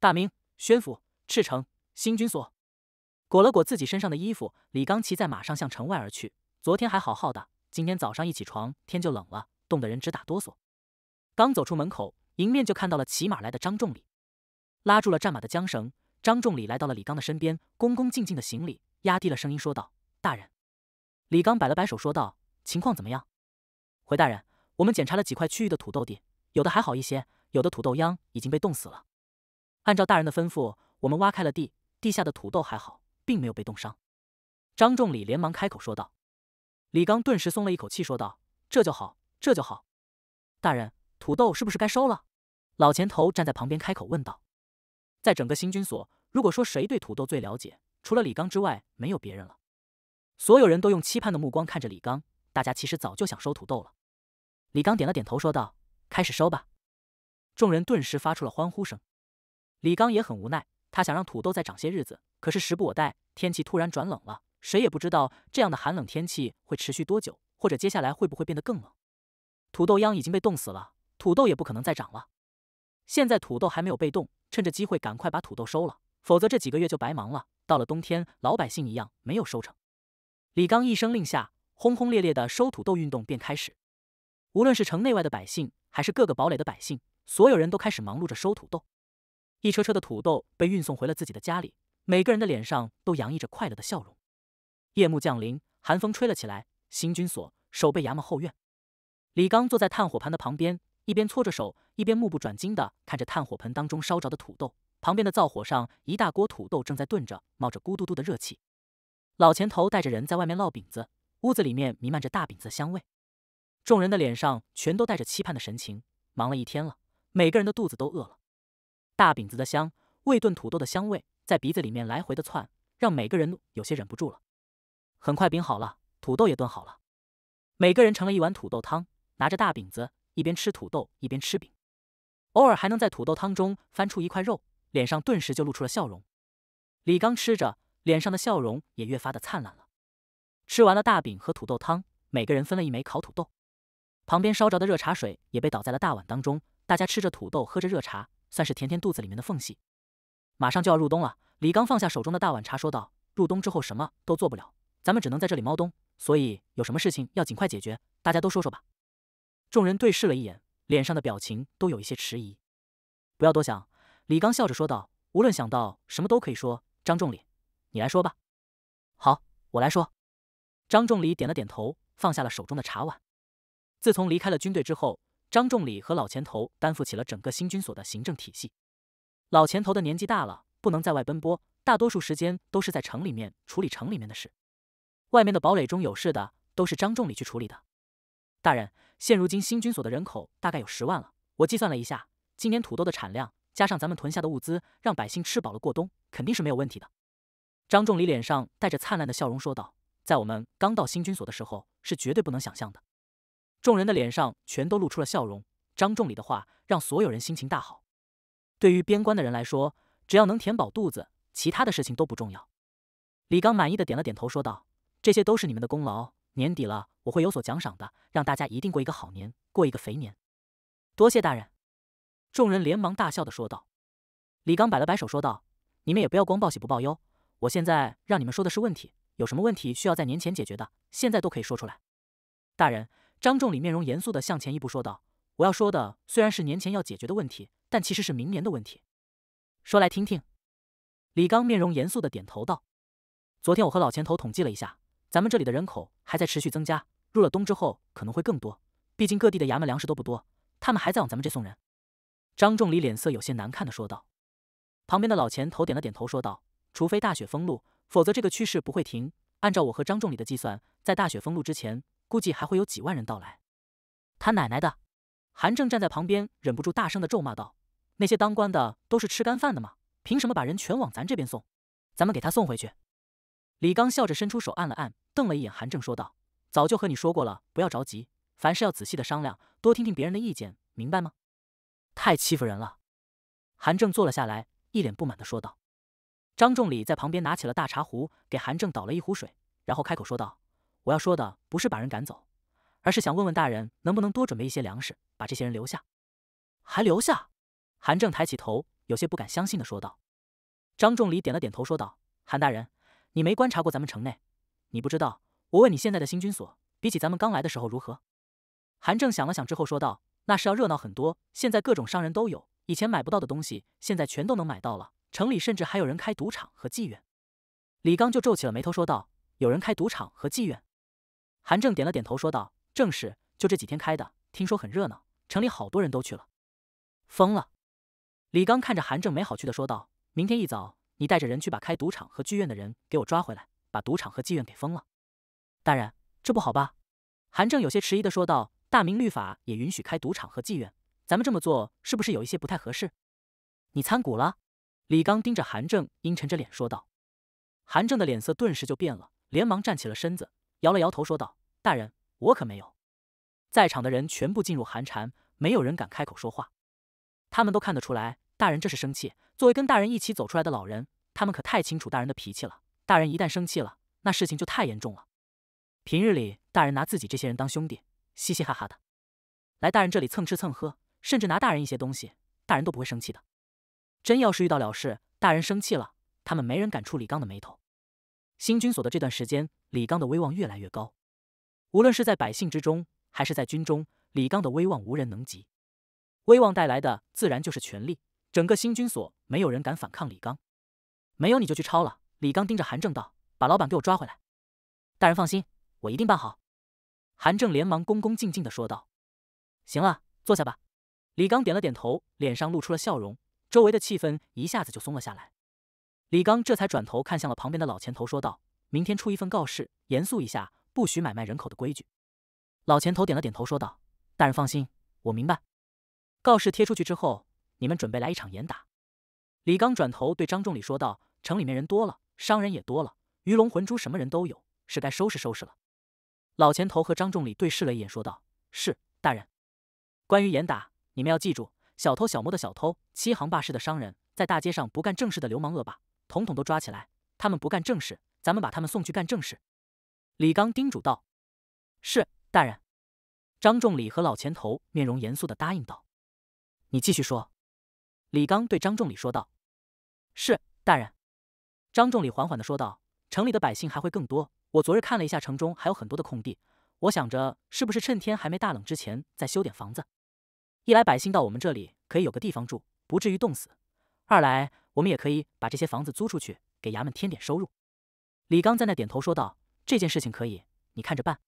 大明宣府赤城新军所，裹了裹自己身上的衣服，李刚骑在马上向城外而去。昨天还好好的，今天早上一起床，天就冷了，冻得人直打哆嗦。刚走出门口，迎面就看到了骑马来的张仲礼，拉住了战马的缰绳。张仲礼来到了李刚的身边，恭恭敬敬的行礼，压低了声音说道：“大人。”李刚摆了摆手说道：“情况怎么样？”回大人，我们检查了几块区域的土豆地，有的还好一些，有的土豆秧已经被冻死了。按照大人的吩咐，我们挖开了地，地下的土豆还好，并没有被冻伤。张仲礼连忙开口说道。李刚顿时松了一口气，说道：“这就好，这就好。”大人，土豆是不是该收了？”老前头站在旁边开口问道。在整个新军所，如果说谁对土豆最了解，除了李刚之外，没有别人了。所有人都用期盼的目光看着李刚，大家其实早就想收土豆了。李刚点了点头，说道：“开始收吧。”众人顿时发出了欢呼声。李刚也很无奈，他想让土豆再长些日子，可是时不我待，天气突然转冷了，谁也不知道这样的寒冷天气会持续多久，或者接下来会不会变得更冷。土豆秧已经被冻死了，土豆也不可能再长了。现在土豆还没有被冻，趁着机会赶快把土豆收了，否则这几个月就白忙了。到了冬天，老百姓一样没有收成。李刚一声令下，轰轰烈烈的收土豆运动便开始。无论是城内外的百姓，还是各个堡垒的百姓，所有人都开始忙碌着收土豆。一车车的土豆被运送回了自己的家里，每个人的脸上都洋溢着快乐的笑容。夜幕降临，寒风吹了起来。行军所守备衙门后院，李刚坐在炭火盆的旁边，一边搓着手，一边目不转睛地看着炭火盆当中烧着的土豆。旁边的灶火上，一大锅土豆正在炖着，冒着咕嘟嘟的热气。老钱头带着人在外面烙饼子，屋子里面弥漫着大饼子的香味。众人的脸上全都带着期盼的神情。忙了一天了，每个人的肚子都饿了。大饼子的香，味炖土豆的香味在鼻子里面来回的窜，让每个人有些忍不住了。很快，饼好了，土豆也炖好了，每个人盛了一碗土豆汤，拿着大饼子，一边吃土豆，一边吃饼，偶尔还能在土豆汤中翻出一块肉，脸上顿时就露出了笑容。李刚吃着，脸上的笑容也越发的灿烂了。吃完了大饼和土豆汤，每个人分了一枚烤土豆，旁边烧着的热茶水也被倒在了大碗当中，大家吃着土豆，喝着热茶。算是填填肚子里面的缝隙。马上就要入冬了，李刚放下手中的大碗茶，说道：“入冬之后什么都做不了，咱们只能在这里猫冬。所以有什么事情要尽快解决，大家都说说吧。”众人对视了一眼，脸上的表情都有一些迟疑。不要多想，李刚笑着说道：“无论想到什么，都可以说。”张仲礼，你来说吧。好，我来说。张仲礼点了点头，放下了手中的茶碗。自从离开了军队之后。张仲礼和老前头担负起了整个新军所的行政体系。老前头的年纪大了，不能在外奔波，大多数时间都是在城里面处理城里面的事。外面的堡垒中有事的，都是张仲礼去处理的。大人，现如今新军所的人口大概有十万了。我计算了一下，今年土豆的产量加上咱们囤下的物资，让百姓吃饱了过冬，肯定是没有问题的。张仲礼脸上带着灿烂的笑容说道：“在我们刚到新军所的时候，是绝对不能想象的。”众人的脸上全都露出了笑容，张仲礼的话让所有人心情大好。对于边关的人来说，只要能填饱肚子，其他的事情都不重要。李刚满意的点了点头，说道：“这些都是你们的功劳，年底了我会有所奖赏的，让大家一定过一个好年，过一个肥年。”多谢大人！众人连忙大笑的说道。李刚摆了摆手，说道：“你们也不要光报喜不报忧，我现在让你们说的是问题，有什么问题需要在年前解决的，现在都可以说出来。”大人。张仲礼面容严肃地向前一步说道：“我要说的虽然是年前要解决的问题，但其实是明年的问题。说来听听。”李刚面容严肃地点头道：“昨天我和老钱头统计了一下，咱们这里的人口还在持续增加，入了冬之后可能会更多。毕竟各地的衙门粮食都不多，他们还在往咱们这送人。”张仲礼脸色有些难看的说道。旁边的老钱头点了点头说道：“除非大雪封路，否则这个趋势不会停。按照我和张仲礼的计算，在大雪封路之前。”估计还会有几万人到来，他奶奶的！韩正站在旁边，忍不住大声的咒骂道：“那些当官的都是吃干饭的吗？凭什么把人全往咱这边送？咱们给他送回去！”李刚笑着伸出手按了按，瞪了一眼韩正，说道：“早就和你说过了，不要着急，凡事要仔细的商量，多听听别人的意见，明白吗？”太欺负人了！韩正坐了下来，一脸不满的说道。张仲礼在旁边拿起了大茶壶，给韩正倒了一壶水，然后开口说道。我要说的不是把人赶走，而是想问问大人能不能多准备一些粮食，把这些人留下。还留下？韩正抬起头，有些不敢相信的说道。张仲礼点了点头，说道：“韩大人，你没观察过咱们城内，你不知道。我问你，现在的新军所比起咱们刚来的时候如何？”韩正想了想之后说道：“那是要热闹很多。现在各种商人都有，以前买不到的东西，现在全都能买到了。城里甚至还有人开赌场和妓院。”李刚就皱起了眉头，说道：“有人开赌场和妓院。”韩正点了点头，说道：“正是，就这几天开的，听说很热闹，城里好多人都去了。”“疯了！”李刚看着韩正，没好气的说道：“明天一早，你带着人去把开赌场和妓院的人给我抓回来，把赌场和妓院给封了。”“大人，这不好吧？”韩正有些迟疑的说道：“大明律法也允许开赌场和妓院，咱们这么做是不是有一些不太合适？”“你参股了？”李刚盯着韩正，阴沉着脸说道。韩正的脸色顿时就变了，连忙站起了身子，摇了摇头，说道。大人，我可没有。在场的人全部进入寒蝉，没有人敢开口说话。他们都看得出来，大人这是生气。作为跟大人一起走出来的老人，他们可太清楚大人的脾气了。大人一旦生气了，那事情就太严重了。平日里，大人拿自己这些人当兄弟，嘻嘻哈哈的，来大人这里蹭吃蹭喝，甚至拿大人一些东西，大人都不会生气的。真要是遇到了事，大人生气了，他们没人敢触李刚的眉头。新军所的这段时间，李刚的威望越来越高。无论是在百姓之中，还是在军中，李刚的威望无人能及。威望带来的自然就是权力，整个新军所没有人敢反抗李刚。没有你就去抄了。李刚盯着韩正道：“把老板给我抓回来。”大人放心，我一定办好。”韩正连忙恭恭敬敬地说道。“行了，坐下吧。”李刚点了点头，脸上露出了笑容，周围的气氛一下子就松了下来。李刚这才转头看向了旁边的老前头，说道：“明天出一份告示，严肃一下。”不许买卖人口的规矩。老钱头点了点头，说道：“大人放心，我明白。”告示贴出去之后，你们准备来一场严打。李刚转头对张仲礼说道：“城里面人多了，商人也多了，鱼龙混珠，什么人都有，是该收拾收拾了。”老钱头和张仲礼对视了一眼，说道：“是，大人。关于严打，你们要记住：小偷小摸的小偷，欺行霸市的商人，在大街上不干正事的流氓恶霸，统统都抓起来。他们不干正事，咱们把他们送去干正事。”李刚叮嘱道：“是大人。”张仲礼和老钱头面容严肃的答应道：“你继续说。”李刚对张仲礼说道：“是大人。”张仲礼缓缓的说道：“城里的百姓还会更多。我昨日看了一下城中还有很多的空地，我想着是不是趁天还没大冷之前再修点房子？一来百姓到我们这里可以有个地方住，不至于冻死；二来我们也可以把这些房子租出去，给衙门添点收入。”李刚在那点头说道。这件事情可以，你看着办。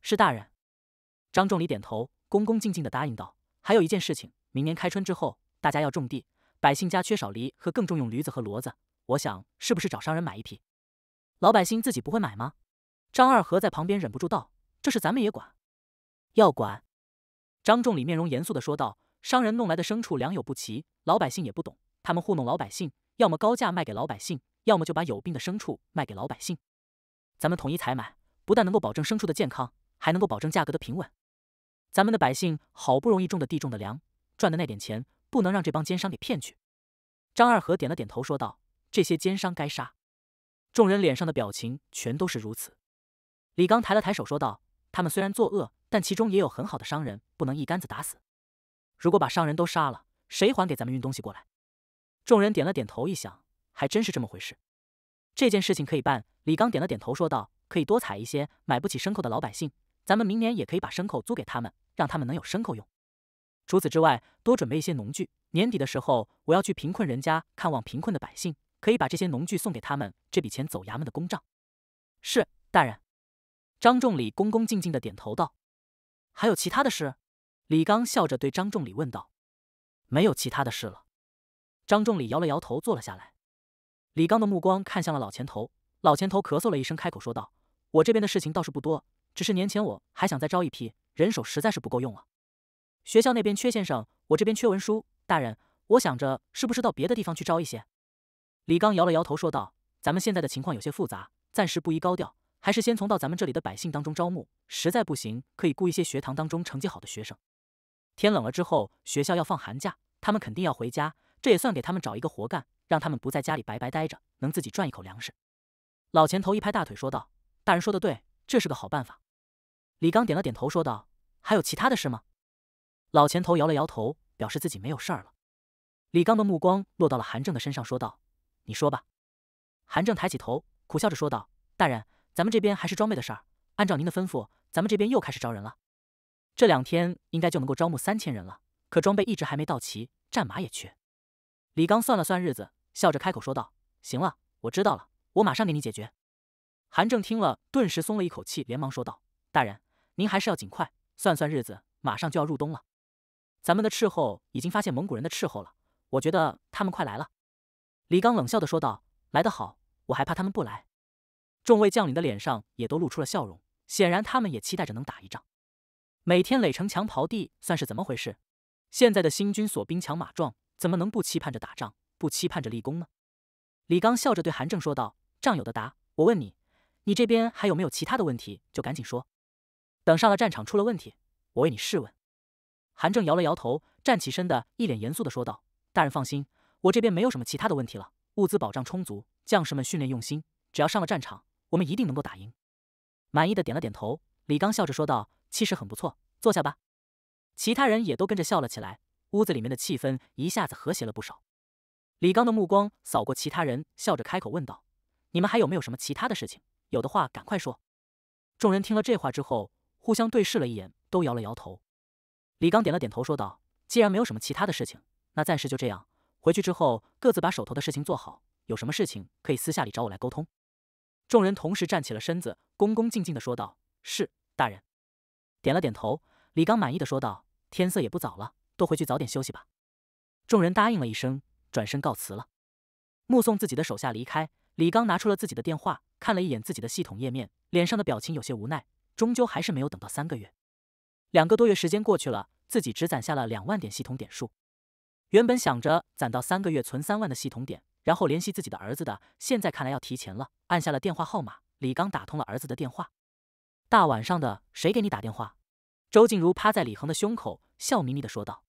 是大人，张仲礼点头，恭恭敬敬的答应道：“还有一件事情，明年开春之后，大家要种地，百姓家缺少梨和更重用驴子和骡子，我想是不是找商人买一匹？老百姓自己不会买吗？”张二和在旁边忍不住道：“这事咱们也管，要管。”张仲礼面容严肃的说道：“商人弄来的牲畜良莠不齐，老百姓也不懂，他们糊弄老百姓，要么高价卖给老百姓，要么就把有病的牲畜卖给老百姓。”咱们统一采买，不但能够保证牲畜的健康，还能够保证价格的平稳。咱们的百姓好不容易种的地、种的粮、赚的那点钱，不能让这帮奸商给骗去。张二和点了点头，说道：“这些奸商该杀。”众人脸上的表情全都是如此。李刚抬了抬手，说道：“他们虽然作恶，但其中也有很好的商人，不能一竿子打死。如果把商人都杀了，谁还给咱们运东西过来？”众人点了点头，一想，还真是这么回事。这件事情可以办。李刚点了点头，说道：“可以多采一些，买不起牲口的老百姓，咱们明年也可以把牲口租给他们，让他们能有牲口用。除此之外，多准备一些农具。年底的时候，我要去贫困人家看望贫困的百姓，可以把这些农具送给他们。这笔钱走衙门的公账。”“是，大人。”张仲礼恭恭敬敬的点头道。“还有其他的事？”李刚笑着对张仲礼问道。“没有其他的事了。”张仲礼摇了摇头，坐了下来。李刚的目光看向了老前头。老前头咳嗽了一声，开口说道：“我这边的事情倒是不多，只是年前我还想再招一批，人手实在是不够用了。学校那边缺先生，我这边缺文书大人，我想着是不是到别的地方去招一些？”李刚摇了摇头说道：“咱们现在的情况有些复杂，暂时不宜高调，还是先从到咱们这里的百姓当中招募。实在不行，可以雇一些学堂当中成绩好的学生。天冷了之后，学校要放寒假，他们肯定要回家，这也算给他们找一个活干，让他们不在家里白白待着，能自己赚一口粮食。”老钱头一拍大腿说道：“大人说的对，这是个好办法。”李刚点了点头说道：“还有其他的事吗？”老钱头摇了摇头，表示自己没有事儿了。李刚的目光落到了韩正的身上，说道：“你说吧。”韩正抬起头，苦笑着说道：“大人，咱们这边还是装备的事儿。按照您的吩咐，咱们这边又开始招人了。这两天应该就能够招募三千人了，可装备一直还没到齐，战马也缺。”李刚算了算日子，笑着开口说道：“行了，我知道了。”我马上给你解决。韩正听了，顿时松了一口气，连忙说道：“大人，您还是要尽快算算日子，马上就要入冬了。咱们的斥候已经发现蒙古人的斥候了，我觉得他们快来了。”李刚冷笑的说道：“来得好，我还怕他们不来。”众位将领的脸上也都露出了笑容，显然他们也期待着能打一仗。每天垒城墙、刨地，算是怎么回事？现在的新军所兵强马壮，怎么能不期盼着打仗，不期盼着立功呢？李刚笑着对韩正说道。上有的答，我问你，你这边还有没有其他的问题？就赶紧说。等上了战场出了问题，我为你试问。韩正摇了摇头，站起身的一脸严肃的说道：“大人放心，我这边没有什么其他的问题了。物资保障充足，将士们训练用心，只要上了战场，我们一定能够打赢。”满意的点了点头，李刚笑着说道：“气势很不错，坐下吧。”其他人也都跟着笑了起来，屋子里面的气氛一下子和谐了不少。李刚的目光扫过其他人，笑着开口问道。你们还有没有什么其他的事情？有的话赶快说。众人听了这话之后，互相对视了一眼，都摇了摇头。李刚点了点头，说道：“既然没有什么其他的事情，那暂时就这样。回去之后，各自把手头的事情做好。有什么事情可以私下里找我来沟通。”众人同时站起了身子，恭恭敬敬的说道：“是，大人。”点了点头，李刚满意的说道：“天色也不早了，都回去早点休息吧。”众人答应了一声，转身告辞了。目送自己的手下离开。李刚拿出了自己的电话，看了一眼自己的系统页面，脸上的表情有些无奈，终究还是没有等到三个月。两个多月时间过去了，自己只攒下了两万点系统点数。原本想着攒到三个月存三万的系统点，然后联系自己的儿子的，现在看来要提前了。按下了电话号码，李刚打通了儿子的电话。大晚上的，谁给你打电话？周静茹趴在李恒的胸口，笑眯眯的说道。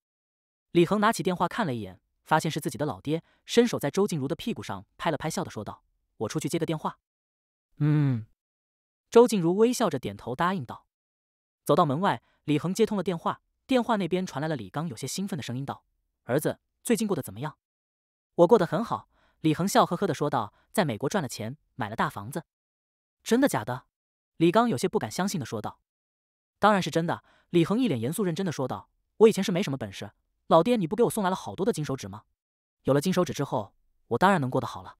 李恒拿起电话看了一眼，发现是自己的老爹，伸手在周静茹的屁股上拍了拍，笑的说道。我出去接个电话。嗯，周静茹微笑着点头答应道。走到门外，李恒接通了电话，电话那边传来了李刚有些兴奋的声音，道：“儿子，最近过得怎么样？”“我过得很好。”李恒笑呵呵的说道，“在美国赚了钱，买了大房子。”“真的假的？”李刚有些不敢相信的说道。“当然是真的。”李恒一脸严肃认真的说道，“我以前是没什么本事，老爹你不给我送来了好多的金手指吗？有了金手指之后，我当然能过得好了。”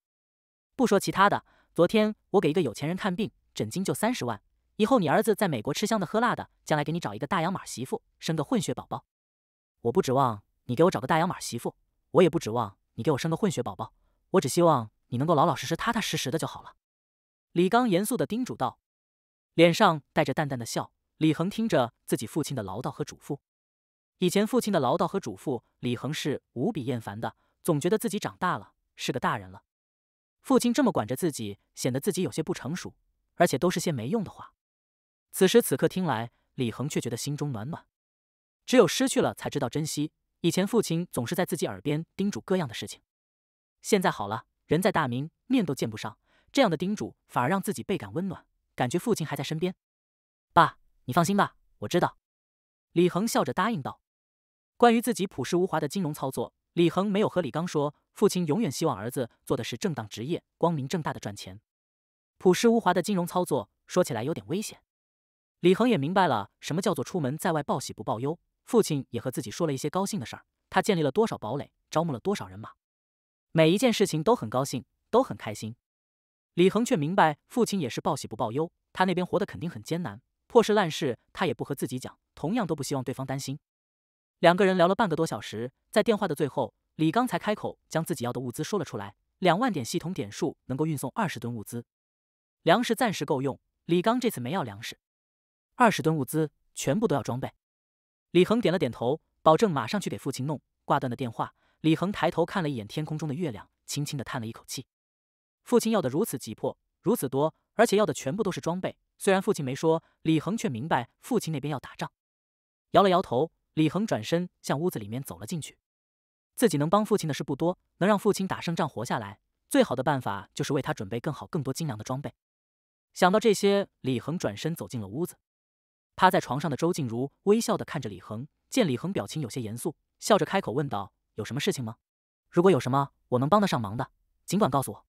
不说其他的，昨天我给一个有钱人看病，诊金就三十万。以后你儿子在美国吃香的喝辣的，将来给你找一个大洋马媳妇，生个混血宝宝。我不指望你给我找个大洋马媳妇，我也不指望你给我生个混血宝宝，我只希望你能够老老实实、踏踏实实的就好了。李刚严肃的叮嘱道，脸上带着淡淡的笑。李恒听着自己父亲的唠叨和嘱咐，以前父亲的唠叨和嘱咐，李恒是无比厌烦的，总觉得自己长大了，是个大人了。父亲这么管着自己，显得自己有些不成熟，而且都是些没用的话。此时此刻听来，李恒却觉得心中暖暖。只有失去了才知道珍惜。以前父亲总是在自己耳边叮嘱各样的事情，现在好了，人在大明，面都见不上，这样的叮嘱反而让自己倍感温暖，感觉父亲还在身边。爸，你放心吧，我知道。李恒笑着答应道。关于自己朴实无华的金融操作，李恒没有和李刚说。父亲永远希望儿子做的是正当职业，光明正大的赚钱。朴实无华的金融操作，说起来有点危险。李恒也明白了什么叫做出门在外报喜不报忧。父亲也和自己说了一些高兴的事儿，他建立了多少堡垒，招募了多少人马，每一件事情都很高兴，都很开心。李恒却明白，父亲也是报喜不报忧，他那边活得肯定很艰难，破事烂事他也不和自己讲，同样都不希望对方担心。两个人聊了半个多小时，在电话的最后。李刚才开口，将自己要的物资说了出来。两万点系统点数能够运送二十吨物资，粮食暂时够用。李刚这次没要粮食，二十吨物资全部都要装备。李恒点了点头，保证马上去给父亲弄。挂断的电话，李恒抬头看了一眼天空中的月亮，轻轻的叹了一口气。父亲要的如此急迫，如此多，而且要的全部都是装备。虽然父亲没说，李恒却明白父亲那边要打仗。摇了摇头，李恒转身向屋子里面走了进去。自己能帮父亲的事不多，能让父亲打胜仗活下来，最好的办法就是为他准备更好、更多精良的装备。想到这些，李恒转身走进了屋子。趴在床上的周静茹微笑的看着李恒，见李恒表情有些严肃，笑着开口问道：“有什么事情吗？如果有什么我能帮得上忙的，尽管告诉我。”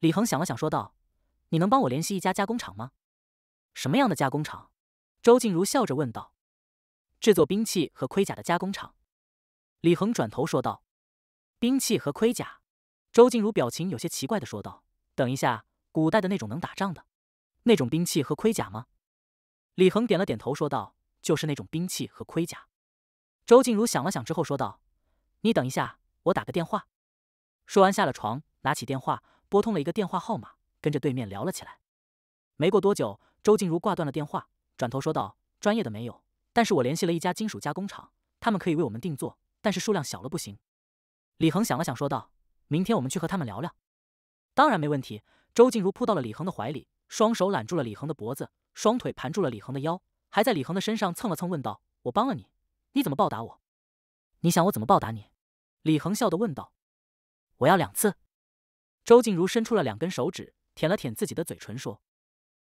李恒想了想，说道：“你能帮我联系一家加工厂吗？什么样的加工厂？”周静茹笑着问道：“制作兵器和盔甲的加工厂。”李恒转头说道：“兵器和盔甲。”周静茹表情有些奇怪的说道：“等一下，古代的那种能打仗的那种兵器和盔甲吗？”李恒点了点头说道：“就是那种兵器和盔甲。”周静茹想了想之后说道：“你等一下，我打个电话。”说完下了床，拿起电话拨通了一个电话号码，跟着对面聊了起来。没过多久，周静茹挂断了电话，转头说道：“专业的没有，但是我联系了一家金属加工厂，他们可以为我们定做。”但是数量小了不行。李恒想了想，说道：“明天我们去和他们聊聊，当然没问题。”周静茹扑到了李恒的怀里，双手揽住了李恒的脖子，双腿盘住了李恒的腰，还在李恒的身上蹭了蹭，问道：“我帮了你，你怎么报答我？你想我怎么报答你？”李恒笑的问道：“我要两次。”周静茹伸出了两根手指，舔了舔自己的嘴唇，说：“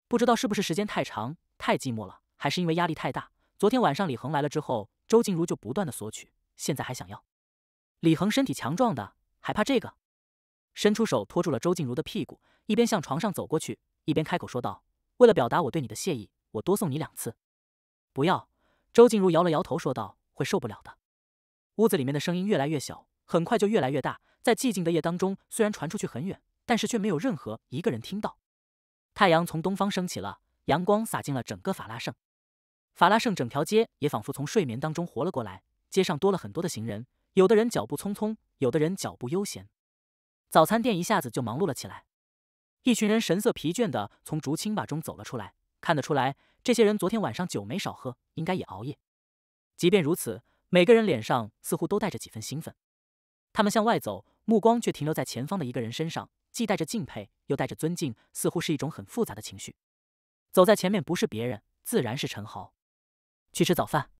不知道是不是时间太长、太寂寞了，还是因为压力太大？昨天晚上李恒来了之后，周静茹就不断的索取。”现在还想要？李恒身体强壮的，还怕这个？伸出手托住了周静茹的屁股，一边向床上走过去，一边开口说道：“为了表达我对你的谢意，我多送你两次。”不要！周静茹摇了摇头说道：“会受不了的。”屋子里面的声音越来越小，很快就越来越大，在寂静的夜当中，虽然传出去很远，但是却没有任何一个人听到。太阳从东方升起了，阳光洒进了整个法拉盛，法拉盛整条街也仿佛从睡眠当中活了过来。街上多了很多的行人，有的人脚步匆匆，有的人脚步悠闲。早餐店一下子就忙碌了起来。一群人神色疲倦地从竹青吧中走了出来，看得出来，这些人昨天晚上酒没少喝，应该也熬夜。即便如此，每个人脸上似乎都带着几分兴奋。他们向外走，目光却停留在前方的一个人身上，既带着敬佩，又带着尊敬，似乎是一种很复杂的情绪。走在前面不是别人，自然是陈豪。去吃早饭。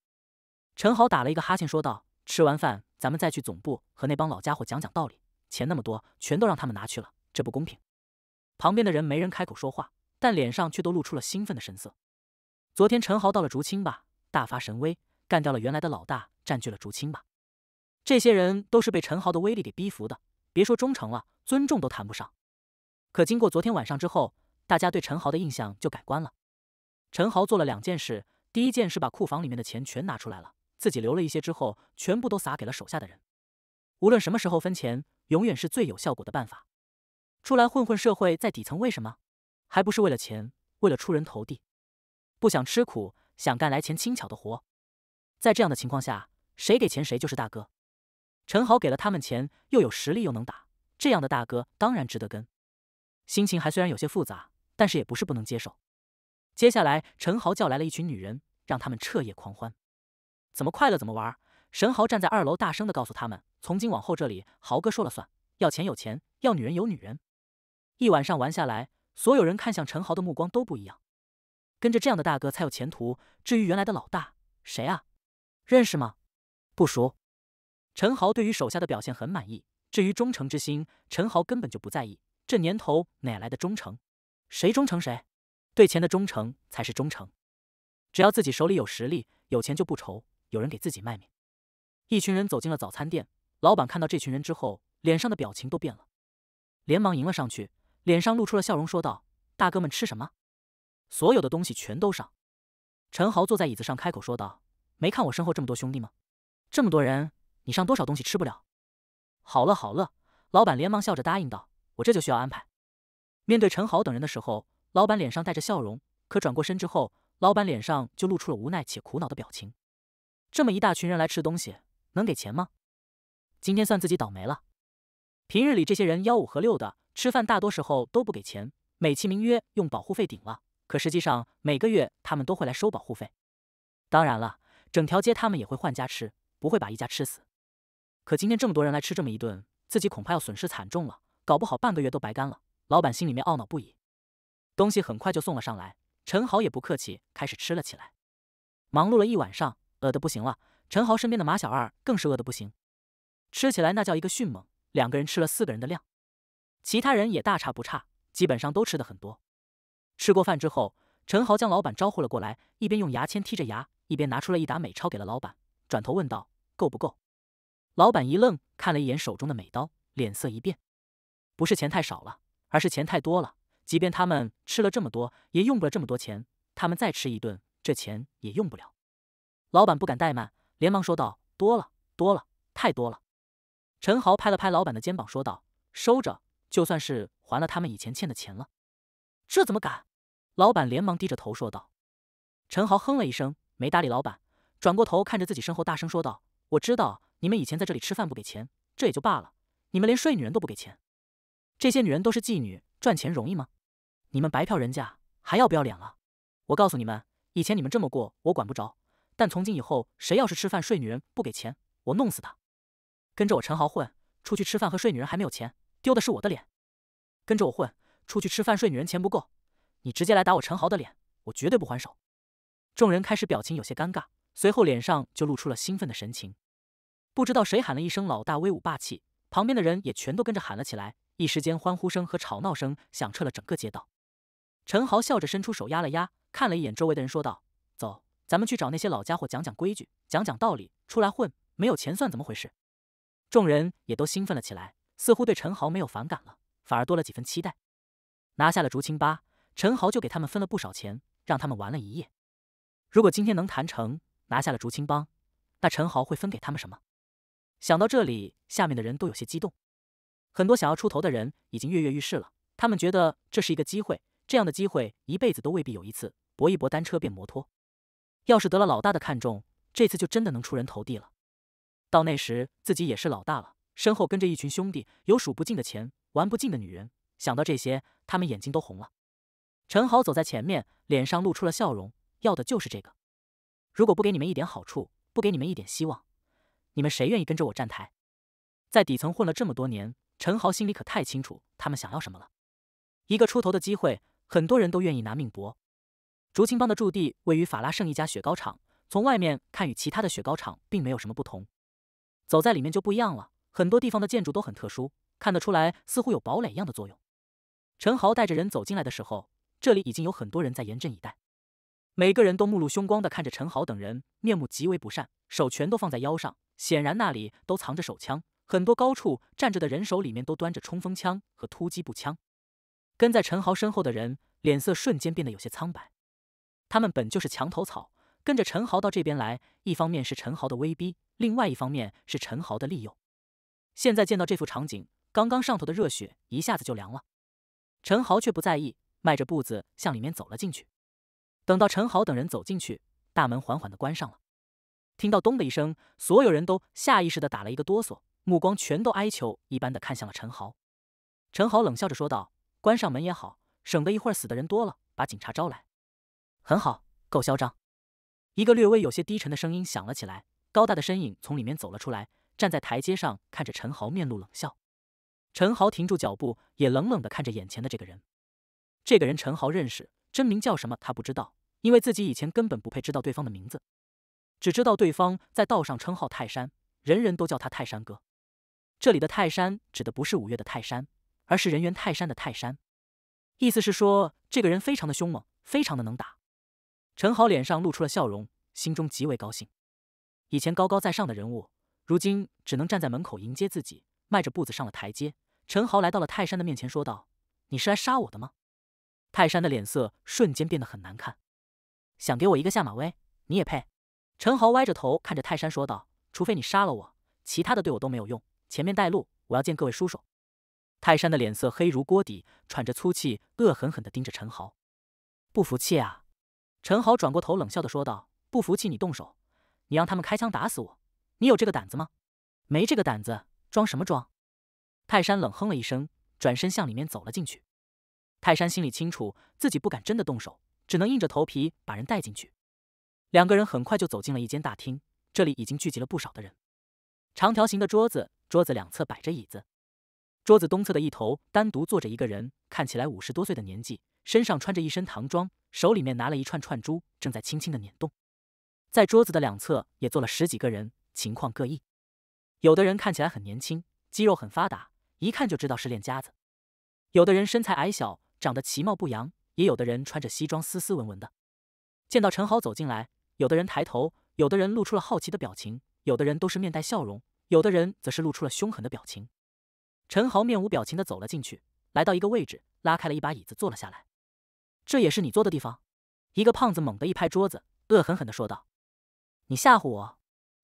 陈豪打了一个哈欠，说道：“吃完饭，咱们再去总部和那帮老家伙讲讲道理。钱那么多，全都让他们拿去了，这不公平。”旁边的人没人开口说话，但脸上却都露出了兴奋的神色。昨天陈豪到了竹青吧，大发神威，干掉了原来的老大，占据了竹青吧。这些人都是被陈豪的威力给逼服的，别说忠诚了，尊重都谈不上。可经过昨天晚上之后，大家对陈豪的印象就改观了。陈豪做了两件事，第一件事把库房里面的钱全拿出来了。自己留了一些之后，全部都撒给了手下的人。无论什么时候分钱，永远是最有效果的办法。出来混混社会，在底层，为什么？还不是为了钱，为了出人头地。不想吃苦，想干来钱轻巧的活。在这样的情况下，谁给钱谁就是大哥。陈豪给了他们钱，又有实力又能打，这样的大哥当然值得跟。心情还虽然有些复杂，但是也不是不能接受。接下来，陈豪叫来了一群女人，让他们彻夜狂欢。怎么快乐怎么玩！神豪站在二楼，大声的告诉他们：“从今往后，这里豪哥说了算，要钱有钱，要女人有女人。”一晚上玩下来，所有人看向陈豪的目光都不一样。跟着这样的大哥才有前途。至于原来的老大，谁啊？认识吗？不熟。陈豪对于手下的表现很满意。至于忠诚之心，陈豪根本就不在意。这年头哪来的忠诚？谁忠诚谁？对钱的忠诚才是忠诚。只要自己手里有实力、有钱就不愁。有人给自己卖命，一群人走进了早餐店。老板看到这群人之后，脸上的表情都变了，连忙迎了上去，脸上露出了笑容，说道：“大哥们吃什么？所有的东西全都上。”陈豪坐在椅子上，开口说道：“没看我身后这么多兄弟吗？这么多人，你上多少东西吃不了？”“好了好了。”老板连忙笑着答应道：“我这就需要安排。”面对陈豪等人的时候，老板脸上带着笑容，可转过身之后，老板脸上就露出了无奈且苦恼的表情。这么一大群人来吃东西，能给钱吗？今天算自己倒霉了。平日里这些人吆五喝六的吃饭，大多时候都不给钱，美其名曰用保护费顶了。可实际上每个月他们都会来收保护费。当然了，整条街他们也会换家吃，不会把一家吃死。可今天这么多人来吃这么一顿，自己恐怕要损失惨重了，搞不好半个月都白干了。老板心里面懊恼不已。东西很快就送了上来，陈豪也不客气，开始吃了起来。忙碌了一晚上。饿的不行了，陈豪身边的马小二更是饿的不行，吃起来那叫一个迅猛。两个人吃了四个人的量，其他人也大差不差，基本上都吃的很多。吃过饭之后，陈豪将老板招呼了过来，一边用牙签剔着牙，一边拿出了一沓美钞给了老板，转头问道：“够不够？”老板一愣，看了一眼手中的美刀，脸色一变，不是钱太少了，而是钱太多了。即便他们吃了这么多，也用不了这么多钱。他们再吃一顿，这钱也用不了。老板不敢怠慢，连忙说道：“多了，多了，太多了。”陈豪拍了拍老板的肩膀，说道：“收着，就算是还了他们以前欠的钱了。”这怎么敢？老板连忙低着头说道。陈豪哼了一声，没搭理老板，转过头看着自己身后，大声说道：“我知道你们以前在这里吃饭不给钱，这也就罢了，你们连睡女人都不给钱。这些女人都是妓女，赚钱容易吗？你们白嫖人家，还要不要脸了？我告诉你们，以前你们这么过，我管不着。”但从今以后，谁要是吃饭睡女人不给钱，我弄死他！跟着我陈豪混，出去吃饭和睡女人还没有钱，丢的是我的脸。跟着我混，出去吃饭睡女人钱不够，你直接来打我陈豪的脸，我绝对不还手。众人开始表情有些尴尬，随后脸上就露出了兴奋的神情。不知道谁喊了一声“老大威武霸气”，旁边的人也全都跟着喊了起来，一时间欢呼声和吵闹声响彻了整个街道。陈豪笑着伸出手压了压，看了一眼周围的人，说道：“走。”咱们去找那些老家伙讲讲规矩，讲讲道理。出来混没有钱算怎么回事？众人也都兴奋了起来，似乎对陈豪没有反感了，反而多了几分期待。拿下了竹青吧，陈豪就给他们分了不少钱，让他们玩了一夜。如果今天能谈成，拿下了竹青帮，那陈豪会分给他们什么？想到这里，下面的人都有些激动，很多想要出头的人已经跃跃欲试了。他们觉得这是一个机会，这样的机会一辈子都未必有一次，搏一搏，单车变摩托。要是得了老大的看重，这次就真的能出人头地了。到那时，自己也是老大了，身后跟着一群兄弟，有数不尽的钱，玩不尽的女人。想到这些，他们眼睛都红了。陈豪走在前面，脸上露出了笑容，要的就是这个。如果不给你们一点好处，不给你们一点希望，你们谁愿意跟着我站台？在底层混了这么多年，陈豪心里可太清楚他们想要什么了。一个出头的机会，很多人都愿意拿命搏。竹青帮的驻地位于法拉盛一家雪糕厂，从外面看与其他的雪糕厂并没有什么不同。走在里面就不一样了，很多地方的建筑都很特殊，看得出来似乎有堡垒一样的作用。陈豪带着人走进来的时候，这里已经有很多人在严阵以待，每个人都目露凶光的看着陈豪等人，面目极为不善，手全都放在腰上，显然那里都藏着手枪。很多高处站着的人手里面都端着冲锋枪和突击步枪。跟在陈豪身后的人脸色瞬间变得有些苍白。他们本就是墙头草，跟着陈豪到这边来，一方面是陈豪的威逼，另外一方面是陈豪的利诱。现在见到这幅场景，刚刚上头的热血一下子就凉了。陈豪却不在意，迈着步子向里面走了进去。等到陈豪等人走进去，大门缓缓的关上了。听到咚的一声，所有人都下意识的打了一个哆嗦，目光全都哀求一般的看向了陈豪。陈豪冷笑着说道：“关上门也好，省得一会儿死的人多了，把警察招来。”很好，够嚣张。一个略微有些低沉的声音响了起来，高大的身影从里面走了出来，站在台阶上看着陈豪，面露冷笑。陈豪停住脚步，也冷冷的看着眼前的这个人。这个人陈豪认识，真名叫什么他不知道，因为自己以前根本不配知道对方的名字，只知道对方在道上称号泰山，人人都叫他泰山哥。这里的泰山指的不是五岳的泰山，而是人猿泰山的泰山，意思是说这个人非常的凶猛，非常的能打。陈豪脸上露出了笑容，心中极为高兴。以前高高在上的人物，如今只能站在门口迎接自己。迈着步子上了台阶，陈豪来到了泰山的面前，说道：“你是来杀我的吗？”泰山的脸色瞬间变得很难看，想给我一个下马威，你也配？陈豪歪着头看着泰山说道：“除非你杀了我，其他的对我都没有用。前面带路，我要见各位叔叔。”泰山的脸色黑如锅底，喘着粗气，恶狠狠地盯着陈豪，不服气啊！陈豪转过头，冷笑的说道：“不服气你动手，你让他们开枪打死我，你有这个胆子吗？没这个胆子，装什么装？”泰山冷哼了一声，转身向里面走了进去。泰山心里清楚，自己不敢真的动手，只能硬着头皮把人带进去。两个人很快就走进了一间大厅，这里已经聚集了不少的人。长条形的桌子，桌子两侧摆着椅子。桌子东侧的一头单独坐着一个人，看起来五十多岁的年纪，身上穿着一身唐装。手里面拿了一串串珠，正在轻轻的捻动。在桌子的两侧也坐了十几个人，情况各异。有的人看起来很年轻，肌肉很发达，一看就知道是练家子；有的人身材矮小，长得其貌不扬；也有的人穿着西装，斯斯文文的。见到陈豪走进来，有的人抬头，有的人露出了好奇的表情，有的人都是面带笑容，有的人则是露出了凶狠的表情。陈豪面无表情的走了进去，来到一个位置，拉开了一把椅子坐了下来。这也是你坐的地方，一个胖子猛地一拍桌子，恶狠狠的说道：“你吓唬我！”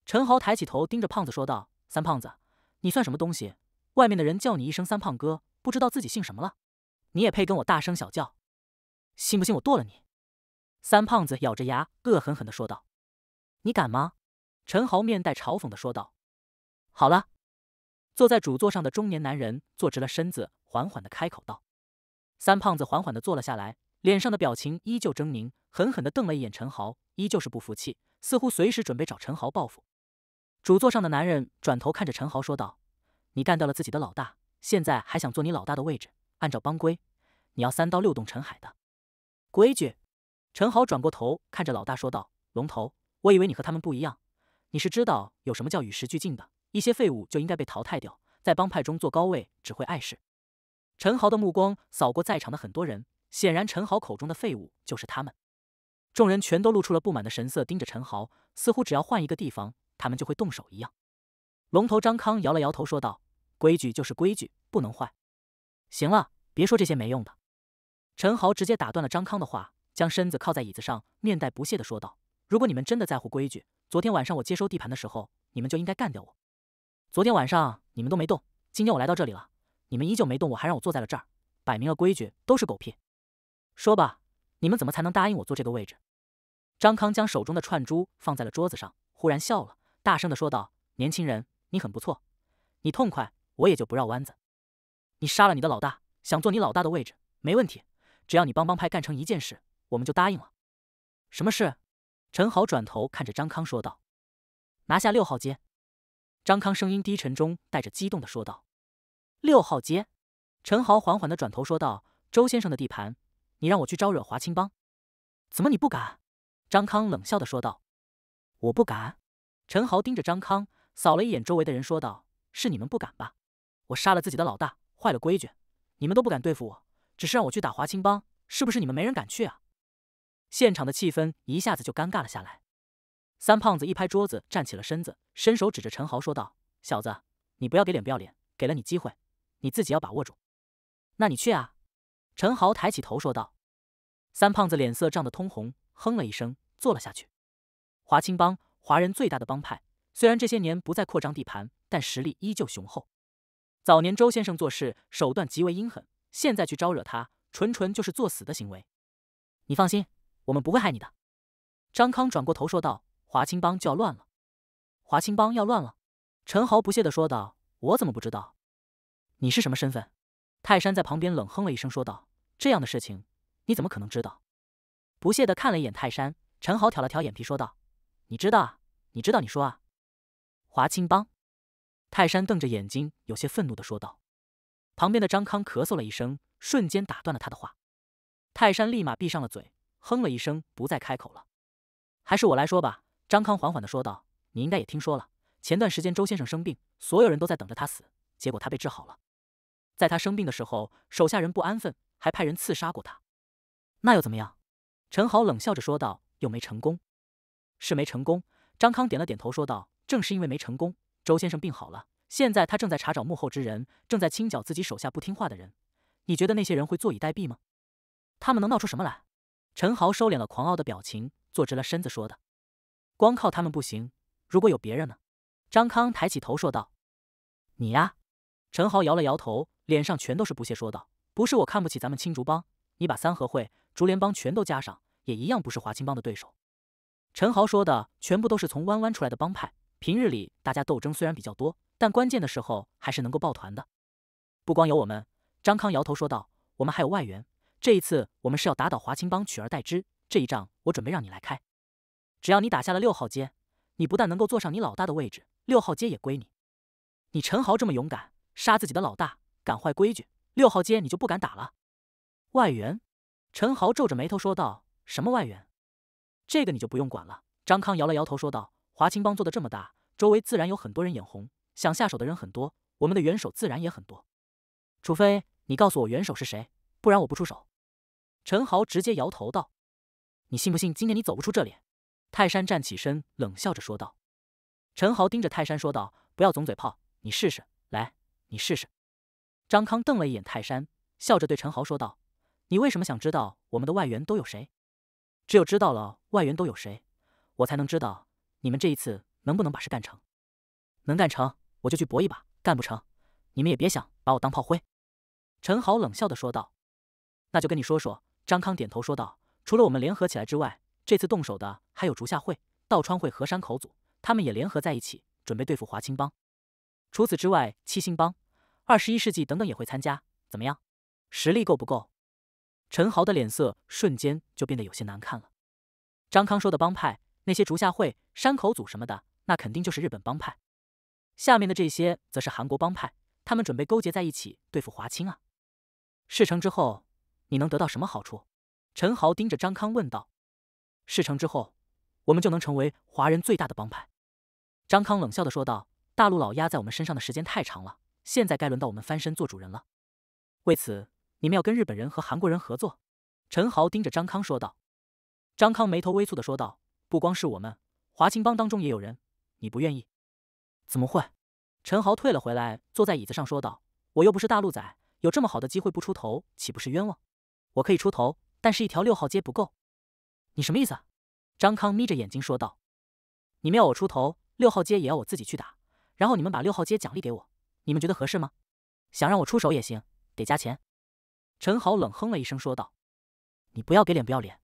陈豪抬起头盯着胖子说道：“三胖子，你算什么东西？外面的人叫你一声三胖哥，不知道自己姓什么了，你也配跟我大声小叫？信不信我剁了你？”三胖子咬着牙，恶狠狠的说道：“你敢吗？”陈豪面带嘲讽的说道：“好了。”坐在主座上的中年男人坐直了身子，缓缓的开口道：“三胖子，缓缓的坐了下来。”脸上的表情依旧狰狞，狠狠地瞪了一眼陈豪，依旧是不服气，似乎随时准备找陈豪报复。主座上的男人转头看着陈豪说道：“你干掉了自己的老大，现在还想坐你老大的位置？按照帮规，你要三刀六洞陈海的规矩。”陈豪转过头看着老大说道：“龙头，我以为你和他们不一样，你是知道有什么叫与时俱进的，一些废物就应该被淘汰掉，在帮派中做高位只会碍事。”陈豪的目光扫过在场的很多人。显然，陈豪口中的废物就是他们。众人全都露出了不满的神色，盯着陈豪，似乎只要换一个地方，他们就会动手一样。龙头张康摇了摇头，说道：“规矩就是规矩，不能坏。行了，别说这些没用的。”陈豪直接打断了张康的话，将身子靠在椅子上，面带不屑的说道：“如果你们真的在乎规矩，昨天晚上我接收地盘的时候，你们就应该干掉我。昨天晚上你们都没动，今天我来到这里了，你们依旧没动，我还让我坐在了这儿，摆明了规矩都是狗屁。”说吧，你们怎么才能答应我坐这个位置？张康将手中的串珠放在了桌子上，忽然笑了，大声的说道：“年轻人，你很不错，你痛快，我也就不绕弯子。你杀了你的老大，想坐你老大的位置，没问题。只要你帮帮派干成一件事，我们就答应了。什么事？”陈豪转头看着张康说道：“拿下六号街。”张康声音低沉中带着激动的说道：“六号街。”陈豪缓缓的转头说道：“周先生的地盘。”你让我去招惹华清帮，怎么你不敢？张康冷笑的说道：“我不敢。”陈豪盯着张康，扫了一眼周围的人，说道：“是你们不敢吧？我杀了自己的老大，坏了规矩，你们都不敢对付我，只是让我去打华清帮，是不是你们没人敢去啊？”现场的气氛一下子就尴尬了下来。三胖子一拍桌子，站起了身子，伸手指着陈豪说道：“小子，你不要给脸不要脸，给了你机会，你自己要把握住。那你去啊。”陈豪抬起头说道：“三胖子脸色涨得通红，哼了一声，坐了下去。”华清帮，华人最大的帮派，虽然这些年不再扩张地盘，但实力依旧雄厚。早年周先生做事手段极为阴狠，现在去招惹他，纯纯就是作死的行为。你放心，我们不会害你的。”张康转过头说道：“华清帮就要乱了。”“华清帮要乱了？”陈豪不屑的说道：“我怎么不知道？你是什么身份？”泰山在旁边冷哼了一声说道。这样的事情，你怎么可能知道？不屑的看了一眼泰山，陈豪挑了挑眼皮说道：“你知道啊？你知道？你说啊？”华清帮，泰山瞪着眼睛，有些愤怒的说道。旁边的张康咳嗽了一声，瞬间打断了他的话。泰山立马闭上了嘴，哼了一声，不再开口了。还是我来说吧。”张康缓缓的说道：“你应该也听说了，前段时间周先生生病，所有人都在等着他死，结果他被治好了。在他生病的时候，手下人不安分。”还派人刺杀过他，那又怎么样？陈豪冷笑着说道：“又没成功，是没成功。”张康点了点头说道：“正是因为没成功，周先生病好了，现在他正在查找幕后之人，正在清剿自己手下不听话的人。你觉得那些人会坐以待毙吗？他们能闹出什么来？”陈豪收敛了狂傲的表情，坐直了身子说道：“光靠他们不行，如果有别人呢？”张康抬起头说道：“你呀。”陈豪摇了摇头，脸上全都是不屑说道。不是我看不起咱们青竹帮，你把三合会、竹联帮全都加上，也一样不是华青帮的对手。陈豪说的全部都是从弯弯出来的帮派，平日里大家斗争虽然比较多，但关键的时候还是能够抱团的。不光有我们，张康摇头说道：“我们还有外援。这一次我们是要打倒华青帮，取而代之。这一仗我准备让你来开，只要你打下了六号街，你不但能够坐上你老大的位置，六号街也归你。你陈豪这么勇敢，杀自己的老大，敢坏规矩。”六号街，你就不敢打了？外援？陈豪皱着眉头说道：“什么外援？这个你就不用管了。”张康摇了摇头说道：“华清帮做的这么大，周围自然有很多人眼红，想下手的人很多，我们的元首自然也很多。除非你告诉我元首是谁，不然我不出手。”陈豪直接摇头道：“你信不信今天你走不出这里？”泰山站起身，冷笑着说道。陈豪盯着泰山说道：“不要总嘴炮，你试试，来，你试试。”张康瞪了一眼泰山，笑着对陈豪说道：“你为什么想知道我们的外援都有谁？只有知道了外援都有谁，我才能知道你们这一次能不能把事干成。能干成，我就去搏一把；干不成，你们也别想把我当炮灰。”陈豪冷笑的说道：“那就跟你说说。”张康点头说道：“除了我们联合起来之外，这次动手的还有竹下会、道川会和山口组，他们也联合在一起，准备对付华青帮。除此之外，七星帮。”二十一世纪等等也会参加，怎么样？实力够不够？陈豪的脸色瞬间就变得有些难看了。张康说的帮派，那些竹下会、山口组什么的，那肯定就是日本帮派。下面的这些，则是韩国帮派。他们准备勾结在一起对付华清啊！事成之后，你能得到什么好处？陈豪盯着张康问道。事成之后，我们就能成为华人最大的帮派。张康冷笑的说道：“大陆老压在我们身上的时间太长了。”现在该轮到我们翻身做主人了，为此你们要跟日本人和韩国人合作。”陈豪盯着张康说道。张康眉头微蹙的说道：“不光是我们，华清帮当中也有人，你不愿意？怎么会？”陈豪退了回来，坐在椅子上说道：“我又不是大陆仔，有这么好的机会不出头，岂不是冤枉？我可以出头，但是一条六号街不够。”你什么意思？”张康眯着眼睛说道：“你们要我出头，六号街也要我自己去打，然后你们把六号街奖励给我。”你们觉得合适吗？想让我出手也行，得加钱。陈豪冷哼了一声说道：“你不要给脸不要脸。”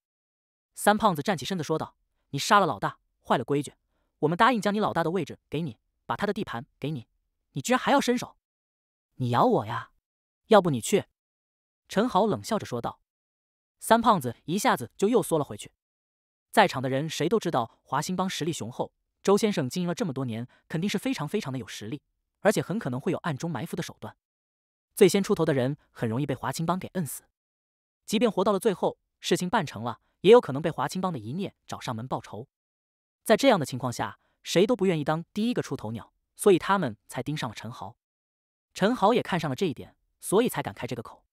三胖子站起身子说道：“你杀了老大，坏了规矩。我们答应将你老大的位置给你，把他的地盘给你，你居然还要伸手？你咬我呀？要不你去？”陈豪冷笑着说道。三胖子一下子就又缩了回去。在场的人谁都知道，华兴帮实力雄厚，周先生经营了这么多年，肯定是非常非常的有实力。而且很可能会有暗中埋伏的手段，最先出头的人很容易被华清帮给摁死。即便活到了最后，事情办成了，也有可能被华清帮的一念找上门报仇。在这样的情况下，谁都不愿意当第一个出头鸟，所以他们才盯上了陈豪。陈豪也看上了这一点，所以才敢开这个口。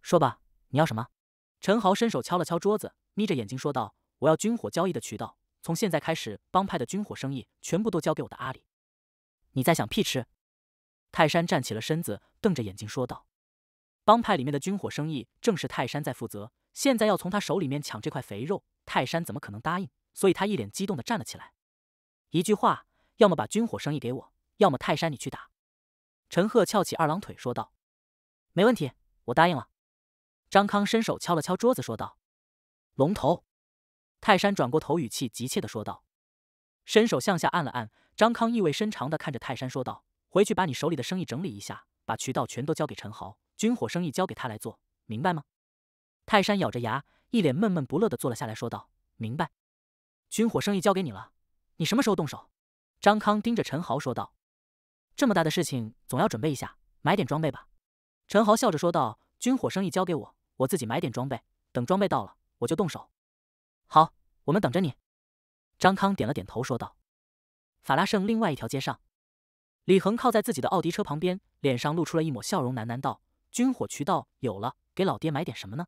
说吧，你要什么？陈豪伸手敲了敲桌子，眯着眼睛说道：“我要军火交易的渠道，从现在开始，帮派的军火生意全部都交给我的阿里。”你在想屁吃？泰山站起了身子，瞪着眼睛说道：“帮派里面的军火生意正是泰山在负责，现在要从他手里面抢这块肥肉，泰山怎么可能答应？所以他一脸激动的站了起来，一句话：要么把军火生意给我，要么泰山你去打。”陈赫翘起二郎腿说道：“没问题，我答应了。”张康伸手敲了敲桌子说道：“龙头。”泰山转过头，语气急切的说道：“伸手向下按了按。”张康意味深长的看着泰山说道：“回去把你手里的生意整理一下，把渠道全都交给陈豪，军火生意交给他来做，明白吗？”泰山咬着牙，一脸闷闷不乐的坐了下来，说道：“明白。”军火生意交给你了，你什么时候动手？”张康盯着陈豪说道：“这么大的事情，总要准备一下，买点装备吧。”陈豪笑着说道：“军火生意交给我，我自己买点装备，等装备到了，我就动手。”好，我们等着你。”张康点了点头说道。法拉盛另外一条街上，李恒靠在自己的奥迪车旁边，脸上露出了一抹笑容，喃喃道：“军火渠道有了，给老爹买点什么呢？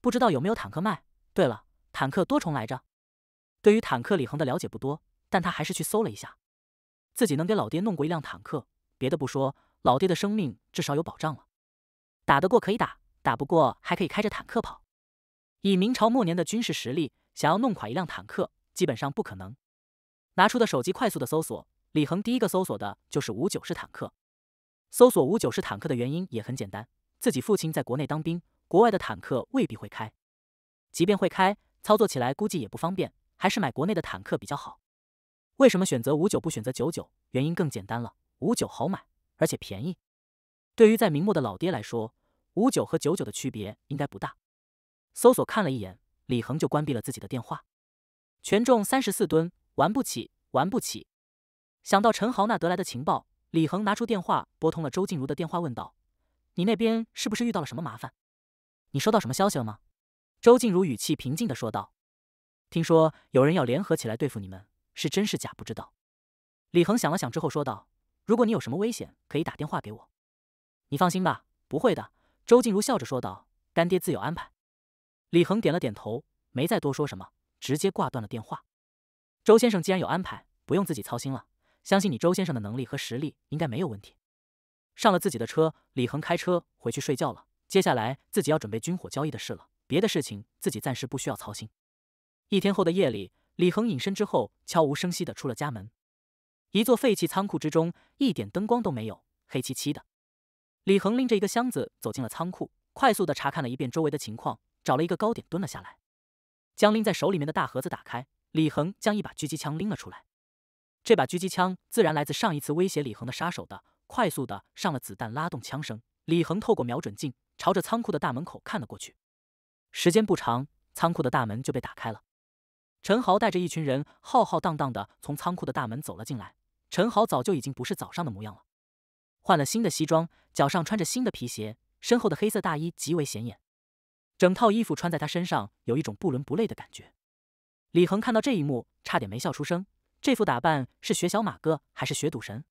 不知道有没有坦克卖？对了，坦克多重来着？”对于坦克，李恒的了解不多，但他还是去搜了一下。自己能给老爹弄过一辆坦克，别的不说，老爹的生命至少有保障了。打得过可以打，打不过还可以开着坦克跑。以明朝末年的军事实力，想要弄垮一辆坦克，基本上不可能。拿出的手机快速的搜索，李恒第一个搜索的就是五九式坦克。搜索五九式坦克的原因也很简单，自己父亲在国内当兵，国外的坦克未必会开，即便会开，操作起来估计也不方便，还是买国内的坦克比较好。为什么选择五九不选择九九？原因更简单了，五九好买，而且便宜。对于在明末的老爹来说，五九和九九的区别应该不大。搜索看了一眼，李恒就关闭了自己的电话。权重三十四吨，玩不起。玩不起。想到陈豪那得来的情报，李恒拿出电话拨通了周静茹的电话，问道：“你那边是不是遇到了什么麻烦？你收到什么消息了吗？”周静茹语气平静的说道：“听说有人要联合起来对付你们，是真是假不知道。”李恒想了想之后说道：“如果你有什么危险，可以打电话给我。你放心吧，不会的。”周静茹笑着说道：“干爹自有安排。”李恒点了点头，没再多说什么，直接挂断了电话。周先生既然有安排，不用自己操心了。相信你周先生的能力和实力，应该没有问题。上了自己的车，李恒开车回去睡觉了。接下来自己要准备军火交易的事了，别的事情自己暂时不需要操心。一天后的夜里，李恒隐身之后，悄无声息的出了家门。一座废弃仓库之中，一点灯光都没有，黑漆漆的。李恒拎着一个箱子走进了仓库，快速的查看了一遍周围的情况，找了一个高点蹲了下来，将拎在手里面的大盒子打开。李恒将一把狙击枪拎了出来，这把狙击枪自然来自上一次威胁李恒的杀手的。快速的上了子弹，拉动枪声。李恒透过瞄准镜朝着仓库的大门口看了过去。时间不长，仓库的大门就被打开了。陈豪带着一群人浩浩荡荡的从仓库的大门走了进来。陈豪早就已经不是早上的模样了，换了新的西装，脚上穿着新的皮鞋，身后的黑色大衣极为显眼，整套衣服穿在他身上有一种不伦不类的感觉。李恒看到这一幕，差点没笑出声。这副打扮是学小马哥，还是学赌神？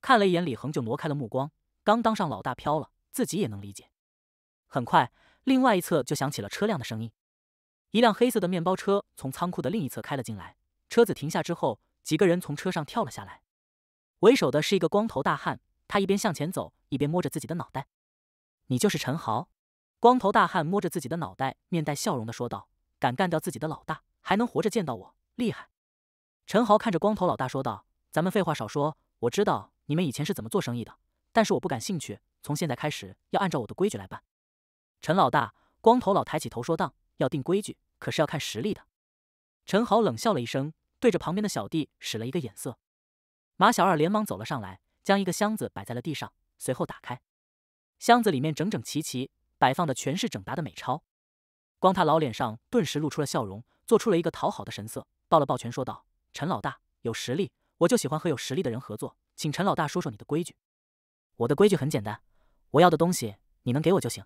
看了一眼李恒，就挪开了目光。刚当上老大，飘了，自己也能理解。很快，另外一侧就响起了车辆的声音。一辆黑色的面包车从仓库的另一侧开了进来。车子停下之后，几个人从车上跳了下来。为首的是一个光头大汉，他一边向前走，一边摸着自己的脑袋。“你就是陈豪？”光头大汉摸着自己的脑袋，面带笑容地说道，“敢干掉自己的老大。”还能活着见到我，厉害！陈豪看着光头老大说道：“咱们废话少说，我知道你们以前是怎么做生意的，但是我不感兴趣。从现在开始，要按照我的规矩来办。”陈老大、光头老抬起头说道：“要定规矩，可是要看实力的。”陈豪冷笑了一声，对着旁边的小弟使了一个眼色，马小二连忙走了上来，将一个箱子摆在了地上，随后打开，箱子里面整整齐齐摆放的全是整沓的美钞，光他老脸上顿时露出了笑容。做出了一个讨好的神色，抱了抱拳说道：“陈老大有实力，我就喜欢和有实力的人合作，请陈老大说说你的规矩。”“我的规矩很简单，我要的东西你能给我就行。”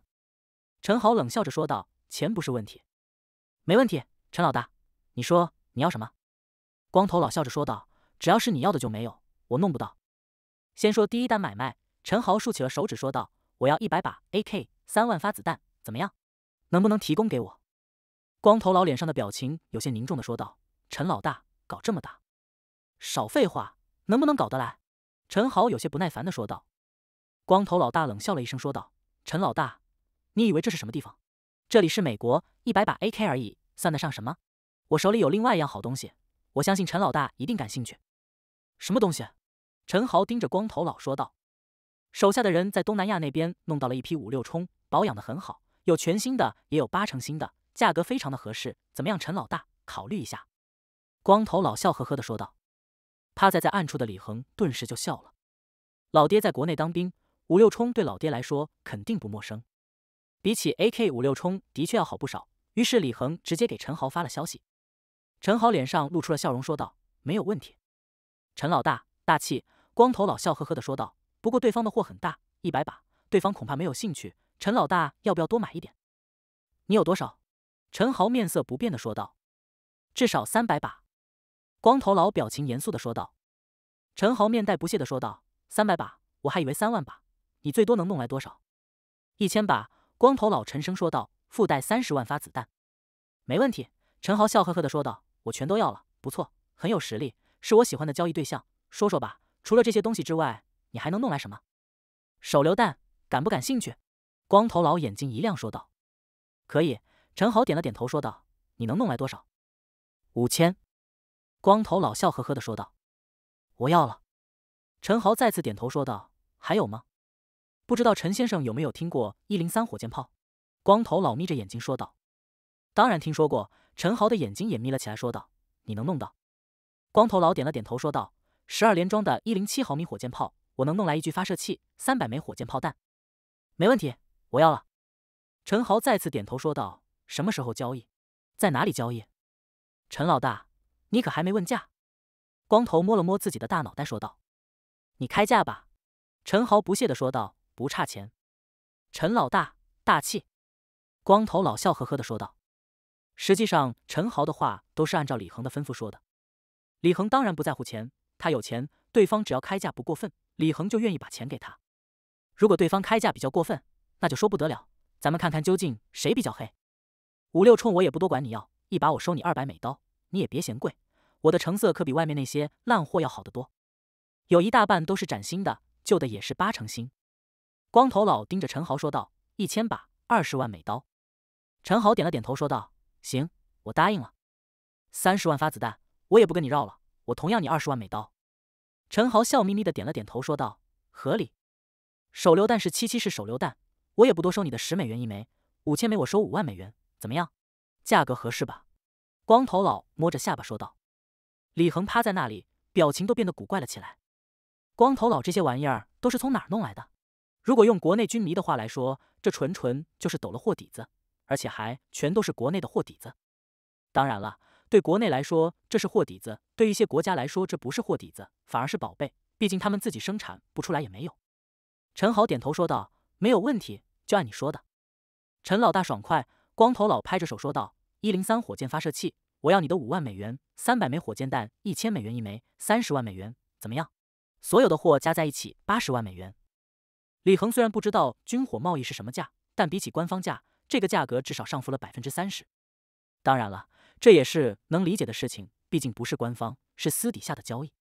陈豪冷笑着说道：“钱不是问题，没问题。陈老大，你说你要什么？”光头老笑着说道：“只要是你要的就没有，我弄不到。”“先说第一单买卖。”陈豪竖起了手指说道：“我要一百把 AK，三万发子弹，怎么样？能不能提供给我？”光头佬脸上的表情有些凝重的说道：“陈老大，搞这么大，少废话，能不能搞得来？”陈豪有些不耐烦的说道。光头老大冷笑了一声说道：“陈老大，你以为这是什么地方？这里是美国，一百把 AK 而已，算得上什么？我手里有另外一样好东西，我相信陈老大一定感兴趣。”什么东西？陈豪盯着光头佬说道。手下的人在东南亚那边弄到了一批五六冲，保养的很好，有全新的，也有八成新的。价格非常的合适，怎么样，陈老大，考虑一下？光头老笑呵呵的说道。趴在在暗处的李恒顿时就笑了。老爹在国内当兵，五六冲对老爹来说肯定不陌生。比起 AK 五六冲的确要好不少。于是李恒直接给陈豪发了消息。陈豪脸上露出了笑容，说道：“没有问题。”陈老大大气。光头老笑呵呵的说道：“不过对方的货很大，一百把，对方恐怕没有兴趣。陈老大要不要多买一点？你有多少？”陈豪面色不变的说道：“至少三百把。”光头佬表情严肃的说道。陈豪面带不屑的说道：“三百把？我还以为三万把。你最多能弄来多少？”“一千把。”光头佬沉声说道，“附带三十万发子弹，没问题。”陈豪笑呵呵的说道：“我全都要了。不错，很有实力，是我喜欢的交易对象。说说吧，除了这些东西之外，你还能弄来什么？手榴弹，感不感兴趣？”光头佬眼睛一亮说道：“可以。”陈豪点了点头，说道：“你能弄来多少？”五千。光头佬笑呵呵的说道：“我要了。”陈豪再次点头说道：“还有吗？”不知道陈先生有没有听过一零三火箭炮？光头佬眯着眼睛说道：“当然听说过。”陈豪的眼睛也眯了起来，说道：“你能弄到？”光头佬点了点头说道：“十二连装的一零七毫米火箭炮，我能弄来一具发射器，三百枚火箭炮弹，没问题，我要了。”陈豪再次点头说道。什么时候交易？在哪里交易？陈老大，你可还没问价。光头摸了摸自己的大脑袋，说道：“你开价吧。”陈豪不屑地说道：“不差钱。”陈老大大气。光头老笑呵呵地说道：“实际上，陈豪的话都是按照李恒的吩咐说的。李恒当然不在乎钱，他有钱，对方只要开价不过分，李恒就愿意把钱给他。如果对方开价比较过分，那就说不得了，咱们看看究竟谁比较黑。”五六冲我也不多管你要一把，我收你二百美刀，你也别嫌贵，我的成色可比外面那些烂货要好得多，有一大半都是崭新的，旧的也是八成新。光头佬盯着陈豪说道：“一千把，二十万美刀。”陈豪点了点头说道：“行，我答应了。”三十万发子弹，我也不跟你绕了，我同样你二十万美刀。陈豪笑眯眯的点了点头说道：“合理。”手榴弹是七七式手榴弹，我也不多收你的十美元一枚，五千枚我收五万美元。怎么样，价格合适吧？光头佬摸着下巴说道。李恒趴在那里，表情都变得古怪了起来。光头佬这些玩意儿都是从哪儿弄来的？如果用国内军迷的话来说，这纯纯就是抖了货底子，而且还全都是国内的货底子。当然了，对国内来说这是货底子，对一些国家来说这不是货底子，反而是宝贝。毕竟他们自己生产不出来也没有。陈豪点头说道：“没有问题，就按你说的。”陈老大爽快。光头佬拍着手说道：“一零三火箭发射器，我要你的五万美元，三百枚火箭弹，一千美元一枚，三十万美元，怎么样？所有的货加在一起八十万美元。”李恒虽然不知道军火贸易是什么价，但比起官方价，这个价格至少上浮了百分之三十。当然了，这也是能理解的事情，毕竟不是官方，是私底下的交易。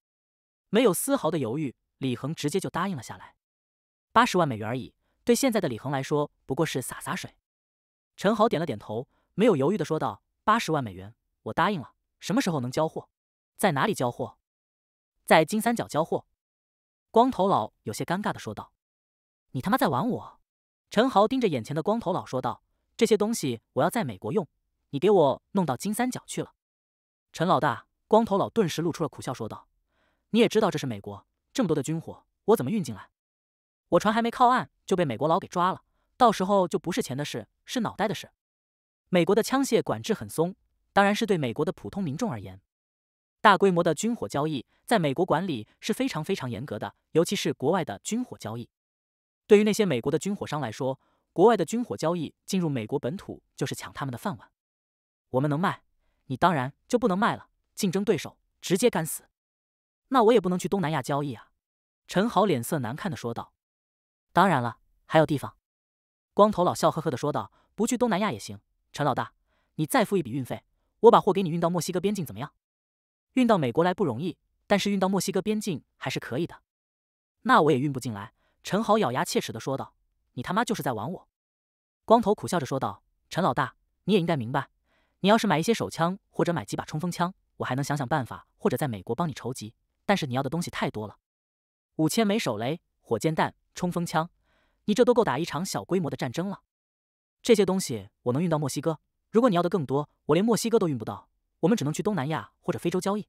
没有丝毫的犹豫，李恒直接就答应了下来。八十万美元而已，对现在的李恒来说，不过是洒洒水。陈豪点了点头，没有犹豫的说道：“八十万美元，我答应了。什么时候能交货？在哪里交货？”“在金三角交货。”光头佬有些尴尬的说道。“你他妈在玩我！”陈豪盯着眼前的光头佬说道：“这些东西我要在美国用，你给我弄到金三角去了。”陈老大，光头佬顿时露出了苦笑，说道：“你也知道这是美国，这么多的军火，我怎么运进来？我船还没靠岸就被美国佬给抓了。”到时候就不是钱的事，是脑袋的事。美国的枪械管制很松，当然是对美国的普通民众而言。大规模的军火交易在美国管理是非常非常严格的，尤其是国外的军火交易。对于那些美国的军火商来说，国外的军火交易进入美国本土就是抢他们的饭碗。我们能卖，你当然就不能卖了，竞争对手直接干死。那我也不能去东南亚交易啊！陈豪脸色难看的说道。当然了，还有地方。光头佬笑呵呵的说道：“不去东南亚也行，陈老大，你再付一笔运费，我把货给你运到墨西哥边境，怎么样？运到美国来不容易，但是运到墨西哥边境还是可以的。那我也运不进来。”陈豪咬牙切齿的说道：“你他妈就是在玩我！”光头苦笑着说道：“陈老大，你也应该明白，你要是买一些手枪或者买几把冲锋枪，我还能想想办法，或者在美国帮你筹集。但是你要的东西太多了，五千枚手雷、火箭弹、冲锋枪。”你这都够打一场小规模的战争了。这些东西我能运到墨西哥。如果你要的更多，我连墨西哥都运不到，我们只能去东南亚或者非洲交易。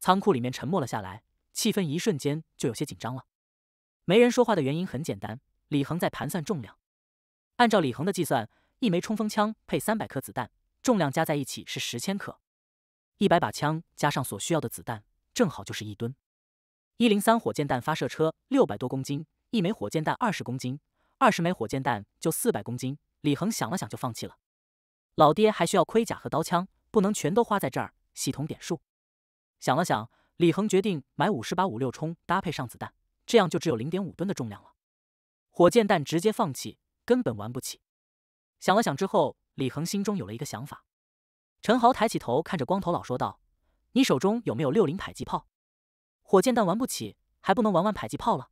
仓库里面沉默了下来，气氛一瞬间就有些紧张了。没人说话的原因很简单，李恒在盘算重量。按照李恒的计算，一枚冲锋枪配三百颗子弹，重量加在一起是十千克。一百把枪加上所需要的子弹，正好就是一吨。一零三火箭弹发射车六百多公斤。一枚火箭弹二十公斤，二十枚火箭弹就四百公斤。李恒想了想就放弃了。老爹还需要盔甲和刀枪，不能全都花在这儿。系统点数，想了想，李恒决定买五十把五六冲搭配上子弹，这样就只有零点五吨的重量了。火箭弹直接放弃，根本玩不起。想了想之后，李恒心中有了一个想法。陈豪抬起头看着光头佬说道：“你手中有没有六零迫击炮？火箭弹玩不起，还不能玩玩迫击炮了？”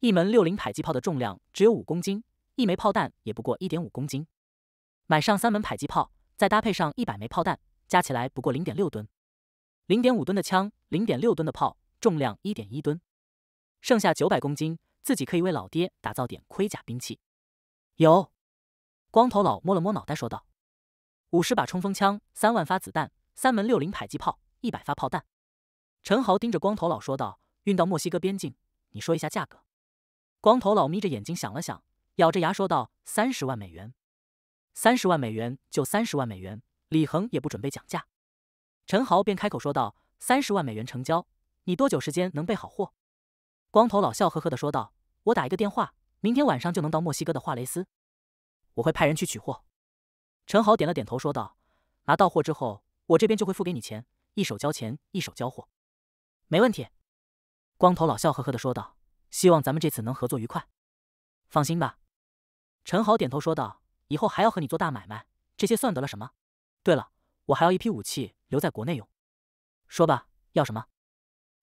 一门六零迫击炮的重量只有五公斤，一枚炮弹也不过一点五公斤。买上三门迫击炮，再搭配上一百枚炮弹，加起来不过零点六吨。零点五吨的枪，零点六吨的炮，重量一点一吨。剩下九百公斤，自己可以为老爹打造点盔甲兵器。有。光头佬摸了摸脑袋，说道：“五十把冲锋枪，三万发子弹，三门六零迫击炮，一百发炮弹。”陈豪盯着光头佬说道：“运到墨西哥边境，你说一下价格。”光头佬眯着眼睛想了想，咬着牙说道：“三十万美元，三十万美元就三十万美元。”李恒也不准备讲价，陈豪便开口说道：“三十万美元成交，你多久时间能备好货？”光头佬笑呵呵的说道：“我打一个电话，明天晚上就能到墨西哥的华雷斯，我会派人去取货。”陈豪点了点头说道：“拿到货之后，我这边就会付给你钱，一手交钱，一手交货，没问题。”光头佬笑呵呵的说道。希望咱们这次能合作愉快。放心吧，陈豪点头说道：“以后还要和你做大买卖，这些算得了什么？”对了，我还要一批武器留在国内用。说吧，要什么？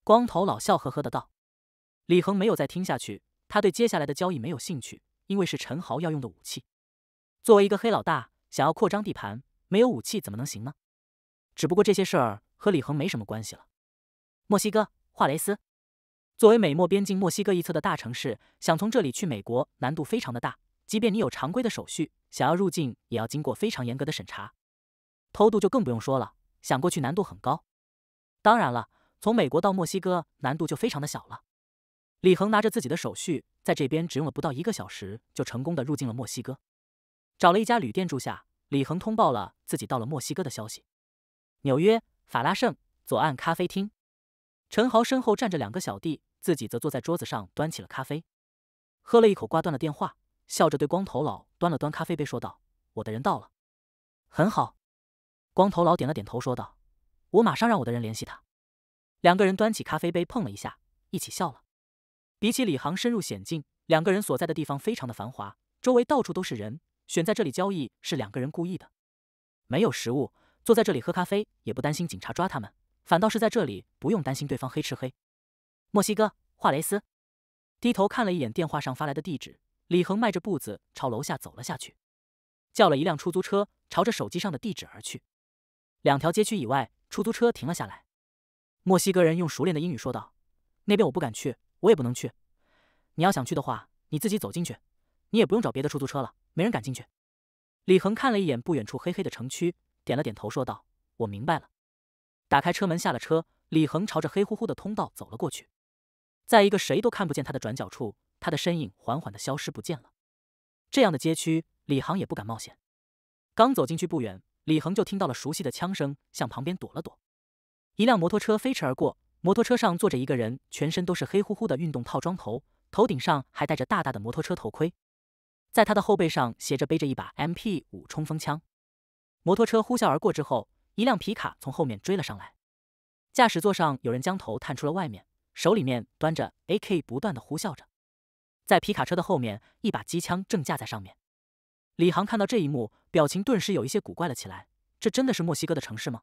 光头佬笑呵呵的道。李恒没有再听下去，他对接下来的交易没有兴趣，因为是陈豪要用的武器。作为一个黑老大，想要扩张地盘，没有武器怎么能行呢？只不过这些事儿和李恒没什么关系了。墨西哥华雷斯。作为美墨边境墨西哥一侧的大城市，想从这里去美国难度非常的大。即便你有常规的手续，想要入境也要经过非常严格的审查，偷渡就更不用说了，想过去难度很高。当然了，从美国到墨西哥难度就非常的小了。李恒拿着自己的手续，在这边只用了不到一个小时，就成功的入境了墨西哥，找了一家旅店住下。李恒通报了自己到了墨西哥的消息。纽约法拉盛左岸咖啡厅。陈豪身后站着两个小弟，自己则坐在桌子上端起了咖啡，喝了一口，挂断了电话，笑着对光头佬端了端咖啡杯说道：“我的人到了，很好。”光头佬点了点头说道：“我马上让我的人联系他。”两个人端起咖啡杯碰了一下，一起笑了。比起李航深入险境，两个人所在的地方非常的繁华，周围到处都是人，选在这里交易是两个人故意的。没有食物，坐在这里喝咖啡也不担心警察抓他们。反倒是在这里不用担心对方黑吃黑。墨西哥华雷斯低头看了一眼电话上发来的地址，李恒迈着步子朝楼下走了下去，叫了一辆出租车，朝着手机上的地址而去。两条街区以外，出租车停了下来。墨西哥人用熟练的英语说道：“那边我不敢去，我也不能去。你要想去的话，你自己走进去，你也不用找别的出租车了，没人敢进去。”李恒看了一眼不远处黑黑的城区，点了点头说道：“我明白了。”打开车门，下了车，李恒朝着黑乎乎的通道走了过去，在一个谁都看不见他的转角处，他的身影缓缓的消失不见了。这样的街区，李航也不敢冒险。刚走进去不远，李恒就听到了熟悉的枪声，向旁边躲了躲。一辆摩托车飞驰而过，摩托车上坐着一个人，全身都是黑乎乎的运动套装，头头顶上还戴着大大的摩托车头盔，在他的后背上斜着背着一把 M P 五冲锋枪。摩托车呼啸而过之后。一辆皮卡从后面追了上来，驾驶座上有人将头探出了外面，手里面端着 AK，不断的呼啸着。在皮卡车的后面，一把机枪正架在上面。李航看到这一幕，表情顿时有一些古怪了起来。这真的是墨西哥的城市吗？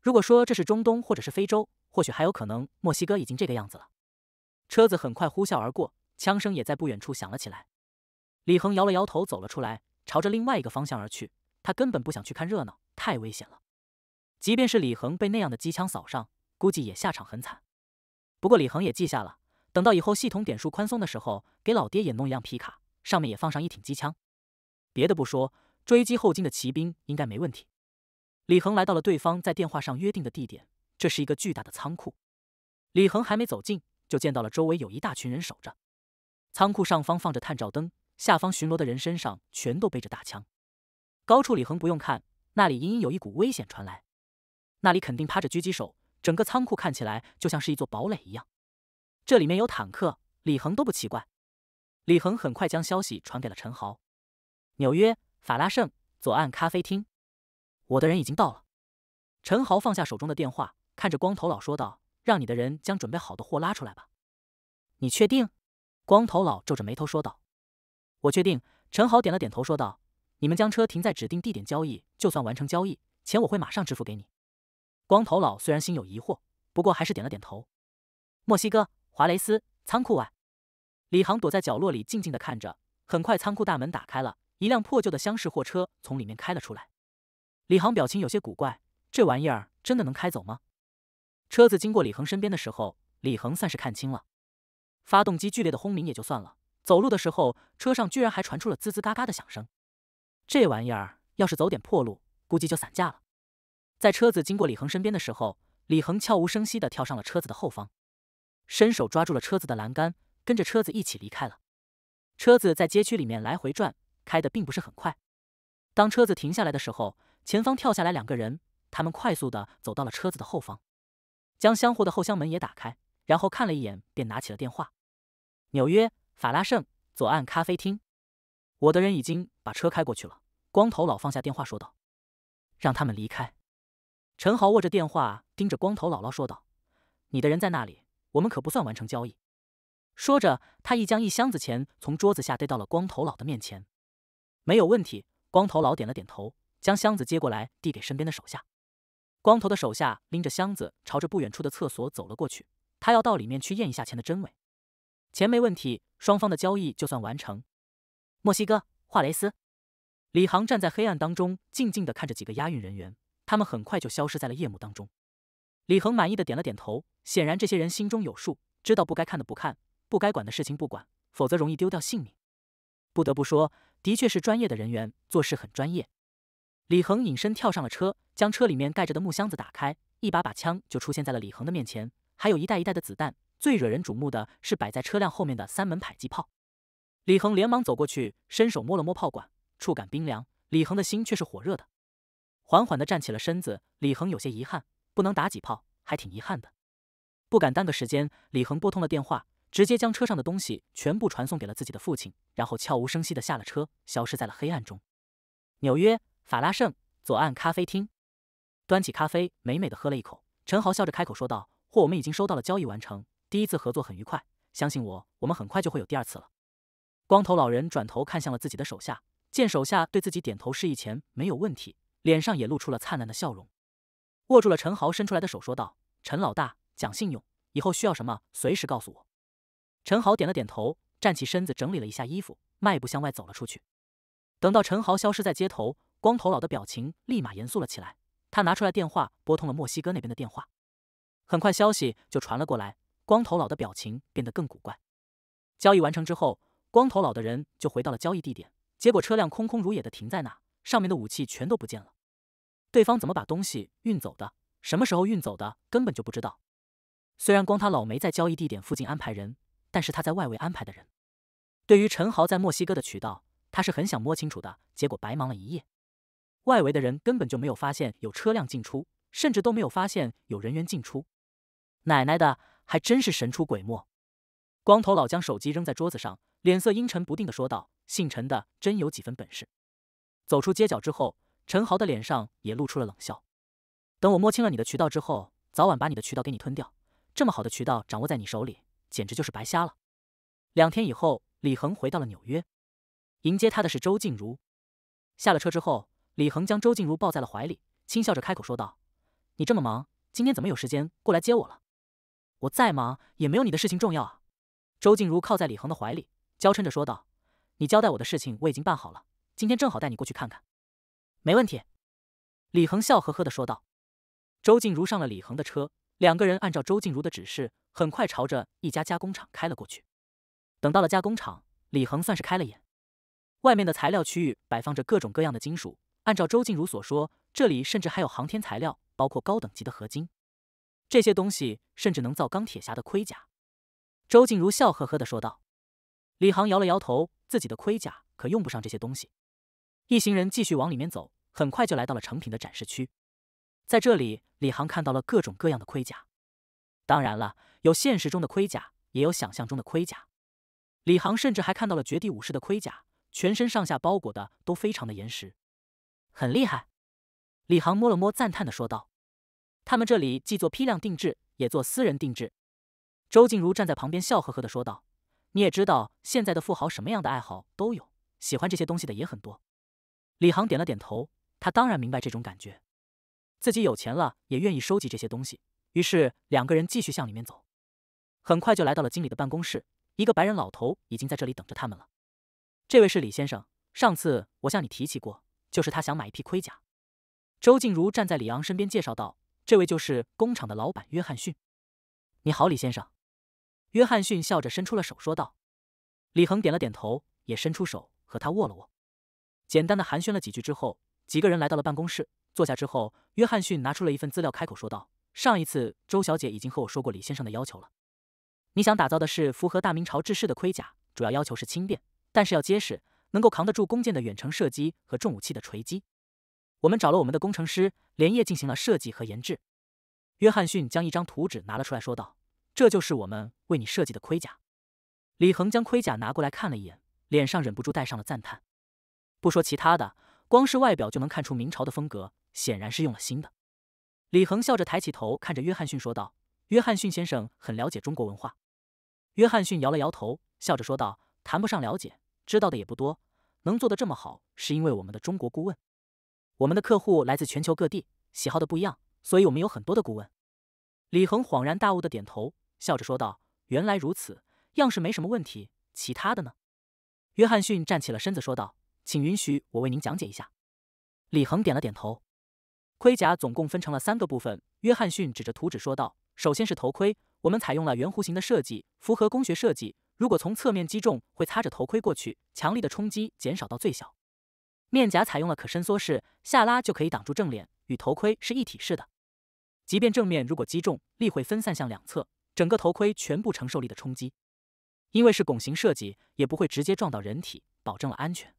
如果说这是中东或者是非洲，或许还有可能。墨西哥已经这个样子了。车子很快呼啸而过，枪声也在不远处响了起来。李恒摇了摇头，走了出来，朝着另外一个方向而去。他根本不想去看热闹，太危险了。即便是李恒被那样的机枪扫上，估计也下场很惨。不过李恒也记下了，等到以后系统点数宽松的时候，给老爹也弄一辆皮卡，上面也放上一挺机枪。别的不说，追击后金的骑兵应该没问题。李恒来到了对方在电话上约定的地点，这是一个巨大的仓库。李恒还没走近，就见到了周围有一大群人守着。仓库上方放着探照灯，下方巡逻的人身上全都背着大枪。高处李恒不用看，那里隐隐有一股危险传来。那里肯定趴着狙击手，整个仓库看起来就像是一座堡垒一样。这里面有坦克，李恒都不奇怪。李恒很快将消息传给了陈豪。纽约法拉盛左岸咖啡厅，我的人已经到了。陈豪放下手中的电话，看着光头佬说道：“让你的人将准备好的货拉出来吧。”你确定？光头佬皱着眉头说道：“我确定。”陈豪点了点头说道：“你们将车停在指定地点交易，就算完成交易，钱我会马上支付给你。”光头佬虽然心有疑惑，不过还是点了点头。墨西哥华雷斯仓库外，李航躲在角落里静静的看着。很快，仓库大门打开了，一辆破旧的厢式货车从里面开了出来。李航表情有些古怪，这玩意儿真的能开走吗？车子经过李恒身边的时候，李恒算是看清了，发动机剧烈的轰鸣也就算了，走路的时候车上居然还传出了滋滋嘎嘎的响声。这玩意儿要是走点破路，估计就散架了。在车子经过李恒身边的时候，李恒悄无声息的跳上了车子的后方，伸手抓住了车子的栏杆，跟着车子一起离开了。车子在街区里面来回转，开的并不是很快。当车子停下来的时候，前方跳下来两个人，他们快速的走到了车子的后方，将厢货的后箱门也打开，然后看了一眼，便拿起了电话。纽约法拉盛左岸咖啡厅，我的人已经把车开过去了。光头佬放下电话说道：“让他们离开。”陈豪握着电话，盯着光头姥姥说道：“你的人在那里？我们可不算完成交易。”说着，他一将一箱子钱从桌子下带到了光头佬的面前。没有问题。光头佬点了点头，将箱子接过来递给身边的手下。光头的手下拎着箱子，朝着不远处的厕所走了过去。他要到里面去验一下钱的真伪。钱没问题，双方的交易就算完成。墨西哥华雷斯。李航站在黑暗当中，静静地看着几个押运人员。他们很快就消失在了夜幕当中。李恒满意的点了点头，显然这些人心中有数，知道不该看的不看，不该管的事情不管，否则容易丢掉性命。不得不说，的确是专业的人员，做事很专业。李恒隐身跳上了车，将车里面盖着的木箱子打开，一把把枪就出现在了李恒的面前，还有一袋一袋的子弹。最惹人瞩目的是摆在车辆后面的三门迫击炮。李恒连忙走过去，伸手摸了摸炮管，触感冰凉，李恒的心却是火热的。缓缓的站起了身子，李恒有些遗憾，不能打几炮，还挺遗憾的。不敢耽搁时间，李恒拨通了电话，直接将车上的东西全部传送给了自己的父亲，然后悄无声息的下了车，消失在了黑暗中。纽约，法拉盛，左岸咖啡厅，端起咖啡，美美的喝了一口，陈豪笑着开口说道：“货我们已经收到了，交易完成，第一次合作很愉快，相信我，我们很快就会有第二次了。”光头老人转头看向了自己的手下，见手下对自己点头示意，前没有问题。脸上也露出了灿烂的笑容，握住了陈豪伸出来的手，说道：“陈老大，讲信用，以后需要什么，随时告诉我。”陈豪点了点头，站起身子，整理了一下衣服，迈步向外走了出去。等到陈豪消失在街头，光头佬的表情立马严肃了起来。他拿出来电话，拨通了墨西哥那边的电话。很快，消息就传了过来。光头佬的表情变得更古怪。交易完成之后，光头佬的人就回到了交易地点，结果车辆空空如也的停在那。上面的武器全都不见了，对方怎么把东西运走的？什么时候运走的？根本就不知道。虽然光他老没在交易地点附近安排人，但是他在外围安排的人，对于陈豪在墨西哥的渠道，他是很想摸清楚的。结果白忙了一夜，外围的人根本就没有发现有车辆进出，甚至都没有发现有人员进出。奶奶的，还真是神出鬼没！光头老将手机扔在桌子上，脸色阴沉不定的说道：“姓陈的真有几分本事。”走出街角之后，陈豪的脸上也露出了冷笑。等我摸清了你的渠道之后，早晚把你的渠道给你吞掉。这么好的渠道掌握在你手里，简直就是白瞎了。两天以后，李恒回到了纽约，迎接他的是周静茹。下了车之后，李恒将周静茹抱在了怀里，轻笑着开口说道：“你这么忙，今天怎么有时间过来接我了？我再忙也没有你的事情重要啊。”周静茹靠在李恒的怀里，娇嗔着说道：“你交代我的事情我已经办好了。”今天正好带你过去看看，没问题。”李恒笑呵呵的说道。周静茹上了李恒的车，两个人按照周静茹的指示，很快朝着一家加工厂开了过去。等到了加工厂，李恒算是开了眼。外面的材料区域摆放着各种各样的金属，按照周静茹所说，这里甚至还有航天材料，包括高等级的合金。这些东西甚至能造钢铁侠的盔甲。”周静茹笑呵呵的说道。李航摇了摇头，自己的盔甲可用不上这些东西。一行人继续往里面走，很快就来到了成品的展示区。在这里，李航看到了各种各样的盔甲，当然了，有现实中的盔甲，也有想象中的盔甲。李航甚至还看到了绝地武士的盔甲，全身上下包裹的都非常的严实，很厉害。李航摸了摸，赞叹的说道：“他们这里既做批量定制，也做私人定制。”周静茹站在旁边笑呵呵的说道：“你也知道，现在的富豪什么样的爱好都有，喜欢这些东西的也很多。”李航点了点头，他当然明白这种感觉。自己有钱了，也愿意收集这些东西。于是两个人继续向里面走，很快就来到了经理的办公室。一个白人老头已经在这里等着他们了。这位是李先生，上次我向你提起过，就是他想买一批盔甲。周静茹站在李昂身边介绍道：“这位就是工厂的老板约翰逊。”你好，李先生。约翰逊笑着伸出了手说道。李恒点了点头，也伸出手和他握了握。简单的寒暄了几句之后，几个人来到了办公室，坐下之后，约翰逊拿出了一份资料，开口说道：“上一次周小姐已经和我说过李先生的要求了。你想打造的是符合大明朝制式的盔甲，主要要求是轻便，但是要结实，能够扛得住弓箭的远程射击和重武器的锤击。我们找了我们的工程师，连夜进行了设计和研制。”约翰逊将一张图纸拿了出来说道：“这就是我们为你设计的盔甲。”李恒将盔甲拿过来看了一眼，脸上忍不住带上了赞叹。不说其他的，光是外表就能看出明朝的风格，显然是用了心的。李恒笑着抬起头，看着约翰逊说道：“约翰逊先生很了解中国文化。”约翰逊摇了摇头，笑着说道：“谈不上了解，知道的也不多。能做得这么好，是因为我们的中国顾问。我们的客户来自全球各地，喜好的不一样，所以我们有很多的顾问。”李恒恍然大悟的点头，笑着说道：“原来如此，样式没什么问题，其他的呢？”约翰逊站起了身子，说道。请允许我为您讲解一下。李恒点了点头。盔甲总共分成了三个部分。约翰逊指着图纸说道：“首先是头盔，我们采用了圆弧形的设计，符合工学设计。如果从侧面击中，会擦着头盔过去，强力的冲击减少到最小。面甲采用了可伸缩式，下拉就可以挡住正脸，与头盔是一体式的。即便正面如果击中，力会分散向两侧，整个头盔全部承受力的冲击。因为是拱形设计，也不会直接撞到人体，保证了安全。”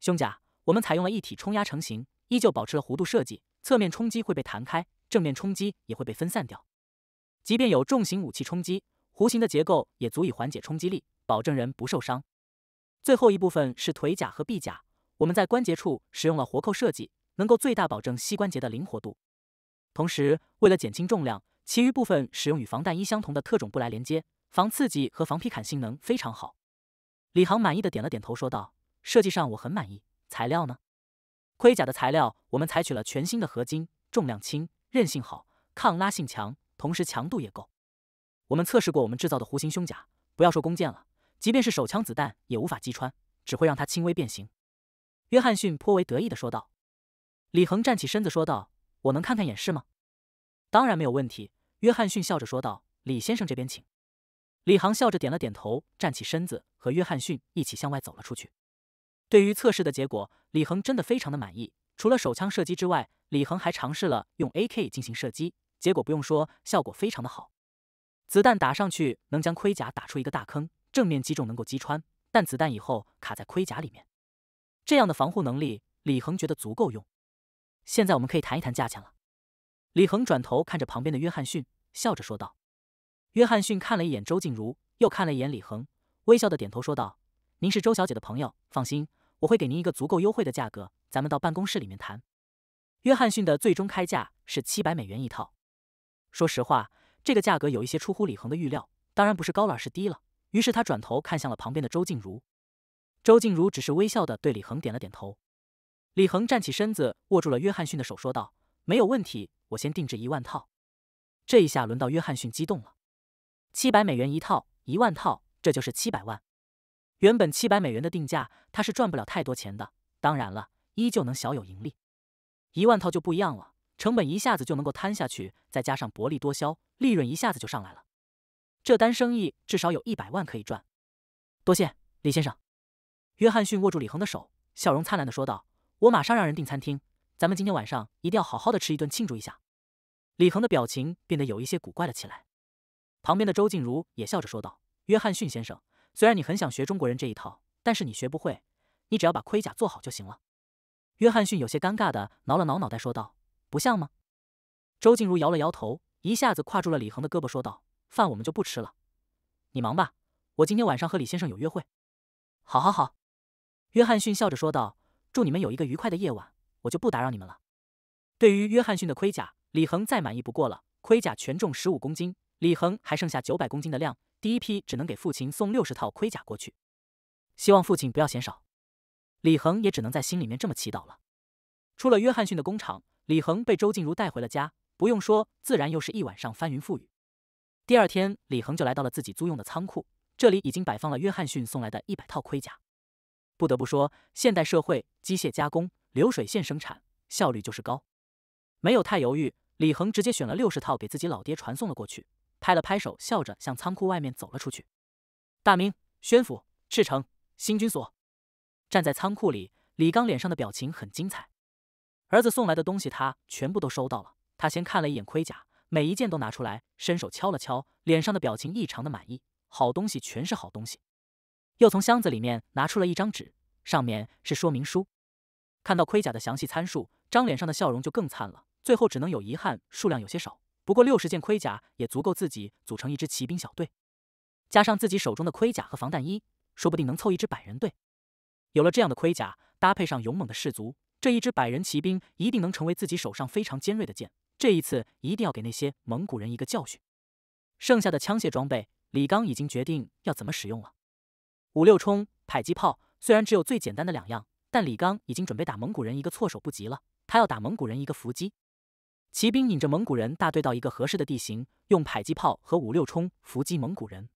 胸甲，我们采用了一体冲压成型，依旧保持了弧度设计。侧面冲击会被弹开，正面冲击也会被分散掉。即便有重型武器冲击，弧形的结构也足以缓解冲击力，保证人不受伤。最后一部分是腿甲和臂甲，我们在关节处使用了活扣设计，能够最大保证膝关节的灵活度。同时，为了减轻重量，其余部分使用与防弹衣相同的特种布来连接，防刺激和防劈砍性能非常好。李航满意的点了点头，说道。设计上我很满意，材料呢？盔甲的材料我们采取了全新的合金，重量轻，韧性好，抗拉性强，同时强度也够。我们测试过我们制造的弧形胸甲，不要说弓箭了，即便是手枪子弹也无法击穿，只会让它轻微变形。约翰逊颇为得意的说道。李恒站起身子说道：“我能看看演示吗？”“当然没有问题。”约翰逊笑着说道。“李先生这边请。”李航笑着点了点头，站起身子和约翰逊一起向外走了出去。对于测试的结果，李恒真的非常的满意。除了手枪射击之外，李恒还尝试了用 A K 进行射击，结果不用说，效果非常的好。子弹打上去能将盔甲打出一个大坑，正面击中能够击穿，但子弹以后卡在盔甲里面，这样的防护能力，李恒觉得足够用。现在我们可以谈一谈价钱了。李恒转头看着旁边的约翰逊，笑着说道：“约翰逊看了一眼周静茹，又看了一眼李恒，微笑的点头说道：‘您是周小姐的朋友，放心。’”我会给您一个足够优惠的价格，咱们到办公室里面谈。约翰逊的最终开价是七百美元一套。说实话，这个价格有一些出乎李恒的预料，当然不是高了而是低了。于是他转头看向了旁边的周静茹，周静茹只是微笑的对李恒点了点头。李恒站起身子，握住了约翰逊的手，说道：“没有问题，我先定制一万套。”这一下轮到约翰逊激动了，七百美元一套，一万套，这就是七百万。原本七百美元的定价，他是赚不了太多钱的。当然了，依旧能小有盈利。一万套就不一样了，成本一下子就能够摊下去，再加上薄利多销，利润一下子就上来了。这单生意至少有一百万可以赚。多谢李先生。约翰逊握住李恒的手，笑容灿烂的说道：“我马上让人订餐厅，咱们今天晚上一定要好好的吃一顿，庆祝一下。”李恒的表情变得有一些古怪了起来。旁边的周静茹也笑着说道：“约翰逊先生。”虽然你很想学中国人这一套，但是你学不会。你只要把盔甲做好就行了。约翰逊有些尴尬的挠了挠脑袋，说道：“不像吗？”周静茹摇了摇头，一下子跨住了李恒的胳膊，说道：“饭我们就不吃了，你忙吧。我今天晚上和李先生有约会。”“好，好，好。”约翰逊笑着说道：“祝你们有一个愉快的夜晚。我就不打扰你们了。”对于约翰逊的盔甲，李恒再满意不过了。盔甲全重十五公斤，李恒还剩下九百公斤的量。第一批只能给父亲送六十套盔甲过去，希望父亲不要嫌少。李恒也只能在心里面这么祈祷了。出了约翰逊的工厂，李恒被周静茹带回了家。不用说，自然又是一晚上翻云覆雨。第二天，李恒就来到了自己租用的仓库，这里已经摆放了约翰逊送来的一百套盔甲。不得不说，现代社会机械加工、流水线生产效率就是高。没有太犹豫，李恒直接选了六十套给自己老爹传送了过去。拍了拍手，笑着向仓库外面走了出去。大明、宣府、赤城、新军所，站在仓库里，李刚脸上的表情很精彩。儿子送来的东西，他全部都收到了。他先看了一眼盔甲，每一件都拿出来，伸手敲了敲，脸上的表情异常的满意。好东西全是好东西。又从箱子里面拿出了一张纸，上面是说明书。看到盔甲的详细参数，张脸上的笑容就更灿了。最后只能有遗憾，数量有些少。不过六十件盔甲也足够自己组成一支骑兵小队，加上自己手中的盔甲和防弹衣，说不定能凑一支百人队。有了这样的盔甲，搭配上勇猛的士卒，这一支百人骑兵一定能成为自己手上非常尖锐的剑。这一次一定要给那些蒙古人一个教训。剩下的枪械装备，李刚已经决定要怎么使用了。五六冲迫击炮虽然只有最简单的两样，但李刚已经准备打蒙古人一个措手不及了。他要打蒙古人一个伏击。骑兵引着蒙古人大队到一个合适的地形，用迫击炮和五六冲伏击蒙古人。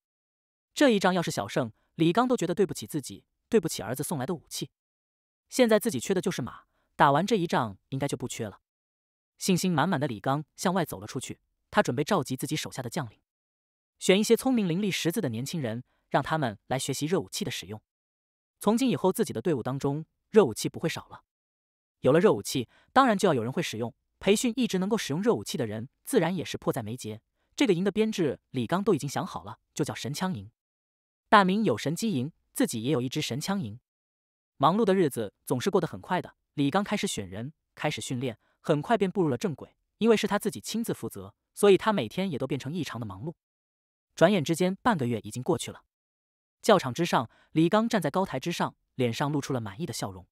这一仗要是小胜，李刚都觉得对不起自己，对不起儿子送来的武器。现在自己缺的就是马，打完这一仗应该就不缺了。信心满满的李刚向外走了出去，他准备召集自己手下的将领，选一些聪明伶俐、识字的年轻人，让他们来学习热武器的使用。从今以后，自己的队伍当中热武器不会少了。有了热武器，当然就要有人会使用。培训一直能够使用热武器的人，自然也是迫在眉睫。这个营的编制，李刚都已经想好了，就叫神枪营。大明有神机营，自己也有一支神枪营。忙碌的日子总是过得很快的。李刚开始选人，开始训练，很快便步入了正轨。因为是他自己亲自负责，所以他每天也都变成异常的忙碌。转眼之间，半个月已经过去了。教场之上，李刚站在高台之上，脸上露出了满意的笑容。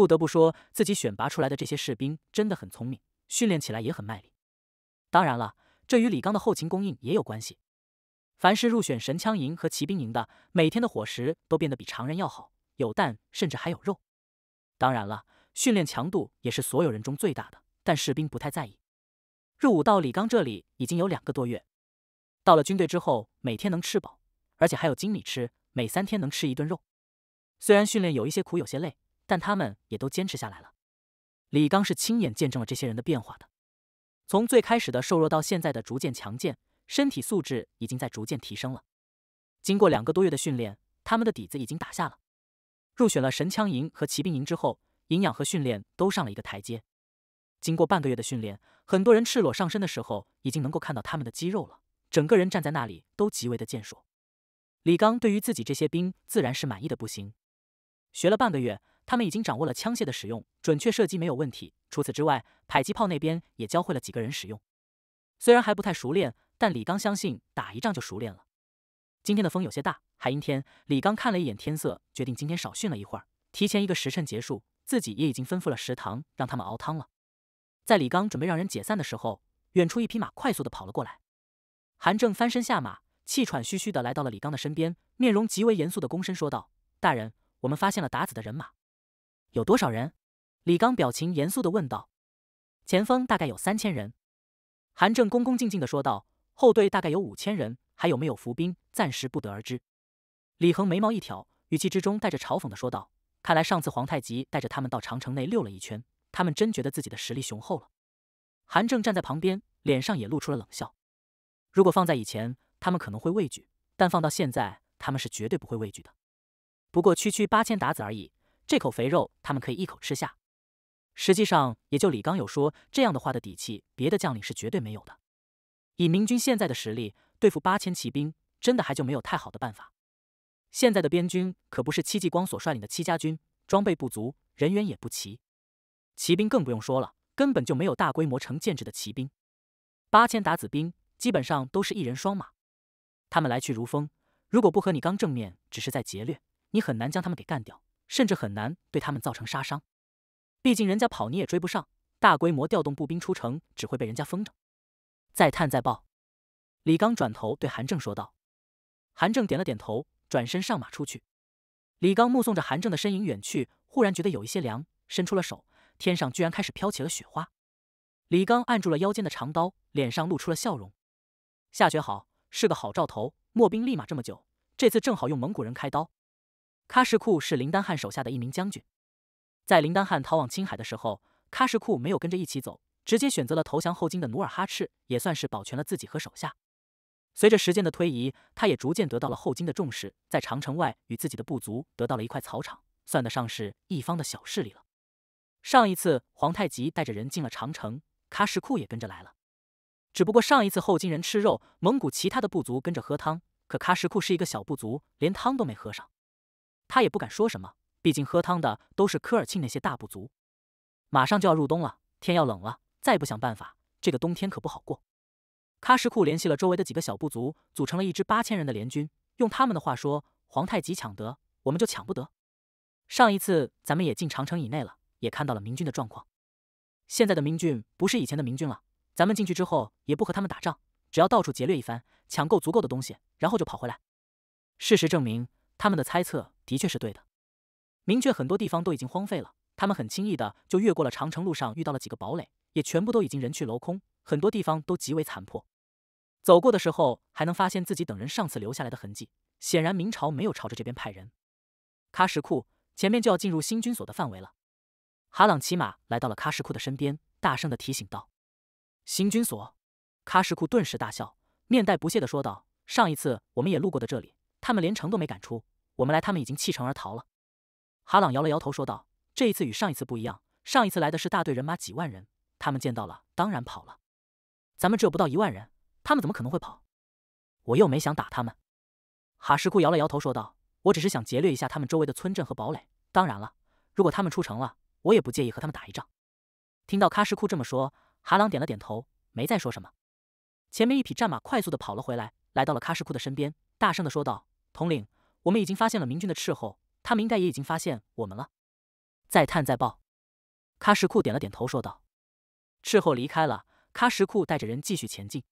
不得不说，自己选拔出来的这些士兵真的很聪明，训练起来也很卖力。当然了，这与李刚的后勤供应也有关系。凡是入选神枪营和骑兵营的，每天的伙食都变得比常人要好，有蛋，甚至还有肉。当然了，训练强度也是所有人中最大的，但士兵不太在意。入伍到李刚这里已经有两个多月，到了军队之后，每天能吃饱，而且还有精米吃，每三天能吃一顿肉。虽然训练有一些苦，有些累。但他们也都坚持下来了。李刚是亲眼见证了这些人的变化的，从最开始的瘦弱到现在的逐渐强健，身体素质已经在逐渐提升了。经过两个多月的训练，他们的底子已经打下了。入选了神枪营和骑兵营之后，营养和训练都上了一个台阶。经过半个月的训练，很多人赤裸上身的时候，已经能够看到他们的肌肉了，整个人站在那里都极为的健硕。李刚对于自己这些兵自然是满意的不行。学了半个月。他们已经掌握了枪械的使用，准确射击没有问题。除此之外，迫击炮那边也教会了几个人使用，虽然还不太熟练，但李刚相信打一仗就熟练了。今天的风有些大，还阴天。李刚看了一眼天色，决定今天少训了一会儿，提前一个时辰结束。自己也已经吩咐了食堂让他们熬汤了。在李刚准备让人解散的时候，远处一匹马快速的跑了过来。韩正翻身下马，气喘吁吁的来到了李刚的身边，面容极为严肃的躬身说道：“大人，我们发现了达子的人马。”有多少人？李刚表情严肃的问道。前锋大概有三千人，韩正恭恭敬敬的说道。后队大概有五千人，还有没有伏兵，暂时不得而知。李恒眉毛一挑，语气之中带着嘲讽的说道：“看来上次皇太极带着他们到长城内溜了一圈，他们真觉得自己的实力雄厚了。”韩正站在旁边，脸上也露出了冷笑。如果放在以前，他们可能会畏惧，但放到现在，他们是绝对不会畏惧的。不过区区八千达子而已。这口肥肉，他们可以一口吃下。实际上，也就李刚有说这样的话的底气，别的将领是绝对没有的。以明军现在的实力，对付八千骑兵，真的还就没有太好的办法。现在的边军可不是戚继光所率领的戚家军，装备不足，人员也不齐，骑兵更不用说了，根本就没有大规模成建制的骑兵。八千鞑子兵基本上都是一人双马，他们来去如风。如果不和你刚正面，只是在劫掠，你很难将他们给干掉。甚至很难对他们造成杀伤，毕竟人家跑你也追不上。大规模调动步兵出城，只会被人家封着。再探再报，李刚转头对韩正说道。韩正点了点头，转身上马出去。李刚目送着韩正的身影远去，忽然觉得有一些凉，伸出了手，天上居然开始飘起了雪花。李刚按住了腰间的长刀，脸上露出了笑容。下雪好，是个好兆头。莫兵立马这么久，这次正好用蒙古人开刀。喀什库是林丹汗手下的一名将军，在林丹汗逃往青海的时候，喀什库没有跟着一起走，直接选择了投降后金的努尔哈赤，也算是保全了自己和手下。随着时间的推移，他也逐渐得到了后金的重视，在长城外与自己的部族得到了一块草场，算得上是一方的小势力了。上一次皇太极带着人进了长城，喀什库也跟着来了，只不过上一次后金人吃肉，蒙古其他的部族跟着喝汤，可喀什库是一个小部族，连汤都没喝上。他也不敢说什么，毕竟喝汤的都是科尔沁那些大部族。马上就要入冬了，天要冷了，再不想办法，这个冬天可不好过。喀什库联系了周围的几个小部族，组成了一支八千人的联军。用他们的话说：“皇太极抢得，我们就抢不得。”上一次咱们也进长城以内了，也看到了明军的状况。现在的明军不是以前的明军了。咱们进去之后也不和他们打仗，只要到处劫掠一番，抢够足够的东西，然后就跑回来。事实证明。他们的猜测的确是对的，明确很多地方都已经荒废了，他们很轻易的就越过了长城路上遇到了几个堡垒，也全部都已经人去楼空，很多地方都极为残破。走过的时候还能发现自己等人上次留下来的痕迹，显然明朝没有朝着这边派人。喀什库，前面就要进入新军所的范围了。哈朗骑马来到了喀什库的身边，大声的提醒道：“新军所。”喀什库顿时大笑，面带不屑的说道：“上一次我们也路过的这里。”他们连城都没敢出，我们来，他们已经弃城而逃了。哈朗摇了摇头说道：“这一次与上一次不一样，上一次来的是大队人马，几万人，他们见到了当然跑了。咱们只有不到一万人，他们怎么可能会跑？我又没想打他们。”哈什库摇了摇头说道：“我只是想劫掠一下他们周围的村镇和堡垒。当然了，如果他们出城了，我也不介意和他们打一仗。”听到喀什库这么说，哈朗点了点头，没再说什么。前面一匹战马快速的跑了回来，来到了喀什库的身边，大声的说道。统领，我们已经发现了明军的斥候，他们应该也已经发现我们了。再探再报。喀什库点了点头，说道：“斥候离开了，喀什库带着人继续前进。”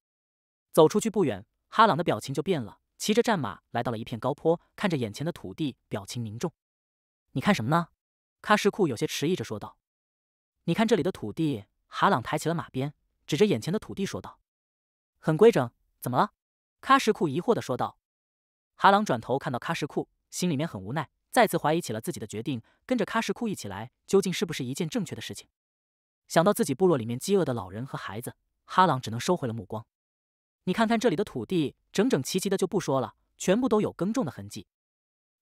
走出去不远，哈朗的表情就变了，骑着战马来到了一片高坡，看着眼前的土地，表情凝重。“你看什么呢？”喀什库有些迟疑着说道。“你看这里的土地。”哈朗抬起了马鞭，指着眼前的土地说道：“很规整，怎么了？”喀什库疑惑的说道。哈朗转头看到喀什库，心里面很无奈，再次怀疑起了自己的决定，跟着喀什库一起来，究竟是不是一件正确的事情？想到自己部落里面饥饿的老人和孩子，哈朗只能收回了目光。你看看这里的土地，整整齐齐的就不说了，全部都有耕种的痕迹。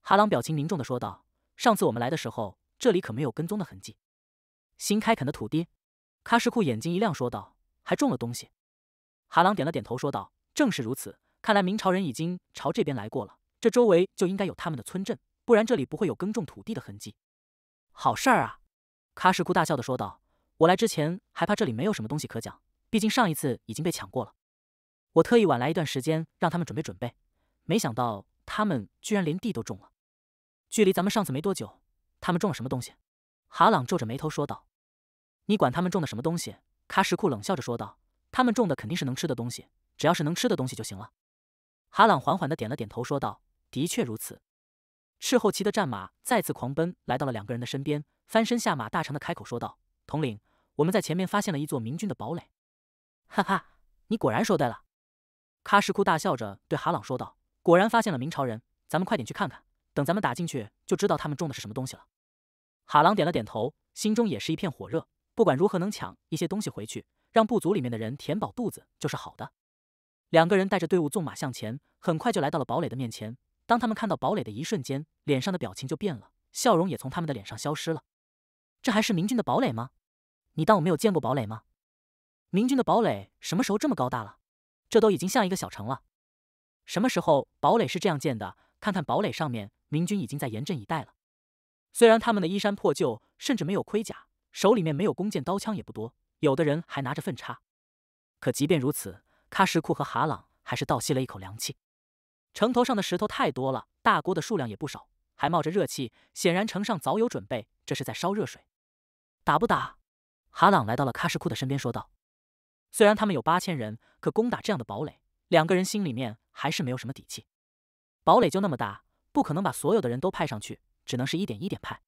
哈朗表情凝重的说道：“上次我们来的时候，这里可没有耕种的痕迹。”新开垦的土地，喀什库眼睛一亮说道：“还种了东西。”哈朗点了点头说道：“正是如此。”看来明朝人已经朝这边来过了，这周围就应该有他们的村镇，不然这里不会有耕种土地的痕迹。好事儿啊！喀什库大笑的说道：“我来之前还怕这里没有什么东西可讲，毕竟上一次已经被抢过了。我特意晚来一段时间，让他们准备准备，没想到他们居然连地都种了。距离咱们上次没多久，他们种了什么东西？”哈朗皱着眉头说道：“你管他们种的什么东西？”喀什库冷笑着说道：“他们种的肯定是能吃的东西，只要是能吃的东西就行了。”哈朗缓缓的点了点头，说道：“的确如此。”赤候骑的战马再次狂奔，来到了两个人的身边，翻身下马，大长的开口说道：“统领，我们在前面发现了一座明军的堡垒。”“哈哈，你果然说对了！”喀什库大笑着对哈朗说道：“果然发现了明朝人，咱们快点去看看。等咱们打进去，就知道他们种的是什么东西了。”哈朗点了点头，心中也是一片火热。不管如何，能抢一些东西回去，让部族里面的人填饱肚子就是好的。两个人带着队伍纵马向前，很快就来到了堡垒的面前。当他们看到堡垒的一瞬间，脸上的表情就变了，笑容也从他们的脸上消失了。这还是明军的堡垒吗？你当我没有见过堡垒吗？明军的堡垒什么时候这么高大了？这都已经像一个小城了。什么时候堡垒是这样建的？看看堡垒上面，明军已经在严阵以待了。虽然他们的衣衫破旧，甚至没有盔甲，手里面没有弓箭，刀枪也不多，有的人还拿着粪叉，可即便如此。喀什库和哈朗还是倒吸了一口凉气。城头上的石头太多了，大锅的数量也不少，还冒着热气，显然城上早有准备。这是在烧热水。打不打？哈朗来到了喀什库的身边，说道：“虽然他们有八千人，可攻打这样的堡垒，两个人心里面还是没有什么底气。堡垒就那么大，不可能把所有的人都派上去，只能是一点一点派。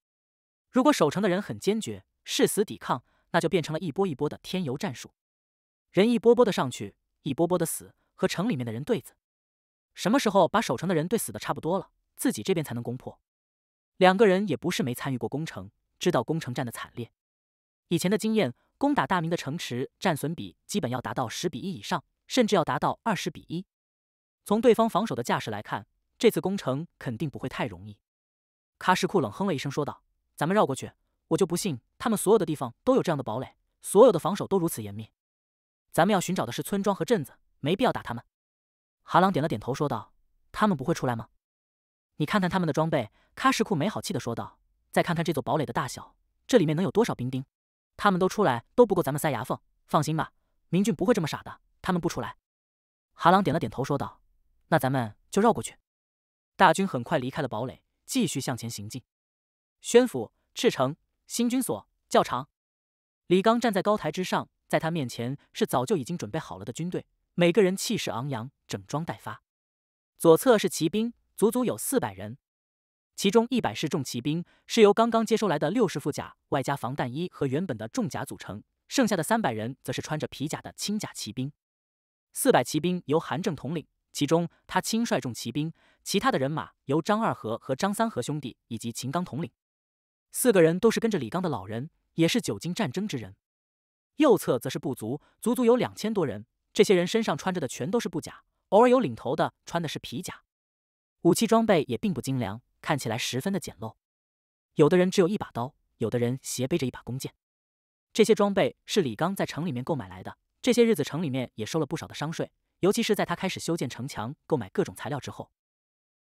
如果守城的人很坚决，誓死抵抗，那就变成了一波一波的添油战术，人一波波的上去。”一波波的死和城里面的人对子，什么时候把守城的人对死的差不多了，自己这边才能攻破。两个人也不是没参与过攻城，知道攻城战的惨烈。以前的经验，攻打大明的城池，战损比基本要达到十比一以上，甚至要达到二十比一。从对方防守的架势来看，这次攻城肯定不会太容易。喀什库冷哼了一声，说道：“咱们绕过去，我就不信他们所有的地方都有这样的堡垒，所有的防守都如此严密。”咱们要寻找的是村庄和镇子，没必要打他们。哈朗点了点头，说道：“他们不会出来吗？你看看他们的装备。”喀什库没好气的说道：“再看看这座堡垒的大小，这里面能有多少兵丁？他们都出来都不够咱们塞牙缝。放心吧，明俊不会这么傻的，他们不出来。”哈朗点了点头，说道：“那咱们就绕过去。”大军很快离开了堡垒，继续向前行进。宣府、赤城、新军所、教场，李刚站在高台之上。在他面前是早就已经准备好了的军队，每个人气势昂扬，整装待发。左侧是骑兵，足足有四百人，其中一百是重骑兵，是由刚刚接收来的六十副甲外加防弹衣和原本的重甲组成；剩下的三百人则是穿着皮甲的轻甲骑兵。四百骑兵由韩正统领，其中他亲率重骑兵，其他的人马由张二和和张三和兄弟以及秦刚统领。四个人都是跟着李刚的老人，也是久经战争之人。右侧则是部族，足足有两千多人。这些人身上穿着的全都是布甲，偶尔有领头的穿的是皮甲。武器装备也并不精良，看起来十分的简陋。有的人只有一把刀，有的人斜背着一把弓箭。这些装备是李刚在城里面购买来的。这些日子，城里面也收了不少的商税，尤其是在他开始修建城墙、购买各种材料之后，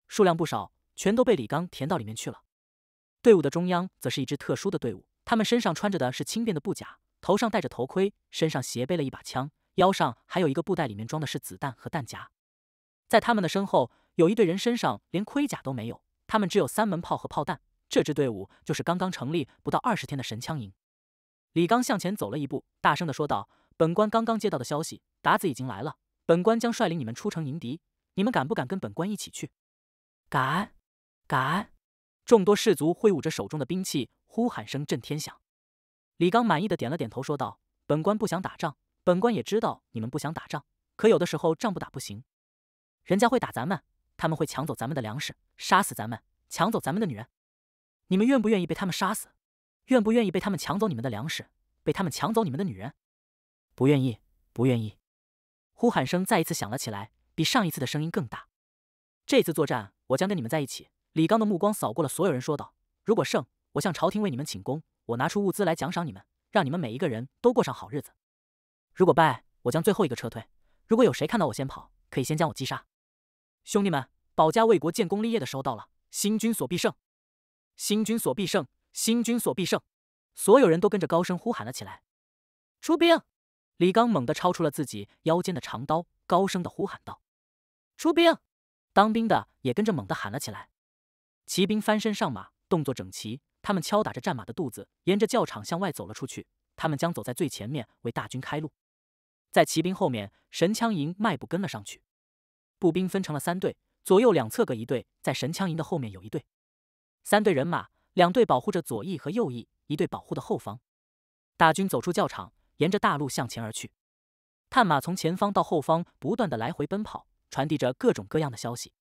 数量不少，全都被李刚填到里面去了。队伍的中央则是一支特殊的队伍，他们身上穿着的是轻便的布甲。头上戴着头盔，身上斜背了一把枪，腰上还有一个布袋，里面装的是子弹和弹夹。在他们的身后，有一队人，身上连盔甲都没有，他们只有三门炮和炮弹。这支队伍就是刚刚成立不到二十天的神枪营。李刚向前走了一步，大声的说道：“本官刚刚接到的消息，达子已经来了，本官将率领你们出城迎敌。你们敢不敢跟本官一起去？”“敢！”“敢！”众多士卒挥舞着手中的兵器，呼喊声震天响。李刚满意的点了点头，说道：“本官不想打仗，本官也知道你们不想打仗。可有的时候，仗不打不行。人家会打咱们，他们会抢走咱们的粮食，杀死咱们，抢走咱们的女人。你们愿不愿意被他们杀死？愿不愿意被他们抢走你们的粮食？被他们抢走你们的女人？不愿意，不愿意。”呼喊声再一次响了起来，比上一次的声音更大。这次作战，我将跟你们在一起。李刚的目光扫过了所有人，说道：“如果胜，我向朝廷为你们请功。”我拿出物资来奖赏你们，让你们每一个人都过上好日子。如果败，我将最后一个撤退。如果有谁看到我先跑，可以先将我击杀。兄弟们，保家卫国、建功立业的时候到了！新军所必胜，新军所必胜，新军所必胜！所有人都跟着高声呼喊了起来。出兵！李刚猛地超出了自己腰间的长刀，高声的呼喊道：“出兵！”当兵的也跟着猛地喊了起来。骑兵翻身上马，动作整齐。他们敲打着战马的肚子，沿着教场向外走了出去。他们将走在最前面，为大军开路。在骑兵后面，神枪营迈步跟了上去。步兵分成了三队，左右两侧各一队，在神枪营的后面有一队。三队人马，两队保护着左翼和右翼，一队保护的后方。大军走出教场，沿着大路向前而去。探马从前方到后方不断的来回奔跑，传递着各种各样的消息。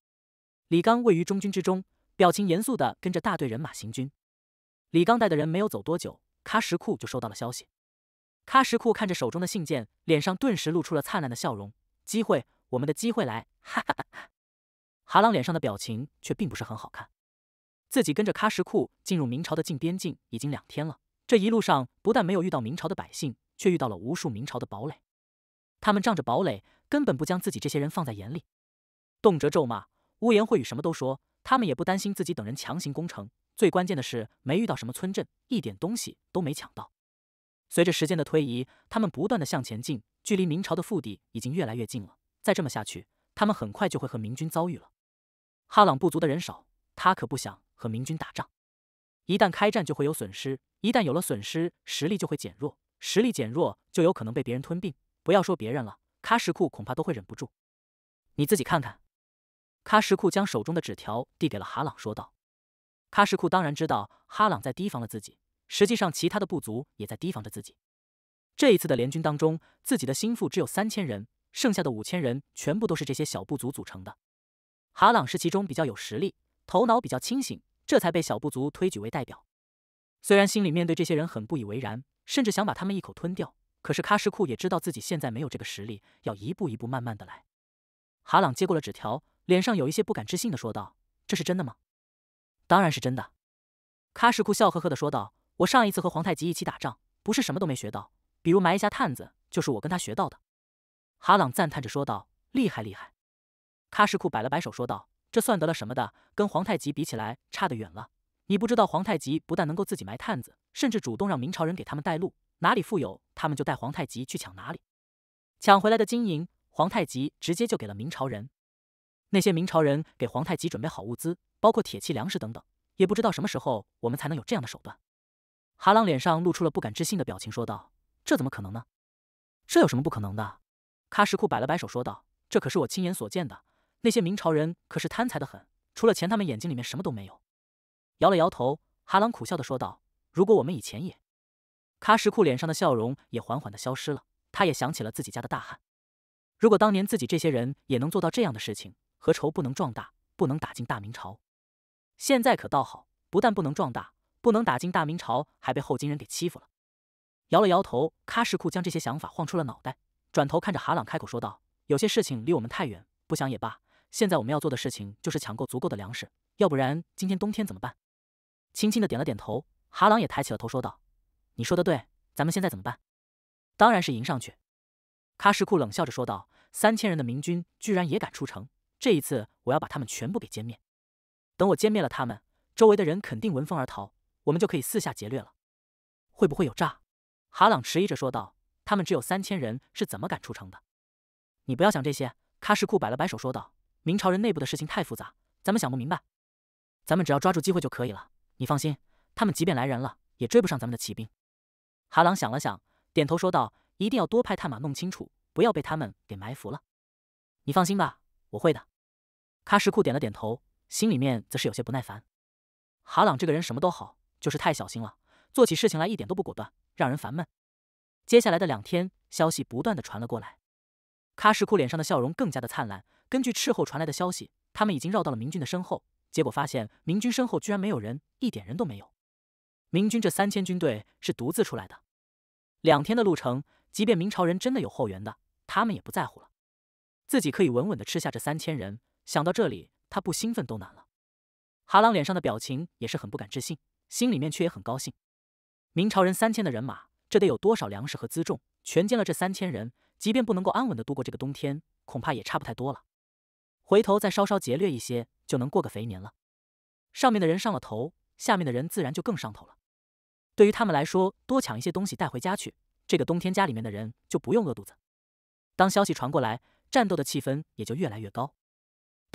李刚位于中军之中，表情严肃的跟着大队人马行军。李刚带的人没有走多久，喀什库就收到了消息。喀什库看着手中的信件，脸上顿时露出了灿烂的笑容。机会，我们的机会来！哈哈哈！哈朗脸上的表情却并不是很好看。自己跟着喀什库进入明朝的近边境已经两天了，这一路上不但没有遇到明朝的百姓，却遇到了无数明朝的堡垒。他们仗着堡垒，根本不将自己这些人放在眼里，动辄咒骂、污言秽语，什么都说。他们也不担心自己等人强行攻城。最关键的是，没遇到什么村镇，一点东西都没抢到。随着时间的推移，他们不断的向前进，距离明朝的腹地已经越来越近了。再这么下去，他们很快就会和明军遭遇了。哈朗部族的人少，他可不想和明军打仗。一旦开战，就会有损失；一旦有了损失，实力就会减弱，实力减弱就有可能被别人吞并。不要说别人了，喀什库恐怕都会忍不住。你自己看看。喀什库将手中的纸条递给了哈朗，说道。喀什库当然知道哈朗在提防了自己，实际上其他的部族也在提防着自己。这一次的联军当中，自己的心腹只有三千人，剩下的五千人全部都是这些小部族组成的。哈朗是其中比较有实力、头脑比较清醒，这才被小部族推举为代表。虽然心里面对这些人很不以为然，甚至想把他们一口吞掉，可是喀什库也知道自己现在没有这个实力，要一步一步慢慢的来。哈朗接过了纸条，脸上有一些不敢置信的说道：“这是真的吗？”当然是真的，喀什库笑呵呵的说道：“我上一次和皇太极一起打仗，不是什么都没学到，比如埋一下探子，就是我跟他学到的。”哈朗赞叹着说道：“厉害，厉害！”喀什库摆了摆手说道：“这算得了什么的？跟皇太极比起来，差得远了。你不知道，皇太极不但能够自己埋探子，甚至主动让明朝人给他们带路，哪里富有，他们就带皇太极去抢哪里。抢回来的金银，皇太极直接就给了明朝人，那些明朝人给皇太极准备好物资。”包括铁器、粮食等等，也不知道什么时候我们才能有这样的手段。哈朗脸上露出了不敢置信的表情，说道：“这怎么可能呢？这有什么不可能的？”喀什库摆了摆手，说道：“这可是我亲眼所见的。那些明朝人可是贪财的很，除了钱，他们眼睛里面什么都没有。”摇了摇头，哈朗苦笑的说道：“如果我们以前也……”喀什库脸上的笑容也缓缓的消失了。他也想起了自己家的大汉，如果当年自己这些人也能做到这样的事情，何愁不能壮大，不能打进大明朝？现在可倒好，不但不能壮大，不能打进大明朝，还被后金人给欺负了。摇了摇头，喀什库将这些想法晃出了脑袋，转头看着哈朗，开口说道：“有些事情离我们太远，不想也罢。现在我们要做的事情就是抢购足够的粮食，要不然今天冬天怎么办？”轻轻的点了点头，哈朗也抬起了头，说道：“你说的对，咱们现在怎么办？当然是迎上去。”喀什库冷笑着说道：“三千人的明军居然也敢出城，这一次我要把他们全部给歼灭。”等我歼灭了他们，周围的人肯定闻风而逃，我们就可以四下劫掠了。会不会有诈？哈朗迟疑着说道：“他们只有三千人，是怎么敢出城的？”你不要想这些。喀什库摆了摆手说道：“明朝人内部的事情太复杂，咱们想不明白。咱们只要抓住机会就可以了。你放心，他们即便来人了，也追不上咱们的骑兵。”哈朗想了想，点头说道：“一定要多派探马弄清楚，不要被他们给埋伏了。”你放心吧，我会的。喀什库点了点头。心里面则是有些不耐烦。哈朗这个人什么都好，就是太小心了，做起事情来一点都不果断，让人烦闷。接下来的两天，消息不断的传了过来。喀什库脸上的笑容更加的灿烂。根据斥候传来的消息，他们已经绕到了明军的身后，结果发现明军身后居然没有人，一点人都没有。明军这三千军队是独自出来的。两天的路程，即便明朝人真的有后援的，他们也不在乎了。自己可以稳稳的吃下这三千人。想到这里。他不兴奋都难了，哈朗脸上的表情也是很不敢置信，心里面却也很高兴。明朝人三千的人马，这得有多少粮食和辎重？全歼了这三千人，即便不能够安稳的度过这个冬天，恐怕也差不太多了。回头再稍稍劫掠一些，就能过个肥年了。上面的人上了头，下面的人自然就更上头了。对于他们来说，多抢一些东西带回家去，这个冬天家里面的人就不用饿肚子。当消息传过来，战斗的气氛也就越来越高。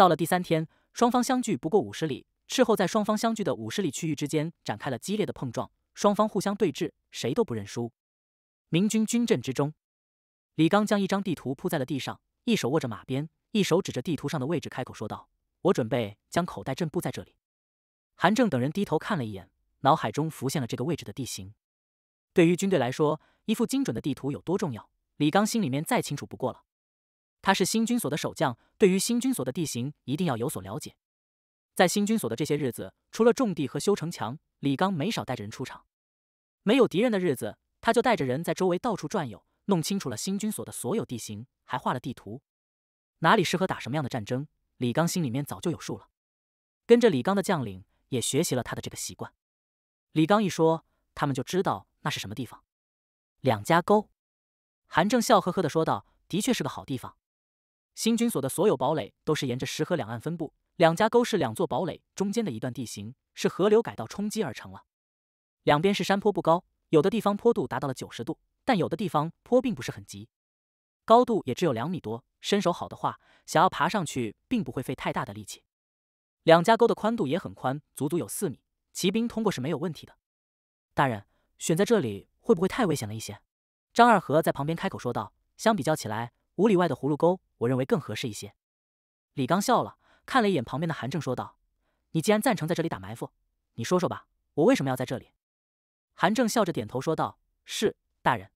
到了第三天，双方相距不过五十里，斥候在双方相距的五十里区域之间展开了激烈的碰撞，双方互相对峙，谁都不认输。明军军阵之中，李刚将一张地图铺在了地上，一手握着马鞭，一手指着地图上的位置，开口说道：“我准备将口袋阵布在这里。”韩正等人低头看了一眼，脑海中浮现了这个位置的地形。对于军队来说，一副精准的地图有多重要，李刚心里面再清楚不过了。他是新军所的守将，对于新军所的地形一定要有所了解。在新军所的这些日子，除了种地和修城墙，李刚没少带着人出场。没有敌人的日子，他就带着人在周围到处转悠，弄清楚了新军所的所有地形，还画了地图。哪里适合打什么样的战争，李刚心里面早就有数了。跟着李刚的将领也学习了他的这个习惯。李刚一说，他们就知道那是什么地方。两家沟，韩正笑呵呵地说道：“的确是个好地方。”新军所的所有堡垒都是沿着石河两岸分布，两家沟是两座堡垒中间的一段地形，是河流改道冲击而成了。两边是山坡，不高，有的地方坡度达到了九十度，但有的地方坡并不是很急，高度也只有两米多，身手好的话，想要爬上去并不会费太大的力气。两家沟的宽度也很宽，足足有四米，骑兵通过是没有问题的。大人选在这里会不会太危险了一些？张二河在旁边开口说道，相比较起来。五里外的葫芦沟，我认为更合适一些。李刚笑了，看了一眼旁边的韩正，说道：“你既然赞成在这里打埋伏，你说说吧，我为什么要在这里？”韩正笑着点头说道：“是，大人。”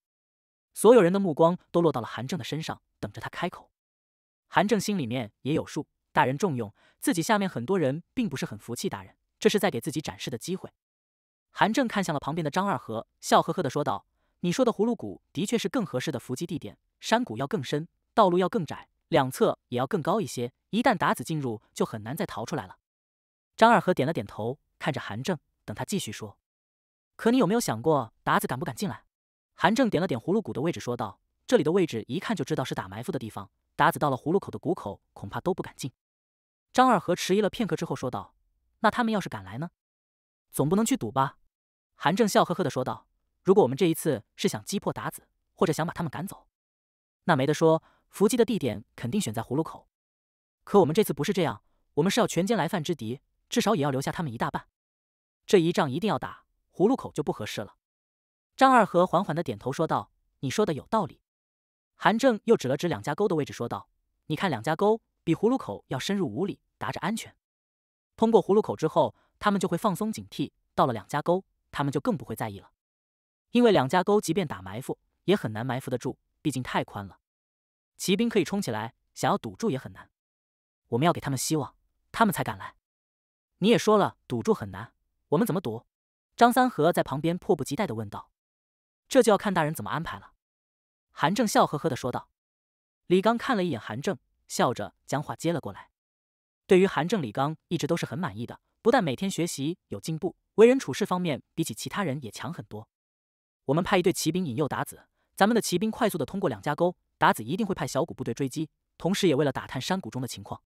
所有人的目光都落到了韩正的身上，等着他开口。韩正心里面也有数，大人重用自己，下面很多人并不是很服气大人，这是在给自己展示的机会。韩正看向了旁边的张二和，笑呵呵的说道：“你说的葫芦谷的确是更合适的伏击地点。”山谷要更深，道路要更窄，两侧也要更高一些。一旦达子进入，就很难再逃出来了。张二和点了点头，看着韩正，等他继续说。可你有没有想过，达子敢不敢进来？韩正点了点葫芦谷的位置，说道：“这里的位置一看就知道是打埋伏的地方。达子到了葫芦口的谷口，恐怕都不敢进。”张二和迟疑了片刻之后说道：“那他们要是敢来呢？总不能去赌吧？”韩正笑呵呵的说道：“如果我们这一次是想击破达子，或者想把他们赶走。”那没得说，伏击的地点肯定选在葫芦口。可我们这次不是这样，我们是要全歼来犯之敌，至少也要留下他们一大半。这一仗一定要打葫芦口就不合适了。张二河缓缓的点头说道：“你说的有道理。”韩正又指了指两家沟的位置说道：“你看两家沟比葫芦口要深入五里，打着安全。通过葫芦口之后，他们就会放松警惕，到了两家沟，他们就更不会在意了。因为两家沟即便打埋伏，也很难埋伏得住。”毕竟太宽了，骑兵可以冲起来，想要堵住也很难。我们要给他们希望，他们才敢来。你也说了，堵住很难，我们怎么堵？张三和在旁边迫不及待的问道。这就要看大人怎么安排了。韩正笑呵呵的说道。李刚看了一眼韩正，笑着将话接了过来。对于韩正，李刚一直都是很满意的，不但每天学习有进步，为人处事方面比起其他人也强很多。我们派一队骑兵引诱达子。咱们的骑兵快速的通过两家沟，达子一定会派小股部队追击，同时也为了打探山谷中的情况。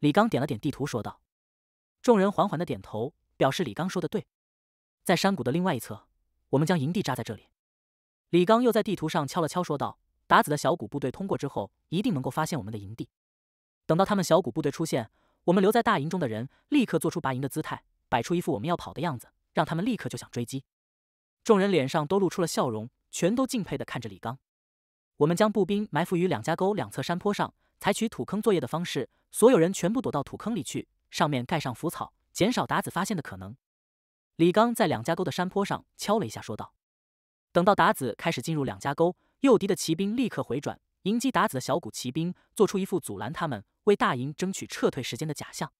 李刚点了点地图，说道：“众人缓缓的点头，表示李刚说的对。在山谷的另外一侧，我们将营地扎在这里。”李刚又在地图上敲了敲，说道：“达子的小股部队通过之后，一定能够发现我们的营地。等到他们小股部队出现，我们留在大营中的人立刻做出拔营的姿态，摆出一副我们要跑的样子，让他们立刻就想追击。”众人脸上都露出了笑容。全都敬佩的看着李刚。我们将步兵埋伏于两家沟两侧山坡上，采取土坑作业的方式，所有人全部躲到土坑里去，上面盖上浮草，减少达子发现的可能。李刚在两家沟的山坡上敲了一下，说道：“等到达子开始进入两家沟，诱敌的骑兵立刻回转，迎击达子的小股骑兵，做出一副阻拦他们，为大营争取撤退时间的假象。”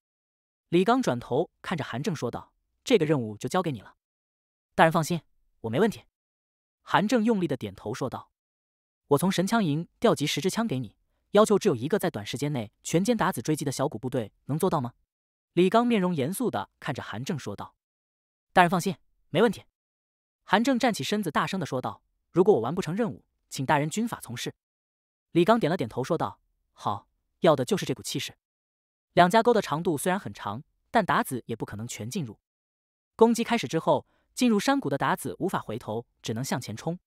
李刚转头看着韩正说道：“这个任务就交给你了，大人放心，我没问题。”韩正用力的点头说道：“我从神枪营调集十支枪给你，要求只有一个，在短时间内全歼打子追击的小股部队，能做到吗？”李刚面容严肃的看着韩正说道：“大人放心，没问题。”韩正站起身子，大声的说道：“如果我完不成任务，请大人军法从事。”李刚点了点头说道：“好，要的就是这股气势。”两家沟的长度虽然很长，但打子也不可能全进入。攻击开始之后。进入山谷的达子无法回头，只能向前冲。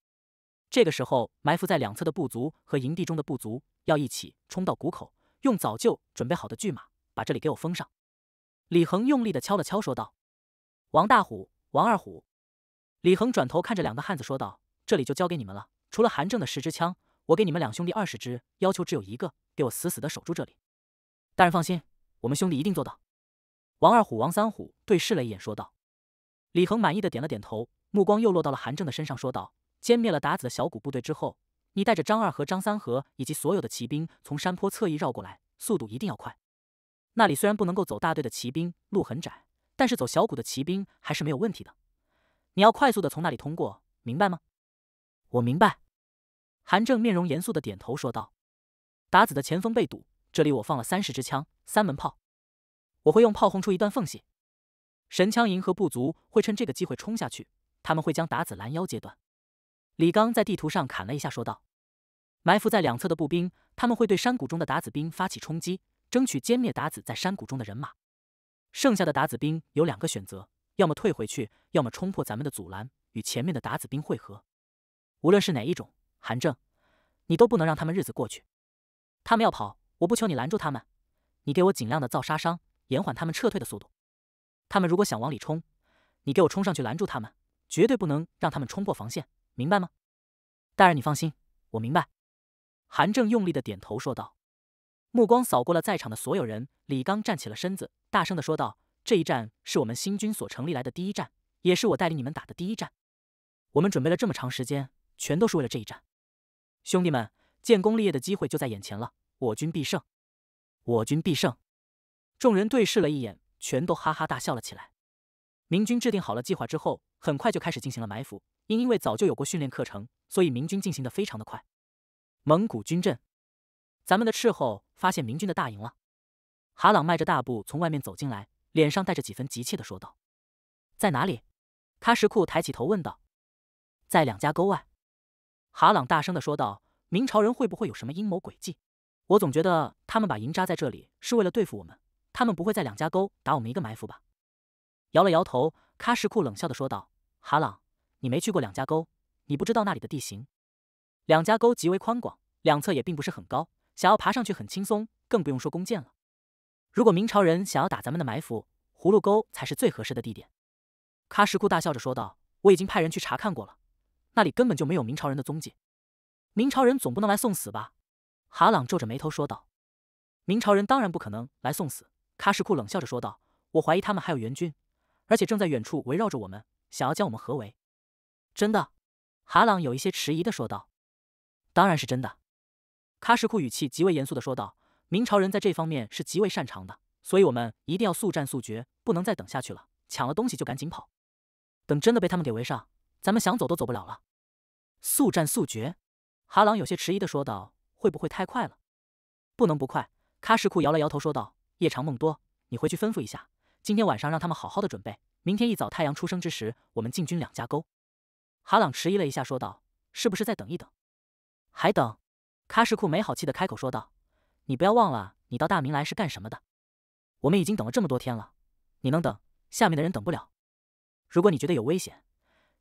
这个时候，埋伏在两侧的部族和营地中的部族要一起冲到谷口，用早就准备好的巨马把这里给我封上。李恒用力的敲了敲，说道：“王大虎，王二虎。”李恒转头看着两个汉子说道：“这里就交给你们了。除了韩正的十支枪，我给你们两兄弟二十支。要求只有一个，给我死死的守住这里。大人放心，我们兄弟一定做到。”王二虎、王三虎对视了一眼，说道。李恒满意的点了点头，目光又落到了韩正的身上，说道：“歼灭了达子的小股部队之后，你带着张二和张三和以及所有的骑兵，从山坡侧翼绕过来，速度一定要快。那里虽然不能够走大队的骑兵，路很窄，但是走小股的骑兵还是没有问题的。你要快速的从那里通过，明白吗？”“我明白。”韩正面容严肃的点头说道：“达子的前锋被堵，这里我放了三十支枪，三门炮，我会用炮轰出一段缝隙。”神枪营和部族会趁这个机会冲下去，他们会将达子拦腰截断。李刚在地图上砍了一下，说道：“埋伏在两侧的步兵，他们会对山谷中的打子兵发起冲击，争取歼灭打子在山谷中的人马。剩下的打子兵有两个选择：要么退回去，要么冲破咱们的阻拦，与前面的打子兵汇合。无论是哪一种，韩正，你都不能让他们日子过去。他们要跑，我不求你拦住他们，你给我尽量的造杀伤，延缓他们撤退的速度。”他们如果想往里冲，你给我冲上去拦住他们，绝对不能让他们冲破防线，明白吗？大人，你放心，我明白。”韩正用力的点头说道，目光扫过了在场的所有人。李刚站起了身子，大声的说道：“这一战是我们新军所成立来的第一战，也是我带领你们打的第一战。我们准备了这么长时间，全都是为了这一战。兄弟们，建功立业的机会就在眼前了，我军必胜！我军必胜！”众人对视了一眼。全都哈哈大笑了起来。明军制定好了计划之后，很快就开始进行了埋伏。因因为早就有过训练课程，所以明军进行的非常的快。蒙古军阵，咱们的斥候发现明军的大营了。哈朗迈着大步从外面走进来，脸上带着几分急切的说道：“在哪里？”喀什库抬起头问道：“在两家沟外。”哈朗大声的说道：“明朝人会不会有什么阴谋诡计？我总觉得他们把营扎在这里是为了对付我们。”他们不会在两家沟打我们一个埋伏吧？摇了摇头，喀什库冷笑的说道：“哈朗，你没去过两家沟，你不知道那里的地形。两家沟极为宽广，两侧也并不是很高，想要爬上去很轻松，更不用说弓箭了。如果明朝人想要打咱们的埋伏，葫芦沟才是最合适的地点。”喀什库大笑着说道：“我已经派人去查看过了，那里根本就没有明朝人的踪迹。明朝人总不能来送死吧？”哈朗皱着眉头说道：“明朝人当然不可能来送死。”喀什库冷笑着说道：“我怀疑他们还有援军，而且正在远处围绕着我们，想要将我们合围。”“真的？”哈朗有一些迟疑的说道。“当然是真的。”喀什库语气极为严肃的说道。“明朝人在这方面是极为擅长的，所以我们一定要速战速决，不能再等下去了。抢了东西就赶紧跑，等真的被他们给围上，咱们想走都走不了了。”“速战速决？”哈朗有些迟疑的说道，“会不会太快了？”“不能不快。”喀什库摇了摇头说道。夜长梦多，你回去吩咐一下，今天晚上让他们好好的准备，明天一早太阳出生之时，我们进军两家沟。哈朗迟疑了一下，说道：“是不是再等一等？”“还等？”喀什库没好气的开口说道，“你不要忘了，你到大明来是干什么的？我们已经等了这么多天了，你能等，下面的人等不了。如果你觉得有危险，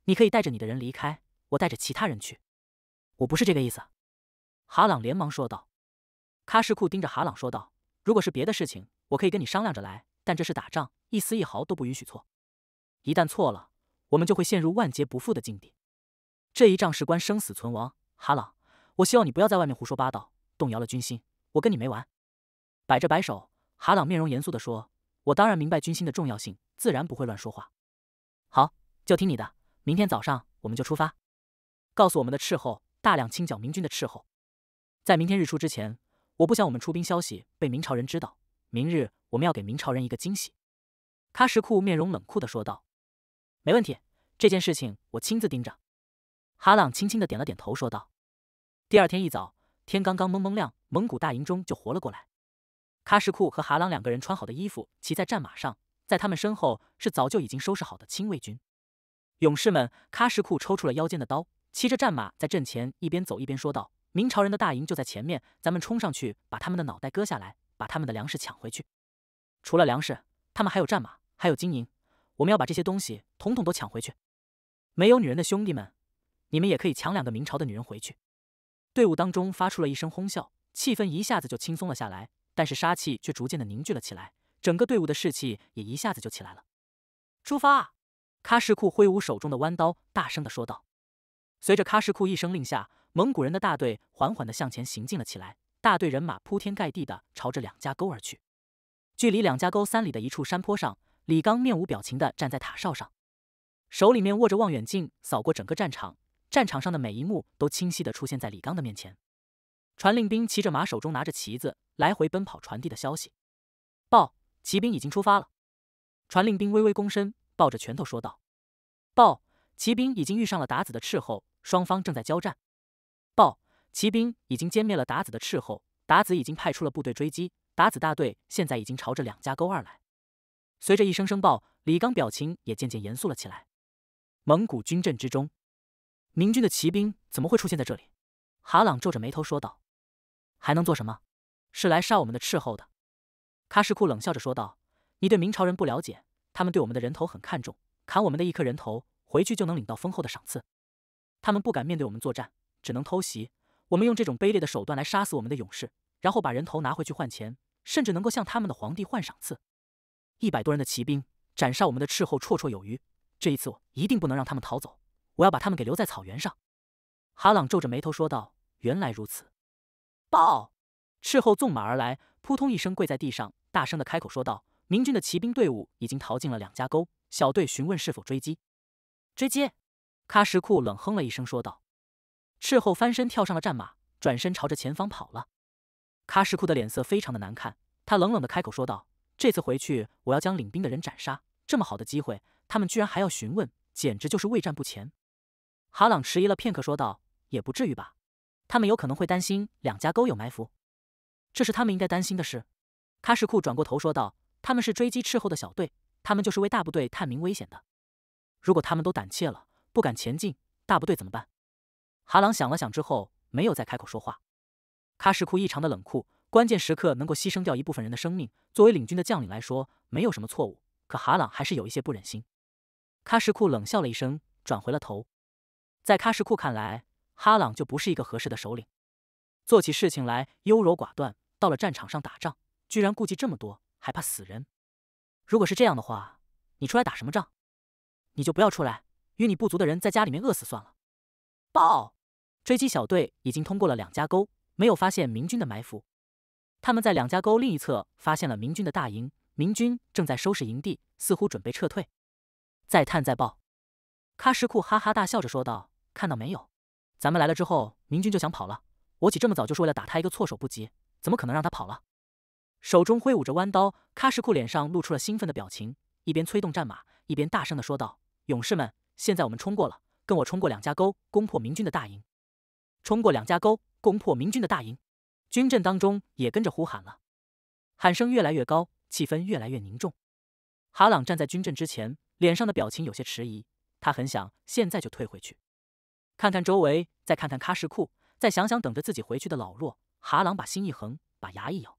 你可以带着你的人离开，我带着其他人去。我不是这个意思。”哈朗连忙说道。喀什库盯着哈朗说道。如果是别的事情，我可以跟你商量着来。但这是打仗，一丝一毫都不允许错。一旦错了，我们就会陷入万劫不复的境地。这一仗事关生死存亡，哈朗，我希望你不要在外面胡说八道，动摇了军心。我跟你没完。摆着摆手，哈朗面容严肃地说：“我当然明白军心的重要性，自然不会乱说话。”好，就听你的。明天早上我们就出发。告诉我们的斥候，大量清剿明军的斥候，在明天日出之前。我不想我们出兵消息被明朝人知道。明日我们要给明朝人一个惊喜。”喀什库面容冷酷的说道。“没问题，这件事情我亲自盯着。”哈朗轻轻的点了点头说道。第二天一早，天刚刚蒙蒙亮，蒙古大营中就活了过来。喀什库和哈朗两个人穿好的衣服，骑在战马上，在他们身后是早就已经收拾好的亲卫军。勇士们，喀什库抽出了腰间的刀，骑着战马在阵前一边走一边说道。明朝人的大营就在前面，咱们冲上去把他们的脑袋割下来，把他们的粮食抢回去。除了粮食，他们还有战马，还有金银，我们要把这些东西统统都抢回去。没有女人的兄弟们，你们也可以抢两个明朝的女人回去。队伍当中发出了一声哄笑，气氛一下子就轻松了下来，但是杀气却逐渐的凝聚了起来，整个队伍的士气也一下子就起来了。出发！喀什库挥舞手中的弯刀，大声的说道。随着喀什库一声令下。蒙古人的大队缓缓地向前行进了起来，大队人马铺天盖地地朝着两家沟而去。距离两家沟三里的一处山坡上，李刚面无表情地站在塔哨上，手里面握着望远镜，扫过整个战场，战场上的每一幕都清晰地出现在李刚的面前。传令兵骑着马，手中拿着旗子，来回奔跑传递的消息。报，骑兵已经出发了。传令兵微微躬身，抱着拳头说道：“报，骑兵已经遇上了达子的斥候，双方正在交战。”报！骑兵已经歼灭了达子的斥候，达子已经派出了部队追击，达子大队现在已经朝着两家沟二来。随着一声声报，李刚表情也渐渐严肃了起来。蒙古军阵之中，明军的骑兵怎么会出现在这里？哈朗皱着眉头说道：“还能做什么？是来杀我们的斥候的。”喀什库冷笑着说道：“你对明朝人不了解，他们对我们的人头很看重，砍我们的一颗人头回去就能领到丰厚的赏赐，他们不敢面对我们作战。”只能偷袭，我们用这种卑劣的手段来杀死我们的勇士，然后把人头拿回去换钱，甚至能够向他们的皇帝换赏赐。一百多人的骑兵，斩杀我们的斥候绰绰有余。这一次我一定不能让他们逃走，我要把他们给留在草原上。”哈朗皱着眉头说道。“原来如此。”报，斥候纵马而来，扑通一声跪在地上，大声的开口说道：“明军的骑兵队伍已经逃进了两家沟，小队询问是否追击。”追击！喀什库冷哼了一声说道。斥候翻身跳上了战马，转身朝着前方跑了。喀什库的脸色非常的难看，他冷冷的开口说道：“这次回去，我要将领兵的人斩杀。这么好的机会，他们居然还要询问，简直就是畏战不前。”哈朗迟疑了片刻说道：“也不至于吧，他们有可能会担心两家沟有埋伏，这是他们应该担心的事。”喀什库转过头说道：“他们是追击斥候的小队，他们就是为大部队探明危险的。如果他们都胆怯了，不敢前进，大部队怎么办？”哈朗想了想之后，没有再开口说话。喀什库异常的冷酷，关键时刻能够牺牲掉一部分人的生命，作为领军的将领来说，没有什么错误。可哈朗还是有一些不忍心。喀什库冷笑了一声，转回了头。在喀什库看来，哈朗就不是一个合适的首领，做起事情来优柔寡断，到了战场上打仗，居然顾忌这么多，还怕死人。如果是这样的话，你出来打什么仗？你就不要出来，与你部族的人在家里面饿死算了。报。追击小队已经通过了两家沟，没有发现明军的埋伏。他们在两家沟另一侧发现了明军的大营，明军正在收拾营地，似乎准备撤退。再探再报，喀什库哈哈大笑着说道：“看到没有，咱们来了之后，明军就想跑了。我起这么早就是为了打他一个措手不及，怎么可能让他跑了？”手中挥舞着弯刀，喀什库脸上露出了兴奋的表情，一边催动战马，一边大声地说道：“勇士们，现在我们冲过了，跟我冲过两家沟，攻破明军的大营！”冲过两家沟，攻破明军的大营，军阵当中也跟着呼喊了，喊声越来越高，气氛越来越凝重。哈朗站在军阵之前，脸上的表情有些迟疑，他很想现在就退回去，看看周围，再看看喀什库，再想想等着自己回去的老弱。哈朗把心一横，把牙一咬，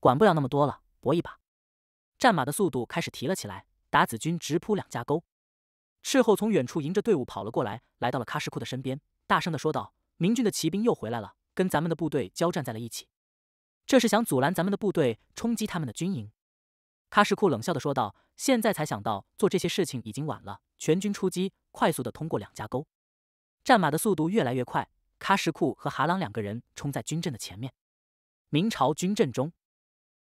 管不了那么多了，搏一把。战马的速度开始提了起来，达子军直扑两家沟。赤候从远处迎着队伍跑了过来，来到了喀什库的身边，大声的说道。明军的骑兵又回来了，跟咱们的部队交战在了一起，这是想阻拦咱们的部队冲击他们的军营。喀什库冷笑的说道：“现在才想到做这些事情已经晚了，全军出击，快速的通过两家沟，战马的速度越来越快。”喀什库和哈朗两个人冲在军阵的前面。明朝军阵中，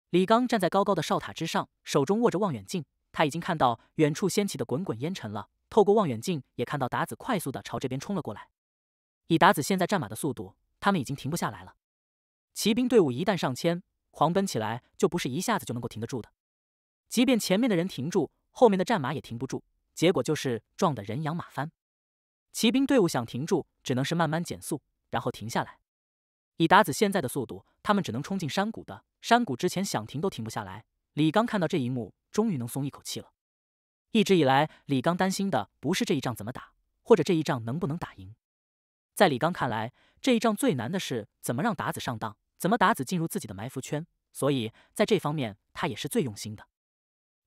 李刚站在高高的哨塔之上，手中握着望远镜，他已经看到远处掀起的滚滚烟尘了。透过望远镜，也看到达子快速的朝这边冲了过来。以达子现在战马的速度，他们已经停不下来了。骑兵队伍一旦上千，狂奔起来就不是一下子就能够停得住的。即便前面的人停住，后面的战马也停不住，结果就是撞得人仰马翻。骑兵队伍想停住，只能是慢慢减速，然后停下来。以达子现在的速度，他们只能冲进山谷的山谷。之前想停都停不下来。李刚看到这一幕，终于能松一口气了。一直以来，李刚担心的不是这一仗怎么打，或者这一仗能不能打赢。在李刚看来，这一仗最难的是怎么让达子上当，怎么达子进入自己的埋伏圈。所以，在这方面，他也是最用心的。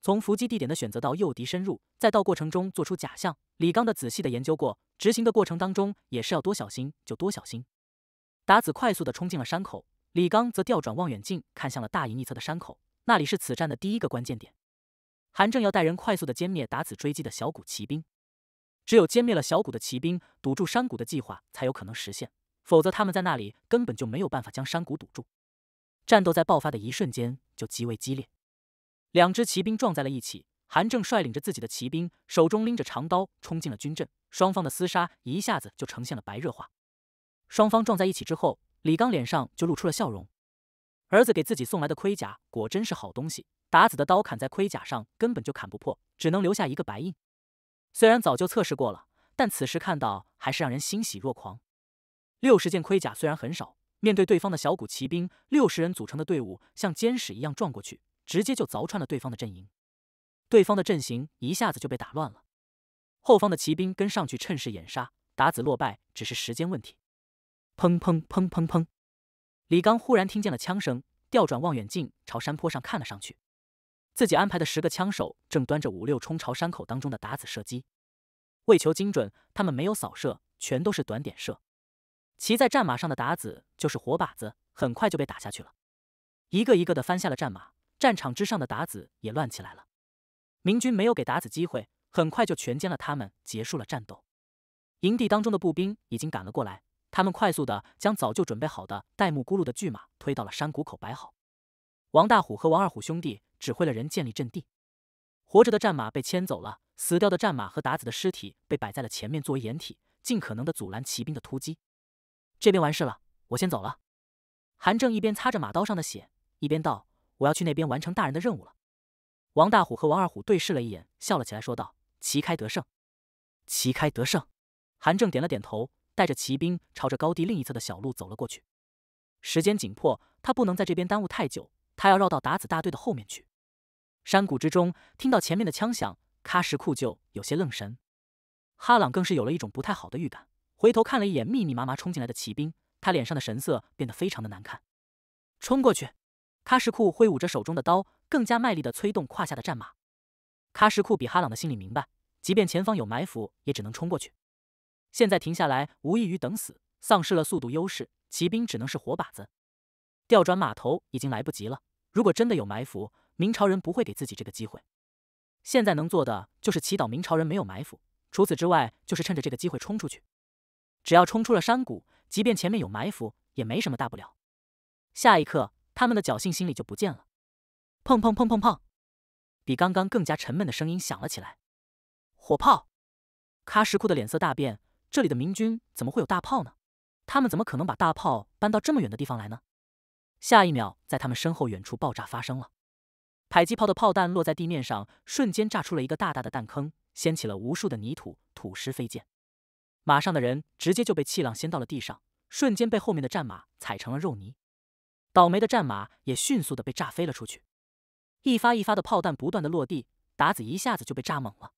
从伏击地点的选择到诱敌深入，再到过程中做出假象，李刚的仔细的研究过。执行的过程当中，也是要多小心就多小心。达子快速的冲进了山口，李刚则调转望远镜看向了大营一侧的山口，那里是此战的第一个关键点。韩正要带人快速的歼灭达子追击的小股骑兵。只有歼灭了小谷的骑兵，堵住山谷的计划才有可能实现，否则他们在那里根本就没有办法将山谷堵住。战斗在爆发的一瞬间就极为激烈，两支骑兵撞在了一起。韩正率领着自己的骑兵，手中拎着长刀冲进了军阵，双方的厮杀一下子就呈现了白热化。双方撞在一起之后，李刚脸上就露出了笑容。儿子给自己送来的盔甲果真是好东西，达子的刀砍在盔甲上根本就砍不破，只能留下一个白印。虽然早就测试过了，但此时看到还是让人欣喜若狂。六十件盔甲虽然很少，面对对方的小股骑兵，六十人组成的队伍像箭矢一样撞过去，直接就凿穿了对方的阵营，对方的阵型一下子就被打乱了。后方的骑兵跟上去趁势掩杀，达子落败只是时间问题。砰砰砰砰砰！李刚忽然听见了枪声，调转望远镜朝山坡上看了上去。自己安排的十个枪手正端着五六冲朝山口当中的打子射击，为求精准，他们没有扫射，全都是短点射。骑在战马上的打子就是活靶子，很快就被打下去了。一个一个的翻下了战马，战场之上的打子也乱起来了。明军没有给打子机会，很快就全歼了他们，结束了战斗。营地当中的步兵已经赶了过来，他们快速的将早就准备好的带木轱辘的巨马推到了山谷口摆好。王大虎和王二虎兄弟。指挥了人建立阵地，活着的战马被牵走了，死掉的战马和达子的尸体被摆在了前面作为掩体，尽可能的阻拦骑兵的突击。这边完事了，我先走了。韩正一边擦着马刀上的血，一边道：“我要去那边完成大人的任务了。”王大虎和王二虎对视了一眼，笑了起来，说道：“旗开得胜，旗开得胜。”韩正点了点头，带着骑兵朝着高地另一侧的小路走了过去。时间紧迫，他不能在这边耽误太久，他要绕到达子大队的后面去。山谷之中，听到前面的枪响，喀什库就有些愣神。哈朗更是有了一种不太好的预感，回头看了一眼密密麻麻冲进来的骑兵，他脸上的神色变得非常的难看。冲过去！喀什库挥舞着手中的刀，更加卖力地催动胯下的战马。喀什库比哈朗的心里明白，即便前方有埋伏，也只能冲过去。现在停下来，无异于等死，丧失了速度优势，骑兵只能是活靶子。调转马头已经来不及了，如果真的有埋伏。明朝人不会给自己这个机会，现在能做的就是祈祷明朝人没有埋伏，除此之外就是趁着这个机会冲出去。只要冲出了山谷，即便前面有埋伏也没什么大不了。下一刻，他们的侥幸心理就不见了。砰砰砰砰砰！比刚刚更加沉闷的声音响了起来。火炮！喀什库的脸色大变，这里的明军怎么会有大炮呢？他们怎么可能把大炮搬到这么远的地方来呢？下一秒，在他们身后远处爆炸发生了。迫击炮的炮弹落在地面上，瞬间炸出了一个大大的弹坑，掀起了无数的泥土、土石飞溅。马上的人直接就被气浪掀到了地上，瞬间被后面的战马踩成了肉泥。倒霉的战马也迅速的被炸飞了出去。一发一发的炮弹不断的落地，达子一下子就被炸懵了。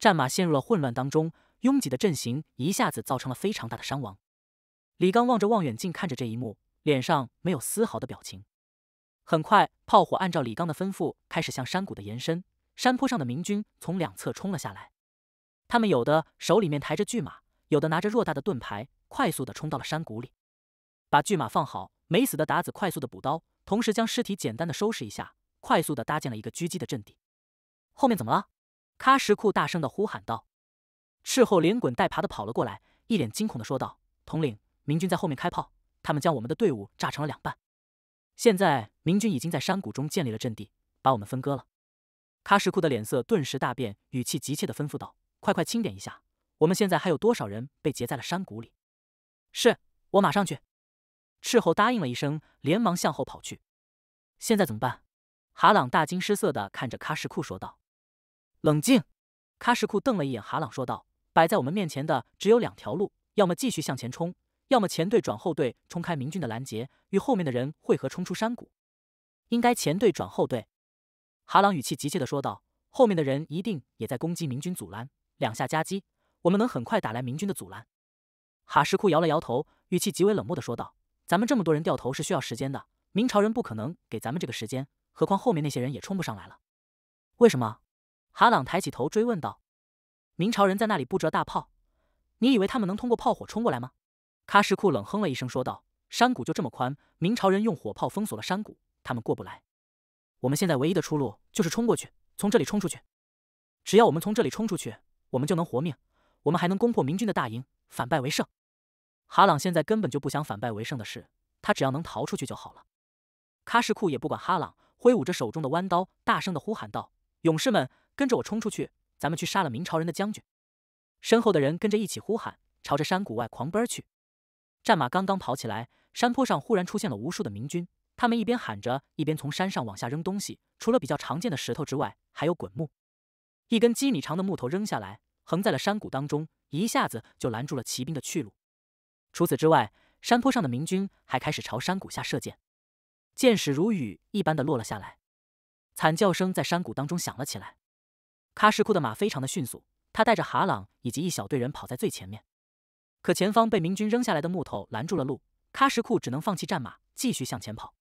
战马陷入了混乱当中，拥挤的阵型一下子造成了非常大的伤亡。李刚望着望远镜，看着这一幕，脸上没有丝毫的表情。很快，炮火按照李刚的吩咐开始向山谷的延伸。山坡上的明军从两侧冲了下来，他们有的手里面抬着巨马，有的拿着偌大的盾牌，快速的冲到了山谷里，把巨马放好。没死的达子快速的补刀，同时将尸体简单的收拾一下，快速的搭建了一个狙击的阵地。后面怎么了？喀什库大声的呼喊道。斥候连滚带爬的跑了过来，一脸惊恐的说道：“统领，明军在后面开炮，他们将我们的队伍炸成了两半。”现在明军已经在山谷中建立了阵地，把我们分割了。喀什库的脸色顿时大变，语气急切地吩咐道：“快快清点一下，我们现在还有多少人被截在了山谷里？”“是我马上去。”斥候答应了一声，连忙向后跑去。现在怎么办？哈朗大惊失色地看着喀什库说道：“冷静！”喀什库瞪了一眼哈朗，说道：“摆在我们面前的只有两条路，要么继续向前冲。”要么前队转后队，冲开明军的拦截，与后面的人汇合，冲出山谷。应该前队转后队。哈朗语气急切地说道：“后面的人一定也在攻击明军阻拦，两下夹击，我们能很快打来明军的阻拦。”哈什库摇了摇头，语气极为冷漠地说道：“咱们这么多人掉头是需要时间的，明朝人不可能给咱们这个时间。何况后面那些人也冲不上来了。”为什么？哈朗抬起头追问道：“明朝人在那里布着大炮，你以为他们能通过炮火冲过来吗？”喀什库冷哼了一声，说道：“山谷就这么宽，明朝人用火炮封锁了山谷，他们过不来。我们现在唯一的出路就是冲过去，从这里冲出去。只要我们从这里冲出去，我们就能活命，我们还能攻破明军的大营，反败为胜。”哈朗现在根本就不想反败为胜的事，他只要能逃出去就好了。喀什库也不管哈朗，挥舞着手中的弯刀，大声的呼喊道：“勇士们，跟着我冲出去！咱们去杀了明朝人的将军！”身后的人跟着一起呼喊，朝着山谷外狂奔去。战马刚刚跑起来，山坡上忽然出现了无数的明军。他们一边喊着，一边从山上往下扔东西。除了比较常见的石头之外，还有滚木。一根几米长的木头扔下来，横在了山谷当中，一下子就拦住了骑兵的去路。除此之外，山坡上的明军还开始朝山谷下射箭，箭矢如雨一般的落了下来，惨叫声在山谷当中响了起来。喀什库的马非常的迅速，他带着哈朗以及一小队人跑在最前面。可前方被明军扔下来的木头拦住了路，喀什库只能放弃战马，继续向前跑。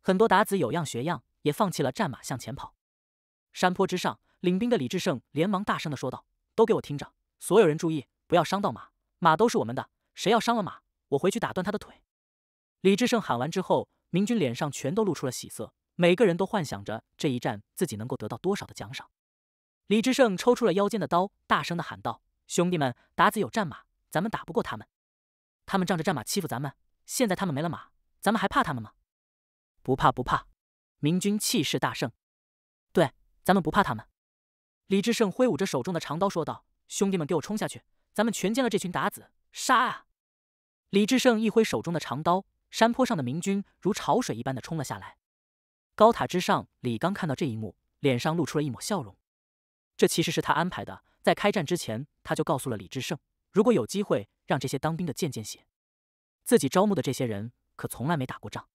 很多鞑子有样学样，也放弃了战马向前跑。山坡之上，领兵的李志胜连忙大声的说道：“都给我听着，所有人注意，不要伤到马，马都是我们的，谁要伤了马，我回去打断他的腿。”李志胜喊完之后，明军脸上全都露出了喜色，每个人都幻想着这一战自己能够得到多少的奖赏。李志胜抽出了腰间的刀，大声的喊道：“兄弟们，鞑子有战马。”咱们打不过他们，他们仗着战马欺负咱们。现在他们没了马，咱们还怕他们吗？不怕不怕，明军气势大盛。对，咱们不怕他们。李志胜挥舞着手中的长刀说道：“兄弟们，给我冲下去！咱们全歼了这群鞑子！杀！”啊！”李志胜一挥手中的长刀，山坡上的明军如潮水一般的冲了下来。高塔之上，李刚看到这一幕，脸上露出了一抹笑容。这其实是他安排的，在开战之前，他就告诉了李志胜。如果有机会让这些当兵的见见血，自己招募的这些人可从来没打过仗。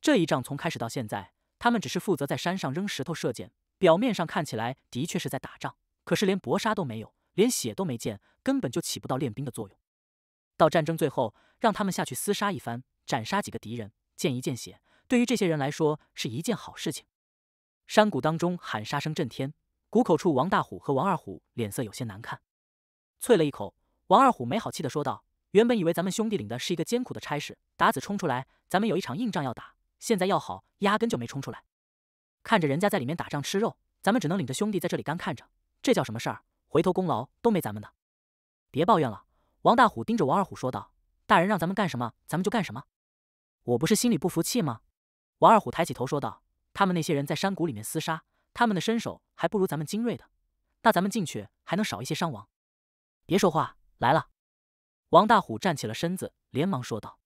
这一仗从开始到现在，他们只是负责在山上扔石头、射箭，表面上看起来的确是在打仗，可是连搏杀都没有，连血都没见，根本就起不到练兵的作用。到战争最后，让他们下去厮杀一番，斩杀几个敌人，见一见血，对于这些人来说是一件好事情。山谷当中喊杀声震天，谷口处王大虎和王二虎脸色有些难看，啐了一口。王二虎没好气的说道：“原本以为咱们兄弟领的是一个艰苦的差事，打子冲出来，咱们有一场硬仗要打。现在要好，压根就没冲出来。看着人家在里面打仗吃肉，咱们只能领着兄弟在这里干看着，这叫什么事儿？回头功劳都没咱们的。别抱怨了。”王大虎盯着王二虎说道：“大人让咱们干什么，咱们就干什么。我不是心里不服气吗？”王二虎抬起头说道：“他们那些人在山谷里面厮杀，他们的身手还不如咱们精锐的，那咱们进去还能少一些伤亡。别说话。”来了，王大虎站起了身子，连忙说道：“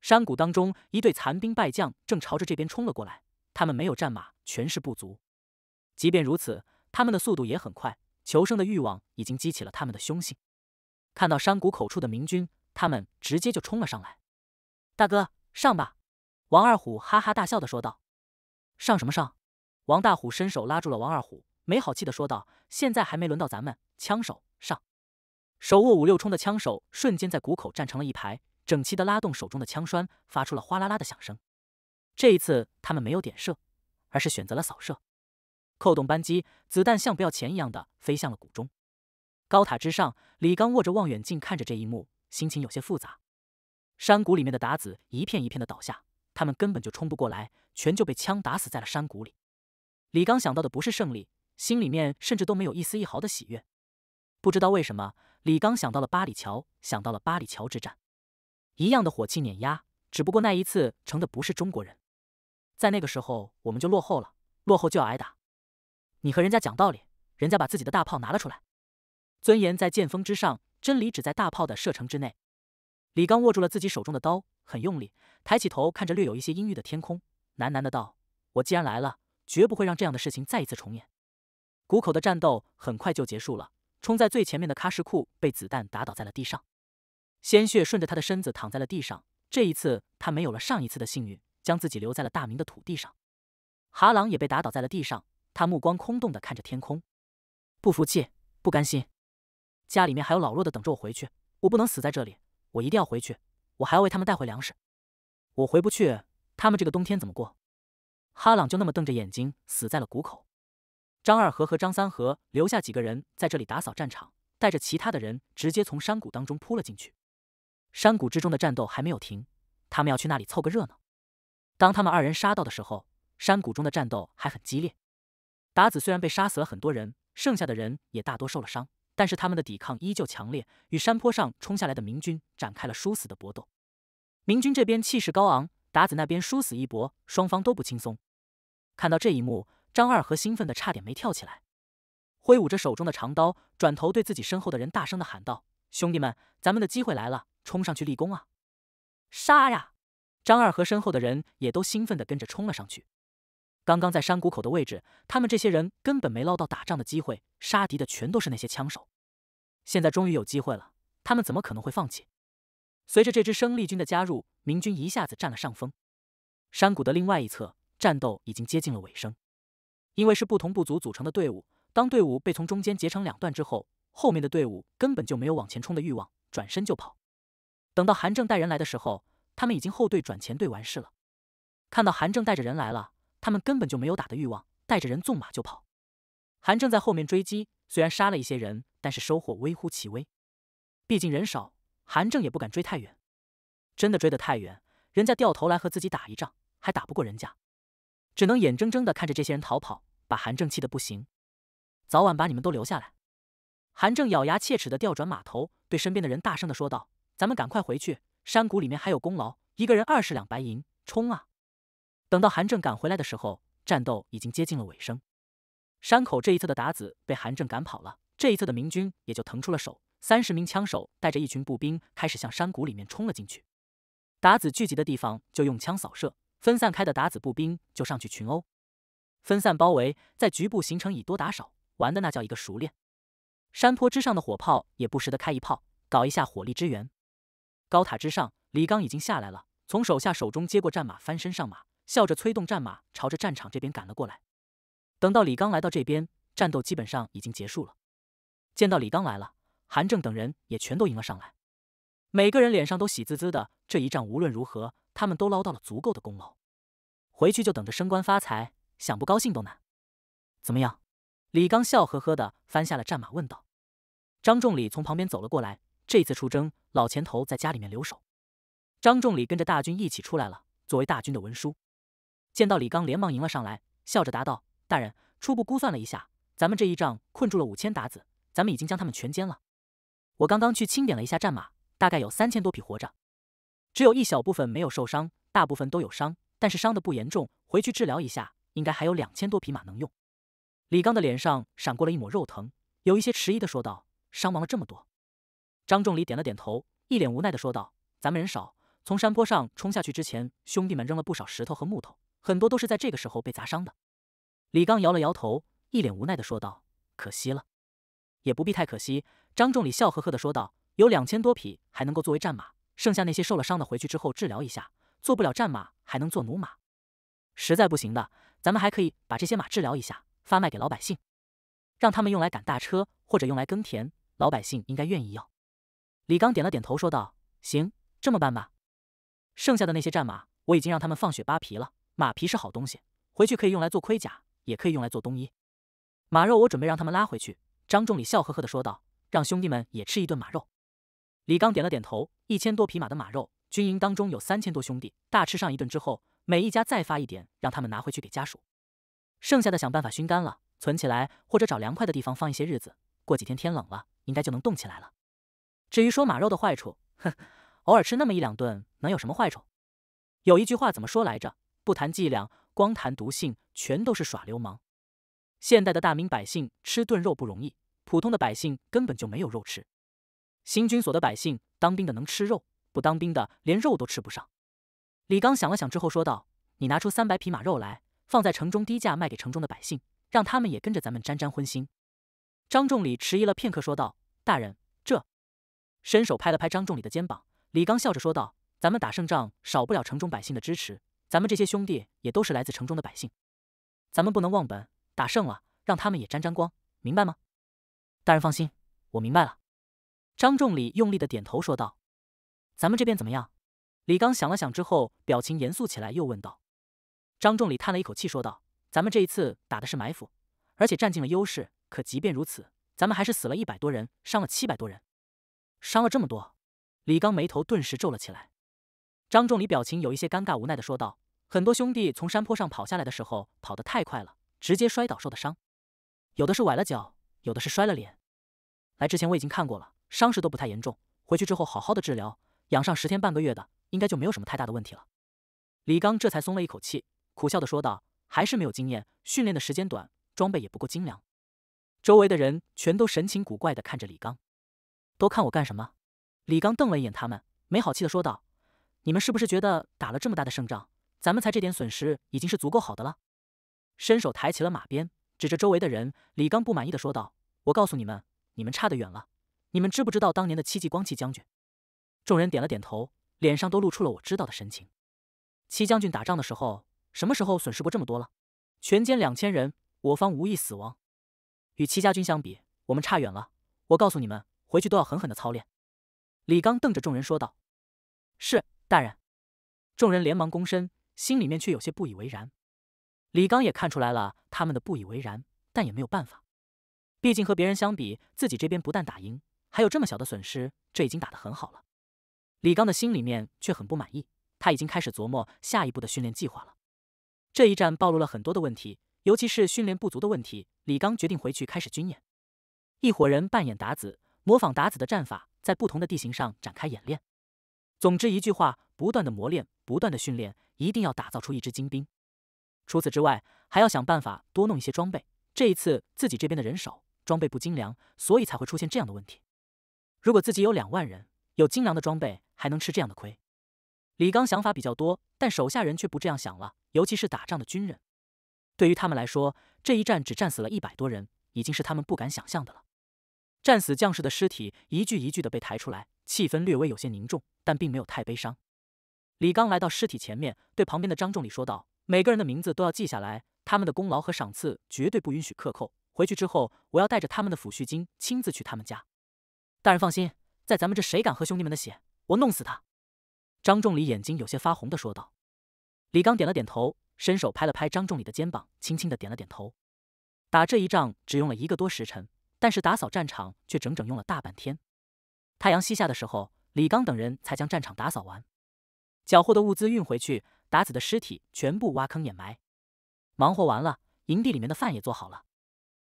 山谷当中，一队残兵败将正朝着这边冲了过来。他们没有战马，全势不足，即便如此，他们的速度也很快。求生的欲望已经激起了他们的凶性。看到山谷口处的明军，他们直接就冲了上来。大哥，上吧！”王二虎哈哈大笑的说道：“上什么上？”王大虎伸手拉住了王二虎，没好气的说道：“现在还没轮到咱们，枪手上。”手握五六冲的枪手瞬间在谷口站成了一排，整齐的拉动手中的枪栓，发出了哗啦啦的响声。这一次，他们没有点射，而是选择了扫射。扣动扳机，子弹像不要钱一样的飞向了谷中。高塔之上，李刚握着望远镜看着这一幕，心情有些复杂。山谷里面的打子一片一片的倒下，他们根本就冲不过来，全就被枪打死在了山谷里。李刚想到的不是胜利，心里面甚至都没有一丝一毫的喜悦。不知道为什么。李刚想到了八里桥，想到了八里桥之战，一样的火气碾压，只不过那一次成的不是中国人。在那个时候，我们就落后了，落后就要挨打。你和人家讲道理，人家把自己的大炮拿了出来。尊严在剑锋之上，真理只在大炮的射程之内。李刚握住了自己手中的刀，很用力，抬起头看着略有一些阴郁的天空，喃喃的道：“我既然来了，绝不会让这样的事情再一次重演。”谷口的战斗很快就结束了。冲在最前面的喀什库被子弹打倒在了地上，鲜血顺着他的身子躺在了地上。这一次他没有了上一次的幸运，将自己留在了大明的土地上。哈朗也被打倒在了地上，他目光空洞地看着天空，不服气，不甘心。家里面还有老弱的等着我回去，我不能死在这里，我一定要回去，我还要为他们带回粮食。我回不去，他们这个冬天怎么过？哈朗就那么瞪着眼睛死在了谷口。张二和和张三和留下几个人在这里打扫战场，带着其他的人直接从山谷当中扑了进去。山谷之中的战斗还没有停，他们要去那里凑个热闹。当他们二人杀到的时候，山谷中的战斗还很激烈。达子虽然被杀死了很多人，剩下的人也大多受了伤，但是他们的抵抗依旧强烈，与山坡上冲下来的明军展开了殊死的搏斗。明军这边气势高昂，达子那边殊死一搏，双方都不轻松。看到这一幕。张二和兴奋的差点没跳起来，挥舞着手中的长刀，转头对自己身后的人大声的喊道：“兄弟们，咱们的机会来了，冲上去立功啊！”“杀呀！”张二和身后的人也都兴奋的跟着冲了上去。刚刚在山谷口的位置，他们这些人根本没捞到打仗的机会，杀敌的全都是那些枪手。现在终于有机会了，他们怎么可能会放弃？随着这支生力军的加入，明军一下子占了上风。山谷的另外一侧，战斗已经接近了尾声。因为是不同部族组成的队伍，当队伍被从中间截成两段之后，后面的队伍根本就没有往前冲的欲望，转身就跑。等到韩正带人来的时候，他们已经后队转前队完事了。看到韩正带着人来了，他们根本就没有打的欲望，带着人纵马就跑。韩正在后面追击，虽然杀了一些人，但是收获微乎其微。毕竟人少，韩正也不敢追太远。真的追得太远，人家掉头来和自己打一仗，还打不过人家，只能眼睁睁的看着这些人逃跑。把韩正气得不行，早晚把你们都留下来。韩正咬牙切齿的调转马头，对身边的人大声的说道：“咱们赶快回去，山谷里面还有功劳，一个人二十两白银，冲啊！”等到韩正赶回来的时候，战斗已经接近了尾声。山口这一侧的鞑子被韩正赶跑了，这一侧的明军也就腾出了手。三十名枪手带着一群步兵开始向山谷里面冲了进去。鞑子聚集的地方就用枪扫射，分散开的鞑子步兵就上去群殴。分散包围，在局部形成以多打少，玩的那叫一个熟练。山坡之上的火炮也不时的开一炮，搞一下火力支援。高塔之上，李刚已经下来了，从手下手中接过战马，翻身上马，笑着催动战马，朝着战场这边赶了过来。等到李刚来到这边，战斗基本上已经结束了。见到李刚来了，韩正等人也全都迎了上来，每个人脸上都喜滋滋的。这一仗无论如何，他们都捞到了足够的功劳，回去就等着升官发财。想不高兴都难，怎么样？李刚笑呵呵的翻下了战马，问道。张仲礼从旁边走了过来。这次出征，老前头在家里面留守，张仲礼跟着大军一起出来了，作为大军的文书。见到李刚，连忙迎了上来，笑着答道：“大人，初步估算了一下，咱们这一仗困住了五千鞑子，咱们已经将他们全歼了。我刚刚去清点了一下战马，大概有三千多匹活着，只有一小部分没有受伤，大部分都有伤，但是伤的不严重，回去治疗一下。”应该还有两千多匹马能用，李刚的脸上闪过了一抹肉疼，有一些迟疑的说道：“伤亡了这么多。”张仲礼点了点头，一脸无奈的说道：“咱们人少，从山坡上冲下去之前，兄弟们扔了不少石头和木头，很多都是在这个时候被砸伤的。”李刚摇了摇头，一脸无奈的说道：“可惜了，也不必太可惜。”张仲礼笑呵呵的说道：“有两千多匹还能够作为战马，剩下那些受了伤的回去之后治疗一下，做不了战马还能做弩马，实在不行的。”咱们还可以把这些马治疗一下，发卖给老百姓，让他们用来赶大车或者用来耕田。老百姓应该愿意要。李刚点了点头，说道：“行，这么办吧。剩下的那些战马，我已经让他们放血扒皮了。马皮是好东西，回去可以用来做盔甲，也可以用来做冬衣。马肉我准备让他们拉回去。”张仲礼笑呵呵的说道：“让兄弟们也吃一顿马肉。”李刚点了点头。一千多匹马的马肉，军营当中有三千多兄弟，大吃上一顿之后。每一家再发一点，让他们拿回去给家属。剩下的想办法熏干了，存起来，或者找凉快的地方放一些日子。过几天天冷了，应该就能冻起来了。至于说马肉的坏处，哼，偶尔吃那么一两顿，能有什么坏处？有一句话怎么说来着？不谈剂量，光谈毒性，全都是耍流氓。现代的大明百姓吃顿肉不容易，普通的百姓根本就没有肉吃。新军所的百姓，当兵的能吃肉，不当兵的连肉都吃不上。李刚想了想之后说道：“你拿出三百匹马肉来，放在城中低价卖给城中的百姓，让他们也跟着咱们沾沾荤腥。”张仲礼迟疑了片刻说道：“大人，这……”伸手拍了拍张仲礼的肩膀，李刚笑着说道：“咱们打胜仗少不了城中百姓的支持，咱们这些兄弟也都是来自城中的百姓，咱们不能忘本。打胜了，让他们也沾沾光，明白吗？”大人放心，我明白了。”张仲礼用力的点头说道：“咱们这边怎么样？”李刚想了想之后，表情严肃起来，又问道：“张仲礼叹了一口气，说道：‘咱们这一次打的是埋伏，而且占尽了优势。可即便如此，咱们还是死了一百多人，伤了七百多人。’伤了这么多，李刚眉头顿时皱了起来。张仲礼表情有一些尴尬，无奈的说道：‘很多兄弟从山坡上跑下来的时候，跑得太快了，直接摔倒受的伤。有的是崴了脚，有的是摔了脸。来之前我已经看过了，伤势都不太严重，回去之后好好的治疗，养上十天半个月的。’”应该就没有什么太大的问题了，李刚这才松了一口气，苦笑的说道：“还是没有经验，训练的时间短，装备也不够精良。”周围的人全都神情古怪的看着李刚，都看我干什么？李刚瞪了一眼他们，没好气的说道：“你们是不是觉得打了这么大的胜仗，咱们才这点损失已经是足够好的了？”伸手抬起了马鞭，指着周围的人，李刚不满意的说道：“我告诉你们，你们差得远了！你们知不知道当年的戚继光戚将军？”众人点了点头。脸上都露出了我知道的神情。戚将军打仗的时候，什么时候损失过这么多了？全歼两千人，我方无一死亡。与戚家军相比，我们差远了。我告诉你们，回去都要狠狠的操练。”李刚瞪着众人说道。“是，大人。”众人连忙躬身，心里面却有些不以为然。李刚也看出来了他们的不以为然，但也没有办法。毕竟和别人相比，自己这边不但打赢，还有这么小的损失，这已经打得很好了。李刚的心里面却很不满意，他已经开始琢磨下一步的训练计划了。这一战暴露了很多的问题，尤其是训练不足的问题。李刚决定回去开始军演，一伙人扮演达子，模仿达子的战法，在不同的地形上展开演练。总之一句话，不断的磨练，不断的训练，一定要打造出一支精兵。除此之外，还要想办法多弄一些装备。这一次自己这边的人少，装备不精良，所以才会出现这样的问题。如果自己有两万人。有精良的装备，还能吃这样的亏？李刚想法比较多，但手下人却不这样想了。尤其是打仗的军人，对于他们来说，这一战只战死了一百多人，已经是他们不敢想象的了。战死将士的尸体一具一具的被抬出来，气氛略微有些凝重，但并没有太悲伤。李刚来到尸体前面，对旁边的张仲礼说道：“每个人的名字都要记下来，他们的功劳和赏赐绝对不允许克扣。回去之后，我要带着他们的抚恤金，亲自去他们家。”大人放心。在咱们这，谁敢喝兄弟们的血？我弄死他！张仲礼眼睛有些发红地说道。李刚点了点头，伸手拍了拍张仲礼的肩膀，轻轻地点了点头。打这一仗只用了一个多时辰，但是打扫战场却整整用了大半天。太阳西下的时候，李刚等人才将战场打扫完，缴获的物资运回去，达子的尸体全部挖坑掩埋。忙活完了，营地里面的饭也做好了。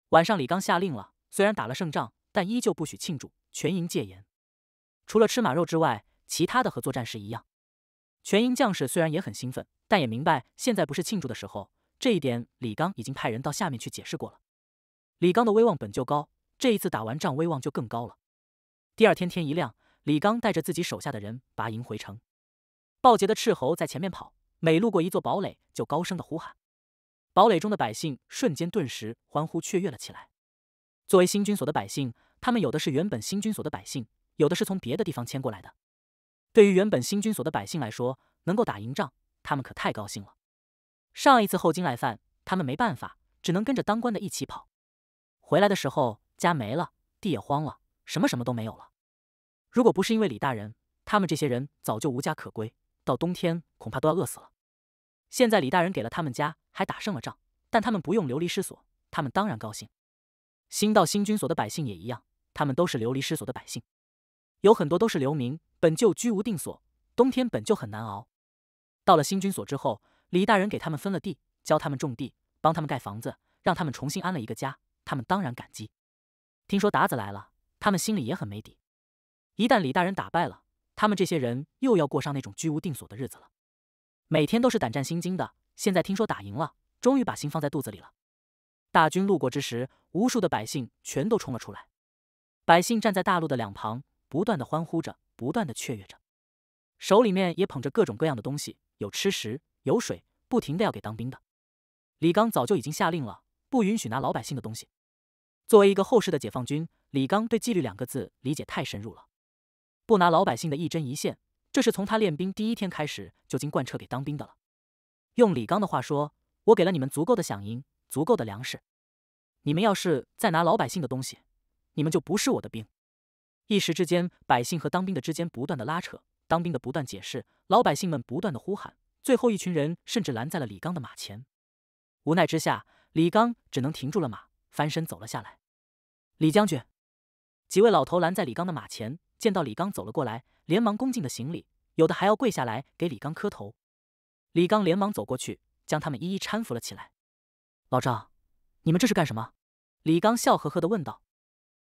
晚上，李刚下令了：虽然打了胜仗，但依旧不许庆祝，全营戒严。除了吃马肉之外，其他的和作战时一样。全英将士虽然也很兴奋，但也明白现在不是庆祝的时候。这一点李刚已经派人到下面去解释过了。李刚的威望本就高，这一次打完仗威望就更高了。第二天天一亮，李刚带着自己手下的人拔营回城。暴捷的斥候在前面跑，每路过一座堡垒就高声的呼喊，堡垒中的百姓瞬间顿时欢呼雀跃了起来。作为新军所的百姓，他们有的是原本新军所的百姓。有的是从别的地方迁过来的。对于原本新军所的百姓来说，能够打赢仗，他们可太高兴了。上一次后金来犯，他们没办法，只能跟着当官的一起跑。回来的时候，家没了，地也荒了，什么什么都没有了。如果不是因为李大人，他们这些人早就无家可归，到冬天恐怕都要饿死了。现在李大人给了他们家，还打胜了仗，但他们不用流离失所，他们当然高兴。新到新军所的百姓也一样，他们都是流离失所的百姓。有很多都是流民，本就居无定所，冬天本就很难熬。到了新军所之后，李大人给他们分了地，教他们种地，帮他们盖房子，让他们重新安了一个家。他们当然感激。听说达子来了，他们心里也很没底。一旦李大人打败了，他们这些人又要过上那种居无定所的日子了，每天都是胆战心惊的。现在听说打赢了，终于把心放在肚子里了。大军路过之时，无数的百姓全都冲了出来，百姓站在大路的两旁。不断的欢呼着，不断的雀跃着，手里面也捧着各种各样的东西，有吃食，有水，不停的要给当兵的。李刚早就已经下令了，不允许拿老百姓的东西。作为一个后世的解放军，李刚对“纪律”两个字理解太深入了，不拿老百姓的一针一线，这是从他练兵第一天开始就经贯彻给当兵的了。用李刚的话说：“我给了你们足够的饷银，足够的粮食，你们要是再拿老百姓的东西，你们就不是我的兵。”一时之间，百姓和当兵的之间不断的拉扯，当兵的不断解释，老百姓们不断的呼喊，最后一群人甚至拦在了李刚的马前。无奈之下，李刚只能停住了马，翻身走了下来。李将军，几位老头拦在李刚的马前，见到李刚走了过来，连忙恭敬的行礼，有的还要跪下来给李刚磕头。李刚连忙走过去，将他们一一搀扶了起来。老赵，你们这是干什么？李刚笑呵呵的问道。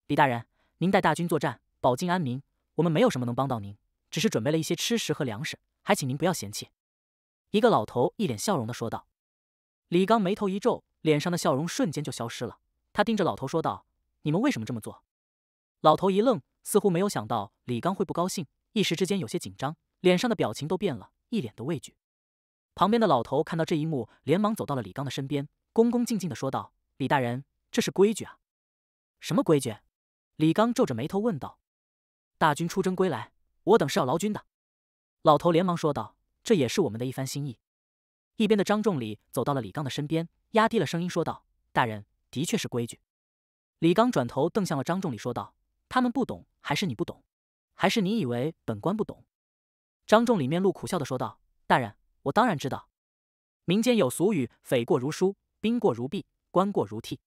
李大人。您带大军作战，保境安民，我们没有什么能帮到您，只是准备了一些吃食和粮食，还请您不要嫌弃。”一个老头一脸笑容的说道。李刚眉头一皱，脸上的笑容瞬间就消失了。他盯着老头说道：“你们为什么这么做？”老头一愣，似乎没有想到李刚会不高兴，一时之间有些紧张，脸上的表情都变了，一脸的畏惧。旁边的老头看到这一幕，连忙走到了李刚的身边，恭恭敬敬的说道：“李大人，这是规矩啊，什么规矩？”李刚皱着眉头问道：“大军出征归来，我等是要劳军的。”老头连忙说道：“这也是我们的一番心意。”一边的张仲礼走到了李刚的身边，压低了声音说道：“大人，的确是规矩。”李刚转头瞪向了张仲礼，说道：“他们不懂，还是你不懂，还是你以为本官不懂？”张仲礼面露苦笑的说道：“大人，我当然知道。民间有俗语，匪过如书，兵过如婢，官过如替。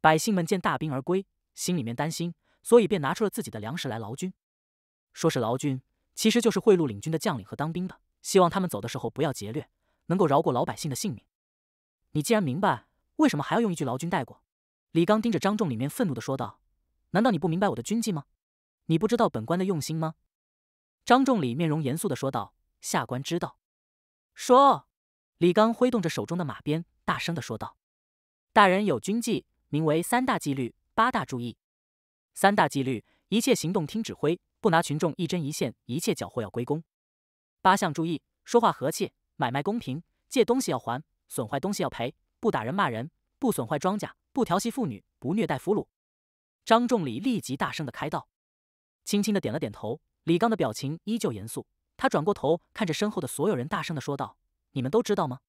百姓们见大兵而归。”心里面担心，所以便拿出了自己的粮食来劳军。说是劳军，其实就是贿赂领军的将领和当兵的，希望他们走的时候不要劫掠，能够饶过老百姓的性命。你既然明白，为什么还要用一句劳军带过？李刚盯着张仲里面愤怒的说道：“难道你不明白我的军纪吗？你不知道本官的用心吗？”张仲礼面容严肃的说道：“下官知道。”说，李刚挥动着手中的马鞭，大声的说道：“大人有军纪，名为三大纪律。”八大注意，三大纪律：一切行动听指挥，不拿群众一针一线；一切缴获要归公。八项注意：说话和气，买卖公平，借东西要还，损坏东西要赔，不打人骂人，不损坏庄稼，不调戏妇女，不虐待俘虏。张仲礼立即大声的开道，轻轻的点了点头。李刚的表情依旧严肃，他转过头看着身后的所有人，大声的说道：“你们都知道吗？”“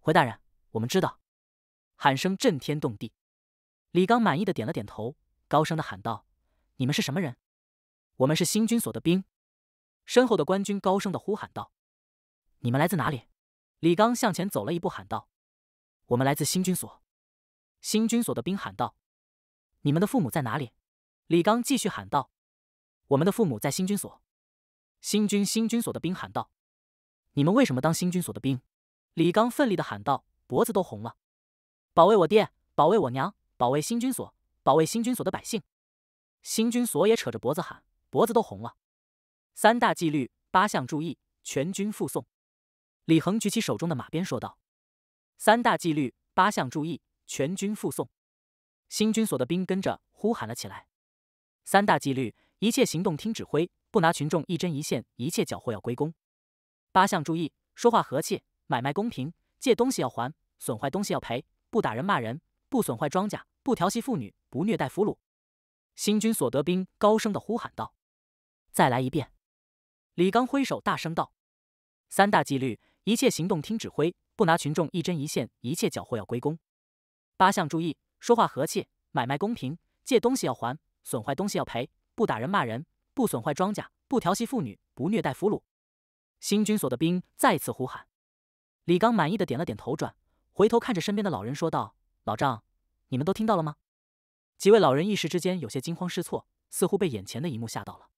回大人，我们知道。”喊声震天动地。李刚满意的点了点头，高声的喊道：“你们是什么人？”“我们是新军所的兵。”身后的官军高声的呼喊道：“你们来自哪里？”李刚向前走了一步，喊道：“我们来自新军所。”新军所的兵喊道：“你们的父母在哪里？”李刚继续喊道：“我们的父母在新军所。”新军新军所的兵喊道：“你们为什么当新军所的兵？”李刚奋力的喊道，脖子都红了：“保卫我爹，保卫我娘。”保卫新军所，保卫新军所的百姓。新军所也扯着脖子喊，脖子都红了。三大纪律八项注意，全军附送。李恒举起手中的马鞭说道：“三大纪律八项注意，全军附送。”新军所的兵跟着呼喊了起来：“三大纪律，一切行动听指挥；不拿群众一针一线，一切缴获要归公。八项注意，说话和气，买卖公平，借东西要还，损坏东西要赔，不打人骂人，不损坏庄稼。”不调戏妇女，不虐待俘虏。新军所得兵高声的呼喊道：“再来一遍！”李刚挥手大声道：“三大纪律，一切行动听指挥；不拿群众一针一线，一切缴获要归公。八项注意：说话和气，买卖公平，借东西要还，损坏东西要赔，不打人骂人，不损坏庄稼，不调戏妇女，不虐待俘虏。”新军所的兵再次呼喊。李刚满意的点了点头，转回头看着身边的老人说道：“老张。”你们都听到了吗？几位老人一时之间有些惊慌失措，似乎被眼前的一幕吓到了。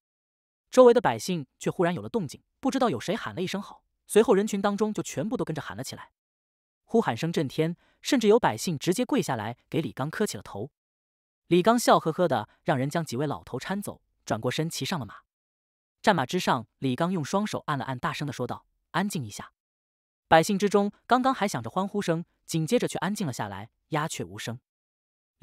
周围的百姓却忽然有了动静，不知道有谁喊了一声“好”，随后人群当中就全部都跟着喊了起来，呼喊声震天，甚至有百姓直接跪下来给李刚磕起了头。李刚笑呵呵的让人将几位老头搀走，转过身骑上了马。战马之上，李刚用双手按了按，大声的说道：“安静一下！”百姓之中刚刚还响着欢呼声，紧接着却安静了下来，鸦雀无声。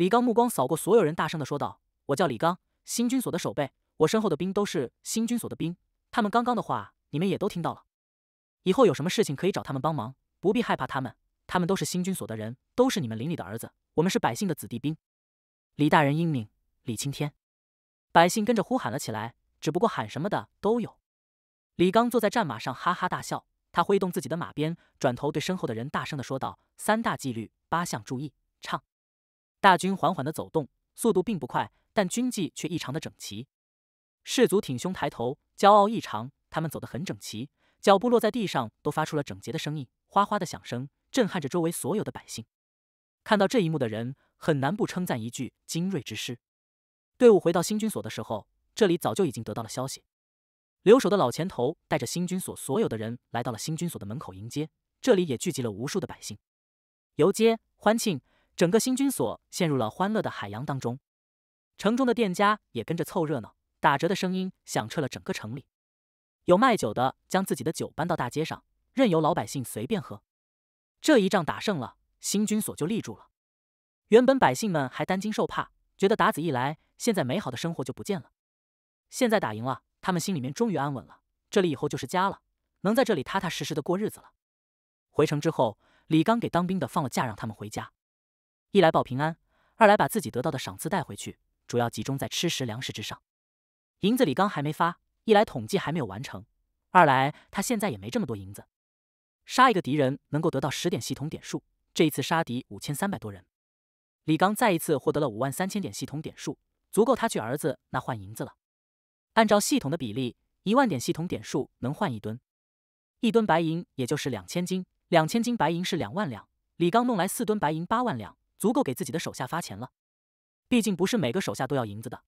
李刚目光扫过所有人，大声的说道：“我叫李刚，新军所的守备。我身后的兵都是新军所的兵，他们刚刚的话你们也都听到了。以后有什么事情可以找他们帮忙，不必害怕他们，他们都是新军所的人，都是你们邻里的儿子。我们是百姓的子弟兵，李大人英明！”李青天，百姓跟着呼喊了起来，只不过喊什么的都有。李刚坐在战马上哈哈大笑，他挥动自己的马鞭，转头对身后的人大声的说道：“三大纪律八项注意，唱。”大军缓缓的走动，速度并不快，但军纪却异常的整齐。士卒挺胸抬头，骄傲异常。他们走得很整齐，脚步落在地上都发出了整洁的声音，哗哗的响声，震撼着周围所有的百姓。看到这一幕的人，很难不称赞一句“精锐之师”。队伍回到新军所的时候，这里早就已经得到了消息。留守的老前头带着新军所所有的人来到了新军所的门口迎接，这里也聚集了无数的百姓，游街欢庆。整个新军所陷入了欢乐的海洋当中，城中的店家也跟着凑热闹，打折的声音响彻了整个城里。有卖酒的将自己的酒搬到大街上，任由老百姓随便喝。这一仗打胜了，新军所就立住了。原本百姓们还担惊受怕，觉得打子一来，现在美好的生活就不见了。现在打赢了，他们心里面终于安稳了，这里以后就是家了，能在这里踏踏实实的过日子了。回城之后，李刚给当兵的放了假，让他们回家。一来报平安，二来把自己得到的赏赐带回去，主要集中在吃食粮食之上。银子李刚还没发，一来统计还没有完成，二来他现在也没这么多银子。杀一个敌人能够得到十点系统点数，这一次杀敌五千三百多人，李刚再一次获得了五万三千点系统点数，足够他去儿子那换银子了。按照系统的比例，一万点系统点数能换一吨，一吨白银也就是两千斤，两千斤白银是两万两。李刚弄来四吨白银八万两。足够给自己的手下发钱了，毕竟不是每个手下都要银子的。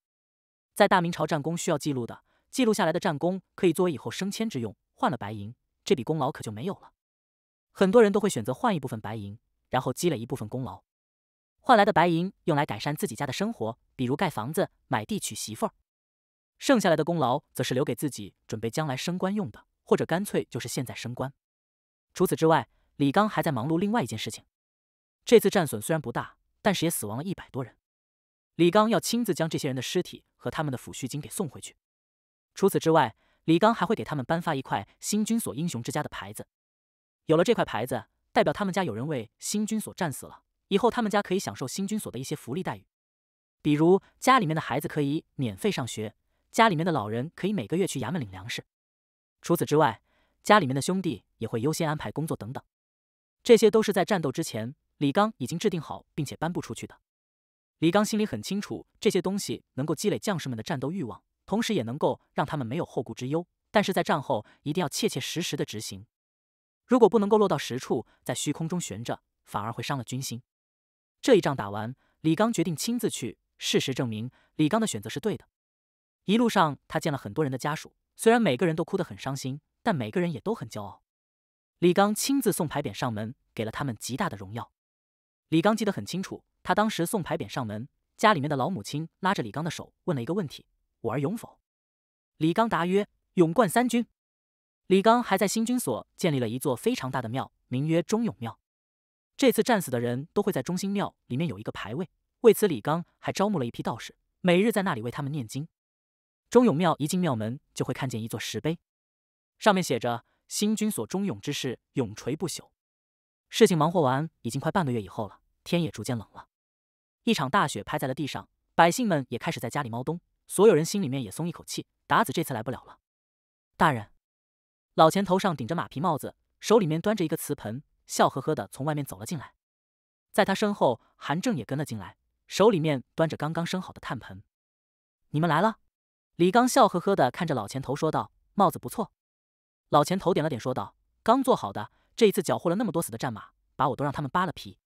在大明朝，战功需要记录的，记录下来的战功可以作为以后升迁之用。换了白银，这笔功劳可就没有了。很多人都会选择换一部分白银，然后积累一部分功劳，换来的白银用来改善自己家的生活，比如盖房子、买地、娶媳妇儿。剩下来的功劳则是留给自己，准备将来升官用的，或者干脆就是现在升官。除此之外，李刚还在忙碌另外一件事情。这次战损虽然不大，但是也死亡了一百多人。李刚要亲自将这些人的尸体和他们的抚恤金给送回去。除此之外，李刚还会给他们颁发一块新军所英雄之家的牌子。有了这块牌子，代表他们家有人为新军所战死了，以后他们家可以享受新军所的一些福利待遇，比如家里面的孩子可以免费上学，家里面的老人可以每个月去衙门领粮食。除此之外，家里面的兄弟也会优先安排工作等等。这些都是在战斗之前。李刚已经制定好并且颁布出去的。李刚心里很清楚，这些东西能够积累将士们的战斗欲望，同时也能够让他们没有后顾之忧。但是在战后一定要切切实实的执行，如果不能够落到实处，在虚空中悬着，反而会伤了军心。这一仗打完，李刚决定亲自去。事实证明，李刚的选择是对的。一路上，他见了很多人的家属，虽然每个人都哭得很伤心，但每个人也都很骄傲。李刚亲自送牌匾上门，给了他们极大的荣耀。李刚记得很清楚，他当时送牌匾上门，家里面的老母亲拉着李刚的手，问了一个问题：“我儿勇否？”李刚答曰：“勇冠三军。”李刚还在新军所建立了一座非常大的庙，名曰忠勇庙。这次战死的人都会在忠心庙里面有一个牌位，为此李刚还招募了一批道士，每日在那里为他们念经。忠勇庙一进庙门，就会看见一座石碑，上面写着：“新军所忠勇之士，永垂不朽。”事情忙活完，已经快半个月以后了，天也逐渐冷了，一场大雪拍在了地上，百姓们也开始在家里猫冬，所有人心里面也松一口气，达子这次来不了了。大人，老钱头上顶着马皮帽子，手里面端着一个瓷盆，笑呵呵的从外面走了进来，在他身后，韩正也跟了进来，手里面端着刚刚生好的炭盆。你们来了，李刚笑呵呵的看着老钱头说道，帽子不错。老钱头点了点说道，刚做好的。这一次缴获了那么多死的战马，把我都让他们扒了皮，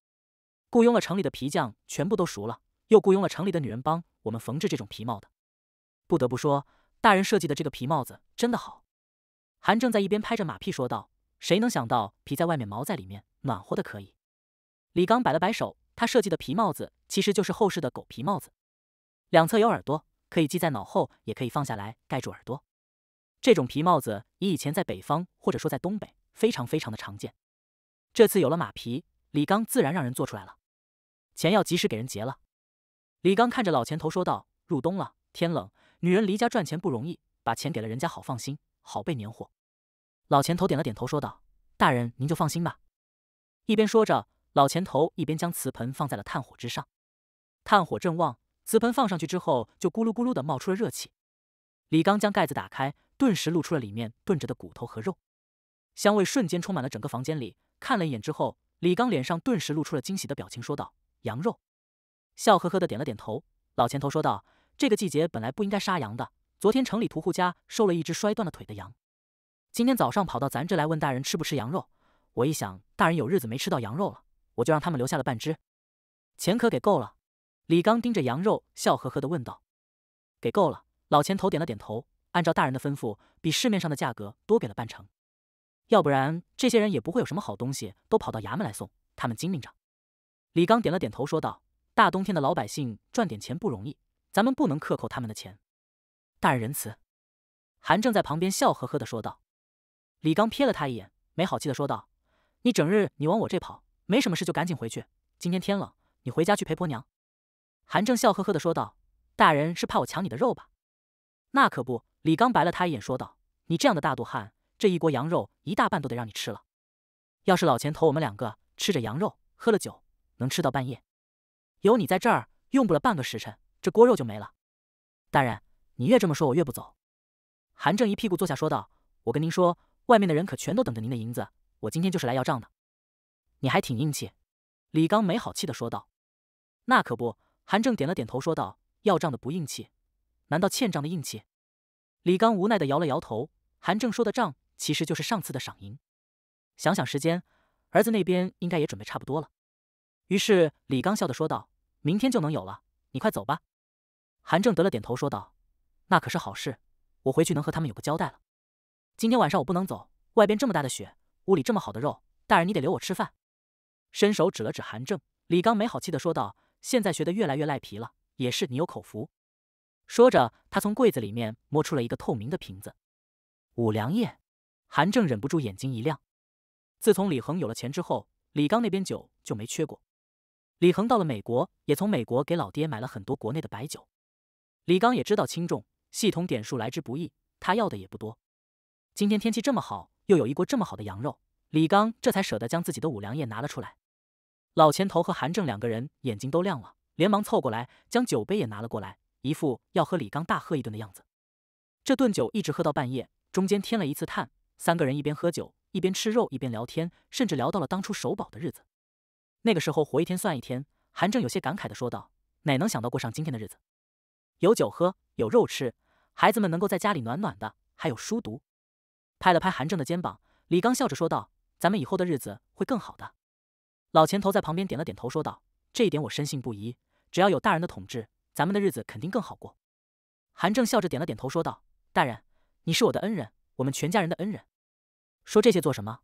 雇佣了城里的皮匠，全部都熟了，又雇佣了城里的女人帮我们缝制这种皮帽的。不得不说，大人设计的这个皮帽子真的好。韩正在一边拍着马屁说道：“谁能想到皮在外面，毛在里面，暖和的可以。”李刚摆了摆手，他设计的皮帽子其实就是后世的狗皮帽子，两侧有耳朵，可以系在脑后，也可以放下来盖住耳朵。这种皮帽子，以以前在北方或者说在东北。非常非常的常见，这次有了马皮，李刚自然让人做出来了，钱要及时给人结了。李刚看着老钱头说道：“入冬了，天冷，女人离家赚钱不容易，把钱给了人家好放心，好备年货。”老钱头点了点头说道：“大人您就放心吧。”一边说着，老钱头一边将瓷盆放在了炭火之上，炭火正旺，瓷盆放上去之后就咕噜咕噜的冒出了热气。李刚将盖子打开，顿时露出了里面炖着的骨头和肉。香味瞬间充满了整个房间里。看了一眼之后，李刚脸上顿时露出了惊喜的表情，说道：“羊肉。”笑呵呵的点了点头，老钱头说道：“这个季节本来不应该杀羊的。昨天城里屠户家收了一只摔断了腿的羊，今天早上跑到咱这来问大人吃不吃羊肉。我一想，大人有日子没吃到羊肉了，我就让他们留下了半只。钱可给够了？”李刚盯着羊肉，笑呵呵的问道：“给够了？”老钱头点了点头，按照大人的吩咐，比市面上的价格多给了半成。要不然，这些人也不会有什么好东西，都跑到衙门来送。他们精明着。李刚点了点头，说道：“大冬天的老百姓赚点钱不容易，咱们不能克扣他们的钱。”大人仁慈。韩正在旁边笑呵呵的说道。李刚瞥了他一眼，没好气的说道：“你整日你往我这跑，没什么事就赶紧回去。今天天冷，你回家去陪婆娘。”韩正笑呵呵的说道：“大人是怕我抢你的肉吧？”那可不。李刚白了他一眼，说道：“你这样的大度汉。”这一锅羊肉一大半都得让你吃了。要是老钱投我们两个吃着羊肉喝了酒，能吃到半夜。有你在这儿，用不了半个时辰，这锅肉就没了。大人，你越这么说，我越不走。韩正一屁股坐下说道：“我跟您说，外面的人可全都等着您的银子，我今天就是来要账的。”你还挺硬气，李刚没好气的说道。“那可不。”韩正点了点头说道：“要账的不硬气，难道欠账的硬气？”李刚无奈的摇了摇头。韩正说的账。其实就是上次的赏银，想想时间，儿子那边应该也准备差不多了。于是李刚笑着说道：“明天就能有了，你快走吧。”韩正得了点头说道：“那可是好事，我回去能和他们有个交代了。”今天晚上我不能走，外边这么大的雪，屋里这么好的肉，大人你得留我吃饭。伸手指了指韩正，李刚没好气的说道：“现在学的越来越赖皮了，也是你有口福。”说着，他从柜子里面摸出了一个透明的瓶子，五粮液。韩正忍不住眼睛一亮，自从李恒有了钱之后，李刚那边酒就没缺过。李恒到了美国，也从美国给老爹买了很多国内的白酒。李刚也知道轻重，系统点数来之不易，他要的也不多。今天天气这么好，又有一锅这么好的羊肉，李刚这才舍得将自己的五粮液拿了出来。老钱头和韩正两个人眼睛都亮了，连忙凑过来，将酒杯也拿了过来，一副要和李刚大喝一顿的样子。这顿酒一直喝到半夜，中间添了一次炭。三个人一边喝酒，一边吃肉，一边聊天，甚至聊到了当初守宝的日子。那个时候，活一天算一天。韩正有些感慨地说道：“哪能想到过上今天的日子？有酒喝，有肉吃，孩子们能够在家里暖暖的，还有书读。”拍了拍韩正的肩膀，李刚笑着说道：“咱们以后的日子会更好的。”老钱头在旁边点了点头，说道：“这一点我深信不疑。只要有大人的统治，咱们的日子肯定更好过。”韩正笑着点了点头，说道：“大人，你是我的恩人，我们全家人的恩人。”说这些做什么？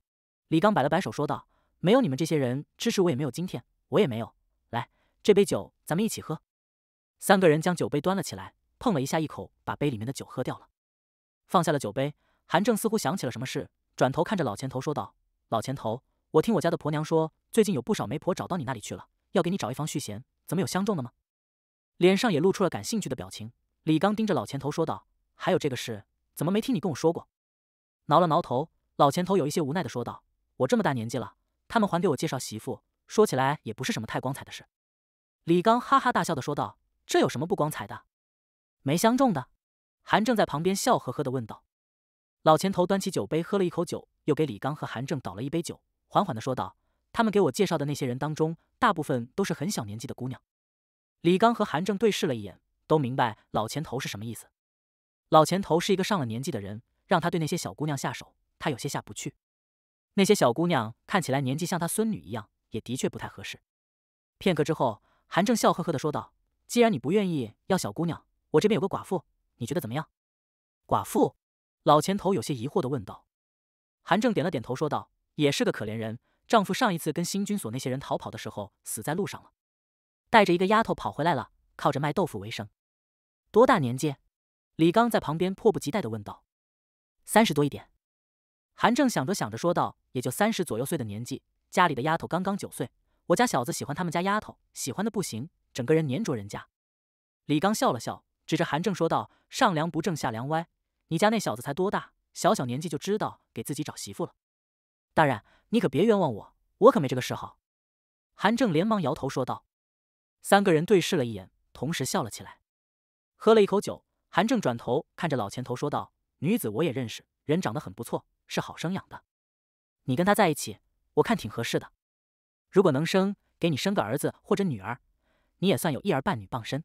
李刚摆了摆手，说道：“没有你们这些人支持，我也没有今天，我也没有。”来，这杯酒咱们一起喝。三个人将酒杯端了起来，碰了一下，一口把杯里面的酒喝掉了。放下了酒杯，韩正似乎想起了什么事，转头看着老前头说道：“老前头，我听我家的婆娘说，最近有不少媒婆找到你那里去了，要给你找一房续弦，怎么有相中的吗？”脸上也露出了感兴趣的表情。李刚盯着老前头说道：“还有这个事，怎么没听你跟我说过？”挠了挠头。老前头有一些无奈的说道：“我这么大年纪了，他们还给我介绍媳妇，说起来也不是什么太光彩的事。”李刚哈哈大笑的说道：“这有什么不光彩的？没相中的？”韩正在旁边笑呵呵的问道。老前头端起酒杯喝了一口酒，又给李刚和韩正倒了一杯酒，缓缓的说道：“他们给我介绍的那些人当中，大部分都是很小年纪的姑娘。”李刚和韩正对视了一眼，都明白老前头是什么意思。老前头是一个上了年纪的人，让他对那些小姑娘下手。他有些下不去，那些小姑娘看起来年纪像他孙女一样，也的确不太合适。片刻之后，韩正笑呵呵的说道：“既然你不愿意要小姑娘，我这边有个寡妇，你觉得怎么样？”寡妇，老前头有些疑惑的问道。韩正点了点头说道：“也是个可怜人，丈夫上一次跟新军所那些人逃跑的时候死在路上了，带着一个丫头跑回来了，靠着卖豆腐为生。多大年纪？”李刚在旁边迫不及待的问道：“三十多一点。”韩正想着想着说道：“也就三十左右岁的年纪，家里的丫头刚刚九岁，我家小子喜欢他们家丫头，喜欢的不行，整个人粘着人家。”李刚笑了笑，指着韩正说道：“上梁不正下梁歪，你家那小子才多大，小小年纪就知道给自己找媳妇了。”大人，你可别冤枉我，我可没这个嗜好。”韩正连忙摇头说道。三个人对视了一眼，同时笑了起来。喝了一口酒，韩正转头看着老前头说道：“女子我也认识，人长得很不错。”是好生养的，你跟他在一起，我看挺合适的。如果能生，给你生个儿子或者女儿，你也算有一儿半女傍身。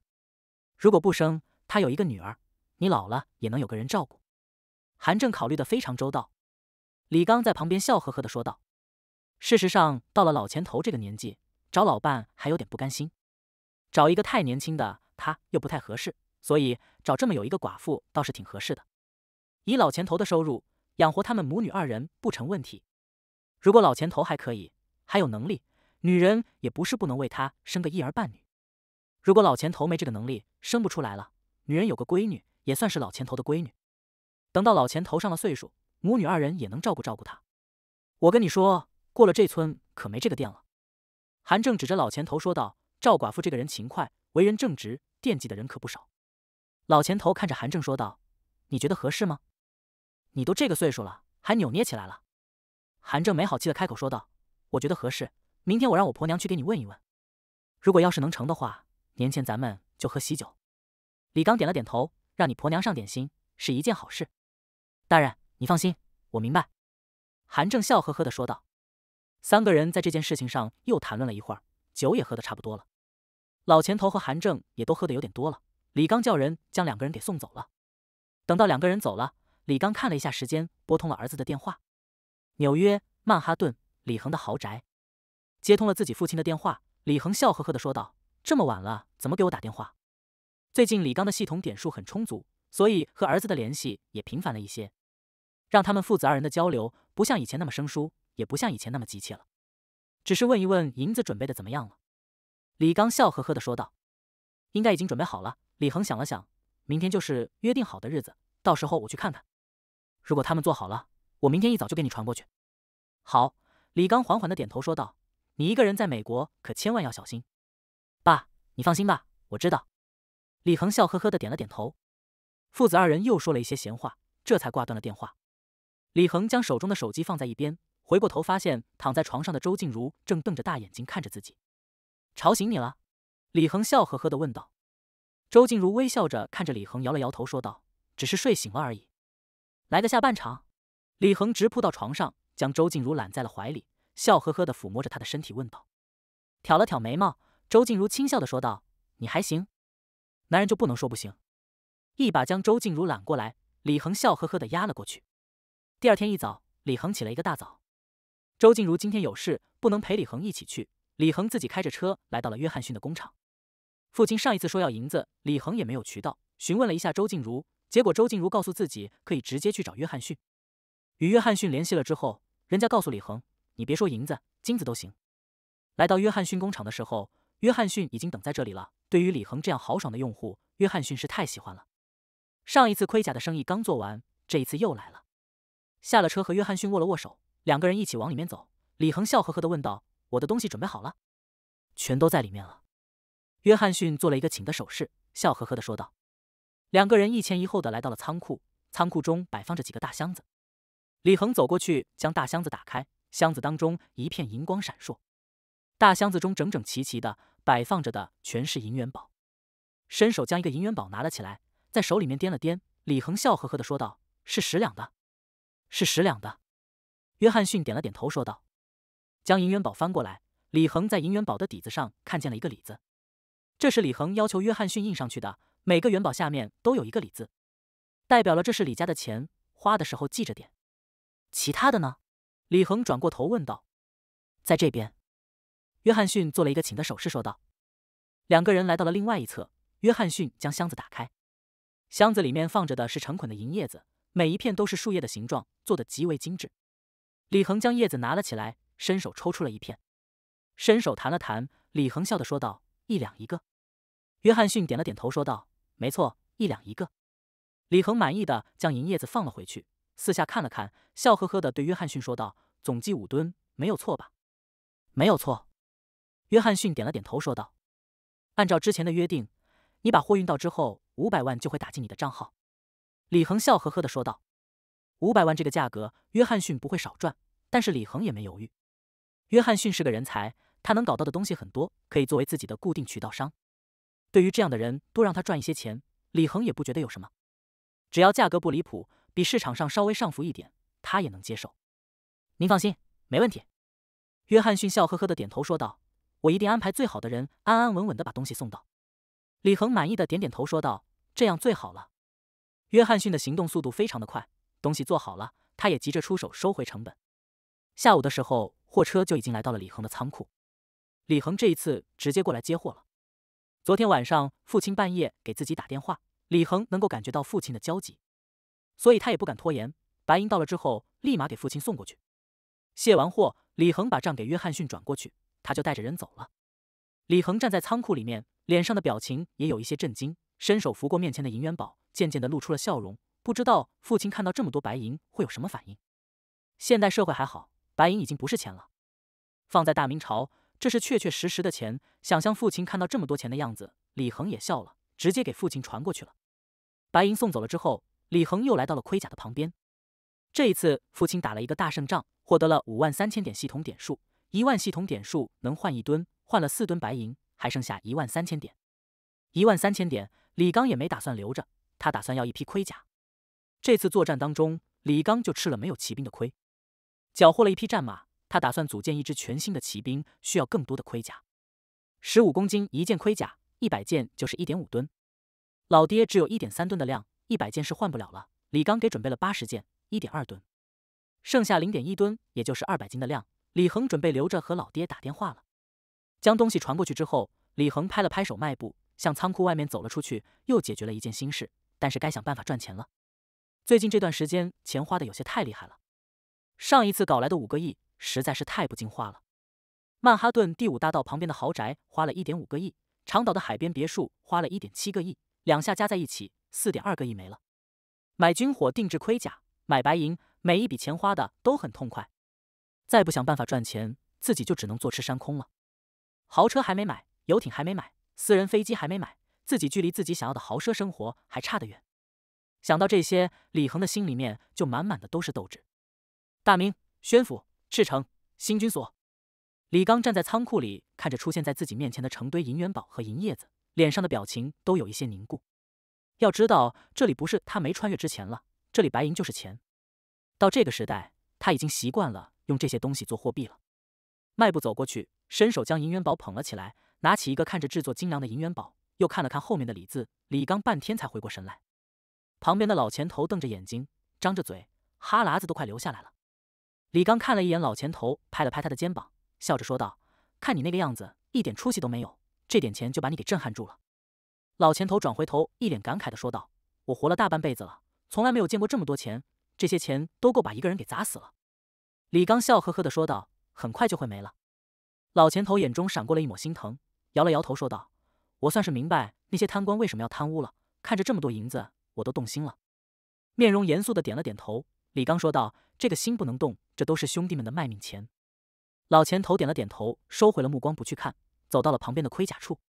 如果不生，他有一个女儿，你老了也能有个人照顾。韩正考虑的非常周到。李刚在旁边笑呵呵的说道：“事实上，到了老前头这个年纪，找老伴还有点不甘心。找一个太年轻的，他又不太合适，所以找这么有一个寡妇倒是挺合适的。以老前头的收入。”养活他们母女二人不成问题。如果老钱头还可以，还有能力，女人也不是不能为他生个一儿半女。如果老钱头没这个能力，生不出来了，女人有个闺女也算是老钱头的闺女。等到老钱头上了岁数，母女二人也能照顾照顾他。我跟你说，过了这村可没这个店了。韩正指着老钱头说道：“赵寡妇这个人勤快，为人正直，惦记的人可不少。”老钱头看着韩正说道：“你觉得合适吗？”你都这个岁数了，还扭捏起来了？韩正没好气的开口说道：“我觉得合适，明天我让我婆娘去给你问一问。如果要是能成的话，年前咱们就喝喜酒。”李刚点了点头，让你婆娘上点心是一件好事。大人，你放心，我明白。”韩正笑呵呵的说道。三个人在这件事情上又谈论了一会儿，酒也喝的差不多了。老钱头和韩正也都喝的有点多了。李刚叫人将两个人给送走了。等到两个人走了。李刚看了一下时间，拨通了儿子的电话。纽约曼哈顿，李恒的豪宅。接通了自己父亲的电话，李恒笑呵呵的说道：“这么晚了，怎么给我打电话？”最近李刚的系统点数很充足，所以和儿子的联系也频繁了一些，让他们父子二人的交流不像以前那么生疏，也不像以前那么急切了，只是问一问银子准备的怎么样了。李刚笑呵呵的说道：“应该已经准备好了。”李恒想了想，明天就是约定好的日子，到时候我去看看。如果他们做好了，我明天一早就给你传过去。好，李刚缓缓的点头说道：“你一个人在美国，可千万要小心。”爸，你放心吧，我知道。”李恒笑呵呵的点了点头。父子二人又说了一些闲话，这才挂断了电话。李恒将手中的手机放在一边，回过头发现躺在床上的周静茹正瞪着大眼睛看着自己，吵醒你了？李恒笑呵呵的问道。周静茹微笑着看着李恒，摇了摇头说道：“只是睡醒了而已。”来的下半场，李恒直扑到床上，将周静茹揽在了怀里，笑呵呵地抚摸着她的身体，问道。挑了挑眉毛，周静茹轻笑地说道：“你还行，男人就不能说不行。”一把将周静茹揽过来，李恒笑呵呵地压了过去。第二天一早，李恒起了一个大早。周静茹今天有事不能陪李恒一起去，李恒自己开着车来到了约翰逊的工厂。父亲上一次说要银子，李恒也没有渠道，询问了一下周静茹，结果，周静如告诉自己可以直接去找约翰逊。与约翰逊联系了之后，人家告诉李恒：“你别说银子、金子都行。”来到约翰逊工厂的时候，约翰逊已经等在这里了。对于李恒这样豪爽的用户，约翰逊是太喜欢了。上一次盔甲的生意刚做完，这一次又来了。下了车，和约翰逊握了握手，两个人一起往里面走。李恒笑呵呵的问道：“我的东西准备好了？全都在里面了。”约翰逊做了一个请的手势，笑呵呵的说道。两个人一前一后的来到了仓库，仓库中摆放着几个大箱子。李恒走过去，将大箱子打开，箱子当中一片银光闪烁。大箱子中整整齐齐的摆放着的全是银元宝。伸手将一个银元宝拿了起来，在手里面掂了掂，李恒笑呵呵的说道：“是十两的，是十两的。”约翰逊点了点头，说道：“将银元宝翻过来，李恒在银元宝的底子上看见了一个李”子，这是李恒要求约翰逊印上去的。”每个元宝下面都有一个“李”字，代表了这是李家的钱，花的时候记着点。其他的呢？李恒转过头问道。在这边，约翰逊做了一个请的手势，说道。两个人来到了另外一侧，约翰逊将箱子打开，箱子里面放着的是成捆的银叶子，每一片都是树叶的形状，做的极为精致。李恒将叶子拿了起来，伸手抽出了一片，伸手弹了弹。李恒笑的说道：“一两一个。”约翰逊点了点头，说道。没错，一两一个。李恒满意的将银叶子放了回去，四下看了看，笑呵呵的对约翰逊说道：“总计五吨，没有错吧？”“没有错。”约翰逊点了点头说道：“按照之前的约定，你把货运到之后，五百万就会打进你的账号。”李恒笑呵呵的说道：“五百万这个价格，约翰逊不会少赚，但是李恒也没犹豫。约翰逊是个人才，他能搞到的东西很多，可以作为自己的固定渠道商。”对于这样的人，多让他赚一些钱，李恒也不觉得有什么。只要价格不离谱，比市场上稍微上浮一点，他也能接受。您放心，没问题。约翰逊笑呵呵的点头说道：“我一定安排最好的人，安安稳稳的把东西送到。”李恒满意的点点头说道：“这样最好了。”约翰逊的行动速度非常的快，东西做好了，他也急着出手收回成本。下午的时候，货车就已经来到了李恒的仓库。李恒这一次直接过来接货了。昨天晚上，父亲半夜给自己打电话，李恒能够感觉到父亲的焦急，所以他也不敢拖延。白银到了之后，立马给父亲送过去。卸完货，李恒把账给约翰逊转过去，他就带着人走了。李恒站在仓库里面，脸上的表情也有一些震惊，伸手拂过面前的银元宝，渐渐的露出了笑容。不知道父亲看到这么多白银会有什么反应。现代社会还好，白银已经不是钱了，放在大明朝。这是确确实实的钱。想象父亲看到这么多钱的样子，李恒也笑了，直接给父亲传过去了。白银送走了之后，李恒又来到了盔甲的旁边。这一次，父亲打了一个大胜仗，获得了五万三千点系统点数，一万系统点数能换一吨，换了四吨白银，还剩下一万三千点。一万三千点，李刚也没打算留着，他打算要一批盔甲。这次作战当中，李刚就吃了没有骑兵的亏，缴获了一批战马。他打算组建一支全新的骑兵，需要更多的盔甲。十五公斤一件盔甲，一百件就是一点五吨。老爹只有一点三吨的量，一百件是换不了了。李刚给准备了八十件，一点二吨，剩下零点一吨，也就是二百斤的量。李恒准备留着和老爹打电话了。将东西传过去之后，李恒拍了拍手，迈步向仓库外面走了出去，又解决了一件心事。但是该想办法赚钱了。最近这段时间钱花的有些太厉害了，上一次搞来的五个亿。实在是太不精花了。曼哈顿第五大道旁边的豪宅花了一点五个亿，长岛的海边别墅花了一点七个亿，两下加在一起四点二个亿没了。买军火、定制盔甲、买白银，每一笔钱花的都很痛快。再不想办法赚钱，自己就只能坐吃山空了。豪车还没买，游艇还没买，私人飞机还没买，自己距离自己想要的豪奢生活还差得远。想到这些，李恒的心里面就满满的都是斗志。大明宣府。赤城新军所，李刚站在仓库里，看着出现在自己面前的成堆银元宝和银叶子，脸上的表情都有一些凝固。要知道，这里不是他没穿越之前了，这里白银就是钱。到这个时代，他已经习惯了用这些东西做货币了。迈步走过去，伸手将银元宝捧了起来，拿起一个看着制作精良的银元宝，又看了看后面的“李”字，李刚半天才回过神来。旁边的老钱头瞪着眼睛，张着嘴，哈喇子都快流下来了。李刚看了一眼老钱头，拍了拍他的肩膀，笑着说道：“看你那个样子，一点出息都没有，这点钱就把你给震撼住了。”老钱头转回头，一脸感慨地说道：“我活了大半辈子了，从来没有见过这么多钱，这些钱都够把一个人给砸死了。”李刚笑呵呵地说道：“很快就会没了。”老钱头眼中闪过了一抹心疼，摇了摇头说道：“我算是明白那些贪官为什么要贪污了，看着这么多银子，我都动心了。”面容严肃地点了点头，李刚说道：“这个心不能动。”这都是兄弟们的卖命钱，老钱头点了点头，收回了目光，不去看，走到了旁边的盔甲处，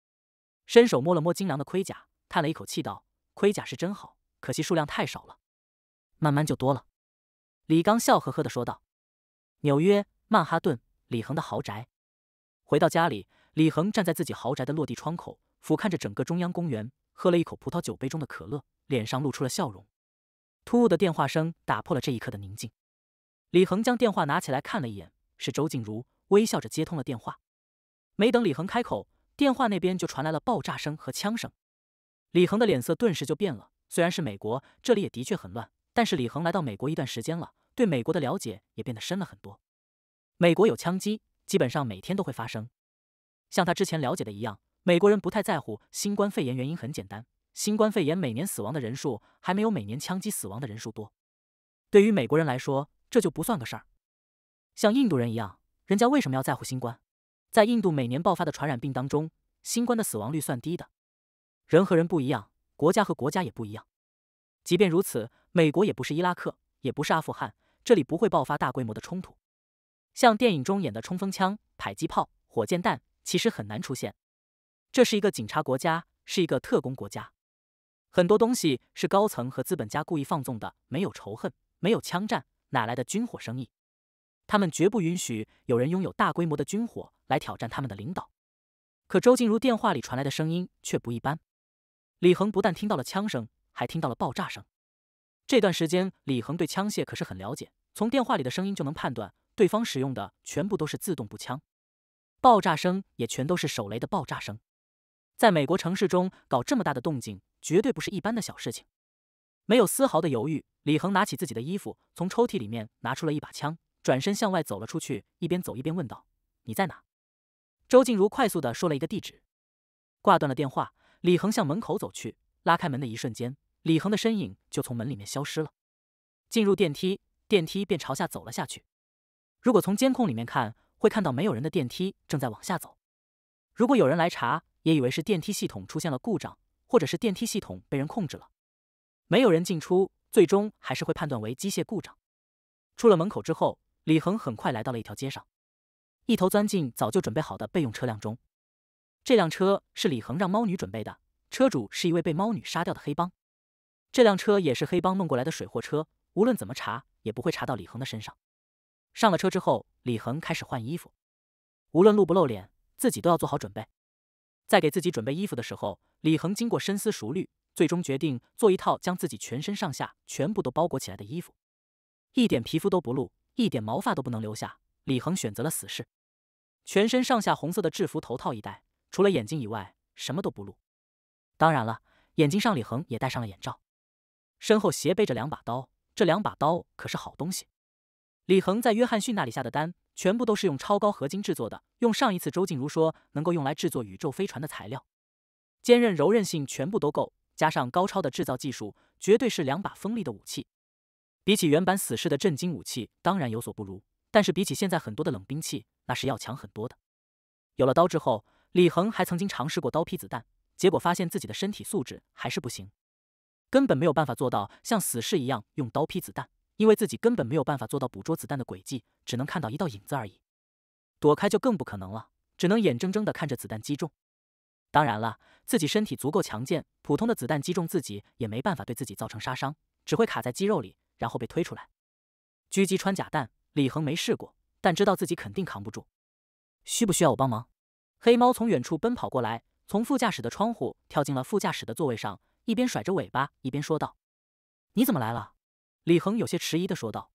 伸手摸了摸精良的盔甲，叹了一口气道：“盔甲是真好，可惜数量太少了，慢慢就多了。”李刚笑呵呵的说道。纽约曼哈顿，李恒的豪宅。回到家里，李恒站在自己豪宅的落地窗口，俯瞰着整个中央公园，喝了一口葡萄酒杯中的可乐，脸上露出了笑容。突兀的电话声打破了这一刻的宁静。李恒将电话拿起来看了一眼，是周静茹，微笑着接通了电话。没等李恒开口，电话那边就传来了爆炸声和枪声。李恒的脸色顿时就变了。虽然是美国，这里也的确很乱。但是李恒来到美国一段时间了，对美国的了解也变得深了很多。美国有枪击，基本上每天都会发生。像他之前了解的一样，美国人不太在乎新冠肺炎，原因很简单：新冠肺炎每年死亡的人数还没有每年枪击死亡的人数多。对于美国人来说，这就不算个事儿，像印度人一样，人家为什么要在乎新冠？在印度每年爆发的传染病当中，新冠的死亡率算低的。人和人不一样，国家和国家也不一样。即便如此，美国也不是伊拉克，也不是阿富汗，这里不会爆发大规模的冲突。像电影中演的冲锋枪、迫击炮、火箭弹，其实很难出现。这是一个警察国家，是一个特工国家，很多东西是高层和资本家故意放纵的，没有仇恨，没有枪战。哪来的军火生意？他们绝不允许有人拥有大规模的军火来挑战他们的领导。可周静茹电话里传来的声音却不一般。李恒不但听到了枪声，还听到了爆炸声。这段时间，李恒对枪械可是很了解，从电话里的声音就能判断，对方使用的全部都是自动步枪，爆炸声也全都是手雷的爆炸声。在美国城市中搞这么大的动静，绝对不是一般的小事情。没有丝毫的犹豫，李恒拿起自己的衣服，从抽屉里面拿出了一把枪，转身向外走了出去。一边走一边问道：“你在哪？”周静茹快速的说了一个地址，挂断了电话。李恒向门口走去，拉开门的一瞬间，李恒的身影就从门里面消失了。进入电梯，电梯便朝下走了下去。如果从监控里面看，会看到没有人的电梯正在往下走。如果有人来查，也以为是电梯系统出现了故障，或者是电梯系统被人控制了。没有人进出，最终还是会判断为机械故障。出了门口之后，李恒很快来到了一条街上，一头钻进早就准备好的备用车辆中。这辆车是李恒让猫女准备的，车主是一位被猫女杀掉的黑帮。这辆车也是黑帮弄过来的水货车，无论怎么查也不会查到李恒的身上。上了车之后，李恒开始换衣服。无论露不露脸，自己都要做好准备。在给自己准备衣服的时候，李恒经过深思熟虑。最终决定做一套将自己全身上下全部都包裹起来的衣服，一点皮肤都不露，一点毛发都不能留下。李恒选择了死士，全身上下红色的制服头套一戴，除了眼睛以外什么都不露。当然了，眼睛上李恒也戴上了眼罩。身后斜背着两把刀，这两把刀可是好东西。李恒在约翰逊那里下的单，全部都是用超高合金制作的，用上一次周静茹说能够用来制作宇宙飞船的材料，坚韧柔韧性全部都够。加上高超的制造技术，绝对是两把锋利的武器。比起原版死士的震惊武器，当然有所不如。但是比起现在很多的冷兵器，那是要强很多的。有了刀之后，李恒还曾经尝试过刀劈子弹，结果发现自己的身体素质还是不行，根本没有办法做到像死士一样用刀劈子弹，因为自己根本没有办法做到捕捉子弹的轨迹，只能看到一道影子而已。躲开就更不可能了，只能眼睁睁地看着子弹击中。当然了，自己身体足够强健，普通的子弹击中自己也没办法对自己造成杀伤，只会卡在肌肉里，然后被推出来。狙击穿甲弹，李恒没试过，但知道自己肯定扛不住。需不需要我帮忙？黑猫从远处奔跑过来，从副驾驶的窗户跳进了副驾驶的座位上，一边甩着尾巴，一边说道：“你怎么来了？”李恒有些迟疑的说道：“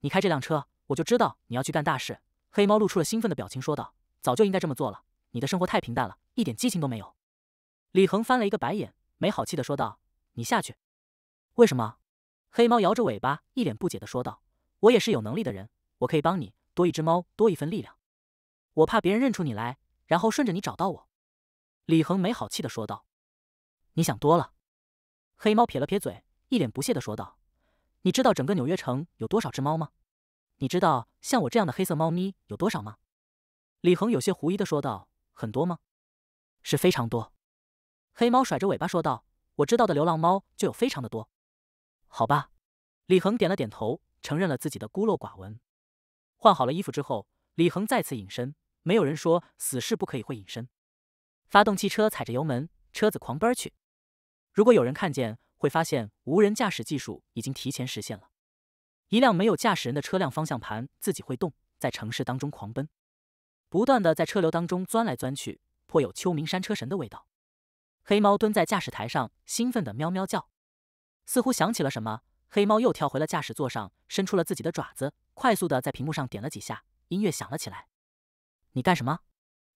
你开这辆车，我就知道你要去干大事。”黑猫露出了兴奋的表情说道：“早就应该这么做了。”你的生活太平淡了，一点激情都没有。李恒翻了一个白眼，没好气的说道：“你下去。”“为什么？”黑猫摇着尾巴，一脸不解的说道：“我也是有能力的人，我可以帮你。多一只猫，多一份力量。我怕别人认出你来，然后顺着你找到我。”李恒没好气的说道：“你想多了。”黑猫撇了撇嘴，一脸不屑的说道：“你知道整个纽约城有多少只猫吗？你知道像我这样的黑色猫咪有多少吗？”李恒有些狐疑的说道。很多吗？是非常多。黑猫甩着尾巴说道：“我知道的流浪猫就有非常的多。”好吧，李恒点了点头，承认了自己的孤陋寡闻。换好了衣服之后，李恒再次隐身。没有人说死士不可以会隐身。发动汽车，踩着油门，车子狂奔去。如果有人看见，会发现无人驾驶技术已经提前实现了。一辆没有驾驶人的车辆，方向盘自己会动，在城市当中狂奔。不断的在车流当中钻来钻去，颇有秋名山车神的味道。黑猫蹲在驾驶台上，兴奋的喵喵叫，似乎想起了什么。黑猫又跳回了驾驶座上，伸出了自己的爪子，快速的在屏幕上点了几下，音乐响了起来。你干什么？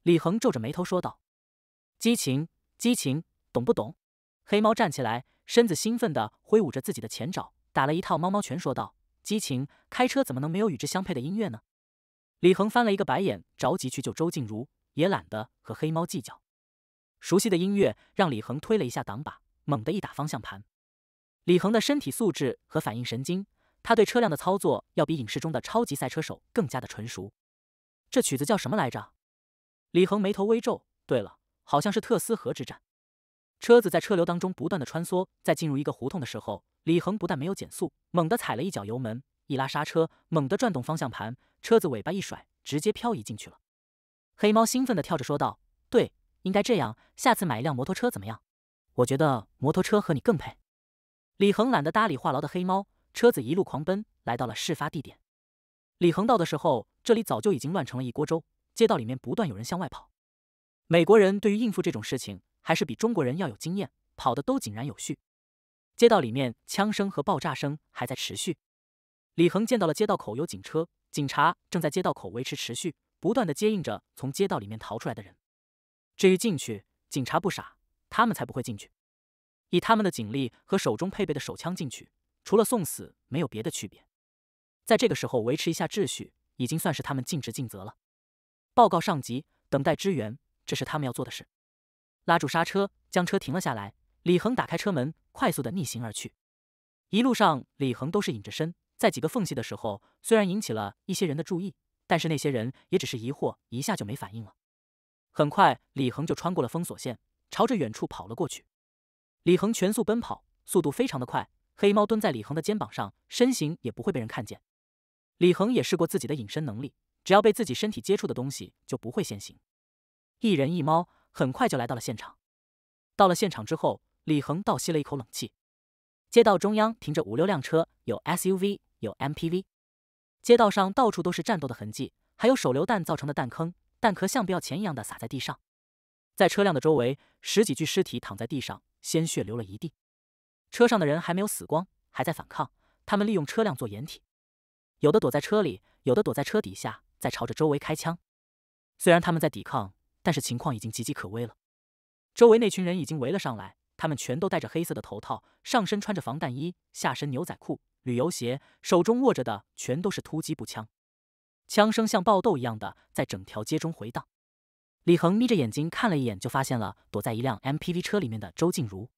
李恒皱着眉头说道。激情，激情，懂不懂？黑猫站起来，身子兴奋的挥舞着自己的前爪，打了一套猫猫拳，说道：激情，开车怎么能没有与之相配的音乐呢？李恒翻了一个白眼，着急去救周静茹，也懒得和黑猫计较。熟悉的音乐让李恒推了一下挡把，猛地一打方向盘。李恒的身体素质和反应神经，他对车辆的操作要比影视中的超级赛车手更加的纯熟。这曲子叫什么来着？李恒眉头微皱。对了，好像是特斯河之战。车子在车流当中不断的穿梭，在进入一个胡同的时候，李恒不但没有减速，猛地踩了一脚油门，一拉刹车，猛地转动方向盘。车子尾巴一甩，直接漂移进去了。黑猫兴奋地跳着说道：“对，应该这样。下次买一辆摩托车怎么样？我觉得摩托车和你更配。”李恒懒得搭理话痨的黑猫，车子一路狂奔，来到了事发地点。李恒到的时候，这里早就已经乱成了一锅粥，街道里面不断有人向外跑。美国人对于应付这种事情，还是比中国人要有经验，跑的都井然有序。街道里面枪声和爆炸声还在持续。李恒见到了街道口有警车。警察正在街道口维持持续不断的接应着从街道里面逃出来的人。至于进去，警察不傻，他们才不会进去。以他们的警力和手中配备的手枪进去，除了送死，没有别的区别。在这个时候维持一下秩序，已经算是他们尽职尽责了。报告上级，等待支援，这是他们要做的事。拉住刹车，将车停了下来。李恒打开车门，快速的逆行而去。一路上，李恒都是隐着身。在几个缝隙的时候，虽然引起了一些人的注意，但是那些人也只是疑惑一下就没反应了。很快，李恒就穿过了封锁线，朝着远处跑了过去。李恒全速奔跑，速度非常的快。黑猫蹲在李恒的肩膀上，身形也不会被人看见。李恒也试过自己的隐身能力，只要被自己身体接触的东西就不会现形。一人一猫很快就来到了现场。到了现场之后，李恒倒吸了一口冷气。街道中央停着五六辆车，有 SUV，有 MPV。街道上到处都是战斗的痕迹，还有手榴弹造成的弹坑，弹壳像不要钱一样的洒在地上。在车辆的周围，十几具尸体躺在地上，鲜血流了一地。车上的人还没有死光，还在反抗。他们利用车辆做掩体，有的躲在车里，有的躲在车底下，在朝着周围开枪。虽然他们在抵抗，但是情况已经岌岌可危了。周围那群人已经围了上来。他们全都戴着黑色的头套，上身穿着防弹衣，下身牛仔裤、旅游鞋，手中握着的全都是突击步枪，枪声像爆豆一样的在整条街中回荡。李恒眯着眼睛看了一眼，就发现了躲在一辆 MPV 车里面的周静茹，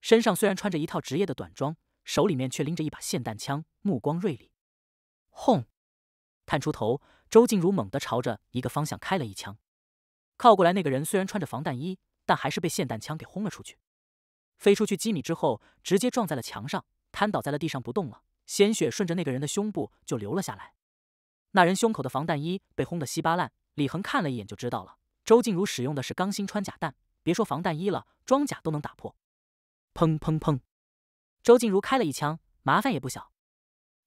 身上虽然穿着一套职业的短装，手里面却拎着一把霰弹枪，目光锐利。轰！探出头，周静茹猛地朝着一个方向开了一枪，靠过来那个人虽然穿着防弹衣，但还是被霰弹枪给轰了出去。飞出去几米之后，直接撞在了墙上，瘫倒在了地上不动了。鲜血顺着那个人的胸部就流了下来。那人胸口的防弹衣被轰得稀巴烂。李恒看了一眼就知道了，周静茹使用的是钢芯穿甲弹，别说防弹衣了，装甲都能打破。砰砰砰！周静茹开了一枪，麻烦也不小。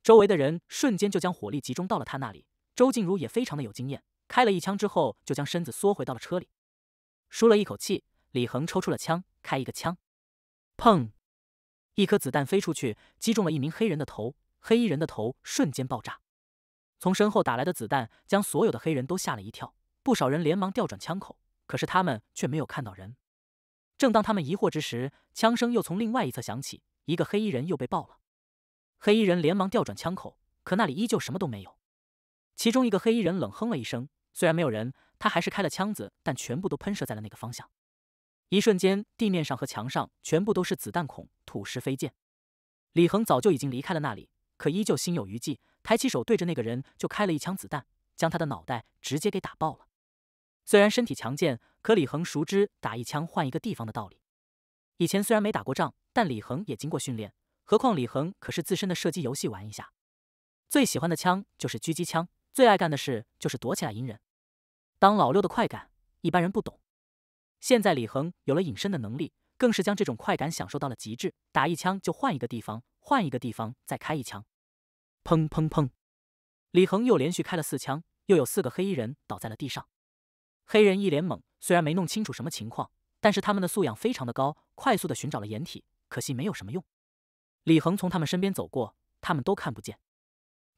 周围的人瞬间就将火力集中到了他那里。周静茹也非常的有经验，开了一枪之后就将身子缩回到了车里，舒了一口气。李恒抽出了枪，开一个枪。砰！一颗子弹飞出去，击中了一名黑人的头，黑衣人的头瞬间爆炸。从身后打来的子弹将所有的黑人都吓了一跳，不少人连忙调转枪口，可是他们却没有看到人。正当他们疑惑之时，枪声又从另外一侧响起，一个黑衣人又被爆了。黑衣人连忙调转枪口，可那里依旧什么都没有。其中一个黑衣人冷哼了一声，虽然没有人，他还是开了枪子，但全部都喷射在了那个方向。一瞬间，地面上和墙上全部都是子弹孔，土石飞溅。李恒早就已经离开了那里，可依旧心有余悸，抬起手对着那个人就开了一枪，子弹将他的脑袋直接给打爆了。虽然身体强健，可李恒熟知“打一枪换一个地方”的道理。以前虽然没打过仗，但李恒也经过训练。何况李恒可是自身的射击游戏玩一下，最喜欢的枪就是狙击枪，最爱干的事就是躲起来隐忍，当老六的快感，一般人不懂。现在李恒有了隐身的能力，更是将这种快感享受到了极致。打一枪就换一个地方，换一个地方再开一枪。砰砰砰！李恒又连续开了四枪，又有四个黑衣人倒在了地上。黑人一脸懵，虽然没弄清楚什么情况，但是他们的素养非常的高，快速的寻找了掩体，可惜没有什么用。李恒从他们身边走过，他们都看不见。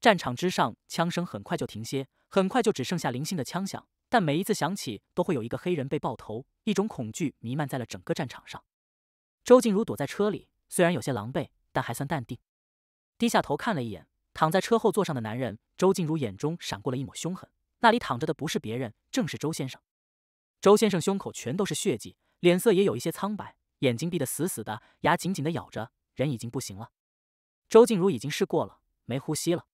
战场之上，枪声很快就停歇，很快就只剩下零星的枪响。但每一次响起，都会有一个黑人被爆头，一种恐惧弥漫在了整个战场上。周静茹躲在车里，虽然有些狼狈，但还算淡定。低下头看了一眼躺在车后座上的男人，周静茹眼中闪过了一抹凶狠。那里躺着的不是别人，正是周先生。周先生胸口全都是血迹，脸色也有一些苍白，眼睛闭得死死的，牙紧紧的咬着，人已经不行了。周静茹已经试过了，没呼吸了。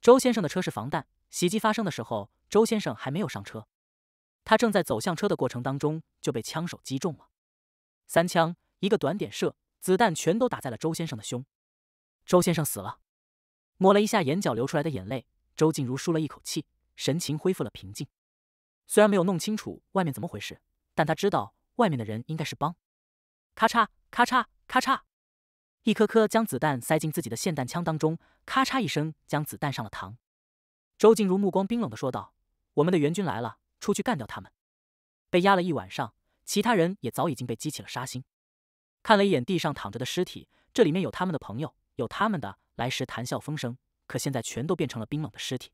周先生的车是防弹。袭击发生的时候，周先生还没有上车。他正在走向车的过程当中，就被枪手击中了。三枪，一个短点射，子弹全都打在了周先生的胸。周先生死了。抹了一下眼角流出来的眼泪，周静茹舒了一口气，神情恢复了平静。虽然没有弄清楚外面怎么回事，但他知道外面的人应该是帮。咔嚓，咔嚓，咔嚓，一颗颗将子弹塞进自己的霰弹枪当中，咔嚓一声将子弹上了膛。周静茹目光冰冷的说道：“我们的援军来了，出去干掉他们。”被压了一晚上，其他人也早已经被激起了杀心。看了一眼地上躺着的尸体，这里面有他们的朋友，有他们的。来时谈笑风生，可现在全都变成了冰冷的尸体。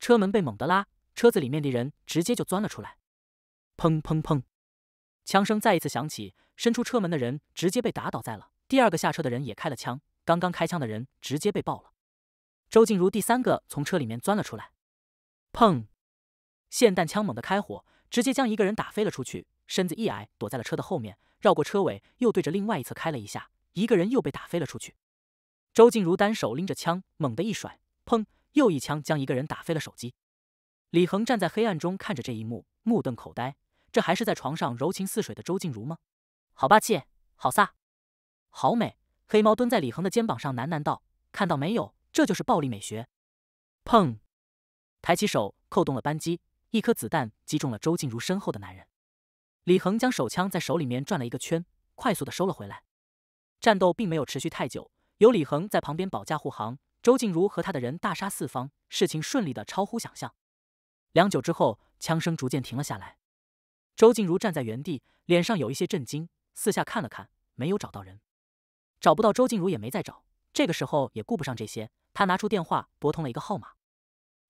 车门被猛地拉，车子里面的人直接就钻了出来。砰砰砰！枪声再一次响起，伸出车门的人直接被打倒在了。第二个下车的人也开了枪，刚刚开枪的人直接被爆了。周静茹第三个从车里面钻了出来，砰！霰弹枪猛地开火，直接将一个人打飞了出去，身子一矮，躲在了车的后面，绕过车尾，又对着另外一侧开了一下，一个人又被打飞了出去。周静茹单手拎着枪，猛地一甩，砰！又一枪将一个人打飞了。手机。李恒站在黑暗中看着这一幕，目瞪口呆。这还是在床上柔情似水的周静茹吗？好霸气，好飒，好美！黑猫蹲在李恒的肩膀上喃喃道：“看到没有？”这就是暴力美学。砰！抬起手，扣动了扳机，一颗子弹击中了周静如身后的男人。李恒将手枪在手里面转了一个圈，快速的收了回来。战斗并没有持续太久，有李恒在旁边保驾护航，周静如和他的人大杀四方，事情顺利的超乎想象。良久之后，枪声逐渐停了下来。周静如站在原地，脸上有一些震惊，四下看了看，没有找到人。找不到，周静如也没再找。这个时候也顾不上这些。他拿出电话拨通了一个号码，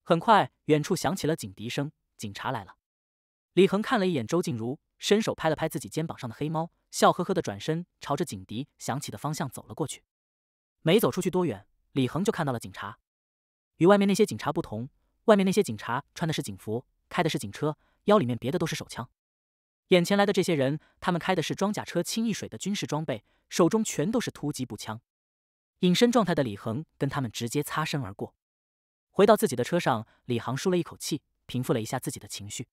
很快，远处响起了警笛声，警察来了。李恒看了一眼周静茹，伸手拍了拍自己肩膀上的黑猫，笑呵呵的转身朝着警笛响起的方向走了过去。没走出去多远，李恒就看到了警察。与外面那些警察不同，外面那些警察穿的是警服，开的是警车，腰里面别的都是手枪。眼前来的这些人，他们开的是装甲车，轻一水的军事装备，手中全都是突击步枪。隐身状态的李恒跟他们直接擦身而过，回到自己的车上，李航舒了一口气，平复了一下自己的情绪。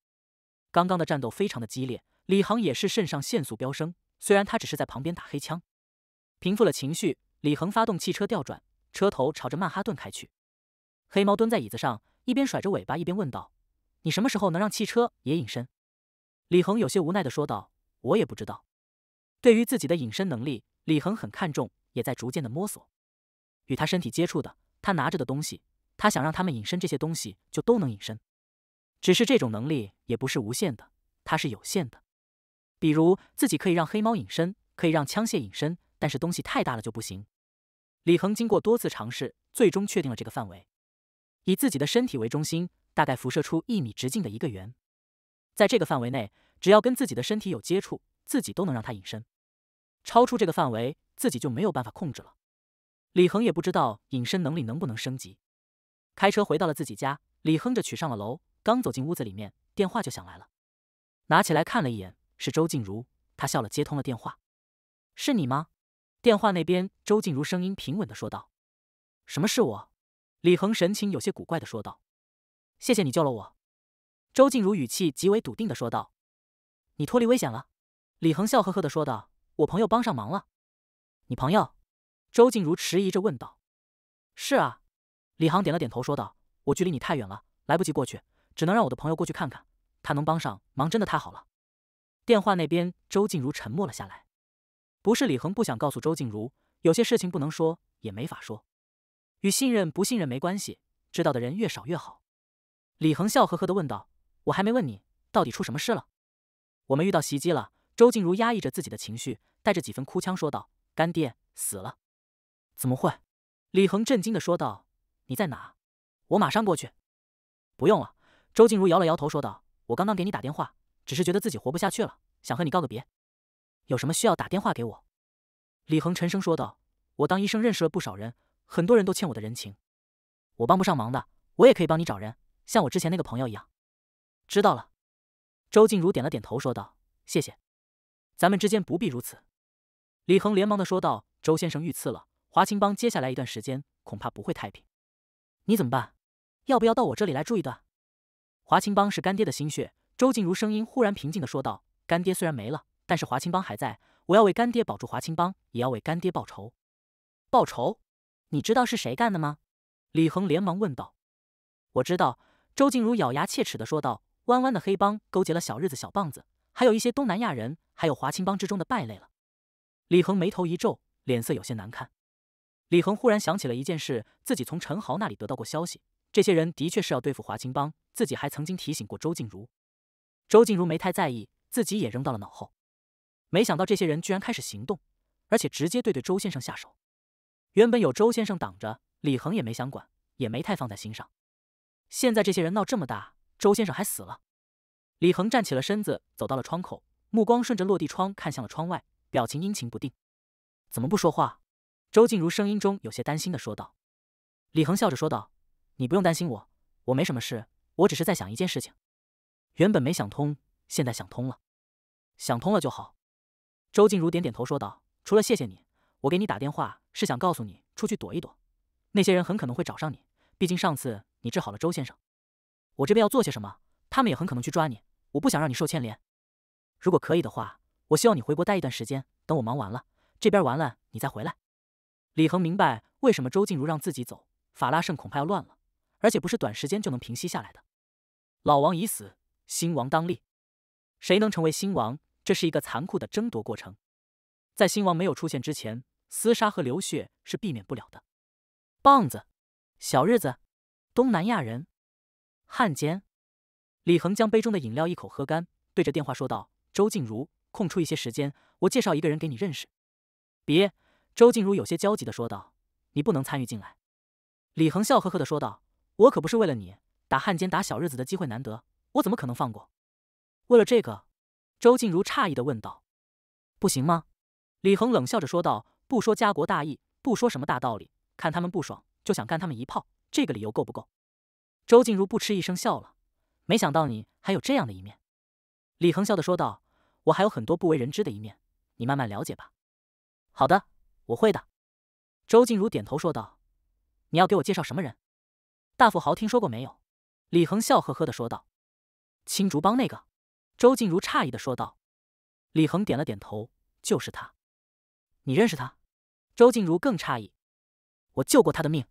刚刚的战斗非常的激烈，李航也是肾上腺素飙升。虽然他只是在旁边打黑枪，平复了情绪，李恒发动汽车调转，车头朝着曼哈顿开去。黑猫蹲在椅子上，一边甩着尾巴，一边问道：“你什么时候能让汽车也隐身？”李恒有些无奈的说道：“我也不知道。”对于自己的隐身能力，李恒很看重。也在逐渐的摸索，与他身体接触的，他拿着的东西，他想让他们隐身，这些东西就都能隐身。只是这种能力也不是无限的，它是有限的。比如自己可以让黑猫隐身，可以让枪械隐身，但是东西太大了就不行。李恒经过多次尝试，最终确定了这个范围：以自己的身体为中心，大概辐射出一米直径的一个圆。在这个范围内，只要跟自己的身体有接触，自己都能让它隐身。超出这个范围。自己就没有办法控制了。李恒也不知道隐身能力能不能升级。开车回到了自己家，李亨着取上了楼。刚走进屋子里面，电话就响来了。拿起来看了一眼，是周静茹，他笑了，接通了电话：“是你吗？”电话那边，周静茹声音平稳的说道：“什么是我？”李恒神情有些古怪的说道：“谢谢你救了我。”周静茹语气极为笃定的说道：“你脱离危险了？”李恒笑呵呵的说道：“我朋友帮上忙了。”你朋友，周静茹迟疑着问道：“是啊。”李航点了点头说道：“我距离你太远了，来不及过去，只能让我的朋友过去看看，他能帮上忙，真的太好了。”电话那边，周静茹沉默了下来。不是李恒不想告诉周静茹，有些事情不能说，也没法说，与信任不信任没关系，知道的人越少越好。李恒笑呵呵的问道：“我还没问你，到底出什么事了？”我们遇到袭击了。周静茹压抑着自己的情绪，带着几分哭腔说道。干爹死了，怎么会？李恒震惊的说道：“你在哪？我马上过去。”“不用了。”周静茹摇了摇头说道：“我刚刚给你打电话，只是觉得自己活不下去了，想和你告个别。有什么需要打电话给我？”李恒沉声说道：“我当医生认识了不少人，很多人都欠我的人情，我帮不上忙的。我也可以帮你找人，像我之前那个朋友一样。”“知道了。”周静茹点了点头说道：“谢谢，咱们之间不必如此。”李恒连忙的说道：“周先生遇刺了，华清帮接下来一段时间恐怕不会太平。你怎么办？要不要到我这里来住一段？”华清帮是干爹的心血。周静如声音忽然平静的说道：“干爹虽然没了，但是华清帮还在。我要为干爹保住华清帮，也要为干爹报仇。报仇？你知道是谁干的吗？”李恒连忙问道。“我知道。”周静如咬牙切齿的说道：“弯弯的黑帮勾结了小日子、小棒子，还有一些东南亚人，还有华清帮之中的败类了。”李恒眉头一皱，脸色有些难看。李恒忽然想起了一件事，自己从陈豪那里得到过消息，这些人的确是要对付华清帮。自己还曾经提醒过周静茹。周静茹没太在意，自己也扔到了脑后。没想到这些人居然开始行动，而且直接对对周先生下手。原本有周先生挡着，李恒也没想管，也没太放在心上。现在这些人闹这么大，周先生还死了。李恒站起了身子，走到了窗口，目光顺着落地窗看向了窗外。表情阴晴不定，怎么不说话？周静如声音中有些担心的说道。李恒笑着说道：“你不用担心我，我没什么事，我只是在想一件事情。原本没想通，现在想通了，想通了就好。”周静如点点头说道：“除了谢谢你，我给你打电话是想告诉你出去躲一躲，那些人很可能会找上你。毕竟上次你治好了周先生，我这边要做些什么，他们也很可能去抓你。我不想让你受牵连。如果可以的话。”我希望你回国待一段时间，等我忙完了，这边完了你再回来。李恒明白为什么周静茹让自己走，法拉盛恐怕要乱了，而且不是短时间就能平息下来的。老王已死，新王当立，谁能成为新王？这是一个残酷的争夺过程。在新王没有出现之前，厮杀和流血是避免不了的。棒子、小日子、东南亚人、汉奸。李恒将杯中的饮料一口喝干，对着电话说道：“周静茹，空出一些时间，我介绍一个人给你认识。别，周静茹有些焦急的说道：“你不能参与进来。”李恒笑呵呵的说道：“我可不是为了你，打汉奸打小日子的机会难得，我怎么可能放过？”为了这个，周静茹诧异的问道：“不行吗？”李恒冷笑着说道：“不说家国大义，不说什么大道理，看他们不爽就想干他们一炮，这个理由够不够？”周静茹不吃一声笑了：“没想到你还有这样的一面。”李恒笑的说道。我还有很多不为人知的一面，你慢慢了解吧。好的，我会的。周静茹点头说道：“你要给我介绍什么人？大富豪听说过没有？”李恒笑呵呵的说道：“青竹帮那个。”周静茹诧异的说道：“李恒点了点头，就是他。你认识他？”周静茹更诧异：“我救过他的命。”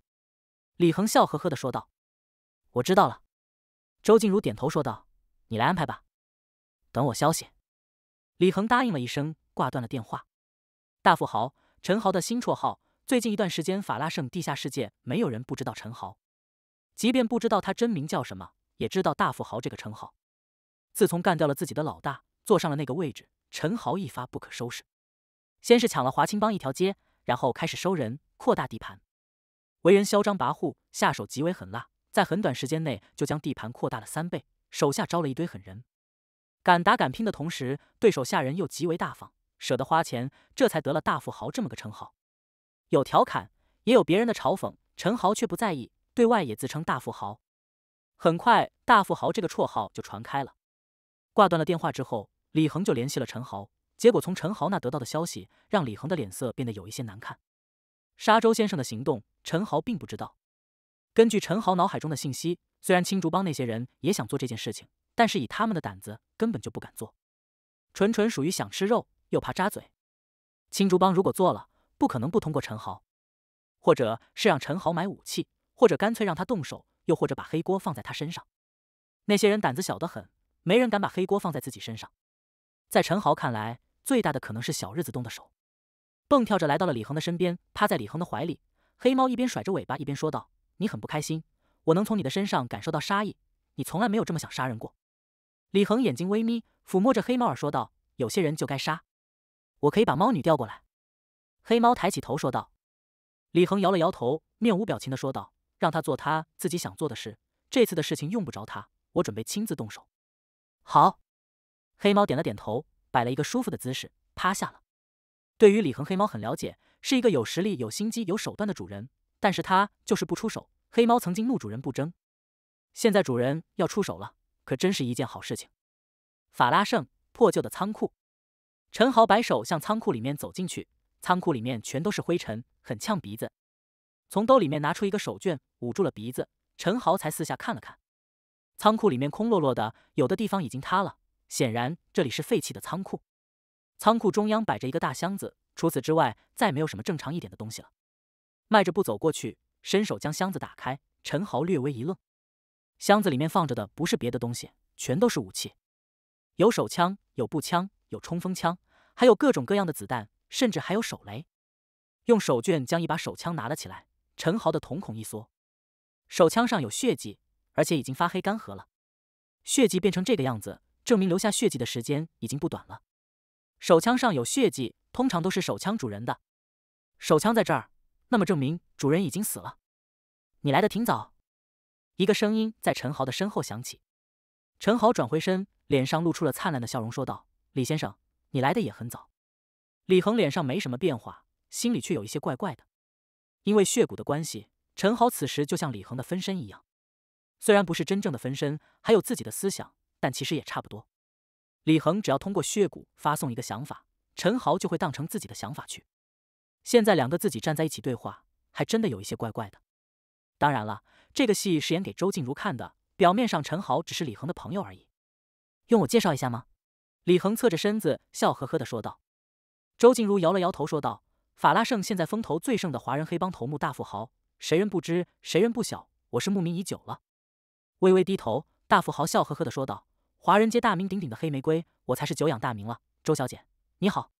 李恒笑呵呵的说道：“我知道了。”周静茹点头说道：“你来安排吧，等我消息。”李恒答应了一声，挂断了电话。大富豪陈豪的新绰号，最近一段时间，法拉盛地下世界没有人不知道陈豪，即便不知道他真名叫什么，也知道“大富豪”这个称号。自从干掉了自己的老大，坐上了那个位置，陈豪一发不可收拾，先是抢了华清帮一条街，然后开始收人，扩大地盘。为人嚣张跋扈，下手极为狠辣，在很短时间内就将地盘扩大了三倍，手下招了一堆狠人。敢打敢拼的同时，对手下人又极为大方，舍得花钱，这才得了“大富豪”这么个称号。有调侃，也有别人的嘲讽，陈豪却不在意，对外也自称“大富豪”。很快，“大富豪”这个绰号就传开了。挂断了电话之后，李恒就联系了陈豪，结果从陈豪那得到的消息，让李恒的脸色变得有一些难看。沙洲先生的行动，陈豪并不知道。根据陈豪脑海中的信息，虽然青竹帮那些人也想做这件事情。但是以他们的胆子，根本就不敢做，纯纯属于想吃肉又怕扎嘴。青竹帮如果做了，不可能不通过陈豪，或者是让陈豪买武器，或者干脆让他动手，又或者把黑锅放在他身上。那些人胆子小得很，没人敢把黑锅放在自己身上。在陈豪看来，最大的可能是小日子动的手。蹦跳着来到了李恒的身边，趴在李恒的怀里，黑猫一边甩着尾巴，一边说道：“你很不开心，我能从你的身上感受到杀意，你从来没有这么想杀人过。”李恒眼睛微眯，抚摸着黑猫儿说道：“有些人就该杀，我可以把猫女调过来。”黑猫抬起头说道。李恒摇了摇头，面无表情的说道：“让他做他自己想做的事，这次的事情用不着他，我准备亲自动手。”好。黑猫点了点头，摆了一个舒服的姿势，趴下了。对于李恒，黑猫很了解，是一个有实力、有心机、有手段的主人，但是他就是不出手。黑猫曾经怒主人不争，现在主人要出手了。可真是一件好事情。法拉盛破旧的仓库，陈豪摆手向仓库里面走进去。仓库里面全都是灰尘，很呛鼻子。从兜里面拿出一个手绢，捂住了鼻子。陈豪才四下看了看，仓库里面空落落的，有的地方已经塌了，显然这里是废弃的仓库。仓库中央摆着一个大箱子，除此之外再没有什么正常一点的东西了。迈着步走过去，伸手将箱子打开。陈豪略微一愣。箱子里面放着的不是别的东西，全都是武器，有手枪，有步枪，有冲锋枪，还有各种各样的子弹，甚至还有手雷。用手绢将一把手枪拿了起来，陈豪的瞳孔一缩。手枪上有血迹，而且已经发黑干涸了。血迹变成这个样子，证明留下血迹的时间已经不短了。手枪上有血迹，通常都是手枪主人的。手枪在这儿，那么证明主人已经死了。你来的挺早。一个声音在陈豪的身后响起，陈豪转回身，脸上露出了灿烂的笑容，说道：“李先生，你来的也很早。”李恒脸上没什么变化，心里却有一些怪怪的。因为血骨的关系，陈豪此时就像李恒的分身一样，虽然不是真正的分身，还有自己的思想，但其实也差不多。李恒只要通过血骨发送一个想法，陈豪就会当成自己的想法去。现在两个自己站在一起对话，还真的有一些怪怪的。当然了。这个戏是演给周静茹看的。表面上，陈豪只是李恒的朋友而已。用我介绍一下吗？李恒侧着身子，笑呵呵的说道。周静茹摇了摇头，说道：“法拉盛现在风头最盛的华人黑帮头目大富豪，谁人不知，谁人不晓？我是慕名已久了。”微微低头，大富豪笑呵呵的说道：“华人街大名鼎鼎的黑玫瑰，我才是久仰大名了，周小姐，你好。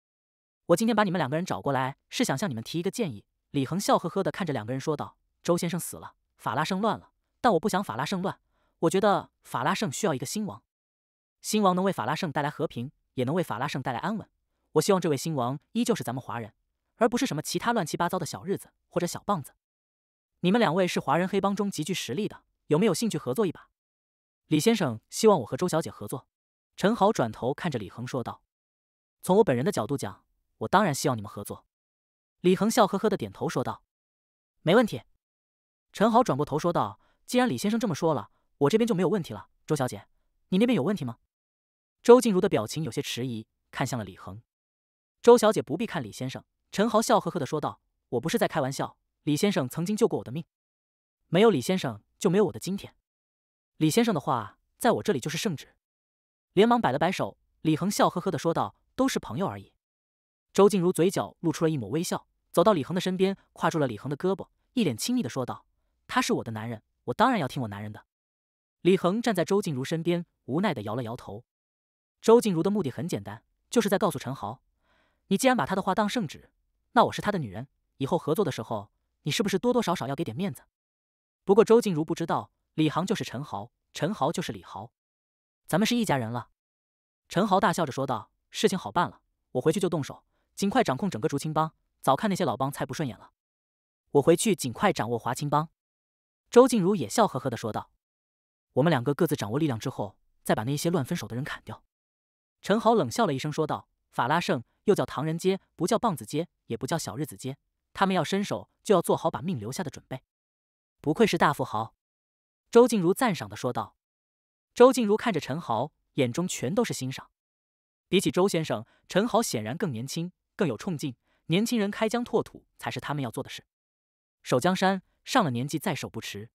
我今天把你们两个人找过来，是想向你们提一个建议。”李恒笑呵呵的看着两个人说道：“周先生死了。”法拉盛乱了，但我不想法拉盛乱。我觉得法拉盛需要一个新王，新王能为法拉盛带来和平，也能为法拉盛带来安稳。我希望这位新王依旧是咱们华人，而不是什么其他乱七八糟的小日子或者小棒子。你们两位是华人黑帮中极具实力的，有没有兴趣合作一把？李先生希望我和周小姐合作。陈豪转头看着李恒说道：“从我本人的角度讲，我当然希望你们合作。”李恒笑呵呵的点头说道：“没问题。”陈豪转过头说道：“既然李先生这么说了，我这边就没有问题了。周小姐，你那边有问题吗？”周静茹的表情有些迟疑，看向了李恒。周小姐不必看李先生。”陈豪笑呵呵的说道：“我不是在开玩笑，李先生曾经救过我的命，没有李先生就没有我的今天。李先生的话在我这里就是圣旨。”连忙摆了摆手，李恒笑呵呵的说道：“都是朋友而已。”周静茹嘴角露出了一抹微笑，走到李恒的身边，跨住了李恒的胳膊，一脸亲昵的说道。他是我的男人，我当然要听我男人的。李恒站在周静茹身边，无奈地摇了摇头。周静茹的目的很简单，就是在告诉陈豪：“你既然把他的话当圣旨，那我是他的女人，以后合作的时候，你是不是多多少少要给点面子？”不过周静茹不知道，李航就是陈豪，陈豪就是李豪，咱们是一家人了。陈豪大笑着说道：“事情好办了，我回去就动手，尽快掌控整个竹青帮，早看那些老帮菜不顺眼了。我回去尽快掌握华青帮。”周静茹也笑呵呵的说道：“我们两个各自掌握力量之后，再把那些乱分手的人砍掉。”陈豪冷笑了一声说道：“法拉盛又叫唐人街，不叫棒子街，也不叫小日子街。他们要伸手，就要做好把命留下的准备。”不愧是大富豪，周静茹赞赏的说道。周静茹看着陈豪，眼中全都是欣赏。比起周先生，陈豪显然更年轻，更有冲劲。年轻人开疆拓土才是他们要做的事，守江山。上了年纪，在手不迟。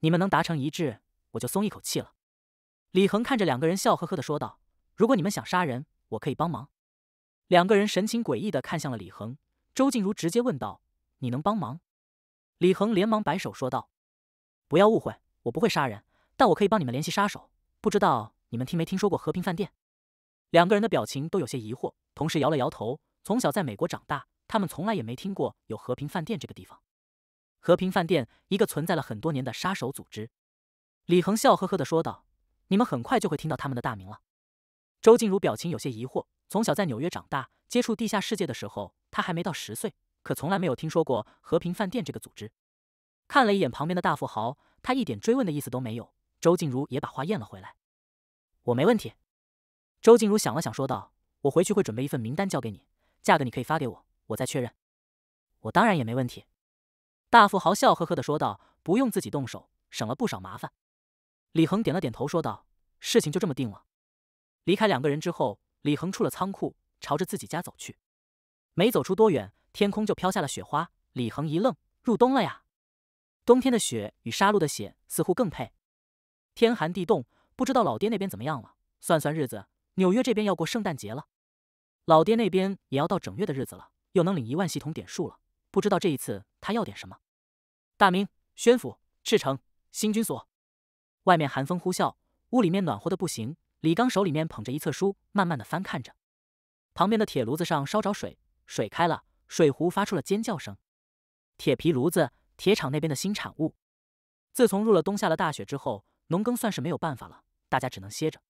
你们能达成一致，我就松一口气了。李恒看着两个人，笑呵呵的说道：“如果你们想杀人，我可以帮忙。”两个人神情诡异的看向了李恒。周静茹直接问道：“你能帮忙？”李恒连忙摆手说道：“不要误会，我不会杀人，但我可以帮你们联系杀手。不知道你们听没听说过和平饭店？”两个人的表情都有些疑惑，同时摇了摇头。从小在美国长大，他们从来也没听过有和平饭店这个地方。和平饭店，一个存在了很多年的杀手组织。李恒笑呵呵的说道：“你们很快就会听到他们的大名了。”周静茹表情有些疑惑。从小在纽约长大，接触地下世界的时候，他还没到十岁，可从来没有听说过和平饭店这个组织。看了一眼旁边的大富豪，他一点追问的意思都没有。周静茹也把话咽了回来：“我没问题。”周静茹想了想，说道：“我回去会准备一份名单交给你，价格你可以发给我，我再确认。”“我当然也没问题。”大富豪笑呵呵的说道：“不用自己动手，省了不少麻烦。”李恒点了点头，说道：“事情就这么定了。”离开两个人之后，李恒出了仓库，朝着自己家走去。没走出多远，天空就飘下了雪花。李恒一愣：“入冬了呀！”冬天的雪与杀戮的血似乎更配。天寒地冻，不知道老爹那边怎么样了。算算日子，纽约这边要过圣诞节了，老爹那边也要到整月的日子了，又能领一万系统点数了。不知道这一次他要点什么。大明、宣府、赤城、新军所，外面寒风呼啸，屋里面暖和的不行。李刚手里面捧着一册书，慢慢的翻看着。旁边的铁炉子上烧着水，水开了，水壶发出了尖叫声。铁皮炉子，铁厂那边的新产物。自从入了冬，下了大雪之后，农耕算是没有办法了，大家只能歇着。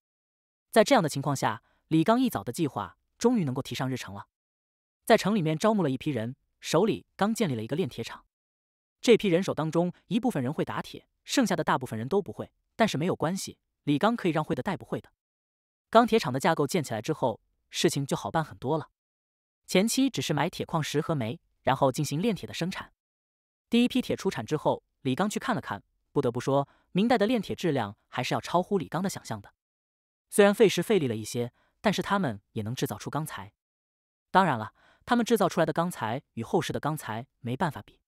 在这样的情况下，李刚一早的计划终于能够提上日程了。在城里面招募了一批人。手里刚建立了一个炼铁厂，这批人手当中一部分人会打铁，剩下的大部分人都不会。但是没有关系，李刚可以让会的带不会的。钢铁厂的架构建起来之后，事情就好办很多了。前期只是买铁矿石和煤，然后进行炼铁的生产。第一批铁出产之后，李刚去看了看，不得不说，明代的炼铁质量还是要超乎李刚的想象的。虽然费时费力了一些，但是他们也能制造出钢材。当然了。他们制造出来的钢材与后世的钢材没办法比，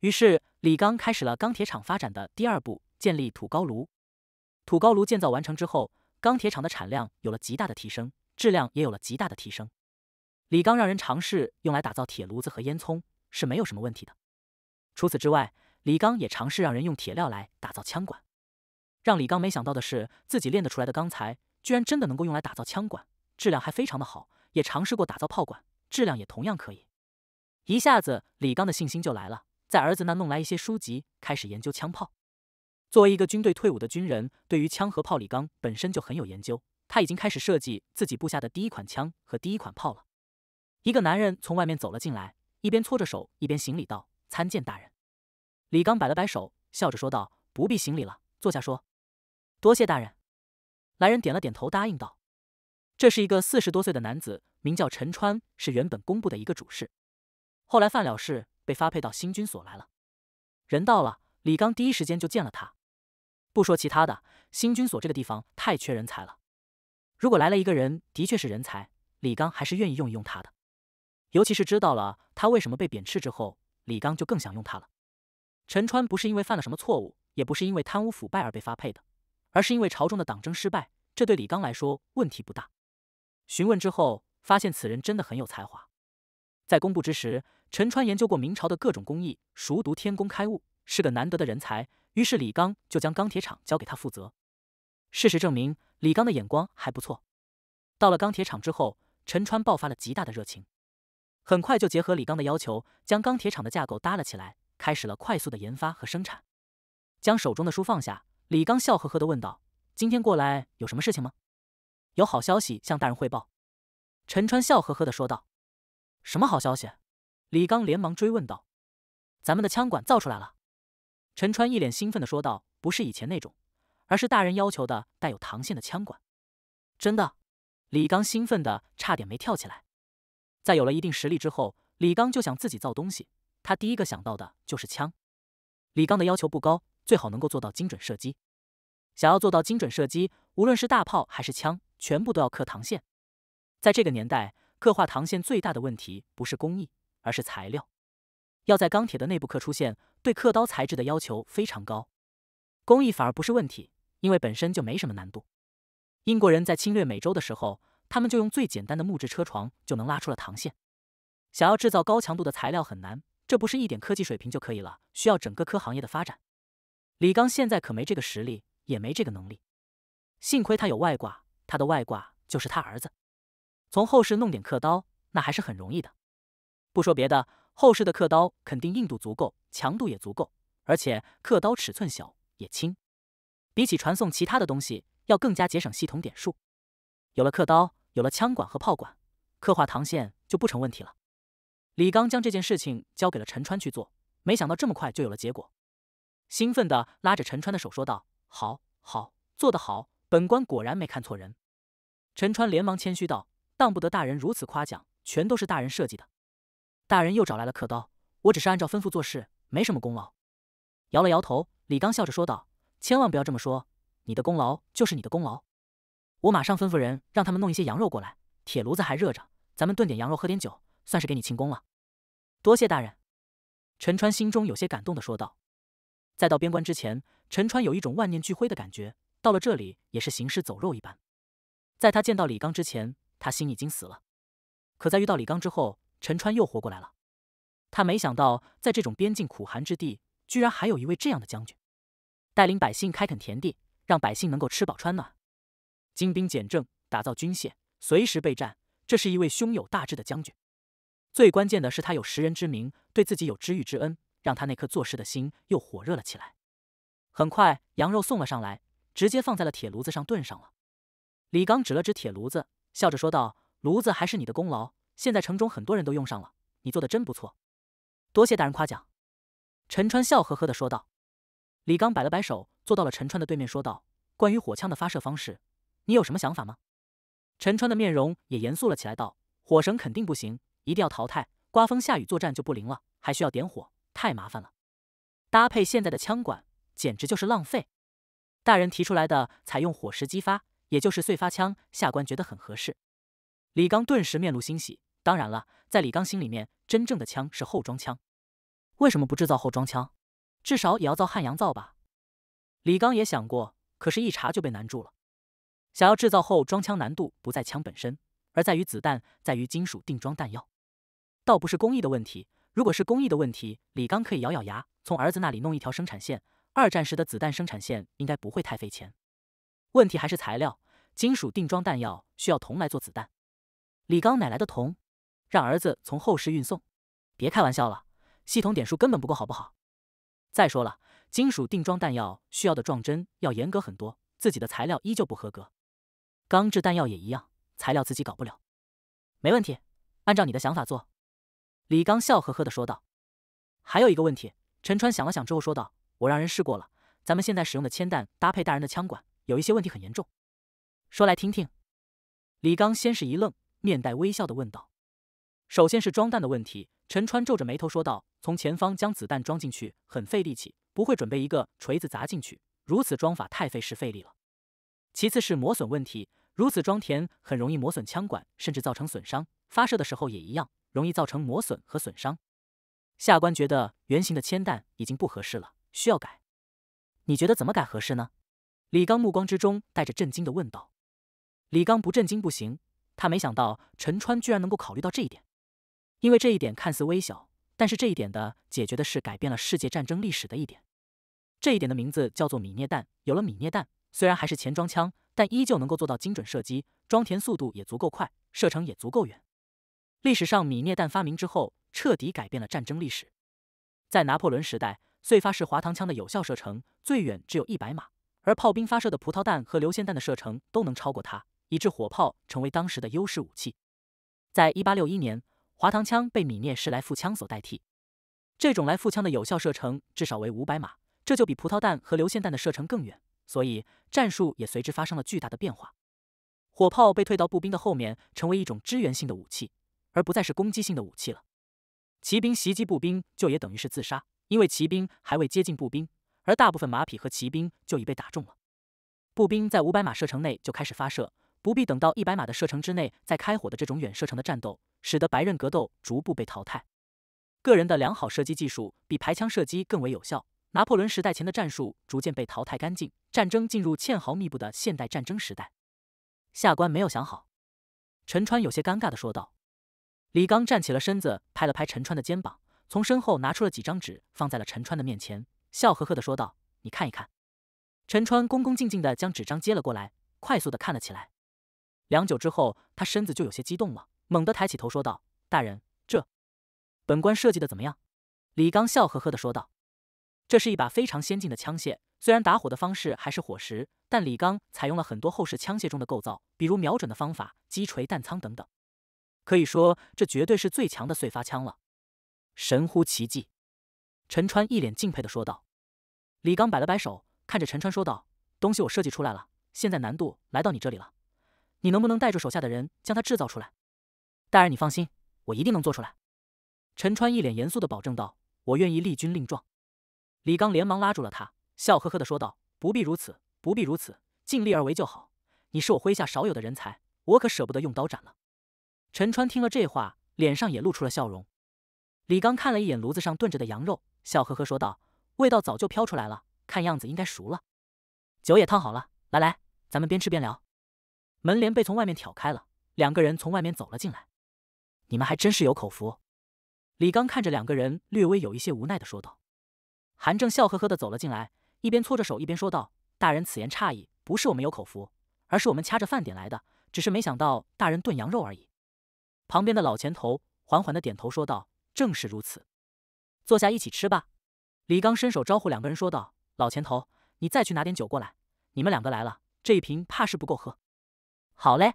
于是李刚开始了钢铁厂发展的第二步，建立土高炉。土高炉建造完成之后，钢铁厂的产量有了极大的提升，质量也有了极大的提升。李刚让人尝试用来打造铁炉子和烟囱，是没有什么问题的。除此之外，李刚也尝试让人用铁料来打造枪管。让李刚没想到的是，自己炼得出来的钢材居然真的能够用来打造枪管，质量还非常的好。也尝试过打造炮管。质量也同样可以，一下子李刚的信心就来了，在儿子那弄来一些书籍，开始研究枪炮。作为一个军队退伍的军人，对于枪和炮，李刚本身就很有研究。他已经开始设计自己部下的第一款枪和第一款炮了。一个男人从外面走了进来，一边搓着手，一边行礼道：“参见大人。”李刚摆了摆手，笑着说道：“不必行礼了，坐下说。”“多谢大人。”来人点了点头，答应道。这是一个四十多岁的男子，名叫陈川，是原本工部的一个主事，后来犯了事，被发配到新军所来了。人到了，李刚第一时间就见了他。不说其他的，新军所这个地方太缺人才了。如果来了一个人，的确是人才，李刚还是愿意用一用他的。尤其是知道了他为什么被贬斥之后，李刚就更想用他了。陈川不是因为犯了什么错误，也不是因为贪污腐败而被发配的，而是因为朝中的党争失败。这对李刚来说问题不大。询问之后，发现此人真的很有才华。在公布之时，陈川研究过明朝的各种工艺，熟读《天工开物》，是个难得的人才。于是李刚就将钢铁厂交给他负责。事实证明，李刚的眼光还不错。到了钢铁厂之后，陈川爆发了极大的热情，很快就结合李刚的要求，将钢铁厂的架构搭了起来，开始了快速的研发和生产。将手中的书放下，李刚笑呵呵的问道：“今天过来有什么事情吗？”有好消息向大人汇报，陈川笑呵呵的说道：“什么好消息？”李刚连忙追问道：“咱们的枪管造出来了。”陈川一脸兴奋的说道：“不是以前那种，而是大人要求的带有膛线的枪管。”真的，李刚兴奋的差点没跳起来。在有了一定实力之后，李刚就想自己造东西。他第一个想到的就是枪。李刚的要求不高，最好能够做到精准射击。想要做到精准射击，无论是大炮还是枪。全部都要刻糖线，在这个年代，刻画糖线最大的问题不是工艺，而是材料。要在钢铁的内部刻出线，对刻刀材质的要求非常高，工艺反而不是问题，因为本身就没什么难度。英国人在侵略美洲的时候，他们就用最简单的木质车床就能拉出了糖线。想要制造高强度的材料很难，这不是一点科技水平就可以了，需要整个科行业的发展。李刚现在可没这个实力，也没这个能力。幸亏他有外挂。他的外挂就是他儿子，从后世弄点刻刀，那还是很容易的。不说别的，后世的刻刀肯定硬度足够，强度也足够，而且刻刀尺寸小，也轻。比起传送其他的东西，要更加节省系统点数。有了刻刀，有了枪管和炮管，刻画膛线就不成问题了。李刚将这件事情交给了陈川去做，没想到这么快就有了结果，兴奋地拉着陈川的手说道：“好，好，做得好。”本官果然没看错人，陈川连忙谦虚道：“当不得大人如此夸奖，全都是大人设计的。大人又找来了刻刀，我只是按照吩咐做事，没什么功劳。”摇了摇头，李刚笑着说道：“千万不要这么说，你的功劳就是你的功劳。我马上吩咐人让他们弄一些羊肉过来，铁炉子还热着，咱们炖点羊肉，喝点酒，算是给你庆功了。”多谢大人，陈川心中有些感动的说道。在到边关之前，陈川有一种万念俱灰的感觉。到了这里也是行尸走肉一般，在他见到李刚之前，他心已经死了；可在遇到李刚之后，陈川又活过来了。他没想到，在这种边境苦寒之地，居然还有一位这样的将军，带领百姓开垦田地，让百姓能够吃饱穿暖；精兵简政，打造军械，随时备战。这是一位胸有大志的将军。最关键的是，他有识人之明，对自己有知遇之恩，让他那颗做事的心又火热了起来。很快，羊肉送了上来。直接放在了铁炉子上炖上了。李刚指了指铁炉子，笑着说道：“炉子还是你的功劳，现在城中很多人都用上了，你做的真不错。多谢大人夸奖。”陈川笑呵呵的说道。李刚摆了摆手，坐到了陈川的对面，说道：“关于火枪的发射方式，你有什么想法吗？”陈川的面容也严肃了起来，道：“火绳肯定不行，一定要淘汰。刮风下雨作战就不灵了，还需要点火，太麻烦了。搭配现在的枪管，简直就是浪费。”大人提出来的采用火石激发，也就是碎发枪，下官觉得很合适。李刚顿时面露欣喜。当然了，在李刚心里面，真正的枪是后装枪。为什么不制造后装枪？至少也要造汉阳造吧？李刚也想过，可是一查就被难住了。想要制造后装枪，难度不在枪本身，而在于子弹，在于金属定装弹药。倒不是工艺的问题，如果是工艺的问题，李刚可以咬咬牙，从儿子那里弄一条生产线。二战时的子弹生产线应该不会太费钱，问题还是材料，金属定装弹药需要铜来做子弹，李刚哪来的铜？让儿子从后世运送。别开玩笑了，系统点数根本不够，好不好？再说了，金属定装弹药需要的撞针要严格很多，自己的材料依旧不合格。钢制弹药也一样，材料自己搞不了。没问题，按照你的想法做。李刚笑呵呵地说道。还有一个问题，陈川想了想之后说道。我让人试过了，咱们现在使用的铅弹搭配大人的枪管，有一些问题很严重。说来听听。李刚先是一愣，面带微笑的问道：“首先是装弹的问题。”陈川皱着眉头说道：“从前方将子弹装进去很费力气，不会准备一个锤子砸进去，如此装法太费时费力了。其次是磨损问题，如此装填很容易磨损枪管，甚至造成损伤。发射的时候也一样，容易造成磨损和损伤。下官觉得圆形的铅弹已经不合适了。”需要改？你觉得怎么改合适呢？李刚目光之中带着震惊的问道。李刚不震惊不行，他没想到陈川居然能够考虑到这一点。因为这一点看似微小，但是这一点的解决的是改变了世界战争历史的一点。这一点的名字叫做米涅弹。有了米涅弹，虽然还是前装枪，但依旧能够做到精准射击，装填速度也足够快，射程也足够远。历史上，米涅弹发明之后，彻底改变了战争历史。在拿破仑时代。燧发式滑膛枪的有效射程最远只有一百码，而炮兵发射的葡萄弹和流线弹的射程都能超过它，以致火炮成为当时的优势武器。在一八六一年，滑膛枪被米涅式来复枪所代替。这种来复枪的有效射程至少为五百码，这就比葡萄弹和流线弹的射程更远，所以战术也随之发生了巨大的变化。火炮被退到步兵的后面，成为一种支援性的武器，而不再是攻击性的武器了。骑兵袭击步兵，就也等于是自杀。因为骑兵还未接近步兵，而大部分马匹和骑兵就已被打中了。步兵在五百码射程内就开始发射，不必等到一百码的射程之内再开火的这种远射程的战斗，使得白刃格斗逐步被淘汰。个人的良好射击技术比排枪射击更为有效。拿破仑时代前的战术逐渐被淘汰干净，战争进入堑壕密布的现代战争时代。下官没有想好，陈川有些尴尬地说道。李刚站起了身子，拍了拍陈川的肩膀。从身后拿出了几张纸，放在了陈川的面前，笑呵呵的说道：“你看一看。”陈川恭恭敬敬的将纸张接了过来，快速的看了起来。良久之后，他身子就有些激动了，猛地抬起头说道：“大人，这本官设计的怎么样？”李刚笑呵呵的说道：“这是一把非常先进的枪械，虽然打火的方式还是火石，但李刚采用了很多后世枪械中的构造，比如瞄准的方法、击锤、弹仓等等。可以说，这绝对是最强的碎发枪了。”神乎其技！陈川一脸敬佩的说道。李刚摆了摆手，看着陈川说道：“东西我设计出来了，现在难度来到你这里了，你能不能带着手下的人将它制造出来？”“大人，你放心，我一定能做出来。”陈川一脸严肃的保证道：“我愿意立军令状。”李刚连忙拉住了他，笑呵呵的说道：“不必如此，不必如此，尽力而为就好。你是我麾下少有的人才，我可舍不得用刀斩了。”陈川听了这话，脸上也露出了笑容。李刚看了一眼炉子上炖着的羊肉，笑呵呵说道：“味道早就飘出来了，看样子应该熟了。酒也烫好了，来来，咱们边吃边聊。”门帘被从外面挑开了，两个人从外面走了进来。你们还真是有口福。”李刚看着两个人，略微有一些无奈的说道。韩正笑呵呵的走了进来，一边搓着手一边说道：“大人此言差矣，不是我们有口福，而是我们掐着饭点来的，只是没想到大人炖羊肉而已。”旁边的老钱头缓缓的点头说道。正是如此，坐下一起吃吧。李刚伸手招呼两个人说道：“老钱头，你再去拿点酒过来。你们两个来了，这一瓶怕是不够喝。”好嘞，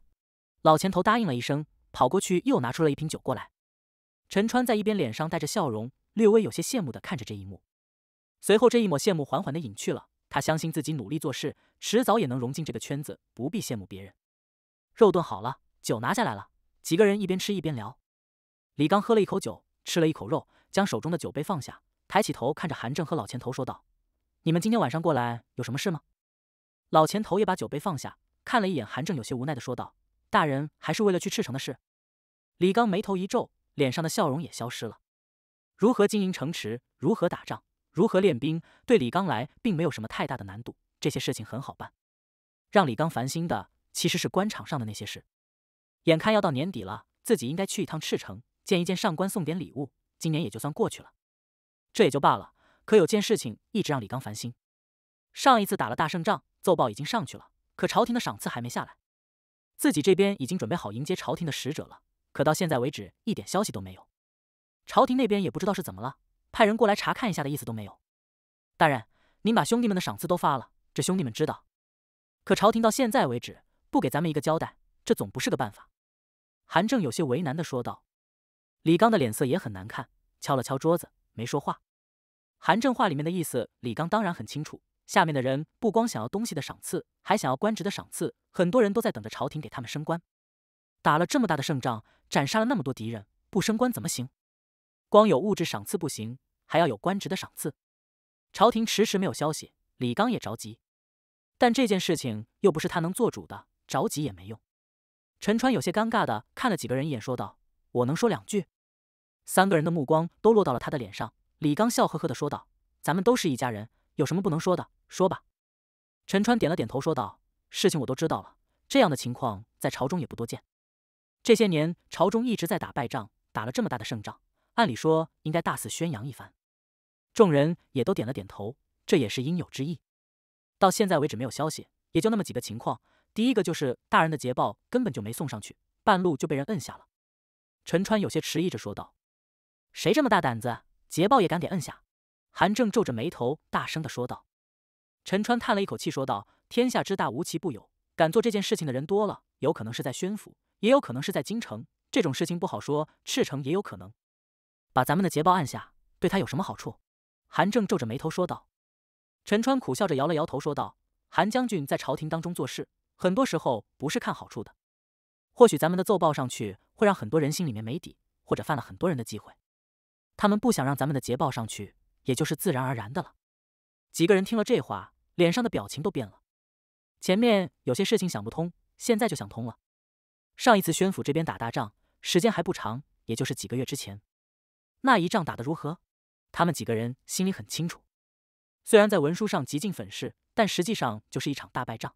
老钱头答应了一声，跑过去又拿出了一瓶酒过来。陈川在一边脸上带着笑容，略微有些羡慕的看着这一幕。随后这一抹羡慕缓缓的隐去了。他相信自己努力做事，迟早也能融进这个圈子，不必羡慕别人。肉炖好了，酒拿下来了，几个人一边吃一边聊。李刚喝了一口酒。吃了一口肉，将手中的酒杯放下，抬起头看着韩正和老钱头说道：“你们今天晚上过来有什么事吗？”老钱头也把酒杯放下，看了一眼韩正，有些无奈的说道：“大人还是为了去赤城的事。”李刚眉头一皱，脸上的笑容也消失了。如何经营城池，如何打仗，如何练兵，对李刚来并没有什么太大的难度，这些事情很好办。让李刚烦心的其实是官场上的那些事。眼看要到年底了，自己应该去一趟赤城。见一见上官，送点礼物，今年也就算过去了，这也就罢了。可有件事情一直让李刚烦心。上一次打了大胜仗，奏报已经上去了，可朝廷的赏赐还没下来。自己这边已经准备好迎接朝廷的使者了，可到现在为止一点消息都没有。朝廷那边也不知道是怎么了，派人过来查看一下的意思都没有。大人，您把兄弟们的赏赐都发了，这兄弟们知道。可朝廷到现在为止不给咱们一个交代，这总不是个办法。韩正有些为难的说道。李刚的脸色也很难看，敲了敲桌子，没说话。韩正话里面的意思，李刚当然很清楚。下面的人不光想要东西的赏赐，还想要官职的赏赐。很多人都在等着朝廷给他们升官。打了这么大的胜仗，斩杀了那么多敌人，不升官怎么行？光有物质赏赐不行，还要有官职的赏赐。朝廷迟迟没有消息，李刚也着急。但这件事情又不是他能做主的，着急也没用。陈川有些尴尬的看了几个人一眼，说道：“我能说两句？”三个人的目光都落到了他的脸上。李刚笑呵呵地说道：“咱们都是一家人，有什么不能说的？说吧。”陈川点了点头，说道：“事情我都知道了。这样的情况在朝中也不多见。这些年朝中一直在打败仗，打了这么大的胜仗，按理说应该大肆宣扬一番。”众人也都点了点头，这也是应有之意。到现在为止没有消息，也就那么几个情况。第一个就是大人的捷报根本就没送上去，半路就被人摁下了。陈川有些迟疑着说道。谁这么大胆子，捷报也敢给摁下？韩正皱着眉头大声的说道。陈川叹了一口气说道：“天下之大，无奇不有，敢做这件事情的人多了，有可能是在宣府，也有可能是在京城，这种事情不好说。赤城也有可能，把咱们的捷报按下，对他有什么好处？”韩正皱着眉头说道。陈川苦笑着摇了摇头说道：“韩将军在朝廷当中做事，很多时候不是看好处的，或许咱们的奏报上去，会让很多人心里面没底，或者犯了很多人的忌讳。”他们不想让咱们的捷报上去，也就是自然而然的了。几个人听了这话，脸上的表情都变了。前面有些事情想不通，现在就想通了。上一次宣府这边打大仗，时间还不长，也就是几个月之前。那一仗打得如何？他们几个人心里很清楚。虽然在文书上极尽粉饰，但实际上就是一场大败仗。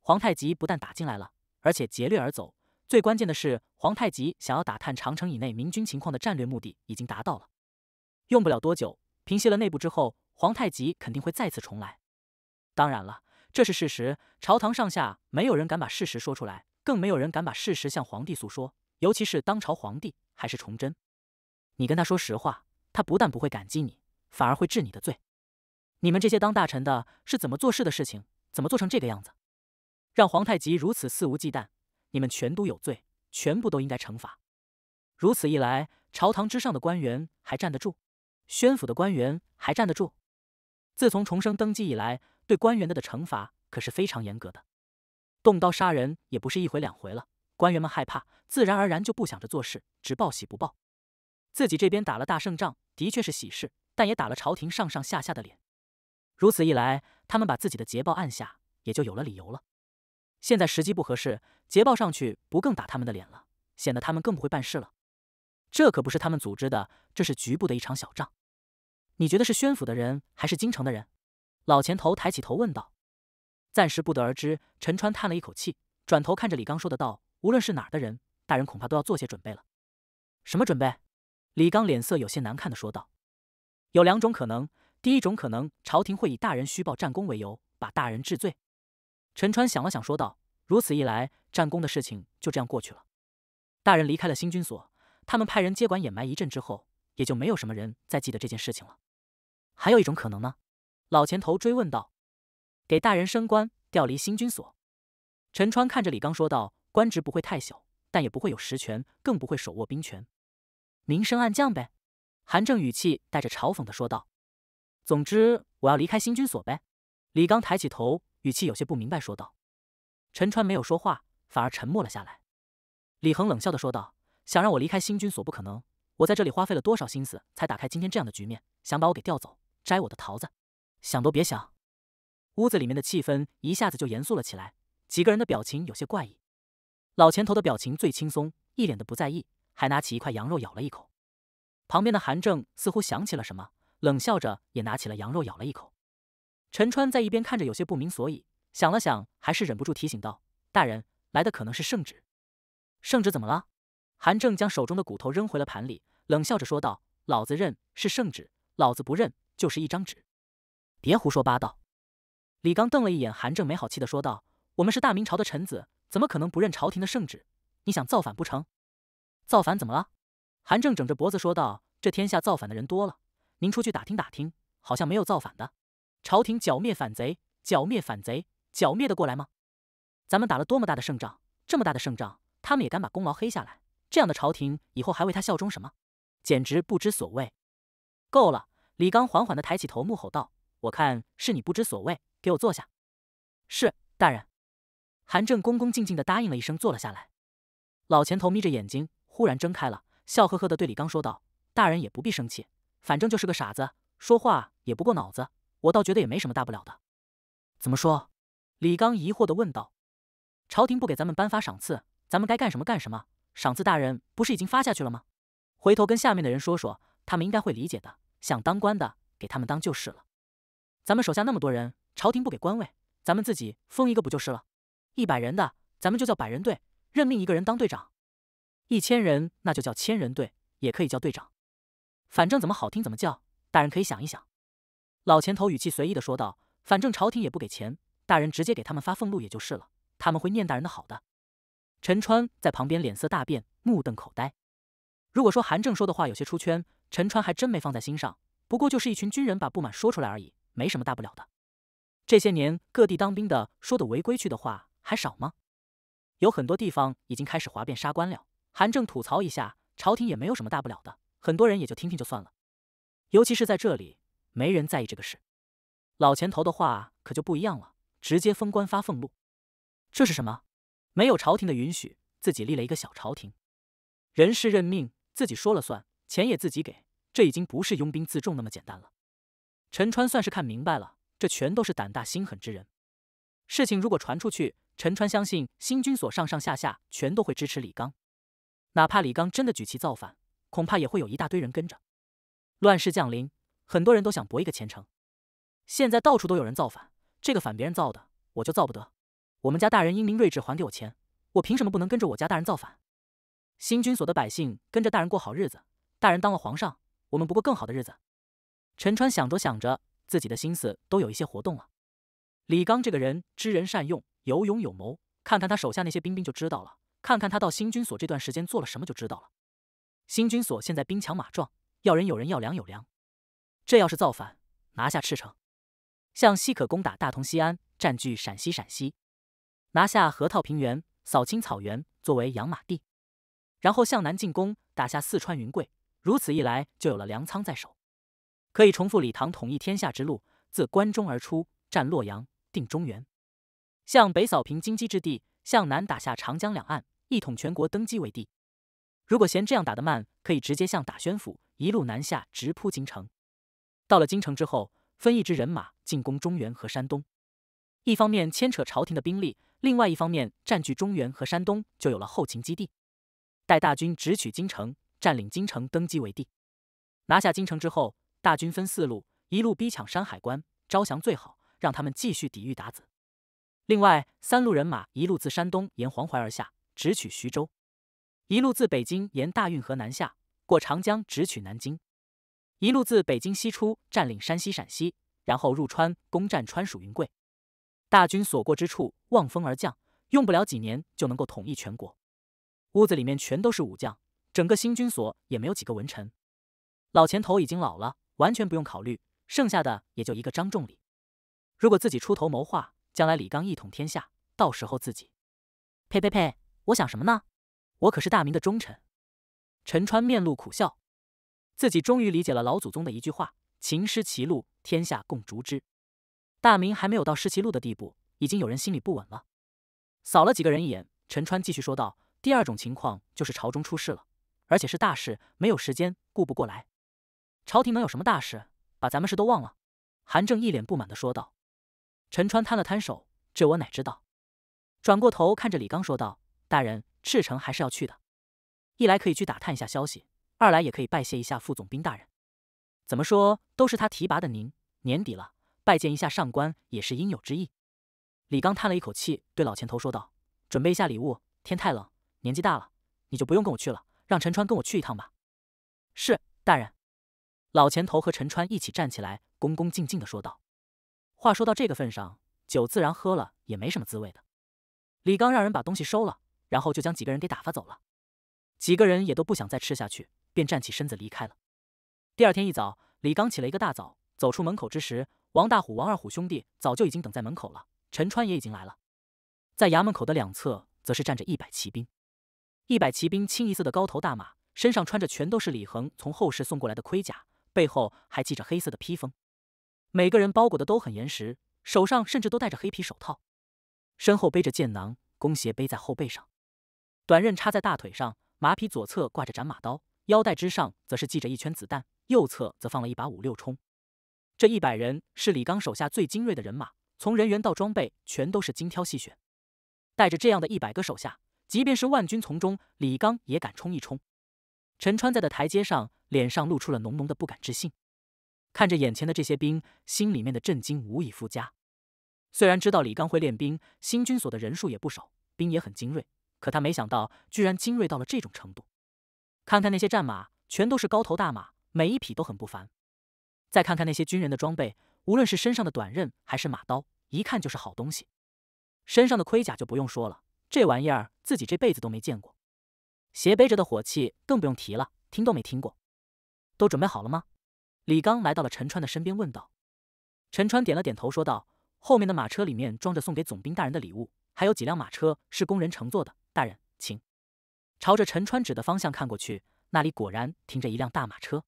皇太极不但打进来了，而且劫掠而走。最关键的是，皇太极想要打探长城以内明军情况的战略目的已经达到了。用不了多久，平息了内部之后，皇太极肯定会再次重来。当然了，这是事实。朝堂上下没有人敢把事实说出来，更没有人敢把事实向皇帝诉说。尤其是当朝皇帝还是崇祯，你跟他说实话，他不但不会感激你，反而会治你的罪。你们这些当大臣的是怎么做事的事情，怎么做成这个样子，让皇太极如此肆无忌惮？你们全都有罪，全部都应该惩罚。如此一来，朝堂之上的官员还站得住？宣府的官员还站得住？自从重生登基以来，对官员的的惩罚可是非常严格的，动刀杀人也不是一回两回了。官员们害怕，自然而然就不想着做事，只报喜不报。自己这边打了大胜仗，的确是喜事，但也打了朝廷上上下下的脸。如此一来，他们把自己的捷报按下，也就有了理由了。现在时机不合适，捷报上去不更打他们的脸了，显得他们更不会办事了。这可不是他们组织的，这是局部的一场小仗。你觉得是宣府的人还是京城的人？老前头抬起头问道。暂时不得而知。陈川叹了一口气，转头看着李刚说的道：“无论是哪的人，大人恐怕都要做些准备了。”什么准备？李刚脸色有些难看的说道：“有两种可能，第一种可能，朝廷会以大人虚报战功为由，把大人治罪。”陈川想了想，说道：“如此一来，战功的事情就这样过去了。大人离开了新军所，他们派人接管掩埋一阵之后，也就没有什么人再记得这件事情了。还有一种可能呢？”老前头追问道。“给大人升官，调离新军所。”陈川看着李刚说道：“官职不会太小，但也不会有实权，更不会手握兵权，明升暗降呗。”韩正语气带着嘲讽的说道：“总之，我要离开新军所呗。”李刚抬起头。语气有些不明白，说道：“陈川没有说话，反而沉默了下来。”李恒冷笑的说道：“想让我离开新军所不可能，我在这里花费了多少心思才打开今天这样的局面，想把我给调走，摘我的桃子，想都别想。”屋子里面的气氛一下子就严肃了起来，几个人的表情有些怪异。老前头的表情最轻松，一脸的不在意，还拿起一块羊肉咬了一口。旁边的韩正似乎想起了什么，冷笑着也拿起了羊肉咬了一口。陈川在一边看着，有些不明所以，想了想，还是忍不住提醒道：“大人来的可能是圣旨。”“圣旨怎么了？”韩正将手中的骨头扔回了盘里，冷笑着说道：“老子认是圣旨，老子不认就是一张纸。”“别胡说八道！”李刚瞪了一眼韩正，没好气的说道：“我们是大明朝的臣子，怎么可能不认朝廷的圣旨？你想造反不成？”“造反怎么了？”韩正整着脖子说道：“这天下造反的人多了，您出去打听打听，好像没有造反的。”朝廷剿灭反贼，剿灭反贼，剿灭的过来吗？咱们打了多么大的胜仗，这么大的胜仗，他们也敢把功劳黑下来？这样的朝廷，以后还为他效忠什么？简直不知所谓！够了！李刚缓缓地抬起头，怒吼道：“我看是你不知所谓，给我坐下。”“是，大人。”韩正恭恭敬敬的答应了一声，坐了下来。老前头眯着眼睛，忽然睁开了，笑呵呵的对李刚说道：“大人也不必生气，反正就是个傻子，说话也不过脑子。”我倒觉得也没什么大不了的。怎么说？李刚疑惑的问道：“朝廷不给咱们颁发赏赐，咱们该干什么干什么？赏赐大人不是已经发下去了吗？回头跟下面的人说说，他们应该会理解的。想当官的，给他们当就是了。咱们手下那么多人，朝廷不给官位，咱们自己封一个不就是了？一百人的，咱们就叫百人队，任命一个人当队长；一千人，那就叫千人队，也可以叫队长。反正怎么好听怎么叫，大人可以想一想。”老前头语气随意的说道：“反正朝廷也不给钱，大人直接给他们发俸禄也就是了，他们会念大人的好的。”陈川在旁边脸色大变，目瞪口呆。如果说韩正说的话有些出圈，陈川还真没放在心上，不过就是一群军人把不满说出来而已，没什么大不了的。这些年各地当兵的说的违规去的话还少吗？有很多地方已经开始哗变杀官了。韩正吐槽一下，朝廷也没有什么大不了的，很多人也就听听就算了，尤其是在这里。没人在意这个事，老前头的话可就不一样了，直接封官发俸禄。这是什么？没有朝廷的允许，自己立了一个小朝廷，人事任命自己说了算，钱也自己给。这已经不是拥兵自重那么简单了。陈川算是看明白了，这全都是胆大心狠之人。事情如果传出去，陈川相信新军所上上下下全都会支持李刚，哪怕李刚真的举旗造反，恐怕也会有一大堆人跟着。乱世降临。很多人都想博一个前程，现在到处都有人造反，这个反别人造的，我就造不得。我们家大人英明睿智，还给我钱，我凭什么不能跟着我家大人造反？新军所的百姓跟着大人过好日子，大人当了皇上，我们不过更好的日子。陈川想着想着，自己的心思都有一些活动了。李刚这个人知人善用，有勇有谋，看看他手下那些兵兵就知道了，看看他到新军所这段时间做了什么就知道了。新军所现在兵强马壮，要人有人，要粮有粮。这要是造反，拿下赤城，向西可攻打大同、西安，占据陕西；陕西拿下河套平原，扫清草原作为养马地，然后向南进攻，打下四川、云贵。如此一来，就有了粮仓在手，可以重复李唐统一天下之路，自关中而出，占洛阳，定中原；向北扫平金鸡之地，向南打下长江两岸，一统全国，登基为帝。如果嫌这样打得慢，可以直接向打宣府，一路南下，直扑京城。到了京城之后，分一支人马进攻中原和山东，一方面牵扯朝廷的兵力，另外一方面占据中原和山东就有了后勤基地，待大军直取京城，占领京城登基为帝。拿下京城之后，大军分四路，一路逼抢山海关，招降最好，让他们继续抵御鞑子；另外三路人马一路自山东沿黄淮而下，直取徐州；一路自北京沿大运河南下，过长江直取南京。一路自北京西出，占领山西、陕西，然后入川，攻占川蜀云贵。大军所过之处，望风而降，用不了几年就能够统一全国。屋子里面全都是武将，整个新军所也没有几个文臣。老前头已经老了，完全不用考虑，剩下的也就一个张仲礼。如果自己出头谋划，将来李刚一统天下，到时候自己……呸呸呸！我想什么呢？我可是大明的忠臣。陈川面露苦笑。自己终于理解了老祖宗的一句话：“秦失其鹿，天下共逐之。”大明还没有到失其鹿的地步，已经有人心里不稳了。扫了几个人一眼，陈川继续说道：“第二种情况就是朝中出事了，而且是大事，没有时间顾不过来。朝廷能有什么大事，把咱们事都忘了？”韩正一脸不满的说道。陈川摊了摊手：“这我哪知道？”转过头看着李刚说道：“大人，赤城还是要去的，一来可以去打探一下消息。”二来也可以拜谢一下副总兵大人，怎么说都是他提拔的您。年底了，拜见一下上官也是应有之意。李刚叹了一口气，对老钱头说道：“准备一下礼物，天太冷，年纪大了，你就不用跟我去了，让陈川跟我去一趟吧。”“是，大人。”老钱头和陈川一起站起来，恭恭敬敬的说道：“话说到这个份上，酒自然喝了也没什么滋味的。”李刚让人把东西收了，然后就将几个人给打发走了。几个人也都不想再吃下去。便站起身子离开了。第二天一早，李刚起了一个大早，走出门口之时，王大虎、王二虎兄弟早就已经等在门口了。陈川也已经来了。在衙门口的两侧，则是站着一百骑兵。一百骑兵清一色的高头大马，身上穿着全都是李恒从后世送过来的盔甲，背后还系着黑色的披风，每个人包裹的都很严实，手上甚至都戴着黑皮手套，身后背着剑囊，弓鞋背在后背上，短刃插在大腿上，马匹左侧挂着斩马刀。腰带之上则是系着一圈子弹，右侧则放了一把五六冲。这一百人是李刚手下最精锐的人马，从人员到装备全都是精挑细选。带着这样的一百个手下，即便是万军丛中，李刚也敢冲一冲。陈川在的台阶上，脸上露出了浓浓的不敢置信，看着眼前的这些兵，心里面的震惊无以复加。虽然知道李刚会练兵，新军所的人数也不少，兵也很精锐，可他没想到，居然精锐到了这种程度。看看那些战马，全都是高头大马，每一匹都很不凡。再看看那些军人的装备，无论是身上的短刃还是马刀，一看就是好东西。身上的盔甲就不用说了，这玩意儿自己这辈子都没见过。斜背着的火器更不用提了，听都没听过。都准备好了吗？李刚来到了陈川的身边问道。陈川点了点头，说道：“后面的马车里面装着送给总兵大人的礼物，还有几辆马车是工人乘坐的，大人。”朝着陈川指的方向看过去，那里果然停着一辆大马车。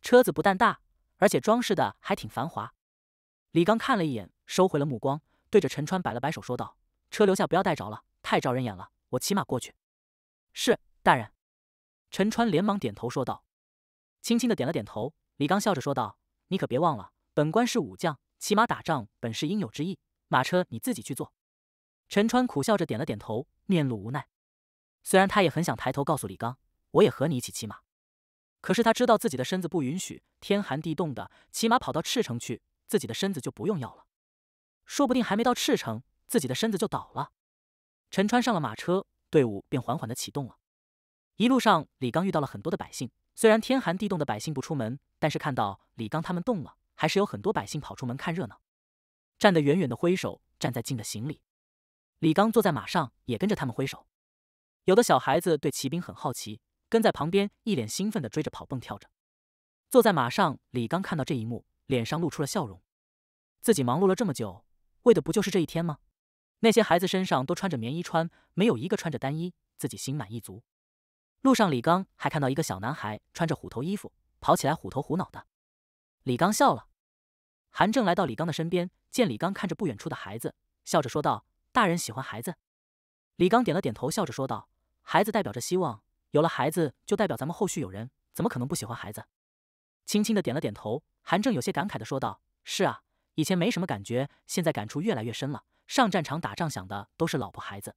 车子不但大，而且装饰的还挺繁华。李刚看了一眼，收回了目光，对着陈川摆了摆手，说道：“车留下，不要带着了，太招人眼了。我骑马过去。”“是，大人。”陈川连忙点头说道，轻轻的点了点头。李刚笑着说道：“你可别忘了，本官是武将，骑马打仗本是应有之意，马车你自己去坐。”陈川苦笑着点了点头，面露无奈。虽然他也很想抬头告诉李刚，我也和你一起骑马，可是他知道自己的身子不允许。天寒地冻的，骑马跑到赤城去，自己的身子就不用要了。说不定还没到赤城，自己的身子就倒了。陈川上了马车，队伍便缓缓的启动了。一路上，李刚遇到了很多的百姓。虽然天寒地冻的百姓不出门，但是看到李刚他们动了，还是有很多百姓跑出门看热闹，站得远远的挥手，站在近的行礼。李刚坐在马上，也跟着他们挥手。有的小孩子对骑兵很好奇，跟在旁边，一脸兴奋地追着跑、蹦跳着。坐在马上，李刚看到这一幕，脸上露出了笑容。自己忙碌了这么久，为的不就是这一天吗？那些孩子身上都穿着棉衣穿，没有一个穿着单衣，自己心满意足。路上，李刚还看到一个小男孩穿着虎头衣服，跑起来虎头虎脑的。李刚笑了。韩正来到李刚的身边，见李刚看着不远处的孩子，笑着说道：“大人喜欢孩子。”李刚点了点头，笑着说道。孩子代表着希望，有了孩子就代表咱们后续有人，怎么可能不喜欢孩子？轻轻的点了点头，韩正有些感慨的说道：“是啊，以前没什么感觉，现在感触越来越深了。上战场打仗想的都是老婆孩子。”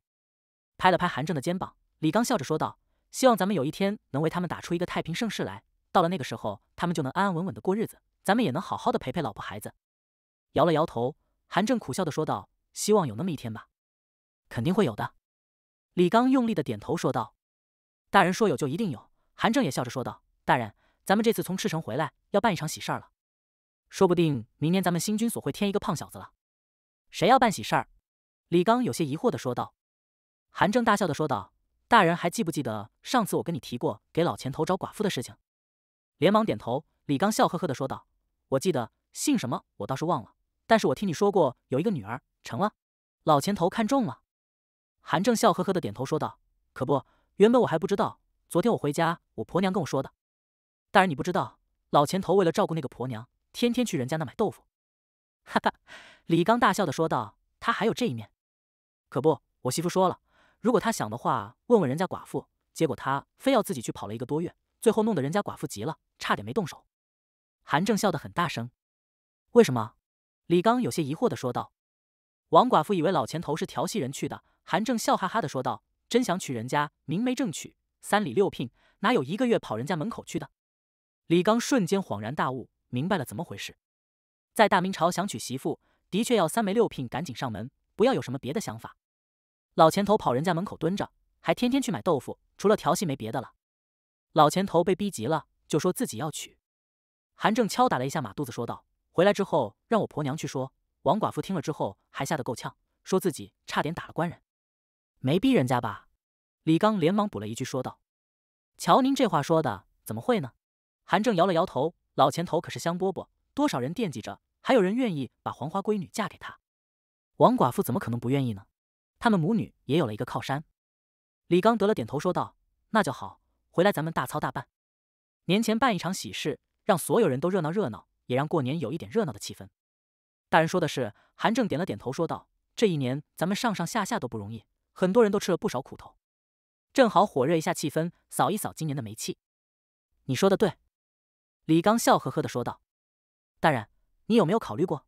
拍了拍韩正的肩膀，李刚笑着说道：“希望咱们有一天能为他们打出一个太平盛世来，到了那个时候，他们就能安安稳稳的过日子，咱们也能好好的陪陪老婆孩子。”摇了摇头，韩正苦笑的说道：“希望有那么一天吧，肯定会有的。”李刚用力的点头说道：“大人说有就一定有。”韩正也笑着说道：“大人，咱们这次从赤城回来，要办一场喜事儿了，说不定明年咱们新军所会添一个胖小子了。”谁要办喜事儿？李刚有些疑惑的说道。韩正大笑的说道：“大人还记不记得上次我跟你提过给老钱头找寡妇的事情？”连忙点头。李刚笑呵呵的说道：“我记得姓什么，我倒是忘了，但是我听你说过有一个女儿成了，老钱头看中了。”韩正笑呵呵的点头说道：“可不，原本我还不知道。昨天我回家，我婆娘跟我说的。大人你不知道，老前头为了照顾那个婆娘，天天去人家那买豆腐。”哈哈，李刚大笑的说道：“他还有这一面？可不，我媳妇说了，如果他想的话，问问人家寡妇。结果他非要自己去跑了一个多月，最后弄得人家寡妇急了，差点没动手。”韩正笑得很大声。为什么？李刚有些疑惑的说道：“王寡妇以为老前头是调戏人去的。”韩正笑哈哈的说道：“真想娶人家，明媒正娶，三礼六聘，哪有一个月跑人家门口去的？”李刚瞬间恍然大悟，明白了怎么回事。在大明朝想娶媳妇，的确要三媒六聘，赶紧上门，不要有什么别的想法。老钱头跑人家门口蹲着，还天天去买豆腐，除了调戏没别的了。老钱头被逼急了，就说自己要娶。韩正敲打了一下马肚子，说道：“回来之后让我婆娘去说。”王寡妇听了之后还吓得够呛，说自己差点打了官人。没逼人家吧？李刚连忙补了一句说道：“瞧您这话说的，怎么会呢？”韩正摇了摇头：“老前头可是香饽饽，多少人惦记着，还有人愿意把黄花闺女嫁给他。王寡妇怎么可能不愿意呢？他们母女也有了一个靠山。”李刚得了点头说道：“那就好，回来咱们大操大办，年前办一场喜事，让所有人都热闹热闹，也让过年有一点热闹的气氛。”大人说的是，韩正点了点头说道：“这一年咱们上上下下都不容易。”很多人都吃了不少苦头，正好火热一下气氛，扫一扫今年的霉气。你说的对，李刚笑呵呵的说道：“大人，你有没有考虑过？”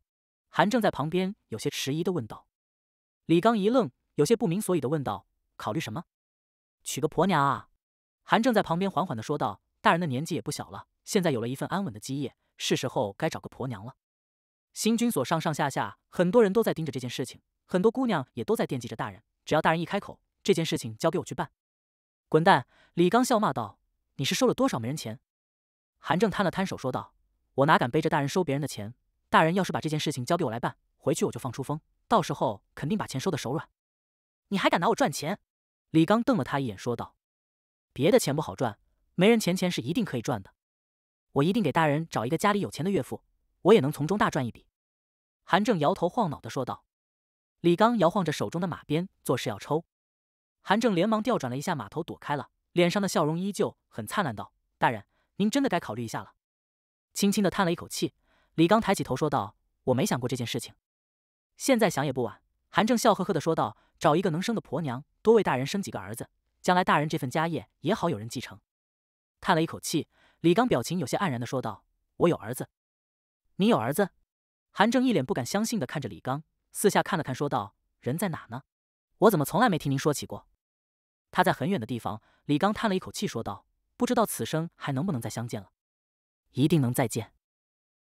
韩正在旁边有些迟疑的问道。李刚一愣，有些不明所以的问道：“考虑什么？娶个婆娘啊？”韩正在旁边缓缓的说道：“大人的年纪也不小了，现在有了一份安稳的基业，是时候该找个婆娘了。”新军所上上下下很多人都在盯着这件事情，很多姑娘也都在惦记着大人。只要大人一开口，这件事情交给我去办。滚蛋！李刚笑骂道：“你是收了多少没人钱？”韩正摊了摊手说道：“我哪敢背着大人收别人的钱？大人要是把这件事情交给我来办，回去我就放出风，到时候肯定把钱收的手软。你还敢拿我赚钱？”李刚瞪了他一眼说道：“别的钱不好赚，没人钱钱是一定可以赚的。我一定给大人找一个家里有钱的岳父，我也能从中大赚一笔。”韩正摇头晃脑的说道。李刚摇晃着手中的马鞭，作势要抽，韩正连忙调转了一下马头躲开了，脸上的笑容依旧很灿烂，道：“大人，您真的该考虑一下了。”轻轻的叹了一口气，李刚抬起头说道：“我没想过这件事情，现在想也不晚。”韩正笑呵呵的说道：“找一个能生的婆娘，多为大人生几个儿子，将来大人这份家业也好有人继承。”叹了一口气，李刚表情有些黯然的说道：“我有儿子。”“你有儿子？”韩正一脸不敢相信的看着李刚。四下看了看，说道：“人在哪呢？我怎么从来没听您说起过？”他在很远的地方。李刚叹了一口气，说道：“不知道此生还能不能再相见了。”“一定能再见。”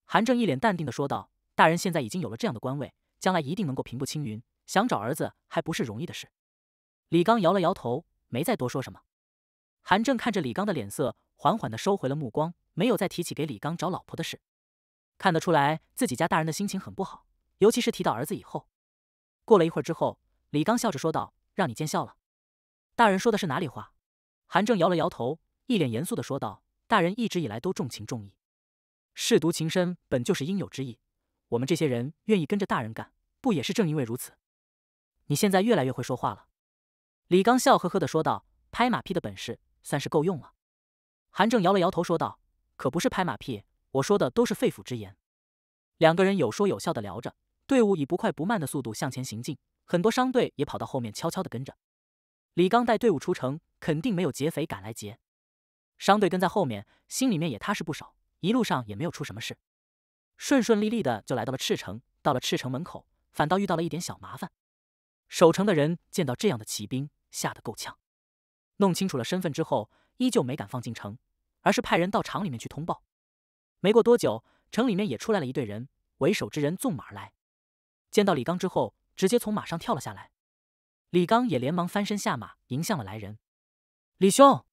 韩正一脸淡定的说道：“大人现在已经有了这样的官位，将来一定能够平步青云。想找儿子还不是容易的事。”李刚摇了摇头，没再多说什么。韩正看着李刚的脸色，缓缓的收回了目光，没有再提起给李刚找老婆的事。看得出来，自己家大人的心情很不好。尤其是提到儿子以后，过了一会儿之后，李刚笑着说道：“让你见笑了，大人说的是哪里话？”韩正摇了摇头，一脸严肃的说道：“大人一直以来都重情重义，舐犊情深，本就是应有之义。我们这些人愿意跟着大人干，不也是正因为如此？”你现在越来越会说话了，李刚笑呵呵的说道：“拍马屁的本事算是够用了。”韩正摇了摇头说道：“可不是拍马屁，我说的都是肺腑之言。”两个人有说有笑的聊着。队伍以不快不慢的速度向前行进，很多商队也跑到后面悄悄的跟着。李刚带队伍出城，肯定没有劫匪赶来劫。商队跟在后面，心里面也踏实不少，一路上也没有出什么事，顺顺利利的就来到了赤城。到了赤城门口，反倒遇到了一点小麻烦。守城的人见到这样的骑兵，吓得够呛。弄清楚了身份之后，依旧没敢放进城，而是派人到城里面去通报。没过多久，城里面也出来了一队人，为首之人纵马而来。见到李刚之后，直接从马上跳了下来。李刚也连忙翻身下马，迎向了来人。李兄，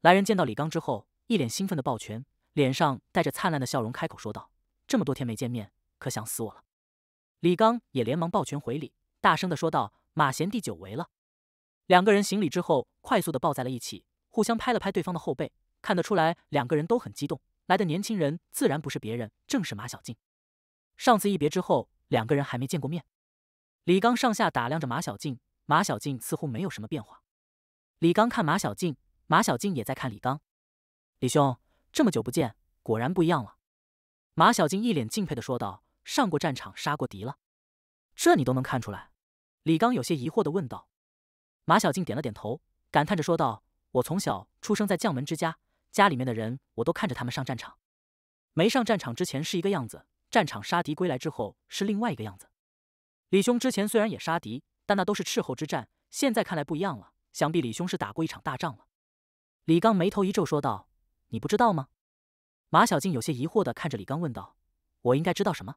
来人见到李刚之后，一脸兴奋的抱拳，脸上带着灿烂的笑容，开口说道：“这么多天没见面，可想死我了。”李刚也连忙抱拳回礼，大声的说道：“马贤弟，久违了。”两个人行礼之后，快速的抱在了一起，互相拍了拍对方的后背。看得出来，两个人都很激动。来的年轻人自然不是别人，正是马小静。上次一别之后。两个人还没见过面，李刚上下打量着马小静，马小静似乎没有什么变化。李刚看马小静，马小静也在看李刚。李兄，这么久不见，果然不一样了。马小静一脸敬佩的说道：“上过战场，杀过敌了，这你都能看出来。”李刚有些疑惑的问道。马小静点了点头，感叹着说道：“我从小出生在将门之家，家里面的人我都看着他们上战场，没上战场之前是一个样子。”战场杀敌归来之后是另外一个样子。李兄之前虽然也杀敌，但那都是斥候之战。现在看来不一样了，想必李兄是打过一场大仗了。李刚眉头一皱，说道：“你不知道吗？”马小静有些疑惑的看着李刚，问道：“我应该知道什么？”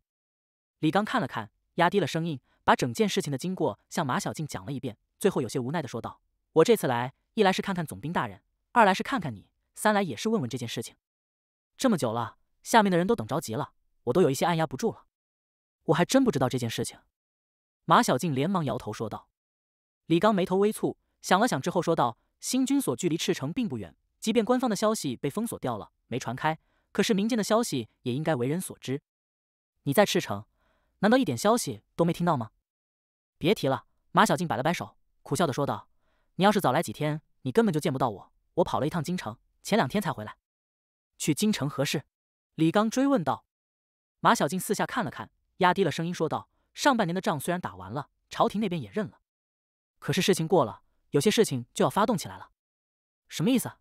李刚看了看，压低了声音，把整件事情的经过向马小静讲了一遍，最后有些无奈的说道：“我这次来，一来是看看总兵大人，二来是看看你，三来也是问问这件事情。这么久了，下面的人都等着急了。”我都有一些按压不住了，我还真不知道这件事情。马小静连忙摇头说道。李刚眉头微蹙，想了想之后说道：“新军所距离赤城并不远，即便官方的消息被封锁掉了，没传开，可是民间的消息也应该为人所知。你在赤城，难道一点消息都没听到吗？”别提了，马小静摆了摆手，苦笑的说道：“你要是早来几天，你根本就见不到我。我跑了一趟京城，前两天才回来。去京城何事？”李刚追问道。马小静四下看了看，压低了声音说道：“上半年的仗虽然打完了，朝廷那边也认了，可是事情过了，有些事情就要发动起来了。”“什么意思？”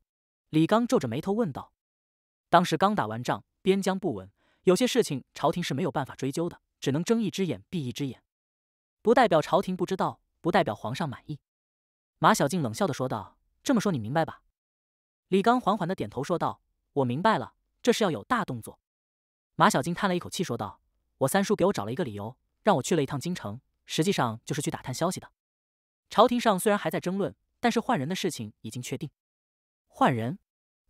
李刚皱着眉头问道。“当时刚打完仗，边疆不稳，有些事情朝廷是没有办法追究的，只能睁一只眼闭一只眼，不代表朝廷不知道，不代表皇上满意。”马小静冷笑的说道：“这么说你明白吧？”李刚缓缓的点头说道：“我明白了，这是要有大动作。”马小静叹了一口气，说道：“我三叔给我找了一个理由，让我去了一趟京城，实际上就是去打探消息的。朝廷上虽然还在争论，但是换人的事情已经确定。换人？”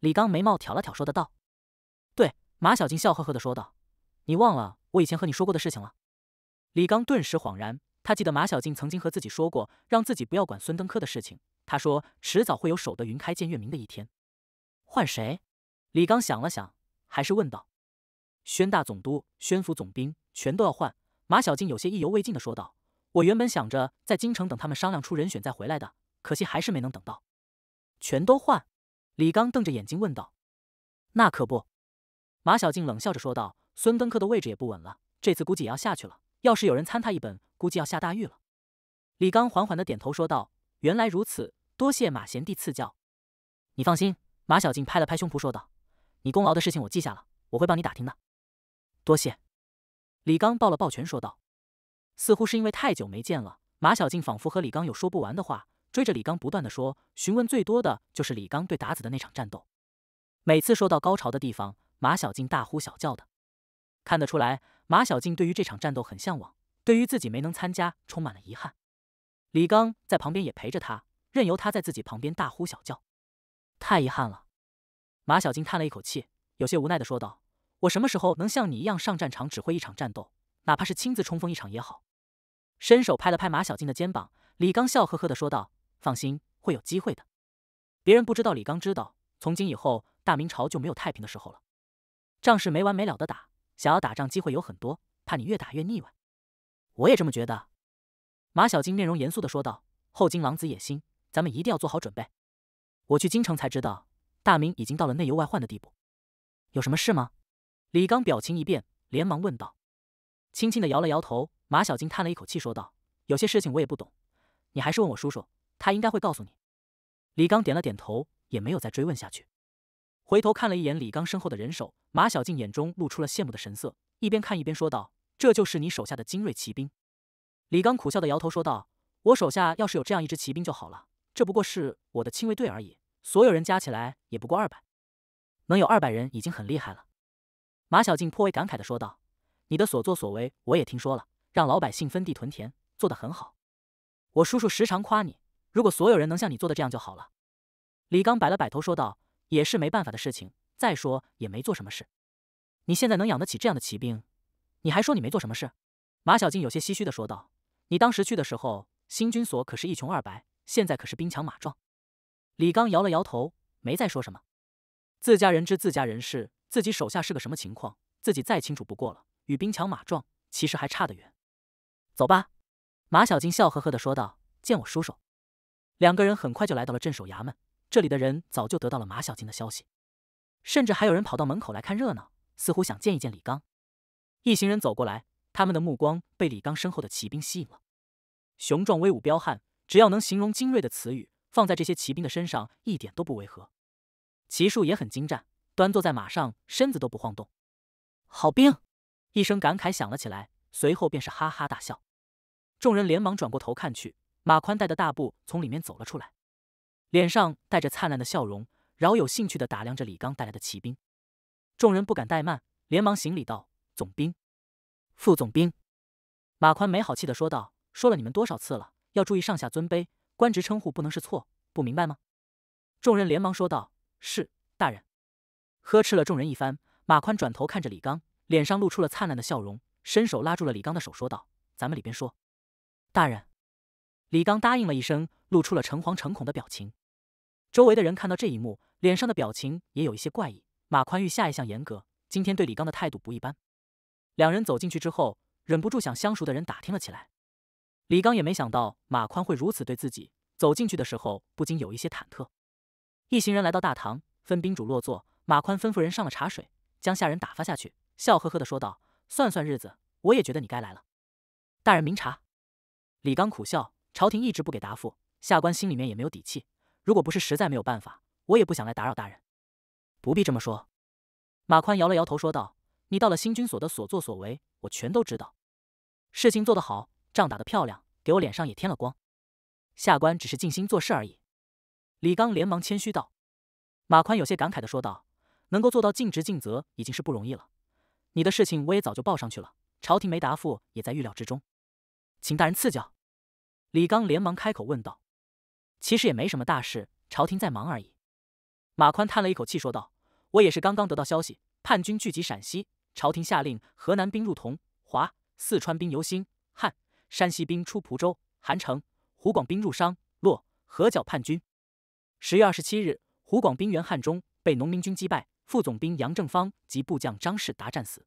李刚眉毛挑了挑，说的道：“对。”马小静笑呵呵的说道：“你忘了我以前和你说过的事情了？”李刚顿时恍然，他记得马小静曾经和自己说过，让自己不要管孙登科的事情。他说：“迟早会有守得云开见月明的一天。”换谁？李刚想了想，还是问道。宣大总督、宣府总兵全都要换。马小静有些意犹未尽的说道：“我原本想着在京城等他们商量出人选再回来的，可惜还是没能等到。”“全都换？”李刚瞪着眼睛问道。“那可不。”马小静冷笑着说道。“孙登科的位置也不稳了，这次估计也要下去了。要是有人参他一本，估计要下大狱了。”李刚缓缓的点头说道：“原来如此，多谢马贤弟赐教。”“你放心。”马小静拍了拍胸脯说道：“你功劳的事情我记下了，我会帮你打听的。”多谢，李刚抱了抱拳说道。似乎是因为太久没见了，马小静仿佛和李刚有说不完的话，追着李刚不断的说。询问最多的就是李刚对达子的那场战斗。每次说到高潮的地方，马小静大呼小叫的。看得出来，马小静对于这场战斗很向往，对于自己没能参加充满了遗憾。李刚在旁边也陪着他，任由他在自己旁边大呼小叫。太遗憾了，马小静叹了一口气，有些无奈的说道。我什么时候能像你一样上战场指挥一场战斗，哪怕是亲自冲锋一场也好？伸手拍了拍马小静的肩膀，李刚笑呵呵的说道：“放心，会有机会的。”别人不知道，李刚知道。从今以后，大明朝就没有太平的时候了，仗是没完没了的打，想要打仗机会有很多，怕你越打越腻歪。我也这么觉得。”马小静面容严肃的说道：“后金狼子野心，咱们一定要做好准备。我去京城才知道，大明已经到了内忧外患的地步。有什么事吗？”李刚表情一变，连忙问道：“轻轻的摇了摇头，马小静叹了一口气，说道：‘有些事情我也不懂，你还是问我叔叔，他应该会告诉你。’”李刚点了点头，也没有再追问下去。回头看了一眼李刚身后的人手，马小静眼中露出了羡慕的神色，一边看一边说道：“这就是你手下的精锐骑兵。”李刚苦笑的摇头说道：“我手下要是有这样一支骑兵就好了，这不过是我的亲卫队而已，所有人加起来也不过二百，能有二百人已经很厉害了。”马小静颇为感慨的说道：“你的所作所为我也听说了，让老百姓分地屯田，做得很好。我叔叔时常夸你，如果所有人能像你做的这样就好了。”李刚摆了摆头说道：“也是没办法的事情，再说也没做什么事。你现在能养得起这样的骑兵，你还说你没做什么事？”马小静有些唏嘘的说道：“你当时去的时候，新军所可是一穷二白，现在可是兵强马壮。”李刚摇了摇头，没再说什么。自家人知自家人事。自己手下是个什么情况，自己再清楚不过了。与兵强马壮，其实还差得远。走吧，马小金笑呵呵的说道：“见我叔叔。”两个人很快就来到了镇守衙门。这里的人早就得到了马小金的消息，甚至还有人跑到门口来看热闹，似乎想见一见李刚。一行人走过来，他们的目光被李刚身后的骑兵吸引了。雄壮、威武、彪悍，只要能形容精锐的词语，放在这些骑兵的身上一点都不违和。骑术也很精湛。端坐在马上，身子都不晃动。好兵！一声感慨响了起来，随后便是哈哈大笑。众人连忙转过头看去，马宽带的大步从里面走了出来，脸上带着灿烂的笑容，饶有兴趣的打量着李刚带来的骑兵。众人不敢怠慢，连忙行礼道：“总兵，副总兵。”马宽没好气的说道：“说了你们多少次了，要注意上下尊卑，官职称呼不能是错，不明白吗？”众人连忙说道：“是，大人。”呵斥了众人一番，马宽转头看着李刚，脸上露出了灿烂的笑容，伸手拉住了李刚的手，说道：“咱们里边说。”大人，李刚答应了一声，露出了诚惶诚恐的表情。周围的人看到这一幕，脸上的表情也有一些怪异。马宽遇下一项严格，今天对李刚的态度不一般。两人走进去之后，忍不住向相熟的人打听了起来。李刚也没想到马宽会如此对自己，走进去的时候不禁有一些忐忑。一行人来到大堂，分宾主落座。马宽吩咐人上了茶水，将下人打发下去，笑呵呵的说道：“算算日子，我也觉得你该来了。”大人明察。李刚苦笑：“朝廷一直不给答复，下官心里面也没有底气。如果不是实在没有办法，我也不想来打扰大人。”不必这么说。马宽摇了摇头说道：“你到了新军所的所作所为，我全都知道。事情做得好，仗打得漂亮，给我脸上也添了光。下官只是尽心做事而已。”李刚连忙谦虚道。马宽有些感慨的说道。能够做到尽职尽责已经是不容易了。你的事情我也早就报上去了，朝廷没答复也在预料之中。请大人赐教。”李刚连忙开口问道。“其实也没什么大事，朝廷在忙而已。”马宽叹了一口气说道：“我也是刚刚得到消息，叛军聚集陕西，朝廷下令河南兵入潼华，四川兵游兴汉，山西兵出蒲州韩城，湖广兵入商洛，合剿叛军。十月二十七日，湖广兵援汉中，被农民军击败。”副总兵杨正方及部将张世达战死。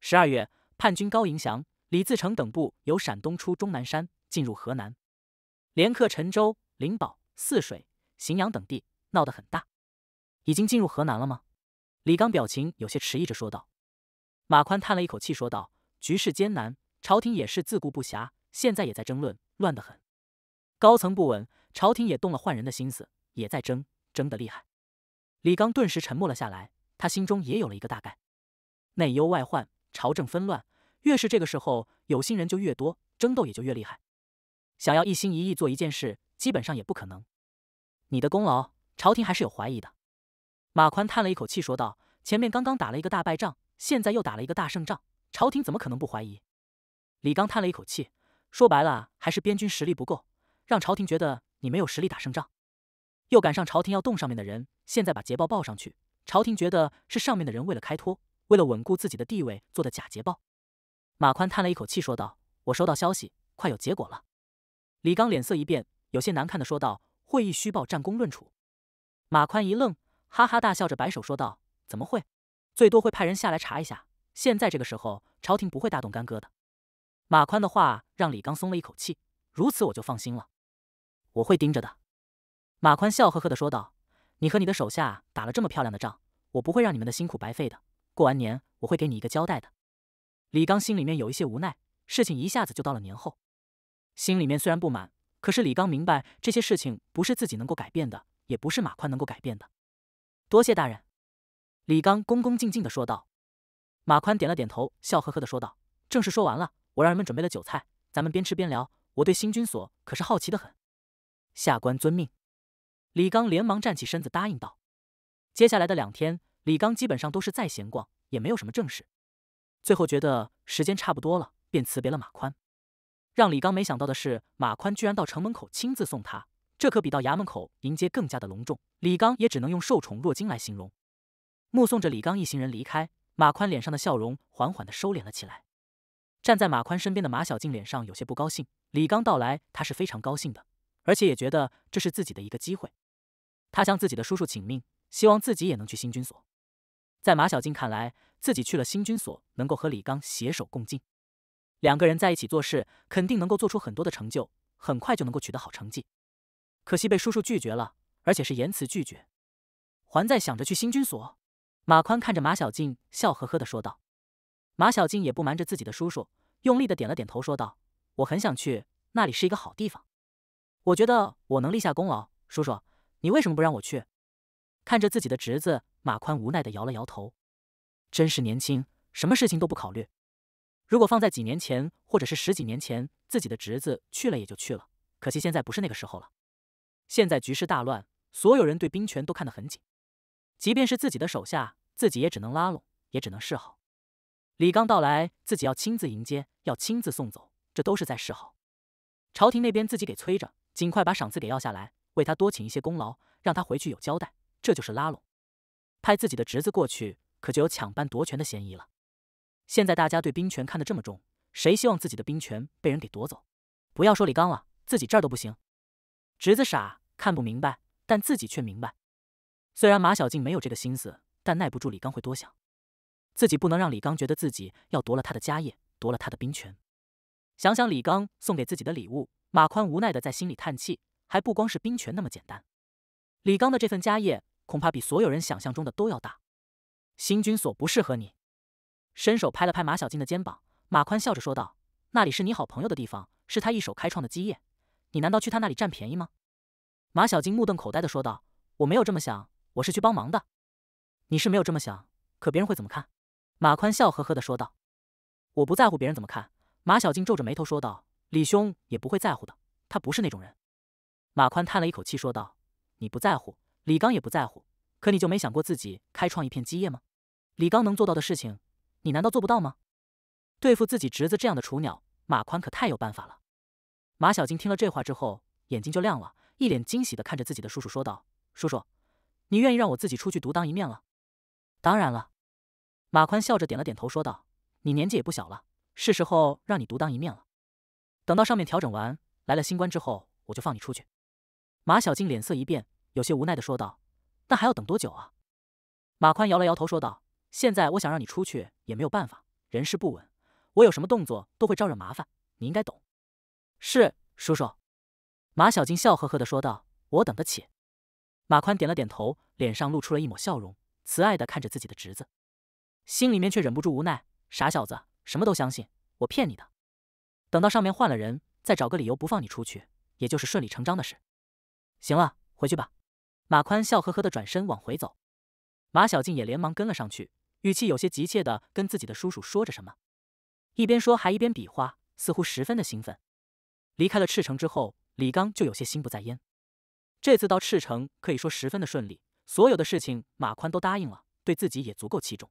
十二月，叛军高迎祥、李自成等部由陕东出终南山，进入河南，连克陈州、灵宝、泗水、荥阳等地，闹得很大。已经进入河南了吗？李刚表情有些迟疑着说道。马宽叹了一口气说道：“局势艰难，朝廷也是自顾不暇，现在也在争论，乱得很。高层不稳，朝廷也动了换人的心思，也在争，争得厉害。”李刚顿时沉默了下来，他心中也有了一个大概：内忧外患，朝政纷乱，越是这个时候，有心人就越多，争斗也就越厉害。想要一心一意做一件事，基本上也不可能。你的功劳，朝廷还是有怀疑的。马宽叹了一口气说道：“前面刚刚打了一个大败仗，现在又打了一个大胜仗，朝廷怎么可能不怀疑？”李刚叹了一口气，说：“白了，还是边军实力不够，让朝廷觉得你没有实力打胜仗。”又赶上朝廷要动上面的人，现在把捷报报上去，朝廷觉得是上面的人为了开脱，为了稳固自己的地位做的假捷报。马宽叹了一口气，说道：“我收到消息，快有结果了。”李刚脸色一变，有些难看的说道：“会议虚报战功论处。”马宽一愣，哈哈大笑着摆手说道：“怎么会？最多会派人下来查一下。现在这个时候，朝廷不会大动干戈的。”马宽的话让李刚松了一口气，如此我就放心了。我会盯着的。马宽笑呵呵的说道：“你和你的手下打了这么漂亮的仗，我不会让你们的辛苦白费的。过完年我会给你一个交代的。”李刚心里面有一些无奈，事情一下子就到了年后，心里面虽然不满，可是李刚明白这些事情不是自己能够改变的，也不是马宽能够改变的。多谢大人，李刚恭恭敬敬的说道。马宽点了点头，笑呵呵的说道：“正事说完了，我让人们准备了酒菜，咱们边吃边聊。我对新军所可是好奇的很。”下官遵命。李刚连忙站起身子答应道：“接下来的两天，李刚基本上都是在闲逛，也没有什么正事。最后觉得时间差不多了，便辞别了马宽。让李刚没想到的是，马宽居然到城门口亲自送他，这可比到衙门口迎接更加的隆重。李刚也只能用受宠若惊来形容。”目送着李刚一行人离开，马宽脸上的笑容缓缓的收敛了起来。站在马宽身边的马小静脸上有些不高兴。李刚到来，他是非常高兴的，而且也觉得这是自己的一个机会。他向自己的叔叔请命，希望自己也能去新军所。在马小静看来，自己去了新军所，能够和李刚携手共进，两个人在一起做事，肯定能够做出很多的成就，很快就能够取得好成绩。可惜被叔叔拒绝了，而且是言辞拒绝。还在想着去新军所？马宽看着马小静，笑呵呵的说道。马小静也不瞒着自己的叔叔，用力的点了点头，说道：“我很想去，那里是一个好地方，我觉得我能立下功劳，叔叔。”你为什么不让我去？看着自己的侄子马宽，无奈的摇了摇头。真是年轻，什么事情都不考虑。如果放在几年前，或者是十几年前，自己的侄子去了也就去了。可惜现在不是那个时候了。现在局势大乱，所有人对兵权都看得很紧。即便是自己的手下，自己也只能拉拢，也只能示好。李刚到来，自己要亲自迎接，要亲自送走，这都是在示好。朝廷那边自己给催着，尽快把赏赐给要下来。为他多请一些功劳，让他回去有交代，这就是拉拢；派自己的侄子过去，可就有抢班夺权的嫌疑了。现在大家对兵权看得这么重，谁希望自己的兵权被人给夺走？不要说李刚了，自己这儿都不行。侄子傻，看不明白，但自己却明白。虽然马小静没有这个心思，但耐不住李刚会多想，自己不能让李刚觉得自己要夺了他的家业，夺了他的兵权。想想李刚送给自己的礼物，马宽无奈的在心里叹气。还不光是兵权那么简单，李刚的这份家业恐怕比所有人想象中的都要大。新军所不适合你，伸手拍了拍马小静的肩膀，马宽笑着说道：“那里是你好朋友的地方，是他一手开创的基业，你难道去他那里占便宜吗？”马小静目瞪口呆的说道：“我没有这么想，我是去帮忙的。”“你是没有这么想，可别人会怎么看？”马宽笑呵呵的说道。“我不在乎别人怎么看。”马小静皱着眉头说道：“李兄也不会在乎的，他不是那种人。”马宽叹了一口气，说道：“你不在乎，李刚也不在乎，可你就没想过自己开创一片基业吗？李刚能做到的事情，你难道做不到吗？”对付自己侄子这样的雏鸟，马宽可太有办法了。马小金听了这话之后，眼睛就亮了，一脸惊喜的看着自己的叔叔，说道：“叔叔，你愿意让我自己出去独当一面了？”“当然了。”马宽笑着点了点头，说道：“你年纪也不小了，是时候让你独当一面了。等到上面调整完，来了新官之后，我就放你出去。”马小静脸色一变，有些无奈的说道：“那还要等多久啊？”马宽摇了摇头说道：“现在我想让你出去也没有办法，人事不稳，我有什么动作都会招惹麻烦。你应该懂。”“是，叔叔。”马小静笑呵呵的说道：“我等得起。”马宽点了点头，脸上露出了一抹笑容，慈爱的看着自己的侄子，心里面却忍不住无奈：“傻小子，什么都相信，我骗你的。等到上面换了人，再找个理由不放你出去，也就是顺理成章的事。”行了，回去吧。马宽笑呵呵的转身往回走，马小静也连忙跟了上去，语气有些急切的跟自己的叔叔说着什么，一边说还一边比划，似乎十分的兴奋。离开了赤城之后，李刚就有些心不在焉。这次到赤城可以说十分的顺利，所有的事情马宽都答应了，对自己也足够器重。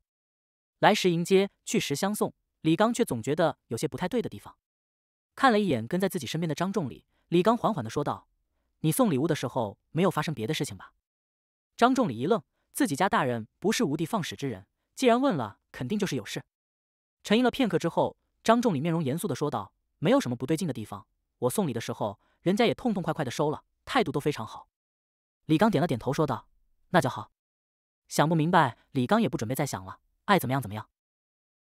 来时迎接，去时相送，李刚却总觉得有些不太对的地方。看了一眼跟在自己身边的张仲礼，李刚缓缓的说道。你送礼物的时候没有发生别的事情吧？张仲礼一愣，自己家大人不是无地放矢之人，既然问了，肯定就是有事。沉吟了片刻之后，张仲礼面容严肃的说道：“没有什么不对劲的地方，我送礼的时候，人家也痛痛快快的收了，态度都非常好。”李刚点了点头，说道：“那就好。”想不明白，李刚也不准备再想了，爱怎么样怎么样，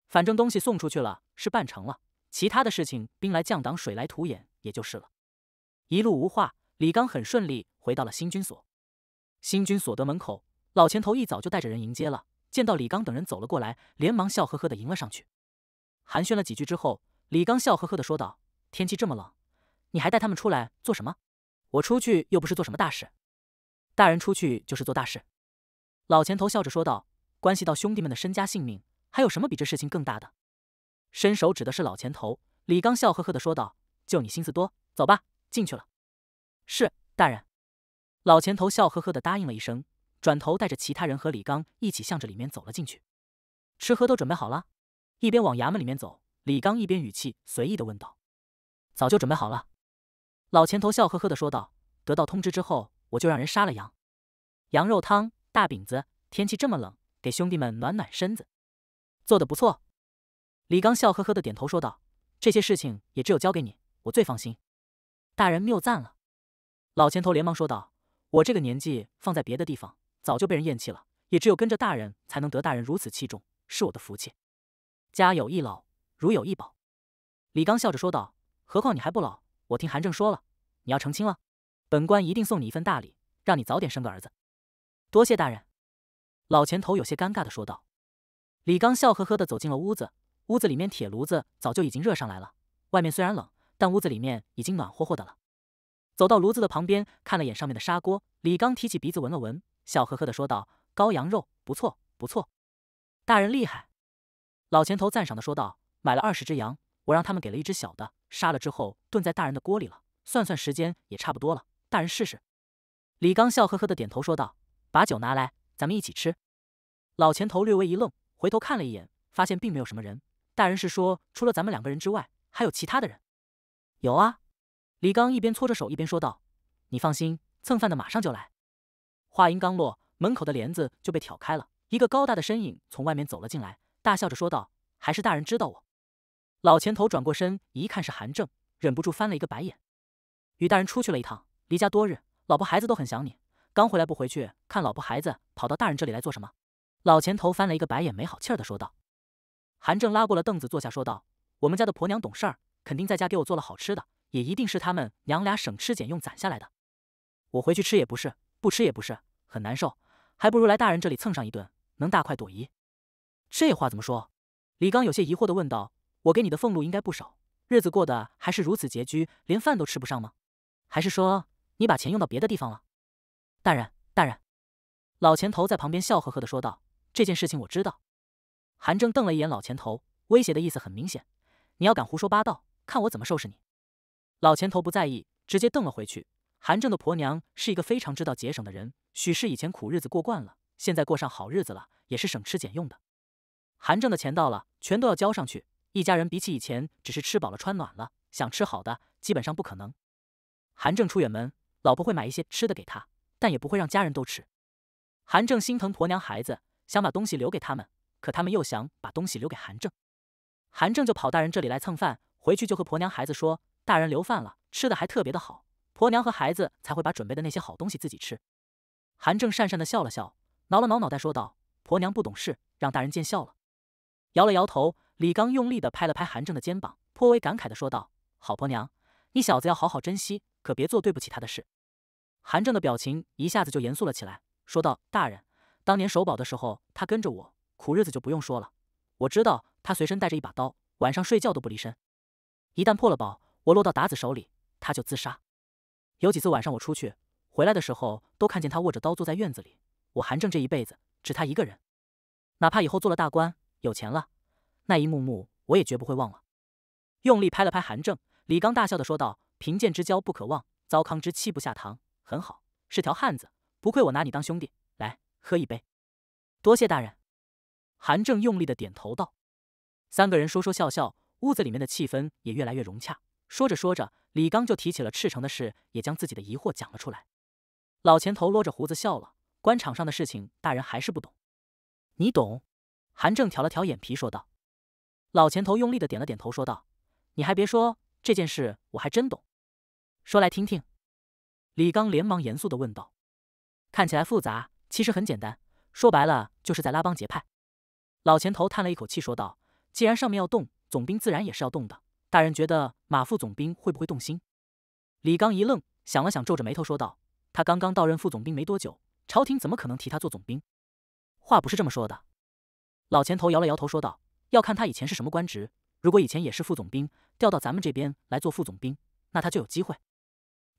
反正东西送出去了，事办成了，其他的事情兵来将挡，水来土掩，也就是了。一路无话。李刚很顺利回到了新军所。新军所得门口，老前头一早就带着人迎接了。见到李刚等人走了过来，连忙笑呵呵的迎了上去。寒暄了几句之后，李刚笑呵呵的说道：“天气这么冷，你还带他们出来做什么？我出去又不是做什么大事，大人出去就是做大事。”老前头笑着说道：“关系到兄弟们的身家性命，还有什么比这事情更大的？”伸手指的是老前头，李刚笑呵呵的说道：“就你心思多，走吧，进去了。”是大人，老钱头笑呵呵的答应了一声，转头带着其他人和李刚一起向着里面走了进去。吃喝都准备好了？一边往衙门里面走，李刚一边语气随意的问道。早就准备好了，老钱头笑呵呵的说道。得到通知之后，我就让人杀了羊，羊肉汤、大饼子，天气这么冷，给兄弟们暖暖身子。做的不错，李刚笑呵呵的点头说道。这些事情也只有交给你，我最放心。大人谬赞了。老前头连忙说道：“我这个年纪放在别的地方早就被人厌弃了，也只有跟着大人才能得大人如此器重，是我的福气。家有一老，如有一宝。”李刚笑着说道：“何况你还不老，我听韩正说了，你要成亲了，本官一定送你一份大礼，让你早点生个儿子。”多谢大人。”老前头有些尴尬的说道。李刚笑呵呵的走进了屋子，屋子里面铁炉子早就已经热上来了，外面虽然冷，但屋子里面已经暖和和的了。走到炉子的旁边，看了眼上面的砂锅，李刚提起鼻子闻了闻，笑呵呵的说道：“羔羊肉不错，不错，大人厉害。”老钱头赞赏的说道：“买了二十只羊，我让他们给了一只小的，杀了之后炖在大人的锅里了。算算时间也差不多了，大人试试。”李刚笑呵呵的点头说道：“把酒拿来，咱们一起吃。”老钱头略微一愣，回头看了一眼，发现并没有什么人。大人是说除了咱们两个人之外，还有其他的人？有啊。李刚一边搓着手一边说道：“你放心，蹭饭的马上就来。”话音刚落，门口的帘子就被挑开了，一个高大的身影从外面走了进来，大笑着说道：“还是大人知道我。”老钱头转过身一看是韩正，忍不住翻了一个白眼。与大人出去了一趟，离家多日，老婆孩子都很想你。刚回来不回去，看老婆孩子，跑到大人这里来做什么？老钱头翻了一个白眼，没好气儿的说道。韩正拉过了凳子坐下，说道：“我们家的婆娘懂事儿，肯定在家给我做了好吃的。”也一定是他们娘俩省吃俭用攒下来的。我回去吃也不是，不吃也不是，很难受，还不如来大人这里蹭上一顿，能大快朵颐。这话怎么说？李刚有些疑惑的问道：“我给你的俸禄应该不少，日子过得还是如此拮据，连饭都吃不上吗？还是说你把钱用到别的地方了？”大人，大人，老钱头在旁边笑呵呵的说道：“这件事情我知道。”韩正瞪了一眼老钱头，威胁的意思很明显：“你要敢胡说八道，看我怎么收拾你。”老钱头不在意，直接瞪了回去。韩正的婆娘是一个非常知道节省的人，许是以前苦日子过惯了，现在过上好日子了，也是省吃俭用的。韩正的钱到了，全都要交上去。一家人比起以前，只是吃饱了穿暖了，想吃好的基本上不可能。韩正出远门，老婆会买一些吃的给他，但也不会让家人都吃。韩正心疼婆娘孩子，想把东西留给他们，可他们又想把东西留给韩正，韩正就跑大人这里来蹭饭，回去就和婆娘孩子说。大人留饭了，吃的还特别的好。婆娘和孩子才会把准备的那些好东西自己吃。韩正讪讪的笑了笑，挠了挠脑袋，说道：“婆娘不懂事，让大人见笑了。”摇了摇头，李刚用力的拍了拍韩正的肩膀，颇为感慨的说道：“好婆娘，你小子要好好珍惜，可别做对不起她的事。”韩正的表情一下子就严肃了起来，说道：“大人，当年守宝的时候，他跟着我，苦日子就不用说了。我知道他随身带着一把刀，晚上睡觉都不离身。一旦破了宝，我落到达子手里，他就自杀。有几次晚上我出去，回来的时候都看见他握着刀坐在院子里。我韩正这一辈子只他一个人，哪怕以后做了大官，有钱了，那一幕幕我也绝不会忘了。用力拍了拍韩正，李刚大笑的说道：“贫贱之交不可忘，糟糠之妻不下堂。”很好，是条汉子，不愧我拿你当兄弟。来，喝一杯，多谢大人。”韩正用力的点头道。三个人说说笑笑，屋子里面的气氛也越来越融洽。说着说着，李刚就提起了赤诚的事，也将自己的疑惑讲了出来。老钱头捋着胡子笑了：“官场上的事情，大人还是不懂。你懂？”韩正挑了挑眼皮说道。老钱头用力的点了点头说道：“你还别说，这件事我还真懂。说来听听。”李刚连忙严肃的问道：“看起来复杂，其实很简单。说白了，就是在拉帮结派。”老钱头叹了一口气说道：“既然上面要动总兵，自然也是要动的。”大人觉得马副总兵会不会动心？李刚一愣，想了想，皱着眉头说道：“他刚刚到任副总兵没多久，朝廷怎么可能提他做总兵？”话不是这么说的，老前头摇了摇头说道：“要看他以前是什么官职。如果以前也是副总兵，调到咱们这边来做副总兵，那他就有机会。”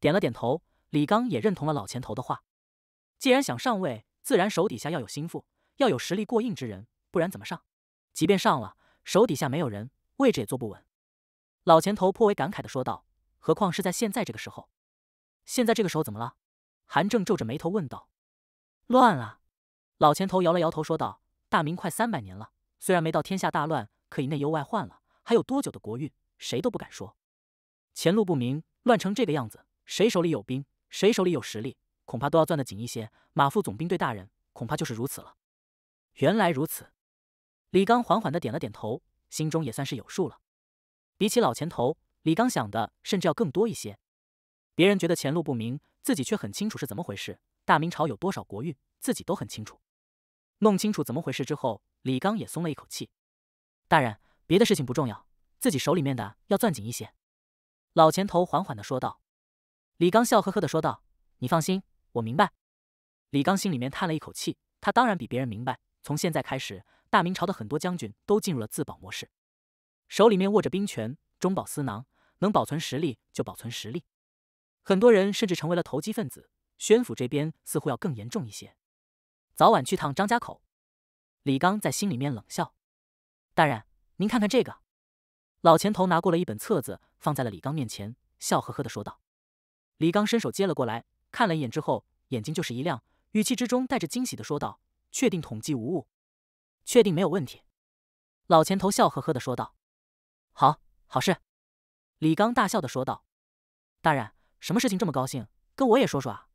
点了点头，李刚也认同了老钱头的话：“既然想上位，自然手底下要有心腹，要有实力过硬之人，不然怎么上？即便上了，手底下没有人，位置也坐不稳。”老钱头颇为感慨的说道：“何况是在现在这个时候。”“现在这个时候怎么了？”韩正皱着眉头问道。“乱啊！”老钱头摇了摇头说道：“大明快三百年了，虽然没到天下大乱，可以内忧外患了，还有多久的国运，谁都不敢说。前路不明，乱成这个样子，谁手里有兵，谁手里有实力，恐怕都要攥得紧一些。马副总兵对大人，恐怕就是如此了。”原来如此，李刚缓缓的点了点头，心中也算是有数了。比起老前头，李刚想的甚至要更多一些。别人觉得前路不明，自己却很清楚是怎么回事。大明朝有多少国运，自己都很清楚。弄清楚怎么回事之后，李刚也松了一口气。大人，别的事情不重要，自己手里面的要攥紧一些。”老前头缓缓地说道。李刚笑呵呵地说道：“你放心，我明白。”李刚心里面叹了一口气，他当然比别人明白。从现在开始，大明朝的很多将军都进入了自保模式。手里面握着兵权，中饱私囊，能保存实力就保存实力。很多人甚至成为了投机分子。宣府这边似乎要更严重一些。早晚去趟张家口。李刚在心里面冷笑：“大人，您看看这个。”老钱头拿过了一本册子，放在了李刚面前，笑呵呵的说道。李刚伸手接了过来，看了一眼之后，眼睛就是一亮，语气之中带着惊喜的说道：“确定统计无误，确定没有问题。”老钱头笑呵呵的说道。好，好事！李刚大笑的说道：“大人，什么事情这么高兴？跟我也说说啊！”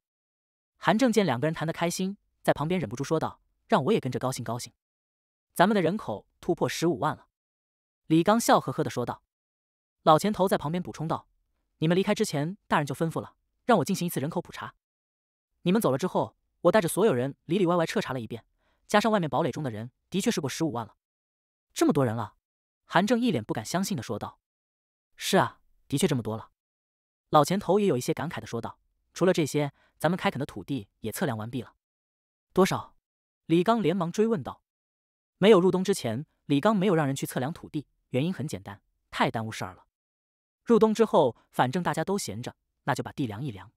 韩正见两个人谈得开心，在旁边忍不住说道：“让我也跟着高兴高兴！”咱们的人口突破十五万了！李刚笑呵呵的说道。老钱头在旁边补充道：“你们离开之前，大人就吩咐了，让我进行一次人口普查。你们走了之后，我带着所有人里里外外彻查了一遍，加上外面堡垒中的人，的确是过十五万了。这么多人了！”韩正一脸不敢相信的说道：“是啊，的确这么多了。”老钱头也有一些感慨的说道：“除了这些，咱们开垦的土地也测量完毕了。”多少？李刚连忙追问道：“没有入冬之前，李刚没有让人去测量土地，原因很简单，太耽误事儿了。入冬之后，反正大家都闲着，那就把地量一量。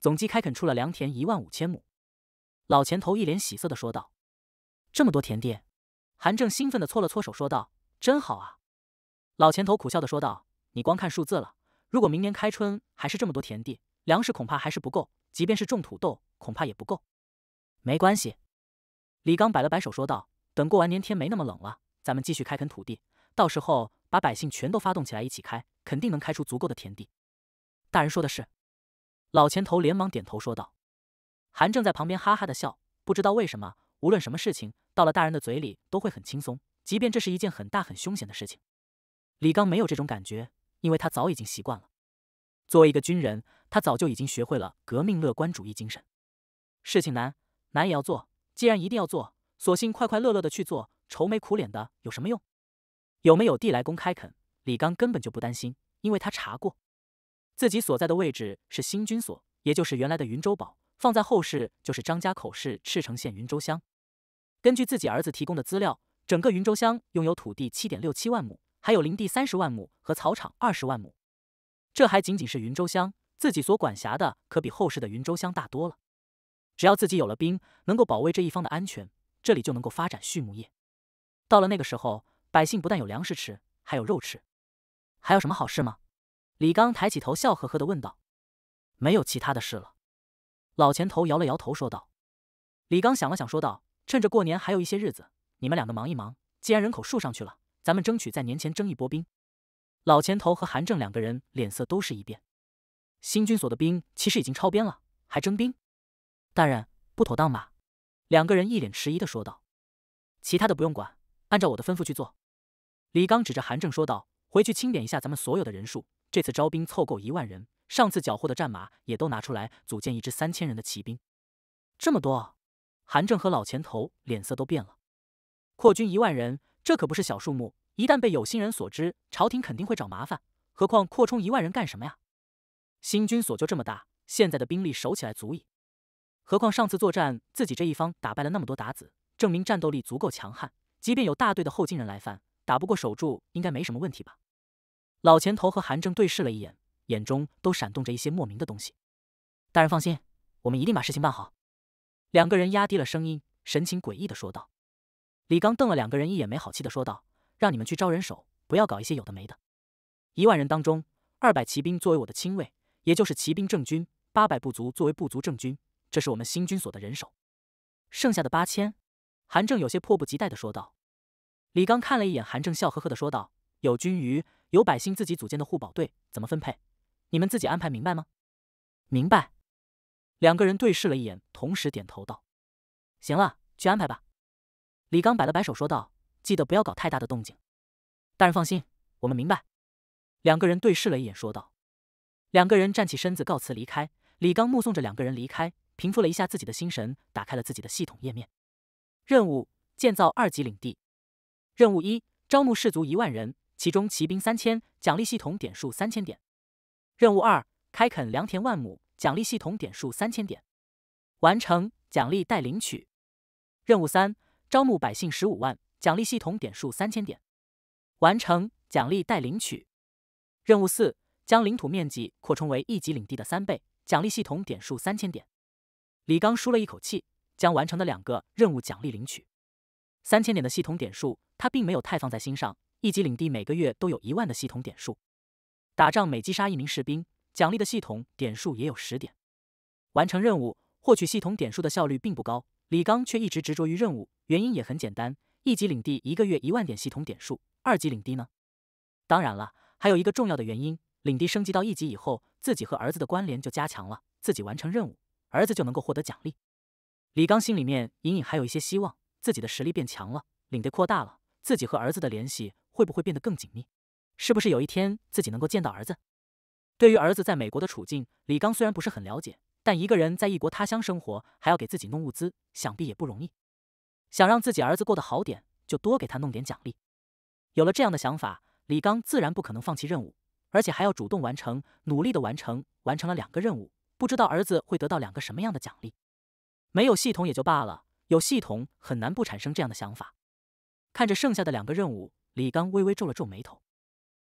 总计开垦出了良田一万五千亩。”老钱头一脸喜色的说道：“这么多田地！”韩正兴奋的搓了搓手说道。真好啊！老钱头苦笑的说道：“你光看数字了。如果明年开春还是这么多田地，粮食恐怕还是不够。即便是种土豆，恐怕也不够。”“没关系。”李刚摆了摆手说道：“等过完年，天没那么冷了，咱们继续开垦土地。到时候把百姓全都发动起来，一起开，肯定能开出足够的田地。”“大人说的是。”老钱头连忙点头说道。韩正在旁边哈哈的笑，不知道为什么，无论什么事情，到了大人的嘴里，都会很轻松。即便这是一件很大很凶险的事情，李刚没有这种感觉，因为他早已经习惯了。作为一个军人，他早就已经学会了革命乐观主义精神。事情难，难也要做。既然一定要做，索性快快乐乐的去做，愁眉苦脸的有什么用？有没有地来公开垦？李刚根本就不担心，因为他查过，自己所在的位置是新军所，也就是原来的云州堡，放在后世就是张家口市赤城县云州乡。根据自己儿子提供的资料。整个云州乡拥有土地七点六七万亩，还有林地三十万亩和草场二十万亩。这还仅仅是云州乡自己所管辖的，可比后世的云州乡大多了。只要自己有了兵，能够保卫这一方的安全，这里就能够发展畜牧业。到了那个时候，百姓不但有粮食吃，还有肉吃，还有什么好事吗？李刚抬起头，笑呵呵地问道：“没有其他的事了。”老前头摇了摇头说道。李刚想了想，说道：“趁着过年还有一些日子。”你们两个忙一忙，既然人口数上去了，咱们争取在年前征一波兵。老钱头和韩正两个人脸色都是一变。新军所的兵其实已经超编了，还征兵，大人不妥当吧？两个人一脸迟疑的说道。其他的不用管，按照我的吩咐去做。李刚指着韩正说道：“回去清点一下咱们所有的人数，这次招兵凑够一万人，上次缴获的战马也都拿出来，组建一支三千人的骑兵。”这么多，韩正和老钱头脸色都变了。扩军一万人，这可不是小数目。一旦被有心人所知，朝廷肯定会找麻烦。何况扩充一万人干什么呀？新军所就这么大，现在的兵力守起来足矣。何况上次作战，自己这一方打败了那么多鞑子，证明战斗力足够强悍。即便有大队的后金人来犯，打不过守住，应该没什么问题吧？老前头和韩正对视了一眼，眼中都闪动着一些莫名的东西。大人放心，我们一定把事情办好。两个人压低了声音，神情诡异的说道。李刚瞪了两个人一眼，没好气的说道：“让你们去招人手，不要搞一些有的没的。一万人当中，二百骑兵作为我的亲卫，也就是骑兵正军；八百部族作为部族正军，这是我们新军所的人手。剩下的八千，韩正有些迫不及待的说道。”李刚看了一眼韩正，笑呵呵的说道：“有军余，有百姓自己组建的护保队，怎么分配？你们自己安排，明白吗？”“明白。”两个人对视了一眼，同时点头道：“行了，去安排吧。”李刚摆了摆手，说道：“记得不要搞太大的动静。”大人放心，我们明白。”两个人对视了一眼，说道：“两个人站起身子告辞离开。”李刚目送着两个人离开，平复了一下自己的心神，打开了自己的系统页面。任务：建造二级领地。任务一：招募士卒一万人，其中骑兵三千，奖励系统点数三千点。任务二：开垦良田万亩，奖励系统点数三千点。完成，奖励待领取。任务三。招募百姓十五万，奖励系统点数三千点，完成奖励待领取。任务四：将领土面积扩充为一级领地的三倍，奖励系统点数三千点。李刚舒了一口气，将完成的两个任务奖励领取三千点的系统点数。他并没有太放在心上，一级领地每个月都有一万的系统点数。打仗每击杀一名士兵，奖励的系统点数也有十点。完成任务获取系统点数的效率并不高。李刚却一直执着于任务，原因也很简单：一级领地一个月一万点系统点数，二级领地呢？当然了，还有一个重要的原因，领地升级到一级以后，自己和儿子的关联就加强了，自己完成任务，儿子就能够获得奖励。李刚心里面隐隐还有一些希望，自己的实力变强了，领地扩大了，自己和儿子的联系会不会变得更紧密？是不是有一天自己能够见到儿子？对于儿子在美国的处境，李刚虽然不是很了解。但一个人在异国他乡生活，还要给自己弄物资，想必也不容易。想让自己儿子过得好点，就多给他弄点奖励。有了这样的想法，李刚自然不可能放弃任务，而且还要主动完成，努力的完成。完成了两个任务，不知道儿子会得到两个什么样的奖励。没有系统也就罢了，有系统很难不产生这样的想法。看着剩下的两个任务，李刚微微皱了皱眉头。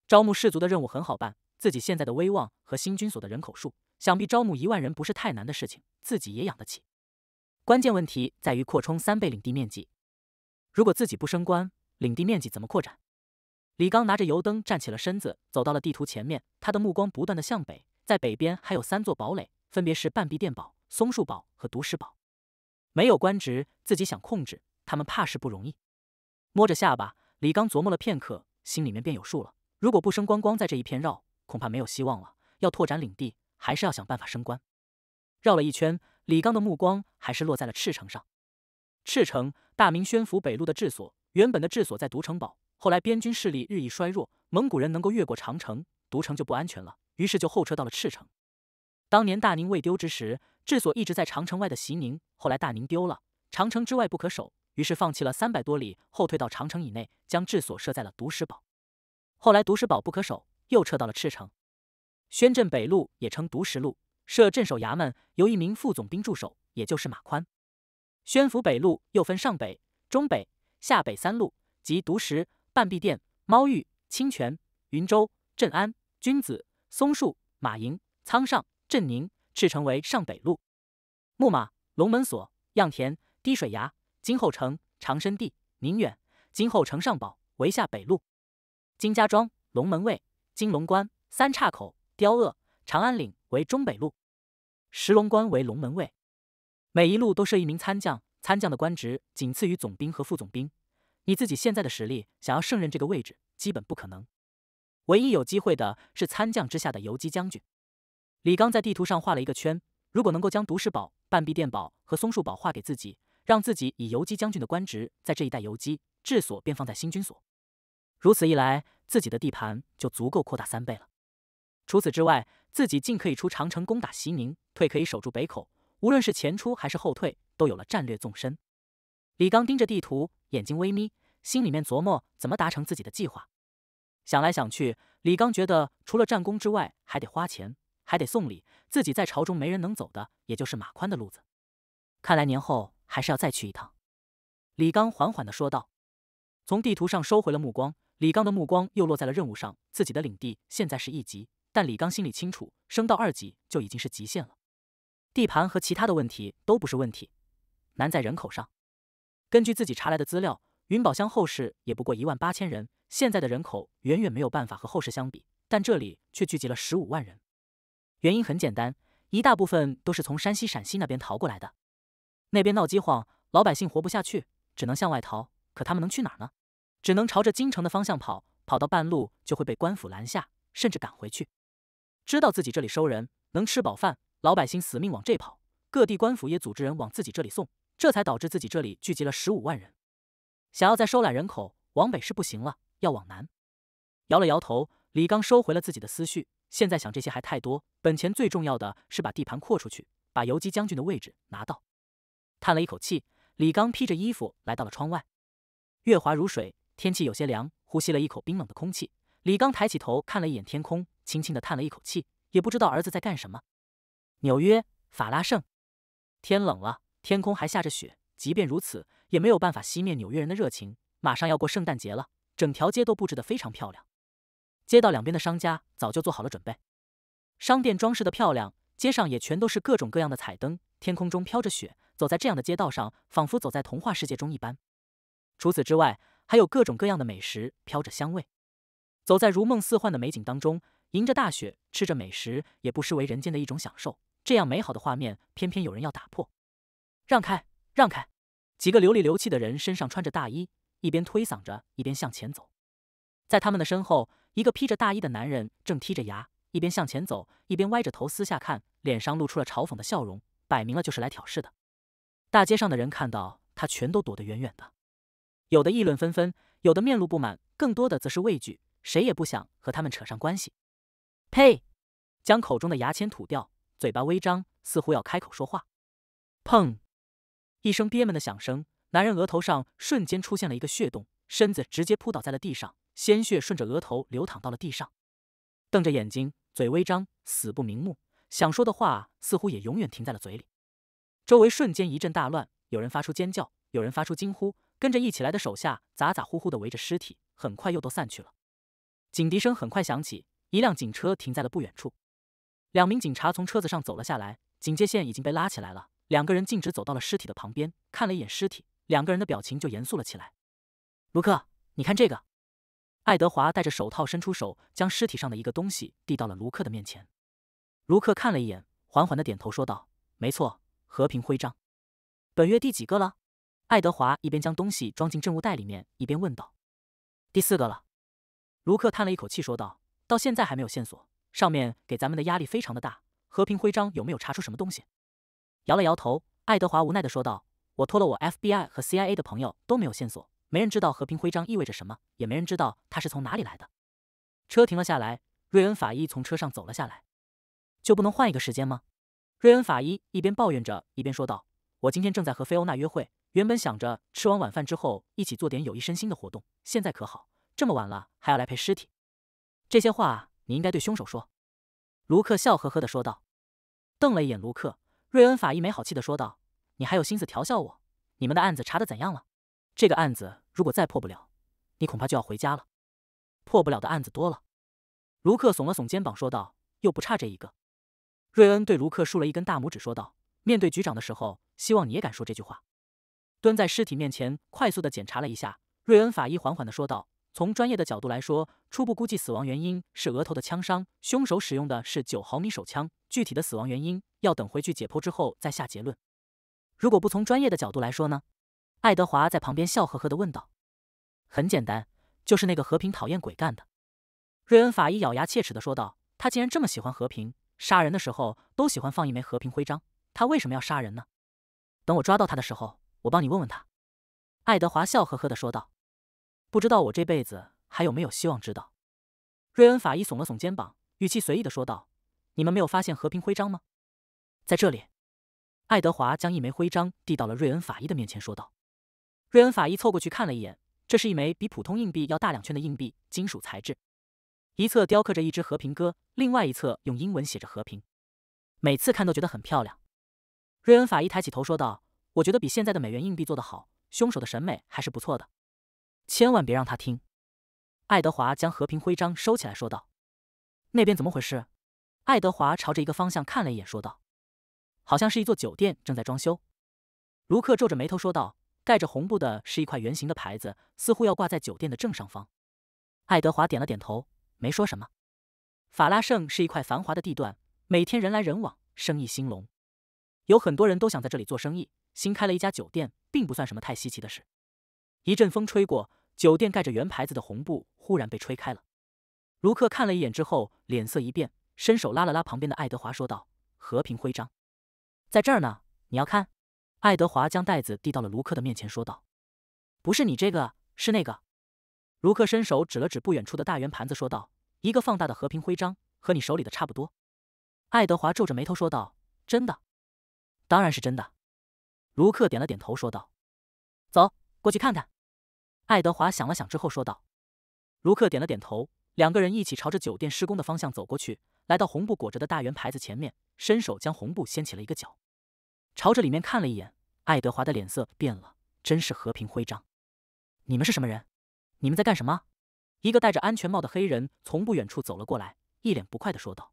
招募士族的任务很好办，自己现在的威望和新军所的人口数。想必招募一万人不是太难的事情，自己也养得起。关键问题在于扩充三倍领地面积。如果自己不升官，领地面积怎么扩展？李刚拿着油灯站起了身子，走到了地图前面。他的目光不断的向北，在北边还有三座堡垒，分别是半壁店堡、松树堡和独石堡。没有官职，自己想控制他们，怕是不容易。摸着下巴，李刚琢磨了片刻，心里面便有数了。如果不升官，光在这一片绕，恐怕没有希望了。要拓展领地。还是要想办法升官。绕了一圈，李刚的目光还是落在了赤城上。赤城，大明宣府北路的治所。原本的治所在独城堡，后来边军势力日益衰弱，蒙古人能够越过长城，独城就不安全了，于是就后撤到了赤城。当年大宁未丢之时，治所一直在长城外的席宁。后来大宁丢了，长城之外不可守，于是放弃了三百多里，后退到长城以内，将治所设在了独石堡。后来独石堡不可守，又撤到了赤城。宣镇北路也称独石路，设镇守衙门，由一名副总兵驻守，也就是马宽。宣府北路又分上北、中北、下北三路，即独石、半壁店、猫峪、清泉、云州、镇安、君子、松树、马营、仓上、镇宁、赤城为上北路；木马、龙门锁、样田、滴水崖、金后城、长生地、宁远、金后城上堡为下北路；金家庄、龙门卫、金龙关、三岔口。雕鹗、长安岭为中北路，石龙关为龙门卫。每一路都设一名参将，参将的官职仅次于总兵和副总兵。你自己现在的实力，想要胜任这个位置，基本不可能。唯一有机会的是参将之下的游击将军。李刚在地图上画了一个圈，如果能够将独石堡、半壁电堡和松树堡划给自己，让自己以游击将军的官职在这一带游击，治所便放在新军所。如此一来，自己的地盘就足够扩大三倍了。除此之外，自己进可以出长城攻打西宁，退可以守住北口。无论是前出还是后退，都有了战略纵深。李刚盯着地图，眼睛微眯，心里面琢磨怎么达成自己的计划。想来想去，李刚觉得除了战功之外，还得花钱，还得送礼。自己在朝中没人能走的，也就是马宽的路子。看来年后还是要再去一趟。李刚缓缓地说道，从地图上收回了目光，李刚的目光又落在了任务上。自己的领地现在是一级。但李刚心里清楚，升到二级就已经是极限了。地盘和其他的问题都不是问题，难在人口上。根据自己查来的资料，云宝乡后世也不过一万八千人，现在的人口远远没有办法和后世相比。但这里却聚集了十五万人，原因很简单，一大部分都是从山西、陕西那边逃过来的。那边闹饥荒，老百姓活不下去，只能向外逃。可他们能去哪儿呢？只能朝着京城的方向跑。跑到半路就会被官府拦下，甚至赶回去。知道自己这里收人能吃饱饭，老百姓死命往这跑，各地官府也组织人往自己这里送，这才导致自己这里聚集了十五万人。想要再收揽人口，往北是不行了，要往南。摇了摇头，李刚收回了自己的思绪。现在想这些还太多，本钱最重要的是把地盘扩出去，把游击将军的位置拿到。叹了一口气，李刚披着衣服来到了窗外。月华如水，天气有些凉，呼吸了一口冰冷的空气。李刚抬起头看了一眼天空。轻轻地叹了一口气，也不知道儿子在干什么。纽约法拉盛，天冷了，天空还下着雪，即便如此，也没有办法熄灭纽约人的热情。马上要过圣诞节了，整条街都布置得非常漂亮。街道两边的商家早就做好了准备，商店装饰得漂亮，街上也全都是各种各样的彩灯。天空中飘着雪，走在这样的街道上，仿佛走在童话世界中一般。除此之外，还有各种各样的美食飘着香味，走在如梦似幻的美景当中。迎着大雪吃着美食，也不失为人间的一种享受。这样美好的画面，偏偏有人要打破。让开，让开！几个流里流气的人身上穿着大衣，一边推搡着，一边向前走。在他们的身后，一个披着大衣的男人正剔着牙，一边向前走，一边歪着头私下看，脸上露出了嘲讽的笑容，摆明了就是来挑事的。大街上的人看到他，全都躲得远远的。有的议论纷纷，有的面露不满，更多的则是畏惧，谁也不想和他们扯上关系。呸！将口中的牙签吐掉，嘴巴微张，似乎要开口说话。砰！一声憋闷的响声，男人额头上瞬间出现了一个血洞，身子直接扑倒在了地上，鲜血顺着额头流淌到了地上。瞪着眼睛，嘴微张，死不瞑目，想说的话似乎也永远停在了嘴里。周围瞬间一阵大乱，有人发出尖叫，有人发出惊呼，跟着一起来的手下咋咋呼呼的围着尸体，很快又都散去了。警笛声很快响起。一辆警车停在了不远处，两名警察从车子上走了下来，警戒线已经被拉起来了。两个人径直走到了尸体的旁边，看了一眼尸体，两个人的表情就严肃了起来。卢克，你看这个。爱德华戴着手套伸出手，将尸体上的一个东西递到了卢克的面前。卢克看了一眼，缓缓的点头说道：“没错，和平徽章。本月第几个了？”爱德华一边将东西装进证物袋里面，一边问道：“第四个了。”卢克叹了一口气说道。到现在还没有线索，上面给咱们的压力非常的大。和平徽章有没有查出什么东西？摇了摇头，爱德华无奈的说道：“我托了我 FBI 和 CIA 的朋友都没有线索，没人知道和平徽章意味着什么，也没人知道他是从哪里来的。”车停了下来，瑞恩法医从车上走了下来。“就不能换一个时间吗？”瑞恩法医一边抱怨着，一边说道：“我今天正在和菲欧娜约会，原本想着吃完晚饭之后一起做点有益身心的活动，现在可好，这么晚了还要来陪尸体。”这些话你应该对凶手说。”卢克笑呵呵的说道。瞪了一眼卢克，瑞恩法医没好气的说道：“你还有心思调笑我？你们的案子查的怎样了？这个案子如果再破不了，你恐怕就要回家了。破不了的案子多了。”卢克耸了耸肩膀说道：“又不差这一个。”瑞恩对卢克竖了一根大拇指说道：“面对局长的时候，希望你也敢说这句话。”蹲在尸体面前，快速的检查了一下，瑞恩法医缓缓的说道。从专业的角度来说，初步估计死亡原因是额头的枪伤，凶手使用的是九毫米手枪。具体的死亡原因要等回去解剖之后再下结论。如果不从专业的角度来说呢？爱德华在旁边笑呵呵的问道。很简单，就是那个和平讨厌鬼干的。瑞恩法医咬牙切齿的说道。他竟然这么喜欢和平，杀人的时候都喜欢放一枚和平徽章，他为什么要杀人呢？等我抓到他的时候，我帮你问问他。爱德华笑呵呵的说道。不知道我这辈子还有没有希望知道？瑞恩法医耸了耸肩膀，语气随意的说道：“你们没有发现和平徽章吗？”在这里，爱德华将一枚徽章递到了瑞恩法医的面前，说道：“瑞恩法医凑过去看了一眼，这是一枚比普通硬币要大两圈的硬币，金属材质，一侧雕刻着一只和平鸽，另外一侧用英文写着和平。每次看都觉得很漂亮。”瑞恩法医抬起头说道：“我觉得比现在的美元硬币做的好，凶手的审美还是不错的。”千万别让他听！爱德华将和平徽章收起来，说道：“那边怎么回事？”爱德华朝着一个方向看了一眼，说道：“好像是一座酒店正在装修。”卢克皱着眉头说道：“盖着红布的是一块圆形的牌子，似乎要挂在酒店的正上方。”爱德华点了点头，没说什么。法拉盛是一块繁华的地段，每天人来人往，生意兴隆，有很多人都想在这里做生意。新开了一家酒店，并不算什么太稀奇的事。一阵风吹过。酒店盖着圆牌子的红布忽然被吹开了，卢克看了一眼之后，脸色一变，伸手拉了拉旁边的爱德华，说道：“和平徽章，在这儿呢，你要看？”爱德华将袋子递到了卢克的面前，说道：“不是你这个，是那个。”卢克伸手指了指不远处的大圆盘子，说道：“一个放大的和平徽章，和你手里的差不多。”爱德华皱着眉头说道：“真的？”“当然是真的。”卢克点了点头，说道：“走，过去看看。”爱德华想了想之后说道：“卢克点了点头，两个人一起朝着酒店施工的方向走过去，来到红布裹着的大圆牌子前面，伸手将红布掀起了一个角，朝着里面看了一眼。爱德华的脸色变了，真是和平徽章！你们是什么人？你们在干什么？”一个戴着安全帽的黑人从不远处走了过来，一脸不快的说道：“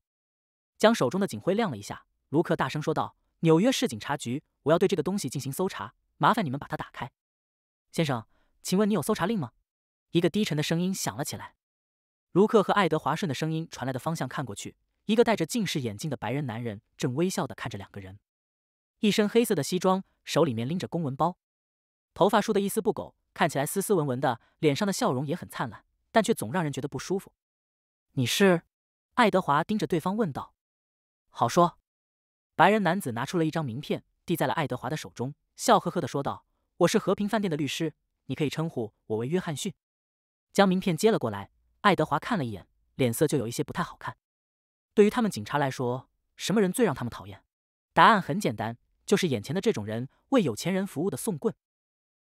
将手中的警徽亮了一下。”卢克大声说道：“纽约市警察局，我要对这个东西进行搜查，麻烦你们把它打开，先生。”请问你有搜查令吗？一个低沉的声音响了起来。卢克和爱德华顺着声音传来的方向看过去，一个戴着近视眼镜的白人男人正微笑的看着两个人，一身黑色的西装，手里面拎着公文包，头发梳的一丝不苟，看起来斯斯文文的，脸上的笑容也很灿烂，但却总让人觉得不舒服。你是？爱德华盯着对方问道。好说。白人男子拿出了一张名片，递在了爱德华的手中，笑呵呵的说道：“我是和平饭店的律师。”你可以称呼我为约翰逊。将名片接了过来，爱德华看了一眼，脸色就有一些不太好看。对于他们警察来说，什么人最让他们讨厌？答案很简单，就是眼前的这种人为有钱人服务的送棍。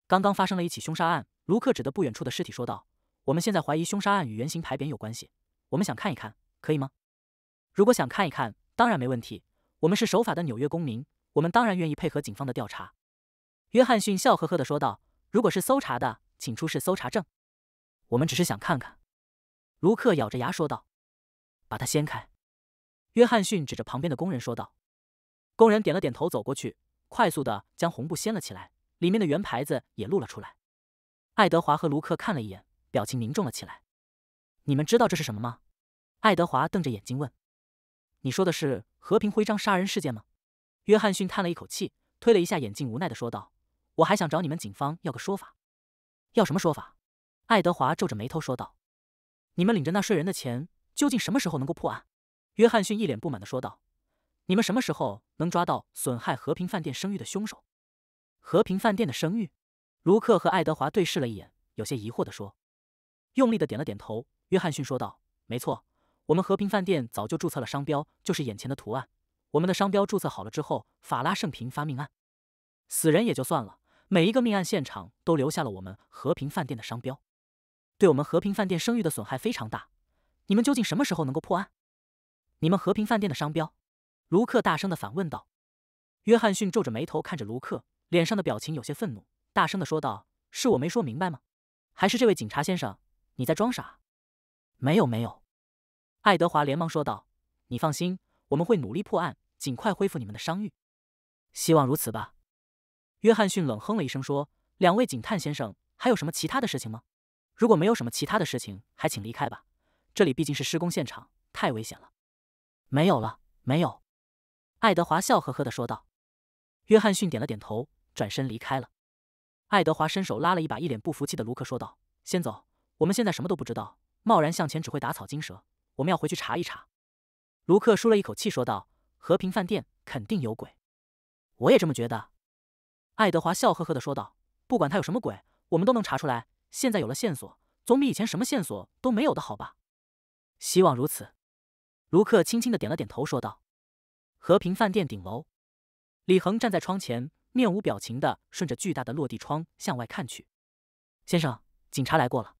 刚刚发生了一起凶杀案，卢克指着不远处的尸体说道：“我们现在怀疑凶杀案与圆形牌匾有关系，我们想看一看，可以吗？”如果想看一看，当然没问题。我们是守法的纽约公民，我们当然愿意配合警方的调查。”约翰逊笑呵呵地说道。如果是搜查的，请出示搜查证。我们只是想看看。”卢克咬着牙说道，“把它掀开。”约翰逊指着旁边的工人说道。工人点了点头，走过去，快速的将红布掀了起来，里面的圆牌子也露了出来。爱德华和卢克看了一眼，表情凝重了起来。“你们知道这是什么吗？”爱德华瞪着眼睛问。“你说的是和平徽章杀人事件吗？”约翰逊叹了一口气，推了一下眼镜，无奈的说道。我还想找你们警方要个说法，要什么说法？爱德华皱着眉头说道：“你们领着纳税人的钱，究竟什么时候能够破案？”约翰逊一脸不满的说道：“你们什么时候能抓到损害和平饭店声誉的凶手？”和平饭店的声誉？卢克和爱德华对视了一眼，有些疑惑的说：“用力的点了点头。”约翰逊说道：“没错，我们和平饭店早就注册了商标，就是眼前的图案。我们的商标注册好了之后，法拉盛平发命案，死人也就算了。”每一个命案现场都留下了我们和平饭店的商标，对我们和平饭店声誉的损害非常大。你们究竟什么时候能够破案？你们和平饭店的商标？卢克大声的反问道。约翰逊皱着眉头看着卢克，脸上的表情有些愤怒，大声的说道：“是我没说明白吗？还是这位警察先生，你在装傻？”“没有，没有。”爱德华连忙说道。“你放心，我们会努力破案，尽快恢复你们的商誉。希望如此吧。”约翰逊冷哼了一声，说：“两位警探先生，还有什么其他的事情吗？如果没有什么其他的事情，还请离开吧。这里毕竟是施工现场，太危险了。”“没有了，没有。”爱德华笑呵呵的说道。约翰逊点了点头，转身离开了。爱德华伸手拉了一把一脸不服气的卢克，说道：“先走，我们现在什么都不知道，贸然向前只会打草惊蛇。我们要回去查一查。”卢克舒了一口气，说道：“和平饭店肯定有鬼，我也这么觉得。”爱德华笑呵呵的说道：“不管他有什么鬼，我们都能查出来。现在有了线索，总比以前什么线索都没有的好吧？”希望如此。卢克轻轻的点了点头，说道：“和平饭店顶楼，李恒站在窗前，面无表情的顺着巨大的落地窗向外看去。先生，警察来过了。”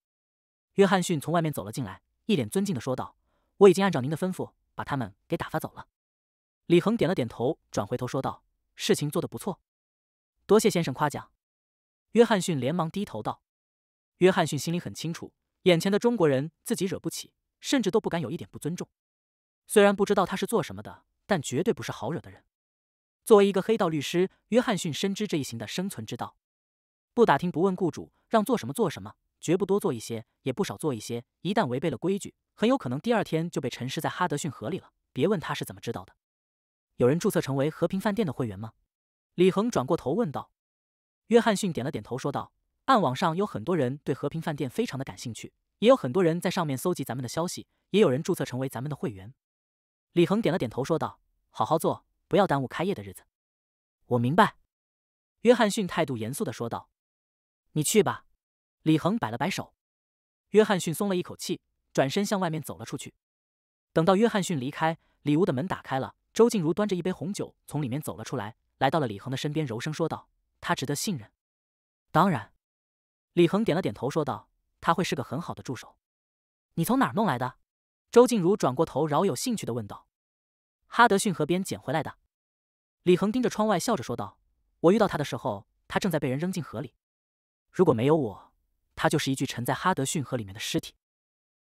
约翰逊从外面走了进来，一脸尊敬的说道：“我已经按照您的吩咐，把他们给打发走了。”李恒点了点头，转回头说道：“事情做得不错。”多谢先生夸奖，约翰逊连忙低头道。约翰逊心里很清楚，眼前的中国人自己惹不起，甚至都不敢有一点不尊重。虽然不知道他是做什么的，但绝对不是好惹的人。作为一个黑道律师，约翰逊深知这一行的生存之道：不打听、不问雇主，让做什么做什么，绝不多做一些，也不少做一些。一旦违背了规矩，很有可能第二天就被沉尸在哈德逊河里了。别问他是怎么知道的。有人注册成为和平饭店的会员吗？李恒转过头问道：“约翰逊点了点头，说道：‘暗网上有很多人对和平饭店非常的感兴趣，也有很多人在上面搜集咱们的消息，也有人注册成为咱们的会员。’”李恒点了点头，说道：“好好做，不要耽误开业的日子。”我明白。”约翰逊态度严肃的说道：“你去吧。”李恒摆了摆手。约翰逊松了一口气，转身向外面走了出去。等到约翰逊离开，里屋的门打开了，周静茹端着一杯红酒从里面走了出来。来到了李恒的身边，柔声说道：“他值得信任。”“当然。”李恒点了点头，说道：“他会是个很好的助手。”“你从哪儿弄来的？”周静茹转过头，饶有兴趣的问道。“哈德逊河边捡回来的。”李恒盯着窗外，笑着说道：“我遇到他的时候，他正在被人扔进河里。如果没有我，他就是一具沉在哈德逊河里面的尸体。”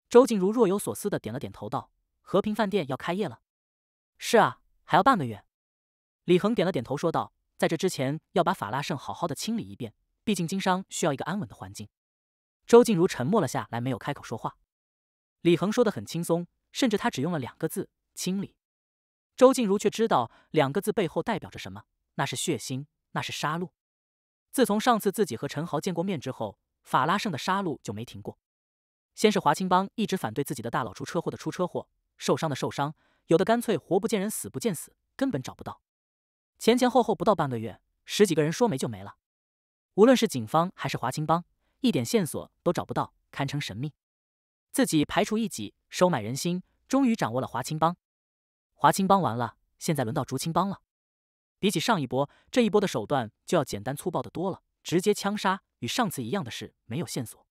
周静茹若有所思的点了点头，道：“和平饭店要开业了？”“是啊，还要半个月。”李恒点了点头，说道：“在这之前，要把法拉盛好好的清理一遍。毕竟经商需要一个安稳的环境。”周静茹沉默了下来，没有开口说话。李恒说的很轻松，甚至他只用了两个字“清理”。周静茹却知道两个字背后代表着什么，那是血腥，那是杀戮。自从上次自己和陈豪见过面之后，法拉盛的杀戮就没停过。先是华清帮一直反对自己的大佬出车祸的出车祸，受伤的受伤，有的干脆活不见人，死不见死，根本找不到。前前后后不到半个月，十几个人说没就没了。无论是警方还是华清帮，一点线索都找不到，堪称神秘。自己排除异己，收买人心，终于掌握了华清帮。华清帮完了，现在轮到竹青帮了。比起上一波，这一波的手段就要简单粗暴的多了，直接枪杀。与上次一样的是，没有线索。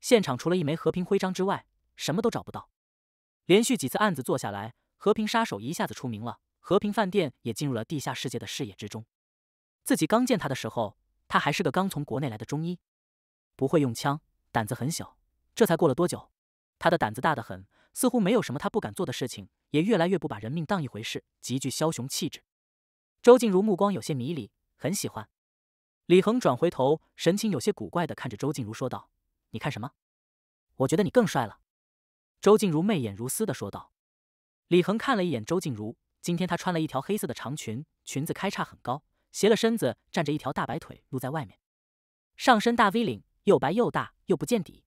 现场除了一枚和平徽章之外，什么都找不到。连续几次案子做下来，和平杀手一下子出名了。和平饭店也进入了地下世界的视野之中。自己刚见他的时候，他还是个刚从国内来的中医，不会用枪，胆子很小。这才过了多久，他的胆子大得很，似乎没有什么他不敢做的事情，也越来越不把人命当一回事，极具枭雄气质。周静茹目光有些迷离，很喜欢。李恒转回头，神情有些古怪的看着周静茹说道：“你看什么？我觉得你更帅了。”周静茹媚眼如丝的说道。李恒看了一眼周静茹，今天她穿了一条黑色的长裙，裙子开叉很高，斜了身子站着一条大白腿露在外面，上身大 V 领，又白又大又不见底。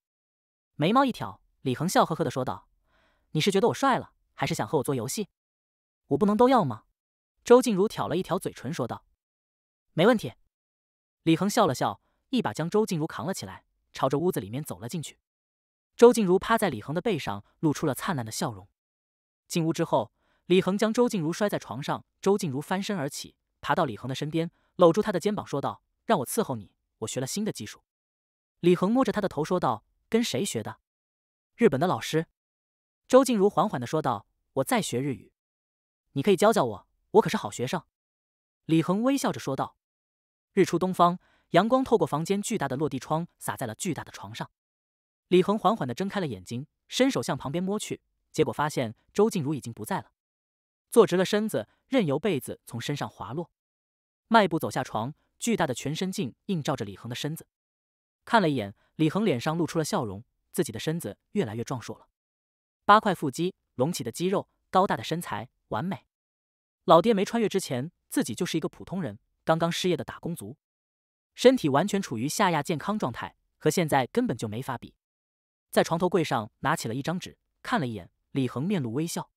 眉毛一挑，李恒笑呵呵的说道：“你是觉得我帅了，还是想和我做游戏？我不能都要吗？”周静茹挑了一条嘴唇说道：“没问题。”李恒笑了笑，一把将周静茹扛了起来，朝着屋子里面走了进去。周静茹趴在李恒的背上，露出了灿烂的笑容。进屋之后。李恒将周静如摔在床上，周静如翻身而起，爬到李恒的身边，搂住他的肩膀，说道：“让我伺候你，我学了新的技术。”李恒摸着他的头，说道：“跟谁学的？”“日本的老师。”周静如缓缓地说道：“我在学日语，你可以教教我，我可是好学生。”李恒微笑着说道。日出东方，阳光透过房间巨大的落地窗洒在了巨大的床上。李恒缓缓地睁开了眼睛，伸手向旁边摸去，结果发现周静如已经不在了。坐直了身子，任由被子从身上滑落，迈步走下床。巨大的全身镜映照着李恒的身子，看了一眼，李恒脸上露出了笑容。自己的身子越来越壮硕了，八块腹肌隆起的肌肉，高大的身材，完美。老爹没穿越之前，自己就是一个普通人，刚刚失业的打工族，身体完全处于下亚健康状态，和现在根本就没法比。在床头柜上拿起了一张纸，看了一眼，李恒面露微笑。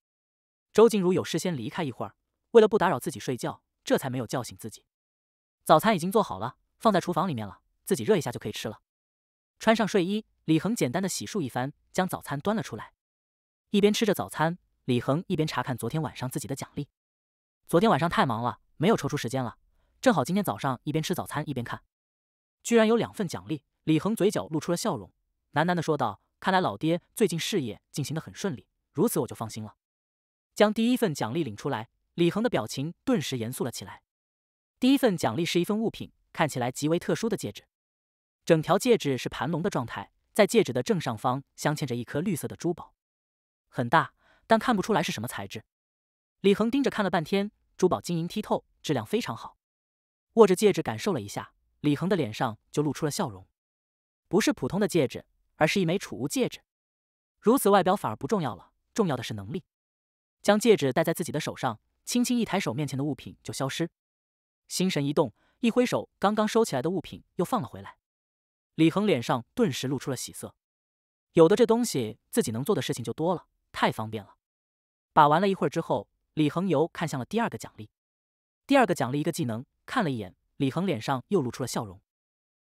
周静如有事先离开一会儿，为了不打扰自己睡觉，这才没有叫醒自己。早餐已经做好了，放在厨房里面了，自己热一下就可以吃了。穿上睡衣，李恒简单的洗漱一番，将早餐端了出来。一边吃着早餐，李恒一边查看昨天晚上自己的奖励。昨天晚上太忙了，没有抽出时间了。正好今天早上一边吃早餐一边看，居然有两份奖励。李恒嘴角露出了笑容，喃喃的说道：“看来老爹最近事业进行的很顺利，如此我就放心了。”将第一份奖励领出来，李恒的表情顿时严肃了起来。第一份奖励是一份物品，看起来极为特殊的戒指。整条戒指是盘龙的状态，在戒指的正上方镶嵌着一颗绿色的珠宝，很大，但看不出来是什么材质。李恒盯着看了半天，珠宝晶莹剔透，质量非常好。握着戒指感受了一下，李恒的脸上就露出了笑容。不是普通的戒指，而是一枚储物戒指。如此外表反而不重要了，重要的是能力。将戒指戴在自己的手上，轻轻一抬手，面前的物品就消失。心神一动，一挥手，刚刚收起来的物品又放了回来。李恒脸上顿时露出了喜色。有的这东西，自己能做的事情就多了，太方便了。把玩了一会儿之后，李恒又看向了第二个奖励。第二个奖励一个技能，看了一眼，李恒脸上又露出了笑容。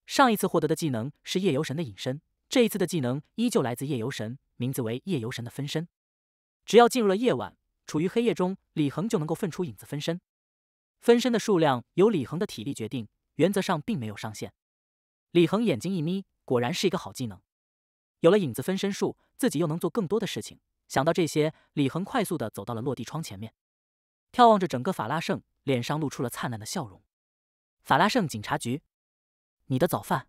上一次获得的技能是夜游神的隐身，这一次的技能依旧来自夜游神，名字为夜游神的分身。只要进入了夜晚，处于黑夜中，李恒就能够分出影子分身。分身的数量由李恒的体力决定，原则上并没有上限。李恒眼睛一眯，果然是一个好技能。有了影子分身术，自己又能做更多的事情。想到这些，李恒快速地走到了落地窗前面，眺望着整个法拉盛，脸上露出了灿烂的笑容。法拉盛警察局，你的早饭。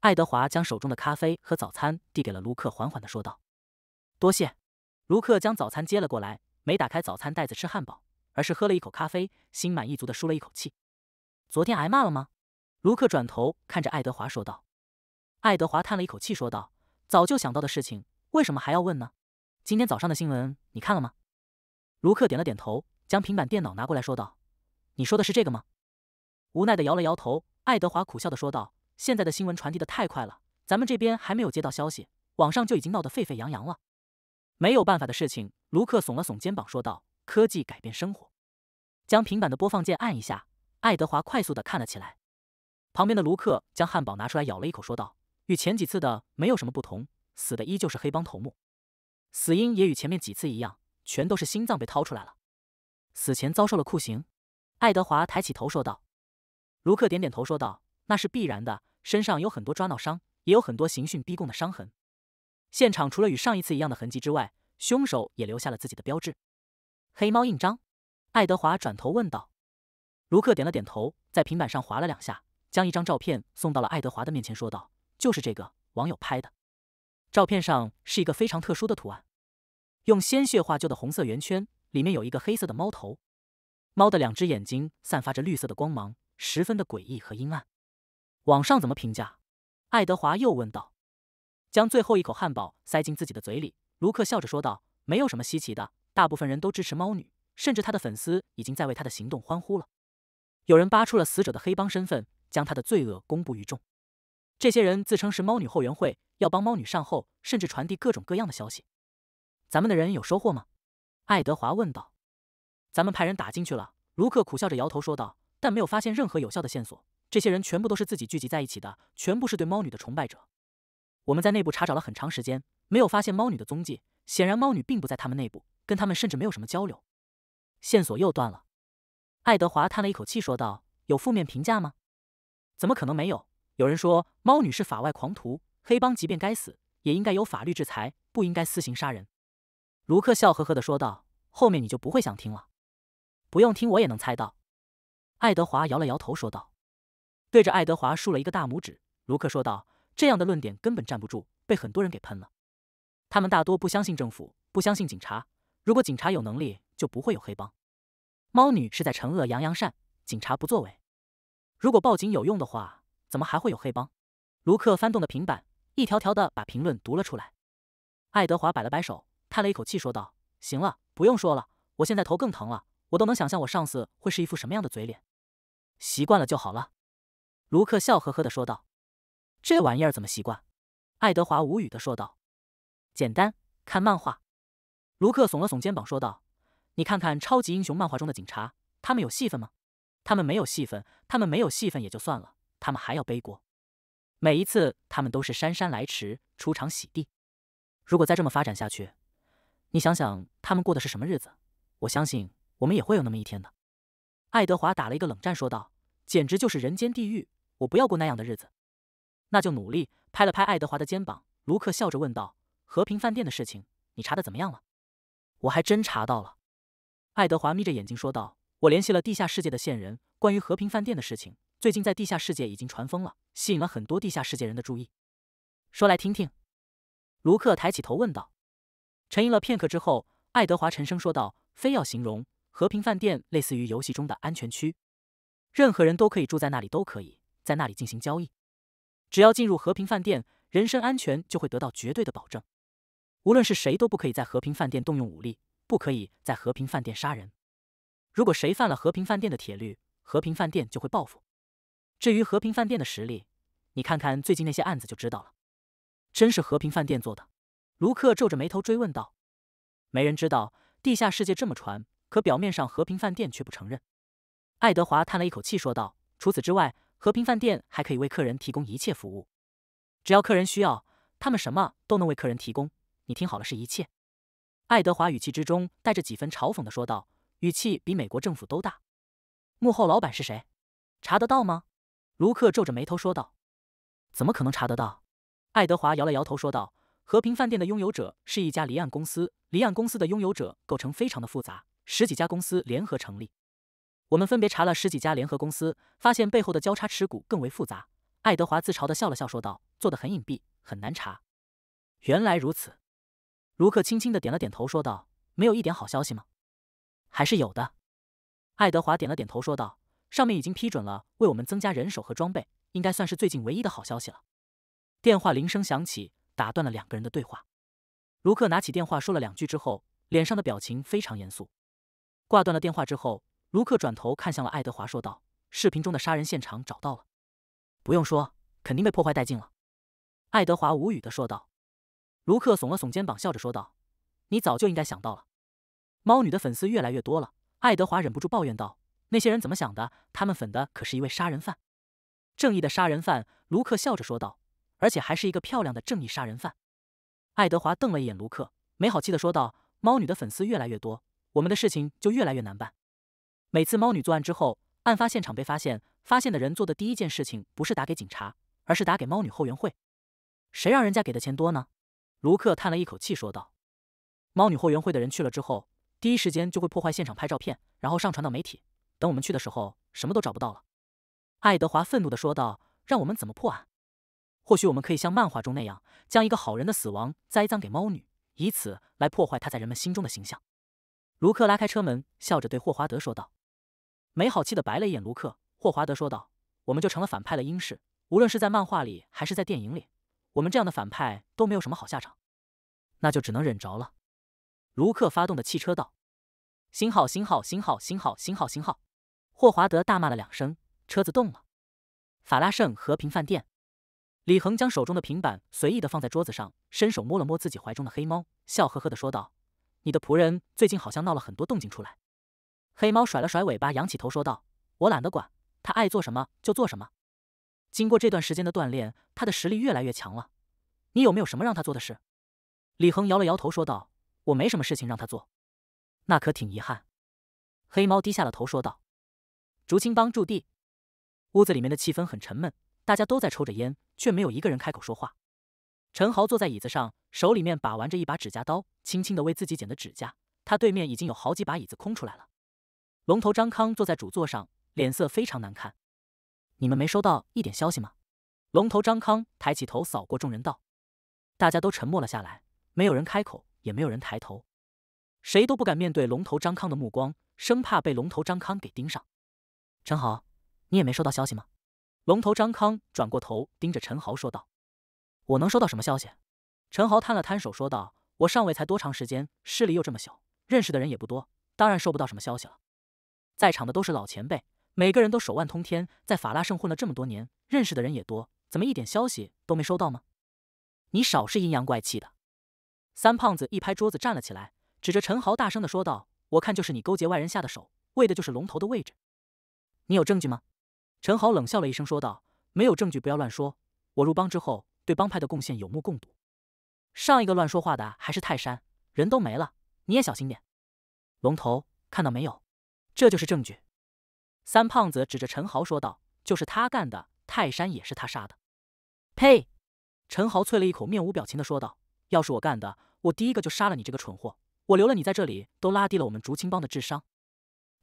爱德华将手中的咖啡和早餐递给了卢克，缓缓地说道：“多谢。”卢克将早餐接了过来，没打开早餐袋子吃汉堡，而是喝了一口咖啡，心满意足的舒了一口气。昨天挨骂了吗？卢克转头看着爱德华说道。爱德华叹了一口气说道：“早就想到的事情，为什么还要问呢？”今天早上的新闻你看了吗？卢克点了点头，将平板电脑拿过来说道：“你说的是这个吗？”无奈的摇了摇头，爱德华苦笑的说道：“现在的新闻传递的太快了，咱们这边还没有接到消息，网上就已经闹得沸沸扬扬了。”没有办法的事情，卢克耸了耸肩膀说道：“科技改变生活。”将平板的播放键按一下，爱德华快速的看了起来。旁边的卢克将汉堡拿出来咬了一口，说道：“与前几次的没有什么不同，死的依旧是黑帮头目，死因也与前面几次一样，全都是心脏被掏出来了，死前遭受了酷刑。”爱德华抬起头说道。卢克点点头说道：“那是必然的，身上有很多抓挠伤，也有很多刑讯逼供的伤痕。”现场除了与上一次一样的痕迹之外，凶手也留下了自己的标志——黑猫印章。爱德华转头问道：“卢克点了点头，在平板上划了两下，将一张照片送到了爱德华的面前，说道：‘就是这个，网友拍的。照片上是一个非常特殊的图案，用鲜血画就的红色圆圈，里面有一个黑色的猫头，猫的两只眼睛散发着绿色的光芒，十分的诡异和阴暗。’网上怎么评价？”爱德华又问道。将最后一口汉堡塞进自己的嘴里，卢克笑着说道：“没有什么稀奇的，大部分人都支持猫女，甚至他的粉丝已经在为他的行动欢呼了。有人扒出了死者的黑帮身份，将他的罪恶公布于众。这些人自称是猫女后援会，要帮猫女善后，甚至传递各种各样的消息。咱们的人有收获吗？”爱德华问道。“咱们派人打进去了。”卢克苦笑着摇头说道，“但没有发现任何有效的线索。这些人全部都是自己聚集在一起的，全部是对猫女的崇拜者。”我们在内部查找了很长时间，没有发现猫女的踪迹。显然，猫女并不在他们内部，跟他们甚至没有什么交流。线索又断了。爱德华叹了一口气说道：“有负面评价吗？”“怎么可能没有？”有人说：“猫女是法外狂徒，黑帮即便该死，也应该有法律制裁，不应该私刑杀人。”卢克笑呵呵的说道：“后面你就不会想听了。”“不用听，我也能猜到。”爱德华摇了摇头说道。对着爱德华竖了一个大拇指，卢克说道。这样的论点根本站不住，被很多人给喷了。他们大多不相信政府，不相信警察。如果警察有能力，就不会有黑帮。猫女是在惩恶扬扬善，警察不作为。如果报警有用的话，怎么还会有黑帮？卢克翻动的平板，一条条的把评论读了出来。爱德华摆了摆手，叹了一口气，说道：“行了，不用说了，我现在头更疼了。我都能想象我上司会是一副什么样的嘴脸。”习惯了就好了。卢克笑呵呵的说道。这玩意儿怎么习惯？爱德华无语的说道：“简单，看漫画。”卢克耸了耸肩膀说道：“你看看超级英雄漫画中的警察，他们有戏份吗？他们没有戏份，他们没有戏份也就算了，他们还要背锅。每一次他们都是姗姗来迟，出场洗地。如果再这么发展下去，你想想他们过的是什么日子？我相信我们也会有那么一天的。”爱德华打了一个冷战说道：“简直就是人间地狱！我不要过那样的日子。”那就努力拍了拍爱德华的肩膀，卢克笑着问道：“和平饭店的事情你查的怎么样了？”“我还真查到了。”爱德华眯着眼睛说道：“我联系了地下世界的线人，关于和平饭店的事情，最近在地下世界已经传疯了，吸引了很多地下世界人的注意。”“说来听听。”卢克抬起头问道。沉吟了片刻之后，爱德华沉声说道：“非要形容和平饭店，类似于游戏中的安全区，任何人都可以住在那里，都可以在那里进行交易。”只要进入和平饭店，人身安全就会得到绝对的保证。无论是谁，都不可以在和平饭店动用武力，不可以在和平饭店杀人。如果谁犯了和平饭店的铁律，和平饭店就会报复。至于和平饭店的实力，你看看最近那些案子就知道了。真是和平饭店做的？卢克皱着眉头追问道。没人知道，地下世界这么传，可表面上和平饭店却不承认。爱德华叹了一口气说道：“除此之外。”和平饭店还可以为客人提供一切服务，只要客人需要，他们什么都能为客人提供。你听好了，是一切。爱德华语气之中带着几分嘲讽的说道，语气比美国政府都大。幕后老板是谁？查得到吗？卢克皱着眉头说道：“怎么可能查得到？”爱德华摇了摇头说道：“和平饭店的拥有者是一家离岸公司，离岸公司的拥有者构成非常的复杂，十几家公司联合成立。”我们分别查了十几家联合公司，发现背后的交叉持股更为复杂。爱德华自嘲地笑了笑，说道：“做的很隐蔽，很难查。”原来如此，卢克轻轻地点了点头，说道：“没有一点好消息吗？”“还是有的。”爱德华点了点头，说道：“上面已经批准了为我们增加人手和装备，应该算是最近唯一的好消息了。”电话铃声响起，打断了两个人的对话。卢克拿起电话说了两句之后，脸上的表情非常严肃。挂断了电话之后。卢克转头看向了爱德华，说道：“视频中的杀人现场找到了，不用说，肯定被破坏殆尽了。”爱德华无语的说道。卢克耸了耸肩膀，笑着说道：“你早就应该想到了。”猫女的粉丝越来越多了，爱德华忍不住抱怨道：“那些人怎么想的？他们粉的可是一位杀人犯，正义的杀人犯。”卢克笑着说道：“而且还是一个漂亮的正义杀人犯。”爱德华瞪了一眼卢克，没好气的说道：“猫女的粉丝越来越多，我们的事情就越来越难办。”每次猫女作案之后，案发现场被发现，发现的人做的第一件事情不是打给警察，而是打给猫女后援会。谁让人家给的钱多呢？卢克叹了一口气说道。猫女后援会的人去了之后，第一时间就会破坏现场拍照片，然后上传到媒体。等我们去的时候，什么都找不到了。爱德华愤怒地说道：“让我们怎么破案？或许我们可以像漫画中那样，将一个好人的死亡栽赃给猫女，以此来破坏她在人们心中的形象。”卢克拉开车门，笑着对霍华德说道。没好气的白了一眼卢克，霍华德说道：“我们就成了反派了。英式，无论是在漫画里还是在电影里，我们这样的反派都没有什么好下场，那就只能忍着了。”卢克发动的汽车道：“星号星号星号星号星号星号。”霍华德大骂了两声，车子动了。法拉盛和平饭店，李恒将手中的平板随意的放在桌子上，伸手摸了摸自己怀中的黑猫，笑呵呵的说道：“你的仆人最近好像闹了很多动静出来。”黑猫甩了甩尾巴，扬起头说道：“我懒得管他，爱做什么就做什么。”经过这段时间的锻炼，他的实力越来越强了。你有没有什么让他做的事？李恒摇了摇头说道：“我没什么事情让他做。”那可挺遗憾。黑猫低下了头说道：“竹青帮驻地。”屋子里面的气氛很沉闷，大家都在抽着烟，却没有一个人开口说话。陈豪坐在椅子上，手里面把玩着一把指甲刀，轻轻的为自己剪的指甲。他对面已经有好几把椅子空出来了。龙头张康坐在主座上，脸色非常难看。你们没收到一点消息吗？龙头张康抬起头扫过众人道：“大家都沉默了下来，没有人开口，也没有人抬头，谁都不敢面对龙头张康的目光，生怕被龙头张康给盯上。”陈豪，你也没收到消息吗？龙头张康转过头盯着陈豪说道：“我能收到什么消息？”陈豪摊了摊手说道：“我上位才多长时间，势力又这么小，认识的人也不多，当然收不到什么消息了。”在场的都是老前辈，每个人都手腕通天，在法拉盛混了这么多年，认识的人也多，怎么一点消息都没收到吗？你少是阴阳怪气的。三胖子一拍桌子站了起来，指着陈豪大声的说道：“我看就是你勾结外人下的手，为的就是龙头的位置。你有证据吗？”陈豪冷笑了一声说道：“没有证据，不要乱说。我入帮之后对帮派的贡献有目共睹。上一个乱说话的还是泰山，人都没了，你也小心点。龙头，看到没有？”这就是证据，三胖子指着陈豪说道：“就是他干的，泰山也是他杀的。”呸！陈豪啐了一口，面无表情的说道：“要是我干的，我第一个就杀了你这个蠢货！我留了你在这里，都拉低了我们竹青帮的智商。”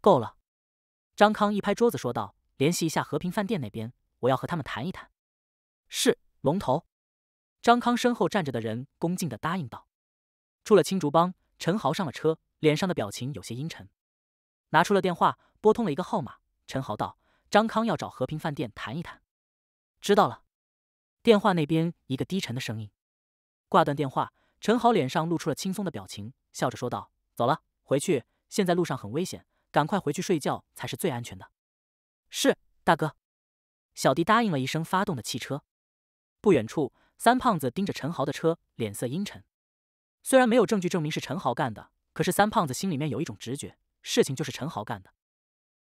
够了！张康一拍桌子说道：“联系一下和平饭店那边，我要和他们谈一谈。”是龙头。张康身后站着的人恭敬的答应道。出了青竹帮，陈豪上了车，脸上的表情有些阴沉。拿出了电话，拨通了一个号码。陈豪道：“张康要找和平饭店谈一谈。”知道了。电话那边一个低沉的声音。挂断电话，陈豪脸上露出了轻松的表情，笑着说道：“走了，回去。现在路上很危险，赶快回去睡觉才是最安全的。”是大哥。小弟答应了一声，发动的汽车。不远处，三胖子盯着陈豪的车，脸色阴沉。虽然没有证据证明是陈豪干的，可是三胖子心里面有一种直觉。事情就是陈豪干的。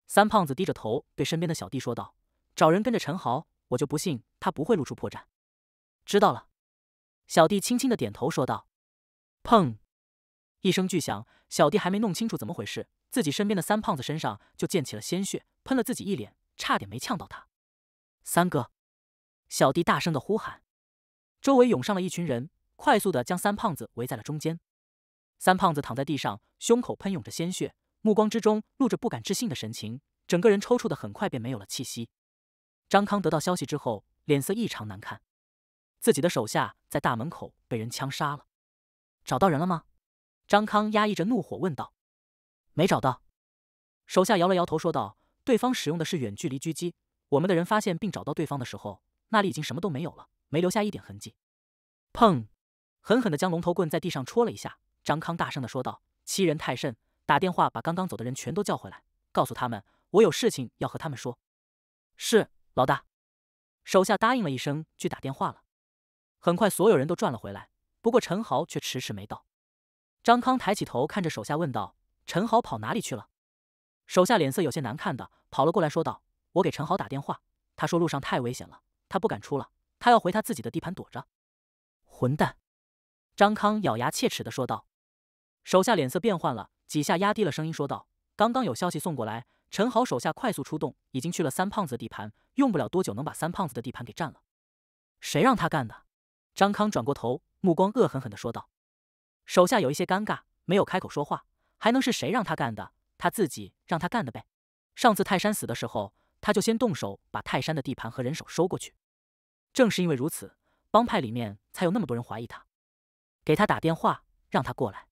三胖子低着头对身边的小弟说道：“找人跟着陈豪，我就不信他不会露出破绽。”知道了。小弟轻轻的点头说道：“砰！”一声巨响，小弟还没弄清楚怎么回事，自己身边的三胖子身上就溅起了鲜血，喷了自己一脸，差点没呛到他。三哥！小弟大声的呼喊，周围涌上了一群人，快速的将三胖子围在了中间。三胖子躺在地上，胸口喷涌着鲜血。目光之中露着不敢置信的神情，整个人抽搐的很快便没有了气息。张康得到消息之后，脸色异常难看，自己的手下在大门口被人枪杀了。找到人了吗？张康压抑着怒火问道。没找到。手下摇了摇头说道。对方使用的是远距离狙击，我们的人发现并找到对方的时候，那里已经什么都没有了，没留下一点痕迹。砰！狠狠的将龙头棍在地上戳了一下，张康大声的说道：“欺人太甚！”打电话把刚刚走的人全都叫回来，告诉他们我有事情要和他们说。是老大，手下答应了一声，去打电话了。很快所有人都转了回来，不过陈豪却迟迟没到。张康抬起头看着手下问道：“陈豪跑哪里去了？”手下脸色有些难看的跑了过来说道：“我给陈豪打电话，他说路上太危险了，他不敢出了，他要回他自己的地盘躲着。”混蛋！张康咬牙切齿的说道。手下脸色变换了。几下压低了声音说道：“刚刚有消息送过来，陈豪手下快速出动，已经去了三胖子的地盘，用不了多久能把三胖子的地盘给占了。谁让他干的？”张康转过头，目光恶狠狠地说道：“手下有一些尴尬，没有开口说话，还能是谁让他干的？他自己让他干的呗。上次泰山死的时候，他就先动手把泰山的地盘和人手收过去。正是因为如此，帮派里面才有那么多人怀疑他。给他打电话，让他过来。”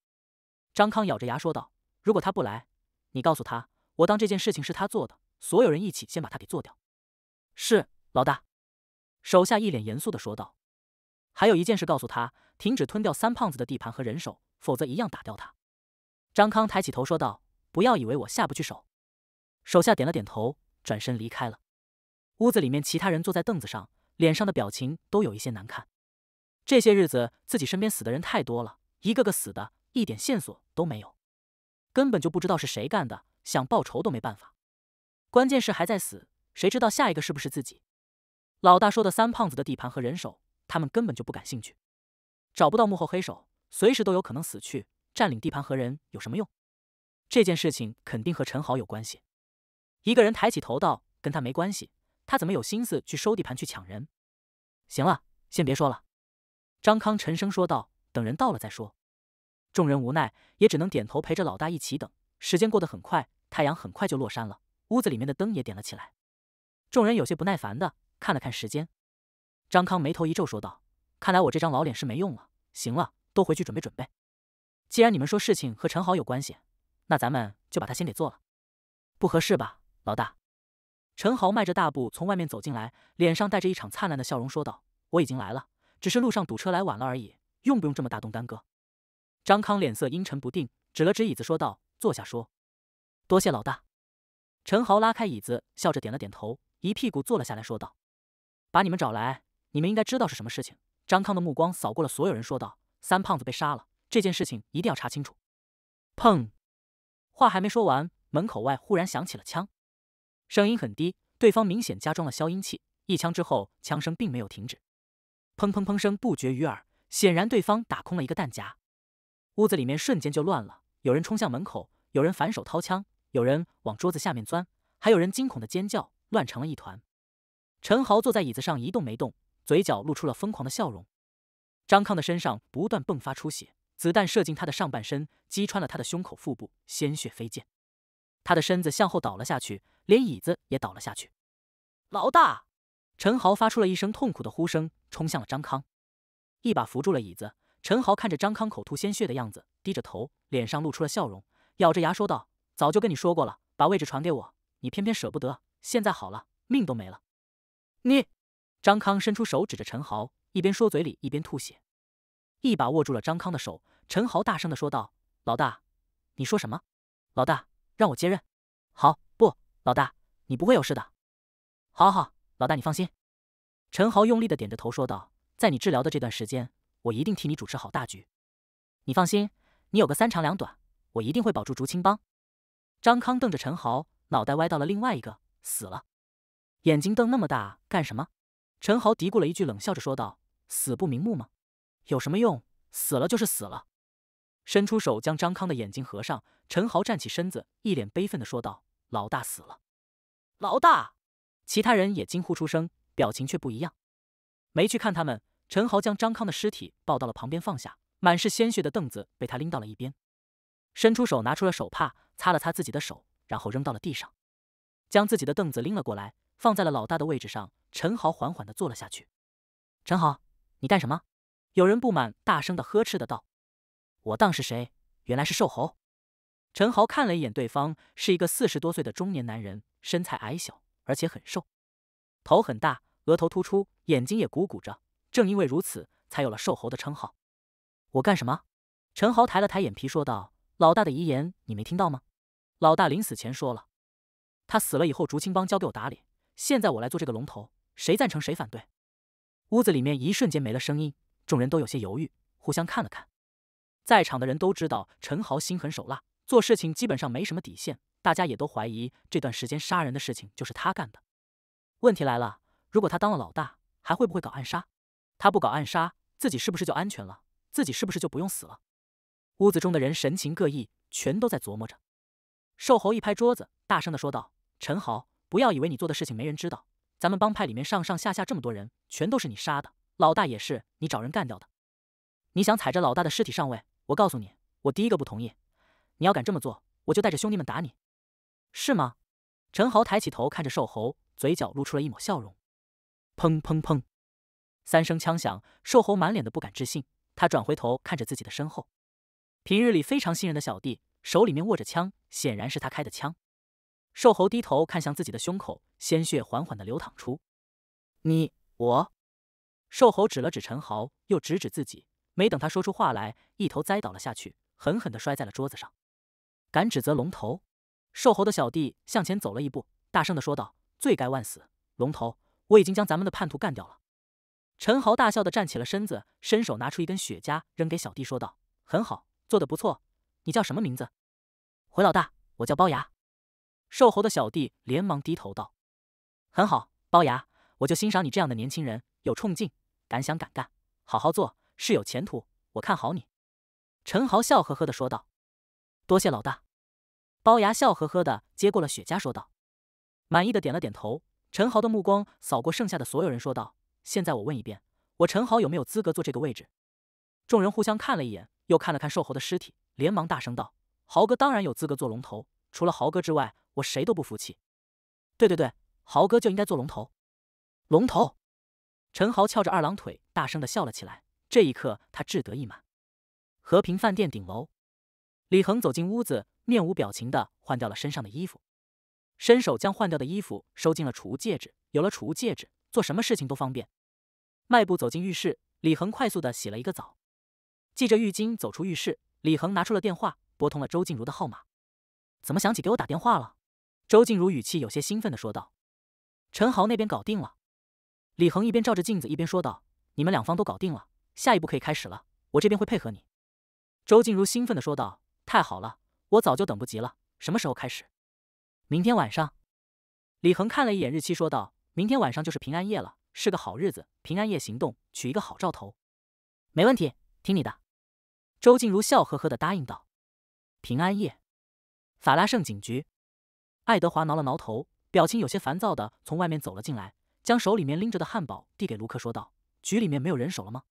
张康咬着牙说道：“如果他不来，你告诉他，我当这件事情是他做的，所有人一起先把他给做掉。”是老大，手下一脸严肃的说道：“还有一件事，告诉他，停止吞掉三胖子的地盘和人手，否则一样打掉他。”张康抬起头说道：“不要以为我下不去手。”手下点了点头，转身离开了。屋子里面，其他人坐在凳子上，脸上的表情都有一些难看。这些日子，自己身边死的人太多了，一个个死的。一点线索都没有，根本就不知道是谁干的，想报仇都没办法。关键是还在死，谁知道下一个是不是自己？老大说的三胖子的地盘和人手，他们根本就不感兴趣。找不到幕后黑手，随时都有可能死去。占领地盘和人有什么用？这件事情肯定和陈豪有关系。一个人抬起头道：“跟他没关系，他怎么有心思去收地盘去抢人？”行了，先别说了。张康沉声说道：“等人到了再说。”众人无奈，也只能点头陪着老大一起等。时间过得很快，太阳很快就落山了，屋子里面的灯也点了起来。众人有些不耐烦的看了看时间，张康眉头一皱，说道：“看来我这张老脸是没用了。行了，都回去准备准备。既然你们说事情和陈豪有关系，那咱们就把他先给做了。不合适吧，老大？”陈豪迈着大步从外面走进来，脸上带着一场灿烂的笑容，说道：“我已经来了，只是路上堵车来晚了而已。用不用这么大动干戈？”张康脸色阴沉不定，指了指椅子，说道：“坐下说。”多谢老大。”陈豪拉开椅子，笑着点了点头，一屁股坐了下来，说道：“把你们找来，你们应该知道是什么事情。”张康的目光扫过了所有人，说道：“三胖子被杀了，这件事情一定要查清楚。”砰！话还没说完，门口外忽然响起了枪，声音很低，对方明显加装了消音器。一枪之后，枪声并没有停止，砰砰砰声不绝于耳。显然，对方打空了一个弹夹。屋子里面瞬间就乱了，有人冲向门口，有人反手掏枪，有人往桌子下面钻，还有人惊恐的尖叫，乱成了一团。陈豪坐在椅子上一动没动，嘴角露出了疯狂的笑容。张康的身上不断迸发出血，子弹射进他的上半身，击穿了他的胸口、腹部，鲜血飞溅，他的身子向后倒了下去，连椅子也倒了下去。老大，陈豪发出了一声痛苦的呼声，冲向了张康，一把扶住了椅子。陈豪看着张康口吐鲜血的样子，低着头，脸上露出了笑容，咬着牙说道：“早就跟你说过了，把位置传给我，你偏偏舍不得。现在好了，命都没了。”你，张康伸出手指着陈豪，一边说嘴里一边吐血。一把握住了张康的手，陈豪大声的说道：“老大，你说什么？老大让我接任？好不？老大，你不会有事的。好好，老大你放心。”陈豪用力的点着头说道：“在你治疗的这段时间。”我一定替你主持好大局，你放心，你有个三长两短，我一定会保住竹青帮。张康瞪着陈豪，脑袋歪到了另外一个，死了，眼睛瞪那么大干什么？陈豪嘀咕了一句，冷笑着说道：“死不瞑目吗？有什么用？死了就是死了。”伸出手将张康的眼睛合上，陈豪站起身子，一脸悲愤的说道：“老大死了！”老大，其他人也惊呼出声，表情却不一样。没去看他们。陈豪将张康的尸体抱到了旁边，放下满是鲜血的凳子，被他拎到了一边，伸出手拿出了手帕，擦了擦自己的手，然后扔到了地上，将自己的凳子拎了过来，放在了老大的位置上。陈豪缓缓地坐了下去。陈豪，你干什么？有人不满，大声的呵斥的道：“我当是谁，原来是瘦猴。”陈豪看了一眼对方，是一个四十多岁的中年男人，身材矮小，而且很瘦，头很大，额头突出，眼睛也鼓鼓着。正因为如此，才有了瘦猴的称号。我干什么？陈豪抬了抬眼皮，说道：“老大的遗言你没听到吗？老大临死前说了，他死了以后，竹青帮交给我打理。现在我来做这个龙头，谁赞成，谁反对？”屋子里面一瞬间没了声音，众人都有些犹豫，互相看了看。在场的人都知道陈豪心狠手辣，做事情基本上没什么底线。大家也都怀疑这段时间杀人的事情就是他干的。问题来了，如果他当了老大，还会不会搞暗杀？他不搞暗杀，自己是不是就安全了？自己是不是就不用死了？屋子中的人神情各异，全都在琢磨着。瘦猴一拍桌子，大声的说道：“陈豪，不要以为你做的事情没人知道，咱们帮派里面上上下下这么多人，全都是你杀的，老大也是你找人干掉的。你想踩着老大的尸体上位，我告诉你，我第一个不同意。你要敢这么做，我就带着兄弟们打你，是吗？”陈豪抬起头看着瘦猴，嘴角露出了一抹笑容。砰砰砰！三声枪响，瘦猴满脸的不敢置信。他转回头看着自己的身后，平日里非常信任的小弟手里面握着枪，显然是他开的枪。瘦猴低头看向自己的胸口，鲜血缓缓的流淌出。你我，瘦猴指了指陈豪，又指指自己。没等他说出话来，一头栽倒了下去，狠狠的摔在了桌子上。敢指责龙头？瘦猴的小弟向前走了一步，大声的说道：“罪该万死，龙头，我已经将咱们的叛徒干掉了。”陈豪大笑的站起了身子，伸手拿出一根雪茄扔给小弟，说道：“很好，做的不错。你叫什么名字？”“回老大，我叫包牙。”瘦猴的小弟连忙低头道：“很好，包牙，我就欣赏你这样的年轻人，有冲劲，敢想敢干，好好做是有前途，我看好你。”陈豪笑呵呵的说道：“多谢老大。”包牙笑呵呵的接过了雪茄，说道：“满意的点了点头。”陈豪的目光扫过剩下的所有人，说道。现在我问一遍，我陈豪有没有资格坐这个位置？众人互相看了一眼，又看了看瘦猴的尸体，连忙大声道：“豪哥当然有资格做龙头，除了豪哥之外，我谁都不服气。”“对对对，豪哥就应该做龙头。”“龙头。”陈豪翘着二郎腿，大声的笑了起来。这一刻，他志得意满。和平饭店顶楼，李恒走进屋子，面无表情的换掉了身上的衣服，伸手将换掉的衣服收进了储物戒指。有了储物戒指，做什么事情都方便。迈步走进浴室，李恒快速的洗了一个澡，系着浴巾走出浴室，李恒拿出了电话，拨通了周静茹的号码。怎么想起给我打电话了？周静茹语气有些兴奋的说道。陈豪那边搞定了？李恒一边照着镜子一边说道。你们两方都搞定了，下一步可以开始了，我这边会配合你。周静茹兴奋的说道。太好了，我早就等不及了。什么时候开始？明天晚上。李恒看了一眼日期说道。明天晚上就是平安夜了。是个好日子，平安夜行动，取一个好兆头，没问题，听你的。周静茹笑呵呵的答应道。平安夜，法拉盛警局。爱德华挠了挠头，表情有些烦躁的从外面走了进来，将手里面拎着的汉堡递给卢克说道：“局里面没有人手了吗？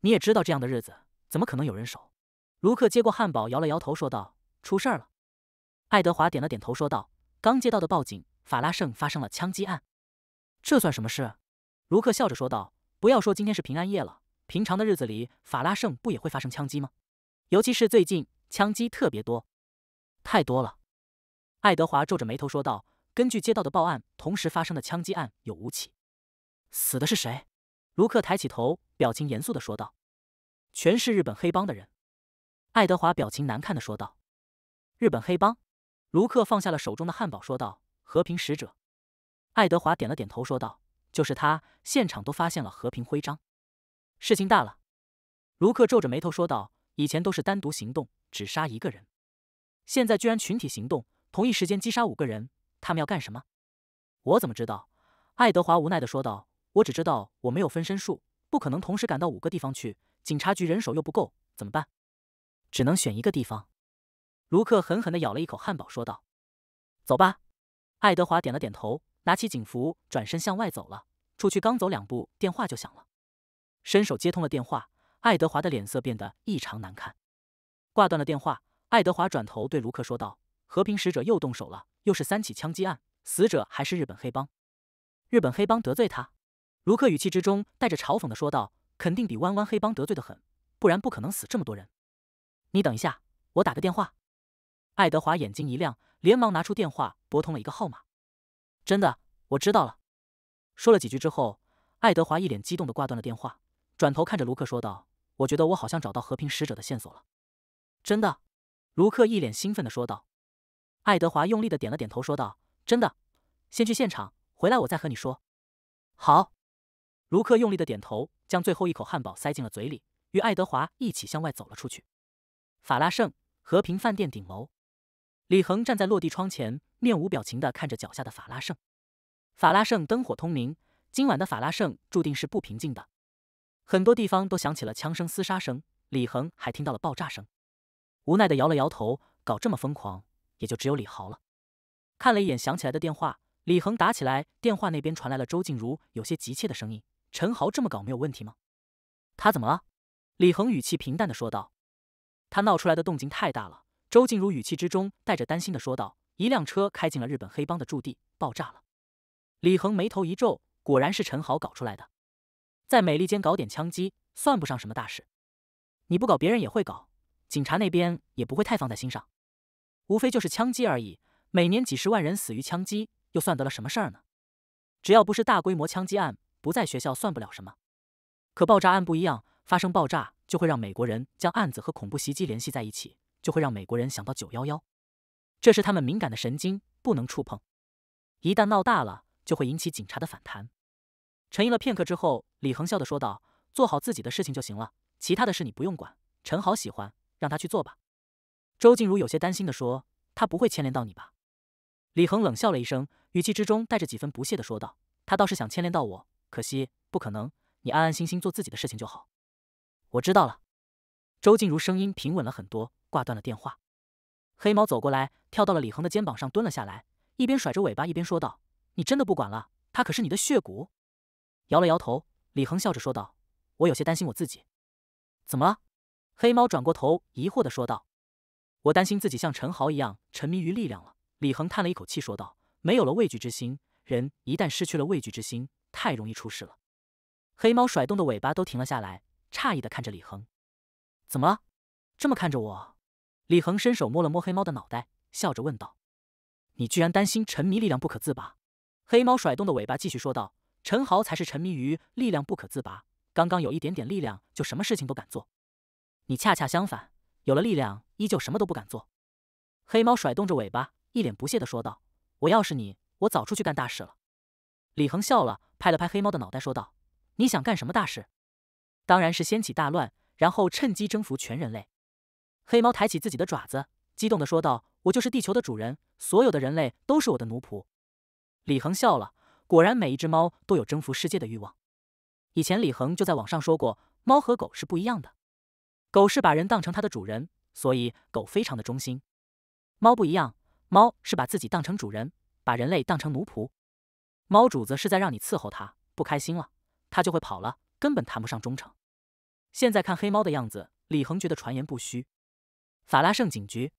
你也知道这样的日子，怎么可能有人手？”卢克接过汉堡，摇了摇头说道：“出事了。”爱德华点了点头说道：“刚接到的报警，法拉盛发生了枪击案，这算什么事？”卢克笑着说道：“不要说今天是平安夜了，平常的日子里法拉盛不也会发生枪击吗？尤其是最近枪击特别多，太多了。”爱德华皱着眉头说道：“根据街道的报案，同时发生的枪击案有五起，死的是谁？”卢克抬起头，表情严肃的说道：“全是日本黑帮的人。”爱德华表情难看的说道：“日本黑帮？”卢克放下了手中的汉堡说道：“和平使者。”爱德华点了点头说道。就是他，现场都发现了和平徽章，事情大了。卢克皱着眉头说道：“以前都是单独行动，只杀一个人，现在居然群体行动，同一时间击杀五个人，他们要干什么？”“我怎么知道？”爱德华无奈的说道：“我只知道我没有分身术，不可能同时赶到五个地方去，警察局人手又不够，怎么办？只能选一个地方。”卢克狠狠的咬了一口汉堡说道：“走吧。”爱德华点了点头。拿起警服，转身向外走了。出去刚走两步，电话就响了。伸手接通了电话，爱德华的脸色变得异常难看。挂断了电话，爱德华转头对卢克说道：“和平使者又动手了，又是三起枪击案，死者还是日本黑帮。日本黑帮得罪他？”卢克语气之中带着嘲讽的说道：“肯定比弯弯黑帮得罪的狠，不然不可能死这么多人。”你等一下，我打个电话。爱德华眼睛一亮，连忙拿出电话拨通了一个号码。真的，我知道了。说了几句之后，爱德华一脸激动的挂断了电话，转头看着卢克说道：“我觉得我好像找到和平使者的线索了。”真的，卢克一脸兴奋的说道。爱德华用力的点了点头说道：“真的，先去现场，回来我再和你说。”好。卢克用力的点头，将最后一口汉堡塞进了嘴里，与爱德华一起向外走了出去。法拉盛和平饭店顶楼。李恒站在落地窗前，面无表情地看着脚下的法拉盛。法拉盛灯火通明，今晚的法拉盛注定是不平静的。很多地方都响起了枪声、厮杀声，李恒还听到了爆炸声。无奈地摇了摇头，搞这么疯狂，也就只有李豪了。看了一眼想起来的电话，李恒打起来，电话那边传来了周静茹有些急切的声音：“陈豪这么搞没有问题吗？他怎么了？”李恒语气平淡地说道：“他闹出来的动静太大了。”周静茹语气之中带着担心的说道：“一辆车开进了日本黑帮的驻地，爆炸了。”李恒眉头一皱，果然是陈豪搞出来的。在美利坚搞点枪击算不上什么大事，你不搞别人也会搞，警察那边也不会太放在心上。无非就是枪击而已，每年几十万人死于枪击，又算得了什么事儿呢？只要不是大规模枪击案，不在学校算不了什么。可爆炸案不一样，发生爆炸就会让美国人将案子和恐怖袭击联系在一起。就会让美国人想到九幺幺，这是他们敏感的神经，不能触碰。一旦闹大了，就会引起警察的反弹。沉吟了片刻之后，李恒笑的说道：“做好自己的事情就行了，其他的事你不用管。陈豪喜欢，让他去做吧。”周静茹有些担心的说：“他不会牵连到你吧？”李恒冷笑了一声，语气之中带着几分不屑的说道：“他倒是想牵连到我，可惜不可能。你安安心心做自己的事情就好。”我知道了。周静茹声音平稳了很多。挂断了电话，黑猫走过来，跳到了李恒的肩膀上，蹲了下来，一边甩着尾巴，一边说道：“你真的不管了？他可是你的血骨。”摇了摇头，李恒笑着说道：“我有些担心我自己。”“怎么了？”黑猫转过头，疑惑的说道：“我担心自己像陈豪一样沉迷于力量了。”李恒叹了一口气说道：“没有了畏惧之心，人一旦失去了畏惧之心，太容易出事了。”黑猫甩动的尾巴都停了下来，诧异的看着李恒：“怎么了？这么看着我？”李恒伸手摸了摸黑猫的脑袋，笑着问道：“你居然担心沉迷力量不可自拔？”黑猫甩动的尾巴继续说道：“陈豪才是沉迷于力量不可自拔，刚刚有一点点力量就什么事情都敢做。你恰恰相反，有了力量依旧什么都不敢做。”黑猫甩动着尾巴，一脸不屑的说道：“我要是你，我早出去干大事了。”李恒笑了，拍了拍黑猫的脑袋，说道：“你想干什么大事？当然是掀起大乱，然后趁机征服全人类。”黑猫抬起自己的爪子，激动地说道：“我就是地球的主人，所有的人类都是我的奴仆。”李恒笑了，果然每一只猫都有征服世界的欲望。以前李恒就在网上说过，猫和狗是不一样的。狗是把人当成它的主人，所以狗非常的忠心。猫不一样，猫是把自己当成主人，把人类当成奴仆。猫主子是在让你伺候它，不开心了，它就会跑了，根本谈不上忠诚。现在看黑猫的样子，李恒觉得传言不虚。法拉盛警局，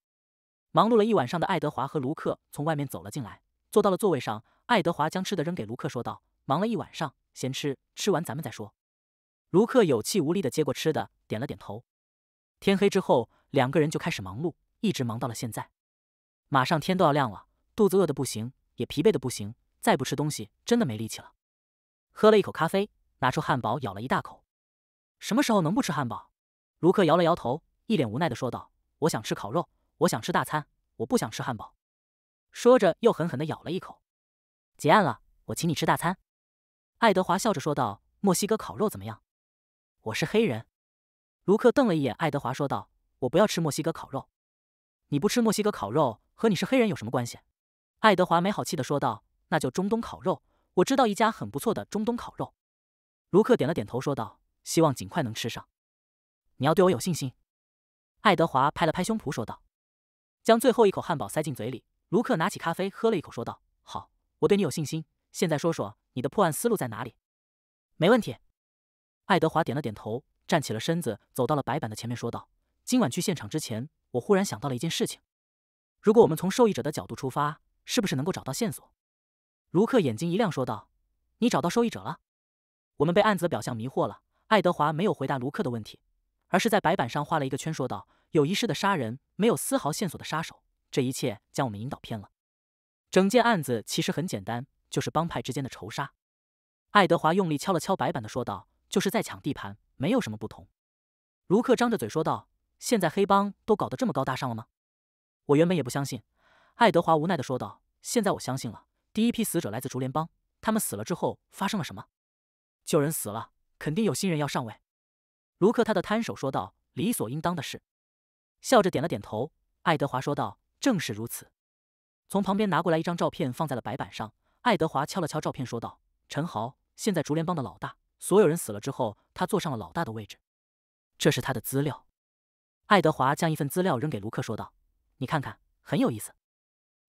忙碌了一晚上的爱德华和卢克从外面走了进来，坐到了座位上。爱德华将吃的扔给卢克，说道：“忙了一晚上，先吃，吃完咱们再说。”卢克有气无力的接过吃的，点了点头。天黑之后，两个人就开始忙碌，一直忙到了现在。马上天都要亮了，肚子饿的不行，也疲惫的不行，再不吃东西真的没力气了。喝了一口咖啡，拿出汉堡咬了一大口。什么时候能不吃汉堡？卢克摇了摇头，一脸无奈的说道。我想吃烤肉，我想吃大餐，我不想吃汉堡。说着，又狠狠地咬了一口。结案了，我请你吃大餐。爱德华笑着说道：“墨西哥烤肉怎么样？”“我是黑人。”卢克瞪了一眼爱德华说道：“我不要吃墨西哥烤肉。”“你不吃墨西哥烤肉和你是黑人有什么关系？”爱德华没好气的说道：“那就中东烤肉，我知道一家很不错的中东烤肉。”卢克点了点头说道：“希望尽快能吃上。”“你要对我有信心。”爱德华拍了拍胸脯说道：“将最后一口汉堡塞进嘴里。”卢克拿起咖啡喝了一口说道：“好，我对你有信心。现在说说你的破案思路在哪里？”“没问题。”爱德华点了点头，站起了身子，走到了白板的前面说道：“今晚去现场之前，我忽然想到了一件事情。如果我们从受益者的角度出发，是不是能够找到线索？”卢克眼睛一亮说道：“你找到受益者了？”我们被案子的表象迷惑了。爱德华没有回答卢克的问题，而是在白板上画了一个圈说道。有一世的杀人，没有丝毫线索的杀手，这一切将我们引导偏了。整件案子其实很简单，就是帮派之间的仇杀。爱德华用力敲了敲白板的说道：“就是在抢地盘，没有什么不同。”卢克张着嘴说道：“现在黑帮都搞得这么高大上了吗？”我原本也不相信，爱德华无奈的说道：“现在我相信了。第一批死者来自竹联帮，他们死了之后发生了什么？旧人死了，肯定有新人要上位。”卢克他的摊手说道：“理所应当的事。”笑着点了点头，爱德华说道：“正是如此。”从旁边拿过来一张照片，放在了白板上。爱德华敲了敲照片，说道：“陈豪，现在竹联帮的老大。所有人死了之后，他坐上了老大的位置。这是他的资料。”爱德华将一份资料扔给卢克，说道：“你看看，很有意思。”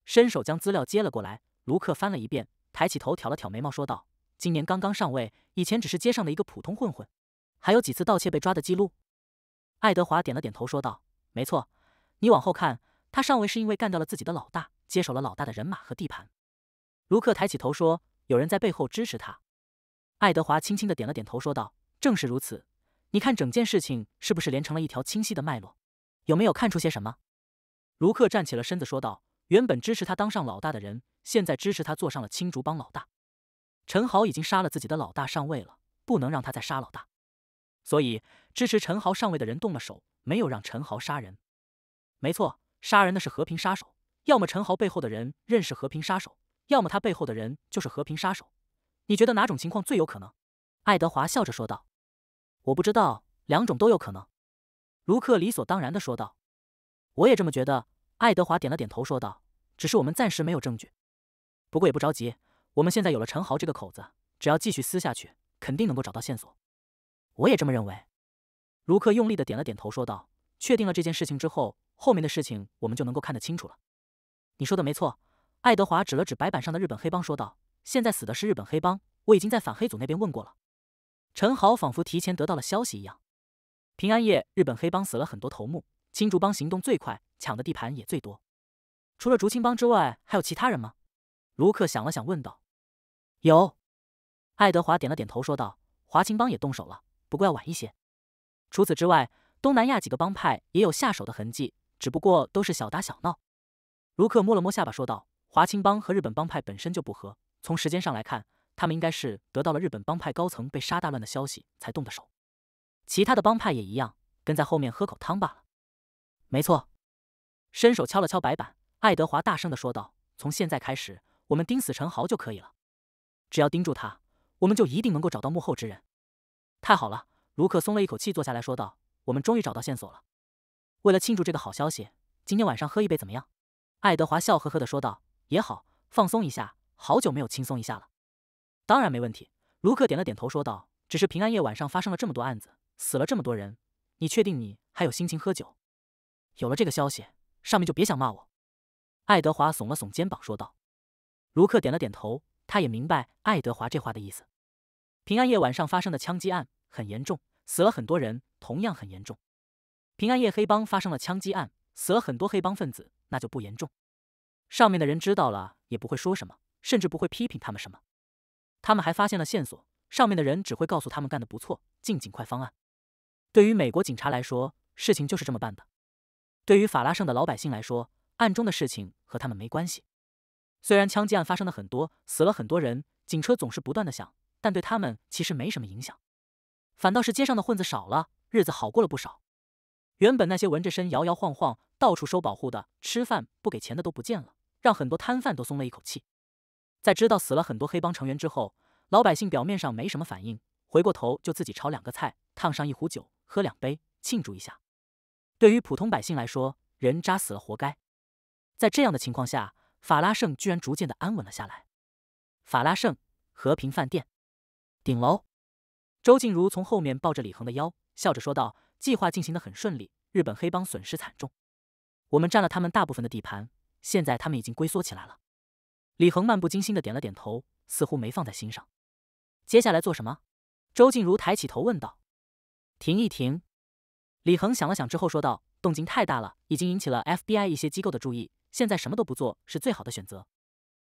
伸手将资料接了过来，卢克翻了一遍，抬起头挑了挑眉毛，说道：“今年刚刚上位，以前只是街上的一个普通混混，还有几次盗窃被抓的记录。”爱德华点了点头，说道。没错，你往后看，他上位是因为干掉了自己的老大，接手了老大的人马和地盘。卢克抬起头说：“有人在背后支持他。”爱德华轻轻的点了点头，说道：“正是如此。你看，整件事情是不是连成了一条清晰的脉络？有没有看出些什么？”卢克站起了身子，说道：“原本支持他当上老大的人，现在支持他坐上了青竹帮老大。陈豪已经杀了自己的老大上位了，不能让他再杀老大，所以支持陈豪上位的人动了手。”没有让陈豪杀人，没错，杀人的是和平杀手。要么陈豪背后的人认识和平杀手，要么他背后的人就是和平杀手。你觉得哪种情况最有可能？爱德华笑着说道。我不知道，两种都有可能。卢克理所当然的说道。我也这么觉得。爱德华点了点头说道。只是我们暂时没有证据，不过也不着急。我们现在有了陈豪这个口子，只要继续撕下去，肯定能够找到线索。我也这么认为。卢克用力的点了点头，说道：“确定了这件事情之后，后面的事情我们就能够看得清楚了。”“你说的没错。”爱德华指了指白板上的日本黑帮，说道：“现在死的是日本黑帮，我已经在反黑组那边问过了。”陈豪仿佛提前得到了消息一样：“平安夜日本黑帮死了很多头目，青竹帮行动最快，抢的地盘也最多。除了竹青帮之外，还有其他人吗？”卢克想了想，问道：“有。”爱德华点了点头，说道：“华青帮也动手了，不过要晚一些。”除此之外，东南亚几个帮派也有下手的痕迹，只不过都是小打小闹。卢克摸了摸下巴，说道：“华清帮和日本帮派本身就不和，从时间上来看，他们应该是得到了日本帮派高层被杀大乱的消息才动的手。其他的帮派也一样，跟在后面喝口汤罢了。”“没错。”伸手敲了敲白板，爱德华大声的说道：“从现在开始，我们盯死陈豪就可以了。只要盯住他，我们就一定能够找到幕后之人。”“太好了。”卢克松了一口气，坐下来说道：“我们终于找到线索了。为了庆祝这个好消息，今天晚上喝一杯怎么样？”爱德华笑呵呵的说道：“也好，放松一下，好久没有轻松一下了。”“当然没问题。”卢克点了点头说道。“只是平安夜晚上发生了这么多案子，死了这么多人，你确定你还有心情喝酒？”“有了这个消息，上面就别想骂我。”爱德华耸了耸肩膀说道。卢克点了点头，他也明白爱德华这话的意思。平安夜晚上发生的枪击案。很严重，死了很多人。同样很严重，平安夜黑帮发生了枪击案，死了很多黑帮分子，那就不严重。上面的人知道了也不会说什么，甚至不会批评他们什么。他们还发现了线索，上面的人只会告诉他们干得不错，尽尽快方案。对于美国警察来说，事情就是这么办的。对于法拉盛的老百姓来说，暗中的事情和他们没关系。虽然枪击案发生的很多，死了很多人，警车总是不断的响，但对他们其实没什么影响。反倒是街上的混子少了，日子好过了不少。原本那些纹着身、摇摇晃晃、到处收保护的、吃饭不给钱的都不见了，让很多摊贩都松了一口气。在知道死了很多黑帮成员之后，老百姓表面上没什么反应，回过头就自己炒两个菜，烫上一壶酒，喝两杯庆祝一下。对于普通百姓来说，人渣死了活该。在这样的情况下，法拉盛居然逐渐的安稳了下来。法拉盛和平饭店顶楼。周静茹从后面抱着李恒的腰，笑着说道：“计划进行的很顺利，日本黑帮损失惨重，我们占了他们大部分的地盘，现在他们已经龟缩起来了。”李恒漫不经心的点了点头，似乎没放在心上。接下来做什么？周静茹抬起头问道：“停一停。”李恒想了想之后说道：“动静太大了，已经引起了 FBI 一些机构的注意，现在什么都不做是最好的选择。”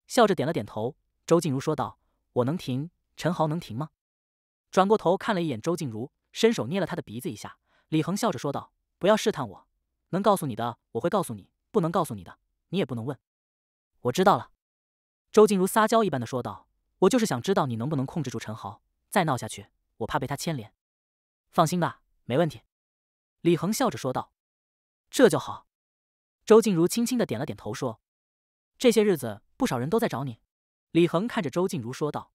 笑着点了点头，周静茹说道：“我能停，陈豪能停吗？”转过头看了一眼周静茹，伸手捏了她的鼻子一下。李恒笑着说道：“不要试探我，能告诉你的我会告诉你，不能告诉你的你也不能问。”我知道了。”周静茹撒娇一般的说道：“我就是想知道你能不能控制住陈豪，再闹下去，我怕被他牵连。”“放心吧，没问题。”李恒笑着说道。“这就好。”周静茹轻轻的点了点头说：“这些日子不少人都在找你。”李恒看着周静茹说道。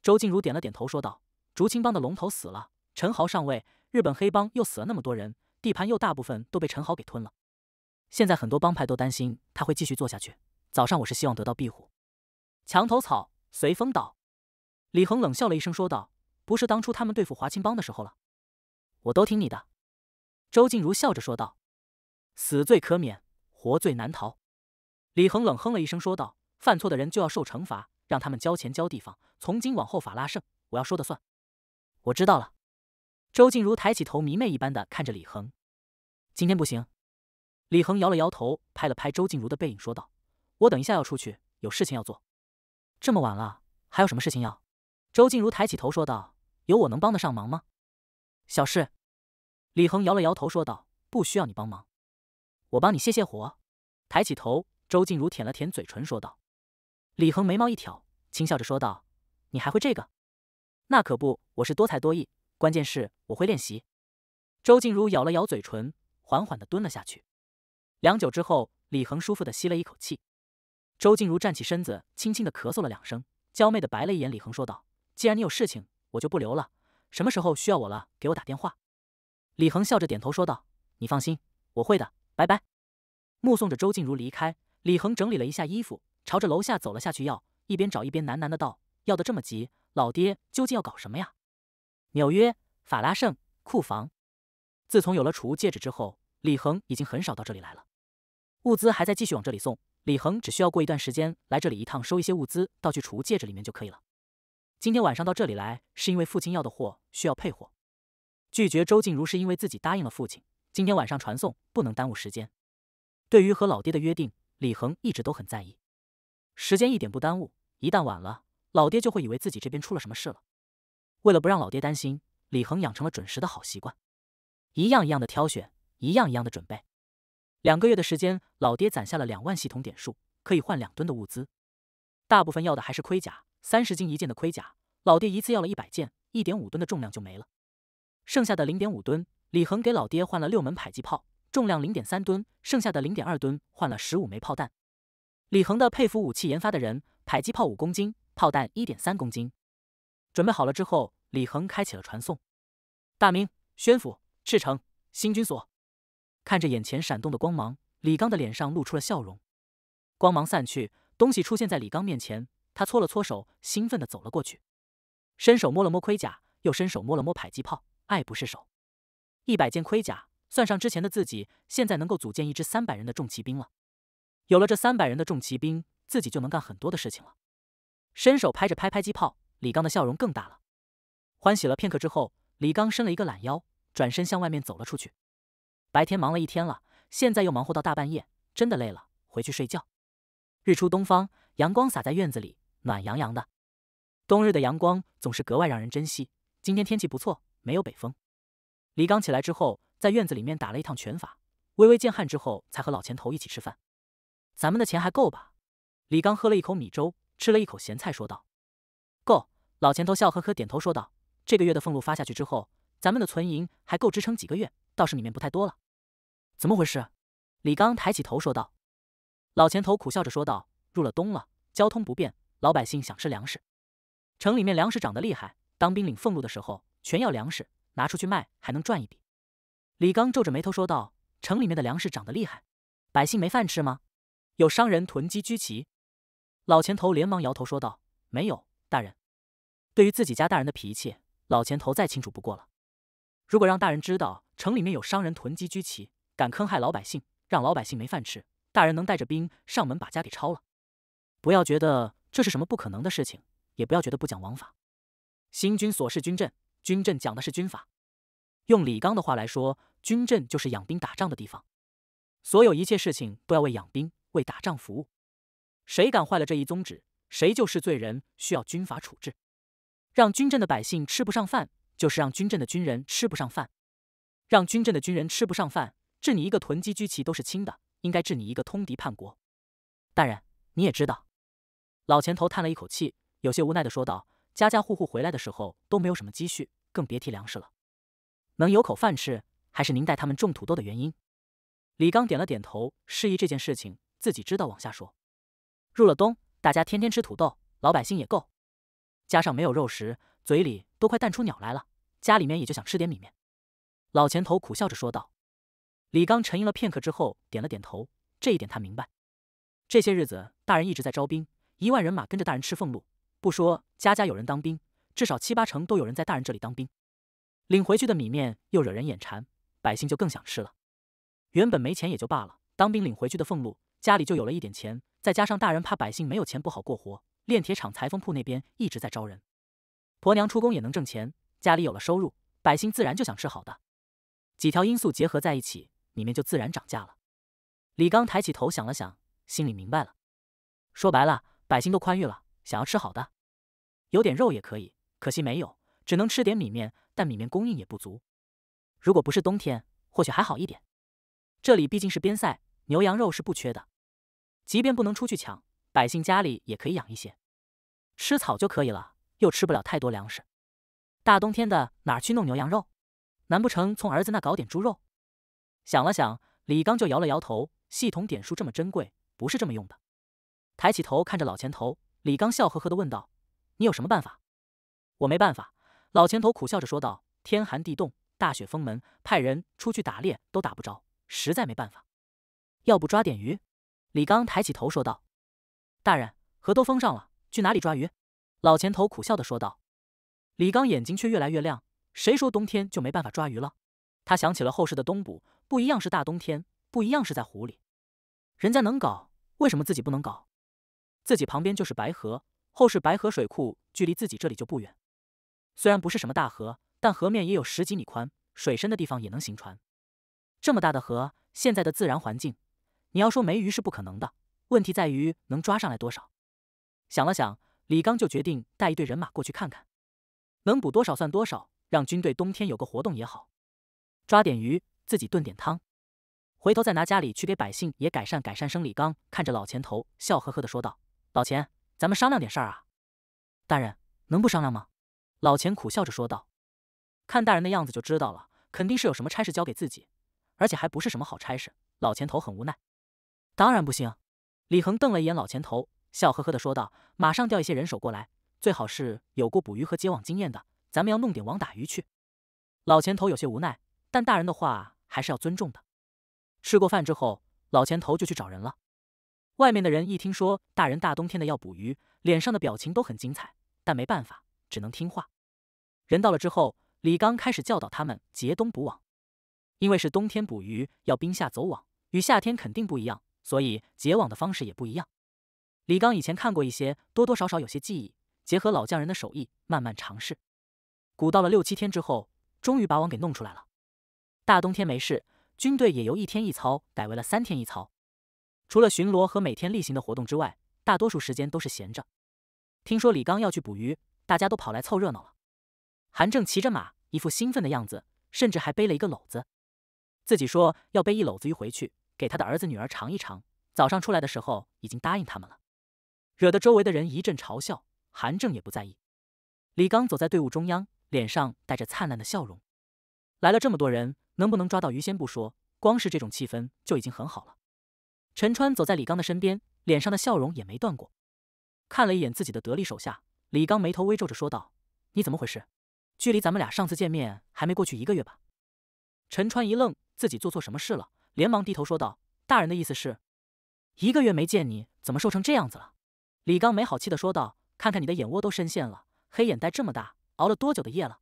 周静茹点了点头说道。竹青帮的龙头死了，陈豪上位。日本黑帮又死了那么多人，地盘又大部分都被陈豪给吞了。现在很多帮派都担心他会继续做下去。早上我是希望得到庇护，墙头草随风倒。李恒冷笑了一声说道：“不是当初他们对付华青帮的时候了。”我都听你的。”周静茹笑着说道：“死罪可免，活罪难逃。”李恒冷哼了一声说道：“犯错的人就要受惩罚，让他们交钱交地方。从今往后，法拉盛我要说的算。”我知道了，周静茹抬起头，迷妹一般的看着李恒。今天不行，李恒摇了摇头，拍了拍周静茹的背影，说道：“我等一下要出去，有事情要做。”这么晚了，还有什么事情要？周静茹抬起头说道：“有我能帮得上忙吗？”小事。李恒摇了摇头说道：“不需要你帮忙，我帮你泄泄火。”抬起头，周静茹舔了舔嘴唇说道：“李恒，眉毛一挑，轻笑着说道：‘你还会这个？’”那可不，我是多才多艺，关键是我会练习。周静茹咬了咬嘴唇，缓缓地蹲了下去。良久之后，李恒舒服地吸了一口气。周静茹站起身子，轻轻地咳嗽了两声，娇媚地白了一眼李恒，说道：“既然你有事情，我就不留了。什么时候需要我了，给我打电话。”李恒笑着点头说道：“你放心，我会的。拜拜。”目送着周静茹离开，李恒整理了一下衣服，朝着楼下走了下去。要一边找一边喃喃地道：“要的这么急。”老爹究竟要搞什么呀？纽约法拉盛库房，自从有了储物戒指之后，李恒已经很少到这里来了。物资还在继续往这里送，李恒只需要过一段时间来这里一趟，收一些物资到去储物戒指里面就可以了。今天晚上到这里来，是因为父亲要的货需要配货。拒绝周静茹是因为自己答应了父亲，今天晚上传送不能耽误时间。对于和老爹的约定，李恒一直都很在意。时间一点不耽误，一旦晚了。老爹就会以为自己这边出了什么事了。为了不让老爹担心，李恒养成了准时的好习惯，一样一样的挑选，一样一样的准备。两个月的时间，老爹攒下了两万系统点数，可以换两吨的物资。大部分要的还是盔甲，三十斤一件的盔甲，老爹一次要了一百件，一点五吨的重量就没了。剩下的零点五吨，李恒给老爹换了六门迫击炮，重量零点三吨，剩下的零点二吨换了十五枚炮弹。李恒的佩服武器研发的人，迫击炮五公斤。炮弹一点三公斤，准备好了之后，李恒开启了传送。大明、宣府、赤城、新军所，看着眼前闪动的光芒，李刚的脸上露出了笑容。光芒散去，东西出现在李刚面前。他搓了搓手，兴奋的走了过去，伸手摸了摸盔甲，又伸手摸了摸迫击炮，爱不释手。一百件盔甲，算上之前的自己，现在能够组建一支三百人的重骑兵了。有了这三百人的重骑兵，自己就能干很多的事情了。伸手拍着拍拍机炮，李刚的笑容更大了，欢喜了片刻之后，李刚伸了一个懒腰，转身向外面走了出去。白天忙了一天了，现在又忙活到大半夜，真的累了，回去睡觉。日出东方，阳光洒在院子里，暖洋洋的。冬日的阳光总是格外让人珍惜。今天天气不错，没有北风。李刚起来之后，在院子里面打了一趟拳法，微微见汗之后，才和老钱头一起吃饭。咱们的钱还够吧？李刚喝了一口米粥。吃了一口咸菜，说道：“够。”老钱头笑呵呵点头说道：“这个月的俸禄发下去之后，咱们的存银还够支撑几个月，倒是里面不太多了。”“怎么回事？”李刚抬起头说道。老钱头苦笑着说道：“入了冬了，交通不便，老百姓想吃粮食，城里面粮食涨得厉害。当兵领俸禄的时候，全要粮食，拿出去卖还能赚一笔。”李刚皱着眉头说道：“城里面的粮食涨得厉害，百姓没饭吃吗？有商人囤积居奇。”老钱头连忙摇头说道：“没有，大人。对于自己家大人的脾气，老钱头再清楚不过了。如果让大人知道城里面有商人囤积居奇，敢坑害老百姓，让老百姓没饭吃，大人能带着兵上门把家给抄了。不要觉得这是什么不可能的事情，也不要觉得不讲王法。新军所是军阵，军阵讲的是军法。用李刚的话来说，军阵就是养兵打仗的地方，所有一切事情都要为养兵、为打仗服务。”谁敢坏了这一宗旨，谁就是罪人，需要军法处置。让军镇的百姓吃不上饭，就是让军镇的军人吃不上饭。让军镇的军人吃不上饭，治你一个囤积居奇都是轻的，应该治你一个通敌叛国。大人，你也知道。老前头叹了一口气，有些无奈的说道：“家家户户回来的时候都没有什么积蓄，更别提粮食了。能有口饭吃，还是您带他们种土豆的原因。”李刚点了点头，示意这件事情自己知道，往下说。入了冬，大家天天吃土豆，老百姓也够。加上没有肉食，嘴里都快淡出鸟来了。家里面也就想吃点米面。老钱头苦笑着说道。李刚沉吟了片刻之后，点了点头。这一点他明白。这些日子，大人一直在招兵，一万人马跟着大人吃俸禄，不说家家有人当兵，至少七八成都有人在大人这里当兵。领回去的米面又惹人眼馋，百姓就更想吃了。原本没钱也就罢了，当兵领回去的俸禄。家里就有了一点钱，再加上大人怕百姓没有钱不好过活，炼铁厂、裁缝铺那边一直在招人，婆娘出工也能挣钱，家里有了收入，百姓自然就想吃好的。几条因素结合在一起，里面就自然涨价了。李刚抬起头想了想，心里明白了。说白了，百姓都宽裕了，想要吃好的，有点肉也可以，可惜没有，只能吃点米面，但米面供应也不足。如果不是冬天，或许还好一点。这里毕竟是边塞。牛羊肉是不缺的，即便不能出去抢，百姓家里也可以养一些，吃草就可以了，又吃不了太多粮食。大冬天的哪儿去弄牛羊肉？难不成从儿子那搞点猪肉？想了想，李刚就摇了摇头。系统点数这么珍贵，不是这么用的。抬起头看着老钱头，李刚笑呵呵的问道：“你有什么办法？”“我没办法。”老钱头苦笑着说道：“天寒地冻，大雪封门，派人出去打猎都打不着，实在没办法。”要不抓点鱼？李刚抬起头说道：“大人，河都封上了，去哪里抓鱼？”老前头苦笑的说道。李刚眼睛却越来越亮。谁说冬天就没办法抓鱼了？他想起了后世的冬捕，不一样是大冬天，不一样是在湖里。人家能搞，为什么自己不能搞？自己旁边就是白河，后世白河水库距离自己这里就不远。虽然不是什么大河，但河面也有十几米宽，水深的地方也能行船。这么大的河，现在的自然环境……你要说没鱼是不可能的，问题在于能抓上来多少。想了想，李刚就决定带一队人马过去看看，能捕多少算多少，让军队冬天有个活动也好，抓点鱼自己炖点汤，回头再拿家里去给百姓也改善改善生。李刚看着老钱头，笑呵呵的说道：“老钱，咱们商量点事儿啊。”“大人能不商量吗？”老钱苦笑着说道，“看大人的样子就知道了，肯定是有什么差事交给自己，而且还不是什么好差事。”老钱头很无奈。当然不行！李恒瞪了一眼老钱头，笑呵呵的说道：“马上调一些人手过来，最好是有过捕鱼和结网经验的。咱们要弄点网打鱼去。”老钱头有些无奈，但大人的话还是要尊重的。吃过饭之后，老钱头就去找人了。外面的人一听说大人大冬天的要捕鱼，脸上的表情都很精彩，但没办法，只能听话。人到了之后，李刚开始教导他们结冬捕网，因为是冬天捕鱼，要冰下走网，与夏天肯定不一样。所以结网的方式也不一样。李刚以前看过一些，多多少少有些记忆，结合老匠人的手艺，慢慢尝试。鼓捣了六七天之后，终于把网给弄出来了。大冬天没事，军队也由一天一操改为了三天一操。除了巡逻和每天例行的活动之外，大多数时间都是闲着。听说李刚要去捕鱼，大家都跑来凑热闹了。韩正骑着马，一副兴奋的样子，甚至还背了一个篓子，自己说要背一篓子鱼回去。给他的儿子女儿尝一尝。早上出来的时候已经答应他们了，惹得周围的人一阵嘲笑。韩正也不在意。李刚走在队伍中央，脸上带着灿烂的笑容。来了这么多人，能不能抓到鱼仙不说，光是这种气氛就已经很好了。陈川走在李刚的身边，脸上的笑容也没断过。看了一眼自己的得力手下，李刚眉头微皱着说道：“你怎么回事？距离咱们俩上次见面还没过去一个月吧？”陈川一愣，自己做错什么事了？连忙低头说道：“大人的意思是，一个月没见你怎么瘦成这样子了？”李刚没好气的说道：“看看你的眼窝都深陷了，黑眼袋这么大，熬了多久的夜了？”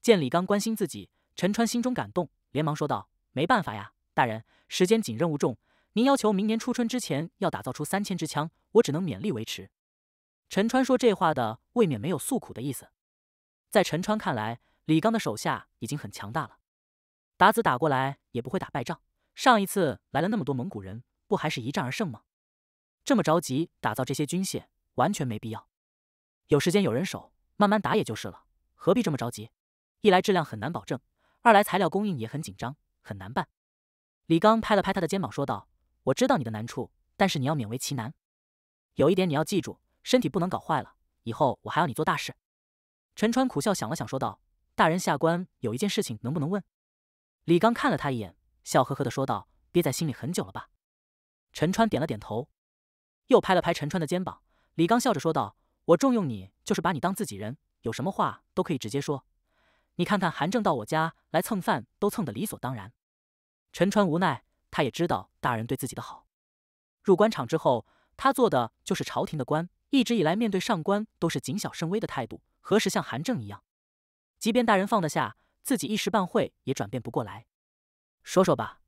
见李刚关心自己，陈川心中感动，连忙说道：“没办法呀，大人，时间紧，任务重。您要求明年初春之前要打造出三千支枪，我只能勉力维持。”陈川说这话的未免没有诉苦的意思。在陈川看来，李刚的手下已经很强大了，打子打过来也不会打败仗。上一次来了那么多蒙古人，不还是一战而胜吗？这么着急打造这些军械，完全没必要。有时间有人手，慢慢打也就是了，何必这么着急？一来质量很难保证，二来材料供应也很紧张，很难办。李刚拍了拍他的肩膀，说道：“我知道你的难处，但是你要勉为其难。有一点你要记住，身体不能搞坏了。以后我还要你做大事。”陈川苦笑，想了想，说道：“大人，下官有一件事情，能不能问？”李刚看了他一眼。笑呵呵的说道：“憋在心里很久了吧？”陈川点了点头，又拍了拍陈川的肩膀。李刚笑着说道：“我重用你，就是把你当自己人，有什么话都可以直接说。你看看韩正到我家来蹭饭，都蹭得理所当然。”陈川无奈，他也知道大人对自己的好。入官场之后，他做的就是朝廷的官，一直以来面对上官都是谨小慎微的态度，何时像韩正一样？即便大人放得下，自己一时半会也转变不过来。说说吧。”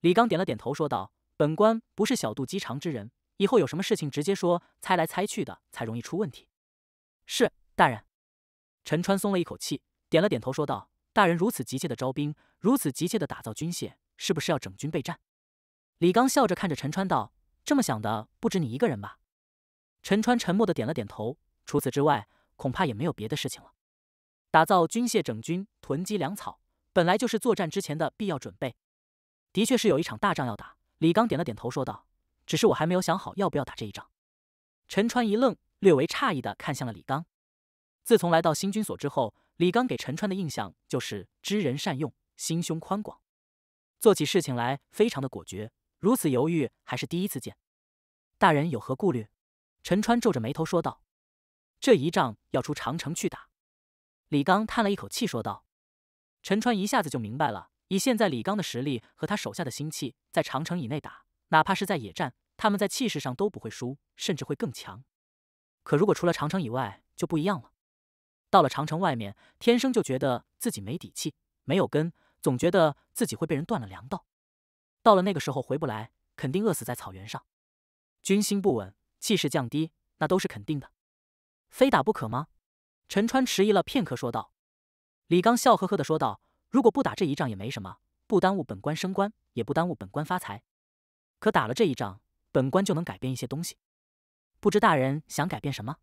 李刚点了点头，说道：“本官不是小肚鸡肠之人，以后有什么事情直接说，猜来猜去的才容易出问题。”“是，大人。”陈川松了一口气，点了点头，说道：“大人如此急切的招兵，如此急切的打造军械，是不是要整军备战？”李刚笑着看着陈川道：“这么想的不止你一个人吧？”陈川沉默的点了点头。除此之外，恐怕也没有别的事情了。打造军械，整军，囤积粮草。本来就是作战之前的必要准备，的确是有一场大仗要打。李刚点了点头，说道：“只是我还没有想好要不要打这一仗。”陈川一愣，略为诧异的看向了李刚。自从来到新军所之后，李刚给陈川的印象就是知人善用，心胸宽广，做起事情来非常的果决。如此犹豫，还是第一次见。大人有何顾虑？陈川皱着眉头说道：“这一仗要出长城去打。”李刚叹了一口气说道。陈川一下子就明白了，以现在李刚的实力和他手下的心气，在长城以内打，哪怕是在野战，他们在气势上都不会输，甚至会更强。可如果除了长城以外，就不一样了。到了长城外面，天生就觉得自己没底气，没有根，总觉得自己会被人断了粮道，到了那个时候回不来，肯定饿死在草原上。军心不稳，气势降低，那都是肯定的。非打不可吗？陈川迟疑了片刻，说道。李刚笑呵呵地说道：“如果不打这一仗也没什么，不耽误本官升官，也不耽误本官发财。可打了这一仗，本官就能改变一些东西。不知大人想改变什么？”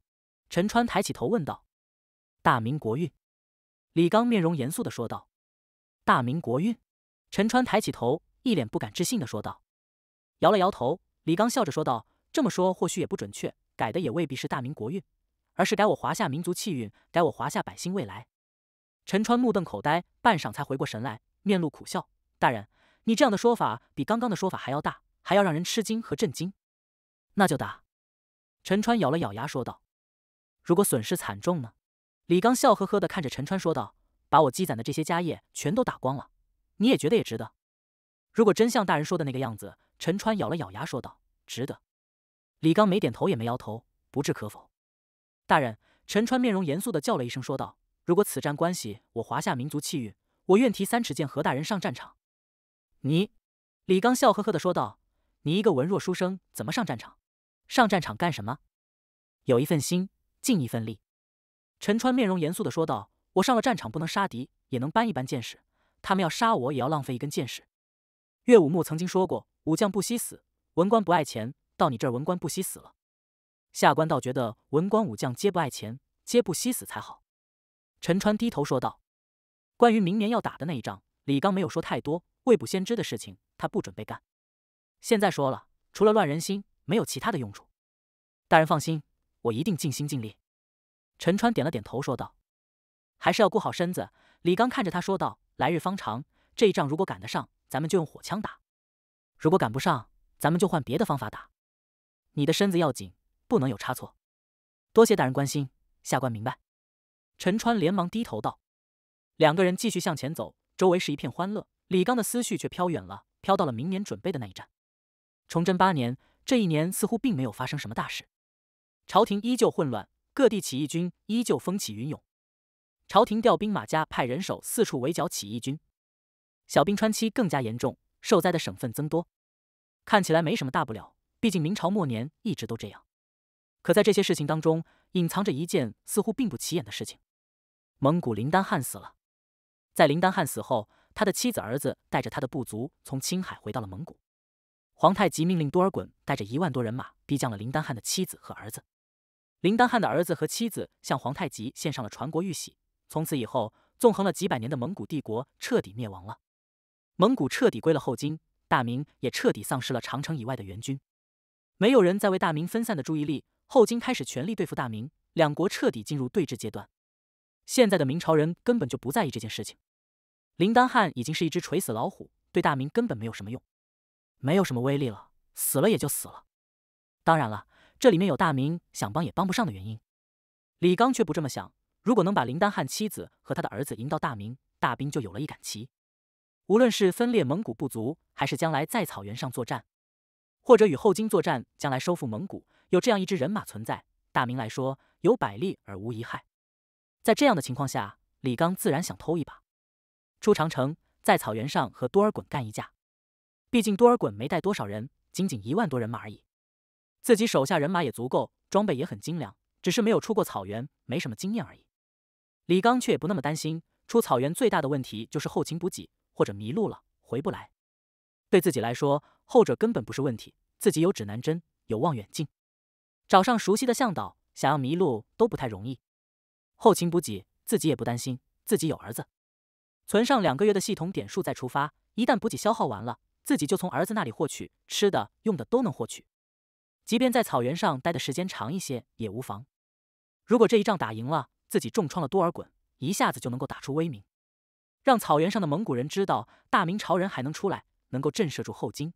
陈川抬起头问道。“大明国运。”李刚面容严肃地说道。“大明国运？”陈川抬起头，一脸不敢置信地说道。摇了摇头，李刚笑着说道：“这么说或许也不准确，改的也未必是大明国运，而是改我华夏民族气运，改我华夏百姓未来。”陈川目瞪口呆，半晌才回过神来，面露苦笑：“大人，你这样的说法比刚刚的说法还要大，还要让人吃惊和震惊。”“那就打。”陈川咬了咬牙说道。“如果损失惨重呢？”李刚笑呵呵地看着陈川说道：“把我积攒的这些家业全都打光了，你也觉得也值得？”“如果真像大人说的那个样子。”陈川咬了咬牙说道：“值得。”李刚没点头也没摇头，不置可否。“大人。”陈川面容严肃地叫了一声说道。如果此战关系我华夏民族气运，我愿提三尺剑和大人上战场。你，李刚笑呵呵的说道：“你一个文弱书生怎么上战场？上战场干什么？有一份心，尽一份力。”陈川面容严肃的说道：“我上了战场不能杀敌，也能搬一搬剑士。他们要杀我，也要浪费一根剑士。”岳武穆曾经说过：“武将不惜死，文官不爱钱。到你这儿，文官不惜死了。下官倒觉得文官武将皆不爱钱，皆不惜死才好。”陈川低头说道：“关于明年要打的那一仗，李刚没有说太多。未卜先知的事情，他不准备干。现在说了，除了乱人心，没有其他的用处。大人放心，我一定尽心尽力。”陈川点了点头说道：“还是要顾好身子。”李刚看着他说道：“来日方长，这一仗如果赶得上，咱们就用火枪打；如果赶不上，咱们就换别的方法打。你的身子要紧，不能有差错。多谢大人关心，下官明白。”陈川连忙低头道：“两个人继续向前走，周围是一片欢乐。李刚的思绪却飘远了，飘到了明年准备的那一站。崇祯八年，这一年似乎并没有发生什么大事，朝廷依旧混乱，各地起义军依旧风起云涌，朝廷调兵马家派人手四处围剿起义军，小兵川期更加严重，受灾的省份增多，看起来没什么大不了。毕竟明朝末年一直都这样。”可在这些事情当中，隐藏着一件似乎并不起眼的事情：蒙古林丹汗死了。在林丹汗死后，他的妻子、儿子带着他的部族从青海回到了蒙古。皇太极命令多尔衮带着一万多人马，逼降了林丹汗的妻子和儿子。林丹汗的儿子和妻子向皇太极献上了传国玉玺。从此以后，纵横了几百年的蒙古帝国彻底灭亡了。蒙古彻底归了后金，大明也彻底丧失了长城以外的援军，没有人在为大明分散的注意力。后金开始全力对付大明，两国彻底进入对峙阶段。现在的明朝人根本就不在意这件事情。林丹汗已经是一只垂死老虎，对大明根本没有什么用，没有什么威力了，死了也就死了。当然了，这里面有大明想帮也帮不上的原因。李刚却不这么想，如果能把林丹汗妻子和他的儿子迎到大明，大兵就有了一杆旗。无论是分裂蒙古部族，还是将来在草原上作战，或者与后金作战，将来收复蒙古。有这样一支人马存在，大明来说有百利而无一害。在这样的情况下，李刚自然想偷一把，出长城，在草原上和多尔衮干一架。毕竟多尔衮没带多少人，仅仅一万多人马而已，自己手下人马也足够，装备也很精良，只是没有出过草原，没什么经验而已。李刚却也不那么担心，出草原最大的问题就是后勤补给，或者迷路了回不来。对自己来说，后者根本不是问题，自己有指南针，有望远镜。找上熟悉的向导，想要迷路都不太容易。后勤补给自己也不担心，自己有儿子，存上两个月的系统点数再出发。一旦补给消耗完了，自己就从儿子那里获取吃的用的都能获取。即便在草原上待的时间长一些也无妨。如果这一仗打赢了，自己重创了多尔衮，一下子就能够打出威名，让草原上的蒙古人知道大明朝人还能出来，能够震慑住后金。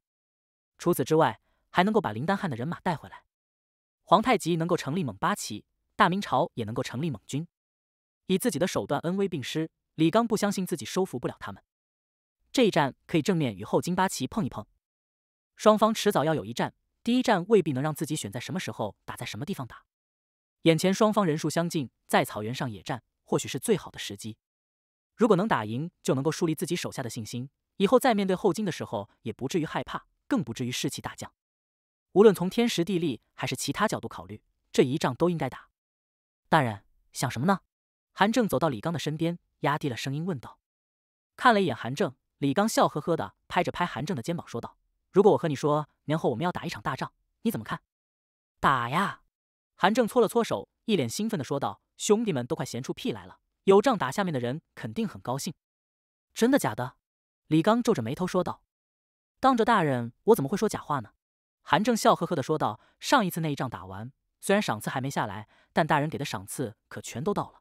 除此之外，还能够把林丹汗的人马带回来。皇太极能够成立蒙八旗，大明朝也能够成立蒙军，以自己的手段恩威并施。李刚不相信自己收服不了他们，这一战可以正面与后金八旗碰一碰，双方迟早要有一战，第一战未必能让自己选在什么时候打，在什么地方打。眼前双方人数相近，在草原上野战或许是最好的时机。如果能打赢，就能够树立自己手下的信心，以后再面对后金的时候也不至于害怕，更不至于士气大降。无论从天时地利还是其他角度考虑，这一仗都应该打。大人想什么呢？韩正走到李刚的身边，压低了声音问道。看了一眼韩正，李刚笑呵呵的拍着拍韩正的肩膀说道：“如果我和你说年后我们要打一场大仗，你怎么看？”“打呀！”韩正搓了搓手，一脸兴奋的说道：“兄弟们都快闲出屁来了，有仗打，下面的人肯定很高兴。”“真的假的？”李刚皱着眉头说道。“当着大人，我怎么会说假话呢？”韩正笑呵呵地说道：“上一次那一仗打完，虽然赏赐还没下来，但大人给的赏赐可全都到了。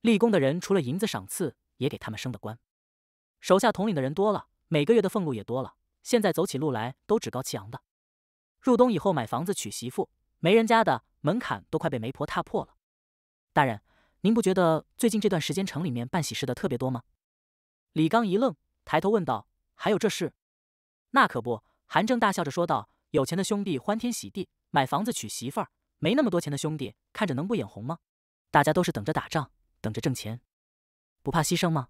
立功的人除了银子赏赐，也给他们升的官，手下统领的人多了，每个月的俸禄也多了。现在走起路来都趾高气昂的。入冬以后买房子娶媳妇，没人家的门槛都快被媒婆踏破了。大人，您不觉得最近这段时间城里面办喜事的特别多吗？”李刚一愣，抬头问道：“还有这事？”“那可不。”韩正大笑着说道。有钱的兄弟欢天喜地买房子娶媳妇儿，没那么多钱的兄弟看着能不眼红吗？大家都是等着打仗，等着挣钱，不怕牺牲吗？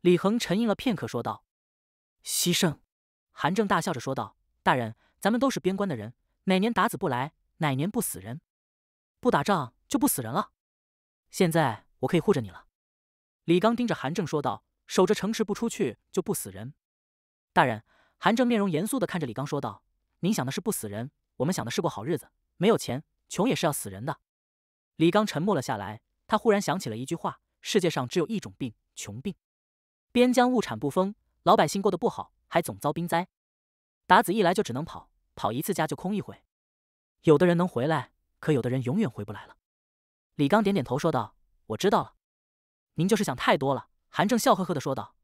李恒沉吟了片刻说道：“牺牲。”韩正大笑着说道：“大人，咱们都是边关的人，哪年打子不来，哪年不死人？不打仗就不死人了。现在我可以护着你了。”李刚盯着韩正说道：“守着城池不出去就不死人。”大人，韩正面容严肃的看着李刚说道。您想的是不死人，我们想的是过好日子。没有钱，穷也是要死人的。李刚沉默了下来，他忽然想起了一句话：世界上只有一种病，穷病。边疆物产不丰，老百姓过得不好，还总遭兵灾。达子一来就只能跑，跑一次家就空一回。有的人能回来，可有的人永远回不来了。李刚点点头说道：“我知道了，您就是想太多了。”韩正笑呵呵地说道：“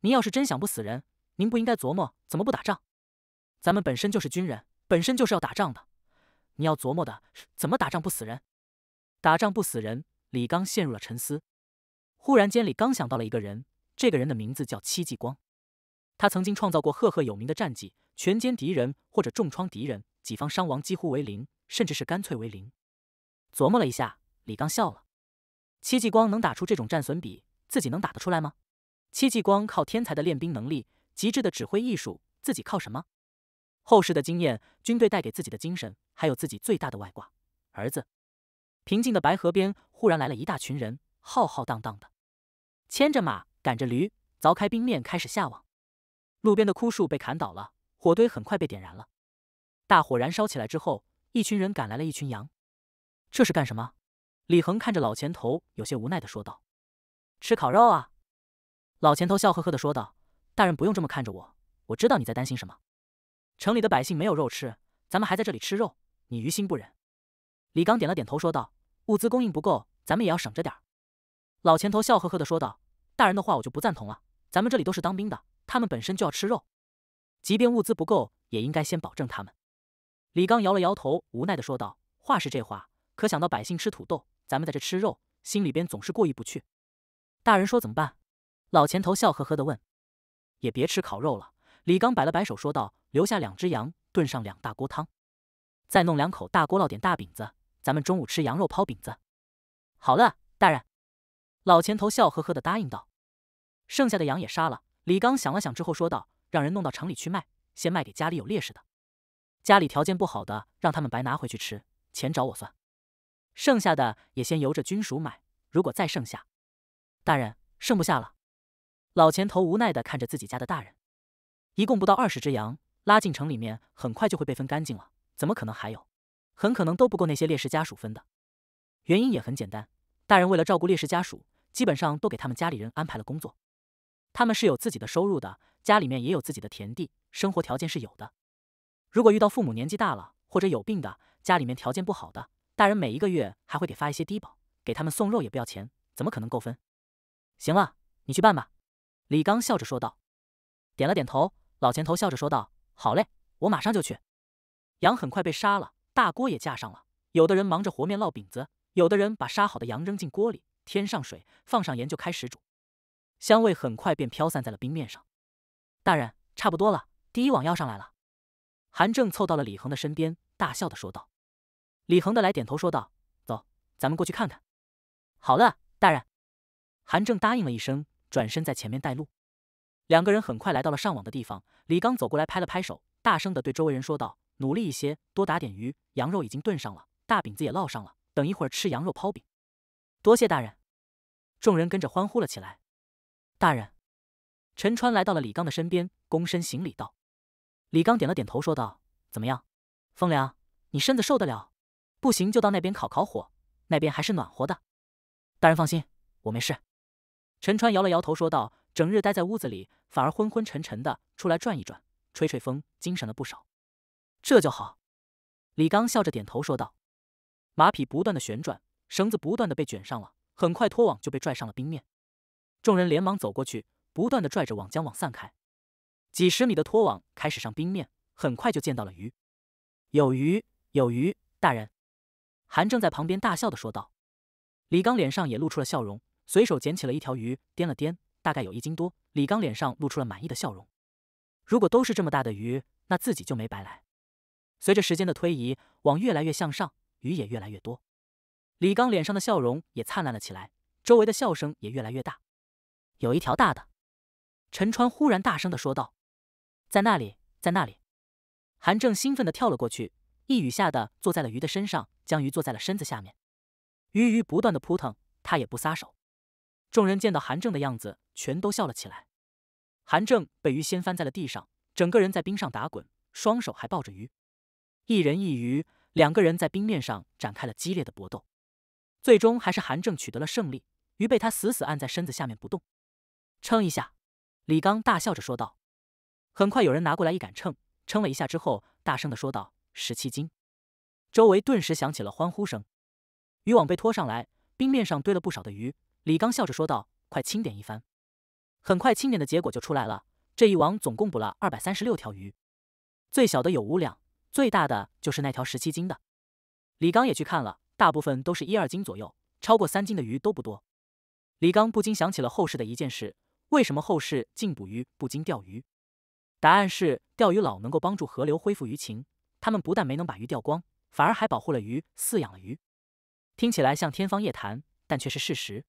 您要是真想不死人，您不应该琢磨怎么不打仗。”咱们本身就是军人，本身就是要打仗的。你要琢磨的，是怎么打仗不死人？打仗不死人，李刚陷入了沉思。忽然间，李刚想到了一个人，这个人的名字叫戚继光。他曾经创造过赫赫有名的战绩，全歼敌人或者重创敌人，己方伤亡几乎为零，甚至是干脆为零。琢磨了一下，李刚笑了。戚继光能打出这种战损比，自己能打得出来吗？戚继光靠天才的练兵能力、极致的指挥艺术，自己靠什么？后世的经验，军队带给自己的精神，还有自己最大的外挂——儿子。平静的白河边忽然来了一大群人，浩浩荡荡的，牵着马，赶着驴，凿开冰面开始下网。路边的枯树被砍倒了，火堆很快被点燃了。大火燃烧起来之后，一群人赶来了一群羊，这是干什么？李恒看着老钱头，有些无奈的说道：“吃烤肉啊。”老钱头笑呵呵的说道：“大人不用这么看着我，我知道你在担心什么。”城里的百姓没有肉吃，咱们还在这里吃肉，你于心不忍。李刚点了点头，说道：“物资供应不够，咱们也要省着点儿。”老钱头笑呵呵的说道：“大人的话我就不赞同了，咱们这里都是当兵的，他们本身就要吃肉，即便物资不够，也应该先保证他们。”李刚摇了摇头，无奈的说道：“话是这话，可想到百姓吃土豆，咱们在这吃肉，心里边总是过意不去。”大人说怎么办？老钱头笑呵呵的问：“也别吃烤肉了。”李刚摆了摆手，说道：“留下两只羊，炖上两大锅汤，再弄两口大锅烙点大饼子，咱们中午吃羊肉泡饼子。”“好的，大人。”老前头笑呵呵地答应道。“剩下的羊也杀了。”李刚想了想之后说道：“让人弄到城里去卖，先卖给家里有烈士的，家里条件不好的，让他们白拿回去吃，钱找我算。剩下的也先由着军属买，如果再剩下，大人剩不下了。”老前头无奈地看着自己家的大人。一共不到二十只羊，拉进城里面，很快就会被分干净了。怎么可能还有？很可能都不够那些烈士家属分的。原因也很简单，大人为了照顾烈士家属，基本上都给他们家里人安排了工作，他们是有自己的收入的，家里面也有自己的田地，生活条件是有的。如果遇到父母年纪大了或者有病的，家里面条件不好的，大人每一个月还会给发一些低保，给他们送肉也不要钱，怎么可能够分？行了，你去办吧。”李刚笑着说道，点了点头。老前头笑着说道：“好嘞，我马上就去。”羊很快被杀了，大锅也架上了。有的人忙着和面烙饼子，有的人把杀好的羊扔进锅里，添上水，放上盐，就开始煮。香味很快便飘散在了冰面上。大人，差不多了，第一网要上来了。韩正凑到了李恒的身边，大笑的说道：“李恒的来，点头说道：‘走，咱们过去看看。’好了，大人。”韩正答应了一声，转身在前面带路。两个人很快来到了上网的地方。李刚走过来，拍了拍手，大声的对周围人说道：“努力一些，多打点鱼。羊肉已经炖上了，大饼子也烙上了。等一会儿吃羊肉泡饼。”“多谢大人！”众人跟着欢呼了起来。“大人！”陈川来到了李刚的身边，躬身行礼道。李刚点了点头，说道：“怎么样，风凉？你身子受得了？不行就到那边烤烤火，那边还是暖和的。”“大人放心，我没事。”陈川摇了摇头，说道：“整日待在屋子里。”反而昏昏沉沉的出来转一转，吹吹风，精神了不少。这就好。李刚笑着点头说道。马匹不断的旋转，绳子不断的被卷上了，很快拖网就被拽上了冰面。众人连忙走过去，不断的拽着网，将网散开。几十米的拖网开始上冰面，很快就见到了鱼。有鱼，有鱼！大人，韩正在旁边大笑的说道。李刚脸上也露出了笑容，随手捡起了一条鱼，掂了掂。大概有一斤多，李刚脸上露出了满意的笑容。如果都是这么大的鱼，那自己就没白来。随着时间的推移，网越来越向上，鱼也越来越多，李刚脸上的笑容也灿烂了起来，周围的笑声也越来越大。有一条大的，陈川忽然大声的说道：“在那里，在那里！”韩正兴奋的跳了过去，一雨下的坐在了鱼的身上，将鱼坐在了身子下面，鱼鱼不断的扑腾，他也不撒手。众人见到韩正的样子，全都笑了起来。韩正被鱼掀翻在了地上，整个人在冰上打滚，双手还抱着鱼。一人一鱼，两个人在冰面上展开了激烈的搏斗。最终还是韩正取得了胜利，鱼被他死死按在身子下面不动。称一下，李刚大笑着说道。很快有人拿过来一杆秤，称了一下之后，大声的说道：“十七斤。”周围顿时响起了欢呼声。渔网被拖上来，冰面上堆了不少的鱼。李刚笑着说道：“快清点一番。”很快清点的结果就出来了，这一网总共捕了二百三十六条鱼，最小的有五两，最大的就是那条十七斤的。李刚也去看了，大部分都是一二斤左右，超过三斤的鱼都不多。李刚不禁想起了后世的一件事：为什么后世禁捕鱼不禁钓鱼？答案是，钓鱼佬能够帮助河流恢复鱼情，他们不但没能把鱼钓光，反而还保护了鱼，饲养了鱼。听起来像天方夜谭，但却是事实。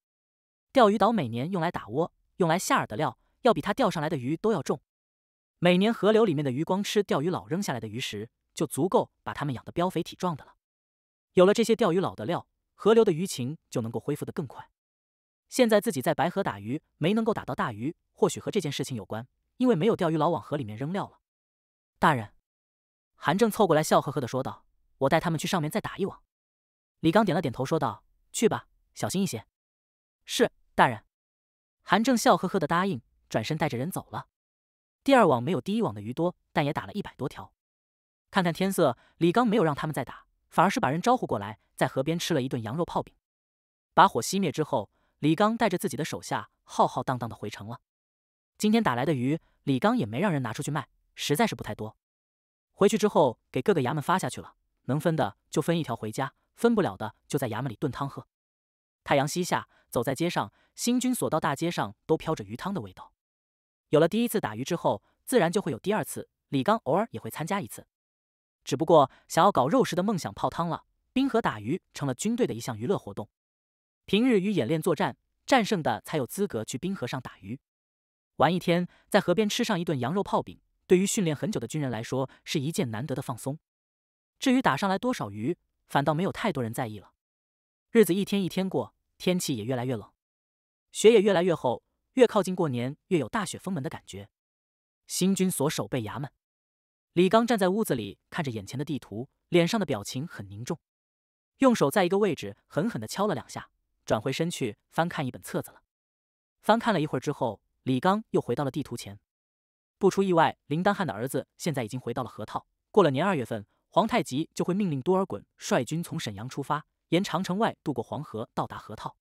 钓鱼岛每年用来打窝、用来下饵的料，要比它钓上来的鱼都要重。每年河流里面的鱼光吃钓鱼佬扔下来的鱼食，就足够把它们养得膘肥体壮的了。有了这些钓鱼佬的料，河流的鱼情就能够恢复得更快。现在自己在白河打鱼，没能够打到大鱼，或许和这件事情有关，因为没有钓鱼佬往河里面扔料了。大人，韩正凑过来笑呵呵的说道：“我带他们去上面再打一网。”李刚点了点头说道：“去吧，小心一些。”是。大人，韩正笑呵呵的答应，转身带着人走了。第二网没有第一网的鱼多，但也打了一百多条。看看天色，李刚没有让他们再打，反而是把人招呼过来，在河边吃了一顿羊肉泡饼。把火熄灭之后，李刚带着自己的手下浩浩荡荡的回城了。今天打来的鱼，李刚也没让人拿出去卖，实在是不太多。回去之后，给各个衙门发下去了，能分的就分一条回家，分不了的就在衙门里炖汤喝。太阳西下，走在街上。新军所到大街上都飘着鱼汤的味道。有了第一次打鱼之后，自然就会有第二次。李刚偶尔也会参加一次，只不过想要搞肉食的梦想泡汤了。冰河打鱼成了军队的一项娱乐活动。平日与演练作战，战胜的才有资格去冰河上打鱼。玩一天，在河边吃上一顿羊肉泡饼，对于训练很久的军人来说是一件难得的放松。至于打上来多少鱼，反倒没有太多人在意了。日子一天一天过，天气也越来越冷。雪也越来越厚，越靠近过年，越有大雪封门的感觉。新军所守备衙门，李刚站在屋子里看着眼前的地图，脸上的表情很凝重，用手在一个位置狠狠地敲了两下，转回身去翻看一本册子了。翻看了一会儿之后，李刚又回到了地图前。不出意外，林丹汗的儿子现在已经回到了河套。过了年二月份，皇太极就会命令多尔衮率军从沈阳出发，沿长城外渡过黄河，到达河套。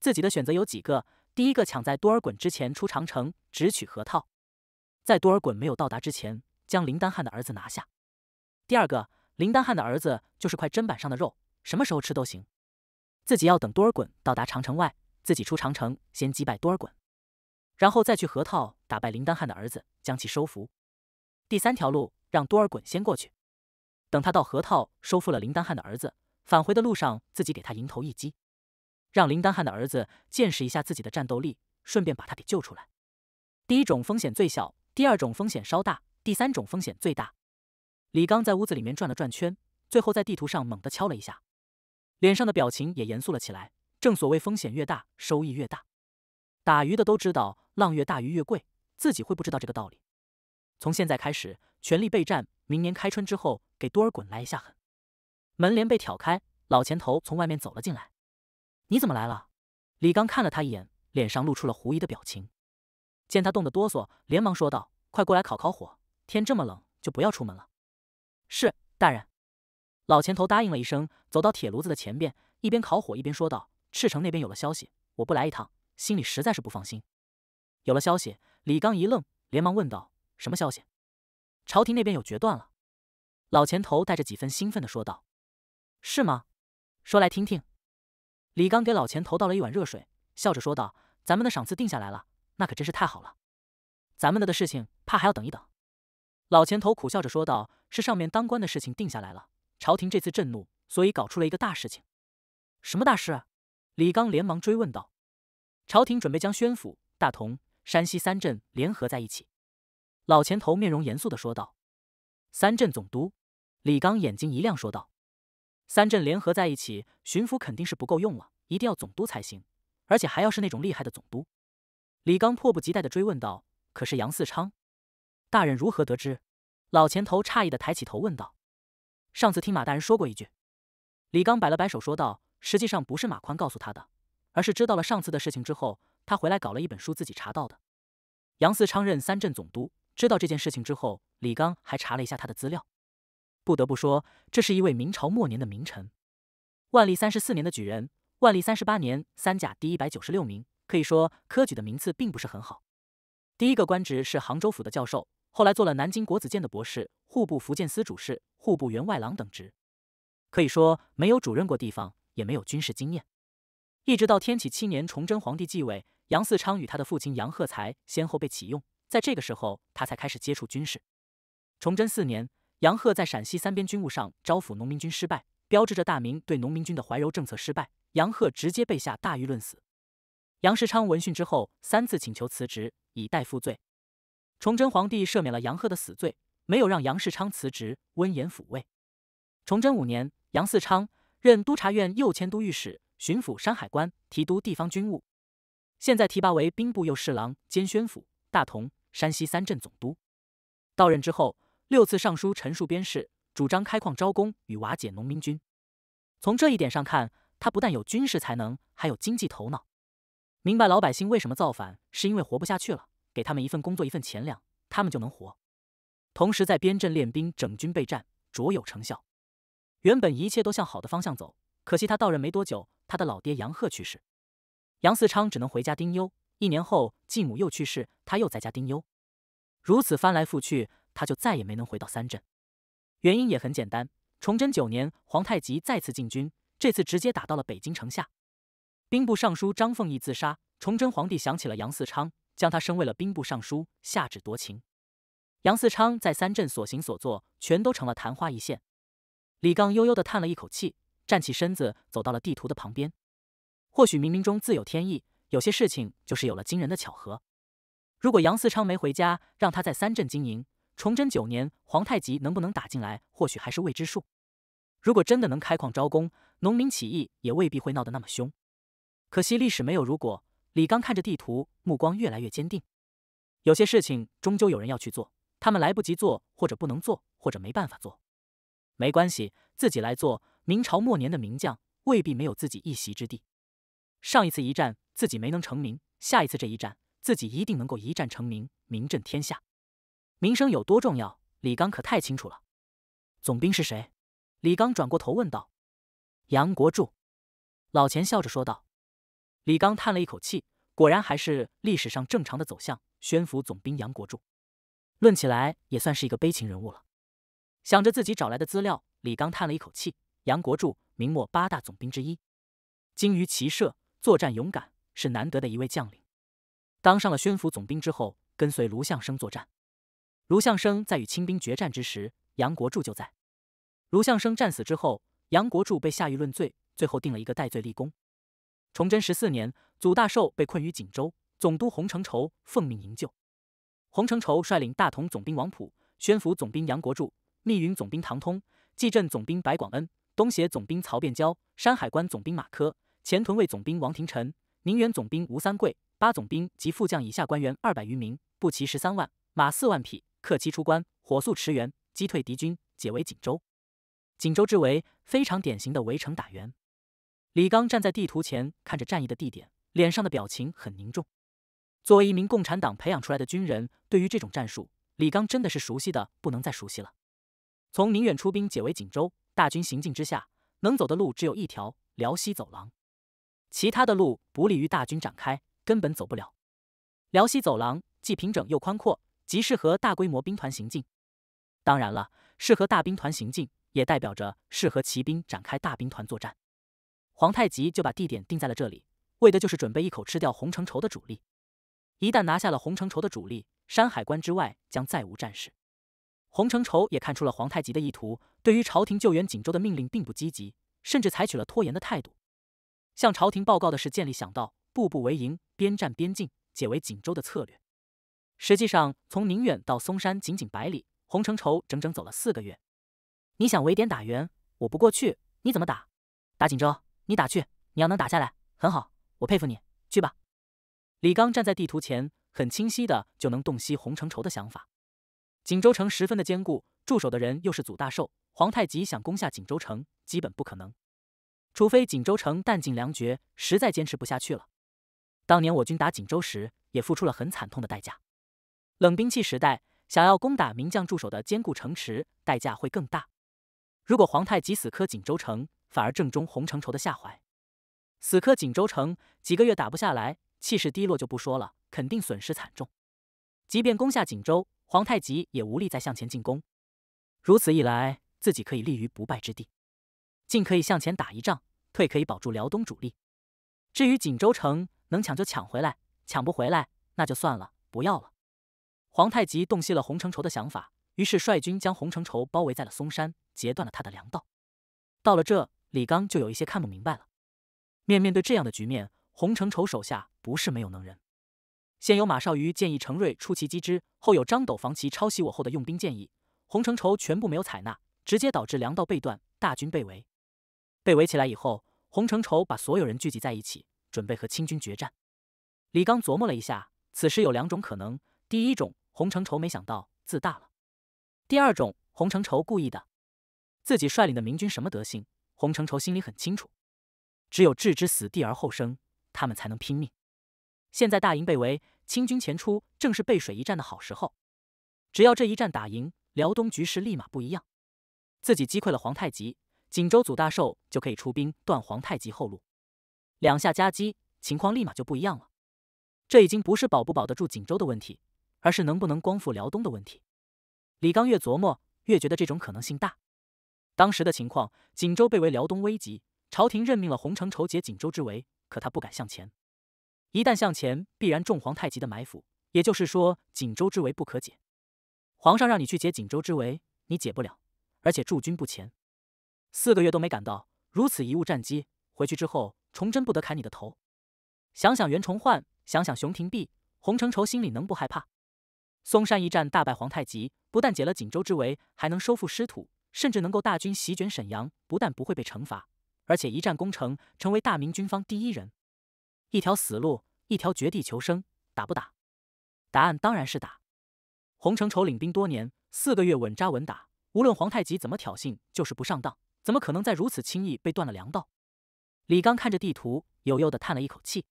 自己的选择有几个：第一个，抢在多尔衮之前出长城，直取河套，在多尔衮没有到达之前，将林丹汗的儿子拿下；第二个，林丹汗的儿子就是块砧板上的肉，什么时候吃都行，自己要等多尔衮到达长城外，自己出长城先击败多尔衮，然后再去河套打败林丹汗的儿子，将其收服；第三条路，让多尔衮先过去，等他到河套收复了林丹汗的儿子，返回的路上自己给他迎头一击。让林丹汉的儿子见识一下自己的战斗力，顺便把他给救出来。第一种风险最小，第二种风险稍大，第三种风险最大。李刚在屋子里面转了转圈，最后在地图上猛地敲了一下，脸上的表情也严肃了起来。正所谓风险越大，收益越大。打鱼的都知道浪越大，鱼越贵，自己会不知道这个道理？从现在开始全力备战，明年开春之后给多尔衮来一下狠。门帘被挑开，老钱头从外面走了进来。你怎么来了？李刚看了他一眼，脸上露出了狐疑的表情。见他冻得哆嗦，连忙说道：“快过来烤烤火，天这么冷，就不要出门了。”“是，大人。”老钱头答应了一声，走到铁炉子的前边，一边烤火一边说道：“赤城那边有了消息，我不来一趟，心里实在是不放心。”有了消息，李刚一愣，连忙问道：“什么消息？”“朝廷那边有决断了。”老钱头带着几分兴奋地说道。“是吗？说来听听。”李刚给老钱头倒了一碗热水，笑着说道：“咱们的赏赐定下来了，那可真是太好了。咱们的的事情怕还要等一等。”老钱头苦笑着说道：“是上面当官的事情定下来了，朝廷这次震怒，所以搞出了一个大事情。什么大事？”李刚连忙追问道：“朝廷准备将宣府、大同、山西三镇联合在一起。”老钱头面容严肃的说道：“三镇总督。”李刚眼睛一亮说道。三镇联合在一起，巡抚肯定是不够用了，一定要总督才行，而且还要是那种厉害的总督。李刚迫不及待的追问道：“可是杨四昌大人如何得知？”老前头诧异的抬起头问道：“上次听马大人说过一句。”李刚摆了摆手说道：“实际上不是马宽告诉他的，而是知道了上次的事情之后，他回来搞了一本书自己查到的。”杨四昌任三镇总督，知道这件事情之后，李刚还查了一下他的资料。不得不说，这是一位明朝末年的名臣。万历三十四年的举人，万历三十八年三甲第一百九十六名，可以说科举的名次并不是很好。第一个官职是杭州府的教授，后来做了南京国子监的博士、户部福建司主事、户部员外郎等职。可以说没有主任过地方，也没有军事经验。一直到天启七年，崇祯皇帝继位，杨嗣昌与他的父亲杨鹤才先后被启用，在这个时候，他才开始接触军事。崇祯四年。杨鹤在陕西三边军务上招抚农民军失败，标志着大明对农民军的怀柔政策失败。杨鹤直接被下大狱论死。杨世昌闻讯之后，三次请求辞职以待负罪。崇祯皇帝赦免了杨鹤的死罪，没有让杨世昌辞职，温言抚慰。崇祯五年，杨世昌任督察院右迁都御史、巡抚山海关、提督地方军务。现在提拔为兵部右侍郎兼宣抚大同、山西三镇总督。到任之后。六次上书陈述边事，主张开矿招工与瓦解农民军。从这一点上看，他不但有军事才能，还有经济头脑，明白老百姓为什么造反，是因为活不下去了，给他们一份工作，一份钱粮，他们就能活。同时在边镇练兵整军备战，卓有成效。原本一切都向好的方向走，可惜他到任没多久，他的老爹杨鹤去世，杨嗣昌只能回家丁忧。一年后继母又去世，他又在家丁忧。如此翻来覆去。他就再也没能回到三镇，原因也很简单。崇祯九年，皇太极再次进军，这次直接打到了北京城下。兵部尚书张凤翼自杀，崇祯皇帝想起了杨嗣昌，将他升为了兵部尚书，下旨夺情。杨嗣昌在三镇所行所作，全都成了昙花一现。李刚悠悠地叹了一口气，站起身子，走到了地图的旁边。或许冥冥中自有天意，有些事情就是有了惊人的巧合。如果杨嗣昌没回家，让他在三镇经营。崇祯九年，皇太极能不能打进来，或许还是未知数。如果真的能开矿招工，农民起义也未必会闹得那么凶。可惜历史没有如果。李刚看着地图，目光越来越坚定。有些事情终究有人要去做，他们来不及做，或者不能做，或者没办法做。没关系，自己来做。明朝末年的名将未必没有自己一席之地。上一次一战自己没能成名，下一次这一战自己一定能够一战成名，名震天下。名声有多重要？李刚可太清楚了。总兵是谁？李刚转过头问道。杨国柱，老钱笑着说道。李刚叹了一口气，果然还是历史上正常的走向。宣府总兵杨国柱，论起来也算是一个悲情人物了。想着自己找来的资料，李刚叹了一口气。杨国柱，明末八大总兵之一，精于骑射，作战勇敢，是难得的一位将领。当上了宣府总兵之后，跟随卢相生作战。卢象生在与清兵决战之时，杨国柱就在。卢象生战死之后，杨国柱被下狱论罪，最后定了一个戴罪立功。崇祯十四年，祖大寿被困于锦州，总督洪承畴奉命营救。洪承畴率领大同总兵王普、宣抚总兵杨国柱、密云总兵唐通、蓟镇总兵白广恩、东协总兵曹变蛟、山海关总兵马科、前屯卫总兵王廷臣、宁远总兵吴三桂八总兵及副将以下官员二百余名，步骑十三万，马四万匹。克期出关，火速驰援，击退敌军，解围锦州。锦州之围非常典型的围城打援。李刚站在地图前，看着战役的地点，脸上的表情很凝重。作为一名共产党培养出来的军人，对于这种战术，李刚真的是熟悉的不能再熟悉了。从宁远出兵解围锦州，大军行进之下，能走的路只有一条辽西走廊，其他的路不利于大军展开，根本走不了。辽西走廊既平整又宽阔。极适合大规模兵团行进，当然了，适合大兵团行进，也代表着适合骑兵展开大兵团作战。皇太极就把地点定在了这里，为的就是准备一口吃掉洪承畴的主力。一旦拿下了洪承畴的主力，山海关之外将再无战事。洪承畴也看出了皇太极的意图，对于朝廷救援锦州的命令并不积极，甚至采取了拖延的态度。向朝廷报告的是建立想到步步为营，边战边进，解围锦州的策略。实际上，从宁远到嵩山仅仅百里，洪承畴整整走了四个月。你想围点打援，我不过去，你怎么打？打锦州，你打去。你要能打下来，很好，我佩服你，去吧。李刚站在地图前，很清晰的就能洞悉洪承畴的想法。锦州城十分的坚固，驻守的人又是祖大寿。皇太极想攻下锦州城，基本不可能。除非锦州城弹尽粮绝，实在坚持不下去了。当年我军打锦州时，也付出了很惨痛的代价。冷兵器时代，想要攻打名将驻守的坚固城池，代价会更大。如果皇太极死磕锦州城，反而正中洪承畴的下怀。死磕锦州城几个月打不下来，气势低落就不说了，肯定损失惨重。即便攻下锦州，皇太极也无力再向前进攻。如此一来，自己可以立于不败之地，进可以向前打一仗，退可以保住辽东主力。至于锦州城，能抢就抢回来，抢不回来那就算了，不要了。皇太极洞悉了洪承畴的想法，于是率军将洪承畴包围在了嵩山，截断了他的粮道。到了这，李刚就有一些看不明白了。面面对这样的局面，洪承畴手下不是没有能人，先有马绍愉建议程瑞出奇击之，后有张斗防其抄袭我后的用兵建议，洪承畴全部没有采纳，直接导致粮道被断，大军被围。被围起来以后，洪承畴把所有人聚集在一起，准备和清军决战。李刚琢磨了一下，此时有两种可能：第一种。洪承畴没想到自大了。第二种，洪承畴故意的。自己率领的明军什么德行，洪承畴心里很清楚。只有置之死地而后生，他们才能拼命。现在大营被围，清军前出，正是背水一战的好时候。只要这一战打赢，辽东局势立马不一样。自己击溃了皇太极，锦州祖大寿就可以出兵断皇太极后路，两下夹击，情况立马就不一样了。这已经不是保不保得住锦州的问题。而是能不能光复辽东的问题。李刚越琢磨越觉得这种可能性大。当时的情况，锦州被围，辽东危急，朝廷任命了洪承畴解锦州之围，可他不敢向前。一旦向前，必然中皇太极的埋伏，也就是说，锦州之围不可解。皇上让你去解锦州之围，你解不了，而且驻军不前，四个月都没赶到。如此贻误战机，回去之后，崇祯不得砍你的头。想想袁崇焕，想想熊廷弼，洪承畴心里能不害怕？嵩山一战大败皇太极，不但解了锦州之围，还能收复失土，甚至能够大军席卷沈阳。不但不会被惩罚，而且一战功成，成为大明军方第一人。一条死路，一条绝地求生，打不打？答案当然是打。洪承畴领兵多年，四个月稳扎稳打，无论皇太极怎么挑衅，就是不上当，怎么可能再如此轻易被断了粮道？李刚看着地图，悠悠地叹了一口气。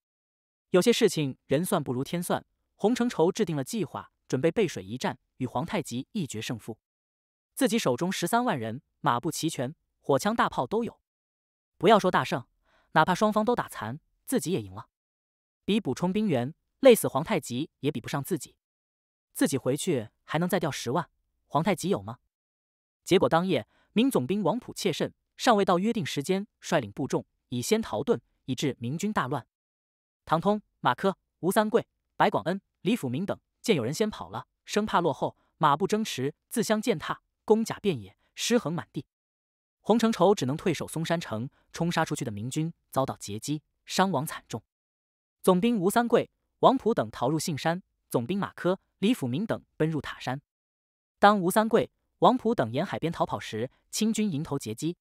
有些事情人算不如天算，洪承畴制定了计划。准备背水一战，与皇太极一决胜负。自己手中十三万人，马步齐全，火枪大炮都有。不要说大胜，哪怕双方都打残，自己也赢了。比补充兵员，累死皇太极也比不上自己。自己回去还能再调十万，皇太极有吗？结果当夜，明总兵王普怯甚，尚未到约定时间，率领部众以先逃遁，以致明军大乱。唐通、马科、吴三桂、白广恩、李辅明等。见有人先跑了，生怕落后，马不争驰，自相践踏，弓甲遍野，尸横满地。洪承畴只能退守松山城，冲杀出去的明军遭到截击，伤亡惨重。总兵吴三桂、王普等逃入杏山，总兵马科、李辅明等奔入塔山。当吴三桂、王普等沿海边逃跑时，清军迎头截击，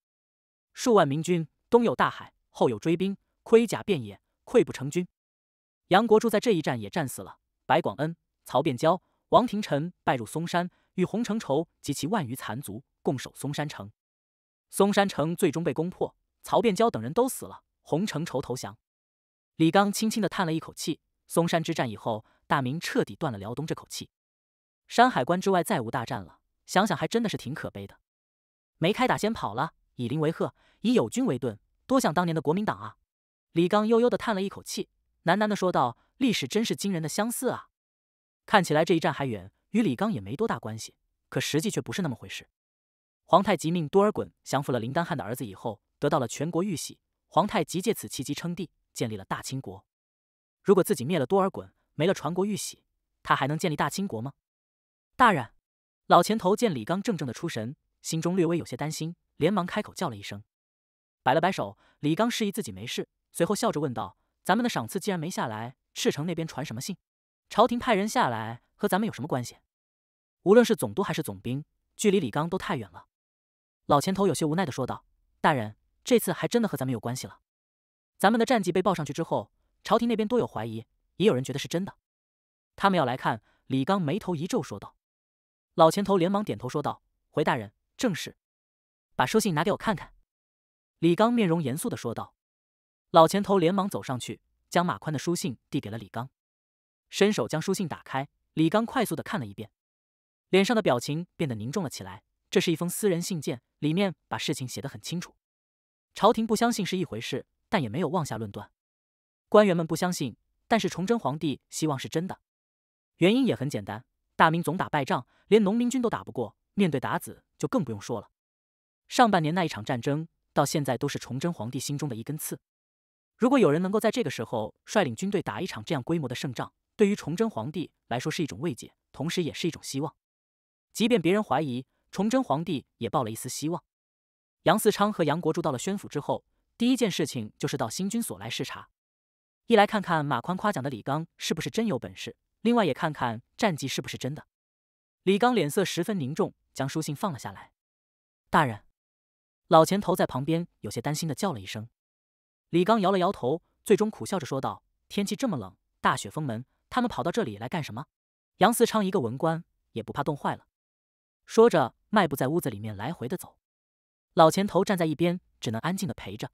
数万明军东有大海，后有追兵，盔甲遍野，溃不成军。杨国柱在这一战也战死了，白广恩。曹变蛟、王廷臣败入嵩山，与洪承畴及其万余残卒共守嵩山城。嵩山城最终被攻破，曹变蛟等人都死了，洪承畴投降。李刚轻轻地叹了一口气。嵩山之战以后，大明彻底断了辽东这口气，山海关之外再无大战了。想想还真的是挺可悲的，没开打先跑了，以邻为壑，以友军为盾，多像当年的国民党啊！李刚悠悠地叹了一口气，喃喃地说道：“历史真是惊人的相似啊！”看起来这一战还远，与李刚也没多大关系，可实际却不是那么回事。皇太极命多尔衮降服了林丹汗的儿子以后，得到了全国玉玺，皇太极借此契机称帝，建立了大清国。如果自己灭了多尔衮，没了传国玉玺，他还能建立大清国吗？大人，老前头见李刚怔怔的出神，心中略微有些担心，连忙开口叫了一声。摆了摆手，李刚示意自己没事，随后笑着问道：“咱们的赏赐既然没下来，赤城那边传什么信？”朝廷派人下来，和咱们有什么关系？无论是总督还是总兵，距离李刚都太远了。老前头有些无奈的说道：“大人，这次还真的和咱们有关系了。咱们的战绩被报上去之后，朝廷那边多有怀疑，也有人觉得是真的。他们要来看。”李刚眉头一皱，说道：“老前头，连忙点头说道：‘回大人，正是。把书信拿给我看看。’李刚面容严肃的说道。老前头连忙走上去，将马宽的书信递给了李刚。”伸手将书信打开，李刚快速的看了一遍，脸上的表情变得凝重了起来。这是一封私人信件，里面把事情写得很清楚。朝廷不相信是一回事，但也没有妄下论断。官员们不相信，但是崇祯皇帝希望是真的。原因也很简单，大明总打败仗，连农民军都打不过，面对鞑子就更不用说了。上半年那一场战争到现在都是崇祯皇帝心中的一根刺。如果有人能够在这个时候率领军队打一场这样规模的胜仗，对于崇祯皇帝来说是一种慰藉，同时也是一种希望。即便别人怀疑，崇祯皇帝也抱了一丝希望。杨嗣昌和杨国柱到了宣府之后，第一件事情就是到新军所来视察，一来看看马宽夸奖的李刚是不是真有本事，另外也看看战绩是不是真的。李刚脸色十分凝重，将书信放了下来。大人，老钱头在旁边有些担心的叫了一声。李刚摇了摇头，最终苦笑着说道：“天气这么冷，大雪封门。”他们跑到这里来干什么？杨四昌一个文官也不怕冻坏了，说着迈步在屋子里面来回的走。老钱头站在一边，只能安静的陪着。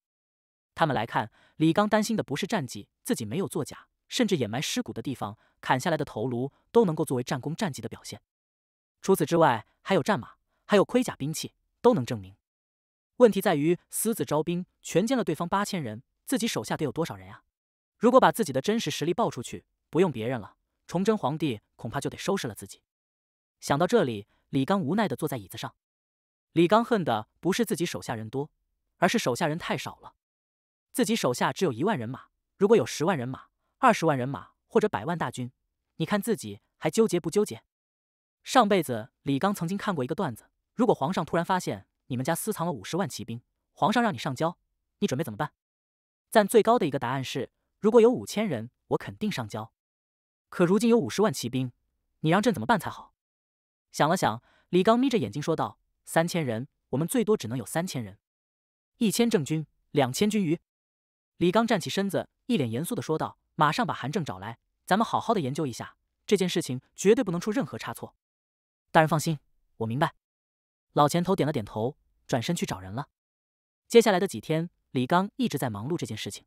他们来看李刚，担心的不是战绩，自己没有作假，甚至掩埋尸骨的地方、砍下来的头颅都能够作为战功战绩的表现。除此之外，还有战马，还有盔甲、兵器，都能证明。问题在于私自招兵，全歼了对方八千人，自己手下得有多少人啊？如果把自己的真实实力报出去，不用别人了，崇祯皇帝恐怕就得收拾了自己。想到这里，李刚无奈的坐在椅子上。李刚恨的不是自己手下人多，而是手下人太少了。自己手下只有一万人马，如果有十万人马、二十万人马或者百万大军，你看自己还纠结不纠结？上辈子李刚曾经看过一个段子：如果皇上突然发现你们家私藏了五十万骑兵，皇上让你上交，你准备怎么办？赞最高的一个答案是：如果有五千人，我肯定上交。可如今有五十万骑兵，你让朕怎么办才好？想了想，李刚眯着眼睛说道：“三千人，我们最多只能有三千人，一千正军，两千军余。”李刚站起身子，一脸严肃的说道：“马上把韩正找来，咱们好好的研究一下这件事情，绝对不能出任何差错。”大人放心，我明白。”老前头点了点头，转身去找人了。接下来的几天，李刚一直在忙碌这件事情。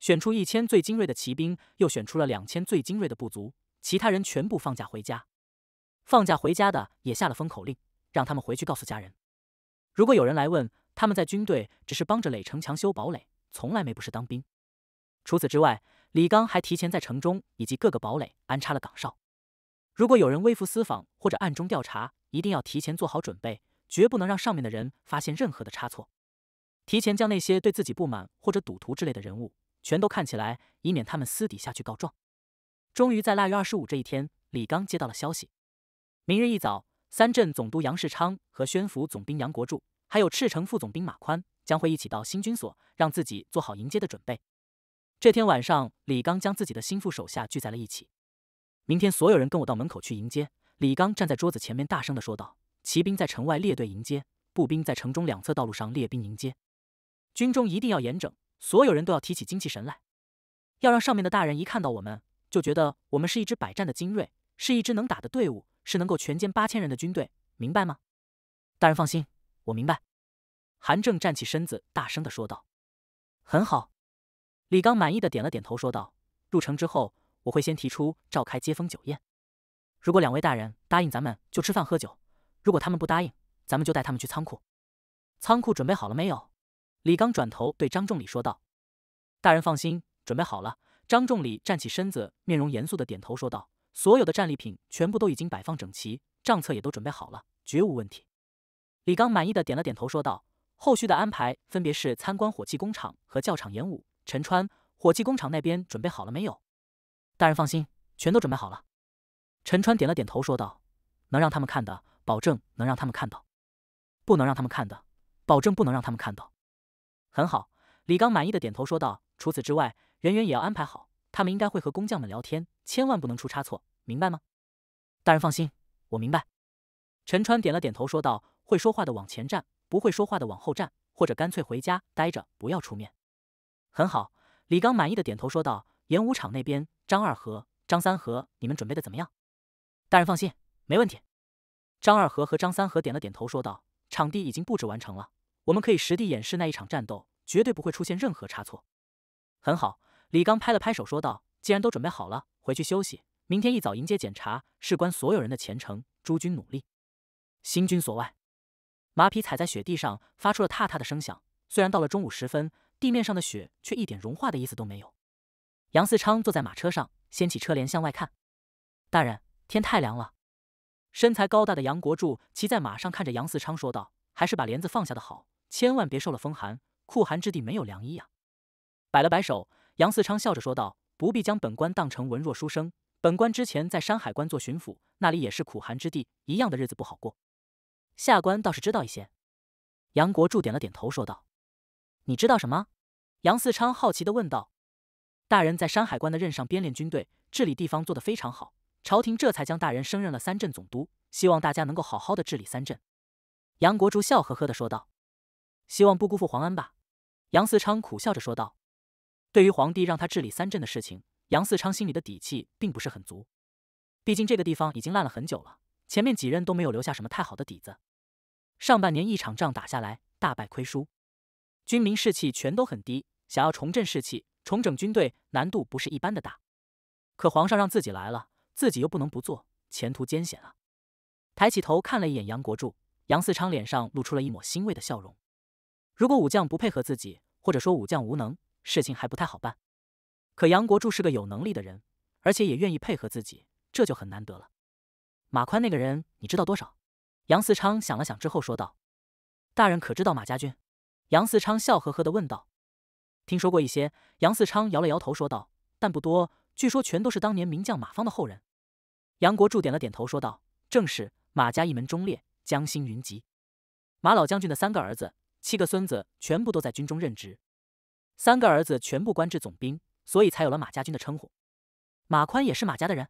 选出一千最精锐的骑兵，又选出了两千最精锐的部族，其他人全部放假回家。放假回家的也下了封口令，让他们回去告诉家人，如果有人来问，他们在军队只是帮着垒城墙、修堡垒，从来没不是当兵。除此之外，李刚还提前在城中以及各个堡垒安插了岗哨，如果有人微服私访或者暗中调查，一定要提前做好准备，绝不能让上面的人发现任何的差错。提前将那些对自己不满或者赌徒之类的人物。全都看起来，以免他们私底下去告状。终于在腊月二十五这一天，李刚接到了消息，明日一早，三镇总督杨世昌和宣府总兵杨国柱，还有赤城副总兵马宽将会一起到新军所，让自己做好迎接的准备。这天晚上，李刚将自己的心腹手下聚在了一起，明天所有人跟我到门口去迎接。李刚站在桌子前面，大声的说道：“骑兵在城外列队迎接，步兵在城中两侧道路上列兵迎接，军中一定要严整。”所有人都要提起精气神来，要让上面的大人一看到我们就觉得我们是一支百战的精锐，是一支能打的队伍，是能够全歼八千人的军队，明白吗？大人放心，我明白。韩正站起身子，大声的说道：“很好。”李刚满意的点了点头，说道：“入城之后，我会先提出召开接风酒宴。如果两位大人答应咱们就吃饭喝酒，如果他们不答应，咱们就带他们去仓库。仓库准备好了没有？”李刚转头对张仲礼说道：“大人放心，准备好了。”张仲礼站起身子，面容严肃的点头说道：“所有的战利品全部都已经摆放整齐，账册也都准备好了，绝无问题。”李刚满意的点了点头说道：“后续的安排分别是参观火器工厂和教场演武。陈川，火器工厂那边准备好了没有？”“大人放心，全都准备好了。”陈川点了点头说道：“能让他们看的，保证能让他们看到；不能让他们看的，保证不能让他们看到。”很好，李刚满意的点头说道：“除此之外，人员也要安排好，他们应该会和工匠们聊天，千万不能出差错，明白吗？”大人放心，我明白。陈川点了点头说道：“会说话的往前站，不会说话的往后站，或者干脆回家待着，不要出面。”很好，李刚满意的点头说道：“演武场那边，张二和、张三和，你们准备的怎么样？”大人放心，没问题。张二和和张三和点了点头说道：“场地已经布置完成了。”我们可以实地演示那一场战斗，绝对不会出现任何差错。很好，李刚拍了拍手说道：“既然都准备好了，回去休息，明天一早迎接检查，事关所有人的前程，诸君努力。”新军所外，马匹踩在雪地上发出了踏踏的声响。虽然到了中午时分，地面上的雪却一点融化的意思都没有。杨四昌坐在马车上，掀起车帘向外看：“大人，天太凉了。”身材高大的杨国柱骑在马上，看着杨四昌说道：“还是把帘子放下的好。”千万别受了风寒，酷寒之地没有凉衣呀！摆了摆手，杨嗣昌笑着说道：“不必将本官当成文弱书生，本官之前在山海关做巡抚，那里也是苦寒之地，一样的日子不好过。下官倒是知道一些。”杨国柱点了点头说道：“你知道什么？”杨嗣昌好奇的问道：“大人在山海关的任上，编练军队，治理地方做得非常好，朝廷这才将大人升任了三镇总督，希望大家能够好好的治理三镇。”杨国柱笑呵呵的说道。希望不辜负皇恩吧，杨嗣昌苦笑着说道。对于皇帝让他治理三镇的事情，杨嗣昌心里的底气并不是很足。毕竟这个地方已经烂了很久了，前面几任都没有留下什么太好的底子。上半年一场仗打下来，大败亏输，军民士气全都很低。想要重振士气，重整军队，难度不是一般的大。可皇上让自己来了，自己又不能不做，前途艰险啊！抬起头看了一眼杨国柱，杨嗣昌脸上露出了一抹欣慰的笑容。如果武将不配合自己，或者说武将无能，事情还不太好办。可杨国柱是个有能力的人，而且也愿意配合自己，这就很难得了。马宽那个人，你知道多少？杨四昌想了想之后说道：“大人可知道马家军？”杨四昌笑呵呵的问道：“听说过一些。”杨四昌摇了摇头说道：“但不多，据说全都是当年名将马方的后人。”杨国柱点了点头说道：“正是，马家一门忠烈，将星云集。马老将军的三个儿子。”七个孙子全部都在军中任职，三个儿子全部官至总兵，所以才有了马家军的称呼。马宽也是马家的人。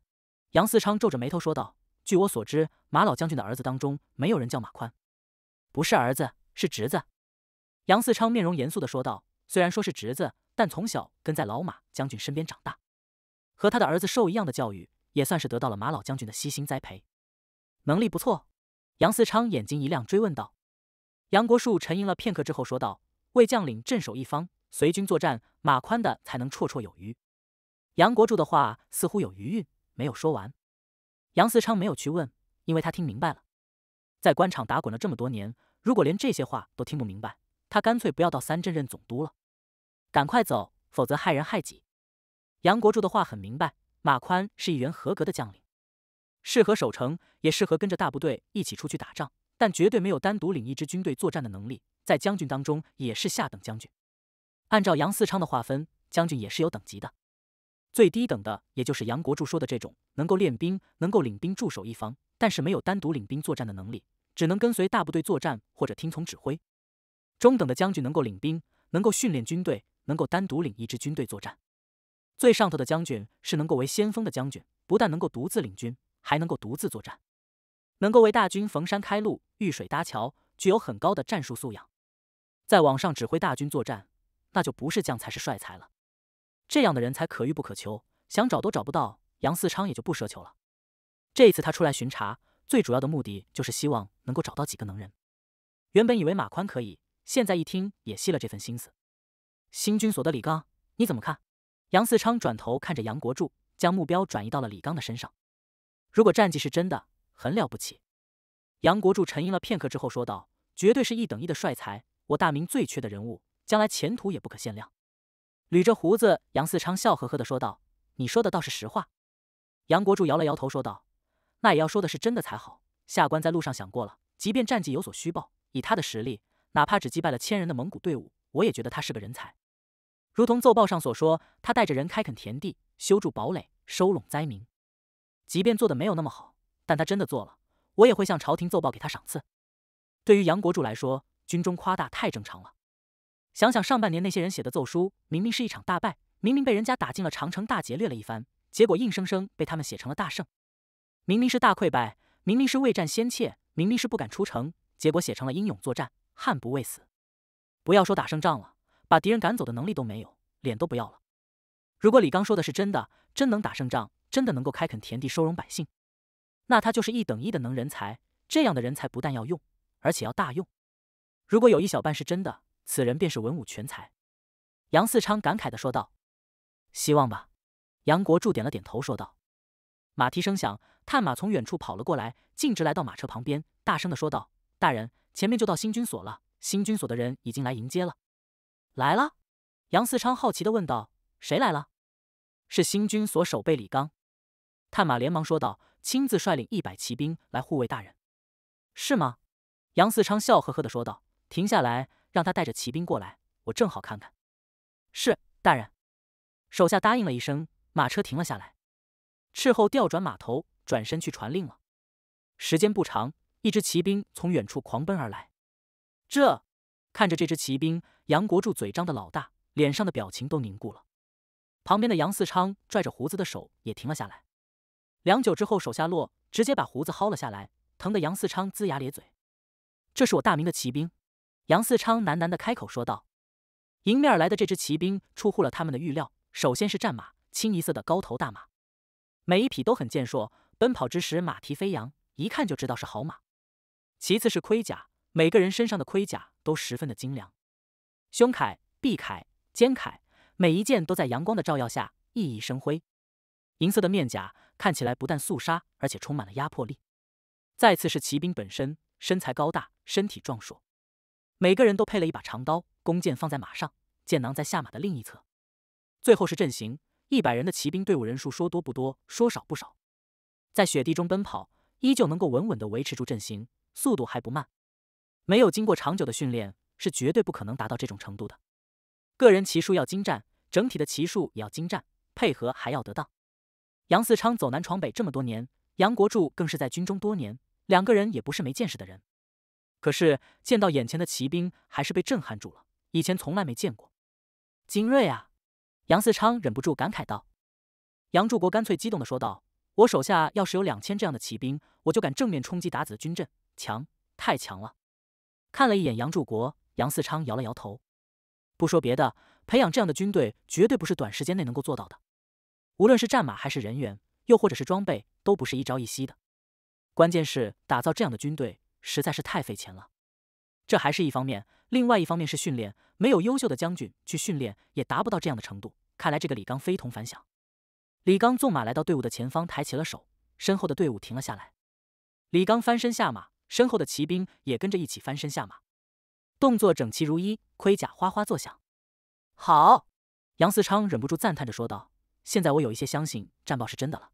杨嗣昌皱着眉头说道：“据我所知，马老将军的儿子当中没有人叫马宽，不是儿子，是侄子。”杨四昌面容严肃的说道：“虽然说是侄子，但从小跟在老马将军身边长大，和他的儿子受一样的教育，也算是得到了马老将军的悉心栽培。能力不错。”杨四昌眼睛一亮，追问道。杨国树沉吟了片刻之后说道：“为将领镇守一方，随军作战，马宽的才能绰绰有余。”杨国柱的话似乎有余韵，没有说完。杨思昌没有去问，因为他听明白了。在官场打滚了这么多年，如果连这些话都听不明白，他干脆不要到三镇任总督了。赶快走，否则害人害己。杨国柱的话很明白，马宽是一员合格的将领，适合守城，也适合跟着大部队一起出去打仗。但绝对没有单独领一支军队作战的能力，在将军当中也是下等将军。按照杨嗣昌的划分，将军也是有等级的，最低等的也就是杨国柱说的这种，能够练兵，能够领兵驻守一方，但是没有单独领兵作战的能力，只能跟随大部队作战或者听从指挥。中等的将军能够领兵，能够训练军队，能够单独领一支军队作战。最上头的将军是能够为先锋的将军，不但能够独自领军，还能够独自作战。能够为大军逢山开路、遇水搭桥，具有很高的战术素养。在网上指挥大军作战，那就不是将，才是帅才了。这样的人才可遇不可求，想找都找不到。杨四昌也就不奢求了。这一次他出来巡查，最主要的目的就是希望能够找到几个能人。原本以为马宽可以，现在一听也细了这份心思。新军所的李刚，你怎么看？杨四昌转头看着杨国柱，将目标转移到了李刚的身上。如果战绩是真的。很了不起，杨国柱沉吟了片刻之后说道：“绝对是一等一的帅才，我大明最缺的人物，将来前途也不可限量。”捋着胡子，杨嗣昌笑呵呵的说道：“你说的倒是实话。”杨国柱摇了摇头说道：“那也要说的是真的才好。下官在路上想过了，即便战绩有所虚报，以他的实力，哪怕只击败了千人的蒙古队伍，我也觉得他是个人才。如同奏报上所说，他带着人开垦田地，修筑堡垒，收拢灾民，即便做的没有那么好。”但他真的做了，我也会向朝廷奏报，给他赏赐。对于杨国柱来说，军中夸大太正常了。想想上半年那些人写的奏书，明明是一场大败，明明被人家打进了长城大劫掠了一番，结果硬生生被他们写成了大胜。明明是大溃败，明明是未战先怯，明明是不敢出城，结果写成了英勇作战、悍不畏死。不要说打胜仗了，把敌人赶走的能力都没有，脸都不要了。如果李刚说的是真的，真能打胜仗，真的能够开垦田地、收容百姓。那他就是一等一的能人才，这样的人才不但要用，而且要大用。如果有一小半是真的，此人便是文武全才。杨四昌感慨的说道：“希望吧。”杨国柱点了点头说道。马蹄声响，探马从远处跑了过来，径直来到马车旁边，大声的说道：“大人，前面就到新军所了，新军所的人已经来迎接了。”来了？杨四昌好奇的问道：“谁来了？”是新军所守备李刚。探马连忙说道。亲自率领一百骑兵来护卫大人，是吗？杨嗣昌笑呵呵地说道：“停下来，让他带着骑兵过来，我正好看看。”是大人，手下答应了一声，马车停了下来。斥候调转马头，转身去传令了。时间不长，一支骑兵从远处狂奔而来。这看着这支骑兵，杨国柱嘴张的老大，脸上的表情都凝固了。旁边的杨嗣昌拽着胡子的手也停了下来。良久之后，手下落，直接把胡子薅了下来，疼得杨四昌龇牙咧嘴。这是我大明的骑兵，杨四昌喃喃的开口说道。迎面来的这支骑兵出乎了他们的预料，首先是战马，清一色的高头大马，每一匹都很健硕，奔跑之时马蹄飞扬，一看就知道是好马。其次是盔甲，每个人身上的盔甲都十分的精良，胸铠、臂铠、肩铠，每一件都在阳光的照耀下熠熠生辉，银色的面甲。看起来不但肃杀，而且充满了压迫力。再次是骑兵本身，身材高大，身体壮硕，每个人都配了一把长刀，弓箭放在马上，箭囊在下马的另一侧。最后是阵型，一百人的骑兵队伍人数说多不多，说少不少，在雪地中奔跑，依旧能够稳稳的维持住阵型，速度还不慢。没有经过长久的训练，是绝对不可能达到这种程度的。个人骑术要精湛，整体的骑术也要精湛，配合还要得当。杨嗣昌走南闯北这么多年，杨国柱更是在军中多年，两个人也不是没见识的人。可是见到眼前的骑兵，还是被震撼住了。以前从来没见过，精锐啊！杨嗣昌忍不住感慨道。杨柱国干脆激动地说道：“我手下要是有两千这样的骑兵，我就敢正面冲击达子的军阵。强，太强了！”看了一眼杨柱国，杨嗣昌摇了摇头。不说别的，培养这样的军队，绝对不是短时间内能够做到的。无论是战马还是人员，又或者是装备，都不是一朝一夕的。关键是打造这样的军队实在是太费钱了。这还是一方面，另外一方面是训练，没有优秀的将军去训练，也达不到这样的程度。看来这个李刚非同凡响。李刚纵马来到队伍的前方，抬起了手，身后的队伍停了下来。李刚翻身下马，身后的骑兵也跟着一起翻身下马，动作整齐如一，盔甲哗哗作响。好，杨嗣昌忍不住赞叹着说道。现在我有一些相信战报是真的了。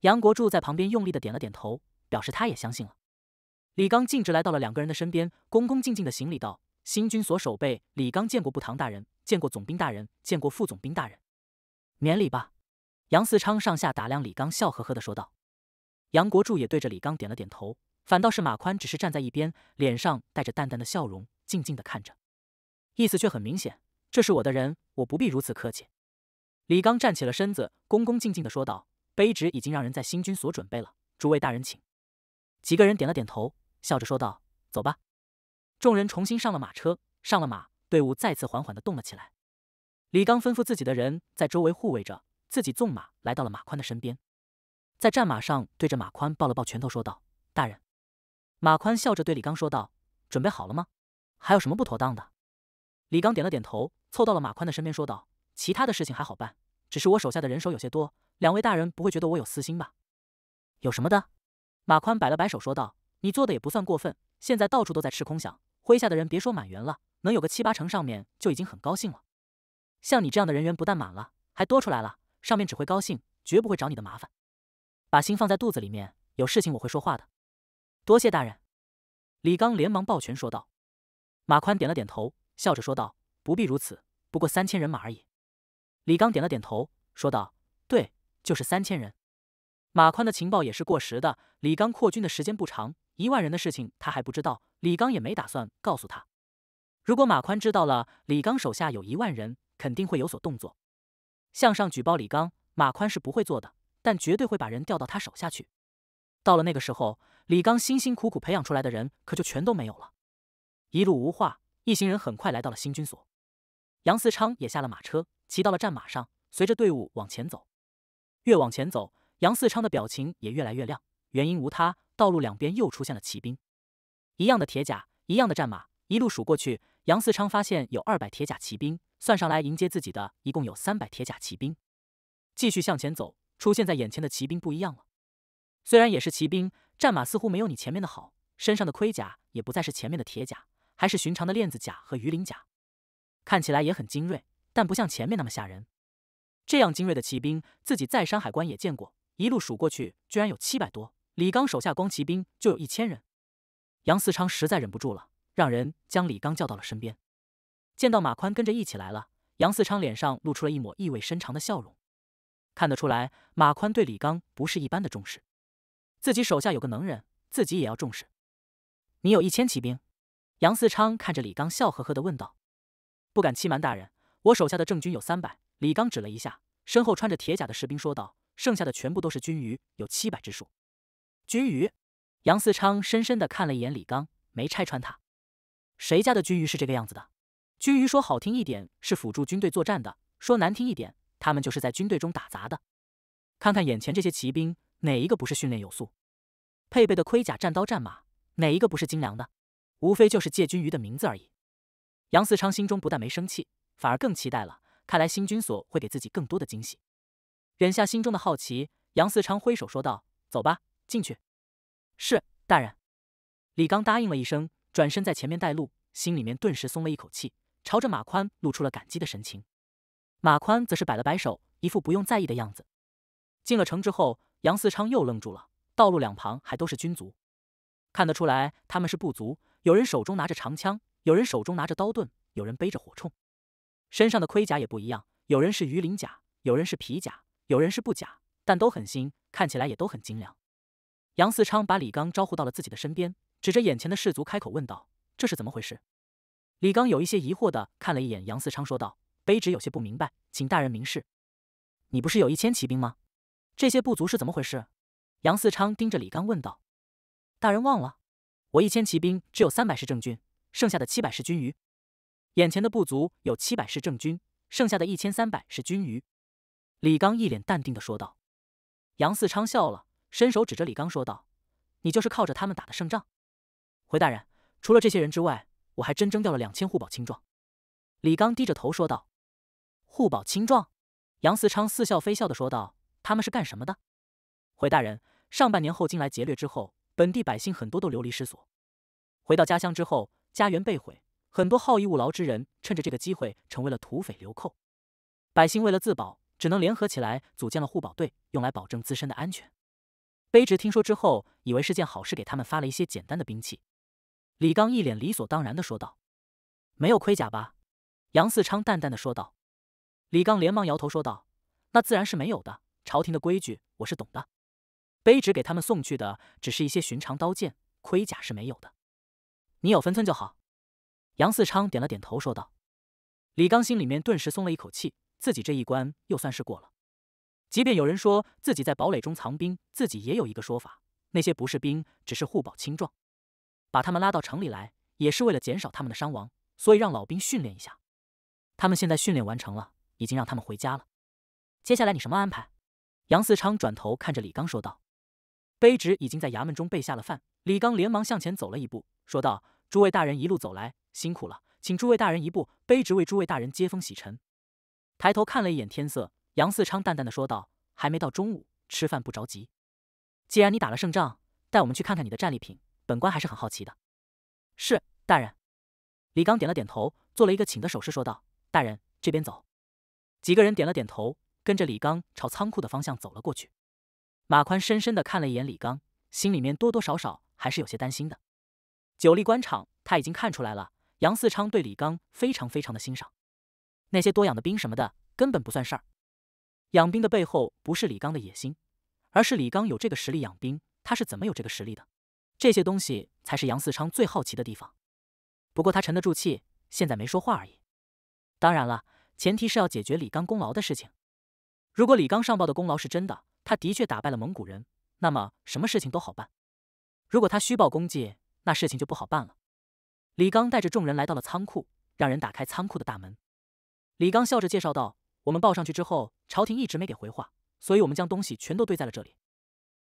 杨国柱在旁边用力的点了点头，表示他也相信了。李刚径直来到了两个人的身边，恭恭敬敬的行礼道：“新军所守备李刚见过部堂大人，见过总兵大人，见过副总兵大人。免礼吧。”杨嗣昌上下打量李刚，笑呵呵的说道。杨国柱也对着李刚点了点头，反倒是马宽只是站在一边，脸上带着淡淡的笑容，静静的看着，意思却很明显：这是我的人，我不必如此客气。李刚站起了身子，恭恭敬敬的说道：“卑职已经让人在新军所准备了，诸位大人请。”几个人点了点头，笑着说道：“走吧。”众人重新上了马车，上了马，队伍再次缓缓的动了起来。李刚吩咐自己的人在周围护卫着，自己纵马来到了马宽的身边，在战马上对着马宽抱了抱拳头，说道：“大人。”马宽笑着对李刚说道：“准备好了吗？还有什么不妥当的？”李刚点了点头，凑到了马宽的身边，说道。其他的事情还好办，只是我手下的人手有些多，两位大人不会觉得我有私心吧？有什么的？马宽摆了摆手说道：“你做的也不算过分。现在到处都在吃空饷，麾下的人别说满员了，能有个七八成，上面就已经很高兴了。像你这样的人员不但满了，还多出来了，上面只会高兴，绝不会找你的麻烦。把心放在肚子里面，有事情我会说话的。多谢大人。”李刚连忙抱拳说道。马宽点了点头，笑着说道：“不必如此，不过三千人马而已。”李刚点了点头，说道：“对，就是三千人。马宽的情报也是过时的。李刚扩军的时间不长，一万人的事情他还不知道。李刚也没打算告诉他。如果马宽知道了李刚手下有一万人，肯定会有所动作，向上举报李刚。马宽是不会做的，但绝对会把人调到他手下去。到了那个时候，李刚辛辛苦苦培养出来的人可就全都没有了。”一路无话，一行人很快来到了新军所。杨思昌也下了马车。骑到了战马上，随着队伍往前走，越往前走，杨四昌的表情也越来越亮。原因无他，道路两边又出现了骑兵，一样的铁甲，一样的战马。一路数过去，杨四昌发现有二百铁甲骑兵，算上来迎接自己的一共有三百铁甲骑兵。继续向前走，出现在眼前的骑兵不一样了。虽然也是骑兵，战马似乎没有你前面的好，身上的盔甲也不再是前面的铁甲，还是寻常的链子甲和鱼鳞甲，看起来也很精锐。但不像前面那么吓人。这样精锐的骑兵，自己在山海关也见过。一路数过去，居然有七百多。李刚手下光骑兵就有一千人。杨四昌实在忍不住了，让人将李刚叫到了身边。见到马宽跟着一起来了，杨四昌脸上露出了一抹意味深长的笑容。看得出来，马宽对李刚不是一般的重视。自己手下有个能人，自己也要重视。你有一千骑兵？杨四昌看着李刚，笑呵呵的问道：“不敢欺瞒大人。”我手下的郑军有三百，李刚指了一下身后穿着铁甲的士兵说道：“剩下的全部都是军余，有七百之数。”军余，杨四昌深深地看了一眼李刚，没拆穿他。谁家的军余是这个样子的？军余说好听一点是辅助军队作战的，说难听一点，他们就是在军队中打杂的。看看眼前这些骑兵，哪一个不是训练有素？配备的盔甲、战刀、战马，哪一个不是精良的？无非就是借军余的名字而已。杨四昌心中不但没生气。反而更期待了。看来新军所会给自己更多的惊喜。忍下心中的好奇，杨四昌挥手说道：“走吧，进去。”“是，大人。”李刚答应了一声，转身在前面带路，心里面顿时松了一口气，朝着马宽露出了感激的神情。马宽则是摆了摆手，一副不用在意的样子。进了城之后，杨四昌又愣住了，道路两旁还都是军卒，看得出来他们是部族，有人手中拿着长枪，有人手中拿着刀盾，有人背着火铳。身上的盔甲也不一样，有人是鱼鳞甲，有人是皮甲，有人是布甲，但都很新，看起来也都很精良。杨四昌把李刚招呼到了自己的身边，指着眼前的士卒开口问道：“这是怎么回事？”李刚有一些疑惑的看了一眼杨四昌，说道：“卑职有些不明白，请大人明示。你不是有一千骑兵吗？这些部族是怎么回事？”杨四昌盯着李刚问道：“大人忘了？我一千骑兵只有三百是正军，剩下的七百是军余。”眼前的部族有七百是正军，剩下的一千三百是军余。李刚一脸淡定的说道。杨嗣昌笑了，伸手指着李刚说道：“你就是靠着他们打的胜仗？”回大人，除了这些人之外，我还真征调了两千户保青壮。李刚低着头说道。护保青壮？杨嗣昌似笑非笑的说道：“他们是干什么的？”回大人，上半年后金来劫掠之后，本地百姓很多都流离失所，回到家乡之后，家园被毁。很多好逸恶劳之人趁着这个机会成为了土匪流寇，百姓为了自保，只能联合起来组建了护宝队，用来保证自身的安全。卑职听说之后，以为是件好事，给他们发了一些简单的兵器。李刚一脸理所当然的说道：“没有盔甲吧？”杨四昌淡淡的说道。李刚连忙摇头说道：“那自然是没有的，朝廷的规矩我是懂的。卑职给他们送去的只是一些寻常刀剑，盔甲是没有的。你有分寸就好。”杨四昌点了点头，说道：“李刚，心里面顿时松了一口气，自己这一关又算是过了。即便有人说自己在堡垒中藏兵，自己也有一个说法：那些不是兵，只是护保青壮，把他们拉到城里来，也是为了减少他们的伤亡。所以让老兵训练一下，他们现在训练完成了，已经让他们回家了。接下来你什么安排？”杨四昌转头看着李刚说道：“卑职已经在衙门中备下了饭。”李刚连忙向前走了一步，说道：“诸位大人一路走来。”辛苦了，请诸位大人一步，卑职为诸位大人接风洗尘。抬头看了一眼天色，杨四昌淡淡的说道：“还没到中午，吃饭不着急。既然你打了胜仗，带我们去看看你的战利品，本官还是很好奇的。”是，大人。李刚点了点头，做了一个请的手势，说道：“大人，这边走。”几个人点了点头，跟着李刚朝仓库的方向走了过去。马宽深深的看了一眼李刚，心里面多多少少还是有些担心的。久立官场，他已经看出来了。杨四昌对李刚非常非常的欣赏，那些多养的兵什么的，根本不算事儿。养兵的背后不是李刚的野心，而是李刚有这个实力养兵。他是怎么有这个实力的？这些东西才是杨四昌最好奇的地方。不过他沉得住气，现在没说话而已。当然了，前提是要解决李刚功劳的事情。如果李刚上报的功劳是真的，他的确打败了蒙古人，那么什么事情都好办。如果他虚报功绩，那事情就不好办了。李刚带着众人来到了仓库，让人打开仓库的大门。李刚笑着介绍道：“我们报上去之后，朝廷一直没给回话，所以我们将东西全都堆在了这里。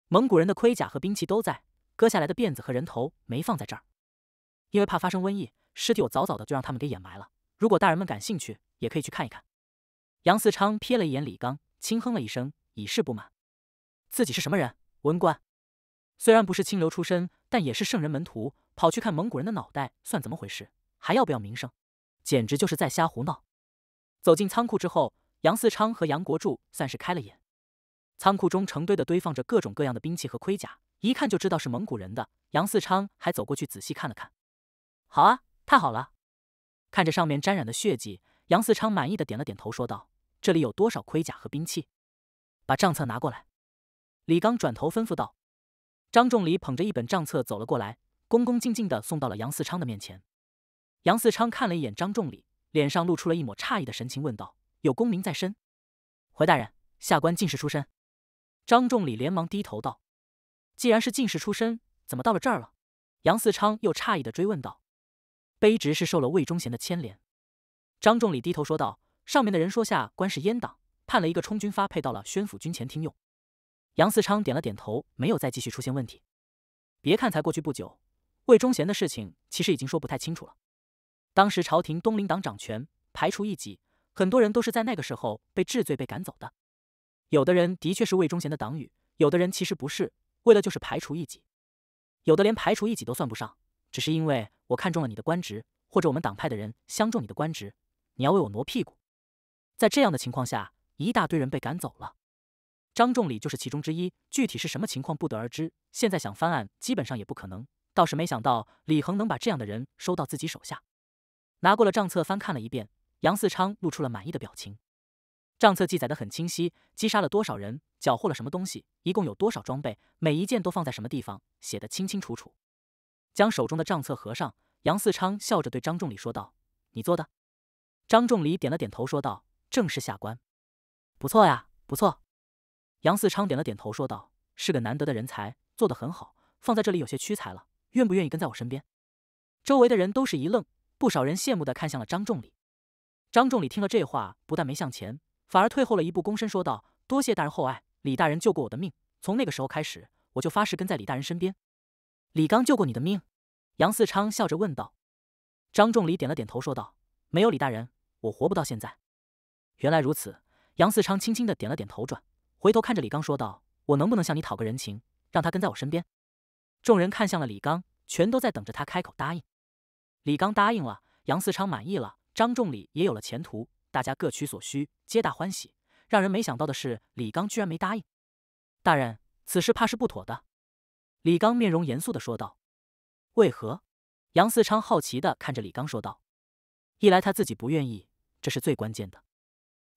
蒙古人的盔甲和兵器都在，割下来的辫子和人头没放在这儿，因为怕发生瘟疫，尸体我早早的就让他们给掩埋了。如果大人们感兴趣，也可以去看一看。”杨四昌瞥了一眼李刚，轻哼了一声，以示不满。自己是什么人？文官，虽然不是清流出身，但也是圣人门徒。跑去看蒙古人的脑袋算怎么回事？还要不要名声？简直就是在瞎胡闹！走进仓库之后，杨四昌和杨国柱算是开了眼。仓库中成堆的堆放着各种各样的兵器和盔甲，一看就知道是蒙古人的。杨四昌还走过去仔细看了看，好啊，太好了！看着上面沾染的血迹，杨四昌满意的点了点头，说道：“这里有多少盔甲和兵器？把账册拿过来。”李刚转头吩咐道。张仲礼捧着一本账册走了过来。恭恭敬敬的送到了杨四昌的面前。杨四昌看了一眼张仲礼，脸上露出了一抹诧异的神情，问道：“有功名在身？”回大人，下官进士出身。”张仲礼连忙低头道：“既然是进士出身，怎么到了这儿了？”杨四昌又诧异的追问道：“卑职是受了魏忠贤的牵连。”张仲礼低头说道：“上面的人说下官是阉党，判了一个充军，发配到了宣府军前听用。”杨四昌点了点头，没有再继续出现问题。别看才过去不久。魏忠贤的事情其实已经说不太清楚了。当时朝廷东林党掌权，排除异己，很多人都是在那个时候被治罪、被赶走的。有的人的确是魏忠贤的党羽，有的人其实不是，为了就是排除异己。有的连排除异己都算不上，只是因为我看中了你的官职，或者我们党派的人相中你的官职，你要为我挪屁股。在这样的情况下，一大堆人被赶走了。张仲礼就是其中之一，具体是什么情况不得而知。现在想翻案，基本上也不可能。倒是没想到李恒能把这样的人收到自己手下。拿过了账册，翻看了一遍，杨四昌露出了满意的表情。账册记载的很清晰，击杀了多少人，缴获了什么东西，一共有多少装备，每一件都放在什么地方，写的清清楚楚。将手中的账册合上，杨四昌笑着对张仲礼说道：“你做的？”张仲礼点了点头，说道：“正是下官。”“不错呀，不错。”杨四昌点了点头，说道：“是个难得的人才，做的很好，放在这里有些屈才了。”愿不愿意跟在我身边？周围的人都是一愣，不少人羡慕的看向了张仲礼。张仲礼听了这话，不但没向前，反而退后了一步，躬身说道：“多谢大人厚爱，李大人救过我的命。从那个时候开始，我就发誓跟在李大人身边。”李刚救过你的命？杨四昌笑着问道。张仲礼点了点头，说道：“没有李大人，我活不到现在。”原来如此，杨四昌轻轻的点了点头，转回头看着李刚说道：“我能不能向你讨个人情，让他跟在我身边？”众人看向了李刚，全都在等着他开口答应。李刚答应了，杨四昌满意了，张仲礼也有了前途，大家各取所需，皆大欢喜。让人没想到的是，李刚居然没答应。大人，此事怕是不妥的。”李刚面容严肃的说道。“为何？”杨四昌好奇的看着李刚说道。“一来他自己不愿意，这是最关键的。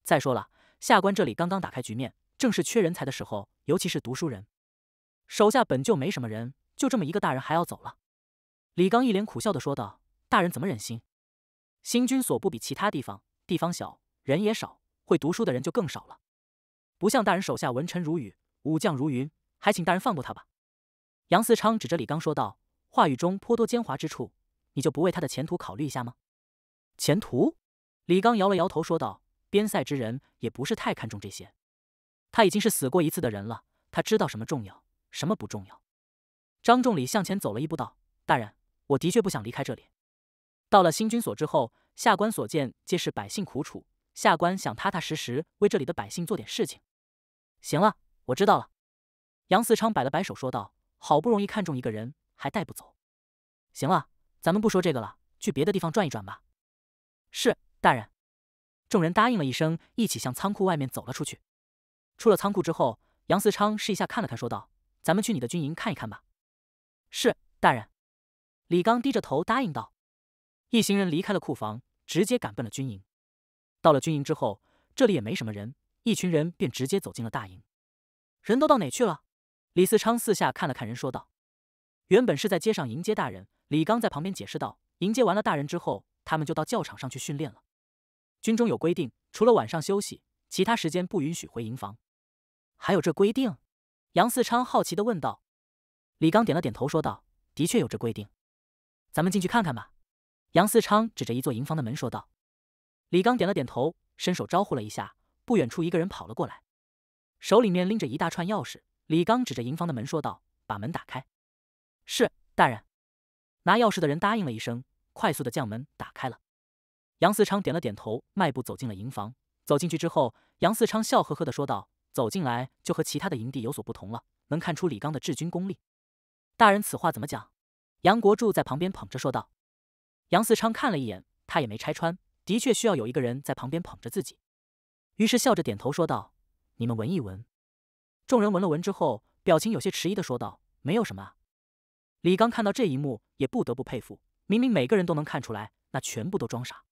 再说了，下官这里刚刚打开局面，正是缺人才的时候，尤其是读书人，手下本就没什么人。”就这么一个大人还要走了，李刚一脸苦笑的说道：“大人怎么忍心？新军所不比其他地方，地方小，人也少，会读书的人就更少了。不像大人手下文臣如雨，武将如云，还请大人放过他吧。”杨思昌指着李刚说道，话语中颇多奸猾之处。你就不为他的前途考虑一下吗？前途？李刚摇了摇头说道：“边塞之人也不是太看重这些。他已经是死过一次的人了，他知道什么重要，什么不重要。”张仲礼向前走了一步，道：“大人，我的确不想离开这里。到了新军所之后，下官所见皆是百姓苦楚，下官想踏踏实实为这里的百姓做点事情。”行了，我知道了。”杨嗣昌摆了摆手，说道：“好不容易看中一个人，还带不走。行了，咱们不说这个了，去别的地方转一转吧。”是，大人。”众人答应了一声，一起向仓库外面走了出去。出了仓库之后，杨嗣昌试一下看了看，说道：“咱们去你的军营看一看吧。”是大人，李刚低着头答应道。一行人离开了库房，直接赶奔了军营。到了军营之后，这里也没什么人，一群人便直接走进了大营。人都到哪去了？李四昌四下看了看，人说道：“原本是在街上迎接大人。”李刚在旁边解释道：“迎接完了大人之后，他们就到教场上去训练了。军中有规定，除了晚上休息，其他时间不允许回营房。”还有这规定？杨四昌好奇的问道。李刚点了点头，说道：“的确有这规定，咱们进去看看吧。”杨思昌指着一座营房的门说道。李刚点了点头，伸手招呼了一下，不远处一个人跑了过来，手里面拎着一大串钥匙。李刚指着营房的门说道：“把门打开。”“是，大人。”拿钥匙的人答应了一声，快速的将门打开了。杨思昌点了点头，迈步走进了营房。走进去之后，杨思昌笑呵呵的说道：“走进来就和其他的营地有所不同了，能看出李刚的治军功力。”大人此话怎么讲？杨国柱在旁边捧着说道。杨四昌看了一眼，他也没拆穿，的确需要有一个人在旁边捧着自己，于是笑着点头说道：“你们闻一闻。”众人闻了闻之后，表情有些迟疑的说道：“没有什么。”李刚看到这一幕，也不得不佩服，明明每个人都能看出来，那全部都装傻。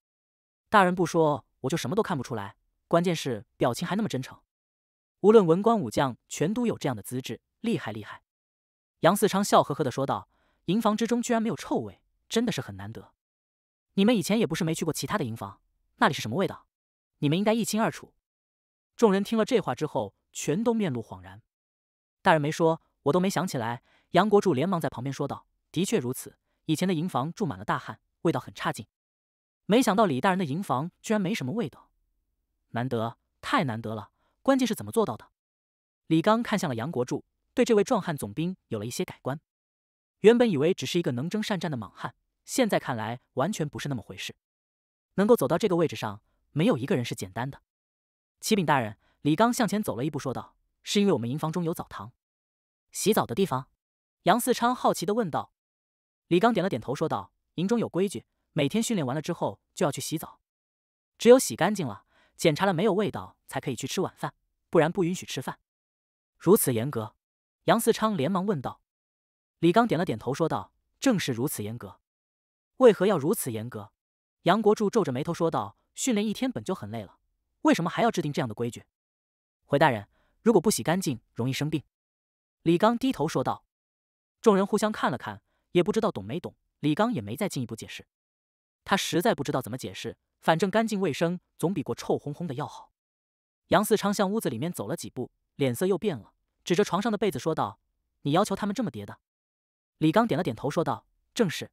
大人不说，我就什么都看不出来。关键是表情还那么真诚。无论文官武将，全都有这样的资质，厉害厉害。杨四昌笑呵呵的说道：“营房之中居然没有臭味，真的是很难得。你们以前也不是没去过其他的营房，那里是什么味道？你们应该一清二楚。”众人听了这话之后，全都面露恍然。大人没说，我都没想起来。杨国柱连忙在旁边说道：“的确如此，以前的营房住满了大汉，味道很差劲。没想到李大人的营房居然没什么味道，难得，太难得了。关键是怎么做到的？”李刚看向了杨国柱。对这位壮汉总兵有了一些改观。原本以为只是一个能征善战的莽汉，现在看来完全不是那么回事。能够走到这个位置上，没有一个人是简单的。启禀大人，李刚向前走了一步，说道：“是因为我们营房中有澡堂，洗澡的地方。”杨四昌好奇地问道。李刚点了点头，说道：“营中有规矩，每天训练完了之后就要去洗澡，只有洗干净了，检查了没有味道，才可以去吃晚饭，不然不允许吃饭。如此严格。”杨嗣昌连忙问道：“李刚点了点头，说道：‘正是如此严格。为何要如此严格？’杨国柱皱着眉头说道：‘训练一天本就很累了，为什么还要制定这样的规矩？’回大人，如果不洗干净，容易生病。”李刚低头说道。众人互相看了看，也不知道懂没懂。李刚也没再进一步解释，他实在不知道怎么解释。反正干净卫生总比过臭烘烘的要好。杨四昌向屋子里面走了几步，脸色又变了。指着床上的被子说道：“你要求他们这么叠的。”李刚点了点头说道：“正是。”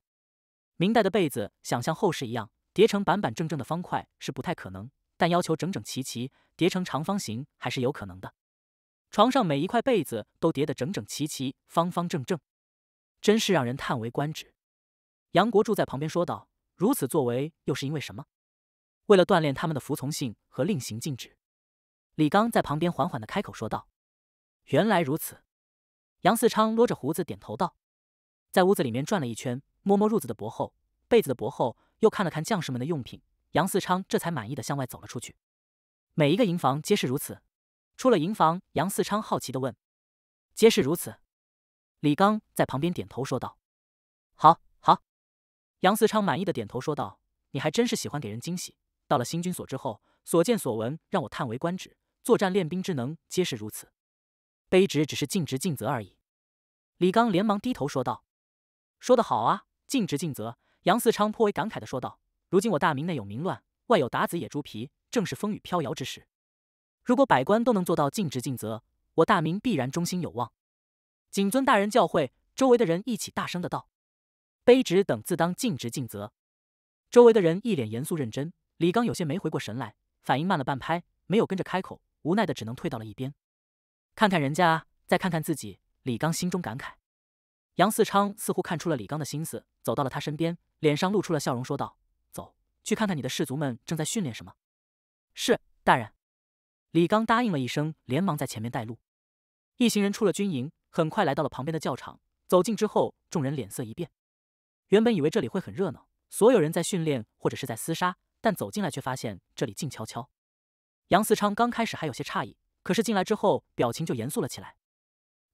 明代的被子想像后世一样叠成板板正正的方块是不太可能，但要求整整齐齐叠成长方形还是有可能的。床上每一块被子都叠得整整齐齐、方方正正，真是让人叹为观止。”杨国柱在旁边说道：“如此作为又是因为什么？”为了锻炼他们的服从性和令行禁止。”李刚在旁边缓缓的开口说道。原来如此，杨四昌捋着胡子点头道：“在屋子里面转了一圈，摸摸褥子的薄厚，被子的薄厚，又看了看将士们的用品。”杨四昌这才满意的向外走了出去。每一个营房皆是如此。出了营房，杨四昌好奇的问：“皆是如此？”李刚在旁边点头说道：“好，好。”杨四昌满意的点头说道：“你还真是喜欢给人惊喜。到了新军所之后，所见所闻让我叹为观止，作战练兵之能皆是如此。”卑职只是尽职尽责而已。”李刚连忙低头说道。“说得好啊，尽职尽责。”杨嗣昌颇为感慨的说道。“如今我大明内有民乱，外有鞑子野猪皮，正是风雨飘摇之时。如果百官都能做到尽职尽责，我大明必然忠心有望。”“谨遵大人教诲。”周围的人一起大声的道：“卑职等自当尽职尽责。”周围的人一脸严肃认真。李刚有些没回过神来，反应慢了半拍，没有跟着开口，无奈的只能退到了一边。看看人家，再看看自己，李刚心中感慨。杨四昌似乎看出了李刚的心思，走到了他身边，脸上露出了笑容，说道：“走去看看你的士卒们正在训练什么。”“是，大人。”李刚答应了一声，连忙在前面带路。一行人出了军营，很快来到了旁边的教场。走近之后，众人脸色一变。原本以为这里会很热闹，所有人在训练或者是在厮杀，但走进来却发现这里静悄悄。杨四昌刚开始还有些诧异。可是进来之后，表情就严肃了起来。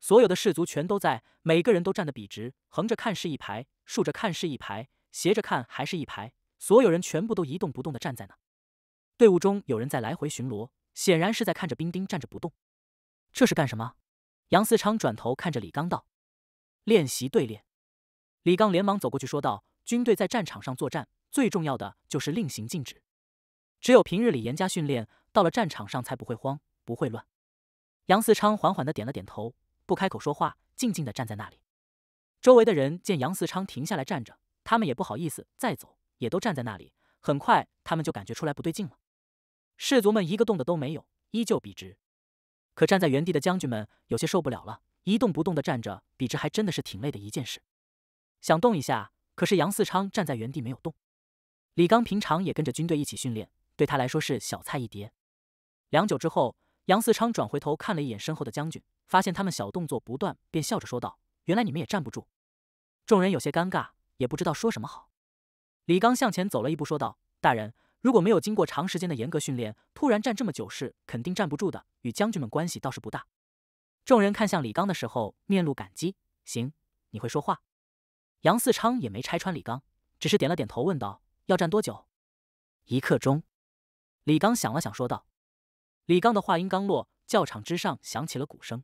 所有的士卒全都在，每个人都站得笔直，横着看是一排，竖着看是一排，斜着看还是一排。所有人全部都一动不动地站在那。队伍中有人在来回巡逻，显然是在看着兵丁站着不动。这是干什么？杨思昌转头看着李刚道：“练习队列。”李刚连忙走过去说道：“军队在战场上作战，最重要的就是令行禁止。只有平日里严加训练，到了战场上才不会慌。”不会乱。杨四昌缓缓的点了点头，不开口说话，静静的站在那里。周围的人见杨四昌停下来站着，他们也不好意思再走，也都站在那里。很快，他们就感觉出来不对劲了。士卒们一个动的都没有，依旧笔直。可站在原地的将军们有些受不了了，一动不动的站着，笔直还真的是挺累的一件事。想动一下，可是杨四昌站在原地没有动。李刚平常也跟着军队一起训练，对他来说是小菜一碟。良久之后。杨嗣昌转回头看了一眼身后的将军，发现他们小动作不断，便笑着说道：“原来你们也站不住。”众人有些尴尬，也不知道说什么好。李刚向前走了一步，说道：“大人，如果没有经过长时间的严格训练，突然站这么久是肯定站不住的。与将军们关系倒是不大。”众人看向李刚的时候，面露感激。行，你会说话。杨嗣昌也没拆穿李刚，只是点了点头，问道：“要站多久？”一刻钟。李刚想了想，说道。李刚的话音刚落，教场之上响起了鼓声。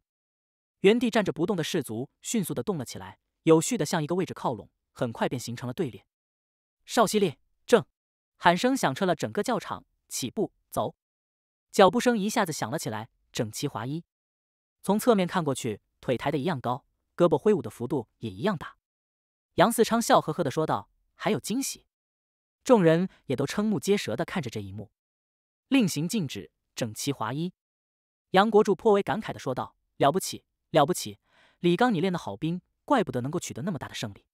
原地站着不动的士卒迅速的动了起来，有序的向一个位置靠拢，很快便形成了队列。少息列正，喊声响彻了整个教场。起步走，脚步声一下子响了起来，整齐划一。从侧面看过去，腿抬的一样高，胳膊挥舞的幅度也一样大。杨四昌笑呵呵的说道：“还有惊喜。”众人也都瞠目结舌的看着这一幕。令行禁止。整齐划一，杨国柱颇为感慨的说道：“了不起了不起，李刚，你练的好兵，怪不得能够取得那么大的胜利。”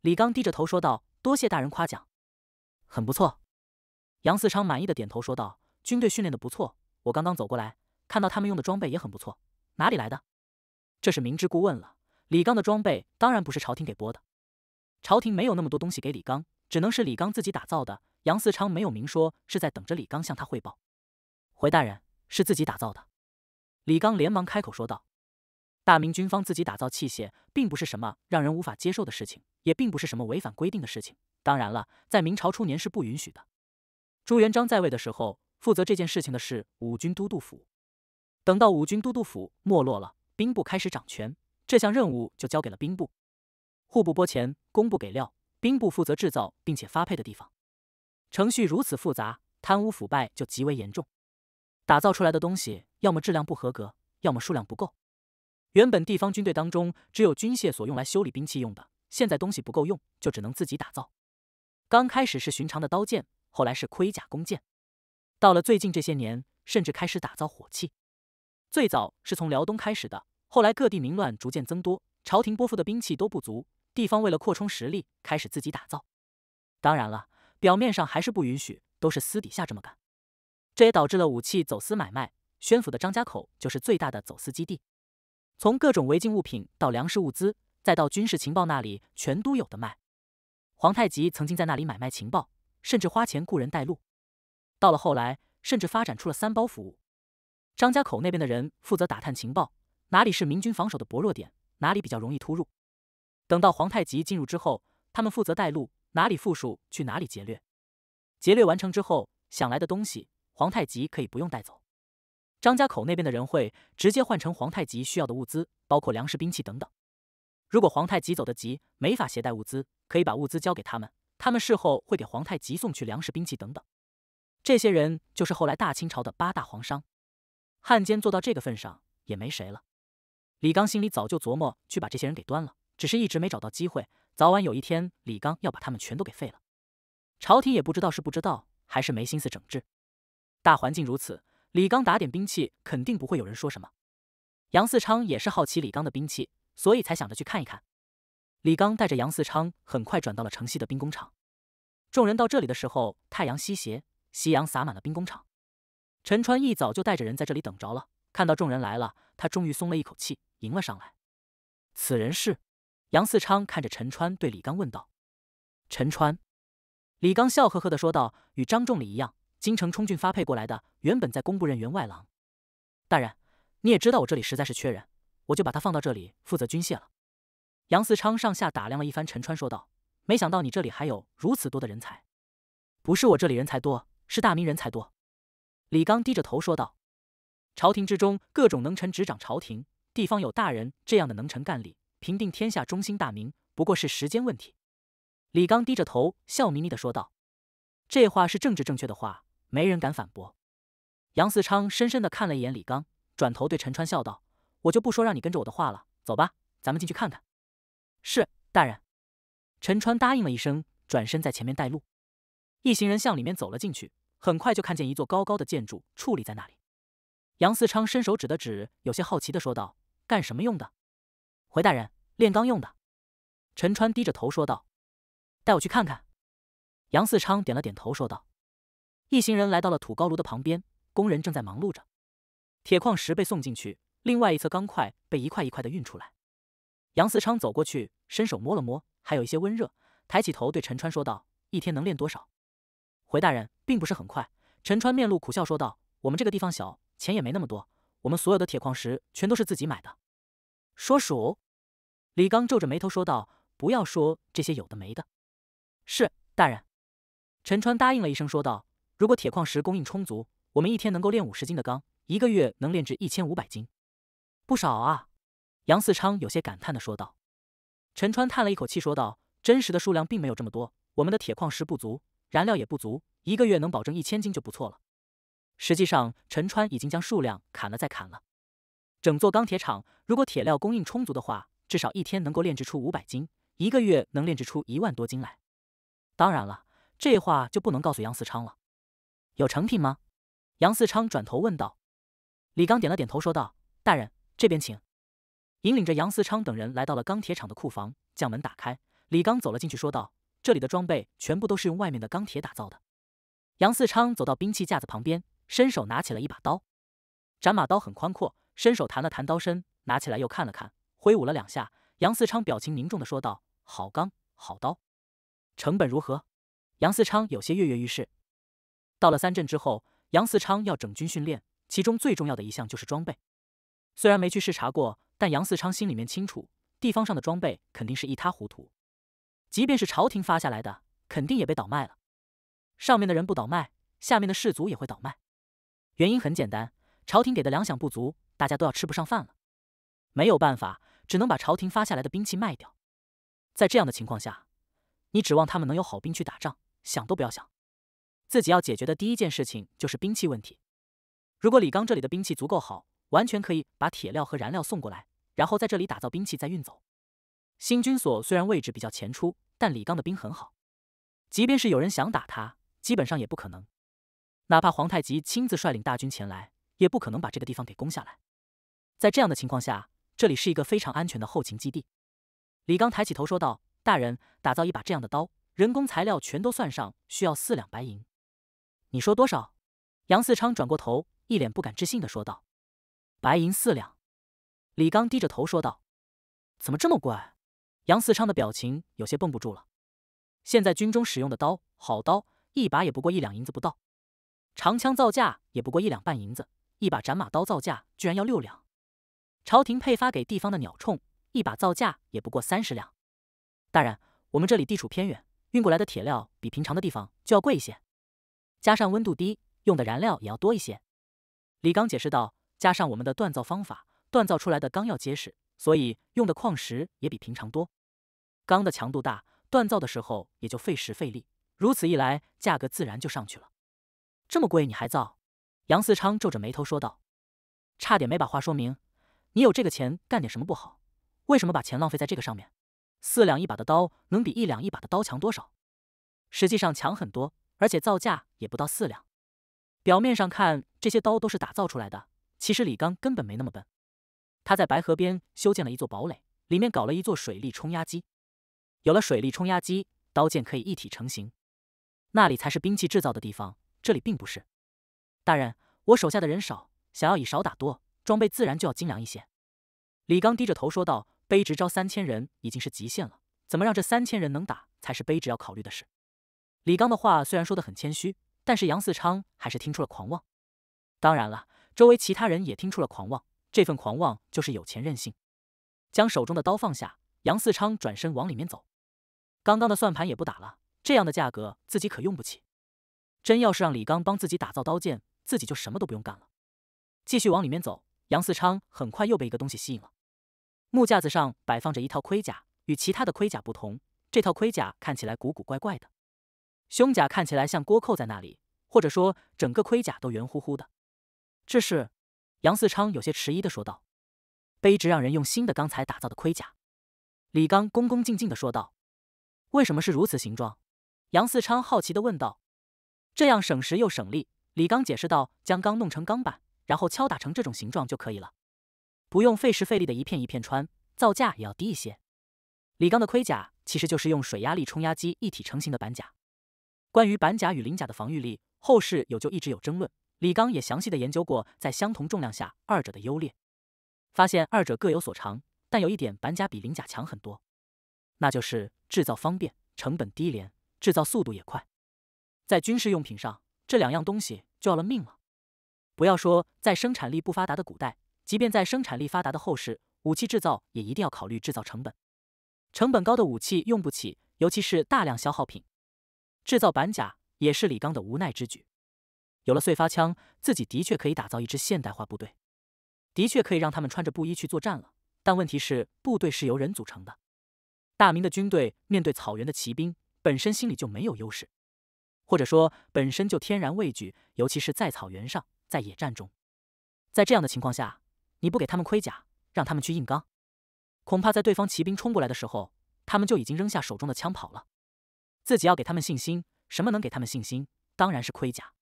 李刚低着头说道：“多谢大人夸奖，很不错。”杨四昌满意的点头说道：“军队训练的不错，我刚刚走过来，看到他们用的装备也很不错，哪里来的？”这是明知故问了。李刚的装备当然不是朝廷给拨的，朝廷没有那么多东西给李刚，只能是李刚自己打造的。杨四昌没有明说，是在等着李刚向他汇报。回大人，是自己打造的。李刚连忙开口说道：“大明军方自己打造器械，并不是什么让人无法接受的事情，也并不是什么违反规定的事情。当然了，在明朝初年是不允许的。朱元璋在位的时候，负责这件事情的是五军都督府。等到五军都督府没落了，兵部开始掌权，这项任务就交给了兵部。户部拨钱，工部给料，兵部负责制造，并且发配的地方。程序如此复杂，贪污腐败就极为严重。”打造出来的东西，要么质量不合格，要么数量不够。原本地方军队当中只有军械所用来修理兵器用的，现在东西不够用，就只能自己打造。刚开始是寻常的刀剑，后来是盔甲、弓箭，到了最近这些年，甚至开始打造火器。最早是从辽东开始的，后来各地民乱逐渐增多，朝廷拨付的兵器都不足，地方为了扩充实力，开始自己打造。当然了，表面上还是不允许，都是私底下这么干。这也导致了武器走私买卖。宣府的张家口就是最大的走私基地，从各种违禁物品到粮食物资，再到军事情报，那里全都有的卖。皇太极曾经在那里买卖情报，甚至花钱雇人带路。到了后来，甚至发展出了三包服务：张家口那边的人负责打探情报，哪里是明军防守的薄弱点，哪里比较容易突入；等到皇太极进入之后，他们负责带路，哪里富庶去哪里劫掠。劫掠完成之后，想来的东西。皇太极可以不用带走，张家口那边的人会直接换成皇太极需要的物资，包括粮食、兵器等等。如果皇太极走得急，没法携带物资，可以把物资交给他们，他们事后会给皇太极送去粮食、兵器等等。这些人就是后来大清朝的八大皇商，汉奸做到这个份上也没谁了。李刚心里早就琢磨去把这些人给端了，只是一直没找到机会。早晚有一天，李刚要把他们全都给废了。朝廷也不知道是不知道还是没心思整治。大环境如此，李刚打点兵器，肯定不会有人说什么。杨四昌也是好奇李刚的兵器，所以才想着去看一看。李刚带着杨四昌，很快转到了城西的兵工厂。众人到这里的时候，太阳西斜，夕阳洒满了兵工厂。陈川一早就带着人在这里等着了。看到众人来了，他终于松了一口气，迎了上来。此人是？杨四昌看着陈川，对李刚问道。陈川，李刚笑呵呵的说道：“与张仲礼一样。”京城充军发配过来的，原本在工部任员外郎。大人，你也知道我这里实在是缺人，我就把他放到这里负责军械了。杨嗣昌上下打量了一番陈川，说道：“没想到你这里还有如此多的人才，不是我这里人才多，是大明人才多。”李刚低着头说道：“朝廷之中各种能臣执掌朝廷，地方有大人这样的能臣干吏，平定天下，中心大明不过是时间问题。”李刚低着头，笑眯眯的说道：“这话是政治正确的话。”没人敢反驳。杨四昌深深的看了一眼李刚，转头对陈川笑道：“我就不说让你跟着我的话了，走吧，咱们进去看看。”“是，大人。”陈川答应了一声，转身在前面带路。一行人向里面走了进去，很快就看见一座高高的建筑矗立在那里。杨四昌伸手指了指，有些好奇的说道：“干什么用的？”“回大人，炼钢用的。”陈川低着头说道。“带我去看看。”杨四昌点了点头说道。一行人来到了土高炉的旁边，工人正在忙碌着，铁矿石被送进去，另外一侧钢块被一块一块的运出来。杨思昌走过去，伸手摸了摸，还有一些温热，抬起头对陈川说道：“一天能练多少？”“回大人，并不是很快。”陈川面露苦笑说道：“我们这个地方小，钱也没那么多，我们所有的铁矿石全都是自己买的。”“说数。”李刚皱着眉头说道：“不要说这些有的没的。”“是，大人。”陈川答应了一声说道。如果铁矿石供应充足，我们一天能够炼五十斤的钢，一个月能炼制一千五百斤，不少啊！杨四昌有些感叹的说道。陈川叹了一口气说道：“真实的数量并没有这么多，我们的铁矿石不足，燃料也不足，一个月能保证一千斤就不错了。实际上，陈川已经将数量砍了再砍了。整座钢铁厂如果铁料供应充足的话，至少一天能够炼制出五百斤，一个月能炼制出一万多斤来。当然了，这话就不能告诉杨四昌了。”有成品吗？杨四昌转头问道。李刚点了点头，说道：“大人，这边请。”引领着杨四昌等人来到了钢铁厂的库房，将门打开。李刚走了进去，说道：“这里的装备全部都是用外面的钢铁打造的。”杨四昌走到兵器架子旁边，伸手拿起了一把刀，斩马刀很宽阔，伸手弹了弹刀身，拿起来又看了看，挥舞了两下。杨四昌表情凝重的说道：“好钢，好刀，成本如何？”杨四昌有些跃跃欲试。到了三镇之后，杨四昌要整军训练，其中最重要的一项就是装备。虽然没去视察过，但杨四昌心里面清楚，地方上的装备肯定是一塌糊涂。即便是朝廷发下来的，肯定也被倒卖了。上面的人不倒卖，下面的士卒也会倒卖。原因很简单，朝廷给的粮饷不足，大家都要吃不上饭了。没有办法，只能把朝廷发下来的兵器卖掉。在这样的情况下，你指望他们能有好兵去打仗，想都不要想。自己要解决的第一件事情就是兵器问题。如果李刚这里的兵器足够好，完全可以把铁料和燃料送过来，然后在这里打造兵器再运走。新军所虽然位置比较前出，但李刚的兵很好，即便是有人想打他，基本上也不可能。哪怕皇太极亲自率领大军前来，也不可能把这个地方给攻下来。在这样的情况下，这里是一个非常安全的后勤基地。李刚抬起头说道：“大人，打造一把这样的刀，人工材料全都算上，需要四两白银。”你说多少？杨四昌转过头，一脸不敢置信的说道：“白银四两。”李刚低着头说道：“怎么这么贵？”杨四昌的表情有些绷不住了。现在军中使用的刀，好刀一把也不过一两银子不到；长枪造价也不过一两半银子，一把斩马刀造价居然要六两；朝廷配发给地方的鸟铳，一把造价也不过三十两。大人，我们这里地处偏远，运过来的铁料比平常的地方就要贵一些。加上温度低，用的燃料也要多一些。李刚解释道：“加上我们的锻造方法，锻造出来的钢要结实，所以用的矿石也比平常多。钢的强度大，锻造的时候也就费时费力。如此一来，价格自然就上去了。”这么贵你还造？杨思昌皱着眉头说道：“差点没把话说明。你有这个钱干点什么不好？为什么把钱浪费在这个上面？四两一把的刀能比一两一把的刀强多少？实际上强很多。”而且造价也不到四两。表面上看，这些刀都是打造出来的。其实李刚根本没那么笨。他在白河边修建了一座堡垒，里面搞了一座水利冲压机。有了水利冲压机，刀剑可以一体成型。那里才是兵器制造的地方，这里并不是。大人，我手下的人少，想要以少打多，装备自然就要精良一些。李刚低着头说道：“卑职招三千人已经是极限了，怎么让这三千人能打，才是卑职要考虑的事。”李刚的话虽然说得很谦虚，但是杨四昌还是听出了狂妄。当然了，周围其他人也听出了狂妄。这份狂妄就是有钱任性。将手中的刀放下，杨四昌转身往里面走。刚刚的算盘也不打了，这样的价格自己可用不起。真要是让李刚帮自己打造刀剑，自己就什么都不用干了。继续往里面走，杨四昌很快又被一个东西吸引了。木架子上摆放着一套盔甲，与其他的盔甲不同，这套盔甲看起来古古怪怪的。胸甲看起来像锅扣在那里，或者说整个盔甲都圆乎乎的。这是杨四昌有些迟疑的说道：“卑职让人用新的钢材打造的盔甲。”李刚恭恭敬敬的说道：“为什么是如此形状？”杨四昌好奇的问道：“这样省时又省力。”李刚解释道：“将钢弄成钢板，然后敲打成这种形状就可以了，不用费时费力的一片一片穿，造价也要低一些。”李刚的盔甲其实就是用水压力冲压机一体成型的板甲。关于板甲与鳞甲的防御力，后世有就一直有争论。李刚也详细的研究过，在相同重量下二者的优劣，发现二者各有所长，但有一点板甲比鳞甲强很多，那就是制造方便、成本低廉、制造速度也快。在军事用品上，这两样东西就要了命了。不要说在生产力不发达的古代，即便在生产力发达的后世，武器制造也一定要考虑制造成本。成本高的武器用不起，尤其是大量消耗品。制造板甲也是李刚的无奈之举。有了碎发枪，自己的确可以打造一支现代化部队，的确可以让他们穿着布衣去作战了。但问题是，部队是由人组成的。大明的军队面对草原的骑兵，本身心里就没有优势，或者说本身就天然畏惧。尤其是在草原上，在野战中，在这样的情况下，你不给他们盔甲，让他们去硬刚，恐怕在对方骑兵冲过来的时候，他们就已经扔下手中的枪跑了。自己要给他们信心，什么能给他们信心？当然是盔甲。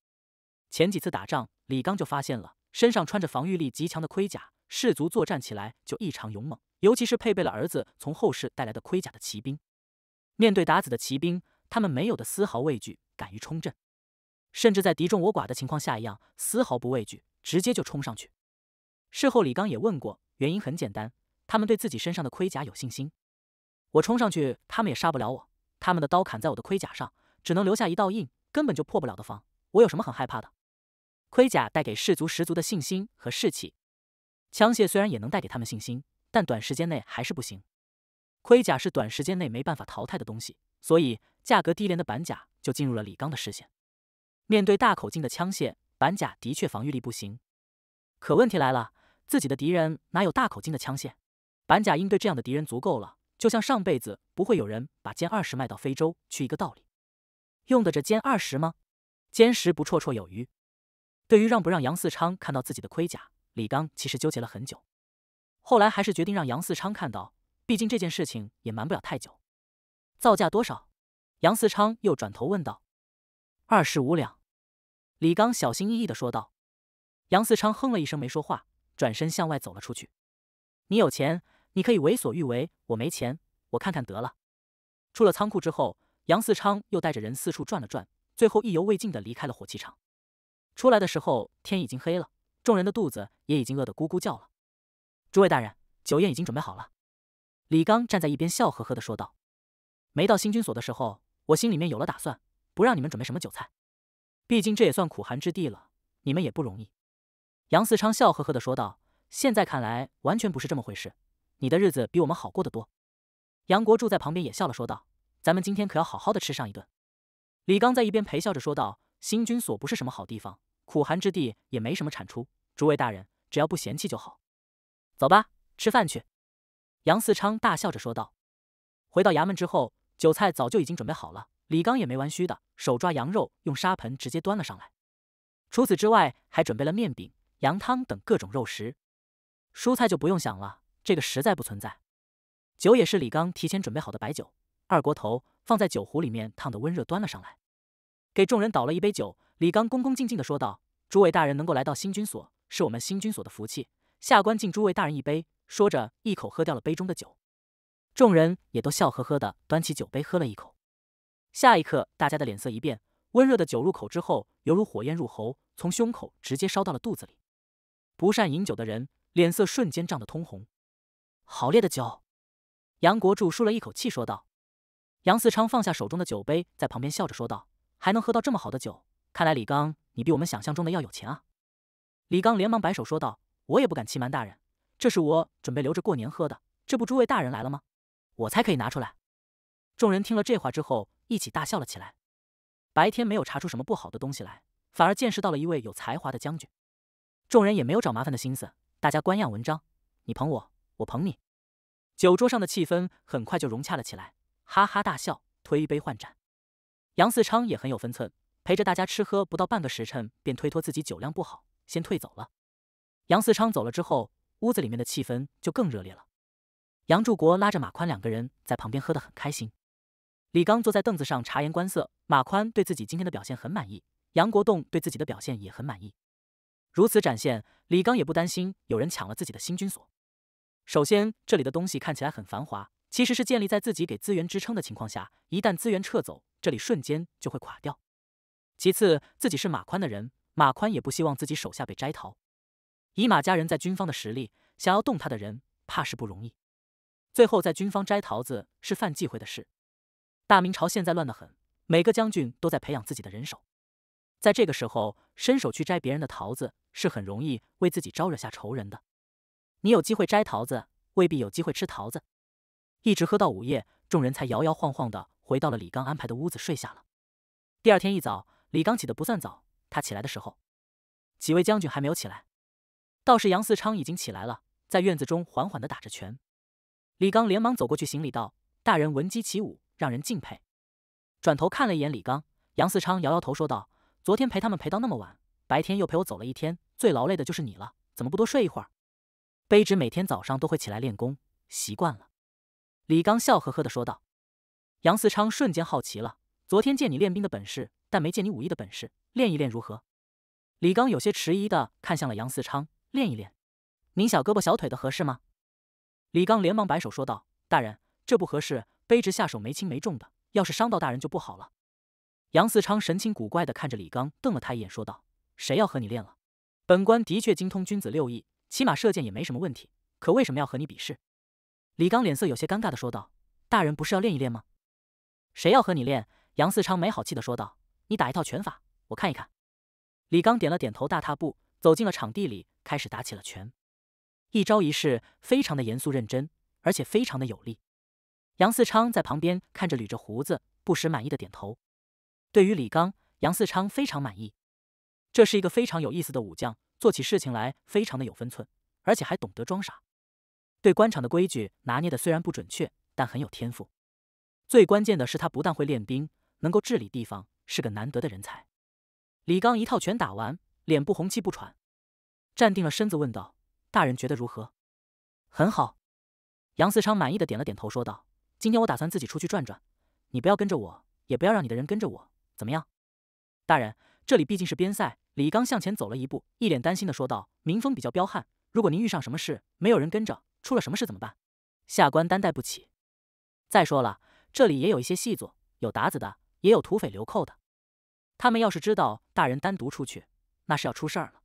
前几次打仗，李刚就发现了，身上穿着防御力极强的盔甲，士卒作战起来就异常勇猛。尤其是配备了儿子从后世带来的盔甲的骑兵，面对鞑子的骑兵，他们没有的丝毫畏惧，敢于冲阵，甚至在敌众我寡的情况下一样，丝毫不畏惧，直接就冲上去。事后李刚也问过，原因很简单，他们对自己身上的盔甲有信心，我冲上去，他们也杀不了我。他们的刀砍在我的盔甲上，只能留下一道印，根本就破不了的防。我有什么很害怕的？盔甲带给士卒十足的信心和士气，枪械虽然也能带给他们信心，但短时间内还是不行。盔甲是短时间内没办法淘汰的东西，所以价格低廉的板甲就进入了李刚的视线。面对大口径的枪械，板甲的确防御力不行。可问题来了，自己的敌人哪有大口径的枪械？板甲应对这样的敌人足够了。就像上辈子不会有人把歼二十卖到非洲去一个道理，用得着歼二十吗？歼十不绰绰有余。对于让不让杨四昌看到自己的盔甲，李刚其实纠结了很久，后来还是决定让杨四昌看到，毕竟这件事情也瞒不了太久。造价多少？杨四昌又转头问道。二十五两。李刚小心翼翼的说道。杨四昌哼了一声没说话，转身向外走了出去。你有钱。你可以为所欲为，我没钱，我看看得了。出了仓库之后，杨四昌又带着人四处转了转，最后意犹未尽的离开了火器厂。出来的时候天已经黑了，众人的肚子也已经饿得咕咕叫了。诸位大人，酒宴已经准备好了。李刚站在一边笑呵呵的说道：“没到新军所的时候，我心里面有了打算，不让你们准备什么酒菜，毕竟这也算苦寒之地了，你们也不容易。”杨四昌笑呵呵的说道：“现在看来，完全不是这么回事。”你的日子比我们好过得多，杨国柱在旁边也笑了，说道：“咱们今天可要好好的吃上一顿。”李刚在一边陪笑着说道：“新军所不是什么好地方，苦寒之地，也没什么产出。诸位大人，只要不嫌弃就好。”走吧，吃饭去。”杨四昌大笑着说道。回到衙门之后，酒菜早就已经准备好了。李刚也没玩虚的，手抓羊肉，用沙盆直接端了上来。除此之外，还准备了面饼、羊汤等各种肉食，蔬菜就不用想了。这个实在不存在，酒也是李刚提前准备好的白酒，二锅头放在酒壶里面烫的温热，端了上来，给众人倒了一杯酒。李刚恭恭敬敬的说道：“诸位大人能够来到新军所，是我们新军所的福气，下官敬诸位大人一杯。”说着一口喝掉了杯中的酒。众人也都笑呵呵的端起酒杯喝了一口。下一刻，大家的脸色一变，温热的酒入口之后，犹如火焰入喉，从胸口直接烧到了肚子里。不善饮酒的人脸色瞬间涨得通红。好烈的酒，杨国柱舒了一口气说道。杨四昌放下手中的酒杯，在旁边笑着说道：“还能喝到这么好的酒，看来李刚，你比我们想象中的要有钱啊。”李刚连忙摆手说道：“我也不敢欺瞒大人，这是我准备留着过年喝的。这不，诸位大人来了吗？我才可以拿出来。”众人听了这话之后，一起大笑了起来。白天没有查出什么不好的东西来，反而见识到了一位有才华的将军。众人也没有找麻烦的心思，大家官样文章，你捧我，我捧你。酒桌上的气氛很快就融洽了起来，哈哈大笑，推杯换盏。杨四昌也很有分寸，陪着大家吃喝不到半个时辰，便推脱自己酒量不好，先退走了。杨四昌走了之后，屋子里面的气氛就更热烈了。杨柱国拉着马宽两个人在旁边喝得很开心。李刚坐在凳子上察言观色，马宽对自己今天的表现很满意，杨国栋对自己的表现也很满意。如此展现，李刚也不担心有人抢了自己的新军所。首先，这里的东西看起来很繁华，其实是建立在自己给资源支撑的情况下。一旦资源撤走，这里瞬间就会垮掉。其次，自己是马宽的人，马宽也不希望自己手下被摘桃。以马家人在军方的实力，想要动他的人，怕是不容易。最后，在军方摘桃子是犯忌讳的事。大明朝现在乱得很，每个将军都在培养自己的人手。在这个时候伸手去摘别人的桃子，是很容易为自己招惹下仇人的。你有机会摘桃子，未必有机会吃桃子。一直喝到午夜，众人才摇摇晃晃的回到了李刚安排的屋子睡下了。第二天一早，李刚起的不算早，他起来的时候，几位将军还没有起来，倒是杨四昌已经起来了，在院子中缓缓的打着拳。李刚连忙走过去行礼道：“大人闻鸡起舞，让人敬佩。”转头看了一眼李刚，杨四昌摇摇头说道：“昨天陪他们陪到那么晚，白天又陪我走了一天，最劳累的就是你了。怎么不多睡一会儿？”卑职每天早上都会起来练功，习惯了。李刚笑呵呵的说道。杨嗣昌瞬间好奇了，昨天见你练兵的本事，但没见你武艺的本事，练一练如何？李刚有些迟疑的看向了杨嗣昌，练一练，您小胳膊小腿的合适吗？李刚连忙摆手说道：“大人，这不合适，卑职下手没轻没重的，要是伤到大人就不好了。”杨嗣昌神情古怪的看着李刚，瞪了他一眼说道：“谁要和你练了？本官的确精通君子六艺。”起码射箭也没什么问题，可为什么要和你比试？李刚脸色有些尴尬的说道：“大人不是要练一练吗？谁要和你练？”杨四昌没好气的说道：“你打一套拳法，我看一看。”李刚点了点头，大踏步走进了场地里，开始打起了拳，一招一式非常的严肃认真，而且非常的有力。杨四昌在旁边看着，捋着胡子，不时满意的点头。对于李刚，杨四昌非常满意，这是一个非常有意思的武将。做起事情来非常的有分寸，而且还懂得装傻，对官场的规矩拿捏的虽然不准确，但很有天赋。最关键的是他不但会练兵，能够治理地方，是个难得的人才。李刚一套拳打完，脸不红气不喘，站定了身子问道：“大人觉得如何？”“很好。”杨四昌满意的点了点头，说道：“今天我打算自己出去转转，你不要跟着我，也不要让你的人跟着我，怎么样？”“大人。”这里毕竟是边塞，李刚向前走了一步，一脸担心的说道：“民风比较彪悍，如果您遇上什么事，没有人跟着，出了什么事怎么办？下官担待不起。再说了，这里也有一些细作，有鞑子的，也有土匪流寇的，他们要是知道大人单独出去，那是要出事儿了。”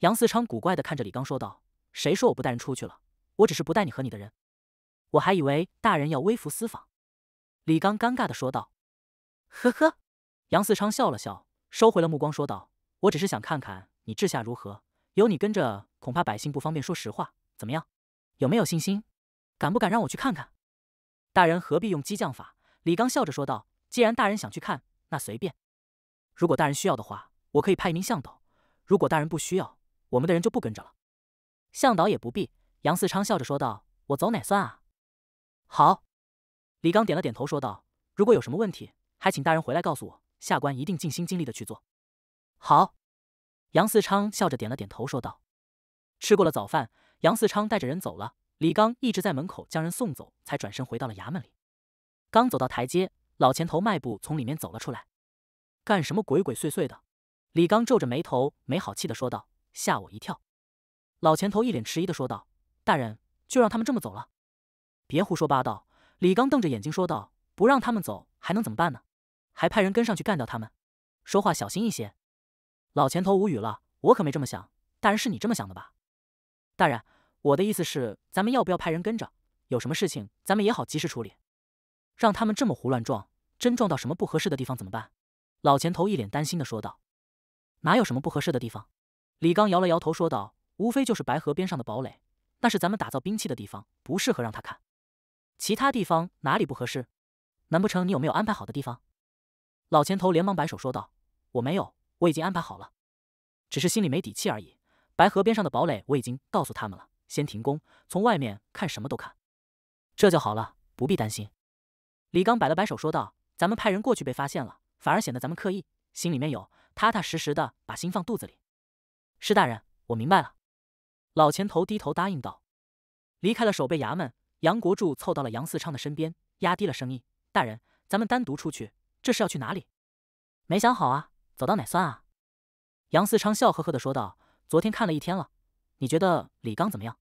杨四昌古怪的看着李刚说道：“谁说我不带人出去了？我只是不带你和你的人。我还以为大人要微服私访。”李刚尴尬的说道：“呵呵。”杨四昌笑了笑。收回了目光，说道：“我只是想看看你治下如何。有你跟着，恐怕百姓不方便说实话。怎么样？有没有信心？敢不敢让我去看看？”大人何必用激将法？”李刚笑着说道：“既然大人想去看，那随便。如果大人需要的话，我可以派一名向导；如果大人不需要，我们的人就不跟着了。向导也不必。”杨四昌笑着说道：“我走哪算啊？”好。”李刚点了点头，说道：“如果有什么问题，还请大人回来告诉我。”下官一定尽心尽力的去做。好，杨四昌笑着点了点头，说道：“吃过了早饭，杨四昌带着人走了。李刚一直在门口将人送走，才转身回到了衙门里。刚走到台阶，老钱头迈步从里面走了出来。干什么鬼鬼祟祟的？”李刚皱着眉头，没好气的说道：“吓我一跳。”老钱头一脸迟疑的说道：“大人，就让他们这么走了？”“别胡说八道！”李刚瞪着眼睛说道：“不让他们走，还能怎么办呢？”还派人跟上去干掉他们，说话小心一些。老钱头无语了，我可没这么想，大人是你这么想的吧？大人，我的意思是，咱们要不要派人跟着？有什么事情，咱们也好及时处理。让他们这么胡乱撞，真撞到什么不合适的地方怎么办？老钱头一脸担心的说道：“哪有什么不合适的地方？”李刚摇了摇头说道：“无非就是白河边上的堡垒，那是咱们打造兵器的地方，不适合让他看。其他地方哪里不合适？难不成你有没有安排好的地方？”老前头连忙摆手说道：“我没有，我已经安排好了，只是心里没底气而已。白河边上的堡垒我已经告诉他们了，先停工，从外面看什么都看，这就好了，不必担心。”李刚摆了摆手说道：“咱们派人过去被发现了，反而显得咱们刻意，心里面有，踏踏实实的把心放肚子里。”施大人，我明白了。”老前头低头答应道。离开了守备衙门，杨国柱凑到了杨四昌的身边，压低了声音：“大人，咱们单独出去。”这是要去哪里？没想好啊，走到哪算啊？杨思昌笑呵呵的说道：“昨天看了一天了，你觉得李刚怎么样？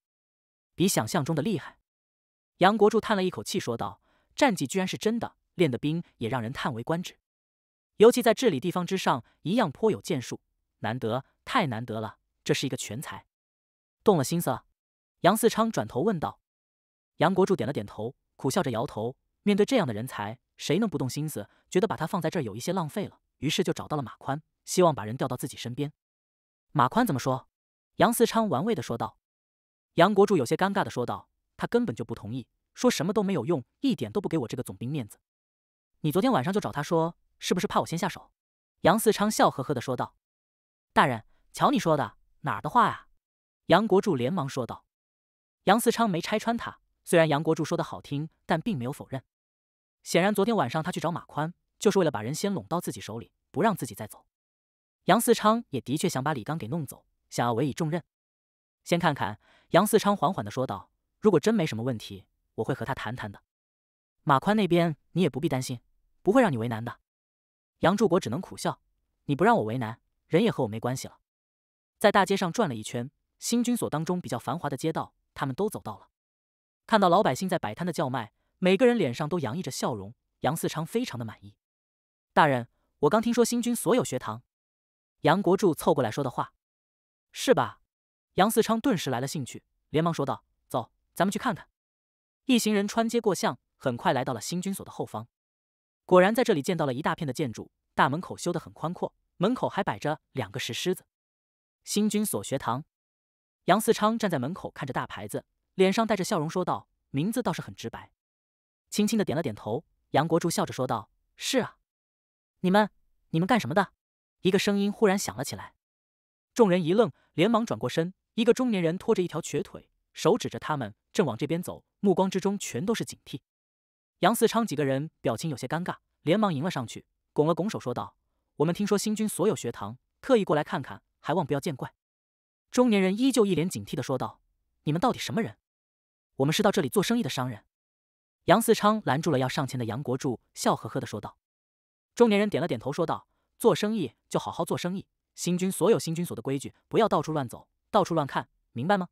比想象中的厉害。”杨国柱叹了一口气说道：“战绩居然是真的，练的兵也让人叹为观止，尤其在治理地方之上，一样颇有建树，难得，太难得了，这是一个全才。”动了心思？杨思昌转头问道。杨国柱点了点头，苦笑着摇头。面对这样的人才。谁能不动心思？觉得把他放在这儿有一些浪费了，于是就找到了马宽，希望把人调到自己身边。马宽怎么说？杨思昌玩味的说道。杨国柱有些尴尬的说道：“他根本就不同意，说什么都没有用，一点都不给我这个总兵面子。”你昨天晚上就找他说，是不是怕我先下手？杨思昌笑呵呵的说道：“大人，瞧你说的哪儿的话呀？”杨国柱连忙说道。杨思昌没拆穿他，虽然杨国柱说的好听，但并没有否认。显然，昨天晚上他去找马宽，就是为了把人先拢到自己手里，不让自己再走。杨四昌也的确想把李刚给弄走，想要委以重任。先看看，杨四昌缓缓地说道：“如果真没什么问题，我会和他谈谈的。马宽那边你也不必担心，不会让你为难的。”杨柱国只能苦笑：“你不让我为难，人也和我没关系了。”在大街上转了一圈，新军所当中比较繁华的街道，他们都走到了。看到老百姓在摆摊的叫卖。每个人脸上都洋溢着笑容，杨四昌非常的满意。大人，我刚听说新军所有学堂，杨国柱凑过来说的话，是吧？杨四昌顿时来了兴趣，连忙说道：“走，咱们去看看。”一行人穿街过巷，很快来到了新军所的后方。果然，在这里见到了一大片的建筑，大门口修得很宽阔，门口还摆着两个石狮子。新军所学堂，杨四昌站在门口看着大牌子，脸上带着笑容说道：“名字倒是很直白。”轻轻的点了点头，杨国柱笑着说道：“是啊，你们，你们干什么的？”一个声音忽然响了起来，众人一愣，连忙转过身。一个中年人拖着一条瘸腿，手指着他们，正往这边走，目光之中全都是警惕。杨四昌几个人表情有些尴尬，连忙迎了上去，拱了拱手说道：“我们听说新军所有学堂，特意过来看看，还望不要见怪。”中年人依旧一脸警惕的说道：“你们到底什么人？”“我们是到这里做生意的商人。”杨四昌拦住了要上前的杨国柱，笑呵呵的说道：“中年人点了点头，说道：‘做生意就好好做生意。新军所有新军所的规矩，不要到处乱走，到处乱看，明白吗？’‘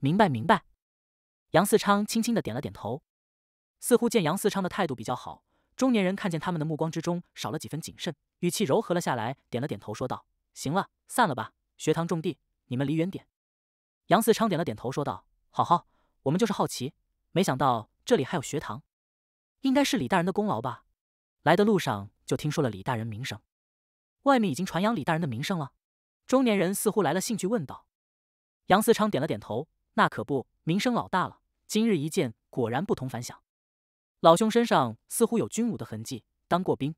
明白，明白。’杨四昌轻轻的点了点头，似乎见杨四昌的态度比较好，中年人看见他们的目光之中少了几分谨慎，语气柔和了下来，点了点头说道：‘行了，散了吧。学堂种地，你们离远点。’杨四昌点了点头，说道：‘好好，我们就是好奇，没想到。’”这里还有学堂，应该是李大人的功劳吧？来的路上就听说了李大人名声，外面已经传扬李大人的名声了。中年人似乎来了兴趣，问道：“杨思昌点了点头，那可不，名声老大了。今日一见，果然不同凡响。老兄身上似乎有军武的痕迹，当过兵。”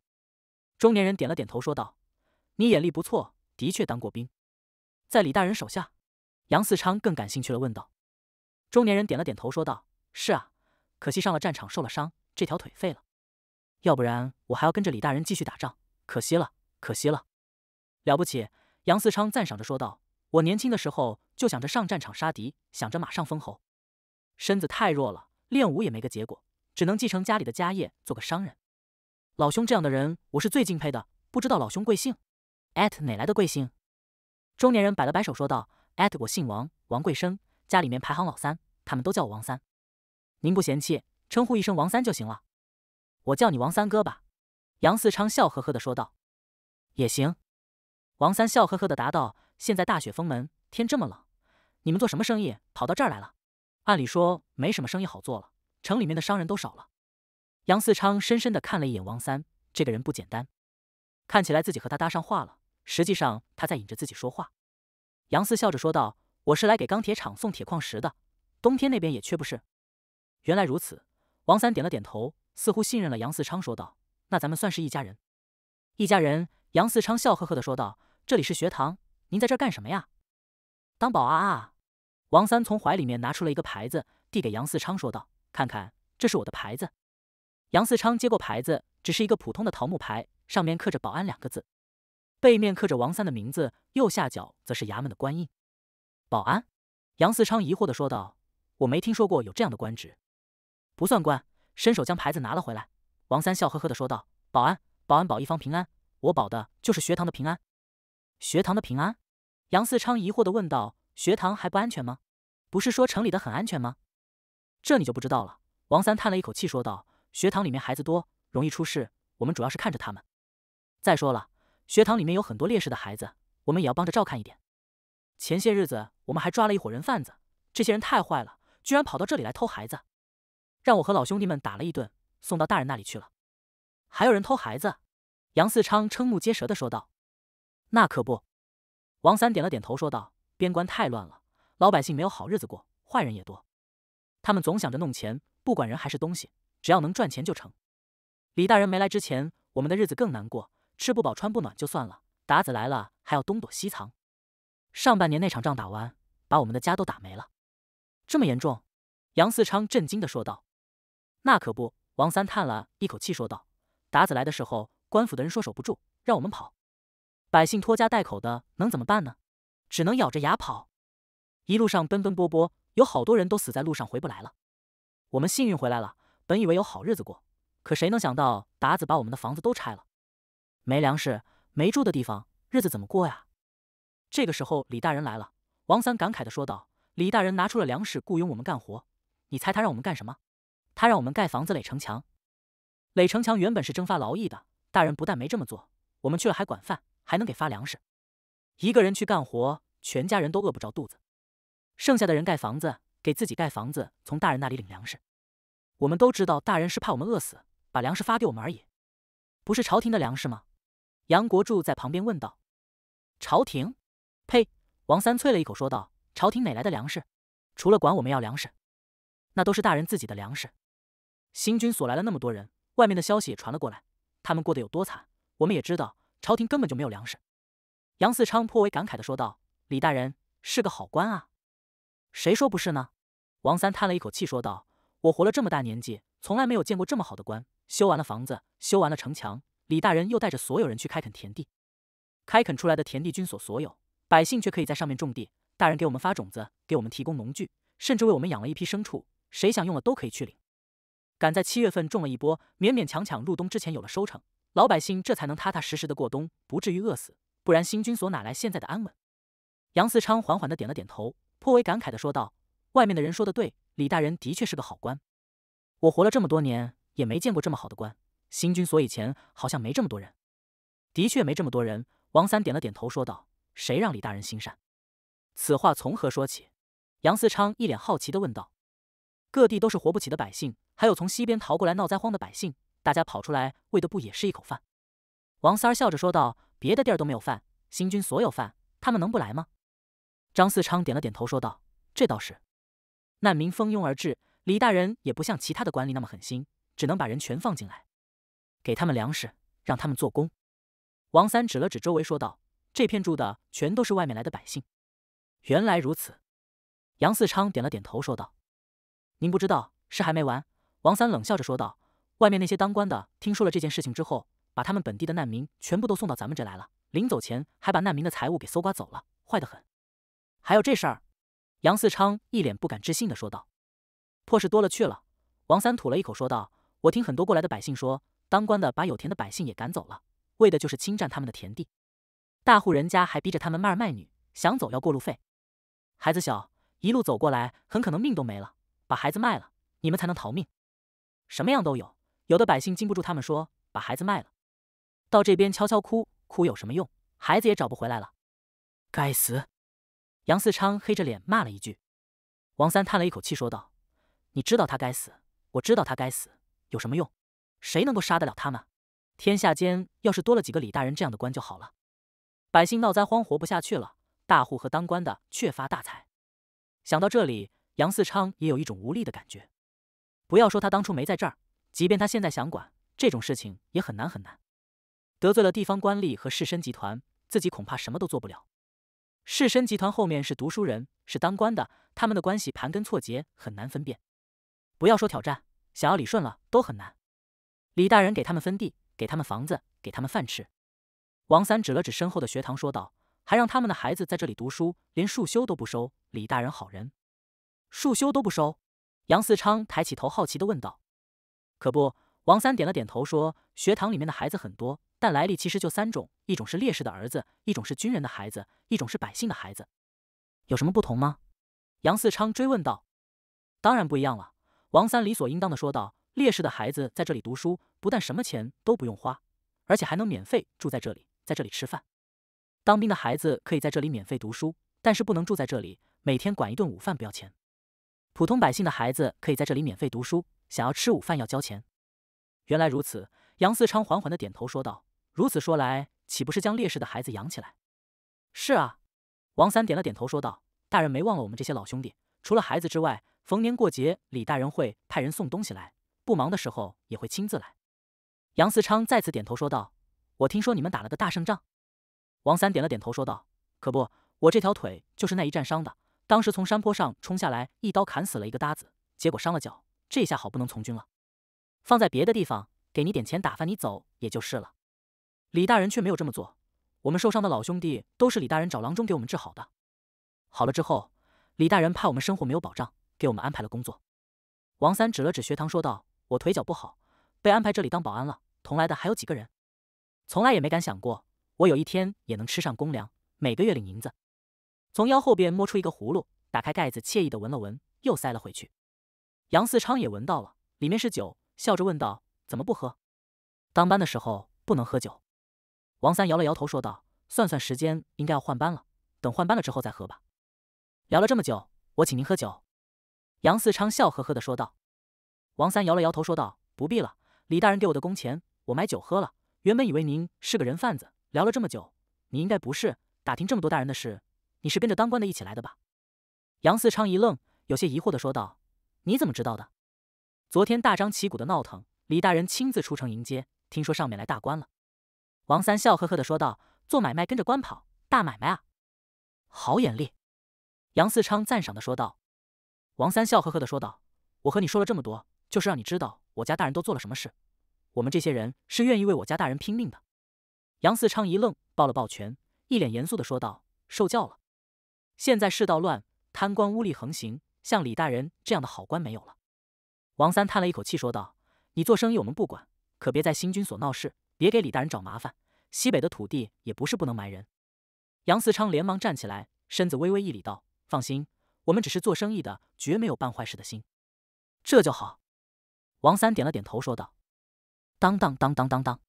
中年人点了点头，说道：“你眼力不错，的确当过兵，在李大人手下。”杨思昌更感兴趣了，问道：“中年人点了点头，说道：‘是啊。’”可惜上了战场受了伤，这条腿废了，要不然我还要跟着李大人继续打仗。可惜了，可惜了。了不起，杨嗣昌赞赏着说道：“我年轻的时候就想着上战场杀敌，想着马上封侯，身子太弱了，练武也没个结果，只能继承家里的家业，做个商人。”老兄这样的人，我是最敬佩的。不知道老兄贵姓？艾特哪来的贵姓？中年人摆了摆手说道：“艾特我姓王，王贵生，家里面排行老三，他们都叫我王三。”您不嫌弃，称呼一声王三就行了，我叫你王三哥吧。”杨四昌笑呵呵的说道。“也行。”王三笑呵呵的答道。“现在大雪封门，天这么冷，你们做什么生意，跑到这儿来了？按理说没什么生意好做了，城里面的商人都少了。”杨四昌深深地看了一眼王三，这个人不简单，看起来自己和他搭上话了，实际上他在引着自己说话。杨四笑着说道：“我是来给钢铁厂送铁矿石的，冬天那边也缺不是？”原来如此，王三点了点头，似乎信任了杨四昌，说道：“那咱们算是一家人。”一家人，杨四昌笑呵呵的说道：“这里是学堂，您在这干什么呀？”当保安。啊。”王三从怀里面拿出了一个牌子，递给杨四昌，说道：“看看，这是我的牌子。”杨四昌接过牌子，只是一个普通的桃木牌，上面刻着“保安”两个字，背面刻着王三的名字，右下角则是衙门的官印。保安？杨四昌疑惑的说道：“我没听说过有这样的官职。”不算官，伸手将牌子拿了回来。王三笑呵呵地说道：“保安，保安保一方平安，我保的就是学堂的平安。学堂的平安？”杨四昌疑惑地问道：“学堂还不安全吗？不是说城里的很安全吗？”“这你就不知道了。”王三叹了一口气说道：“学堂里面孩子多，容易出事，我们主要是看着他们。再说了，学堂里面有很多烈士的孩子，我们也要帮着照看一点。前些日子我们还抓了一伙人贩子，这些人太坏了，居然跑到这里来偷孩子。”让我和老兄弟们打了一顿，送到大人那里去了。还有人偷孩子，杨四昌瞠目结舌的说道：“那可不。”王三点了点头说道：“边关太乱了，老百姓没有好日子过，坏人也多。他们总想着弄钱，不管人还是东西，只要能赚钱就成。”李大人没来之前，我们的日子更难过，吃不饱穿不暖就算了，达子来了还要东躲西藏。上半年那场仗打完，把我们的家都打没了。这么严重？杨四昌震惊的说道。那可不，王三叹了一口气说道：“达子来的时候，官府的人说守不住，让我们跑。百姓拖家带口的，能怎么办呢？只能咬着牙跑。一路上奔波奔波，有好多人都死在路上，回不来了。我们幸运回来了，本以为有好日子过，可谁能想到达子把我们的房子都拆了？没粮食，没住的地方，日子怎么过呀？这个时候李大人来了，王三感慨的说道：李大人拿出了粮食雇佣我们干活，你猜他让我们干什么？”他让我们盖房子、垒城墙，垒城墙原本是征发劳役的。大人不但没这么做，我们去了还管饭，还能给发粮食。一个人去干活，全家人都饿不着肚子；剩下的人盖房子，给自己盖房子，从大人那里领粮食。我们都知道，大人是怕我们饿死，把粮食发给我们而已。不是朝廷的粮食吗？杨国柱在旁边问道。朝廷？呸！王三啐了一口说道：“朝廷哪来的粮食？除了管我们要粮食，那都是大人自己的粮食。”新军所来了那么多人，外面的消息也传了过来，他们过得有多惨，我们也知道。朝廷根本就没有粮食。杨嗣昌颇为感慨地说道：“李大人是个好官啊，谁说不是呢？”王三叹了一口气说道：“我活了这么大年纪，从来没有见过这么好的官。修完了房子，修完了城墙，李大人又带着所有人去开垦田地。开垦出来的田地，军所所有百姓却可以在上面种地。大人给我们发种子，给我们提供农具，甚至为我们养了一批牲畜，谁想用了都可以去领。”赶在七月份种了一波，勉勉强强入冬之前有了收成，老百姓这才能踏踏实实的过冬，不至于饿死。不然新军所哪来现在的安稳？杨嗣昌缓缓的点了点头，颇为感慨的说道：“外面的人说的对，李大人的确是个好官。我活了这么多年，也没见过这么好的官。新军所以前好像没这么多人，的确没这么多人。”王三点了点头说道：“谁让李大人心善？”此话从何说起？杨嗣昌一脸好奇的问道。各地都是活不起的百姓，还有从西边逃过来闹灾荒的百姓，大家跑出来为的不也是一口饭？王三笑着说道：“别的地儿都没有饭，新军所有饭，他们能不来吗？”张四昌点了点头说道：“这倒是。”难民蜂拥而至，李大人也不像其他的官吏那么狠心，只能把人全放进来，给他们粮食，让他们做工。王三指了指周围说道：“这片住的全都是外面来的百姓。”原来如此，杨四昌点了点头说道。您不知道，事还没完。王三冷笑着说道：“外面那些当官的听说了这件事情之后，把他们本地的难民全部都送到咱们这来了。临走前还把难民的财物给搜刮走了，坏得很。”还有这事儿，杨四昌一脸不敢置信的说道：“破事多了去了。”王三吐了一口说道：“我听很多过来的百姓说，当官的把有田的百姓也赶走了，为的就是侵占他们的田地。大户人家还逼着他们卖儿卖女，想走要过路费，孩子小，一路走过来，很可能命都没了。”把孩子卖了，你们才能逃命。什么样都有，有的百姓禁不住他们说：“把孩子卖了。”到这边悄悄哭，哭有什么用？孩子也找不回来了。该死！杨四昌黑着脸骂了一句。王三叹了一口气，说道：“你知道他该死，我知道他该死，有什么用？谁能够杀得了他们？天下间要是多了几个李大人这样的官就好了。百姓闹灾荒，活不下去了，大户和当官的却发大财。想到这里。”杨四昌也有一种无力的感觉。不要说他当初没在这儿，即便他现在想管这种事情，也很难很难。得罪了地方官吏和士绅集团，自己恐怕什么都做不了。士绅集团后面是读书人，是当官的，他们的关系盘根错节，很难分辨。不要说挑战，想要理顺了都很难。李大人给他们分地，给他们房子，给他们饭吃。王三指了指身后的学堂，说道：“还让他们的孩子在这里读书，连束修都不收。”李大人好人。束修都不收，杨嗣昌抬起头好奇的问道：“可不？”王三点了点头说：“学堂里面的孩子很多，但来历其实就三种：一种是烈士的儿子，一种是军人的孩子，一种是百姓的孩子。有什么不同吗？”杨嗣昌追问道：“当然不一样了。”王三理所应当的说道：“烈士的孩子在这里读书，不但什么钱都不用花，而且还能免费住在这里，在这里吃饭。当兵的孩子可以在这里免费读书，但是不能住在这里，每天管一顿午饭不要钱。”普通百姓的孩子可以在这里免费读书，想要吃午饭要交钱。原来如此，杨四昌缓缓的点头说道：“如此说来，岂不是将烈士的孩子养起来？”是啊，王三点了点头说道：“大人没忘了我们这些老兄弟。除了孩子之外，逢年过节，李大人会派人送东西来，不忙的时候也会亲自来。”杨四昌再次点头说道：“我听说你们打了个大胜仗。”王三点了点头说道：“可不，我这条腿就是那一战伤的。”当时从山坡上冲下来，一刀砍死了一个搭子，结果伤了脚，这下好不能从军了。放在别的地方，给你点钱打发你走也就是了。李大人却没有这么做。我们受伤的老兄弟都是李大人找郎中给我们治好的。好了之后，李大人怕我们生活没有保障，给我们安排了工作。王三指了指学堂，说道：“我腿脚不好，被安排这里当保安了。同来的还有几个人，从来也没敢想过，我有一天也能吃上公粮，每个月领银子。”从腰后边摸出一个葫芦，打开盖子，惬意的闻了闻，又塞了回去。杨四昌也闻到了，里面是酒，笑着问道：“怎么不喝？”当班的时候不能喝酒。王三摇了摇头说道：“算算时间，应该要换班了，等换班了之后再喝吧。”聊了这么久，我请您喝酒。”杨四昌笑呵呵的说道。王三摇了摇头说道：“不必了，李大人给我的工钱，我买酒喝了。原本以为您是个人贩子，聊了这么久，你应该不是。打听这么多大人的事。”你是跟着当官的一起来的吧？杨四昌一愣，有些疑惑的说道：“你怎么知道的？昨天大张旗鼓的闹腾，李大人亲自出城迎接，听说上面来大官了。”王三笑呵呵的说道：“做买卖跟着官跑，大买卖啊！”好眼力，杨四昌赞赏的说道。王三笑呵呵的说道：“我和你说了这么多，就是让你知道我家大人都做了什么事。我们这些人是愿意为我家大人拼命的。”杨四昌一愣，抱了抱拳，一脸严肃的说道：“受教了。”现在世道乱，贪官污吏横行，像李大人这样的好官没有了。王三叹了一口气，说道：“你做生意我们不管，可别在新军所闹事，别给李大人找麻烦。西北的土地也不是不能埋人。”杨思昌连忙站起来，身子微微一礼，道：“放心，我们只是做生意的，绝没有办坏事的心。这就好。”王三点了点头，说道：“当当当当当当！”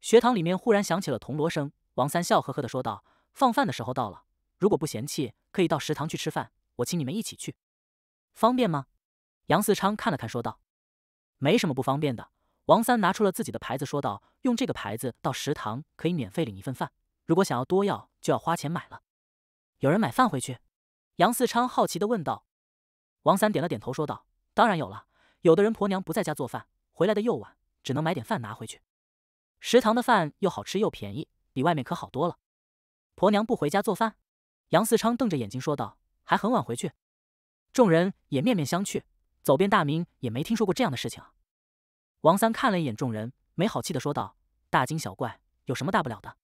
学堂里面忽然响起了铜锣声。王三笑呵呵的说道：“放饭的时候到了。”如果不嫌弃，可以到食堂去吃饭，我请你们一起去，方便吗？杨四昌看了看，说道：“没什么不方便的。”王三拿出了自己的牌子，说道：“用这个牌子到食堂可以免费领一份饭，如果想要多要，就要花钱买了。”有人买饭回去？杨四昌好奇的问道。王三点了点头，说道：“当然有了，有的人婆娘不在家做饭，回来的又晚，只能买点饭拿回去。食堂的饭又好吃又便宜，比外面可好多了。”婆娘不回家做饭？杨四昌瞪着眼睛说道：“还很晚回去？”众人也面面相觑，走遍大明也没听说过这样的事情啊！王三看了一眼众人，没好气的说道：“大惊小怪，有什么大不了的？”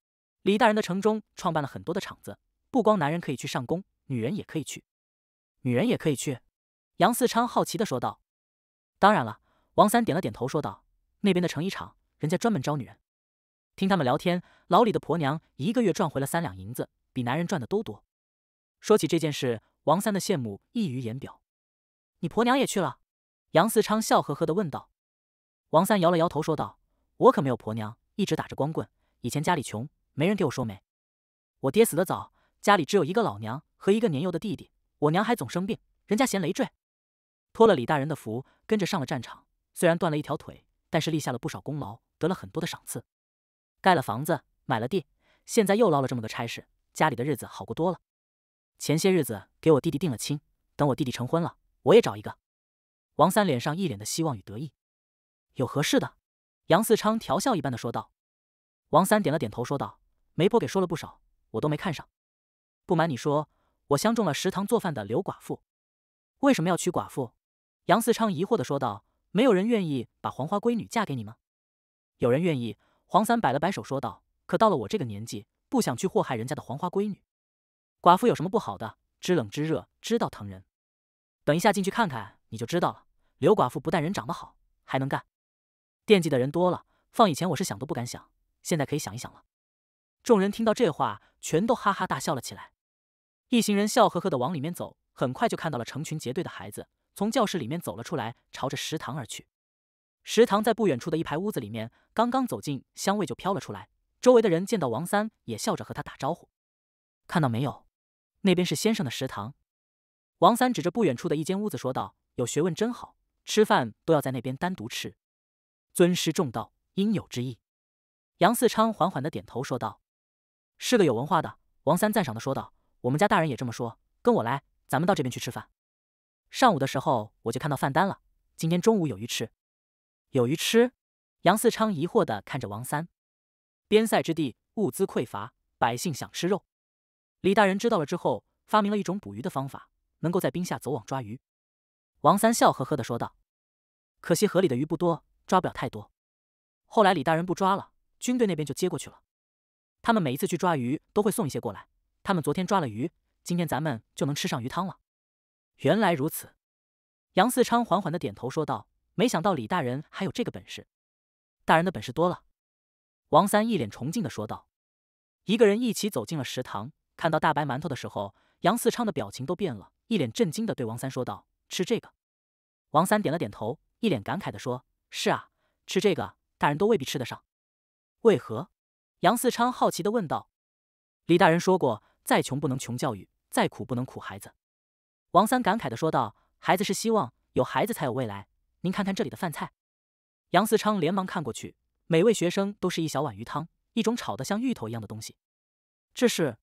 李大人的城中创办了很多的厂子，不光男人可以去上工，女人也可以去。女人也可以去？杨四昌好奇的说道：“当然了。”王三点了点头说道：“那边的成衣厂，人家专门招女人。听他们聊天，老李的婆娘一个月赚回了三两银子，比男人赚的都多。”说起这件事，王三的羡慕溢于言表。你婆娘也去了？杨四昌笑呵呵的问道。王三摇了摇头说道：“我可没有婆娘，一直打着光棍。以前家里穷，没人给我说媒。我爹死得早，家里只有一个老娘和一个年幼的弟弟。我娘还总生病，人家嫌累赘。托了李大人的福，跟着上了战场。虽然断了一条腿，但是立下了不少功劳，得了很多的赏赐，盖了房子，买了地，现在又捞了这么个差事，家里的日子好过多了。”前些日子给我弟弟定了亲，等我弟弟成婚了，我也找一个。王三脸上一脸的希望与得意。有合适的？杨四昌调笑一般的说道。王三点了点头说道：“媒婆给说了不少，我都没看上。不瞒你说，我相中了食堂做饭的刘寡妇。为什么要娶寡妇？”杨四昌疑惑的说道：“没有人愿意把黄花闺女嫁给你吗？”“有人愿意。”黄三摆了摆手说道：“可到了我这个年纪，不想去祸害人家的黄花闺女。”寡妇有什么不好的？知冷知热，知道疼人。等一下进去看看，你就知道了。刘寡妇不但人长得好，还能干。惦记的人多了，放以前我是想都不敢想，现在可以想一想了。众人听到这话，全都哈哈大笑了起来。一行人笑呵呵的往里面走，很快就看到了成群结队的孩子从教室里面走了出来，朝着食堂而去。食堂在不远处的一排屋子里面。刚刚走进，香味就飘了出来。周围的人见到王三，也笑着和他打招呼。看到没有？那边是先生的食堂，王三指着不远处的一间屋子说道：“有学问真好，吃饭都要在那边单独吃，尊师重道，应有之意。”杨四昌缓缓的点头说道：“是个有文化的。”王三赞赏的说道：“我们家大人也这么说。”跟我来，咱们到这边去吃饭。上午的时候我就看到饭单了，今天中午有鱼吃。有鱼吃？杨四昌疑惑的看着王三。边塞之地物资匮乏，百姓想吃肉。李大人知道了之后，发明了一种捕鱼的方法，能够在冰下走网抓鱼。王三笑呵呵的说道：“可惜河里的鱼不多，抓不了太多。后来李大人不抓了，军队那边就接过去了。他们每一次去抓鱼，都会送一些过来。他们昨天抓了鱼，今天咱们就能吃上鱼汤了。”原来如此，杨四昌缓缓的点头说道：“没想到李大人还有这个本事。大人的本事多了。”王三一脸崇敬的说道：“一个人一起走进了食堂。”看到大白馒头的时候，杨四昌的表情都变了，一脸震惊的对王三说道：“吃这个。”王三点了点头，一脸感慨的说：“是啊，吃这个大人都未必吃得上。”为何？杨四昌好奇的问道。“李大人说过，再穷不能穷教育，再苦不能苦孩子。”王三感慨的说道：“孩子是希望，有孩子才有未来。您看看这里的饭菜。”杨四昌连忙看过去，每位学生都是一小碗鱼汤，一种炒的像芋头一样的东西。这是？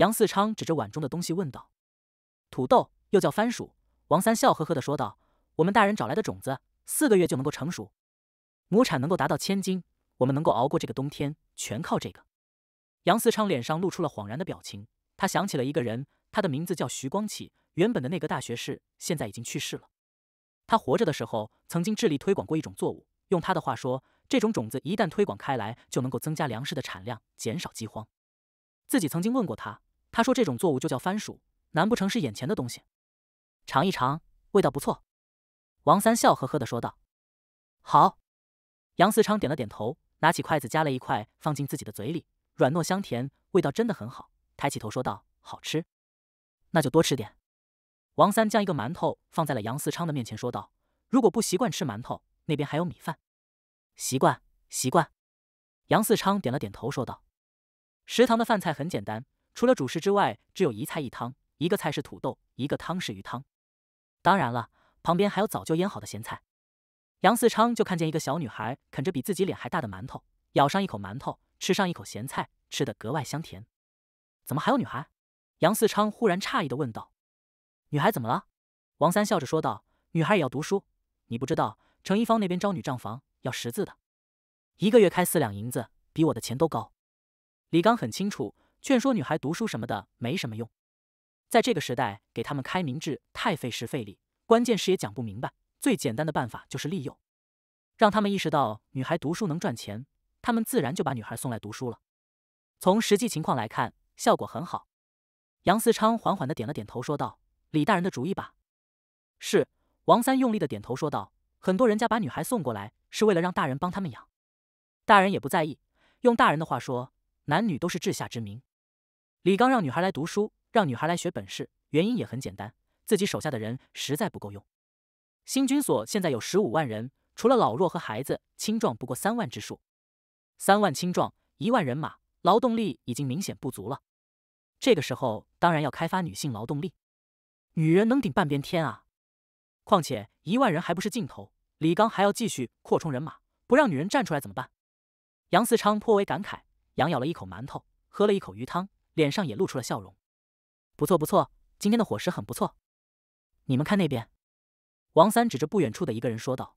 杨四昌指着碗中的东西问道：“土豆又叫番薯。”王三笑呵呵地说道：“我们大人找来的种子，四个月就能够成熟，亩产能够达到千斤。我们能够熬过这个冬天，全靠这个。”杨四昌脸上露出了恍然的表情，他想起了一个人，他的名字叫徐光启，原本的那个大学士，现在已经去世了。他活着的时候，曾经致力推广过一种作物，用他的话说，这种种子一旦推广开来，就能够增加粮食的产量，减少饥荒。自己曾经问过他。他说：“这种作物就叫番薯，难不成是眼前的东西？尝一尝，味道不错。”王三笑呵呵的说道：“好。”杨四昌点了点头，拿起筷子夹了一块放进自己的嘴里，软糯香甜，味道真的很好。抬起头说道：“好吃，那就多吃点。”王三将一个馒头放在了杨四昌的面前，说道：“如果不习惯吃馒头，那边还有米饭。”“习惯，习惯。”杨四昌点了点头说道：“食堂的饭菜很简单。”除了主食之外，只有一菜一汤，一个菜是土豆，一个汤是鱼汤。当然了，旁边还有早就腌好的咸菜。杨四昌就看见一个小女孩啃着比自己脸还大的馒头，咬上一口馒头，吃上一口咸菜，吃得格外香甜。怎么还有女孩？杨四昌忽然诧异的问道：“女孩怎么了？”王三笑着说道：“女孩也要读书，你不知道程一芳那边招女账房，要识字的，一个月开四两银子，比我的钱都高。”李刚很清楚。劝说女孩读书什么的没什么用，在这个时代给他们开明智太费时费力，关键是也讲不明白。最简单的办法就是利用，让他们意识到女孩读书能赚钱，他们自然就把女孩送来读书了。从实际情况来看，效果很好。杨思昌缓缓地点了点头，说道：“李大人的主意吧。”是王三用力的点头说道：“很多人家把女孩送过来，是为了让大人帮他们养，大人也不在意。用大人的话说，男女都是治下之民。”李刚让女孩来读书，让女孩来学本事，原因也很简单，自己手下的人实在不够用。新军所现在有十五万人，除了老弱和孩子，青壮不过三万之数。三万青壮，一万人马，劳动力已经明显不足了。这个时候，当然要开发女性劳动力。女人能顶半边天啊！况且一万人还不是尽头，李刚还要继续扩充人马，不让女人站出来怎么办？杨嗣昌颇为感慨，咬了一口馒头，喝了一口鱼汤。脸上也露出了笑容，不错不错，今天的伙食很不错。你们看那边，王三指着不远处的一个人说道。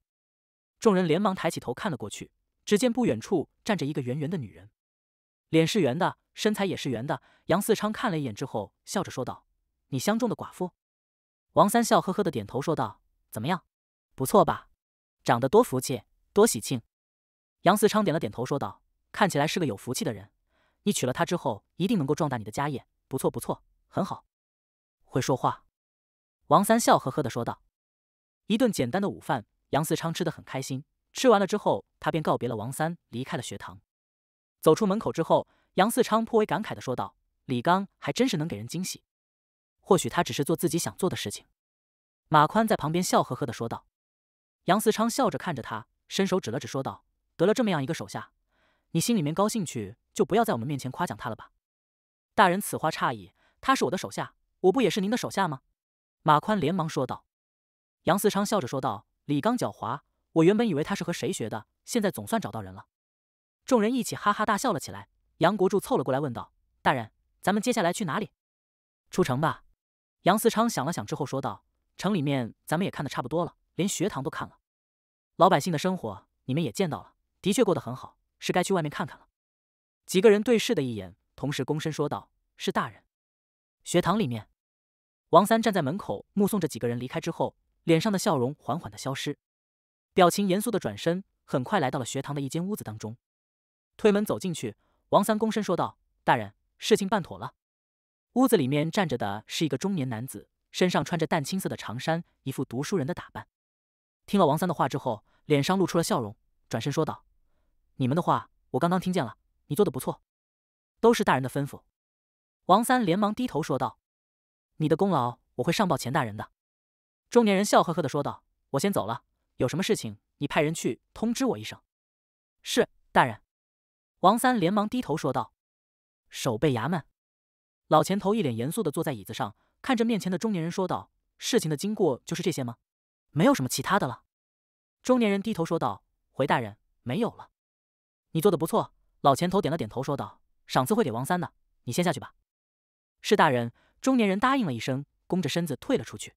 众人连忙抬起头看了过去，只见不远处站着一个圆圆的女人，脸是圆的，身材也是圆的。杨四昌看了一眼之后，笑着说道：“你相中的寡妇？”王三笑呵呵的点头说道：“怎么样？不错吧？长得多福气，多喜庆。”杨四昌点了点头说道：“看起来是个有福气的人。”你娶了她之后，一定能够壮大你的家业。不错，不错，很好，会说话。王三笑呵呵的说道。一顿简单的午饭，杨四昌吃的很开心。吃完了之后，他便告别了王三，离开了学堂。走出门口之后，杨四昌颇为感慨的说道：“李刚还真是能给人惊喜。或许他只是做自己想做的事情。”马宽在旁边笑呵呵的说道。杨四昌笑着看着他，伸手指了指，说道：“得了这么样一个手下。”你心里面高兴去，就不要在我们面前夸奖他了吧。大人此话差矣，他是我的手下，我不也是您的手下吗？马宽连忙说道。杨思昌笑着说道：“李刚狡猾，我原本以为他是和谁学的，现在总算找到人了。”众人一起哈哈大笑了起来。杨国柱凑了过来问道：“大人，咱们接下来去哪里？出城吧。”杨思昌想了想之后说道：“城里面咱们也看得差不多了，连学堂都看了，老百姓的生活你们也见到了，的确过得很好。”是该去外面看看了。几个人对视的一眼，同时躬身说道：“是大人。”学堂里面，王三站在门口，目送着几个人离开之后，脸上的笑容缓缓的消失，表情严肃的转身，很快来到了学堂的一间屋子当中。推门走进去，王三躬身说道：“大人，事情办妥了。”屋子里面站着的是一个中年男子，身上穿着淡青色的长衫，一副读书人的打扮。听了王三的话之后，脸上露出了笑容，转身说道。你们的话，我刚刚听见了。你做的不错，都是大人的吩咐。王三连忙低头说道：“你的功劳，我会上报钱大人的。”中年人笑呵呵的说道：“我先走了，有什么事情，你派人去通知我一声。”是大人。王三连忙低头说道：“守备衙门。”老钱头一脸严肃的坐在椅子上，看着面前的中年人说道：“事情的经过就是这些吗？没有什么其他的了？”中年人低头说道：“回大人，没有了。”你做的不错，老钱头点了点头，说道：“赏赐会给王三的，你先下去吧。”是大人，中年人答应了一声，弓着身子退了出去。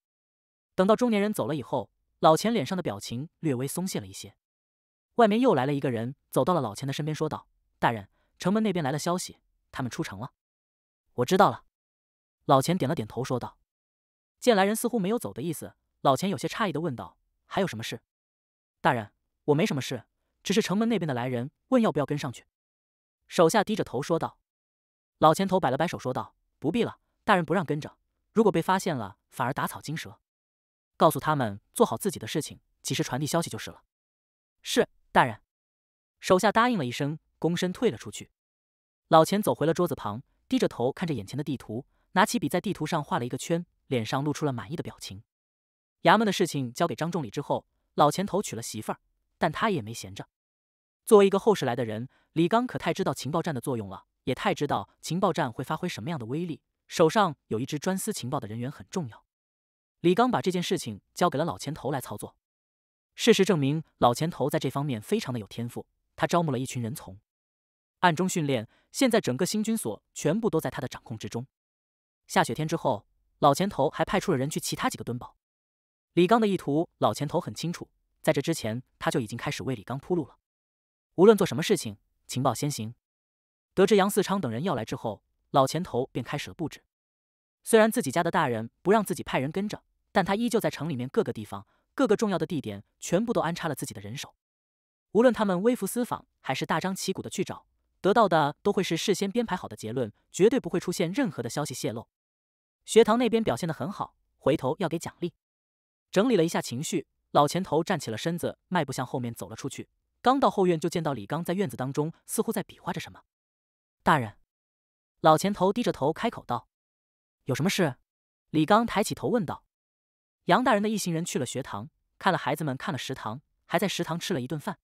等到中年人走了以后，老钱脸上的表情略微松懈了一些。外面又来了一个人，走到了老钱的身边，说道：“大人，城门那边来了消息，他们出城了。”我知道了，老钱点了点头，说道：“见来人似乎没有走的意思，老钱有些诧异的问道：还有什么事？大人，我没什么事。”只是城门那边的来人问要不要跟上去，手下低着头说道：“老钱头摆了摆手说道，不必了，大人不让跟着，如果被发现了反而打草惊蛇。告诉他们做好自己的事情，及时传递消息就是了。”是大人，手下答应了一声，躬身退了出去。老钱走回了桌子旁，低着头看着眼前的地图，拿起笔在地图上画了一个圈，脸上露出了满意的表情。衙门的事情交给张仲礼之后，老钱头娶了媳妇儿，但他也没闲着。作为一个后世来的人，李刚可太知道情报站的作用了，也太知道情报站会发挥什么样的威力。手上有一支专司情报的人员很重要。李刚把这件事情交给了老钱头来操作。事实证明，老钱头在这方面非常的有天赋。他招募了一群人从暗中训练，现在整个新军所全部都在他的掌控之中。下雪天之后，老钱头还派出了人去其他几个蹲堡。李刚的意图，老钱头很清楚。在这之前，他就已经开始为李刚铺路了。无论做什么事情，情报先行。得知杨四昌等人要来之后，老钱头便开始了布置。虽然自己家的大人不让自己派人跟着，但他依旧在城里面各个地方、各个重要的地点，全部都安插了自己的人手。无论他们微服私访，还是大张旗鼓的去找，得到的都会是事先编排好的结论，绝对不会出现任何的消息泄露。学堂那边表现的很好，回头要给奖励。整理了一下情绪，老钱头站起了身子，迈步向后面走了出去。刚到后院，就见到李刚在院子当中，似乎在比划着什么。大人，老前头低着头开口道：“有什么事？”李刚抬起头问道：“杨大人的一行人去了学堂，看了孩子们，看了食堂，还在食堂吃了一顿饭。”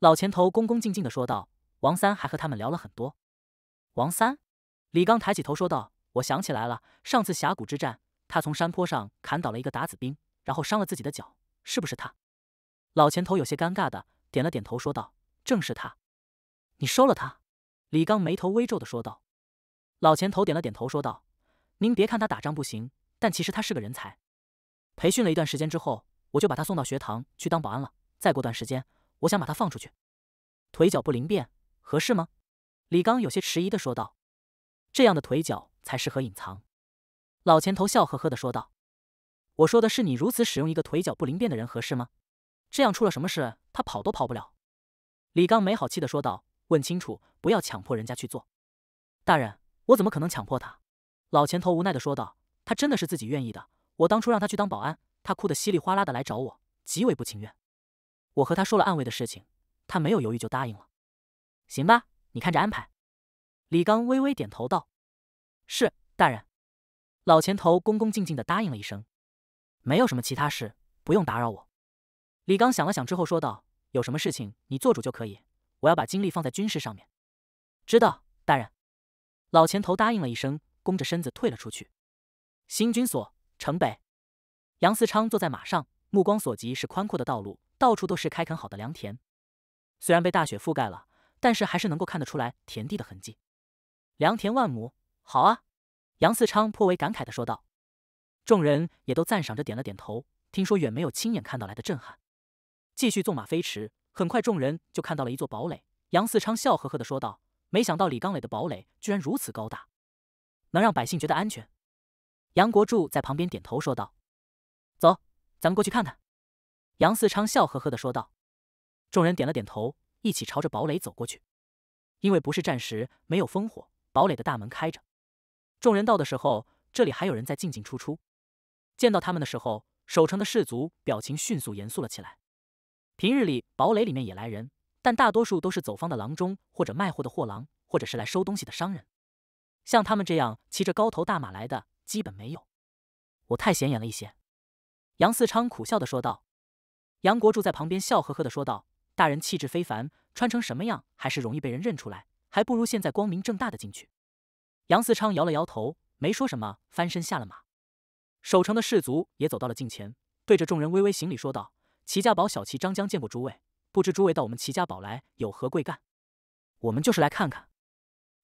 老前头恭恭敬敬的说道：“王三还和他们聊了很多。”王三，李刚抬起头说道：“我想起来了，上次峡谷之战，他从山坡上砍倒了一个打子兵，然后伤了自己的脚，是不是他？”老前头有些尴尬的。点了点头，说道：“正是他，你收了他？”李刚眉头微皱的说道。老钱头点了点头，说道：“您别看他打仗不行，但其实他是个人才。培训了一段时间之后，我就把他送到学堂去当保安了。再过段时间，我想把他放出去。腿脚不灵便，合适吗？”李刚有些迟疑的说道：“这样的腿脚才适合隐藏。”老钱头笑呵呵的说道：“我说的是你，如此使用一个腿脚不灵便的人，合适吗？”这样出了什么事，他跑都跑不了。”李刚没好气的说道，“问清楚，不要强迫人家去做。”“大人，我怎么可能强迫他？”老钱头无奈的说道，“他真的是自己愿意的。我当初让他去当保安，他哭得稀里哗啦的来找我，极为不情愿。我和他说了暗卫的事情，他没有犹豫就答应了。行吧，你看着安排。”李刚微微点头道，“是，大人。”老钱头恭恭敬敬的答应了一声，“没有什么其他事，不用打扰我。”李刚想了想之后说道：“有什么事情你做主就可以，我要把精力放在军事上面。”知道，大人。老前头答应了一声，弓着身子退了出去。新军所，城北。杨思昌坐在马上，目光所及是宽阔的道路，到处都是开垦好的良田。虽然被大雪覆盖了，但是还是能够看得出来田地的痕迹。良田万亩，好啊！杨思昌颇为感慨地说道。众人也都赞赏着点了点头，听说远没有亲眼看到来的震撼。继续纵马飞驰，很快众人就看到了一座堡垒。杨四昌笑呵呵的说道：“没想到李刚磊的堡垒居然如此高大，能让百姓觉得安全。”杨国柱在旁边点头说道：“走，咱们过去看看。”杨四昌笑呵呵的说道。众人点了点头，一起朝着堡垒走过去。因为不是战时，没有烽火，堡垒的大门开着。众人到的时候，这里还有人在进进出出。见到他们的时候，守城的士卒表情迅速严肃了起来。平日里，堡垒里面也来人，但大多数都是走方的郎中，或者卖货的货郎，或者是来收东西的商人。像他们这样骑着高头大马来的，基本没有。我太显眼了一些。”杨四昌苦笑的说道。杨国柱在旁边笑呵呵的说道：“大人气质非凡，穿成什么样还是容易被人认出来，还不如现在光明正大的进去。”杨四昌摇了摇头，没说什么，翻身下了马。守城的士卒也走到了近前，对着众人微微行礼，说道。齐家堡小齐张江见过诸位，不知诸位到我们齐家堡来有何贵干？我们就是来看看。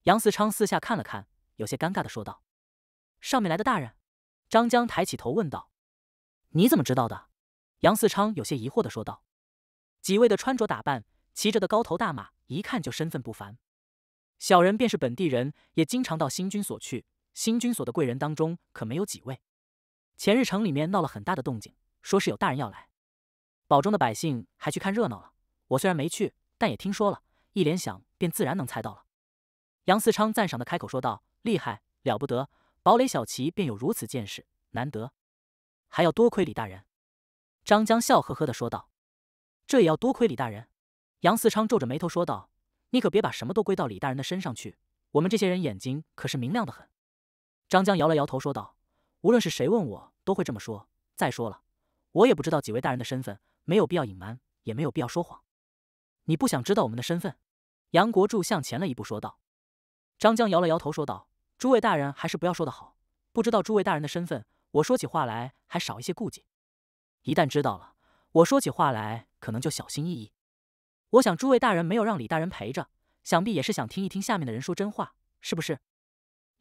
杨四昌四下看了看，有些尴尬的说道：“上面来的大人？”张江抬起头问道：“你怎么知道的？”杨四昌有些疑惑的说道：“几位的穿着打扮，骑着的高头大马，一看就身份不凡。小人便是本地人，也经常到新军所去。新军所的贵人当中可没有几位。前日城里面闹了很大的动静，说是有大人要来。”堡中的百姓还去看热闹了。我虽然没去，但也听说了。一联想，便自然能猜到了。杨思昌赞赏的开口说道：“厉害，了不得！堡垒小旗便有如此见识，难得。还要多亏李大人。”张江笑呵呵的说道：“这也要多亏李大人。”杨思昌皱着眉头说道：“你可别把什么都归到李大人的身上去。我们这些人眼睛可是明亮的很。”张江摇了摇头说道：“无论是谁问我，都会这么说。再说了，我也不知道几位大人的身份。”没有必要隐瞒，也没有必要说谎。你不想知道我们的身份？杨国柱向前了一步说道。张江摇了摇头说道：“诸位大人还是不要说的好。不知道诸位大人的身份，我说起话来还少一些顾忌。一旦知道了，我说起话来可能就小心翼翼。”我想诸位大人没有让李大人陪着，想必也是想听一听下面的人说真话，是不是？”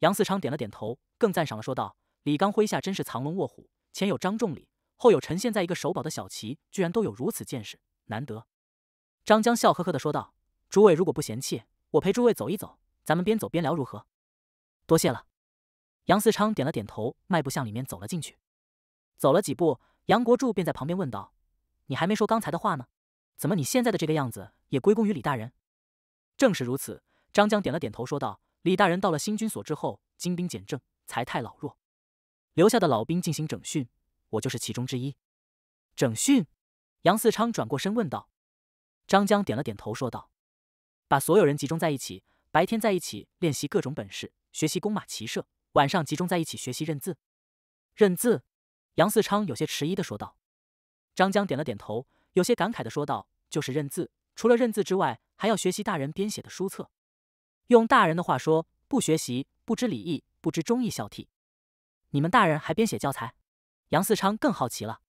杨嗣昌点了点头，更赞赏了说道：“李刚麾下真是藏龙卧虎，前有张仲礼。”后有陈，现在一个守堡的小旗，居然都有如此见识，难得。张江笑呵呵的说道：“诸位如果不嫌弃，我陪诸位走一走，咱们边走边聊，如何？”多谢了。杨嗣昌点了点头，迈步向里面走了进去。走了几步，杨国柱便在旁边问道：“你还没说刚才的话呢？怎么你现在的这个样子，也归功于李大人？”正是如此，张江点了点头说道：“李大人到了新军所之后，精兵简政，才态老弱，留下的老兵进行整训。”我就是其中之一。整训，杨四昌转过身问道。张江点了点头，说道：“把所有人集中在一起，白天在一起练习各种本事，学习弓马骑射；晚上集中在一起学习认字。”认字，杨四昌有些迟疑的说道。张江点了点头，有些感慨的说道：“就是认字，除了认字之外，还要学习大人编写的书册。用大人的话说，不学习不知礼义，不知忠义孝悌。你们大人还编写教材？”杨四昌更好奇了，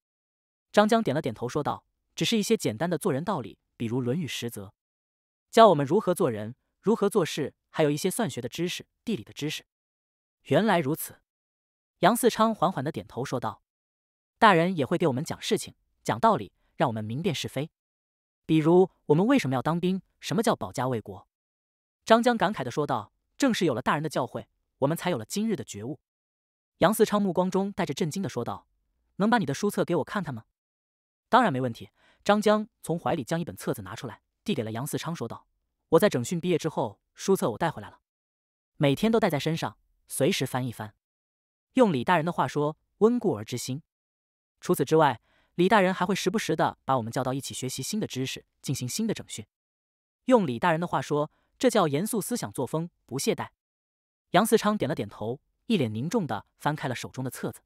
张江点了点头说道：“只是一些简单的做人道理，比如《论语》十则，教我们如何做人，如何做事，还有一些算学的知识、地理的知识。”原来如此，杨四昌缓缓的点头说道：“大人也会给我们讲事情，讲道理，让我们明辨是非，比如我们为什么要当兵，什么叫保家卫国。”张江感慨的说道：“正是有了大人的教诲，我们才有了今日的觉悟。”杨四昌目光中带着震惊的说道。能把你的书册给我看看吗？当然没问题。张江从怀里将一本册子拿出来，递给了杨四昌，说道：“我在整训毕业之后，书册我带回来了，每天都带在身上，随时翻一翻。用李大人的话说，温故而知新。除此之外，李大人还会时不时的把我们叫到一起学习新的知识，进行新的整训。用李大人的话说，这叫严肃思想作风，不懈怠。”杨四昌点了点头，一脸凝重的翻开了手中的册子。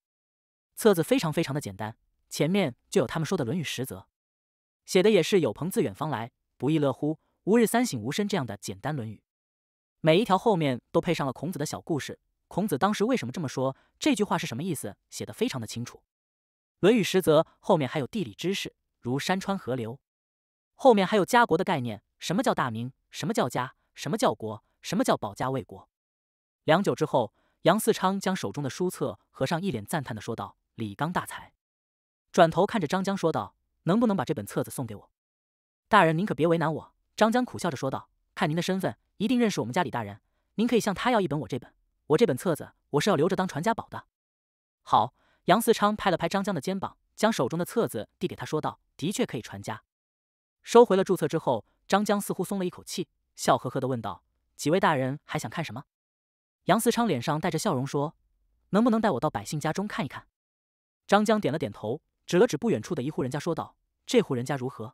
册子非常非常的简单，前面就有他们说的《论语十则》，写的也是“有朋自远方来，不亦乐乎”“吾日三省吾身”这样的简单论语。每一条后面都配上了孔子的小故事，孔子当时为什么这么说？这句话是什么意思？写的非常的清楚。《论语十则》后面还有地理知识，如山川河流，后面还有家国的概念，什么叫大名？什么叫家？什么叫国？什么叫保家卫国？良久之后，杨嗣昌将手中的书册合上，一脸赞叹的说道。李刚大才，转头看着张江说道：“能不能把这本册子送给我？大人您可别为难我。”张江苦笑着说道：“看您的身份，一定认识我们家李大人，您可以向他要一本。我这本，我这本册子，我是要留着当传家宝的。”好，杨四昌拍了拍张江的肩膀，将手中的册子递给他，说道：“的确可以传家。”收回了注册之后，张江似乎松了一口气，笑呵呵的问道：“几位大人还想看什么？”杨四昌脸上带着笑容说：“能不能带我到百姓家中看一看？”张江点了点头，指了指不远处的一户人家，说道：“这户人家如何？”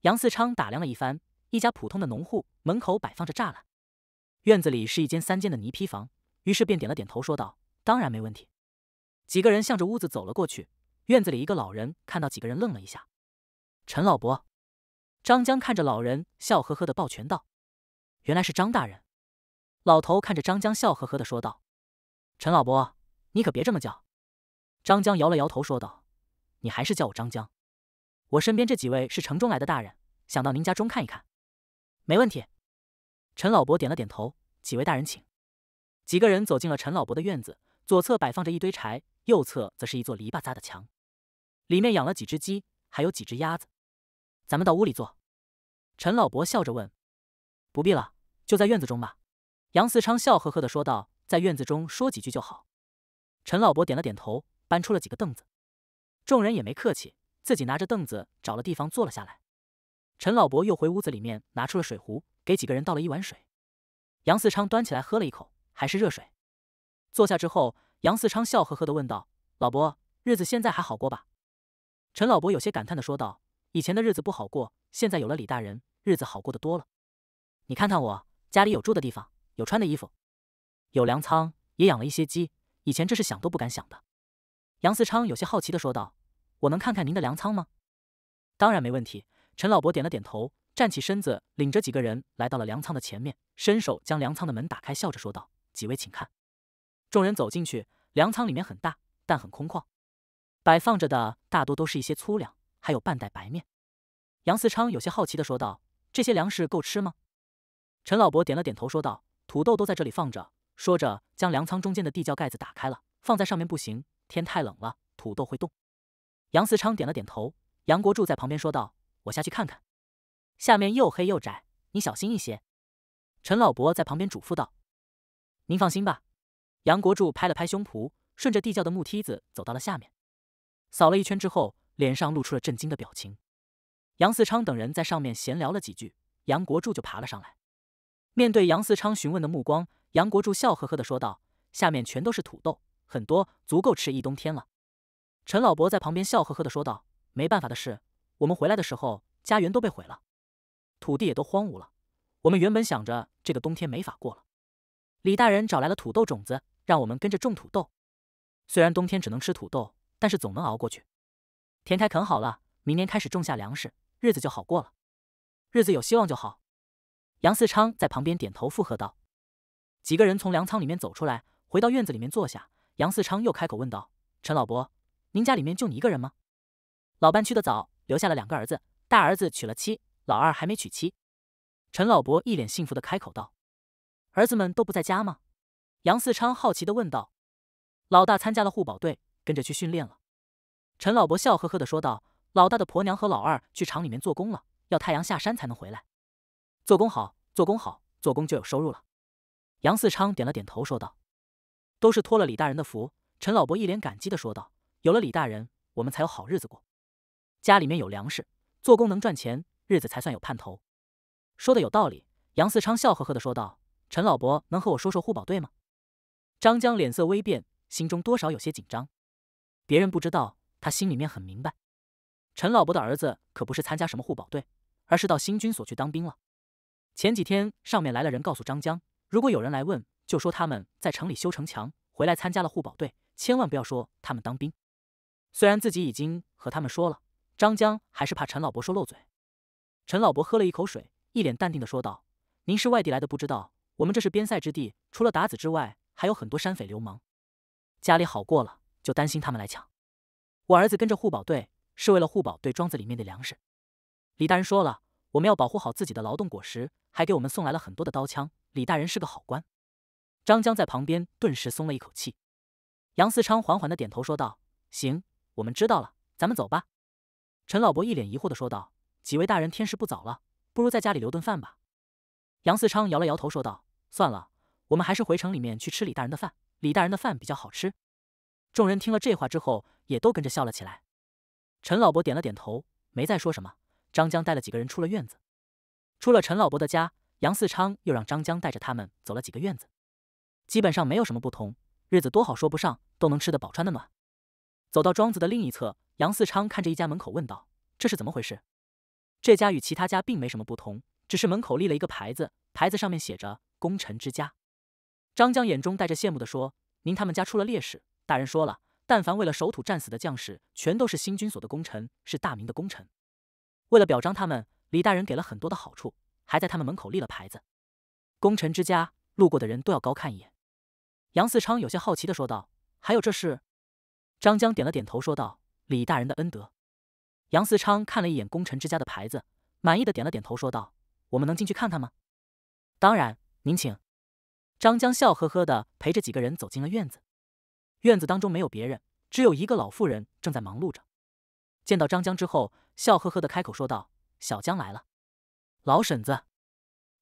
杨四昌打量了一番，一家普通的农户，门口摆放着栅栏，院子里是一间三间的泥坯房。于是便点了点头，说道：“当然没问题。”几个人向着屋子走了过去。院子里一个老人看到几个人，愣了一下。“陈老伯。”张江看着老人，笑呵呵的抱拳道：“原来是张大人。”老头看着张江，笑呵呵的说道：“陈老伯，你可别这么叫。”张江摇了摇头，说道：“你还是叫我张江。我身边这几位是城中来的大人，想到您家中看一看，没问题。”陈老伯点了点头：“几位大人请。”几个人走进了陈老伯的院子，左侧摆放着一堆柴，右侧则是一座篱笆扎的墙，里面养了几只鸡，还有几只鸭子。咱们到屋里坐。”陈老伯笑着问：“不必了，就在院子中吧。”杨四昌笑呵呵的说道：“在院子中说几句就好。”陈老伯点了点头。搬出了几个凳子，众人也没客气，自己拿着凳子找了地方坐了下来。陈老伯又回屋子里面拿出了水壶，给几个人倒了一碗水。杨四昌端起来喝了一口，还是热水。坐下之后，杨四昌笑呵呵的问道：“老伯，日子现在还好过吧？”陈老伯有些感叹的说道：“以前的日子不好过，现在有了李大人，日子好过得多了。你看看我，家里有住的地方，有穿的衣服，有粮仓，也养了一些鸡。以前这是想都不敢想的。”杨思昌有些好奇的说道：“我能看看您的粮仓吗？”“当然没问题。”陈老伯点了点头，站起身子，领着几个人来到了粮仓的前面，伸手将粮仓的门打开，笑着说道：“几位请看。”众人走进去，粮仓里面很大，但很空旷，摆放着的大多都是一些粗粮，还有半袋白面。杨思昌有些好奇的说道：“这些粮食够吃吗？”陈老伯点了点头，说道：“土豆都在这里放着。”说着，将粮仓中间的地窖盖子打开了，放在上面不行。天太冷了，土豆会冻。杨思昌点了点头，杨国柱在旁边说道：“我下去看看。”下面又黑又窄，你小心一些。”陈老伯在旁边嘱咐道。“您放心吧。”杨国柱拍了拍胸脯，顺着地窖的木梯子走到了下面，扫了一圈之后，脸上露出了震惊的表情。杨思昌等人在上面闲聊了几句，杨国柱就爬了上来。面对杨思昌询问的目光，杨国柱笑呵呵的说道：“下面全都是土豆。”很多，足够吃一冬天了。陈老伯在旁边笑呵呵的说道：“没办法的事，我们回来的时候家园都被毁了，土地也都荒芜了。我们原本想着这个冬天没法过了。李大人找来了土豆种子，让我们跟着种土豆。虽然冬天只能吃土豆，但是总能熬过去。田开垦好了，明年开始种下粮食，日子就好过了。日子有希望就好。”杨四昌在旁边点头附和道。几个人从粮仓里面走出来，回到院子里面坐下。杨四昌又开口问道：“陈老伯，您家里面就你一个人吗？”老伴去的早，留下了两个儿子，大儿子娶了妻，老二还没娶妻。陈老伯一脸幸福的开口道：“儿子们都不在家吗？”杨四昌好奇的问道：“老大参加了护保队，跟着去训练了。”陈老伯笑呵呵的说道：“老大的婆娘和老二去厂里面做工了，要太阳下山才能回来。做工好，做工好，做工就有收入了。”杨四昌点了点头说道。都是托了李大人的福，陈老伯一脸感激的说道：“有了李大人，我们才有好日子过。家里面有粮食，做工能赚钱，日子才算有盼头。”说的有道理，杨四昌笑呵呵的说道：“陈老伯，能和我说说护宝队吗？”张江脸色微变，心中多少有些紧张。别人不知道，他心里面很明白。陈老伯的儿子可不是参加什么护宝队，而是到新军所去当兵了。前几天上面来了人，告诉张江，如果有人来问。就说他们在城里修城墙，回来参加了护宝队。千万不要说他们当兵。虽然自己已经和他们说了，张江还是怕陈老伯说漏嘴。陈老伯喝了一口水，一脸淡定的说道：“您是外地来的，不知道我们这是边塞之地，除了鞑子之外，还有很多山匪流氓。家里好过了，就担心他们来抢。我儿子跟着护宝队是为了护宝队庄子里面的粮食。李大人说了，我们要保护好自己的劳动果实，还给我们送来了很多的刀枪。李大人是个好官。”张江在旁边顿时松了一口气，杨四昌缓缓的点头说道：“行，我们知道了，咱们走吧。”陈老伯一脸疑惑的说道：“几位大人，天时不早了，不如在家里留顿饭吧。”杨四昌摇了摇头说道：“算了，我们还是回城里面去吃李大人的饭，李大人的饭比较好吃。”众人听了这话之后，也都跟着笑了起来。陈老伯点了点头，没再说什么。张江带了几个人出了院子，出了陈老伯的家，杨四昌又让张江带着他们走了几个院子。基本上没有什么不同，日子多好说不上，都能吃得饱、穿得暖。走到庄子的另一侧，杨四昌看着一家门口问道：“这是怎么回事？”这家与其他家并没什么不同，只是门口立了一个牌子，牌子上面写着“功臣之家”。张江眼中带着羡慕的说：“您他们家出了烈士，大人说了，但凡为了守土战死的将士，全都是新军所的功臣，是大明的功臣。为了表彰他们，李大人给了很多的好处，还在他们门口立了牌子‘功臣之家’，路过的人都要高看一眼。”杨四昌有些好奇的说道：“还有这事？”张江点了点头说道：“李大人的恩德。”杨四昌看了一眼功臣之家的牌子，满意的点了点头说道：“我们能进去看看吗？”“当然，您请。”张江笑呵呵的陪着几个人走进了院子。院子当中没有别人，只有一个老妇人正在忙碌着。见到张江之后，笑呵呵的开口说道：“小江来了，老婶子。”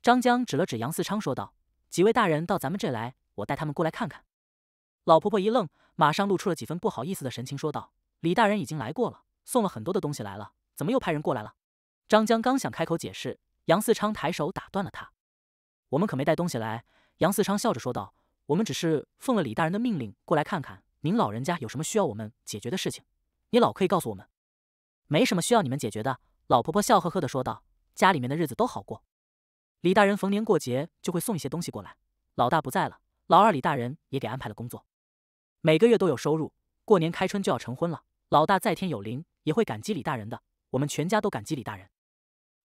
张江指了指杨四昌说道：“几位大人到咱们这来。”我带他们过来看看。老婆婆一愣，马上露出了几分不好意思的神情，说道：“李大人已经来过了，送了很多的东西来了，怎么又派人过来了？”张江刚想开口解释，杨四昌抬手打断了他：“我们可没带东西来。”杨四昌笑着说道：“我们只是奉了李大人的命令过来看看，您老人家有什么需要我们解决的事情，你老可以告诉我们。没什么需要你们解决的。”老婆婆笑呵呵的说道：“家里面的日子都好过，李大人逢年过节就会送一些东西过来。老大不在了。”老二李大人也给安排了工作，每个月都有收入。过年开春就要成婚了。老大在天有灵也会感激李大人的，我们全家都感激李大人。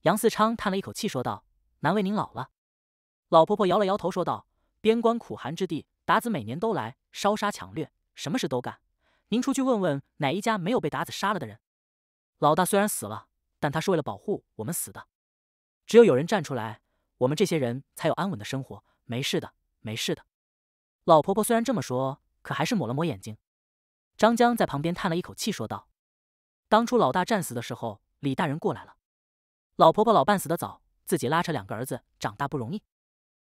杨四昌叹了一口气说道：“难为您老了。”老婆婆摇了摇头说道：“边关苦寒之地，鞑子每年都来烧杀抢掠，什么事都干。您出去问问哪一家没有被鞑子杀了的人？老大虽然死了，但他是为了保护我们死的。只有有人站出来，我们这些人才有安稳的生活。没事的，没事的。”老婆婆虽然这么说，可还是抹了抹眼睛。张江在旁边叹了一口气，说道：“当初老大战死的时候，李大人过来了。老婆婆老伴死的早，自己拉扯两个儿子长大不容易。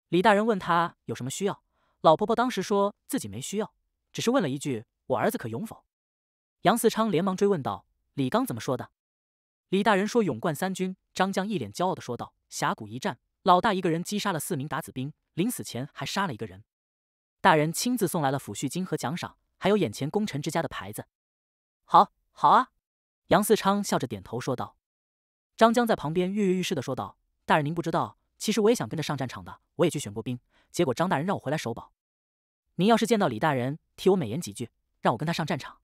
李大人问他有什么需要，老婆婆当时说自己没需要，只是问了一句：我儿子可勇否？杨嗣昌连忙追问道：李刚怎么说的？李大人说勇冠三军。张江一脸骄傲的说道：峡谷一战，老大一个人击杀了四名打子兵，临死前还杀了一个人。”大人亲自送来了抚恤金和奖赏，还有眼前功臣之家的牌子。好，好啊！杨四昌笑着点头说道。张江在旁边跃跃欲试的说道：“大人您不知道，其实我也想跟着上战场的，我也去选过兵，结果张大人让我回来守保。您要是见到李大人，替我美言几句，让我跟他上战场。”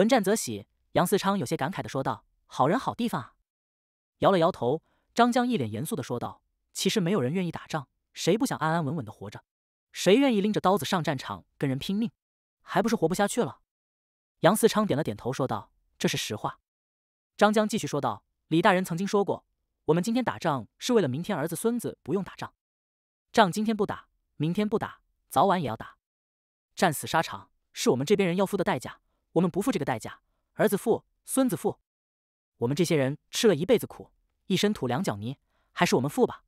闻战则喜，杨四昌有些感慨的说道：“好人好地方啊！”摇了摇头，张江一脸严肃的说道：“其实没有人愿意打仗，谁不想安安稳稳的活着？”谁愿意拎着刀子上战场跟人拼命，还不是活不下去了？杨四昌点了点头，说道：“这是实话。”张江继续说道：“李大人曾经说过，我们今天打仗是为了明天儿子孙子不用打仗，仗今天不打，明天不打，早晚也要打。战死沙场是我们这边人要付的代价，我们不付这个代价，儿子负，孙子负，我们这些人吃了一辈子苦，一身土两脚泥，还是我们负吧。”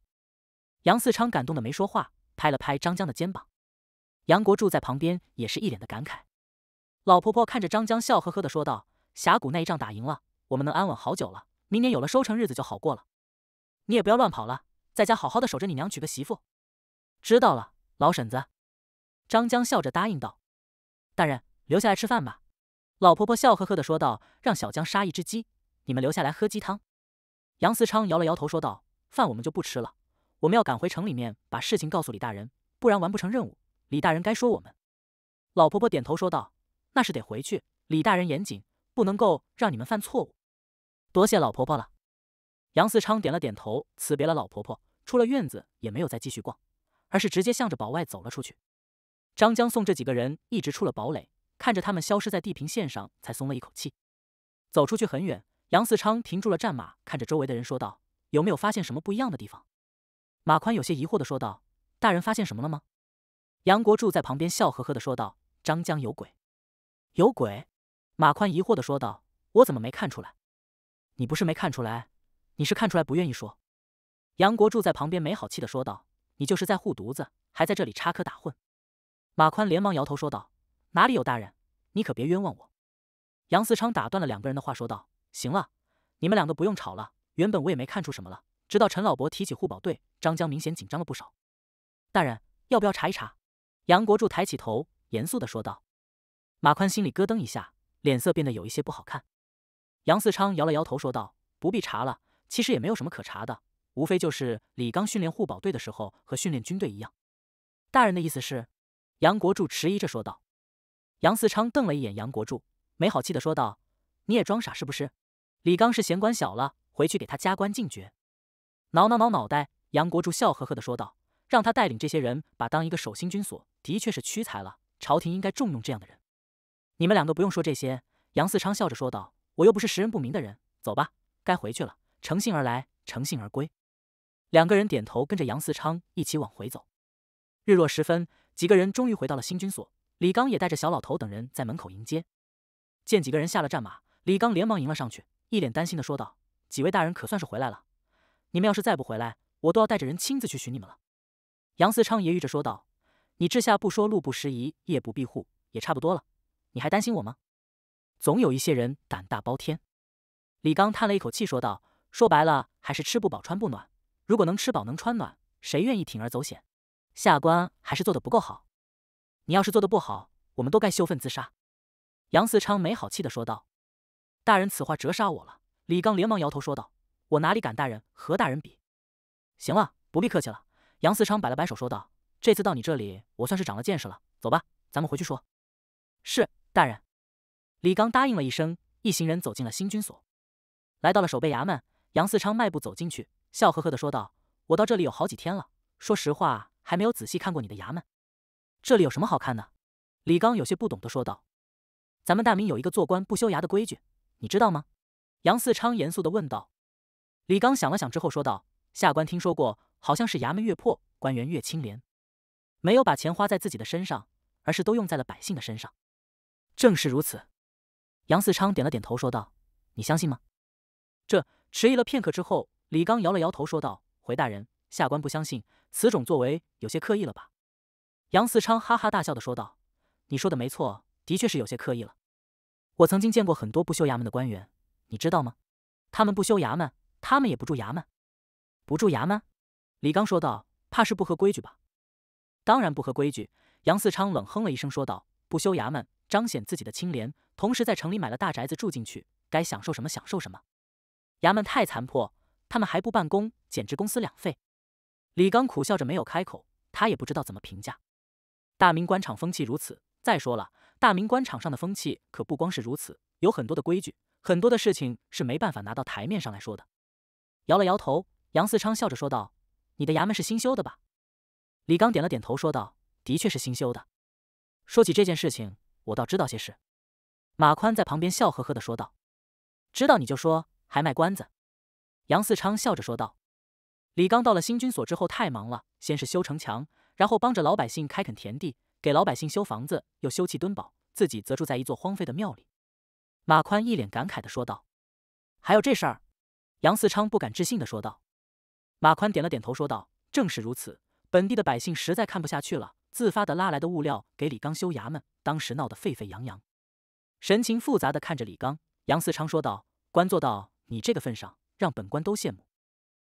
杨四昌感动的没说话。拍了拍张江的肩膀，杨国柱在旁边也是一脸的感慨。老婆婆看着张江，笑呵呵的说道：“峡谷那一仗打赢了，我们能安稳好久了。明年有了收成，日子就好过了。你也不要乱跑了，在家好好的守着你娘，娶个媳妇。”知道了，老婶子。张江笑着答应道：“大人，留下来吃饭吧。”老婆婆笑呵呵的说道：“让小江杀一只鸡，你们留下来喝鸡汤。”杨思昌摇了摇头说道：“饭我们就不吃了。”我们要赶回城里面，把事情告诉李大人，不然完不成任务，李大人该说我们。老婆婆点头说道：“那是得回去，李大人严谨，不能够让你们犯错误。”多谢老婆婆了。杨四昌点了点头，辞别了老婆婆，出了院子，也没有再继续逛，而是直接向着堡外走了出去。张江送这几个人一直出了堡垒，看着他们消失在地平线上，才松了一口气。走出去很远，杨四昌停住了战马，看着周围的人说道：“有没有发现什么不一样的地方？”马宽有些疑惑的说道：“大人发现什么了吗？”杨国柱在旁边笑呵呵的说道：“张江有鬼，有鬼。”马宽疑惑的说道：“我怎么没看出来？”“你不是没看出来，你是看出来不愿意说。”杨国柱在旁边没好气的说道：“你就是在护犊子，还在这里插科打诨。”马宽连忙摇头说道：“哪里有大人？你可别冤枉我。”杨思昌打断了两个人的话说道：“行了，你们两个不用吵了。原本我也没看出什么了。”直到陈老伯提起护宝队，张江明显紧张了不少。大人要不要查一查？杨国柱抬起头，严肃地说道。马宽心里咯噔一下，脸色变得有一些不好看。杨四昌摇了摇头，说道：“不必查了，其实也没有什么可查的，无非就是李刚训练护宝队的时候和训练军队一样。”大人的意思是？杨国柱迟疑着说道。杨四昌瞪了一眼杨国柱，没好气地说道：“你也装傻是不是？李刚是嫌官小了，回去给他加官进爵。”挠挠挠脑袋，杨国柱笑呵呵的说道：“让他带领这些人，把当一个守心军所，的确是屈才了。朝廷应该重用这样的人。”你们两个不用说这些。”杨嗣昌笑着说道：“我又不是识人不明的人。”走吧，该回去了。诚信而来，诚信而归。”两个人点头，跟着杨嗣昌一起往回走。日落时分，几个人终于回到了新军所。李刚也带着小老头等人在门口迎接。见几个人下了战马，李刚连忙迎了上去，一脸担心的说道：“几位大人可算是回来了。”你们要是再不回来，我都要带着人亲自去寻你们了。”杨思昌犹豫着说道，“你治下不说路不拾遗，夜不闭户，也差不多了。你还担心我吗？总有一些人胆大包天。”李刚叹了一口气说道：“说白了，还是吃不饱穿不暖。如果能吃饱能穿暖，谁愿意铤而走险？下官还是做的不够好。你要是做的不好，我们都该羞愤自杀。”杨思昌没好气的说道：“大人此话折杀我了。”李刚连忙摇头说道。我哪里敢，大人和大人比。行了，不必客气了。杨四昌摆了摆手，说道：“这次到你这里，我算是长了见识了。走吧，咱们回去说。”是大人。李刚答应了一声，一行人走进了新军所，来到了守备衙门。杨四昌迈步走进去，笑呵呵的说道：“我到这里有好几天了，说实话，还没有仔细看过你的衙门。这里有什么好看的？”李刚有些不懂的说道：“咱们大明有一个做官不修衙的规矩，你知道吗？”杨四昌严肃的问道。李刚想了想之后说道：“下官听说过，好像是衙门越破，官员越清廉，没有把钱花在自己的身上，而是都用在了百姓的身上。”正是如此，杨嗣昌点了点头说道：“你相信吗？”这迟疑了片刻之后，李刚摇了摇头说道：“回大人，下官不相信，此种作为有些刻意了吧？”杨嗣昌哈哈大笑的说道：“你说的没错，的确是有些刻意了。我曾经见过很多不修衙门的官员，你知道吗？他们不修衙门。”他们也不住衙门，不住衙门？李刚说道：“怕是不合规矩吧？”“当然不合规矩。”杨四昌冷哼了一声说道：“不修衙门，彰显自己的清廉，同时在城里买了大宅子住进去，该享受什么享受什么。衙门太残破，他们还不办公，简直公司两废。”李刚苦笑着没有开口，他也不知道怎么评价。大明官场风气如此。再说了，大明官场上的风气可不光是如此，有很多的规矩，很多的事情是没办法拿到台面上来说的。摇了摇头，杨嗣昌笑着说道：“你的衙门是新修的吧？”李刚点了点头，说道：“的确是新修的。”说起这件事情，我倒知道些事。”马宽在旁边笑呵呵的说道：“知道你就说，还卖关子？”杨嗣昌笑着说道：“李刚到了新军所之后太忙了，先是修城墙，然后帮着老百姓开垦田地，给老百姓修房子，又修葺墩堡，自己则住在一座荒废的庙里。”马宽一脸感慨的说道：“还有这事儿。”杨嗣昌不敢置信的说道，马宽点了点头说道：“正是如此，本地的百姓实在看不下去了，自发的拉来的物料给李刚修衙门，当时闹得沸沸扬扬。”神情复杂的看着李刚，杨嗣昌说道：“官做到你这个份上，让本官都羡慕。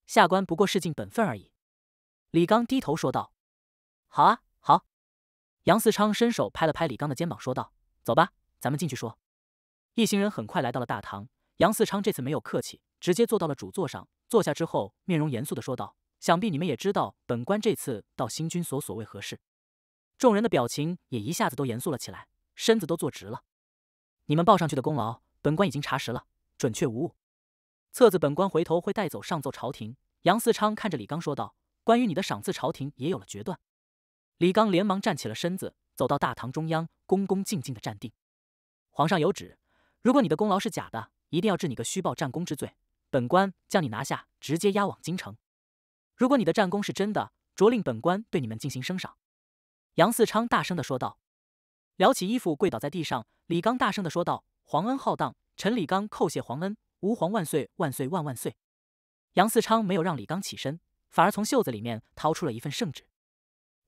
下官不过是尽本分而已。”李刚低头说道：“好啊，好。”杨嗣昌伸手拍了拍李刚的肩膀说道：“走吧，咱们进去说。”一行人很快来到了大堂，杨嗣昌这次没有客气。直接坐到了主座上，坐下之后，面容严肃的说道：“想必你们也知道，本官这次到新军所所为何事？”众人的表情也一下子都严肃了起来，身子都坐直了。你们报上去的功劳，本官已经查实了，准确无误。册子本官回头会带走上奏朝廷。杨嗣昌看着李刚说道：“关于你的赏赐，朝廷也有了决断。”李刚连忙站起了身子，走到大堂中央，恭恭敬敬的站定。皇上有旨，如果你的功劳是假的，一定要治你个虚报战功之罪。本官将你拿下，直接押往京城。如果你的战功是真的，着令本官对你们进行升赏。”杨嗣昌大声的说道，撩起衣服跪倒在地上。李刚大声的说道：“皇恩浩荡，臣李刚叩谢皇恩，吾皇万岁万岁万万岁。”杨嗣昌没有让李刚起身，反而从袖子里面掏出了一份圣旨。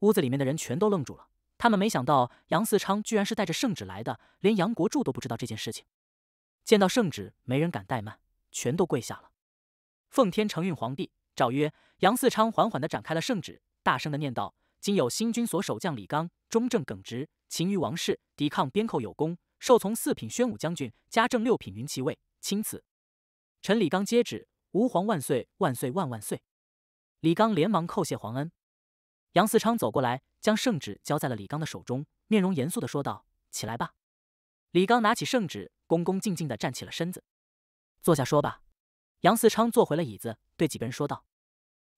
屋子里面的人全都愣住了，他们没想到杨嗣昌居然是带着圣旨来的，连杨国柱都不知道这件事情。见到圣旨，没人敢怠慢。全都跪下了。奉天承运皇帝诏曰：杨嗣昌缓缓的展开了圣旨，大声的念道：“今有新军所守将李刚，忠正耿直，勤于王室，抵抗边寇有功，受从四品宣武将军，加正六品云骑尉。”钦此。臣李刚接旨，吾皇万岁万岁万万岁！李刚连忙叩谢皇恩。杨嗣昌走过来，将圣旨交在了李刚的手中，面容严肃的说道：“起来吧。”李刚拿起圣旨，恭恭敬敬的站起了身子。坐下说吧。杨四昌坐回了椅子，对几个人说道：“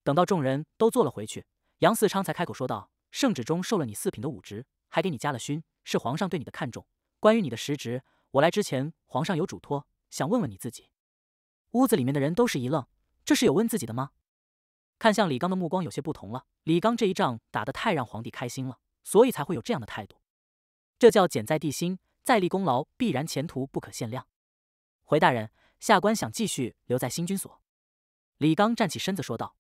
等到众人都坐了回去，杨四昌才开口说道：‘圣旨中授了你四品的武职，还给你加了勋，是皇上对你的看重。关于你的实职，我来之前，皇上有嘱托，想问问你自己。’屋子里面的人都是一愣，这是有问自己的吗？看向李刚的目光有些不同了。李刚这一仗打得太让皇帝开心了，所以才会有这样的态度。这叫‘简在帝心’，再立功劳，必然前途不可限量。回大人。”下官想继续留在新军所。李刚站起身子说道：“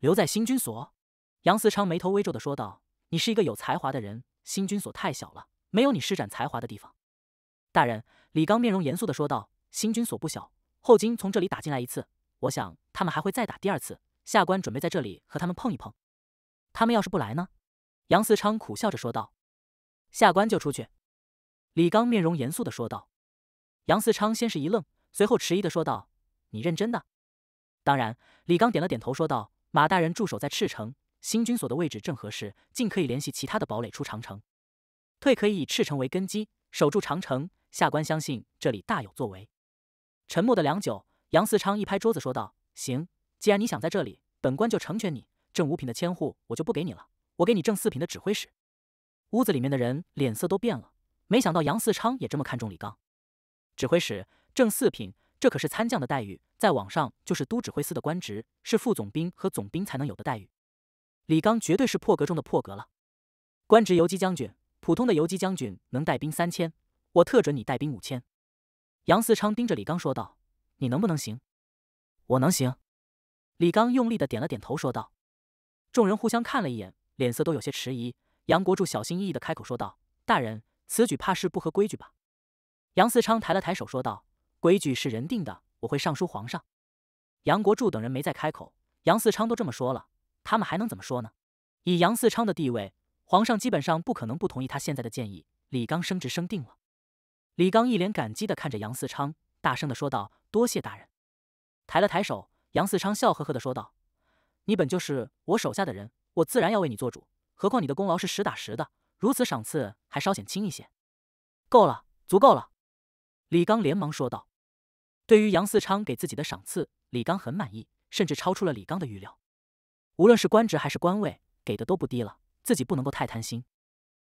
留在新军所？”杨思昌眉头微皱的说道：“你是一个有才华的人，新军所太小了，没有你施展才华的地方。”大人，李刚面容严肃的说道：“新军所不小，后金从这里打进来一次，我想他们还会再打第二次。下官准备在这里和他们碰一碰。他们要是不来呢？”杨思昌苦笑着说道：“下官就出去。”李刚面容严肃的说道：“杨思昌先是一愣。”随后迟疑的说道：“你认真的？”当然，李刚点了点头，说道：“马大人驻守在赤城，新军所的位置正合适，尽可以联系其他的堡垒出长城，退可以以赤城为根基守住长城。下官相信这里大有作为。”沉默的良久，杨嗣昌一拍桌子说道：“行，既然你想在这里，本官就成全你。正五品的千户我就不给你了，我给你正四品的指挥使。”屋子里面的人脸色都变了，没想到杨嗣昌也这么看重李刚，指挥使。正四品，这可是参将的待遇，在往上就是都指挥司的官职，是副总兵和总兵才能有的待遇。李刚绝对是破格中的破格了，官职游击将军，普通的游击将军能带兵三千，我特准你带兵五千。杨嗣昌盯着李刚说道：“你能不能行？”“我能行。”李刚用力的点了点头说道。众人互相看了一眼，脸色都有些迟疑。杨国柱小心翼翼的开口说道：“大人此举怕是不合规矩吧？”杨嗣昌抬了抬手说道。规矩是人定的，我会上书皇上。杨国柱等人没再开口，杨嗣昌都这么说了，他们还能怎么说呢？以杨嗣昌的地位，皇上基本上不可能不同意他现在的建议。李刚升职升定了。李刚一脸感激的看着杨嗣昌，大声的说道：“多谢大人。”抬了抬手，杨嗣昌笑呵呵的说道：“你本就是我手下的人，我自然要为你做主。何况你的功劳是实打实的，如此赏赐还稍显轻一些。够了，足够了。”李刚连忙说道。对于杨嗣昌给自己的赏赐，李刚很满意，甚至超出了李刚的预料。无论是官职还是官位，给的都不低了，自己不能够太贪心。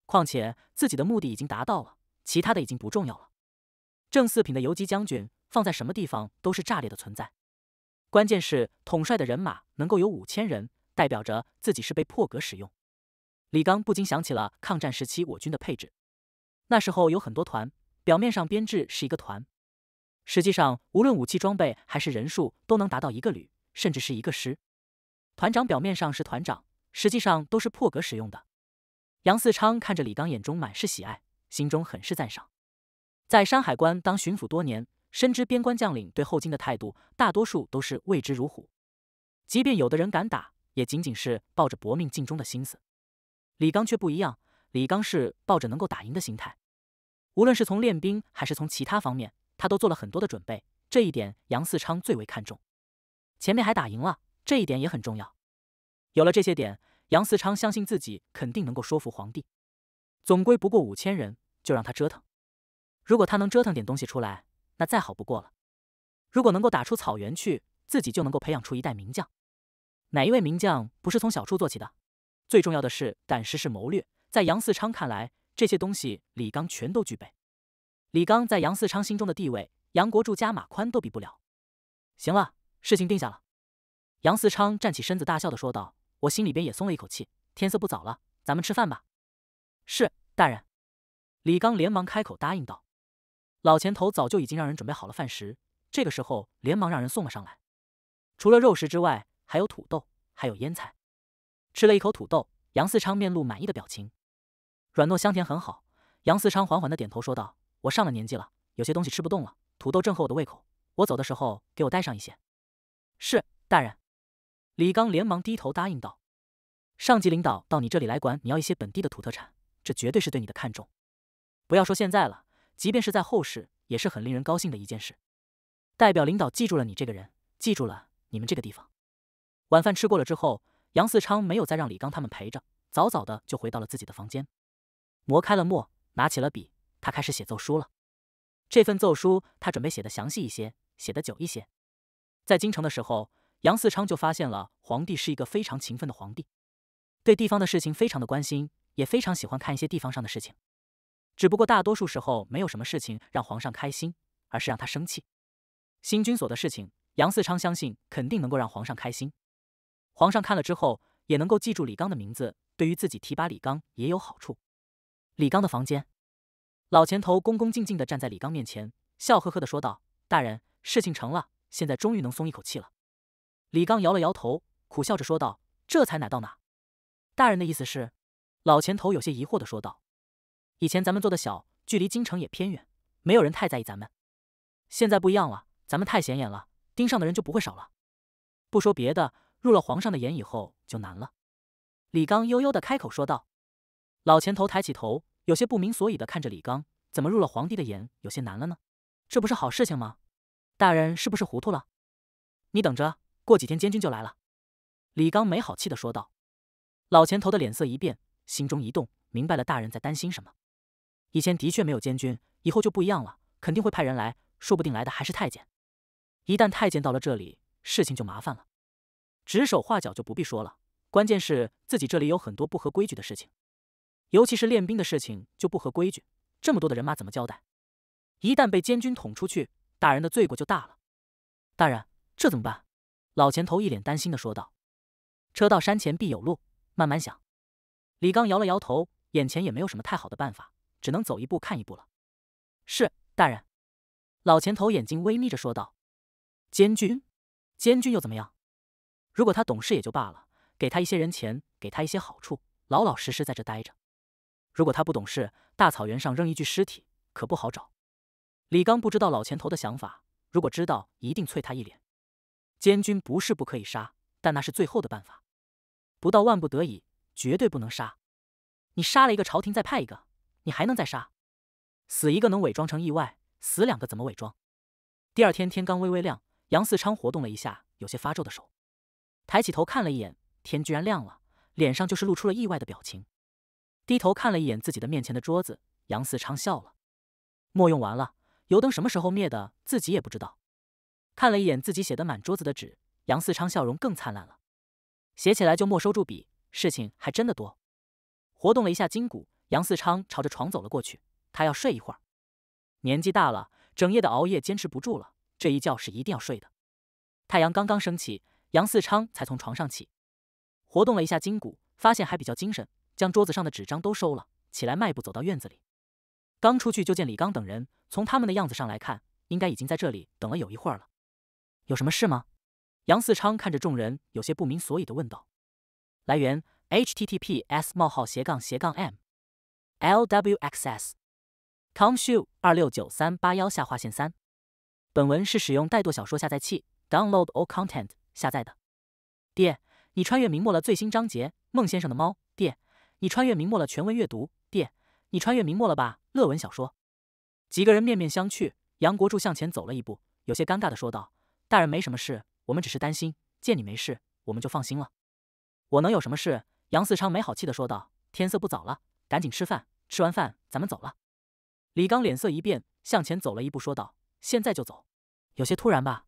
况且自己的目的已经达到了，其他的已经不重要了。正四品的游击将军，放在什么地方都是炸裂的存在。关键是统帅的人马能够有五千人，代表着自己是被破格使用。李刚不禁想起了抗战时期我军的配置，那时候有很多团，表面上编制是一个团。实际上，无论武器装备还是人数，都能达到一个旅，甚至是一个师。团长表面上是团长，实际上都是破格使用的。杨四昌看着李刚，眼中满是喜爱，心中很是赞赏。在山海关当巡抚多年，深知边关将领对后金的态度，大多数都是畏之如虎。即便有的人敢打，也仅仅是抱着搏命尽忠的心思。李刚却不一样，李刚是抱着能够打赢的心态。无论是从练兵，还是从其他方面。他都做了很多的准备，这一点杨四昌最为看重。前面还打赢了，这一点也很重要。有了这些点，杨四昌相信自己肯定能够说服皇帝。总归不过五千人，就让他折腾。如果他能折腾点东西出来，那再好不过了。如果能够打出草原去，自己就能够培养出一代名将。哪一位名将不是从小处做起的？最重要的是，胆识是谋略。在杨四昌看来，这些东西李刚全都具备。李刚在杨四昌心中的地位，杨国柱加马宽都比不了。行了，事情定下了。杨四昌站起身子，大笑的说道：“我心里边也松了一口气。天色不早了，咱们吃饭吧。”“是，大人。”李刚连忙开口答应道。老前头早就已经让人准备好了饭食，这个时候连忙让人送了上来。除了肉食之外，还有土豆，还有腌菜。吃了一口土豆，杨四昌面露满意的表情，软糯香甜，很好。杨四昌缓缓的点头说道。我上了年纪了，有些东西吃不动了。土豆正合我的胃口，我走的时候给我带上一些。是，大人。李刚连忙低头答应道：“上级领导到你这里来管你要一些本地的土特产，这绝对是对你的看重。不要说现在了，即便是在后世，也是很令人高兴的一件事。代表领导记住了你这个人，记住了你们这个地方。”晚饭吃过了之后，杨四昌没有再让李刚他们陪着，早早的就回到了自己的房间，磨开了墨，拿起了笔。他开始写奏书了。这份奏书，他准备写的详细一些，写的久一些。在京城的时候，杨嗣昌就发现了皇帝是一个非常勤奋的皇帝，对地方的事情非常的关心，也非常喜欢看一些地方上的事情。只不过大多数时候没有什么事情让皇上开心，而是让他生气。新军所的事情，杨嗣昌相信肯定能够让皇上开心。皇上看了之后，也能够记住李刚的名字，对于自己提拔李刚也有好处。李刚的房间。老钱头恭恭敬敬的站在李刚面前，笑呵呵的说道：“大人，事情成了，现在终于能松一口气了。”李刚摇了摇头，苦笑着说道：“这才哪到哪？大人的意思是？”老钱头有些疑惑的说道：“以前咱们做的小，距离京城也偏远，没有人太在意咱们。现在不一样了，咱们太显眼了，盯上的人就不会少了。不说别的，入了皇上的眼以后就难了。”李刚悠悠的开口说道。老钱头抬起头。有些不明所以的看着李刚，怎么入了皇帝的眼，有些难了呢？这不是好事情吗？大人是不是糊涂了？你等着，过几天监军就来了。李刚没好气的说道。老钱头的脸色一变，心中一动，明白了大人在担心什么。以前的确没有监军，以后就不一样了，肯定会派人来，说不定来的还是太监。一旦太监到了这里，事情就麻烦了，指手画脚就不必说了，关键是自己这里有很多不合规矩的事情。尤其是练兵的事情就不合规矩，这么多的人马怎么交代？一旦被监军捅出去，大人的罪过就大了。大人，这怎么办？老钱头一脸担心的说道。车到山前必有路，慢慢想。李刚摇了摇头，眼前也没有什么太好的办法，只能走一步看一步了。是，大人。老钱头眼睛微眯着说道。监军，监军又怎么样？如果他懂事也就罢了，给他一些人钱，给他一些好处，老老实实在这待着。如果他不懂事，大草原上扔一具尸体可不好找。李刚不知道老前头的想法，如果知道，一定啐他一脸。监军不是不可以杀，但那是最后的办法，不到万不得已，绝对不能杀。你杀了一个朝廷，再派一个，你还能再杀？死一个能伪装成意外，死两个怎么伪装？第二天天刚微微亮，杨四昌活动了一下有些发皱的手，抬起头看了一眼，天居然亮了，脸上就是露出了意外的表情。低头看了一眼自己的面前的桌子，杨四昌笑了。墨用完了，油灯什么时候灭的，自己也不知道。看了一眼自己写的满桌子的纸，杨四昌笑容更灿烂了。写起来就没收住笔，事情还真的多。活动了一下筋骨，杨四昌朝着床走了过去。他要睡一会儿。年纪大了，整夜的熬夜坚持不住了，这一觉是一定要睡的。太阳刚刚升起，杨四昌才从床上起，活动了一下筋骨，发现还比较精神。将桌子上的纸张都收了起来，迈步走到院子里。刚出去就见李刚等人，从他们的样子上来看，应该已经在这里等了有一会儿了。有什么事吗？杨四昌看着众人，有些不明所以的问道。来源：https://m.lwxs.com/show/ 冒号斜斜杠杠二六九三八幺下划线三。本文是使用怠惰小说下载器 （Download All Content） 下载的。爹，你穿越明末了最新章节《孟先生的猫》。爹。你穿越明末了？全文阅读。爹，你穿越明末了吧？乐文小说。几个人面面相觑。杨国柱向前走了一步，有些尴尬的说道：“大人没什么事，我们只是担心。见你没事，我们就放心了。”“我能有什么事？”杨四昌没好气的说道。“天色不早了，赶紧吃饭。吃完饭咱们走了。”李刚脸色一变，向前走了一步，说道：“现在就走，有些突然吧？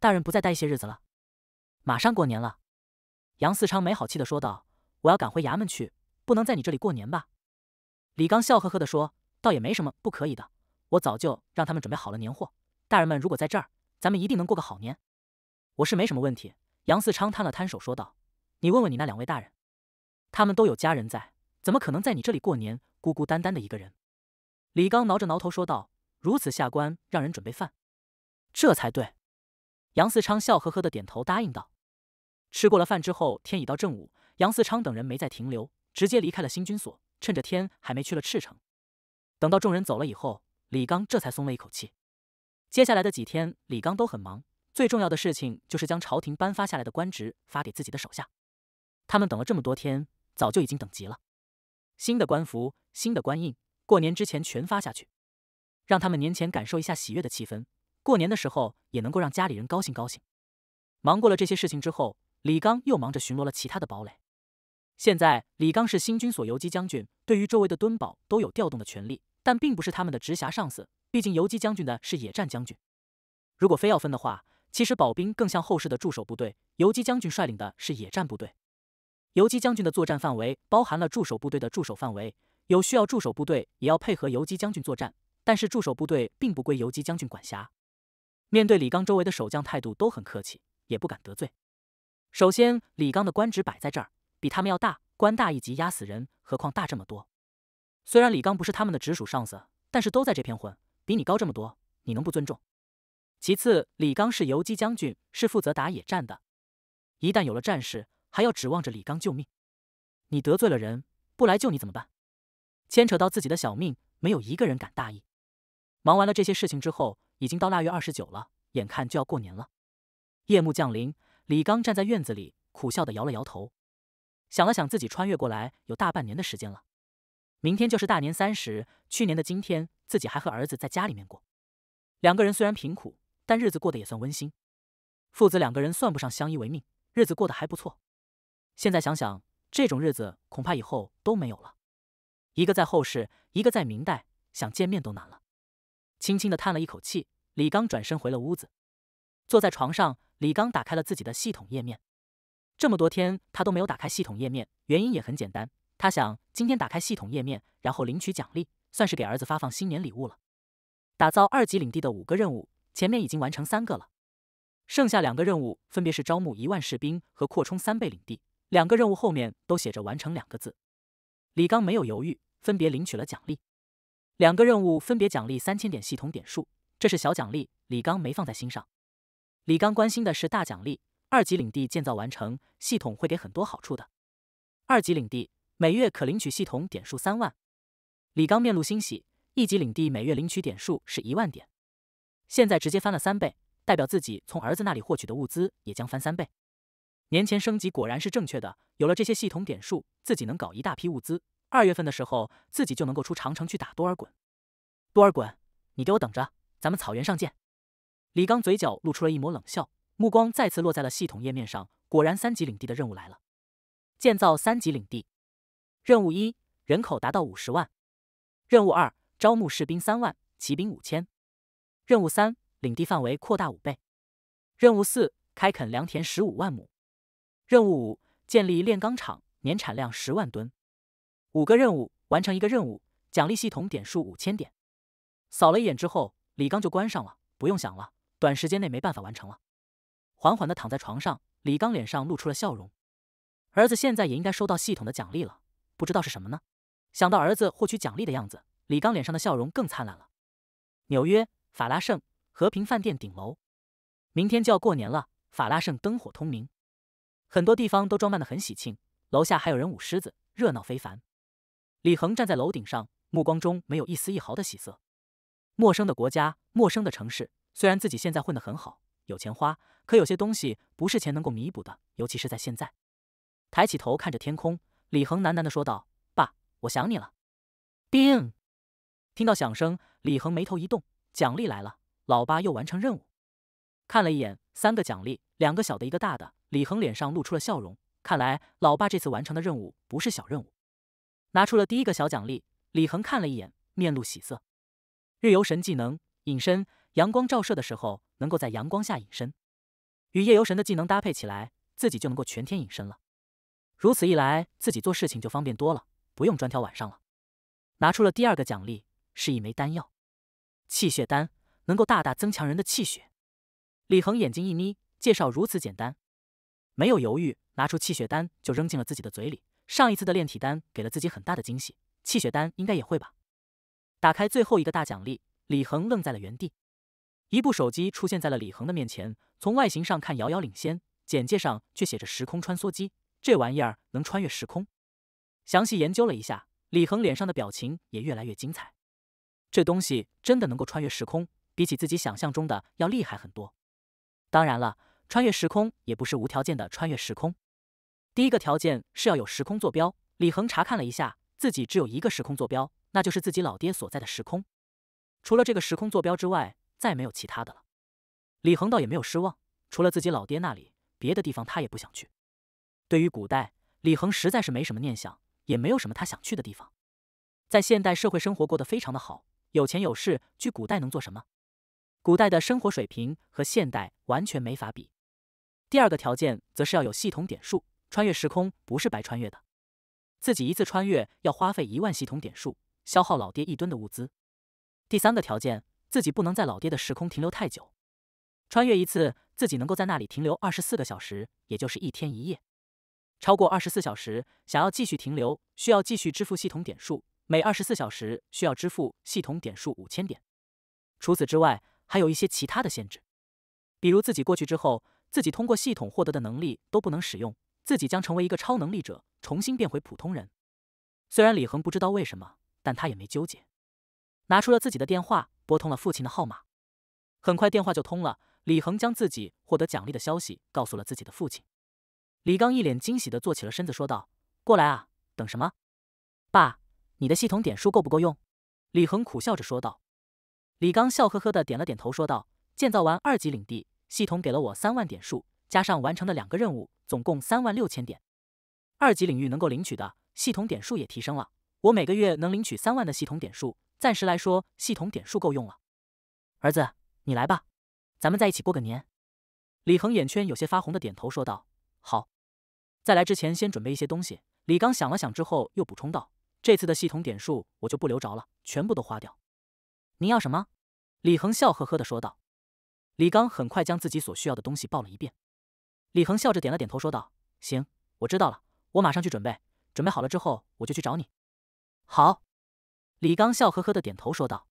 大人不再待一些日子了？马上过年了。”杨四昌没好气的说道：“我要赶回衙门去。”不能在你这里过年吧？李刚笑呵呵的说：“倒也没什么不可以的，我早就让他们准备好了年货。大人们如果在这儿，咱们一定能过个好年。”我是没什么问题。杨四昌摊了摊手说道：“你问问你那两位大人，他们都有家人在，怎么可能在你这里过年？孤孤单单的一个人。”李刚挠着挠头说道：“如此下官让人准备饭，这才对。”杨四昌笑呵呵的点头答应道：“吃过了饭之后，天已到正午，杨四昌等人没再停留。”直接离开了新军所，趁着天还没去，了赤城。等到众人走了以后，李刚这才松了一口气。接下来的几天，李刚都很忙，最重要的事情就是将朝廷颁发下来的官职发给自己的手下。他们等了这么多天，早就已经等急了。新的官服，新的官印，过年之前全发下去，让他们年前感受一下喜悦的气氛，过年的时候也能够让家里人高兴高兴。忙过了这些事情之后，李刚又忙着巡逻了其他的堡垒。现在李刚是新军所游击将军，对于周围的敦堡都有调动的权利，但并不是他们的直辖上司。毕竟游击将军的是野战将军。如果非要分的话，其实保兵更像后世的驻守部队，游击将军率领的是野战部队。游击将军的作战范围包含了驻守部队的驻守范围，有需要驻守部队也要配合游击将军作战，但是驻守部队并不归游击将军管辖。面对李刚周围的守将，态度都很客气，也不敢得罪。首先，李刚的官职摆在这儿。比他们要大，官大一级压死人，何况大这么多。虽然李刚不是他们的直属上司，但是都在这片混，比你高这么多，你能不尊重？其次，李刚是游击将军，是负责打野战的，一旦有了战事，还要指望着李刚救命。你得罪了人，不来救你怎么办？牵扯到自己的小命，没有一个人敢大意。忙完了这些事情之后，已经到腊月二十九了，眼看就要过年了。夜幕降临，李刚站在院子里，苦笑的摇了摇头。想了想，自己穿越过来有大半年的时间了。明天就是大年三十，去年的今天，自己还和儿子在家里面过。两个人虽然贫苦，但日子过得也算温馨。父子两个人算不上相依为命，日子过得还不错。现在想想，这种日子恐怕以后都没有了。一个在后世，一个在明代，想见面都难了。轻轻的叹了一口气，李刚转身回了屋子，坐在床上，李刚打开了自己的系统页面。这么多天他都没有打开系统页面，原因也很简单，他想今天打开系统页面，然后领取奖励，算是给儿子发放新年礼物了。打造二级领地的五个任务，前面已经完成三个了，剩下两个任务分别是招募一万士兵和扩充三倍领地。两个任务后面都写着“完成”两个字。李刚没有犹豫，分别领取了奖励。两个任务分别奖励三千点系统点数，这是小奖励，李刚没放在心上。李刚关心的是大奖励。二级领地建造完成，系统会给很多好处的。二级领地每月可领取系统点数三万。李刚面露欣喜，一级领地每月领取点数是一万点，现在直接翻了三倍，代表自己从儿子那里获取的物资也将翻三倍。年前升级果然是正确的，有了这些系统点数，自己能搞一大批物资。二月份的时候，自己就能够出长城去打多尔衮。多尔衮，你给我等着，咱们草原上见。李刚嘴角露出了一抹冷笑。目光再次落在了系统页面上，果然，三级领地的任务来了。建造三级领地，任务一：人口达到五十万；任务二：招募士兵三万，骑兵五千；任务三：领地范围扩大五倍；任务四：开垦良田十五万亩；任务五：建立炼钢厂，年产量十万吨。五个任务，完成一个任务，奖励系统点数五千点。扫了一眼之后，李刚就关上了。不用想了，短时间内没办法完成了。缓缓的躺在床上，李刚脸上露出了笑容。儿子现在也应该收到系统的奖励了，不知道是什么呢？想到儿子获取奖励的样子，李刚脸上的笑容更灿烂了。纽约，法拉盛，和平饭店顶楼。明天就要过年了，法拉盛灯火通明，很多地方都装扮的很喜庆，楼下还有人舞狮子，热闹非凡。李恒站在楼顶上，目光中没有一丝一毫的喜色。陌生的国家，陌生的城市，虽然自己现在混得很好。有钱花，可有些东西不是钱能够弥补的，尤其是在现在。抬起头看着天空，李恒喃喃地说道：“爸，我想你了。”叮，听到响声，李恒眉头一动，奖励来了，老爸又完成任务。看了一眼三个奖励，两个小的，一个大的，李恒脸上露出了笑容。看来老爸这次完成的任务不是小任务。拿出了第一个小奖励，李恒看了一眼，面露喜色。日游神技能，隐身，阳光照射的时候。能够在阳光下隐身，与夜游神的技能搭配起来，自己就能够全天隐身了。如此一来，自己做事情就方便多了，不用专挑晚上了。拿出了第二个奖励，是一枚丹药——气血丹，能够大大增强人的气血。李恒眼睛一眯，介绍如此简单，没有犹豫，拿出气血丹就扔进了自己的嘴里。上一次的炼体丹给了自己很大的惊喜，气血丹应该也会吧。打开最后一个大奖励，李恒愣在了原地。一部手机出现在了李恒的面前，从外形上看遥遥领先，简介上却写着“时空穿梭机”。这玩意儿能穿越时空。详细研究了一下，李恒脸上的表情也越来越精彩。这东西真的能够穿越时空，比起自己想象中的要厉害很多。当然了，穿越时空也不是无条件的穿越时空。第一个条件是要有时空坐标。李恒查看了一下，自己只有一个时空坐标，那就是自己老爹所在的时空。除了这个时空坐标之外，再没有其他的了。李恒倒也没有失望，除了自己老爹那里，别的地方他也不想去。对于古代，李恒实在是没什么念想，也没有什么他想去的地方。在现代社会生活过得非常的好，有钱有势，去古代能做什么？古代的生活水平和现代完全没法比。第二个条件则是要有系统点数，穿越时空不是白穿越的。自己一次穿越要花费一万系统点数，消耗老爹一吨的物资。第三个条件。自己不能在老爹的时空停留太久，穿越一次，自己能够在那里停留二十四个小时，也就是一天一夜。超过二十四小时，想要继续停留，需要继续支付系统点数，每二十四小时需要支付系统点数五千点。除此之外，还有一些其他的限制，比如自己过去之后，自己通过系统获得的能力都不能使用，自己将成为一个超能力者，重新变回普通人。虽然李恒不知道为什么，但他也没纠结，拿出了自己的电话。拨通了父亲的号码，很快电话就通了。李恒将自己获得奖励的消息告诉了自己的父亲。李刚一脸惊喜地坐起了身子，说道：“过来啊，等什么？爸，你的系统点数够不够用？”李恒苦笑着说道。李刚笑呵呵地点了点头，说道：“建造完二级领地，系统给了我三万点数，加上完成的两个任务，总共三万六千点。二级领域能够领取的系统点数也提升了，我每个月能领取三万的系统点数。”暂时来说，系统点数够用了。儿子，你来吧，咱们在一起过个年。李恒眼圈有些发红的点头说道：“好。”在来之前，先准备一些东西。李刚想了想之后，又补充道：“这次的系统点数我就不留着了，全部都花掉。”您要什么？李恒笑呵呵的说道。李刚很快将自己所需要的东西报了一遍。李恒笑着点了点头说道：“行，我知道了，我马上去准备。准备好了之后，我就去找你。”好。李刚笑呵呵的点头说道，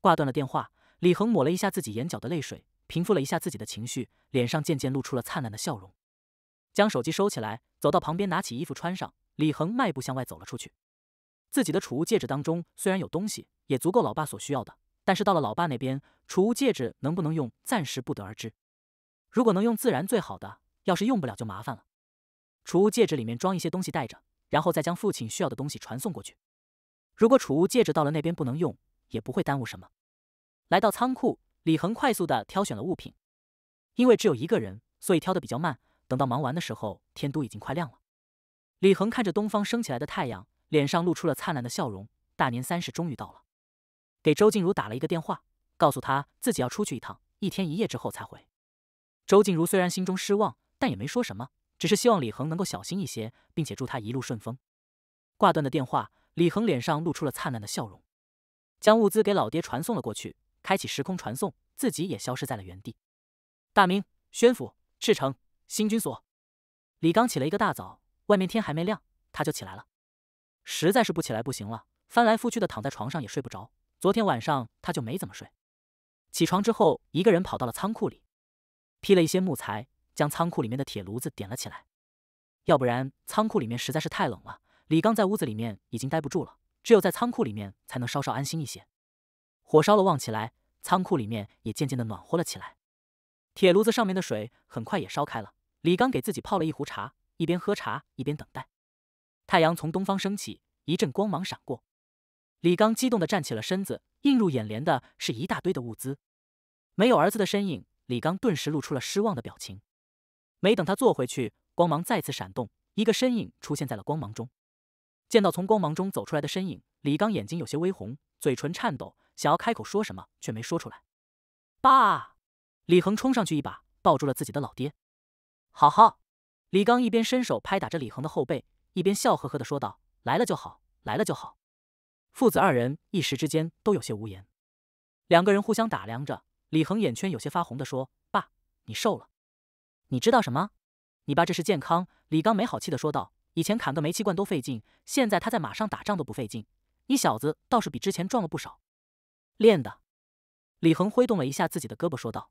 挂断了电话，李恒抹了一下自己眼角的泪水，平复了一下自己的情绪，脸上渐渐露出了灿烂的笑容，将手机收起来，走到旁边拿起衣服穿上，李恒迈步向外走了出去。自己的储物戒指当中虽然有东西，也足够老爸所需要的，但是到了老爸那边，储物戒指能不能用，暂时不得而知。如果能用自然最好的，要是用不了就麻烦了。储物戒指里面装一些东西带着，然后再将父亲需要的东西传送过去。如果储物戒指到了那边不能用，也不会耽误什么。来到仓库，李恒快速的挑选了物品，因为只有一个人，所以挑的比较慢。等到忙完的时候，天都已经快亮了。李恒看着东方升起来的太阳，脸上露出了灿烂的笑容。大年三十终于到了，给周静茹打了一个电话，告诉她自己要出去一趟，一天一夜之后才回。周静茹虽然心中失望，但也没说什么，只是希望李恒能够小心一些，并且祝他一路顺风。挂断的电话。李恒脸上露出了灿烂的笑容，将物资给老爹传送了过去，开启时空传送，自己也消失在了原地。大明、宣府、赤城、新军所，李刚起了一个大早，外面天还没亮，他就起来了。实在是不起来不行了，翻来覆去的躺在床上也睡不着。昨天晚上他就没怎么睡。起床之后，一个人跑到了仓库里，劈了一些木材，将仓库里面的铁炉子点了起来，要不然仓库里面实在是太冷了。李刚在屋子里面已经待不住了，只有在仓库里面才能稍稍安心一些。火烧了旺起来，仓库里面也渐渐的暖和了起来。铁炉子上面的水很快也烧开了，李刚给自己泡了一壶茶，一边喝茶一边等待。太阳从东方升起，一阵光芒闪过，李刚激动的站起了身子，映入眼帘的是一大堆的物资。没有儿子的身影，李刚顿时露出了失望的表情。没等他坐回去，光芒再次闪动，一个身影出现在了光芒中。见到从光芒中走出来的身影，李刚眼睛有些微红，嘴唇颤抖，想要开口说什么，却没说出来。爸，李恒冲上去一把抱住了自己的老爹。好好，李刚一边伸手拍打着李恒的后背，一边笑呵呵的说道：“来了就好，来了就好。”父子二人一时之间都有些无言，两个人互相打量着。李恒眼圈有些发红的说：“爸，你瘦了。”你知道什么？你爸这是健康。李刚没好气的说道。以前砍个煤气罐都费劲，现在他在马上打仗都不费劲。你小子倒是比之前壮了不少，练的。李恒挥动了一下自己的胳膊，说道：“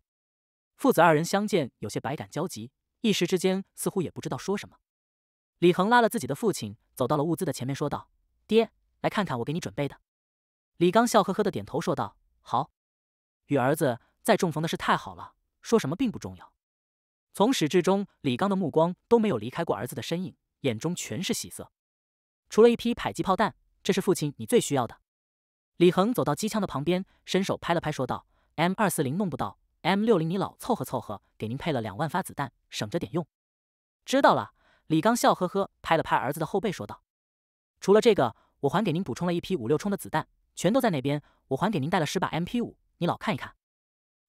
父子二人相见，有些百感交集，一时之间似乎也不知道说什么。”李恒拉了自己的父亲，走到了物资的前面，说道：“爹，来看看我给你准备的。”李刚笑呵呵的点头说道：“好。”与儿子再重逢的事太好了，说什么并不重要。从始至终，李刚的目光都没有离开过儿子的身影。眼中全是喜色，除了一批迫击炮弹，这是父亲你最需要的。李恒走到机枪的旁边，伸手拍了拍，说道：“M 二四零弄不到，M 六零你老凑合凑合，给您配了两万发子弹，省着点用。”知道了。李刚笑呵呵拍了拍儿子的后背，说道：“除了这个，我还给您补充了一批五六冲的子弹，全都在那边。我还给您带了十把 MP 五，你老看一看。”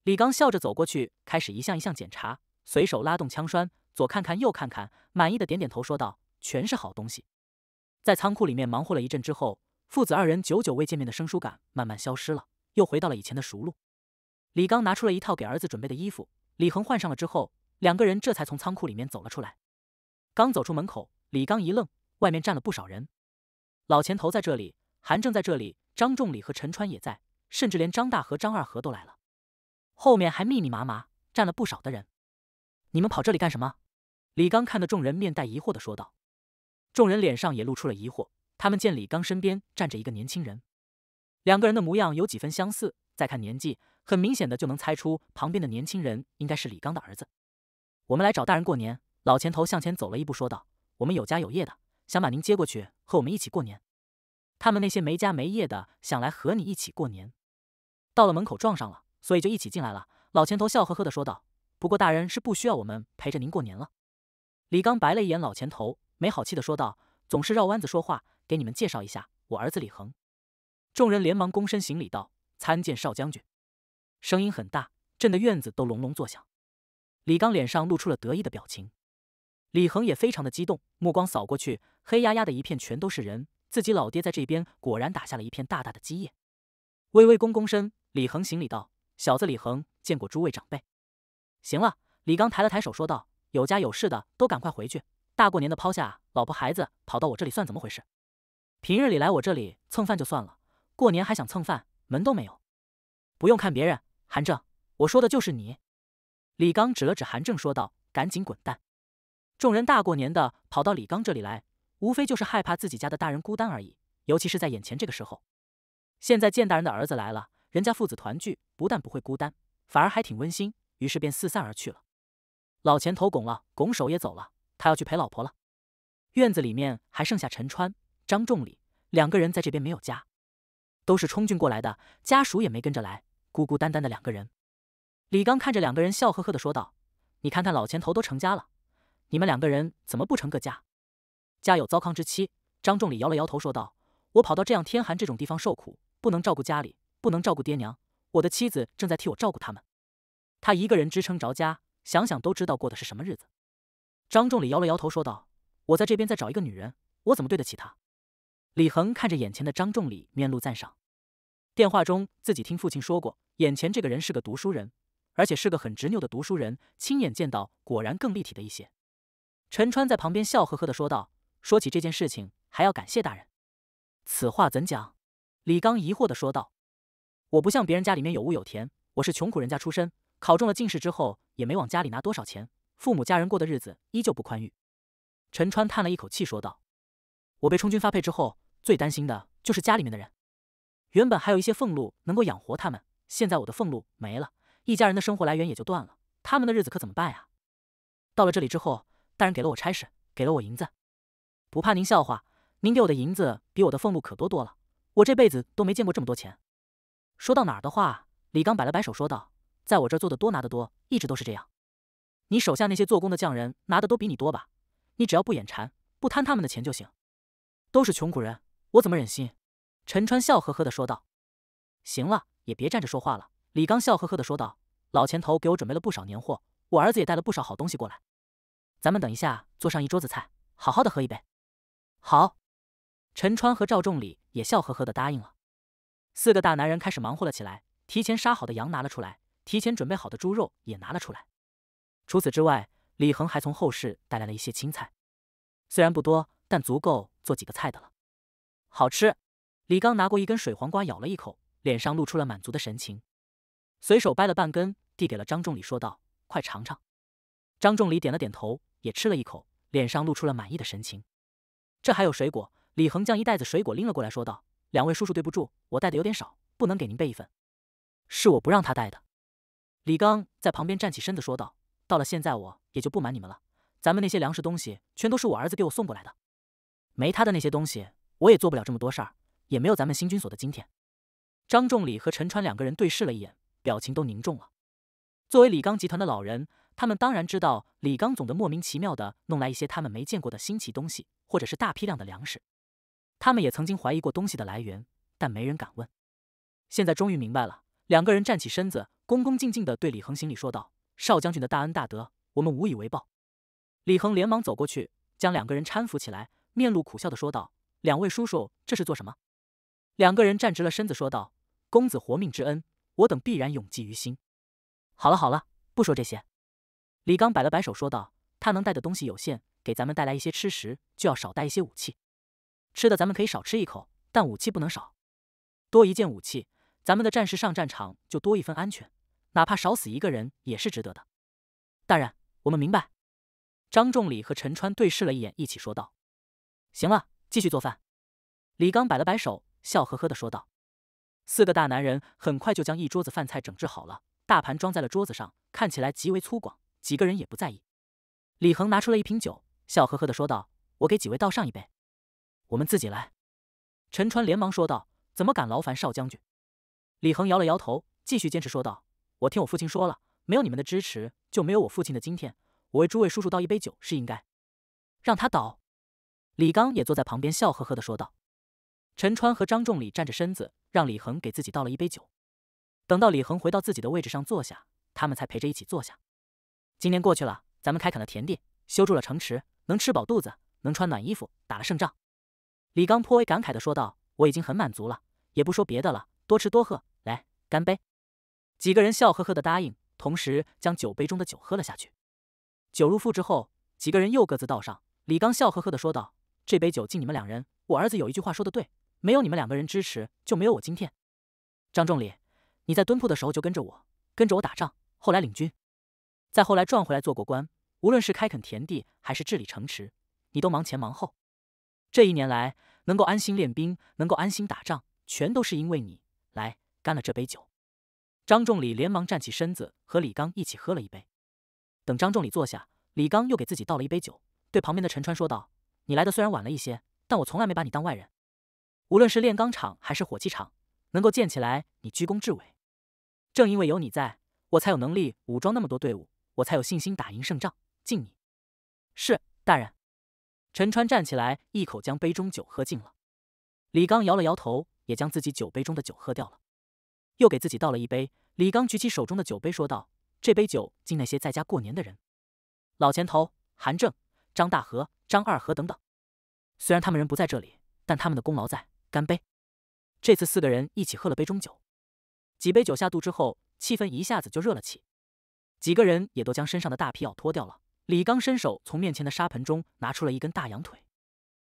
李刚笑着走过去，开始一项一项检查，随手拉动枪栓，左看看右看看，满意的点点头，说道。全是好东西，在仓库里面忙活了一阵之后，父子二人久久未见面的生疏感慢慢消失了，又回到了以前的熟路。李刚拿出了一套给儿子准备的衣服，李恒换上了之后，两个人这才从仓库里面走了出来。刚走出门口，李刚一愣，外面站了不少人。老钱头在这里，韩正在这里，张仲礼和陈川也在，甚至连张大和张二和都来了，后面还密密麻麻站了不少的人。你们跑这里干什么？李刚看着众人，面带疑惑的说道。众人脸上也露出了疑惑。他们见李刚身边站着一个年轻人，两个人的模样有几分相似。再看年纪，很明显的就能猜出旁边的年轻人应该是李刚的儿子。我们来找大人过年。老钱头向前走了一步，说道：“我们有家有业的，想把您接过去，和我们一起过年。他们那些没家没业的，想来和你一起过年，到了门口撞上了，所以就一起进来了。”老钱头笑呵呵的说道：“不过大人是不需要我们陪着您过年了。”李刚白了一眼老钱头。没好气的说道：“总是绕弯子说话，给你们介绍一下，我儿子李恒。”众人连忙躬身行礼道：“参见少将军。”声音很大，震得院子都隆隆作响。李刚脸上露出了得意的表情，李恒也非常的激动，目光扫过去，黑压压的一片，全都是人。自己老爹在这边果然打下了一片大大的基业。微微躬躬身，李恒行礼道：“小子李恒，见过诸位长辈。”行了，李刚抬了抬手说道：“有家有事的，都赶快回去。”大过年的，抛下老婆孩子跑到我这里算怎么回事？平日里来我这里蹭饭就算了，过年还想蹭饭，门都没有！不用看别人，韩正，我说的就是你。李刚指了指韩正说道：“赶紧滚蛋！”众人大过年的跑到李刚这里来，无非就是害怕自己家的大人孤单而已。尤其是在眼前这个时候，现在见大人的儿子来了，人家父子团聚，不但不会孤单，反而还挺温馨，于是便四散而去了。老钱头拱了拱手也走了。他要去陪老婆了。院子里面还剩下陈川、张仲礼两个人，在这边没有家，都是充军过来的，家属也没跟着来，孤孤单单的两个人。李刚看着两个人，笑呵呵的说道：“你看看老前头都成家了，你们两个人怎么不成个家？家有糟糠之妻。”张仲礼摇了摇头说道：“我跑到这样天寒这种地方受苦，不能照顾家里，不能照顾爹娘，我的妻子正在替我照顾他们，他一个人支撑着家，想想都知道过的是什么日子。”张仲礼摇了摇头，说道：“我在这边再找一个女人，我怎么对得起她？”李恒看着眼前的张仲礼，面露赞赏。电话中自己听父亲说过，眼前这个人是个读书人，而且是个很执拗的读书人。亲眼见到，果然更立体的一些。陈川在旁边笑呵呵的说道：“说起这件事情，还要感谢大人。”此话怎讲？李刚疑惑的说道：“我不像别人家里面有屋有田，我是穷苦人家出身，考中了进士之后，也没往家里拿多少钱。”父母家人过的日子依旧不宽裕，陈川叹了一口气说道：“我被充军发配之后，最担心的就是家里面的人。原本还有一些俸禄能够养活他们，现在我的俸禄没了，一家人的生活来源也就断了，他们的日子可怎么办呀？”到了这里之后，大人给了我差事，给了我银子，不怕您笑话，您给我的银子比我的俸禄可多多了，我这辈子都没见过这么多钱。说到哪儿的话，李刚摆了摆手说道：“在我这儿做的多，拿的多，一直都是这样。”你手下那些做工的匠人拿的都比你多吧？你只要不眼馋、不贪他们的钱就行。都是穷苦人，我怎么忍心？陈川笑呵呵的说道。行了，也别站着说话了。李刚笑呵呵的说道。老钱头给我准备了不少年货，我儿子也带了不少好东西过来。咱们等一下做上一桌子菜，好好的喝一杯。好。陈川和赵仲礼也笑呵呵的答应了。四个大男人开始忙活了起来。提前杀好的羊拿了出来，提前准备好的猪肉也拿了出来。除此之外，李恒还从后室带来了一些青菜，虽然不多，但足够做几个菜的了。好吃！李刚拿过一根水黄瓜咬了一口，脸上露出了满足的神情，随手掰了半根递给了张仲礼，说道：“快尝尝。”张仲礼点了点头，也吃了一口，脸上露出了满意的神情。这还有水果，李恒将一袋子水果拎了过来，说道：“两位叔叔，对不住，我带的有点少，不能给您备一份。是我不让他带的。”李刚在旁边站起身子说道。到了现在，我也就不瞒你们了。咱们那些粮食东西，全都是我儿子给我送过来的。没他的那些东西，我也做不了这么多事儿，也没有咱们新军所的今天。张仲礼和陈川两个人对视了一眼，表情都凝重了。作为李刚集团的老人，他们当然知道李刚总的莫名其妙的弄来一些他们没见过的新奇东西，或者是大批量的粮食。他们也曾经怀疑过东西的来源，但没人敢问。现在终于明白了，两个人站起身子，恭恭敬敬的对李恒行礼，说道。少将军的大恩大德，我们无以为报。李恒连忙走过去，将两个人搀扶起来，面露苦笑的说道：“两位叔叔，这是做什么？”两个人站直了身子，说道：“公子活命之恩，我等必然永记于心。”好了好了，不说这些。李刚摆了摆手，说道：“他能带的东西有限，给咱们带来一些吃食，就要少带一些武器。吃的咱们可以少吃一口，但武器不能少。多一件武器，咱们的战士上战场就多一分安全。”哪怕少死一个人也是值得的，大人，我们明白。张仲礼和陈川对视了一眼，一起说道：“行了，继续做饭。”李刚摆了摆手，笑呵呵的说道：“四个大男人很快就将一桌子饭菜整治好了，大盘装在了桌子上，看起来极为粗犷，几个人也不在意。”李恒拿出了一瓶酒，笑呵呵的说道：“我给几位倒上一杯，我们自己来。”陈川连忙说道：“怎么敢劳烦少将军？”李恒摇了摇头，继续坚持说道。我听我父亲说了，没有你们的支持，就没有我父亲的今天。我为诸位叔叔倒一杯酒是应该。让他倒。李刚也坐在旁边笑呵呵的说道。陈川和张仲礼站着身子，让李恒给自己倒了一杯酒。等到李恒回到自己的位置上坐下，他们才陪着一起坐下。今年过去了，咱们开垦了田地，修筑了城池，能吃饱肚子，能穿暖衣服，打了胜仗。李刚颇为感慨的说道：“我已经很满足了，也不说别的了，多吃多喝，来，干杯。”几个人笑呵呵的答应，同时将酒杯中的酒喝了下去。酒入腹之后，几个人又各自倒上。李刚笑呵呵的说道：“这杯酒敬你们两人。我儿子有一句话说的对，没有你们两个人支持，就没有我今天。张仲礼，你在蹲铺的时候就跟着我，跟着我打仗，后来领军，再后来赚回来做过官。无论是开垦田地，还是治理城池，你都忙前忙后。这一年来，能够安心练兵，能够安心打仗，全都是因为你。来，干了这杯酒。”张仲礼连忙站起身子，和李刚一起喝了一杯。等张仲礼坐下，李刚又给自己倒了一杯酒，对旁边的陈川说道：“你来的虽然晚了一些，但我从来没把你当外人。无论是炼钢厂还是火器厂，能够建起来，你居功至伟。正因为有你在，我才有能力武装那么多队伍，我才有信心打赢胜仗。敬你，是大人。”陈川站起来，一口将杯中酒喝尽了。李刚摇了摇头，也将自己酒杯中的酒喝掉了。又给自己倒了一杯，李刚举起手中的酒杯说道：“这杯酒敬那些在家过年的人，老钱头、韩正、张大河、张二河等等。虽然他们人不在这里，但他们的功劳在。干杯！”这次四个人一起喝了杯中酒，几杯酒下肚之后，气氛一下子就热了起。几个人也都将身上的大皮袄脱掉了。李刚伸手从面前的沙盆中拿出了一根大羊腿，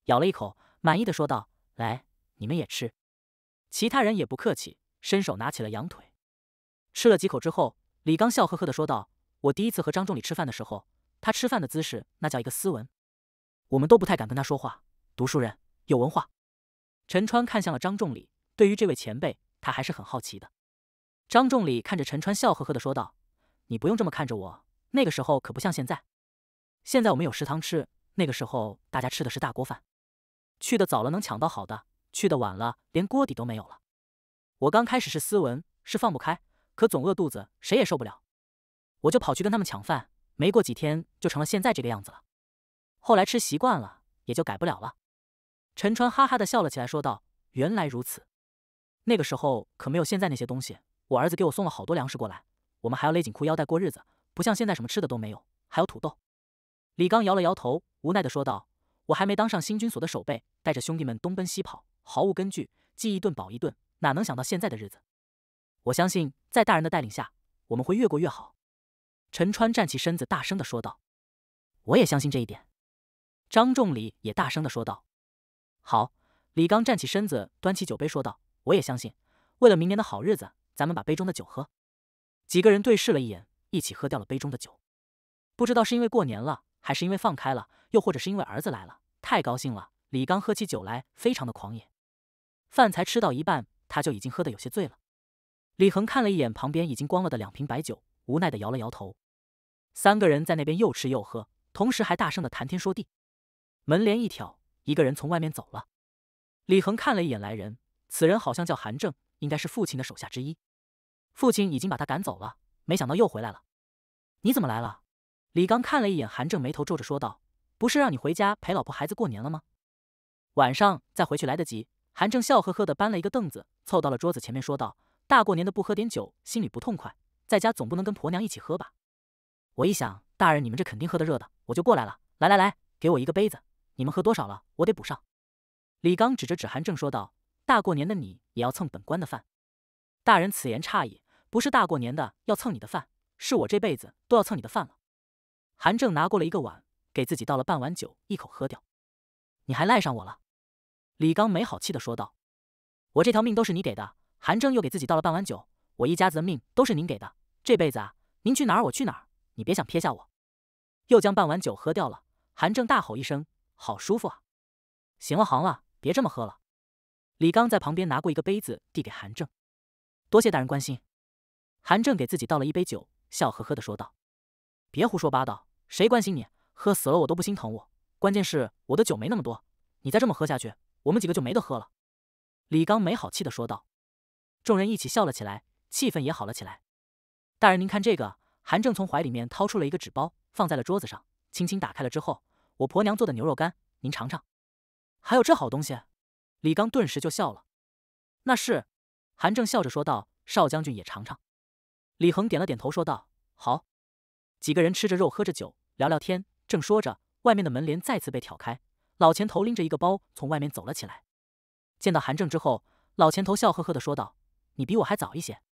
咬了一口，满意的说道：“来，你们也吃。”其他人也不客气。伸手拿起了羊腿，吃了几口之后，李刚笑呵呵的说道：“我第一次和张仲礼吃饭的时候，他吃饭的姿势那叫一个斯文，我们都不太敢跟他说话。读书人有文化。”陈川看向了张仲礼，对于这位前辈，他还是很好奇的。张仲礼看着陈川，笑呵呵的说道：“你不用这么看着我，那个时候可不像现在。现在我们有食堂吃，那个时候大家吃的是大锅饭，去的早了能抢到好的，去的晚了连锅底都没有了。”我刚开始是斯文，是放不开，可总饿肚子，谁也受不了。我就跑去跟他们抢饭，没过几天就成了现在这个样子了。后来吃习惯了，也就改不了了。陈川哈哈的笑了起来，说道：“原来如此，那个时候可没有现在那些东西。我儿子给我送了好多粮食过来，我们还要勒紧裤腰带过日子，不像现在什么吃的都没有，还有土豆。”李刚摇了摇头，无奈的说道：“我还没当上新军所的守备，带着兄弟们东奔西跑，毫无根据，饥一顿饱一顿。”哪能想到现在的日子？我相信，在大人的带领下，我们会越过越好。陈川站起身子，大声的说道：“我也相信这一点。”张仲礼也大声的说道：“好！”李刚站起身子，端起酒杯说道：“我也相信。为了明年的好日子，咱们把杯中的酒喝。”几个人对视了一眼，一起喝掉了杯中的酒。不知道是因为过年了，还是因为放开了，又或者是因为儿子来了，太高兴了。李刚喝起酒来非常的狂野。饭才吃到一半。他就已经喝得有些醉了。李恒看了一眼旁边已经光了的两瓶白酒，无奈的摇了摇头。三个人在那边又吃又喝，同时还大声的谈天说地。门帘一挑，一个人从外面走了。李恒看了一眼来人，此人好像叫韩正，应该是父亲的手下之一。父亲已经把他赶走了，没想到又回来了。你怎么来了？李刚看了一眼韩正，眉头皱着说道：“不是让你回家陪老婆孩子过年了吗？晚上再回去来得及。”韩正笑呵呵地搬了一个凳子，凑到了桌子前面，说道：“大过年的不喝点酒，心里不痛快。在家总不能跟婆娘一起喝吧？”我一想，大人你们这肯定喝的热的，我就过来了。来来来，给我一个杯子，你们喝多少了，我得补上。李刚指着指韩正说道：“大过年的你也要蹭本官的饭？”大人此言差矣，不是大过年的要蹭你的饭，是我这辈子都要蹭你的饭了。韩正拿过了一个碗，给自己倒了半碗酒，一口喝掉。你还赖上我了？李刚没好气的说道：“我这条命都是你给的。”韩正又给自己倒了半碗酒，“我一家子的命都是您给的，这辈子啊，您去哪儿我去哪儿，你别想撇下我。”又将半碗酒喝掉了。韩正大吼一声：“好舒服啊！”“行了，行了，别这么喝了。”李刚在旁边拿过一个杯子递给韩正：“多谢大人关心。”韩正给自己倒了一杯酒，笑呵呵的说道：“别胡说八道，谁关心你？喝死了我都不心疼我。关键是我的酒没那么多，你再这么喝下去……”我们几个就没得喝了，李刚没好气的说道。众人一起笑了起来，气氛也好了起来。大人您看这个，韩正从怀里面掏出了一个纸包，放在了桌子上，轻轻打开了之后，我婆娘做的牛肉干，您尝尝。还有这好东西，李刚顿时就笑了。那是，韩正笑着说道。少将军也尝尝。李恒点了点头说道，好。几个人吃着肉，喝着酒，聊聊天。正说着，外面的门帘再次被挑开。老钱头拎着一个包从外面走了起来，见到韩正之后，老钱头笑呵呵的说道：“你比我还早一些，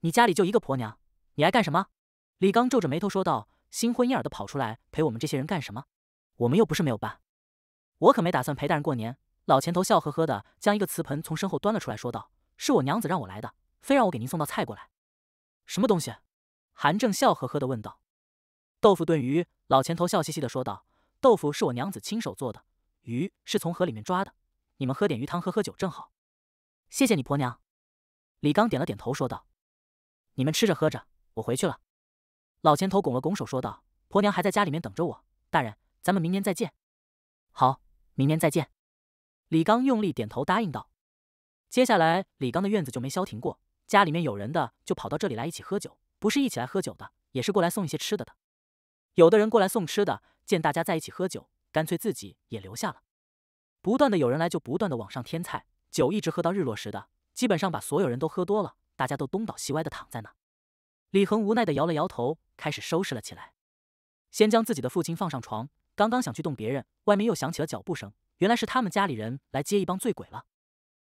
你家里就一个婆娘，你来干什么？”李刚皱着眉头说道：“新婚燕尔的跑出来陪我们这些人干什么？我们又不是没有伴。”“我可没打算陪大人过年。”老钱头笑呵呵的将一个瓷盆从身后端了出来，说道：“是我娘子让我来的，非让我给您送道菜过来。”“什么东西？”韩正笑呵呵的问道。“豆腐炖鱼。”老钱头笑嘻嘻的说道。豆腐是我娘子亲手做的，鱼是从河里面抓的。你们喝点鱼汤，喝喝酒正好。谢谢你，婆娘。李刚点了点头，说道：“你们吃着喝着，我回去了。”老前头拱了拱手，说道：“婆娘还在家里面等着我。大人，咱们明年再见。”好，明年再见。李刚用力点头答应道。接下来，李刚的院子就没消停过。家里面有人的，就跑到这里来一起喝酒；不是一起来喝酒的，也是过来送一些吃的的。有的人过来送吃的。见大家在一起喝酒，干脆自己也留下了。不断的有人来，就不断的往上添菜，酒一直喝到日落时的，基本上把所有人都喝多了。大家都东倒西歪的躺在那，李恒无奈的摇了摇头，开始收拾了起来。先将自己的父亲放上床，刚刚想去动别人，外面又响起了脚步声，原来是他们家里人来接一帮醉鬼了。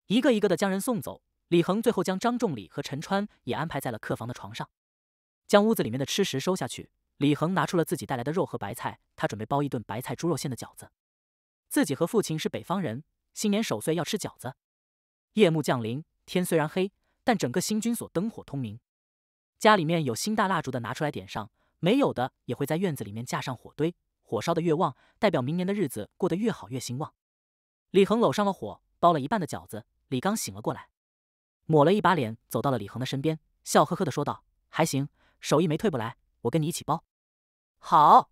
一个一个的将人送走，李恒最后将张仲礼和陈川也安排在了客房的床上，将屋子里面的吃食收下去。李恒拿出了自己带来的肉和白菜，他准备包一顿白菜猪肉馅的饺子。自己和父亲是北方人，新年守岁要吃饺子。夜幕降临，天虽然黑，但整个新军所灯火通明。家里面有新大蜡烛的拿出来点上，没有的也会在院子里面架上火堆，火烧的越旺，代表明年的日子过得越好越兴旺。李恒搂上了火，包了一半的饺子。李刚醒了过来，抹了一把脸，走到了李恒的身边，笑呵呵的说道：“还行，手艺没退不来，我跟你一起包。”好，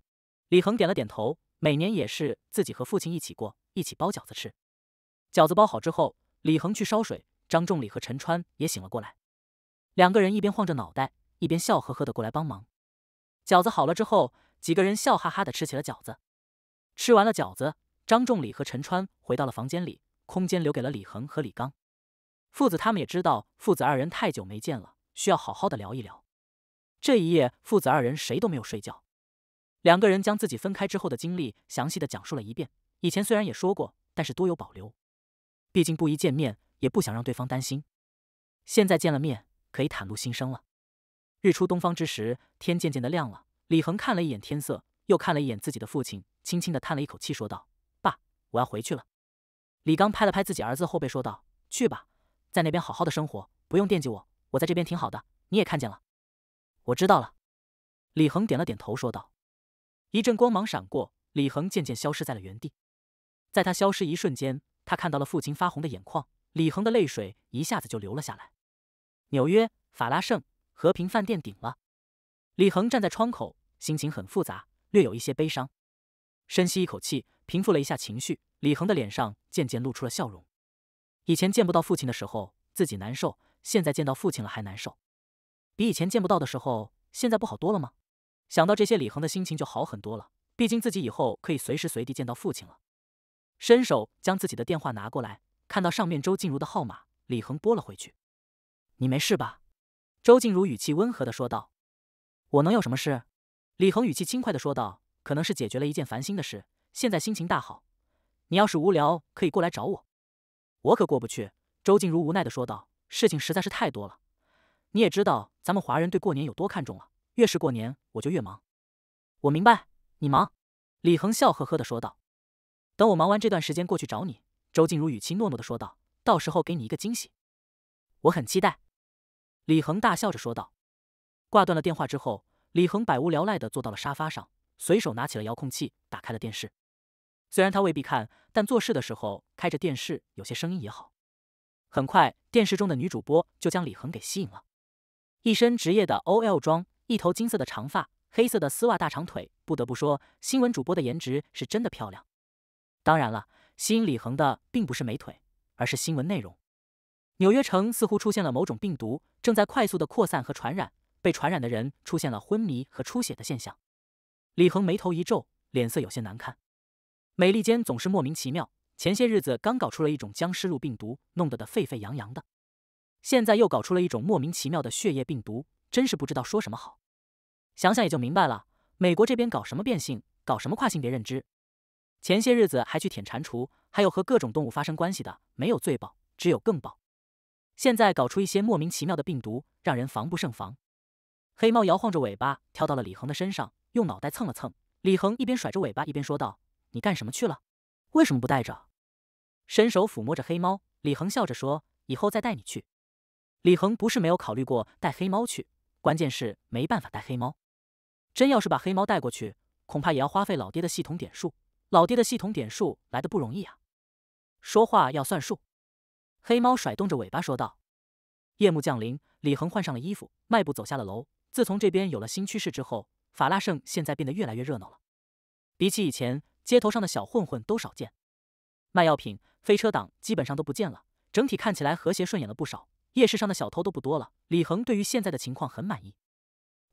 李恒点了点头。每年也是自己和父亲一起过，一起包饺子吃。饺子包好之后，李恒去烧水。张仲礼和陈川也醒了过来，两个人一边晃着脑袋，一边笑呵呵的过来帮忙。饺子好了之后，几个人笑哈哈的吃起了饺子。吃完了饺子，张仲礼和陈川回到了房间里，空间留给了李恒和李刚父子。他们也知道父子二人太久没见了，需要好好的聊一聊。这一夜，父子二人谁都没有睡觉。两个人将自己分开之后的经历详细的讲述了一遍。以前虽然也说过，但是多有保留，毕竟不宜见面，也不想让对方担心。现在见了面，可以袒露心声了。日出东方之时，天渐渐的亮了。李恒看了一眼天色，又看了一眼自己的父亲，轻轻的叹了一口气，说道：“爸，我要回去了。”李刚拍了拍自己儿子后背，说道：“去吧，在那边好好的生活，不用惦记我，我在这边挺好的。你也看见了。”“我知道了。”李恒点了点头，说道。一阵光芒闪过，李恒渐渐消失在了原地。在他消失一瞬间，他看到了父亲发红的眼眶，李恒的泪水一下子就流了下来。纽约法拉盛和平饭店顶了。李恒站在窗口，心情很复杂，略有一些悲伤。深吸一口气，平复了一下情绪，李恒的脸上渐渐露出了笑容。以前见不到父亲的时候自己难受，现在见到父亲了还难受，比以前见不到的时候现在不好多了吗？想到这些，李恒的心情就好很多了。毕竟自己以后可以随时随地见到父亲了。伸手将自己的电话拿过来，看到上面周静茹的号码，李恒拨了回去。“你没事吧？”周静茹语气温和的说道。“我能有什么事？”李恒语气轻快的说道，“可能是解决了一件烦心的事，现在心情大好。你要是无聊，可以过来找我。我可过不去。”周静茹无奈的说道，“事情实在是太多了。你也知道咱们华人对过年有多看重了。”越是过年，我就越忙。我明白你忙，李恒笑呵呵的说道：“等我忙完这段时间，过去找你。”周静茹语气诺诺的说道：“到时候给你一个惊喜，我很期待。”李恒大笑着说道。挂断了电话之后，李恒百无聊赖的坐到了沙发上，随手拿起了遥控器，打开了电视。虽然他未必看，但做事的时候开着电视，有些声音也好。很快，电视中的女主播就将李恒给吸引了，一身职业的 OL 装。一头金色的长发，黑色的丝袜，大长腿。不得不说，新闻主播的颜值是真的漂亮。当然了，吸引李恒的并不是美腿，而是新闻内容。纽约城似乎出现了某种病毒，正在快速的扩散和传染，被传染的人出现了昏迷和出血的现象。李恒眉头一皱，脸色有些难看。美利坚总是莫名其妙，前些日子刚搞出了一种僵尸入病毒，弄得的沸沸扬扬的，现在又搞出了一种莫名其妙的血液病毒。真是不知道说什么好，想想也就明白了。美国这边搞什么变性，搞什么跨性别认知，前些日子还去舔蟾蜍，还有和各种动物发生关系的，没有最暴，只有更暴。现在搞出一些莫名其妙的病毒，让人防不胜防。黑猫摇晃着尾巴跳到了李恒的身上，用脑袋蹭了蹭。李恒一边甩着尾巴，一边说道：“你干什么去了？为什么不带着？”伸手抚摸着黑猫，李恒笑着说：“以后再带你去。”李恒不是没有考虑过带黑猫去。关键是没办法带黑猫，真要是把黑猫带过去，恐怕也要花费老爹的系统点数。老爹的系统点数来的不容易啊！说话要算数。黑猫甩动着尾巴说道。夜幕降临，李恒换上了衣服，迈步走下了楼。自从这边有了新趋势之后，法拉盛现在变得越来越热闹了。比起以前，街头上的小混混都少见，卖药品、飞车党基本上都不见了，整体看起来和谐顺眼了不少。夜市上的小偷都不多了，李恒对于现在的情况很满意。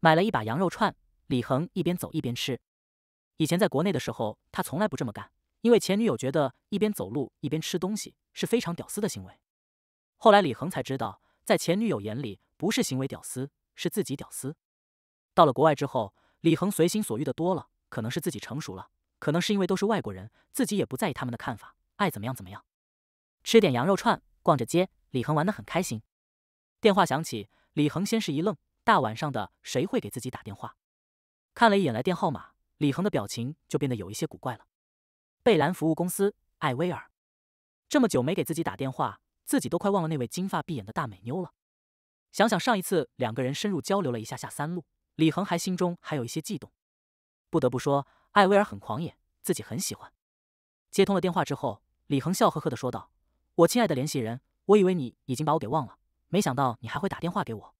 买了一把羊肉串，李恒一边走一边吃。以前在国内的时候，他从来不这么干，因为前女友觉得一边走路一边吃东西是非常屌丝的行为。后来李恒才知道，在前女友眼里，不是行为屌丝，是自己屌丝。到了国外之后，李恒随心所欲的多了，可能是自己成熟了，可能是因为都是外国人，自己也不在意他们的看法，爱怎么样怎么样。吃点羊肉串，逛着街。李恒玩得很开心，电话响起，李恒先是一愣，大晚上的谁会给自己打电话？看了一眼来电号码，李恒的表情就变得有一些古怪了。贝兰服务公司艾薇儿，这么久没给自己打电话，自己都快忘了那位金发碧眼的大美妞了。想想上一次两个人深入交流了一下下三路，李恒还心中还有一些悸动。不得不说，艾薇儿很狂野，自己很喜欢。接通了电话之后，李恒笑呵呵的说道：“我亲爱的联系人。”我以为你已经把我给忘了，没想到你还会打电话给我。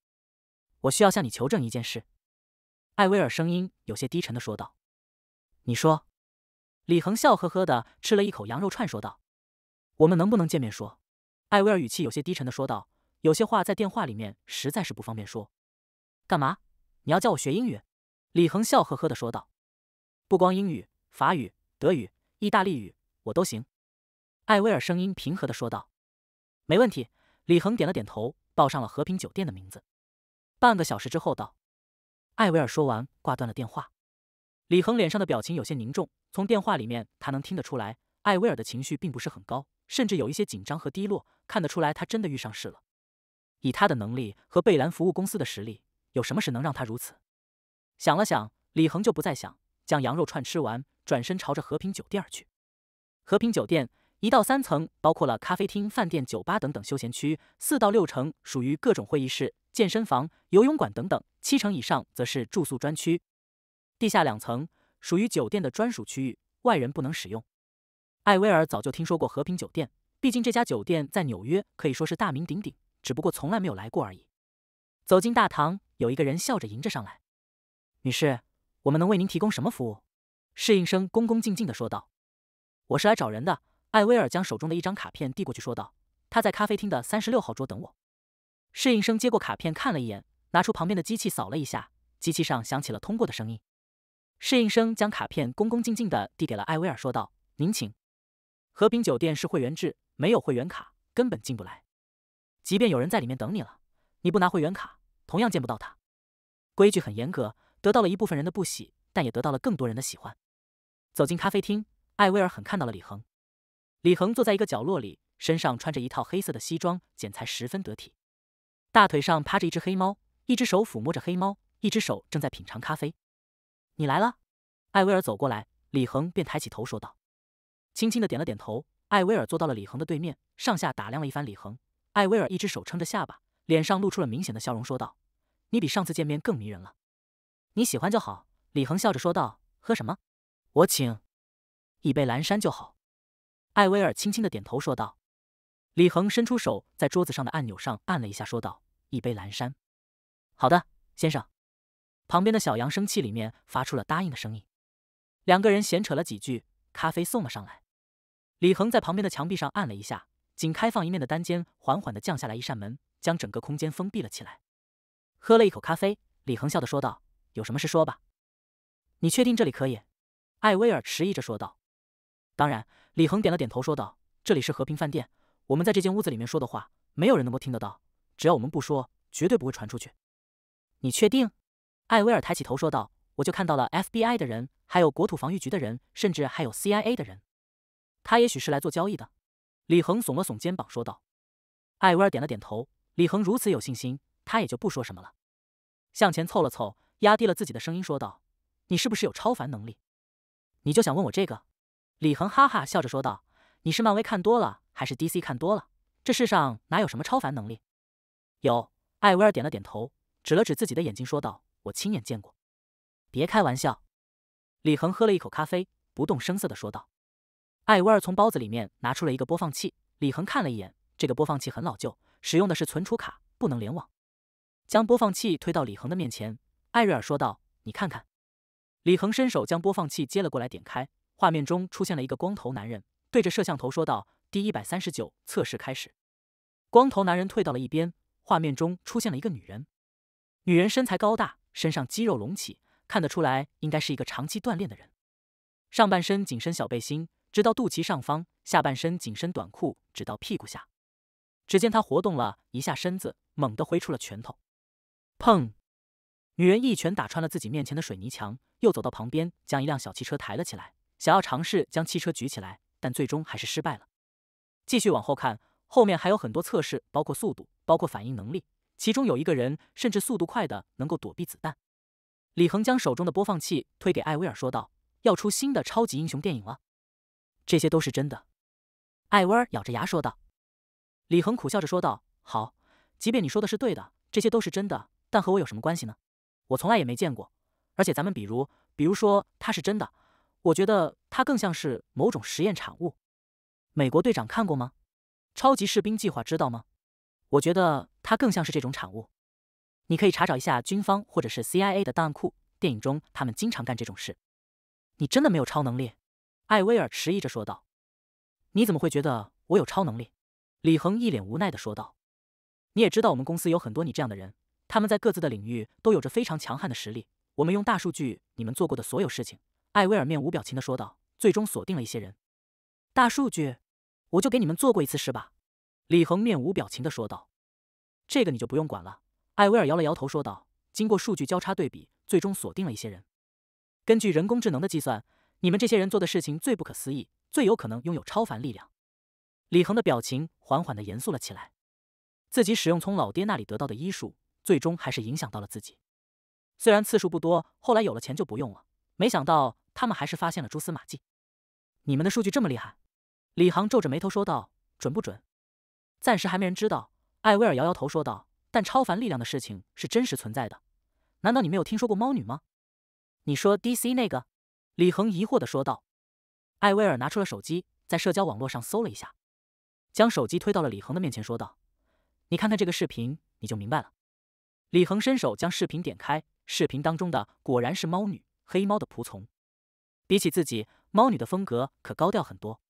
我需要向你求证一件事。”艾薇尔声音有些低沉的说道。“你说。”李恒笑呵呵的吃了一口羊肉串说道，“我们能不能见面说？”艾薇尔语气有些低沉的说道，“有些话在电话里面实在是不方便说。”“干嘛？你要教我学英语？”李恒笑呵呵的说道，“不光英语、法语、德语、意大利语，我都行。”艾薇尔声音平和的说道。没问题，李恒点了点头，报上了和平酒店的名字。半个小时之后，到艾维尔说完，挂断了电话。李恒脸上的表情有些凝重，从电话里面他能听得出来，艾维尔的情绪并不是很高，甚至有一些紧张和低落，看得出来他真的遇上事了。以他的能力和贝兰服务公司的实力，有什么事能让他如此？想了想，李恒就不再想，将羊肉串吃完，转身朝着和平酒店而去。和平酒店。一到三层包括了咖啡厅、饭店、酒吧等等休闲区，四到六层属于各种会议室、健身房、游泳馆等等，七层以上则是住宿专区。地下两层属于酒店的专属区域，外人不能使用。艾薇儿早就听说过和平酒店，毕竟这家酒店在纽约可以说是大名鼎鼎，只不过从来没有来过而已。走进大堂，有一个人笑着迎着上来：“女士，我们能为您提供什么服务？”侍应生恭恭敬敬的说道：“我是来找人的。”艾威尔将手中的一张卡片递过去，说道：“他在咖啡厅的三十六号桌等我。”适应生接过卡片看了一眼，拿出旁边的机器扫了一下，机器上响起了通过的声音。适应生将卡片恭恭敬敬地递给了艾威尔，说道：“您请。和平酒店是会员制，没有会员卡根本进不来。即便有人在里面等你了，你不拿会员卡同样见不到他。规矩很严格，得到了一部分人的不喜，但也得到了更多人的喜欢。”走进咖啡厅，艾威尔很看到了李恒。李恒坐在一个角落里，身上穿着一套黑色的西装，剪裁十分得体。大腿上趴着一只黑猫，一只手抚摸着黑猫，一只手正在品尝咖啡。你来了，艾薇儿走过来，李恒便抬起头说道，轻轻的点了点头。艾薇儿坐到了李恒的对面，上下打量了一番李恒。艾薇儿一只手撑着下巴，脸上露出了明显的笑容，说道：“你比上次见面更迷人了，你喜欢就好。”李恒笑着说道：“喝什么？我请，一杯蓝山就好。”艾薇儿轻轻的点头说道：“李恒伸出手，在桌子上的按钮上按了一下，说道：‘一杯蓝山。’好的，先生。旁边的小扬声器里面发出了答应的声音。两个人闲扯了几句，咖啡送了上来。李恒在旁边的墙壁上按了一下，仅开放一面的单间缓缓的降下来一扇门，将整个空间封闭了起来。喝了一口咖啡，李恒笑的说道：‘有什么事说吧。’你确定这里可以？”艾薇儿迟疑着说道：“当然。”李恒点了点头，说道：“这里是和平饭店，我们在这间屋子里面说的话，没有人能够听得到。只要我们不说，绝对不会传出去。”你确定？”艾薇尔抬起头说道，“我就看到了 FBI 的人，还有国土防御局的人，甚至还有 CIA 的人。他也许是来做交易的。”李恒耸了耸肩膀说道。艾薇尔点了点头。李恒如此有信心，他也就不说什么了，向前凑了凑，压低了自己的声音说道：“你是不是有超凡能力？你就想问我这个？”李恒哈哈笑着说道：“你是漫威看多了，还是 DC 看多了？这世上哪有什么超凡能力？”有艾薇儿点了点头，指了指自己的眼睛，说道：“我亲眼见过。”别开玩笑。李恒喝了一口咖啡，不动声色地说道：“艾薇儿从包子里面拿出了一个播放器，李恒看了一眼，这个播放器很老旧，使用的是存储卡，不能联网。将播放器推到李恒的面前，艾瑞尔说道：‘你看看。’”李恒伸手将播放器接了过来，点开。画面中出现了一个光头男人，对着摄像头说道：“第一百三十九测试开始。”光头男人退到了一边，画面中出现了一个女人。女人身材高大，身上肌肉隆起，看得出来应该是一个长期锻炼的人。上半身紧身小背心，直到肚脐上方；下半身紧身短裤，直到屁股下。只见他活动了一下身子，猛地挥出了拳头，砰！女人一拳打穿了自己面前的水泥墙，又走到旁边，将一辆小汽车抬了起来。想要尝试将汽车举起来，但最终还是失败了。继续往后看，后面还有很多测试，包括速度，包括反应能力。其中有一个人甚至速度快的能够躲避子弹。李恒将手中的播放器推给艾薇儿，说道：“要出新的超级英雄电影了，这些都是真的。”艾薇儿咬着牙说道。李恒苦笑着说道：“好，即便你说的是对的，这些都是真的，但和我有什么关系呢？我从来也没见过。而且咱们比如，比如说他是真的。”我觉得它更像是某种实验产物。美国队长看过吗？超级士兵计划知道吗？我觉得它更像是这种产物。你可以查找一下军方或者是 CIA 的档案库，电影中他们经常干这种事。你真的没有超能力？艾威尔迟疑着说道。你怎么会觉得我有超能力？李恒一脸无奈的说道。你也知道我们公司有很多你这样的人，他们在各自的领域都有着非常强悍的实力。我们用大数据你们做过的所有事情。艾薇尔面无表情的说道：“最终锁定了一些人。”大数据，我就给你们做过一次，是吧？”李恒面无表情的说道：“这个你就不用管了。”艾薇尔摇了摇头说道：“经过数据交叉对比，最终锁定了一些人。根据人工智能的计算，你们这些人做的事情最不可思议，最有可能拥有超凡力量。”李恒的表情缓缓的严肃了起来。自己使用从老爹那里得到的医术，最终还是影响到了自己。虽然次数不多，后来有了钱就不用了。没想到。他们还是发现了蛛丝马迹。你们的数据这么厉害？李恒皱着眉头说道：“准不准？暂时还没人知道。”艾薇尔摇摇头说道：“但超凡力量的事情是真实存在的。难道你没有听说过猫女吗？”“你说 DC 那个？”李恒疑惑的说道。艾薇尔拿出了手机，在社交网络上搜了一下，将手机推到了李恒的面前，说道：“你看看这个视频，你就明白了。”李恒伸手将视频点开，视频当中的果然是猫女黑猫的仆从。比起自己，猫女的风格可高调很多。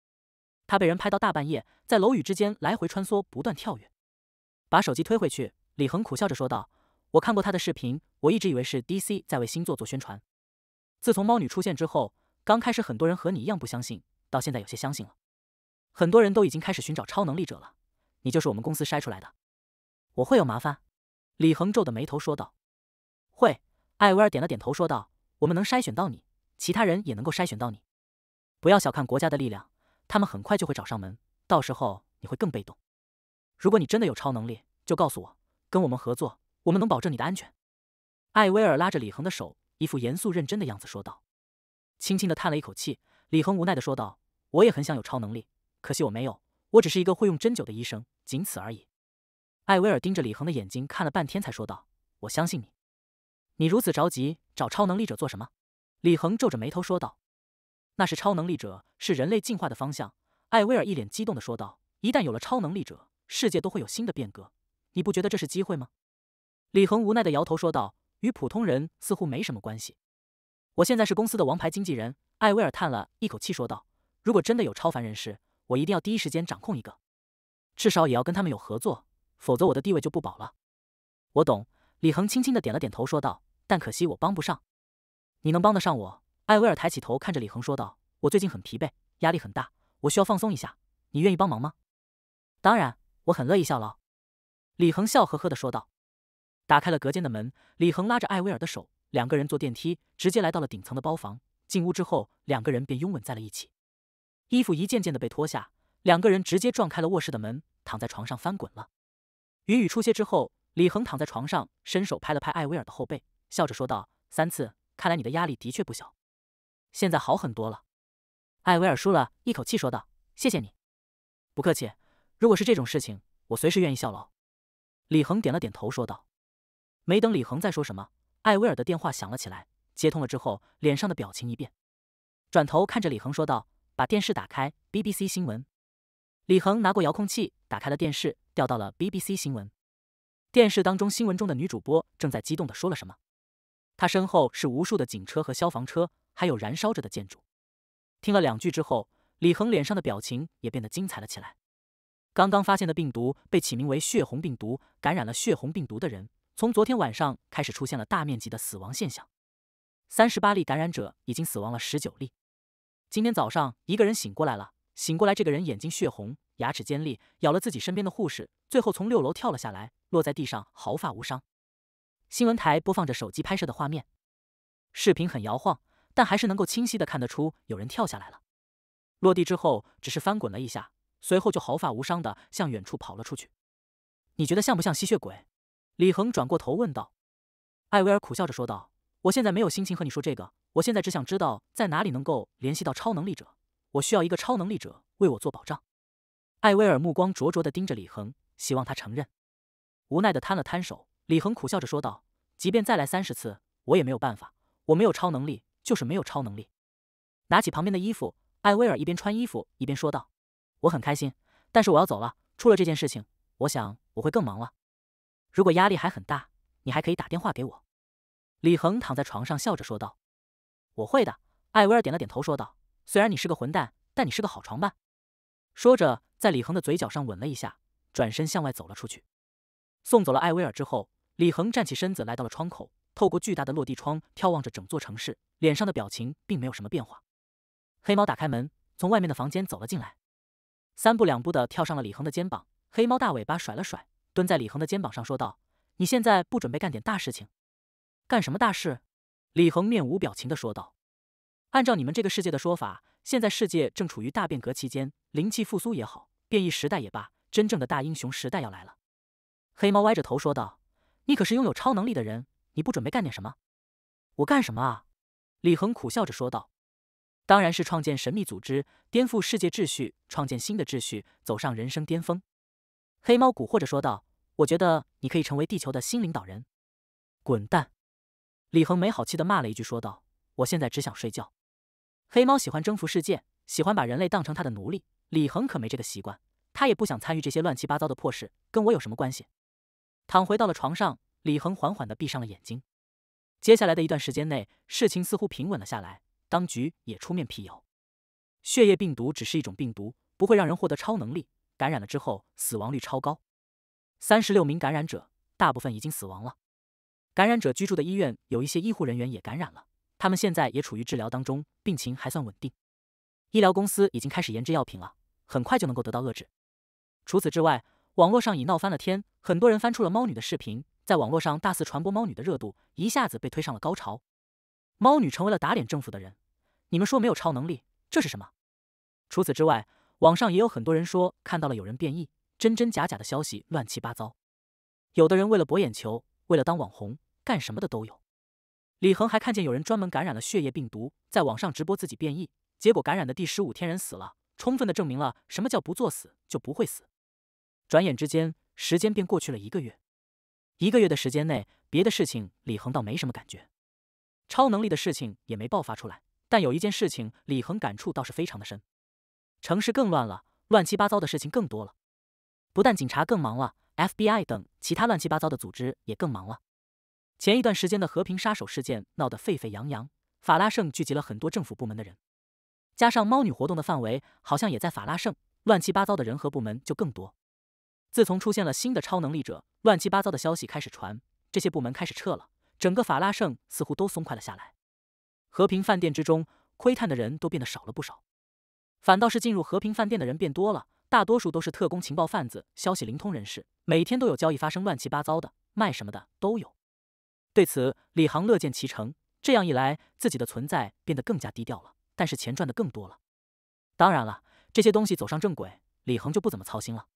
她被人拍到大半夜，在楼宇之间来回穿梭，不断跳跃。把手机推回去，李恒苦笑着说道：“我看过她的视频，我一直以为是 DC 在为新作做宣传。自从猫女出现之后，刚开始很多人和你一样不相信，到现在有些相信了。很多人都已经开始寻找超能力者了，你就是我们公司筛出来的。”“我会有麻烦？”李恒皱的眉头说道。“会。”艾薇儿点了点头说道，“我们能筛选到你。”其他人也能够筛选到你，不要小看国家的力量，他们很快就会找上门，到时候你会更被动。如果你真的有超能力，就告诉我，跟我们合作，我们能保证你的安全。艾薇尔拉着李恒的手，一副严肃认真的样子说道。轻轻的叹了一口气，李恒无奈的说道：“我也很想有超能力，可惜我没有，我只是一个会用针灸的医生，仅此而已。”艾薇尔盯着李恒的眼睛看了半天，才说道：“我相信你，你如此着急找超能力者做什么？”李恒皱着眉头说道：“那是超能力者，是人类进化的方向。”艾薇儿一脸激动的说道：“一旦有了超能力者，世界都会有新的变革。你不觉得这是机会吗？”李恒无奈的摇头说道：“与普通人似乎没什么关系。”我现在是公司的王牌经纪人。”艾薇儿叹了一口气说道：“如果真的有超凡人士，我一定要第一时间掌控一个，至少也要跟他们有合作，否则我的地位就不保了。”我懂。”李恒轻轻的点了点头说道：“但可惜我帮不上。”你能帮得上我？艾薇尔抬起头看着李恒说道：“我最近很疲惫，压力很大，我需要放松一下。你愿意帮忙吗？”“当然，我很乐意效劳。”李恒笑呵呵的说道。打开了隔间的门，李恒拉着艾薇尔的手，两个人坐电梯，直接来到了顶层的包房。进屋之后，两个人便拥吻在了一起。衣服一件件的被脱下，两个人直接撞开了卧室的门，躺在床上翻滚了。云雨初歇之后，李恒躺在床上，伸手拍了拍艾薇尔的后背，笑着说道：“三次。”看来你的压力的确不小，现在好很多了。艾薇尔舒了一口气说道：“谢谢你，不客气。如果是这种事情，我随时愿意效劳。”李恒点了点头说道。没等李恒再说什么，艾薇尔的电话响了起来，接通了之后，脸上的表情一变，转头看着李恒说道：“把电视打开，BBC 新闻。”李恒拿过遥控器，打开了电视，调到了 BBC 新闻。电视当中，新闻中的女主播正在激动的说了什么。他身后是无数的警车和消防车，还有燃烧着的建筑。听了两句之后，李恒脸上的表情也变得精彩了起来。刚刚发现的病毒被起名为“血红病毒”，感染了血红病毒的人，从昨天晚上开始出现了大面积的死亡现象。三十八例感染者已经死亡了十九例。今天早上，一个人醒过来了。醒过来，这个人眼睛血红，牙齿尖利，咬了自己身边的护士，最后从六楼跳了下来，落在地上毫发无伤。新闻台播放着手机拍摄的画面，视频很摇晃，但还是能够清晰的看得出有人跳下来了。落地之后只是翻滚了一下，随后就毫发无伤的向远处跑了出去。你觉得像不像吸血鬼？李恒转过头问道。艾薇儿苦笑着说道：“我现在没有心情和你说这个，我现在只想知道在哪里能够联系到超能力者。我需要一个超能力者为我做保障。”艾薇儿目光灼灼的盯着李恒，希望他承认。无奈的摊了摊手。李恒苦笑着说道：“即便再来三十次，我也没有办法。我没有超能力，就是没有超能力。”拿起旁边的衣服，艾薇儿一边穿衣服一边说道：“我很开心，但是我要走了。出了这件事情，我想我会更忙了。如果压力还很大，你还可以打电话给我。”李恒躺在床上笑着说道：“我会的。”艾薇儿点了点头说道：“虽然你是个混蛋，但你是个好床伴。”说着，在李恒的嘴角上吻了一下，转身向外走了出去。送走了艾薇儿之后。李恒站起身子，来到了窗口，透过巨大的落地窗眺望着整座城市，脸上的表情并没有什么变化。黑猫打开门，从外面的房间走了进来，三步两步的跳上了李恒的肩膀，黑猫大尾巴甩了甩，蹲在李恒的肩膀上说道：“你现在不准备干点大事情？干什么大事？”李恒面无表情的说道：“按照你们这个世界的说法，现在世界正处于大变革期间，灵气复苏也好，变异时代也罢，真正的大英雄时代要来了。”黑猫歪着头说道。你可是拥有超能力的人，你不准备干点什么？我干什么啊？李恒苦笑着说道：“当然是创建神秘组织，颠覆世界秩序，创建新的秩序，走上人生巅峰。”黑猫蛊惑着说道：“我觉得你可以成为地球的新领导人。”滚蛋！李恒没好气的骂了一句说道：“我现在只想睡觉。”黑猫喜欢征服世界，喜欢把人类当成他的奴隶。李恒可没这个习惯，他也不想参与这些乱七八糟的破事，跟我有什么关系？躺回到了床上，李恒缓缓的闭上了眼睛。接下来的一段时间内，事情似乎平稳了下来，当局也出面辟谣，血液病毒只是一种病毒，不会让人获得超能力，感染了之后死亡率超高，三十六名感染者大部分已经死亡了，感染者居住的医院有一些医护人员也感染了，他们现在也处于治疗当中，病情还算稳定，医疗公司已经开始研制药品了，很快就能够得到遏制。除此之外。网络上已闹翻了天，很多人翻出了猫女的视频，在网络上大肆传播猫女的热度，一下子被推上了高潮。猫女成为了打脸政府的人。你们说没有超能力，这是什么？除此之外，网上也有很多人说看到了有人变异，真真假假的消息乱七八糟。有的人为了博眼球，为了当网红，干什么的都有。李恒还看见有人专门感染了血液病毒，在网上直播自己变异，结果感染的第十五天人死了，充分的证明了什么叫不作死就不会死。转眼之间，时间便过去了一个月。一个月的时间内，别的事情李恒倒没什么感觉，超能力的事情也没爆发出来。但有一件事情，李恒感触倒是非常的深。城市更乱了，乱七八糟的事情更多了。不但警察更忙了，FBI 等其他乱七八糟的组织也更忙了。前一段时间的和平杀手事件闹得沸沸扬扬，法拉盛聚集了很多政府部门的人，加上猫女活动的范围好像也在法拉盛，乱七八糟的人和部门就更多。自从出现了新的超能力者，乱七八糟的消息开始传，这些部门开始撤了，整个法拉盛似乎都松快了下来。和平饭店之中，窥探的人都变得少了不少，反倒是进入和平饭店的人变多了，大多数都是特工、情报贩子、消息灵通人士，每天都有交易发生，乱七八糟的卖什么的都有。对此，李航乐见其成，这样一来，自己的存在变得更加低调了，但是钱赚的更多了。当然了，这些东西走上正轨，李恒就不怎么操心了。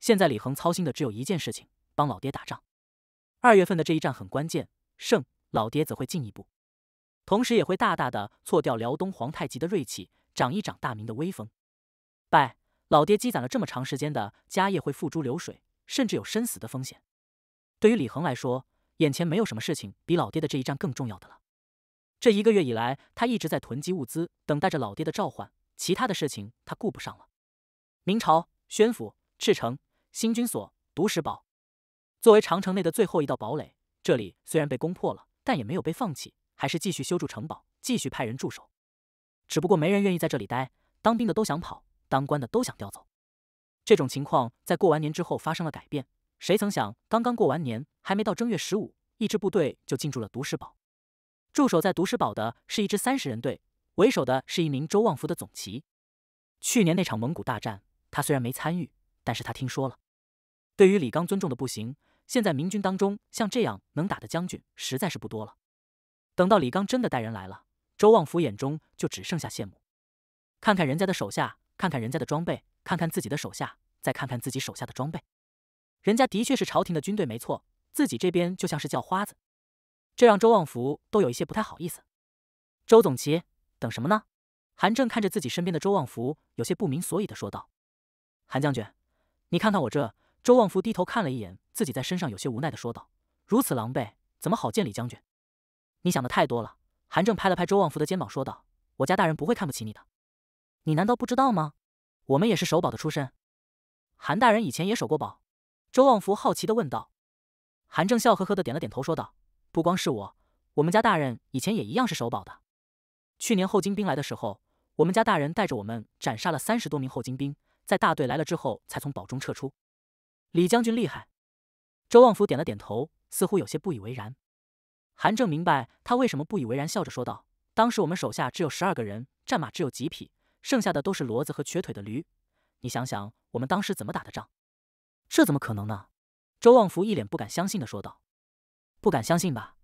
现在李恒操心的只有一件事情：帮老爹打仗。二月份的这一战很关键，胜老爹则会进一步，同时也会大大的挫掉辽东皇太极的锐气，长一长大明的威风。败老爹积攒了这么长时间的家业会付诸流水，甚至有生死的风险。对于李恒来说，眼前没有什么事情比老爹的这一战更重要的了。这一个月以来，他一直在囤积物资，等待着老爹的召唤，其他的事情他顾不上了。明朝宣府赤城。新军所独石堡，作为长城内的最后一道堡垒，这里虽然被攻破了，但也没有被放弃，还是继续修筑城堡，继续派人驻守。只不过没人愿意在这里待，当兵的都想跑，当官的都想调走。这种情况在过完年之后发生了改变。谁曾想，刚刚过完年，还没到正月十五，一支部队就进驻了独石堡。驻守在独石堡的是一支三十人队，为首的是一名周望福的总旗。去年那场蒙古大战，他虽然没参与。但是他听说了，对于李刚尊重的不行。现在明军当中，像这样能打的将军实在是不多了。等到李刚真的带人来了，周旺福眼中就只剩下羡慕。看看人家的手下，看看人家的装备，看看自己的手下，再看看自己手下的装备，人家的确是朝廷的军队，没错，自己这边就像是叫花子，这让周旺福都有一些不太好意思。周总旗等什么呢？韩正看着自己身边的周旺福，有些不明所以的说道：“韩将军。”你看看我这，周旺福低头看了一眼自己在身上，有些无奈的说道：“如此狼狈，怎么好见李将军？”你想的太多了。韩正拍了拍周旺福的肩膀，说道：“我家大人不会看不起你的。你难道不知道吗？我们也是守堡的出身。韩大人以前也守过堡。”周旺福好奇的问道。韩正笑呵呵的点了点头，说道：“不光是我，我们家大人以前也一样是守堡的。去年后金兵来的时候，我们家大人带着我们斩杀了三十多名后金兵。”在大队来了之后，才从堡中撤出。李将军厉害。周旺福点了点头，似乎有些不以为然。韩正明白他为什么不以为然，笑着说道：“当时我们手下只有十二个人，战马只有几匹，剩下的都是骡子和瘸腿的驴。你想想，我们当时怎么打的仗？这怎么可能呢？”周旺福一脸不敢相信的说道：“不敢相信吧？”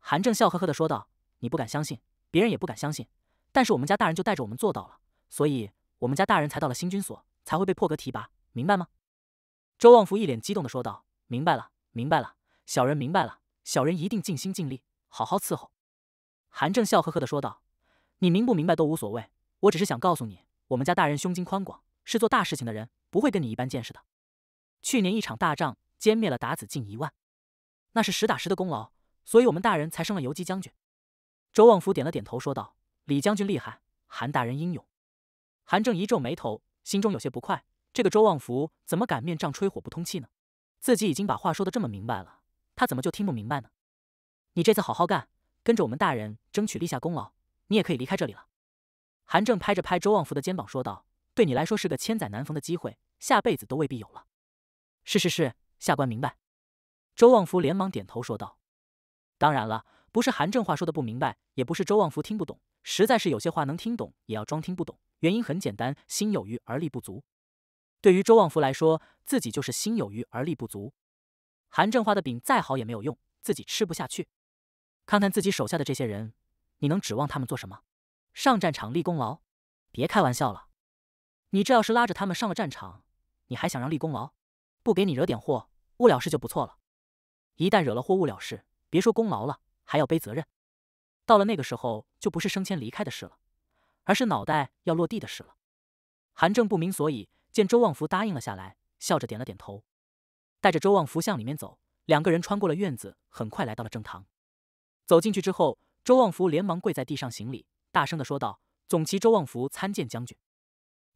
韩正笑呵呵的说道：“你不敢相信，别人也不敢相信，但是我们家大人就带着我们做到了，所以我们家大人才到了新军所。”才会被破格提拔，明白吗？周旺福一脸激动的说道：“明白了，明白了，小人明白了，小人一定尽心尽力，好好伺候。”韩正笑呵呵的说道：“你明不明白都无所谓，我只是想告诉你，我们家大人胸襟宽广，是做大事情的人，不会跟你一般见识的。去年一场大仗，歼灭了鞑子近一万，那是实打实的功劳，所以我们大人才升了游击将军。”周旺福点了点头说道：“李将军厉害，韩大人英勇。”韩正一皱眉头。心中有些不快，这个周旺福怎么擀面杖吹火不通气呢？自己已经把话说的这么明白了，他怎么就听不明白呢？你这次好好干，跟着我们大人争取立下功劳，你也可以离开这里了。韩正拍着拍周旺福的肩膀说道：“对你来说是个千载难逢的机会，下辈子都未必有了。”是是是，下官明白。周旺福连忙点头说道：“当然了，不是韩正话说的不明白，也不是周旺福听不懂，实在是有些话能听懂也要装听不懂。”原因很简单，心有余而力不足。对于周旺福来说，自己就是心有余而力不足。韩正花的饼再好也没有用，自己吃不下去。看看自己手下的这些人，你能指望他们做什么？上战场立功劳？别开玩笑了！你这要是拉着他们上了战场，你还想让立功劳？不给你惹点祸，误了事就不错了。一旦惹了祸，误了事，别说功劳了，还要背责任。到了那个时候，就不是升迁离开的事了。而是脑袋要落地的事了。韩正不明所以，见周旺福答应了下来，笑着点了点头，带着周旺福向里面走。两个人穿过了院子，很快来到了正堂。走进去之后，周旺福连忙跪在地上行礼，大声的说道：“总旗周旺福参见将军。”“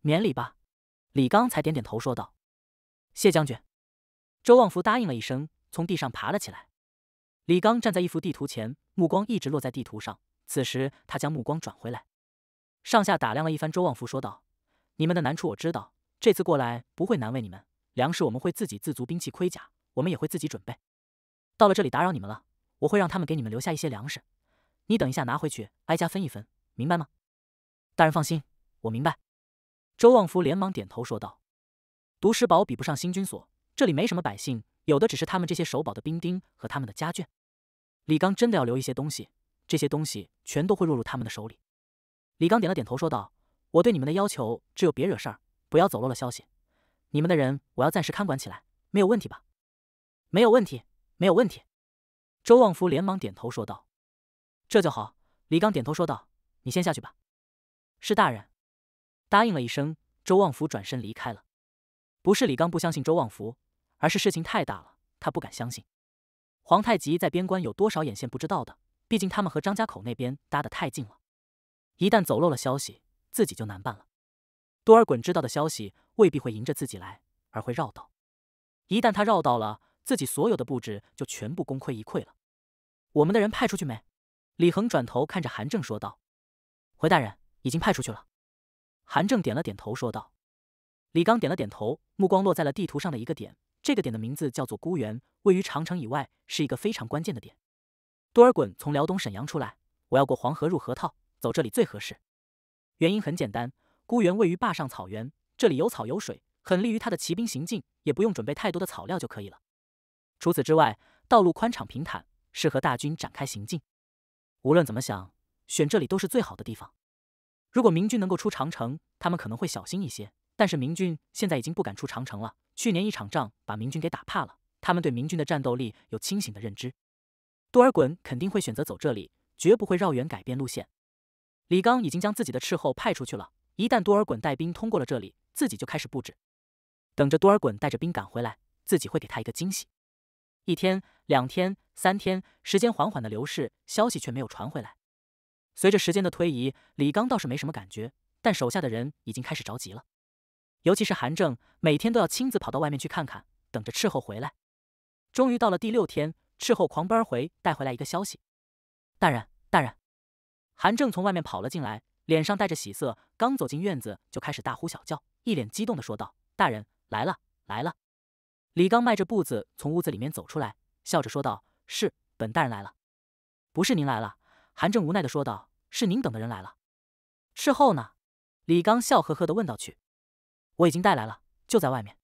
免礼吧。”李刚才点点头说道。“谢将军。”周旺福答应了一声，从地上爬了起来。李刚站在一幅地图前，目光一直落在地图上。此时，他将目光转回来。上下打量了一番，周旺福说道：“你们的难处我知道，这次过来不会难为你们。粮食我们会自给自足，兵器、盔甲我们也会自己准备。到了这里打扰你们了，我会让他们给你们留下一些粮食，你等一下拿回去，挨家分一分，明白吗？”大人放心，我明白。”周旺福连忙点头说道：“毒石堡比不上新军所，这里没什么百姓，有的只是他们这些守堡的兵丁和他们的家眷。李刚真的要留一些东西，这些东西全都会落入他们的手里。”李刚点了点头，说道：“我对你们的要求只有别惹事儿，不要走漏了消息。你们的人我要暂时看管起来，没有问题吧？”“没有问题，没有问题。”周旺福连忙点头说道。“这就好。”李刚点头说道。“你先下去吧。”“是大人。”答应了一声，周旺福转身离开了。不是李刚不相信周旺福，而是事情太大了，他不敢相信。皇太极在边关有多少眼线不知道的？毕竟他们和张家口那边搭得太近了。一旦走漏了消息，自己就难办了。多尔衮知道的消息未必会迎着自己来，而会绕道。一旦他绕道了，自己所有的布置就全部功亏一篑了。我们的人派出去没？李恒转头看着韩正说道：“回大人，已经派出去了。”韩正点了点头说道。李刚点了点头，目光落在了地图上的一个点。这个点的名字叫做孤园，位于长城以外，是一个非常关键的点。多尔衮从辽东沈阳出来，我要过黄河入河套。走这里最合适，原因很简单，孤园位于坝上草原，这里有草有水，很利于他的骑兵行进，也不用准备太多的草料就可以了。除此之外，道路宽敞平坦，适合大军展开行进。无论怎么想，选这里都是最好的地方。如果明军能够出长城，他们可能会小心一些，但是明军现在已经不敢出长城了。去年一场仗把明军给打怕了，他们对明军的战斗力有清醒的认知。多尔衮肯定会选择走这里，绝不会绕远改变路线。李刚已经将自己的斥候派出去了，一旦多尔衮带兵通过了这里，自己就开始布置，等着多尔衮带着兵赶回来，自己会给他一个惊喜。一天、两天、三天，时间缓缓的流逝，消息却没有传回来。随着时间的推移，李刚倒是没什么感觉，但手下的人已经开始着急了，尤其是韩正，每天都要亲自跑到外面去看看，等着斥候回来。终于到了第六天，斥候狂奔回，带回来一个消息：，大人，大人。韩正从外面跑了进来，脸上带着喜色。刚走进院子，就开始大呼小叫，一脸激动的说道：“大人来了，来了！”李刚迈着步子从屋子里面走出来，笑着说道：“是本大人来了，不是您来了。”韩正无奈的说道：“是您等的人来了。”事后呢？李刚笑呵呵的问道：“去，我已经带来了，就在外面。”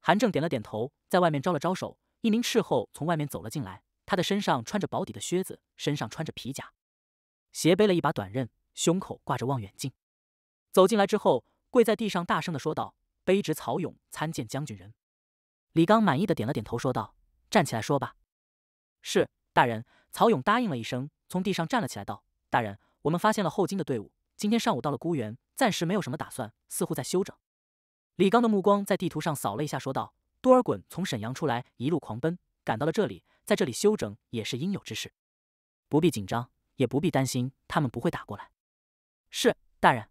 韩正点了点头，在外面招了招手，一名侍候从外面走了进来。他的身上穿着薄底的靴子，身上穿着皮甲。斜背了一把短刃，胸口挂着望远镜，走进来之后，跪在地上，大声的说道：“卑职曹勇参见将军人。”李刚满意的点了点头，说道：“站起来说吧。”“是，大人。”曹勇答应了一声，从地上站了起来，道：“大人，我们发现了后金的队伍，今天上午到了孤园，暂时没有什么打算，似乎在休整。”李刚的目光在地图上扫了一下，说道：“多尔衮从沈阳出来，一路狂奔，赶到了这里，在这里休整也是应有之事，不必紧张。”也不必担心，他们不会打过来。是大人，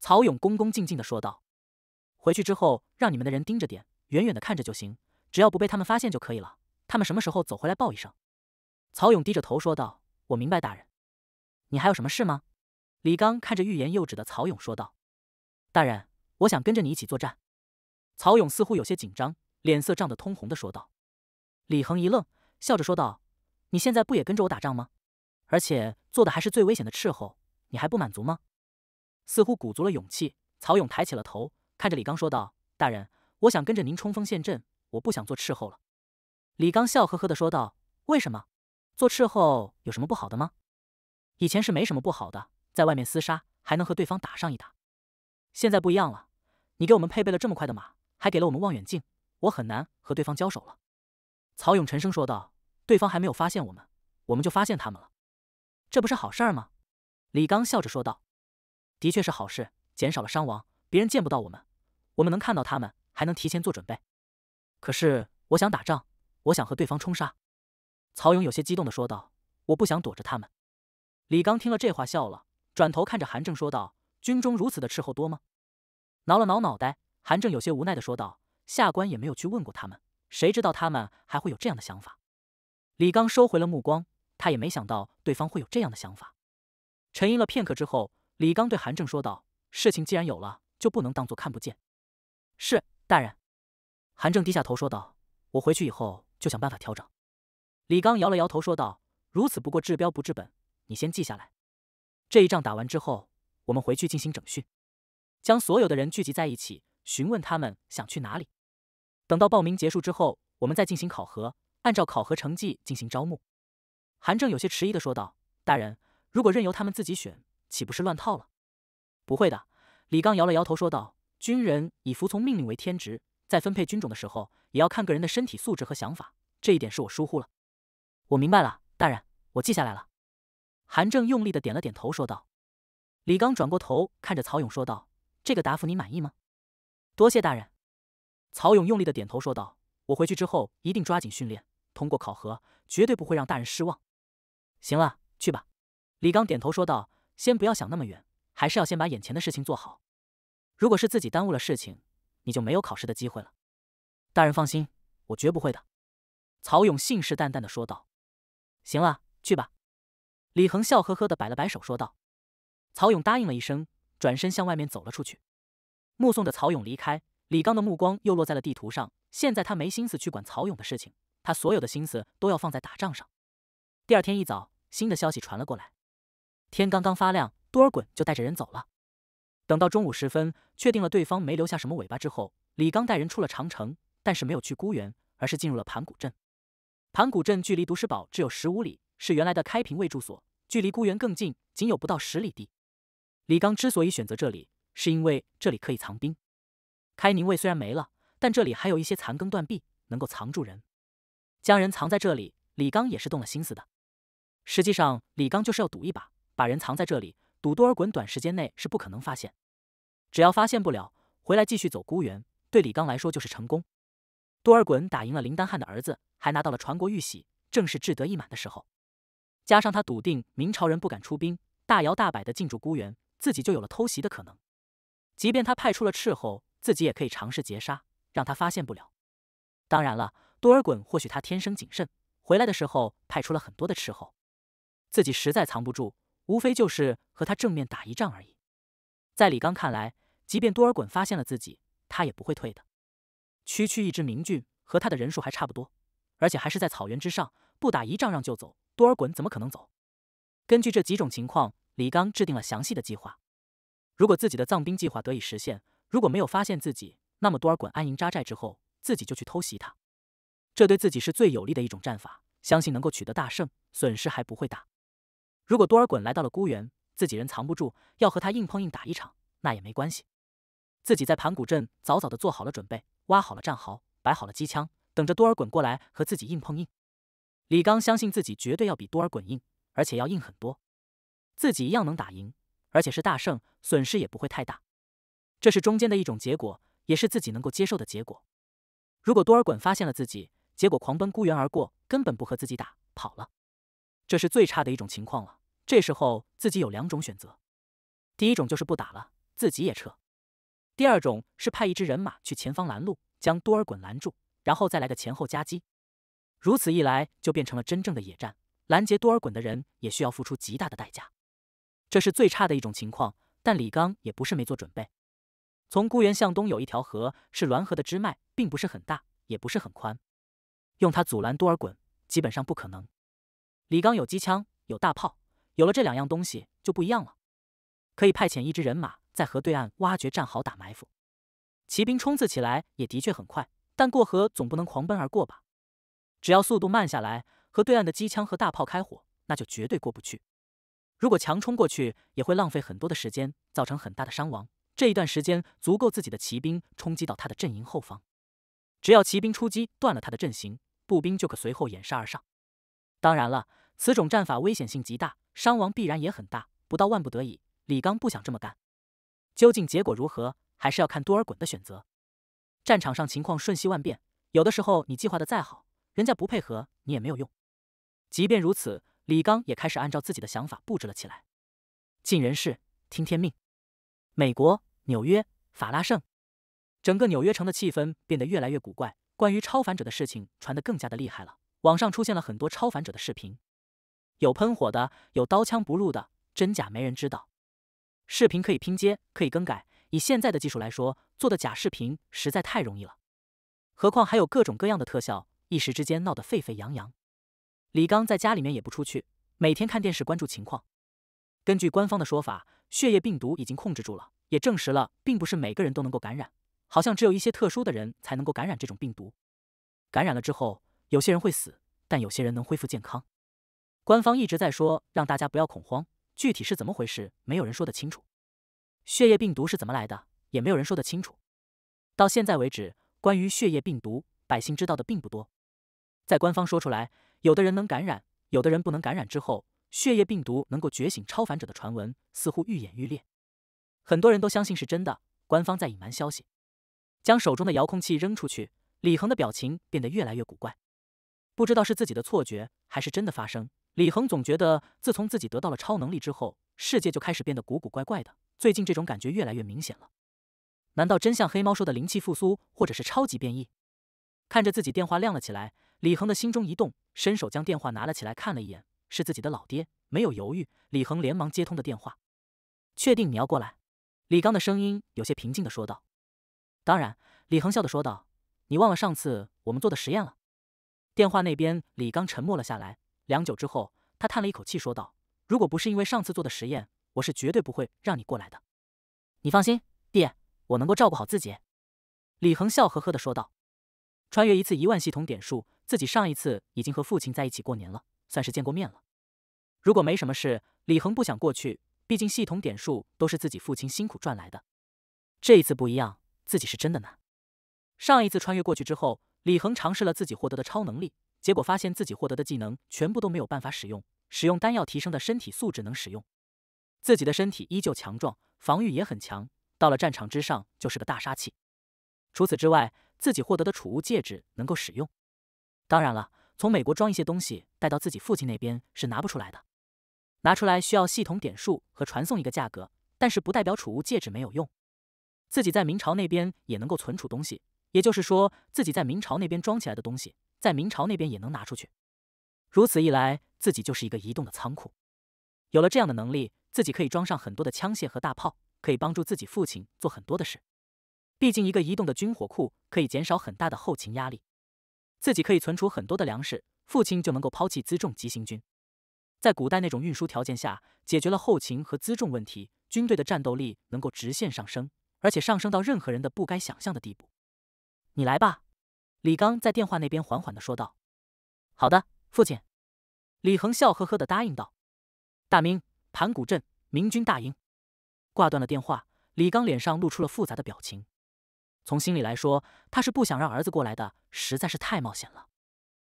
曹勇恭恭敬敬的说道。回去之后，让你们的人盯着点，远远的看着就行，只要不被他们发现就可以了。他们什么时候走回来，报一声。曹勇低着头说道：“我明白，大人。”你还有什么事吗？李刚看着欲言又止的曹勇说道：“大人，我想跟着你一起作战。”曹勇似乎有些紧张，脸色涨得通红的说道。李恒一愣，笑着说道：“你现在不也跟着我打仗吗？”而且做的还是最危险的伺候，你还不满足吗？似乎鼓足了勇气，曹勇抬起了头，看着李刚说道：“大人，我想跟着您冲锋陷阵，我不想做伺候了。”李刚笑呵呵的说道：“为什么？做伺候有什么不好的吗？以前是没什么不好的，在外面厮杀，还能和对方打上一打。现在不一样了，你给我们配备了这么快的马，还给了我们望远镜，我很难和对方交手了。”曹勇沉声说道：“对方还没有发现我们，我们就发现他们了。”这不是好事儿吗？李刚笑着说道：“的确是好事，减少了伤亡，别人见不到我们，我们能看到他们，还能提前做准备。”可是我想打仗，我想和对方冲杀。”曹勇有些激动的说道：“我不想躲着他们。”李刚听了这话笑了，转头看着韩正说道：“军中如此的斥候多吗？”挠了挠脑袋，韩正有些无奈的说道：“下官也没有去问过他们，谁知道他们还会有这样的想法。”李刚收回了目光。他也没想到对方会有这样的想法，沉吟了片刻之后，李刚对韩正说道：“事情既然有了，就不能当做看不见。”“是，大人。”韩正低下头说道：“我回去以后就想办法调整。”李刚摇了摇头说道：“如此不过治标不治本，你先记下来。这一仗打完之后，我们回去进行整训，将所有的人聚集在一起，询问他们想去哪里。等到报名结束之后，我们再进行考核，按照考核成绩进行招募。”韩正有些迟疑的说道：“大人，如果任由他们自己选，岂不是乱套了？”“不会的。”李刚摇了摇头说道，“军人以服从命令为天职，在分配军种的时候，也要看个人的身体素质和想法，这一点是我疏忽了。”“我明白了，大人，我记下来了。”韩正用力的点了点头说道。李刚转过头看着曹勇说道：“这个答复你满意吗？”“多谢大人。”曹勇用力的点头说道：“我回去之后一定抓紧训练，通过考核，绝对不会让大人失望。”行了，去吧。”李刚点头说道，“先不要想那么远，还是要先把眼前的事情做好。如果是自己耽误了事情，你就没有考试的机会了。”“大人放心，我绝不会的。”曹勇信誓旦旦的说道。“行了，去吧。”李恒笑呵呵的摆了摆手说道。曹勇答应了一声，转身向外面走了出去。目送着曹勇离开，李刚的目光又落在了地图上。现在他没心思去管曹勇的事情，他所有的心思都要放在打仗上。第二天一早。新的消息传了过来，天刚刚发亮，多尔衮就带着人走了。等到中午时分，确定了对方没留下什么尾巴之后，李刚带人出了长城，但是没有去孤园，而是进入了盘古镇。盘古镇距离独石堡只有十五里，是原来的开平卫住所，距离孤园更近，仅有不到十里地。李刚之所以选择这里，是因为这里可以藏兵。开宁卫虽然没了，但这里还有一些残羹断壁，能够藏住人。将人藏在这里，李刚也是动了心思的。实际上，李刚就是要赌一把，把人藏在这里，赌多尔衮短时间内是不可能发现。只要发现不了，回来继续走孤园，对李刚来说就是成功。多尔衮打赢了林丹汗的儿子，还拿到了传国玉玺，正是志得意满的时候。加上他笃定明朝人不敢出兵，大摇大摆的进驻孤园，自己就有了偷袭的可能。即便他派出了斥候，自己也可以尝试截杀，让他发现不了。当然了，多尔衮或许他天生谨慎，回来的时候派出了很多的斥候。自己实在藏不住，无非就是和他正面打一仗而已。在李刚看来，即便多尔衮发现了自己，他也不会退的。区区一支明郡和他的人数还差不多，而且还是在草原之上，不打一仗让就走，多尔衮怎么可能走？根据这几种情况，李刚制定了详细的计划。如果自己的藏兵计划得以实现，如果没有发现自己，那么多尔衮安营扎寨之后，自己就去偷袭他。这对自己是最有利的一种战法，相信能够取得大胜，损失还不会大。如果多尔衮来到了孤园，自己人藏不住，要和他硬碰硬打一场，那也没关系。自己在盘古镇早早的做好了准备，挖好了战壕，摆好了机枪，等着多尔衮过来和自己硬碰硬。李刚相信自己绝对要比多尔衮硬，而且要硬很多，自己一样能打赢，而且是大胜，损失也不会太大。这是中间的一种结果，也是自己能够接受的结果。如果多尔衮发现了自己，结果狂奔孤园而过，根本不和自己打，跑了，这是最差的一种情况了。这时候自己有两种选择，第一种就是不打了，自己也撤；第二种是派一支人马去前方拦路，将多尔衮拦住，然后再来个前后夹击。如此一来，就变成了真正的野战，拦截多尔衮的人也需要付出极大的代价。这是最差的一种情况，但李刚也不是没做准备。从孤源向东有一条河，是滦河的支脉，并不是很大，也不是很宽，用它阻拦多尔衮基本上不可能。李刚有机枪，有大炮。有了这两样东西就不一样了，可以派遣一支人马在河对岸挖掘战壕打埋伏。骑兵冲刺起来也的确很快，但过河总不能狂奔而过吧？只要速度慢下来，和对岸的机枪和大炮开火，那就绝对过不去。如果强冲过去，也会浪费很多的时间，造成很大的伤亡。这一段时间足够自己的骑兵冲击到他的阵营后方，只要骑兵出击断了他的阵型，步兵就可随后掩杀而上。当然了。此种战法危险性极大，伤亡必然也很大。不到万不得已，李刚不想这么干。究竟结果如何，还是要看多尔衮的选择。战场上情况瞬息万变，有的时候你计划的再好，人家不配合你也没有用。即便如此，李刚也开始按照自己的想法布置了起来。尽人事，听天命。美国纽约法拉盛，整个纽约城的气氛变得越来越古怪。关于超凡者的事情传得更加的厉害了，网上出现了很多超凡者的视频。有喷火的，有刀枪不入的，真假没人知道。视频可以拼接，可以更改。以现在的技术来说，做的假视频实在太容易了。何况还有各种各样的特效，一时之间闹得沸沸扬扬。李刚在家里面也不出去，每天看电视关注情况。根据官方的说法，血液病毒已经控制住了，也证实了并不是每个人都能够感染，好像只有一些特殊的人才能够感染这种病毒。感染了之后，有些人会死，但有些人能恢复健康。官方一直在说让大家不要恐慌，具体是怎么回事，没有人说得清楚。血液病毒是怎么来的，也没有人说得清楚。到现在为止，关于血液病毒，百姓知道的并不多。在官方说出来有的人能感染，有的人不能感染之后，血液病毒能够觉醒超凡者的传闻似乎愈演愈烈。很多人都相信是真的，官方在隐瞒消息。将手中的遥控器扔出去，李恒的表情变得越来越古怪。不知道是自己的错觉，还是真的发生。李恒总觉得，自从自己得到了超能力之后，世界就开始变得古古怪怪的。最近这种感觉越来越明显了。难道真像黑猫说的灵气复苏，或者是超级变异？看着自己电话亮了起来，李恒的心中一动，伸手将电话拿了起来，看了一眼，是自己的老爹。没有犹豫，李恒连忙接通的电话。确定你要过来？李刚的声音有些平静的说道。当然，李恒笑的说道：“你忘了上次我们做的实验了？”电话那边，李刚沉默了下来。良久之后，他叹了一口气说道：“如果不是因为上次做的实验，我是绝对不会让你过来的。”你放心，爹，我能够照顾好自己。”李恒笑呵呵的说道。穿越一次一万系统点数，自己上一次已经和父亲在一起过年了，算是见过面了。如果没什么事，李恒不想过去，毕竟系统点数都是自己父亲辛苦赚来的。这一次不一样，自己是真的难。上一次穿越过去之后，李恒尝试了自己获得的超能力。结果发现自己获得的技能全部都没有办法使用，使用丹药提升的身体素质能使用，自己的身体依旧强壮，防御也很强，到了战场之上就是个大杀器。除此之外，自己获得的储物戒指能够使用。当然了，从美国装一些东西带到自己父亲那边是拿不出来的，拿出来需要系统点数和传送一个价格，但是不代表储物戒指没有用。自己在明朝那边也能够存储东西，也就是说，自己在明朝那边装起来的东西。在明朝那边也能拿出去，如此一来，自己就是一个移动的仓库。有了这样的能力，自己可以装上很多的枪械和大炮，可以帮助自己父亲做很多的事。毕竟，一个移动的军火库可以减少很大的后勤压力，自己可以存储很多的粮食，父亲就能够抛弃辎重急行军。在古代那种运输条件下，解决了后勤和辎重问题，军队的战斗力能够直线上升，而且上升到任何人的不该想象的地步。你来吧。李刚在电话那边缓缓的说道：“好的，父亲。”李恒笑呵呵的答应道：“大明盘古镇明军大营。”挂断了电话，李刚脸上露出了复杂的表情。从心里来说，他是不想让儿子过来的，实在是太冒险了。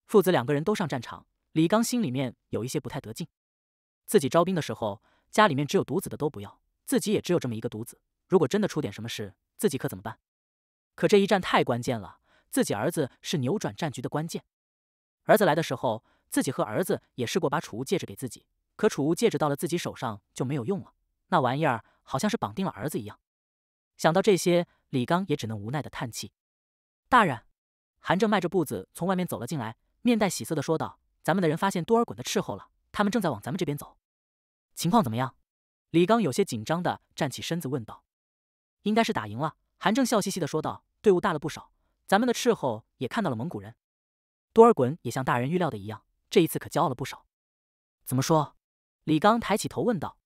父子两个人都上战场，李刚心里面有一些不太得劲。自己招兵的时候，家里面只有独子的都不要，自己也只有这么一个独子。如果真的出点什么事，自己可怎么办？可这一战太关键了。自己儿子是扭转战局的关键。儿子来的时候，自己和儿子也试过把储物戒指给自己，可储物戒指到了自己手上就没有用了，那玩意儿好像是绑定了儿子一样。想到这些，李刚也只能无奈的叹气。大人，韩正迈着步子从外面走了进来，面带喜色的说道：“咱们的人发现多尔衮的斥候了，他们正在往咱们这边走。情况怎么样？”李刚有些紧张的站起身子问道。“应该是打赢了。”韩正笑嘻嘻的说道，“队伍大了不少。”咱们的斥候也看到了蒙古人，多尔衮也像大人预料的一样，这一次可骄傲了不少。怎么说？李刚抬起头问道。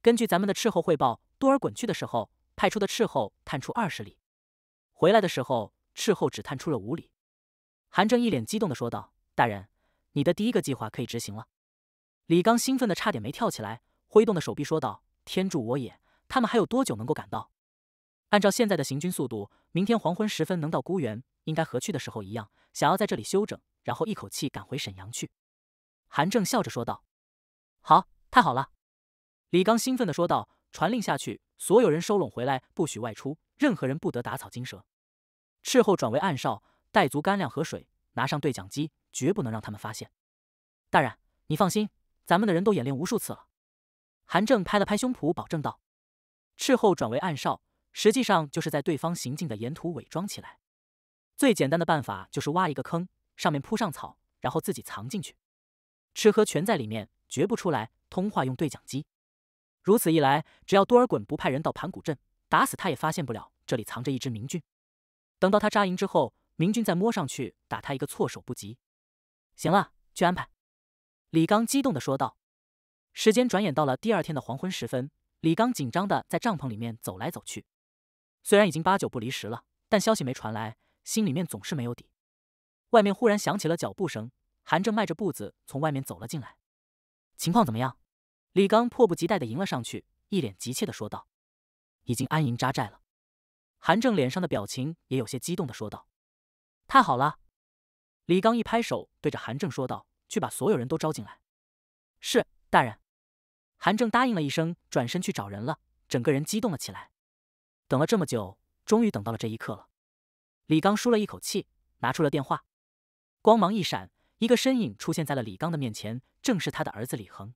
根据咱们的斥候汇报，多尔衮去的时候派出的斥候探出二十里，回来的时候斥候只探出了五里。韩正一脸激动的说道：“大人，你的第一个计划可以执行了。”李刚兴奋的差点没跳起来，挥动的手臂说道：“天助我也！他们还有多久能够赶到？按照现在的行军速度。”明天黄昏时分能到孤园，应该和去的时候一样，想要在这里休整，然后一口气赶回沈阳去。韩正笑着说道：“好，太好了！”李刚兴奋地说道：“传令下去，所有人收拢回来，不许外出，任何人不得打草惊蛇。斥候转为暗哨，带足干粮和水，拿上对讲机，绝不能让他们发现。”“大人，你放心，咱们的人都演练无数次了。”韩正拍了拍胸脯，保证道：“斥候转为暗哨。”实际上就是在对方行进的沿途伪装起来，最简单的办法就是挖一个坑，上面铺上草，然后自己藏进去，吃喝全在里面，绝不出来。通话用对讲机。如此一来，只要多尔衮不派人到盘古镇，打死他也发现不了这里藏着一支明军。等到他扎营之后，明军再摸上去打他一个措手不及。行了，去安排。李刚激动的说道。时间转眼到了第二天的黄昏时分，李刚紧张的在帐篷里面走来走去。虽然已经八九不离十了，但消息没传来，心里面总是没有底。外面忽然响起了脚步声，韩正迈着步子从外面走了进来。情况怎么样？李刚迫不及待地迎了上去，一脸急切地说道：“已经安营扎寨了。”韩正脸上的表情也有些激动地说道：“太好了！”李刚一拍手，对着韩正说道：“去把所有人都招进来。”“是，大人。”韩正答应了一声，转身去找人了，整个人激动了起来。等了这么久，终于等到了这一刻了。李刚舒了一口气，拿出了电话，光芒一闪，一个身影出现在了李刚的面前，正是他的儿子李恒。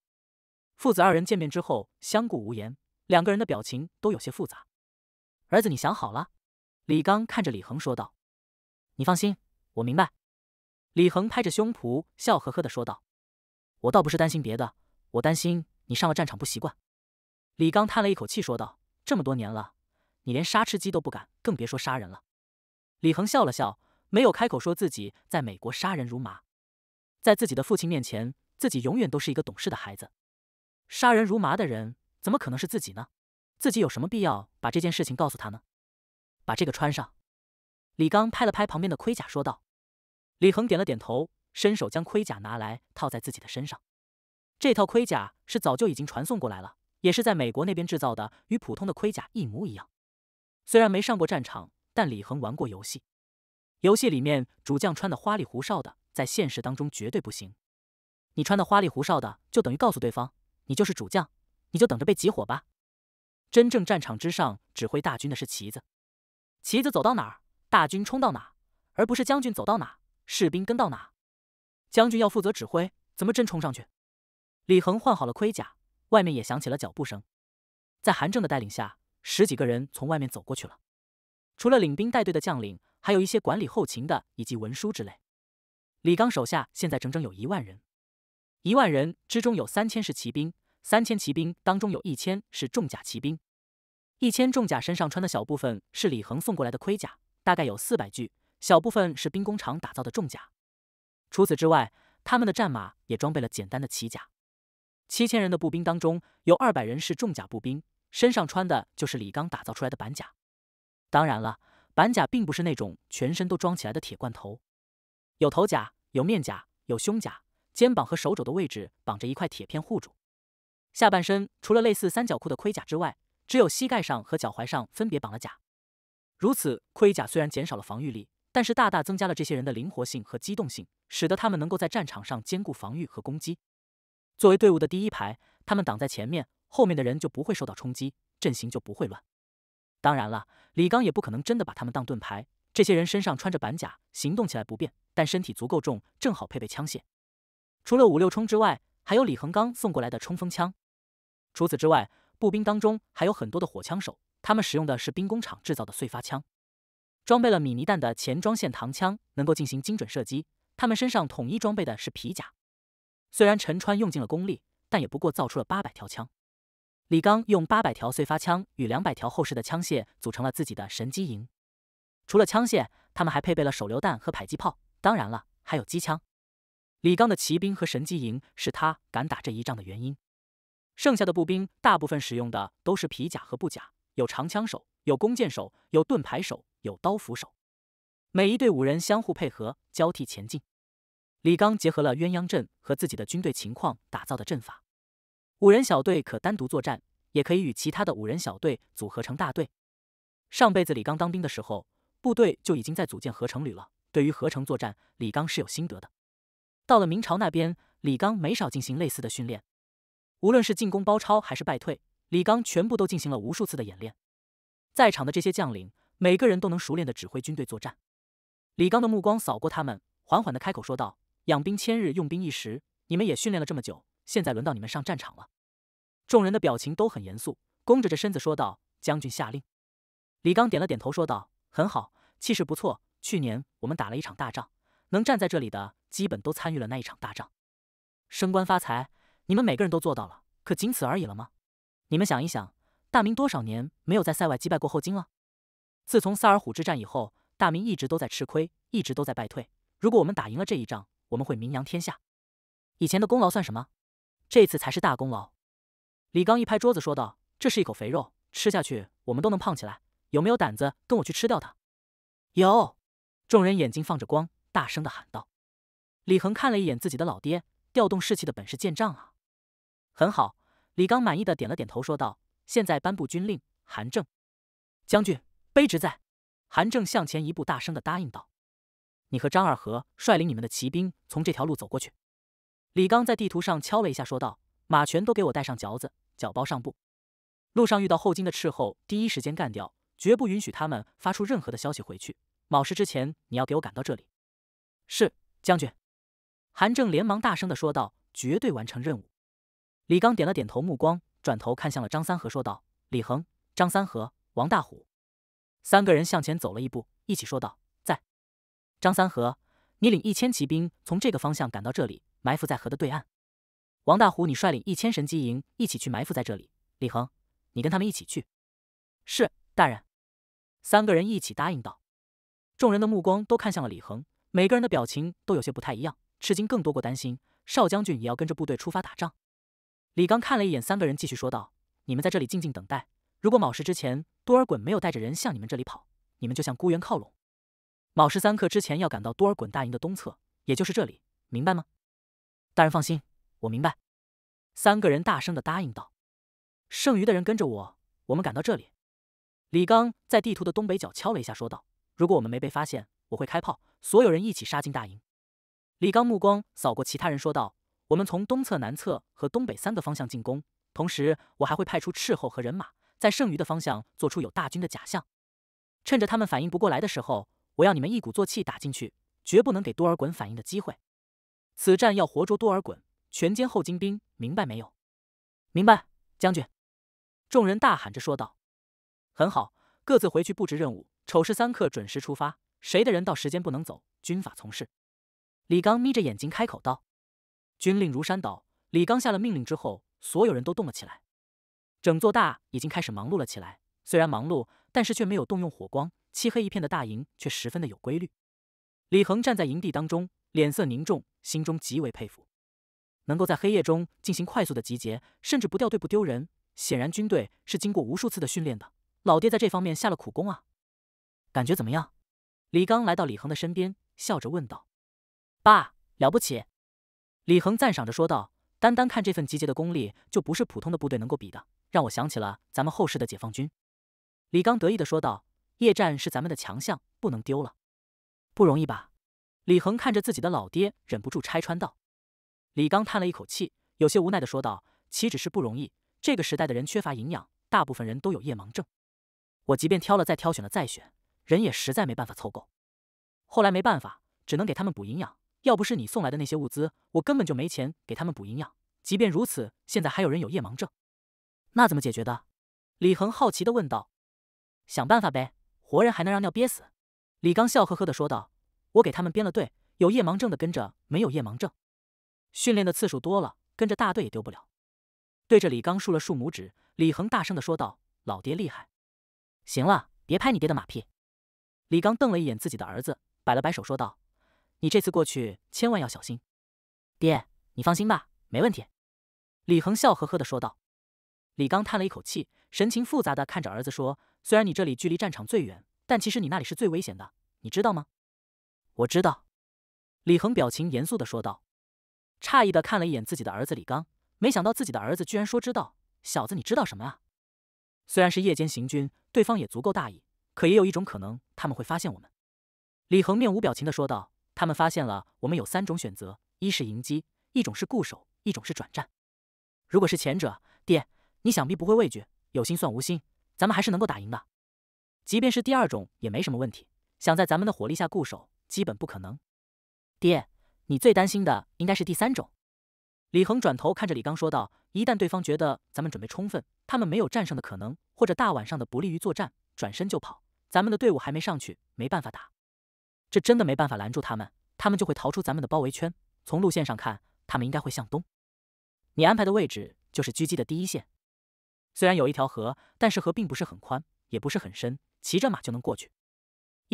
父子二人见面之后，相顾无言，两个人的表情都有些复杂。儿子，你想好了？李刚看着李恒说道。你放心，我明白。李恒拍着胸脯，笑呵呵的说道：“我倒不是担心别的，我担心你上了战场不习惯。”李刚叹了一口气说道：“这么多年了。”你连杀吃鸡都不敢，更别说杀人了。李恒笑了笑，没有开口说自己在美国杀人如麻。在自己的父亲面前，自己永远都是一个懂事的孩子。杀人如麻的人，怎么可能是自己呢？自己有什么必要把这件事情告诉他呢？把这个穿上。李刚拍了拍旁边的盔甲，说道。李恒点了点头，伸手将盔甲拿来套在自己的身上。这套盔甲是早就已经传送过来了，也是在美国那边制造的，与普通的盔甲一模一样。虽然没上过战场，但李恒玩过游戏。游戏里面主将穿的花里胡哨的，在现实当中绝对不行。你穿的花里胡哨的，就等于告诉对方，你就是主将，你就等着被集火吧。真正战场之上，指挥大军的是旗子，旗子走到哪儿，大军冲到哪，而不是将军走到哪，士兵跟到哪。将军要负责指挥，怎么真冲上去？李恒换好了盔甲，外面也响起了脚步声，在韩正的带领下。十几个人从外面走过去了，除了领兵带队的将领，还有一些管理后勤的以及文书之类。李刚手下现在整整有一万人，一万人之中有三千是骑兵，三千骑兵当中有一千是重甲骑兵，一千重甲身上穿的小部分是李恒送过来的盔甲，大概有四百具，小部分是兵工厂打造的重甲。除此之外，他们的战马也装备了简单的骑甲。七千人的步兵当中，有二百人是重甲步兵。身上穿的就是李刚打造出来的板甲，当然了，板甲并不是那种全身都装起来的铁罐头，有头甲，有面甲，有胸甲，肩膀和手肘的位置绑着一块铁片护住，下半身除了类似三角裤的盔甲之外，只有膝盖上和脚踝上分别绑了甲。如此盔甲虽然减少了防御力，但是大大增加了这些人的灵活性和机动性，使得他们能够在战场上兼顾防御和攻击。作为队伍的第一排，他们挡在前面。后面的人就不会受到冲击，阵型就不会乱。当然了，李刚也不可能真的把他们当盾牌。这些人身上穿着板甲，行动起来不便，但身体足够重，正好配备枪械。除了五六冲之外，还有李恒刚送过来的冲锋枪。除此之外，步兵当中还有很多的火枪手，他们使用的是兵工厂制造的碎发枪，装备了米尼弹的前装线膛枪，能够进行精准射击。他们身上统一装备的是皮甲。虽然陈川用尽了功力，但也不过造出了八百条枪。李刚用八百条碎发枪与两百条后世的枪械组成了自己的神机营。除了枪械，他们还配备了手榴弹和迫击炮，当然了，还有机枪。李刚的骑兵和神机营是他敢打这一仗的原因。剩下的步兵大部分使用的都是皮甲和布甲，有长枪手，有弓箭手，有盾牌手，有刀斧手。每一队五人相互配合，交替前进。李刚结合了鸳鸯阵和自己的军队情况打造的阵法。五人小队可单独作战，也可以与其他的五人小队组合成大队。上辈子李刚当兵的时候，部队就已经在组建合成旅了。对于合成作战，李刚是有心得的。到了明朝那边，李刚没少进行类似的训练。无论是进攻包抄还是败退，李刚全部都进行了无数次的演练。在场的这些将领，每个人都能熟练的指挥军队作战。李刚的目光扫过他们，缓缓的开口说道：“养兵千日，用兵一时。你们也训练了这么久。”现在轮到你们上战场了。众人的表情都很严肃，弓着着身子说道：“将军下令。”李刚点了点头，说道：“很好，气势不错。去年我们打了一场大仗，能站在这里的基本都参与了那一场大仗。升官发财，你们每个人都做到了。可仅此而已了吗？你们想一想，大明多少年没有在塞外击败过后金了？自从萨尔虎之战以后，大明一直都在吃亏，一直都在败退。如果我们打赢了这一仗，我们会名扬天下。以前的功劳算什么？”这次才是大功劳！李刚一拍桌子说道：“这是一口肥肉，吃下去我们都能胖起来。有没有胆子跟我去吃掉它？”有！众人眼睛放着光，大声的喊道。李恒看了一眼自己的老爹，调动士气的本事见长啊！很好，李刚满意的点了点头，说道：“现在颁布军令。”韩正将军，卑职在。韩正向前一步，大声的答应道：“你和张二和率领你们的骑兵从这条路走过去。”李刚在地图上敲了一下，说道：“马全都给我带上嚼子，脚包上布。路上遇到后金的斥候，第一时间干掉，绝不允许他们发出任何的消息回去。卯时之前，你要给我赶到这里。”“是，将军。”韩正连忙大声地说道：“绝对完成任务。”李刚点了点头，目光转头看向了张三和，说道：“李恒、张三和、王大虎，三个人向前走了一步，一起说道：‘在。’张三和，你领一千骑兵从这个方向赶到这里。”埋伏在河的对岸，王大虎，你率领一千神机营一起去埋伏在这里。李恒，你跟他们一起去。是，大人。三个人一起答应道。众人的目光都看向了李恒，每个人的表情都有些不太一样，吃惊更多过担心。少将军也要跟着部队出发打仗。李刚看了一眼三个人，继续说道：“你们在这里静静等待，如果卯时之前多尔衮没有带着人向你们这里跑，你们就向孤园靠拢。卯时三刻之前要赶到多尔衮大营的东侧，也就是这里，明白吗？”大人放心，我明白。三个人大声的答应道：“剩余的人跟着我，我们赶到这里。”李刚在地图的东北角敲了一下，说道：“如果我们没被发现，我会开炮，所有人一起杀进大营。”李刚目光扫过其他人，说道：“我们从东侧、南侧和东北三个方向进攻，同时我还会派出斥候和人马，在剩余的方向做出有大军的假象，趁着他们反应不过来的时候，我要你们一鼓作气打进去，绝不能给多尔衮反应的机会。”此战要活捉多尔衮，全歼后金兵，明白没有？明白，将军。众人大喊着说道：“很好，各自回去布置任务，丑时三刻准时出发。谁的人到时间不能走，军法从事。”李刚眯着眼睛开口道：“军令如山倒。”李刚下了命令之后，所有人都动了起来，整座大已经开始忙碌了起来。虽然忙碌，但是却没有动用火光，漆黑一片的大营却十分的有规律。李恒站在营地当中。脸色凝重，心中极为佩服，能够在黑夜中进行快速的集结，甚至不掉队不丢人，显然军队是经过无数次的训练的。老爹在这方面下了苦功啊！感觉怎么样？李刚来到李恒的身边，笑着问道：“爸，了不起！”李恒赞赏着说道：“单单看这份集结的功力，就不是普通的部队能够比的，让我想起了咱们后世的解放军。”李刚得意的说道：“夜战是咱们的强项，不能丢了，不容易吧？”李恒看着自己的老爹，忍不住拆穿道：“李刚叹了一口气，有些无奈的说道：，岂止是不容易，这个时代的人缺乏营养，大部分人都有夜盲症。我即便挑了再挑选了再选，人也实在没办法凑够。后来没办法，只能给他们补营养。要不是你送来的那些物资，我根本就没钱给他们补营养。即便如此，现在还有人有夜盲症，那怎么解决的？”李恒好奇的问道。“想办法呗，活人还能让尿憋死？”李刚笑呵呵的说道。我给他们编了队，有夜盲症的跟着，没有夜盲症，训练的次数多了，跟着大队也丢不了。对着李刚竖了竖拇指，李恒大声的说道：“老爹厉害！”行了，别拍你爹的马屁。”李刚瞪了一眼自己的儿子，摆了摆手说道：“你这次过去千万要小心，爹，你放心吧，没问题。”李恒笑呵呵的说道。李刚叹了一口气，神情复杂的看着儿子说：“虽然你这里距离战场最远，但其实你那里是最危险的，你知道吗？”我知道，李恒表情严肃的说道，诧异的看了一眼自己的儿子李刚，没想到自己的儿子居然说知道。小子，你知道什么啊？虽然是夜间行军，对方也足够大意，可也有一种可能，他们会发现我们。李恒面无表情的说道：“他们发现了，我们有三种选择：一是迎击，一种是固守，一种是转战。如果是前者，爹，你想必不会畏惧，有心算无心，咱们还是能够打赢的。即便是第二种，也没什么问题，想在咱们的火力下固守。”基本不可能，爹，你最担心的应该是第三种。李恒转头看着李刚说道：“一旦对方觉得咱们准备充分，他们没有战胜的可能，或者大晚上的不利于作战，转身就跑，咱们的队伍还没上去，没办法打。这真的没办法拦住他们，他们就会逃出咱们的包围圈。从路线上看，他们应该会向东。你安排的位置就是狙击的第一线。虽然有一条河，但是河并不是很宽，也不是很深，骑着马就能过去。”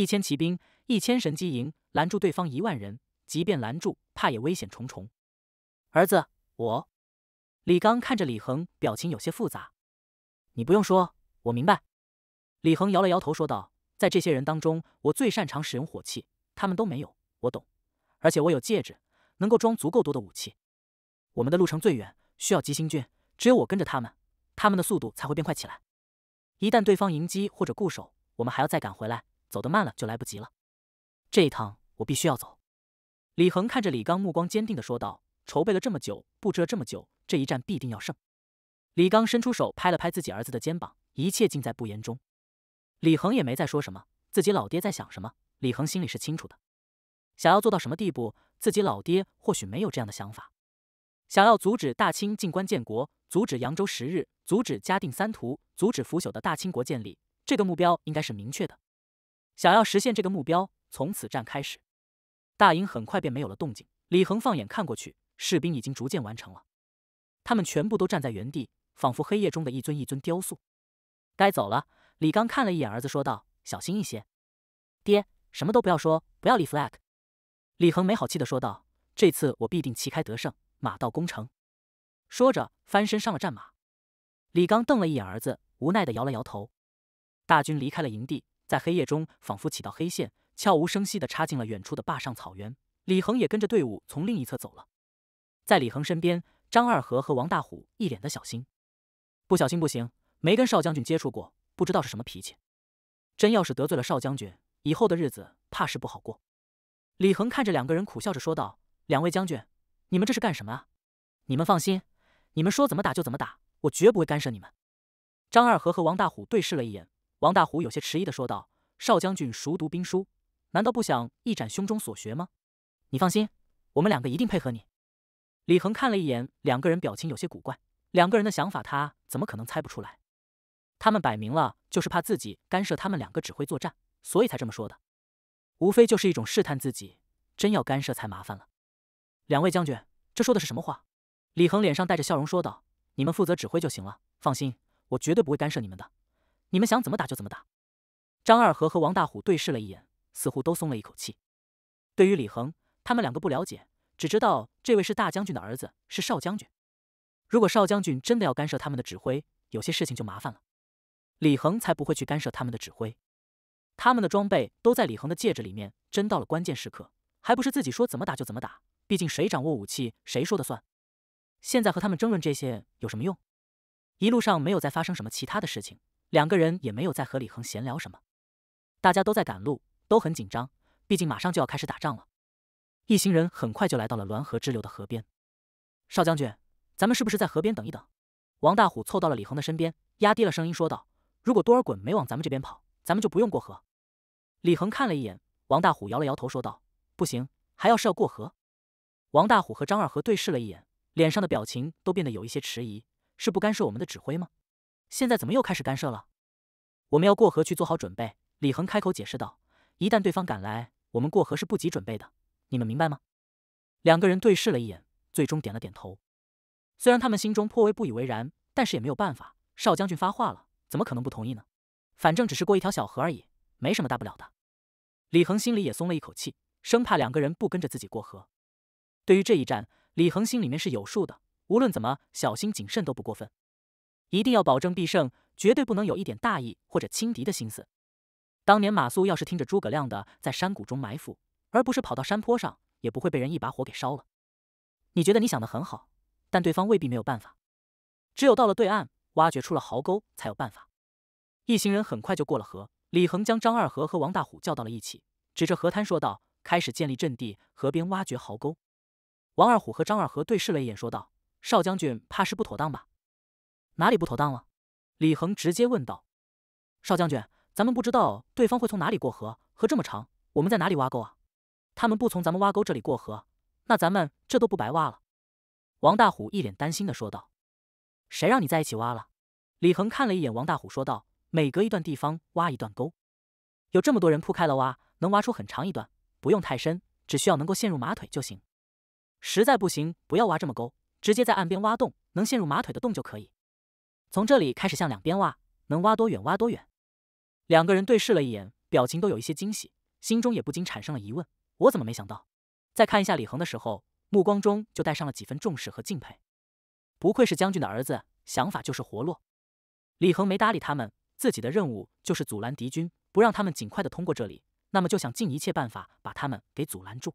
一千骑兵，一千神机营，拦住对方一万人，即便拦住，怕也危险重重。儿子，我李刚看着李恒，表情有些复杂。你不用说，我明白。李恒摇了摇头，说道：“在这些人当中，我最擅长使用火器，他们都没有，我懂。而且我有戒指，能够装足够多的武器。我们的路程最远，需要急行军，只有我跟着他们，他们的速度才会变快起来。一旦对方迎击或者固守，我们还要再赶回来。”走得慢了就来不及了，这一趟我必须要走。李恒看着李刚，目光坚定的说道：“筹备了这么久，布置了这么久，这一战必定要胜。”李刚伸出手拍了拍自己儿子的肩膀：“一切尽在不言中。”李恒也没再说什么，自己老爹在想什么，李恒心里是清楚的。想要做到什么地步，自己老爹或许没有这样的想法。想要阻止大清进关建国，阻止扬州十日，阻止嘉定三屠，阻止腐朽的大清国建立，这个目标应该是明确的。想要实现这个目标，从此战开始，大营很快便没有了动静。李恒放眼看过去，士兵已经逐渐完成了，他们全部都站在原地，仿佛黑夜中的一尊一尊雕塑。该走了，李刚看了一眼儿子，说道：“小心一些。”“爹，什么都不要说，不要立 flag。”李恒没好气的说道：“这次我必定旗开得胜，马到功成。”说着，翻身上了战马。李刚瞪了一眼儿子，无奈的摇了摇头。大军离开了营地。在黑夜中，仿佛起到黑线，悄无声息的插进了远处的坝上草原。李恒也跟着队伍从另一侧走了。在李恒身边，张二和和王大虎一脸的小心，不小心不行，没跟少将军接触过，不知道是什么脾气。真要是得罪了少将军，以后的日子怕是不好过。李恒看着两个人，苦笑着说道：“两位将军，你们这是干什么啊？你们放心，你们说怎么打就怎么打，我绝不会干涉你们。”张二和和王大虎对视了一眼。王大虎有些迟疑的说道：“少将军熟读兵书，难道不想一展胸中所学吗？你放心，我们两个一定配合你。”李恒看了一眼两个人，表情有些古怪。两个人的想法，他怎么可能猜不出来？他们摆明了就是怕自己干涉他们两个指挥作战，所以才这么说的。无非就是一种试探，自己真要干涉才麻烦了。两位将军，这说的是什么话？李恒脸上带着笑容说道：“你们负责指挥就行了，放心，我绝对不会干涉你们的。”你们想怎么打就怎么打。张二河和王大虎对视了一眼，似乎都松了一口气。对于李恒，他们两个不了解，只知道这位是大将军的儿子，是少将军。如果少将军真的要干涉他们的指挥，有些事情就麻烦了。李恒才不会去干涉他们的指挥。他们的装备都在李恒的戒指里面，真到了关键时刻，还不是自己说怎么打就怎么打？毕竟谁掌握武器，谁说的算。现在和他们争论这些有什么用？一路上没有再发生什么其他的事情。两个人也没有再和李恒闲聊什么，大家都在赶路，都很紧张，毕竟马上就要开始打仗了。一行人很快就来到了滦河支流的河边。少将军，咱们是不是在河边等一等？王大虎凑到了李恒的身边，压低了声音说道：“如果多尔衮没往咱们这边跑，咱们就不用过河。”李恒看了一眼王大虎，摇了摇头说道：“不行，还要是要过河。”王大虎和张二和对视了一眼，脸上的表情都变得有一些迟疑：“是不干涉我们的指挥吗？”现在怎么又开始干涉了？我们要过河去做好准备。李恒开口解释道：“一旦对方赶来，我们过河是不及准备的。你们明白吗？”两个人对视了一眼，最终点了点头。虽然他们心中颇为不以为然，但是也没有办法。少将军发话了，怎么可能不同意呢？反正只是过一条小河而已，没什么大不了的。李恒心里也松了一口气，生怕两个人不跟着自己过河。对于这一战，李恒心里面是有数的，无论怎么小心谨慎都不过分。一定要保证必胜，绝对不能有一点大意或者轻敌的心思。当年马谡要是听着诸葛亮的，在山谷中埋伏，而不是跑到山坡上，也不会被人一把火给烧了。你觉得你想的很好，但对方未必没有办法。只有到了对岸，挖掘出了壕沟，才有办法。一行人很快就过了河。李恒将张二河和王大虎叫到了一起，指着河滩说道：“开始建立阵地，河边挖掘壕沟。”王二虎和张二河对视了一眼，说道：“少将军，怕是不妥当吧？”哪里不妥当了？李恒直接问道：“少将军，咱们不知道对方会从哪里过河，河这么长，我们在哪里挖沟啊？他们不从咱们挖沟这里过河，那咱们这都不白挖了。”王大虎一脸担心的说道：“谁让你在一起挖了？”李恒看了一眼王大虎，说道：“每隔一段地方挖一段沟，有这么多人铺开了挖，能挖出很长一段，不用太深，只需要能够陷入马腿就行。实在不行，不要挖这么沟，直接在岸边挖洞，能陷入马腿的洞就可以。”从这里开始向两边挖，能挖多远挖多远。两个人对视了一眼，表情都有一些惊喜，心中也不禁产生了疑问：我怎么没想到？再看一下李恒的时候，目光中就带上了几分重视和敬佩。不愧是将军的儿子，想法就是活络。李恒没搭理他们，自己的任务就是阻拦敌军，不让他们尽快的通过这里。那么就想尽一切办法把他们给阻拦住。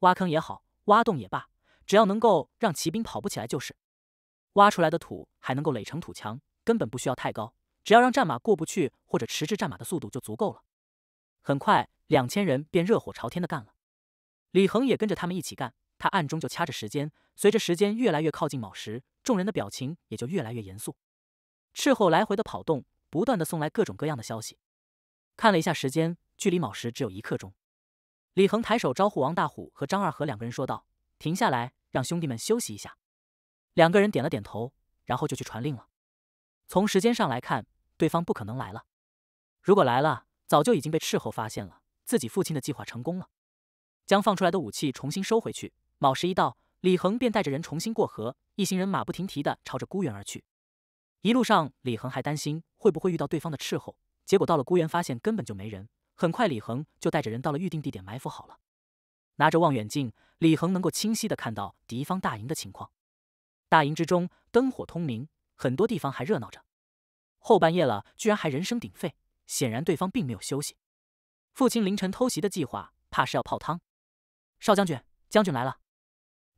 挖坑也好，挖洞也罢，只要能够让骑兵跑不起来就是。挖出来的土还能够垒成土墙，根本不需要太高，只要让战马过不去或者迟滞战马的速度就足够了。很快，两千人便热火朝天的干了。李恒也跟着他们一起干，他暗中就掐着时间。随着时间越来越靠近卯时，众人的表情也就越来越严肃。斥候来回的跑动，不断的送来各种各样的消息。看了一下时间，距离卯时只有一刻钟。李恒抬手招呼王大虎和张二和两个人说道：“停下来，让兄弟们休息一下。”两个人点了点头，然后就去传令了。从时间上来看，对方不可能来了。如果来了，早就已经被斥候发现了。自己父亲的计划成功了，将放出来的武器重新收回去。卯时一到，李恒便带着人重新过河。一行人马不停蹄的朝着孤园而去。一路上，李恒还担心会不会遇到对方的斥候，结果到了孤园，发现根本就没人。很快，李恒就带着人到了预定地点埋伏好了。拿着望远镜，李恒能够清晰的看到敌方大营的情况。大营之中灯火通明，很多地方还热闹着。后半夜了，居然还人声鼎沸，显然对方并没有休息。父亲凌晨偷袭的计划，怕是要泡汤。少将军，将军来了。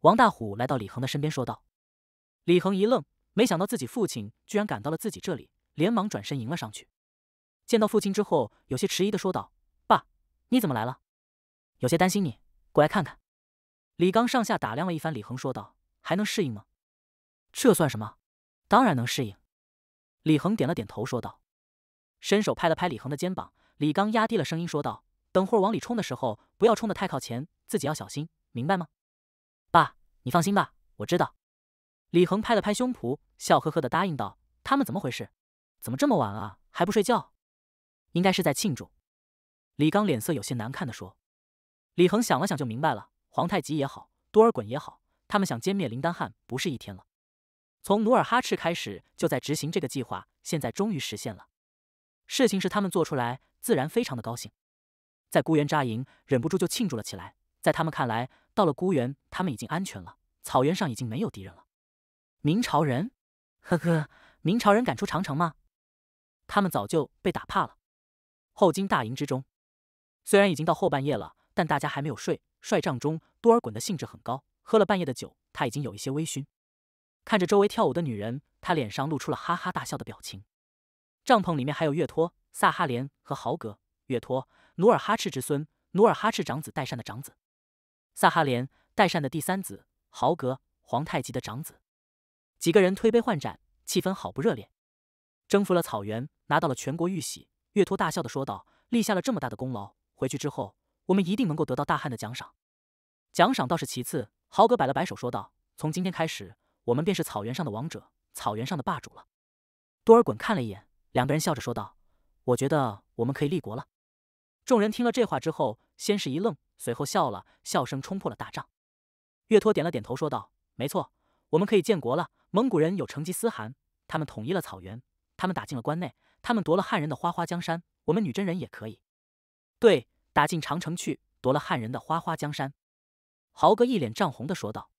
王大虎来到李恒的身边，说道。李恒一愣，没想到自己父亲居然赶到了自己这里，连忙转身迎了上去。见到父亲之后，有些迟疑的说道：“爸，你怎么来了？”有些担心你过来看看。李刚上下打量了一番李恒，说道：“还能适应吗？”这算什么？当然能适应。李恒点了点头，说道：“伸手拍了拍李恒的肩膀。”李刚压低了声音说道：“等会儿往里冲的时候，不要冲的太靠前，自己要小心，明白吗？”“爸，你放心吧，我知道。”李恒拍了拍胸脯，笑呵呵的答应道：“他们怎么回事？怎么这么晚啊，还不睡觉？应该是在庆祝。”李刚脸色有些难看的说。李恒想了想就明白了：皇太极也好，多尔衮也好，他们想歼灭林丹汗不是一天了。从努尔哈赤开始就在执行这个计划，现在终于实现了。事情是他们做出来，自然非常的高兴，在孤园扎营，忍不住就庆祝了起来。在他们看来，到了孤园，他们已经安全了，草原上已经没有敌人了。明朝人，呵呵，明朝人敢出长城吗？他们早就被打怕了。后金大营之中，虽然已经到后半夜了，但大家还没有睡。帅帐中，多尔衮的兴致很高，喝了半夜的酒，他已经有一些微醺。看着周围跳舞的女人，他脸上露出了哈哈大笑的表情。帐篷里面还有月托、萨哈连和豪格。月托，努尔哈赤之孙，努尔哈赤长子代善的长子；萨哈连，代善的第三子；豪格，皇太极的长子。几个人推杯换盏，气氛好不热烈。征服了草原，拿到了全国玉玺，月托大笑的说道：“立下了这么大的功劳，回去之后，我们一定能够得到大汉的奖赏。”奖赏倒是其次，豪格摆了摆手说道：“从今天开始。”我们便是草原上的王者，草原上的霸主了。多尔衮看了一眼，两个人笑着说道：“我觉得我们可以立国了。”众人听了这话之后，先是一愣，随后笑了，笑声冲破了大帐。岳托点了点头，说道：“没错，我们可以建国了。蒙古人有成吉思汗，他们统一了草原，他们打进了关内，他们夺了汉人的花花江山。我们女真人也可以，对，打进长城去，夺了汉人的花花江山。”豪哥一脸涨红的说道：“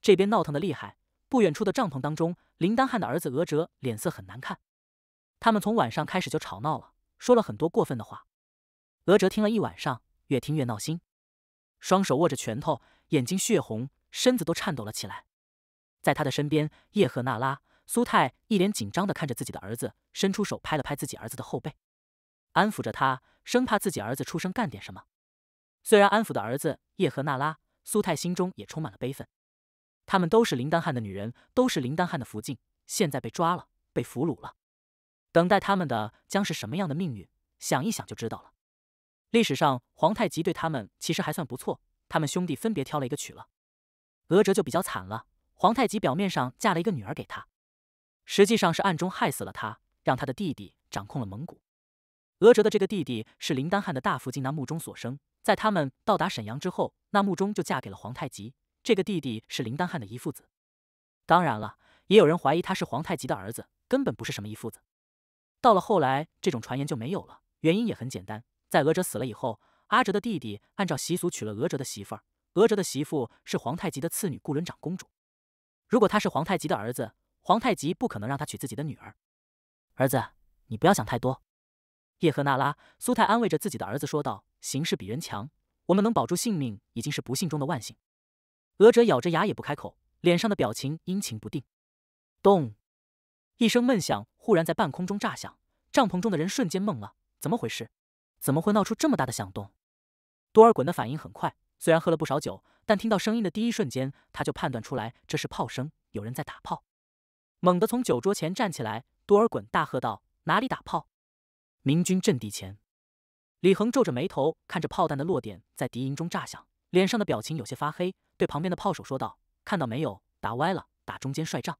这边闹腾的厉害。”不远处的帐篷当中，林丹汉的儿子额哲脸色很难看。他们从晚上开始就吵闹了，说了很多过分的话。额哲听了一晚上，越听越闹心，双手握着拳头，眼睛血红，身子都颤抖了起来。在他的身边，叶赫那拉、苏泰一脸紧张的看着自己的儿子，伸出手拍了拍自己儿子的后背，安抚着他，生怕自己儿子出声干点什么。虽然安抚的儿子，叶赫那拉、苏泰心中也充满了悲愤。他们都是林丹汉的女人，都是林丹汉的福晋，现在被抓了，被俘虏了。等待他们的将是什么样的命运？想一想就知道了。历史上，皇太极对他们其实还算不错，他们兄弟分别挑了一个娶了。额哲就比较惨了，皇太极表面上嫁了一个女儿给他，实际上是暗中害死了他，让他的弟弟掌控了蒙古。额哲的这个弟弟是林丹汉的大福晋那穆钟所生，在他们到达沈阳之后，那穆钟就嫁给了皇太极。这个弟弟是林丹汉的姨父子，当然了，也有人怀疑他是皇太极的儿子，根本不是什么姨父子。到了后来，这种传言就没有了，原因也很简单，在额哲死了以后，阿哲的弟弟按照习俗娶了额哲的媳妇儿，额哲的媳妇是皇太极的次女固伦长公主。如果他是皇太极的儿子，皇太极不可能让他娶自己的女儿。儿子，你不要想太多。叶赫那拉·苏泰安慰着自己的儿子说道：“形势比人强，我们能保住性命，已经是不幸中的万幸。”额哲咬着牙也不开口，脸上的表情阴晴不定。咚！一声闷响忽然在半空中炸响，帐篷中的人瞬间懵了：怎么回事？怎么会闹出这么大的响动？多尔衮的反应很快，虽然喝了不少酒，但听到声音的第一瞬间，他就判断出来这是炮声，有人在打炮。猛地从酒桌前站起来，多尔衮大喝道：“哪里打炮？”明军阵地前。李恒皱着眉头看着炮弹的落点在敌营中炸响。脸上的表情有些发黑，对旁边的炮手说道：“看到没有，打歪了，打中间帅帐。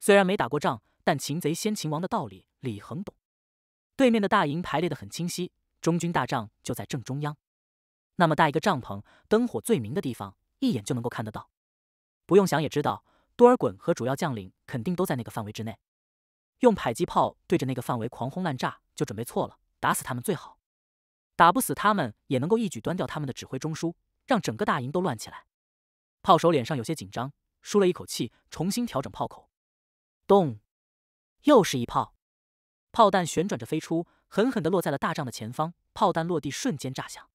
虽然没打过仗，但擒贼先擒王的道理李恒懂。对面的大营排列的很清晰，中军大帐就在正中央，那么大一个帐篷，灯火最明的地方，一眼就能够看得到。不用想也知道，多尔衮和主要将领肯定都在那个范围之内。用迫击炮对着那个范围狂轰滥炸，就准备错了，打死他们最好，打不死他们也能够一举端掉他们的指挥中枢。”让整个大营都乱起来。炮手脸上有些紧张，舒了一口气，重新调整炮口。咚！又是一炮，炮弹旋转着飞出，狠狠的落在了大帐的前方。炮弹落地瞬间炸响，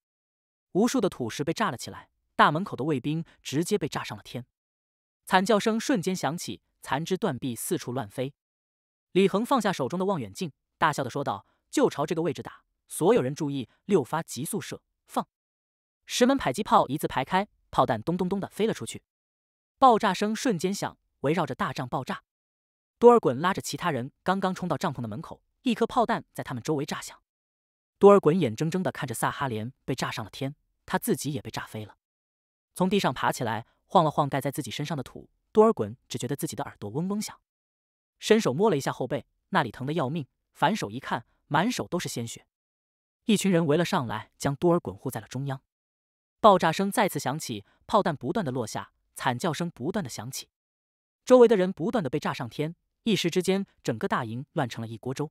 无数的土石被炸了起来。大门口的卫兵直接被炸上了天，惨叫声瞬间响起，残肢断臂四处乱飞。李恒放下手中的望远镜，大笑的说道：“就朝这个位置打，所有人注意，六发急速射放。”十门迫击炮一字排开，炮弹咚咚咚的飞了出去，爆炸声瞬间响，围绕着大帐爆炸。多尔衮拉着其他人刚刚冲到帐篷的门口，一颗炮弹在他们周围炸响。多尔衮眼睁睁的看着萨哈连被炸上了天，他自己也被炸飞了。从地上爬起来，晃了晃盖在自己身上的土，多尔衮只觉得自己的耳朵嗡嗡响，伸手摸了一下后背，那里疼得要命。反手一看，满手都是鲜血。一群人围了上来，将多尔衮护在了中央。爆炸声再次响起，炮弹不断的落下，惨叫声不断的响起，周围的人不断的被炸上天。一时之间，整个大营乱成了一锅粥。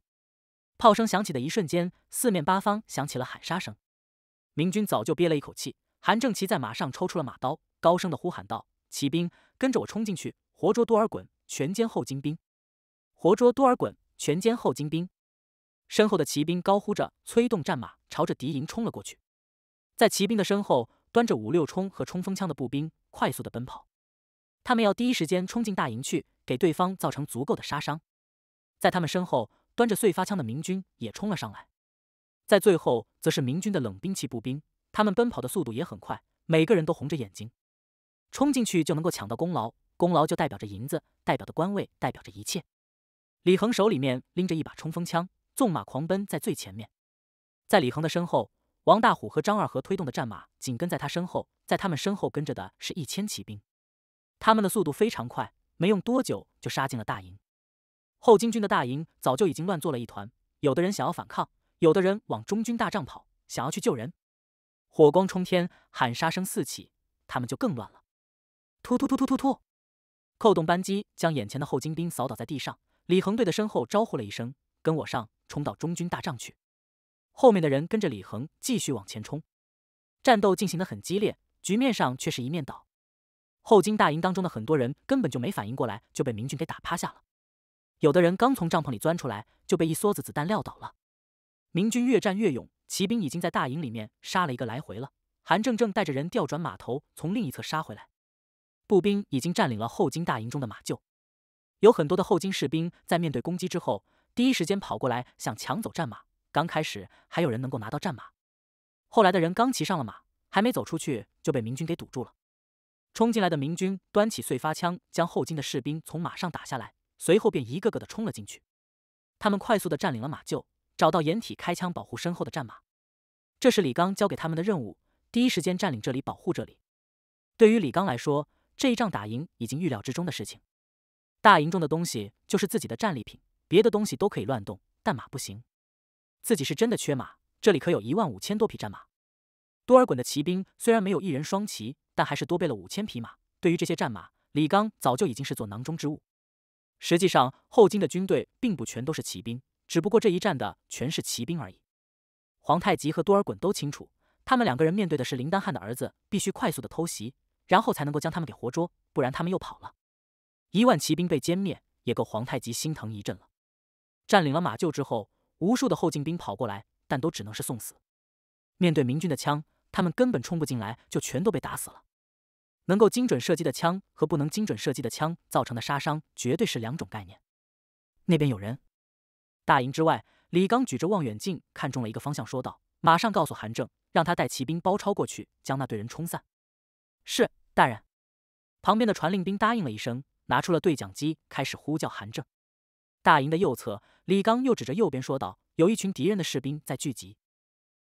炮声响起的一瞬间，四面八方响起了喊杀声。明军早就憋了一口气，韩正奇在马上抽出了马刀，高声的呼喊道：“骑兵，跟着我冲进去，活捉多尔衮，全歼后金兵！活捉多尔衮，全歼后金兵！”身后的骑兵高呼着，催动战马，朝着敌营冲了过去。在骑兵的身后。端着五六冲和冲锋枪的步兵快速的奔跑，他们要第一时间冲进大营去，给对方造成足够的杀伤。在他们身后，端着碎发枪的明军也冲了上来。在最后，则是明军的冷兵器步兵，他们奔跑的速度也很快，每个人都红着眼睛，冲进去就能够抢到功劳，功劳就代表着银子，代表的官位，代表着一切。李恒手里面拎着一把冲锋枪，纵马狂奔在最前面，在李恒的身后。王大虎和张二河推动的战马紧跟在他身后，在他们身后跟着的是一千骑兵，他们的速度非常快，没用多久就杀进了大营。后金军的大营早就已经乱作了一团，有的人想要反抗，有的人往中军大帐跑，想要去救人。火光冲天，喊杀声四起，他们就更乱了。突突突突突突！扣动扳机，将眼前的后金兵扫倒在地上。李恒对的身后招呼了一声：“跟我上，冲到中军大帐去！”后面的人跟着李恒继续往前冲，战斗进行的很激烈，局面上却是一面倒。后金大营当中的很多人根本就没反应过来，就被明军给打趴下了。有的人刚从帐篷里钻出来，就被一梭子子弹撂倒了。明军越战越勇，骑兵已经在大营里面杀了一个来回了。韩正正带着人调转马头，从另一侧杀回来。步兵已经占领了后金大营中的马厩，有很多的后金士兵在面对攻击之后，第一时间跑过来想抢走战马。刚开始还有人能够拿到战马，后来的人刚骑上了马，还没走出去就被明军给堵住了。冲进来的明军端起碎发枪，将后金的士兵从马上打下来，随后便一个个的冲了进去。他们快速的占领了马厩，找到掩体开枪保护身后的战马。这是李刚交给他们的任务：第一时间占领这里，保护这里。对于李刚来说，这一仗打赢已经预料之中的事情。大营中的东西就是自己的战利品，别的东西都可以乱动，但马不行。自己是真的缺马，这里可有一万五千多匹战马。多尔衮的骑兵虽然没有一人双骑，但还是多备了五千匹马。对于这些战马，李刚早就已经是做囊中之物。实际上，后金的军队并不全都是骑兵，只不过这一战的全是骑兵而已。皇太极和多尔衮都清楚，他们两个人面对的是林丹汗的儿子，必须快速的偷袭，然后才能够将他们给活捉，不然他们又跑了。一万骑兵被歼灭，也够皇太极心疼一阵了。占领了马厩之后。无数的后进兵跑过来，但都只能是送死。面对明军的枪，他们根本冲不进来，就全都被打死了。能够精准射击的枪和不能精准射击的枪造成的杀伤绝对是两种概念。那边有人，大营之外，李刚举着望远镜看中了一个方向，说道：“马上告诉韩正，让他带骑兵包抄过去，将那队人冲散。”“是，大人。”旁边的传令兵答应了一声，拿出了对讲机，开始呼叫韩正。大营的右侧，李刚又指着右边说道：“有一群敌人的士兵在聚集，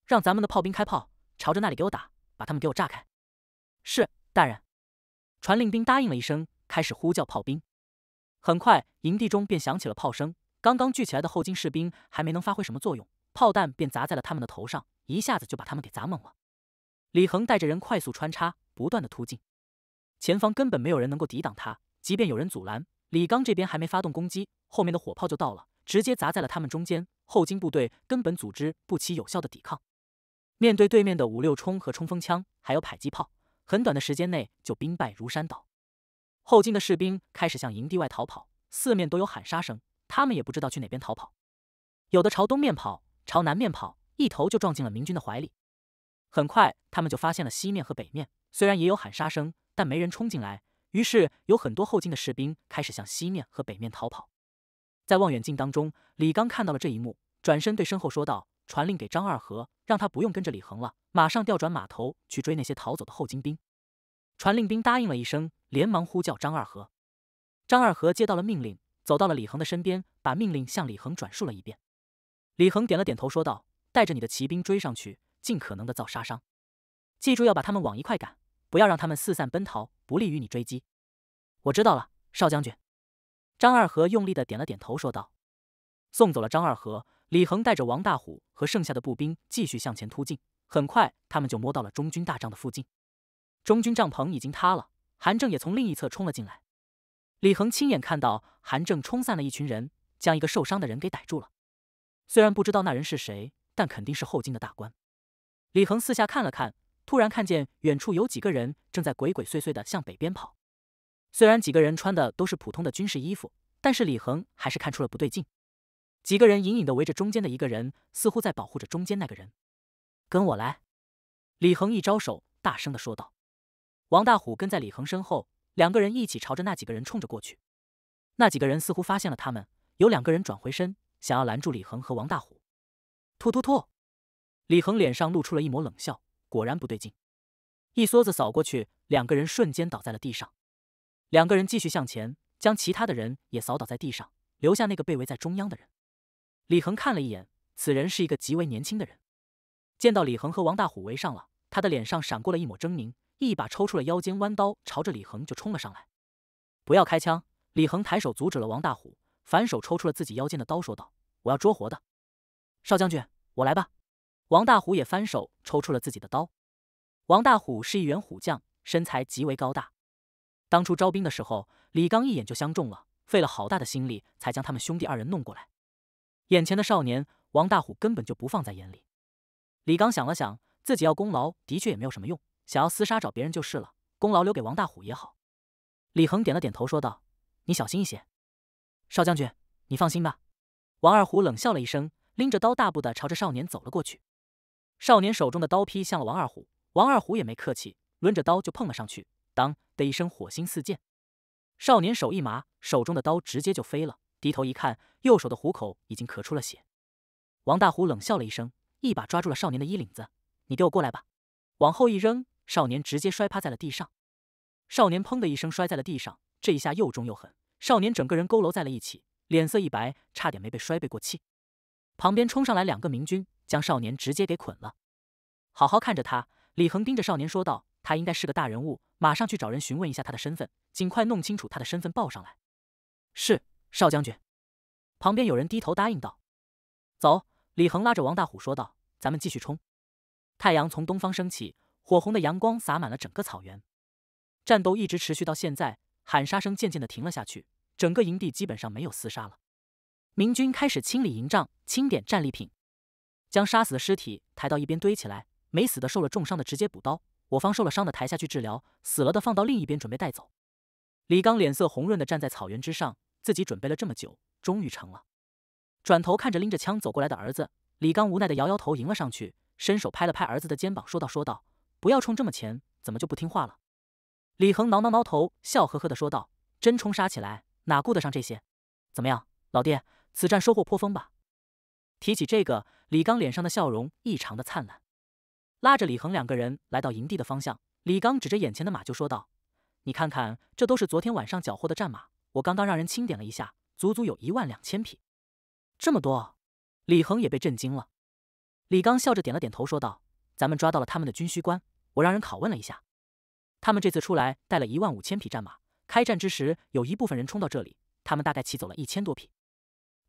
让咱们的炮兵开炮，朝着那里给我打，把他们给我炸开。”是大人，传令兵答应了一声，开始呼叫炮兵。很快，营地中便响起了炮声。刚刚聚起来的后金士兵还没能发挥什么作用，炮弹便砸在了他们的头上，一下子就把他们给砸懵了。李恒带着人快速穿插，不断的突进，前方根本没有人能够抵挡他，即便有人阻拦。李刚这边还没发动攻击，后面的火炮就到了，直接砸在了他们中间。后金部队根本组织不起有效的抵抗，面对对面的五六冲和冲锋枪，还有迫击炮，很短的时间内就兵败如山倒。后金的士兵开始向营地外逃跑，四面都有喊杀声，他们也不知道去哪边逃跑，有的朝东面跑，朝南面跑，一头就撞进了明军的怀里。很快，他们就发现了西面和北面，虽然也有喊杀声，但没人冲进来。于是有很多后金的士兵开始向西面和北面逃跑。在望远镜当中，李刚看到了这一幕，转身对身后说道：“传令给张二和，让他不用跟着李恒了，马上调转马头去追那些逃走的后金兵。”传令兵答应了一声，连忙呼叫张二和。张二和接到了命令，走到了李恒的身边，把命令向李恒转述了一遍。李恒点了点头，说道：“带着你的骑兵追上去，尽可能的造杀伤，记住要把他们往一块赶。”不要让他们四散奔逃，不利于你追击。我知道了，少将军。张二和用力的点了点头，说道：“送走了。”张二和李恒带着王大虎和剩下的步兵继续向前突进。很快，他们就摸到了中军大帐的附近。中军帐篷已经塌了，韩正也从另一侧冲了进来。李恒亲眼看到韩正冲散了一群人，将一个受伤的人给逮住了。虽然不知道那人是谁，但肯定是后金的大官。李恒四下看了看。突然看见远处有几个人正在鬼鬼祟祟的向北边跑，虽然几个人穿的都是普通的军事衣服，但是李恒还是看出了不对劲。几个人隐隐的围着中间的一个人，似乎在保护着中间那个人。跟我来！李恒一招手，大声的说道。王大虎跟在李恒身后，两个人一起朝着那几个人冲着过去。那几个人似乎发现了他们，有两个人转回身，想要拦住李恒和王大虎。突突突！李恒脸上露出了一抹冷笑。果然不对劲，一梭子扫过去，两个人瞬间倒在了地上。两个人继续向前，将其他的人也扫倒在地上，留下那个被围在中央的人。李恒看了一眼，此人是一个极为年轻的人。见到李恒和王大虎围上了，他的脸上闪过了一抹狰狞，一把抽出了腰间弯刀，朝着李恒就冲了上来。不要开枪！李恒抬手阻止了王大虎，反手抽出了自己腰间的刀，说道：“我要捉活的。”少将军，我来吧。王大虎也翻手抽出了自己的刀。王大虎是一员虎将，身材极为高大。当初招兵的时候，李刚一眼就相中了，费了好大的心力才将他们兄弟二人弄过来。眼前的少年，王大虎根本就不放在眼里。李刚想了想，自己要功劳的确也没有什么用，想要厮杀找别人就是了，功劳留给王大虎也好。李恒点了点头，说道：“你小心一些，少将军，你放心吧。”王二虎冷笑了一声，拎着刀大步的朝着少年走了过去。少年手中的刀劈向了王二虎，王二虎也没客气，抡着刀就碰了上去。当的一声，火星四溅。少年手一麻，手中的刀直接就飞了。低头一看，右手的虎口已经咳出了血。王大虎冷笑了一声，一把抓住了少年的衣领子：“你给我过来吧！”往后一扔，少年直接摔趴在了地上。少年砰的一声摔在了地上，这一下又重又狠，少年整个人佝偻在了一起，脸色一白，差点没被摔背过气。旁边冲上来两个明军。将少年直接给捆了，好好看着他。李恒盯着少年说道：“他应该是个大人物，马上去找人询问一下他的身份，尽快弄清楚他的身份，报上来。”是，少将军。旁边有人低头答应道：“走。”李恒拉着王大虎说道：“咱们继续冲！”太阳从东方升起，火红的阳光洒满了整个草原。战斗一直持续到现在，喊杀声渐渐的停了下去，整个营地基本上没有厮杀了。明军开始清理营帐，清点战利品。将杀死的尸体抬到一边堆起来，没死的受了重伤的直接补刀，我方受了伤的抬下去治疗，死了的放到另一边准备带走。李刚脸色红润的站在草原之上，自己准备了这么久，终于成了。转头看着拎着枪走过来的儿子，李刚无奈的摇摇头，迎了上去，伸手拍了拍儿子的肩膀，说道：“说道，不要冲这么前，怎么就不听话了？”李恒挠挠挠头，笑呵呵的说道：“真冲杀起来，哪顾得上这些？怎么样，老爹，此战收获颇丰吧？”提起这个。李刚脸上的笑容异常的灿烂，拉着李恒两个人来到营地的方向。李刚指着眼前的马就说道：“你看看，这都是昨天晚上缴获的战马。我刚刚让人清点了一下，足足有一万两千匹。”这么多，李恒也被震惊了。李刚笑着点了点头，说道：“咱们抓到了他们的军需官，我让人拷问了一下，他们这次出来带了一万五千匹战马。开战之时，有一部分人冲到这里，他们大概骑走了一千多匹。”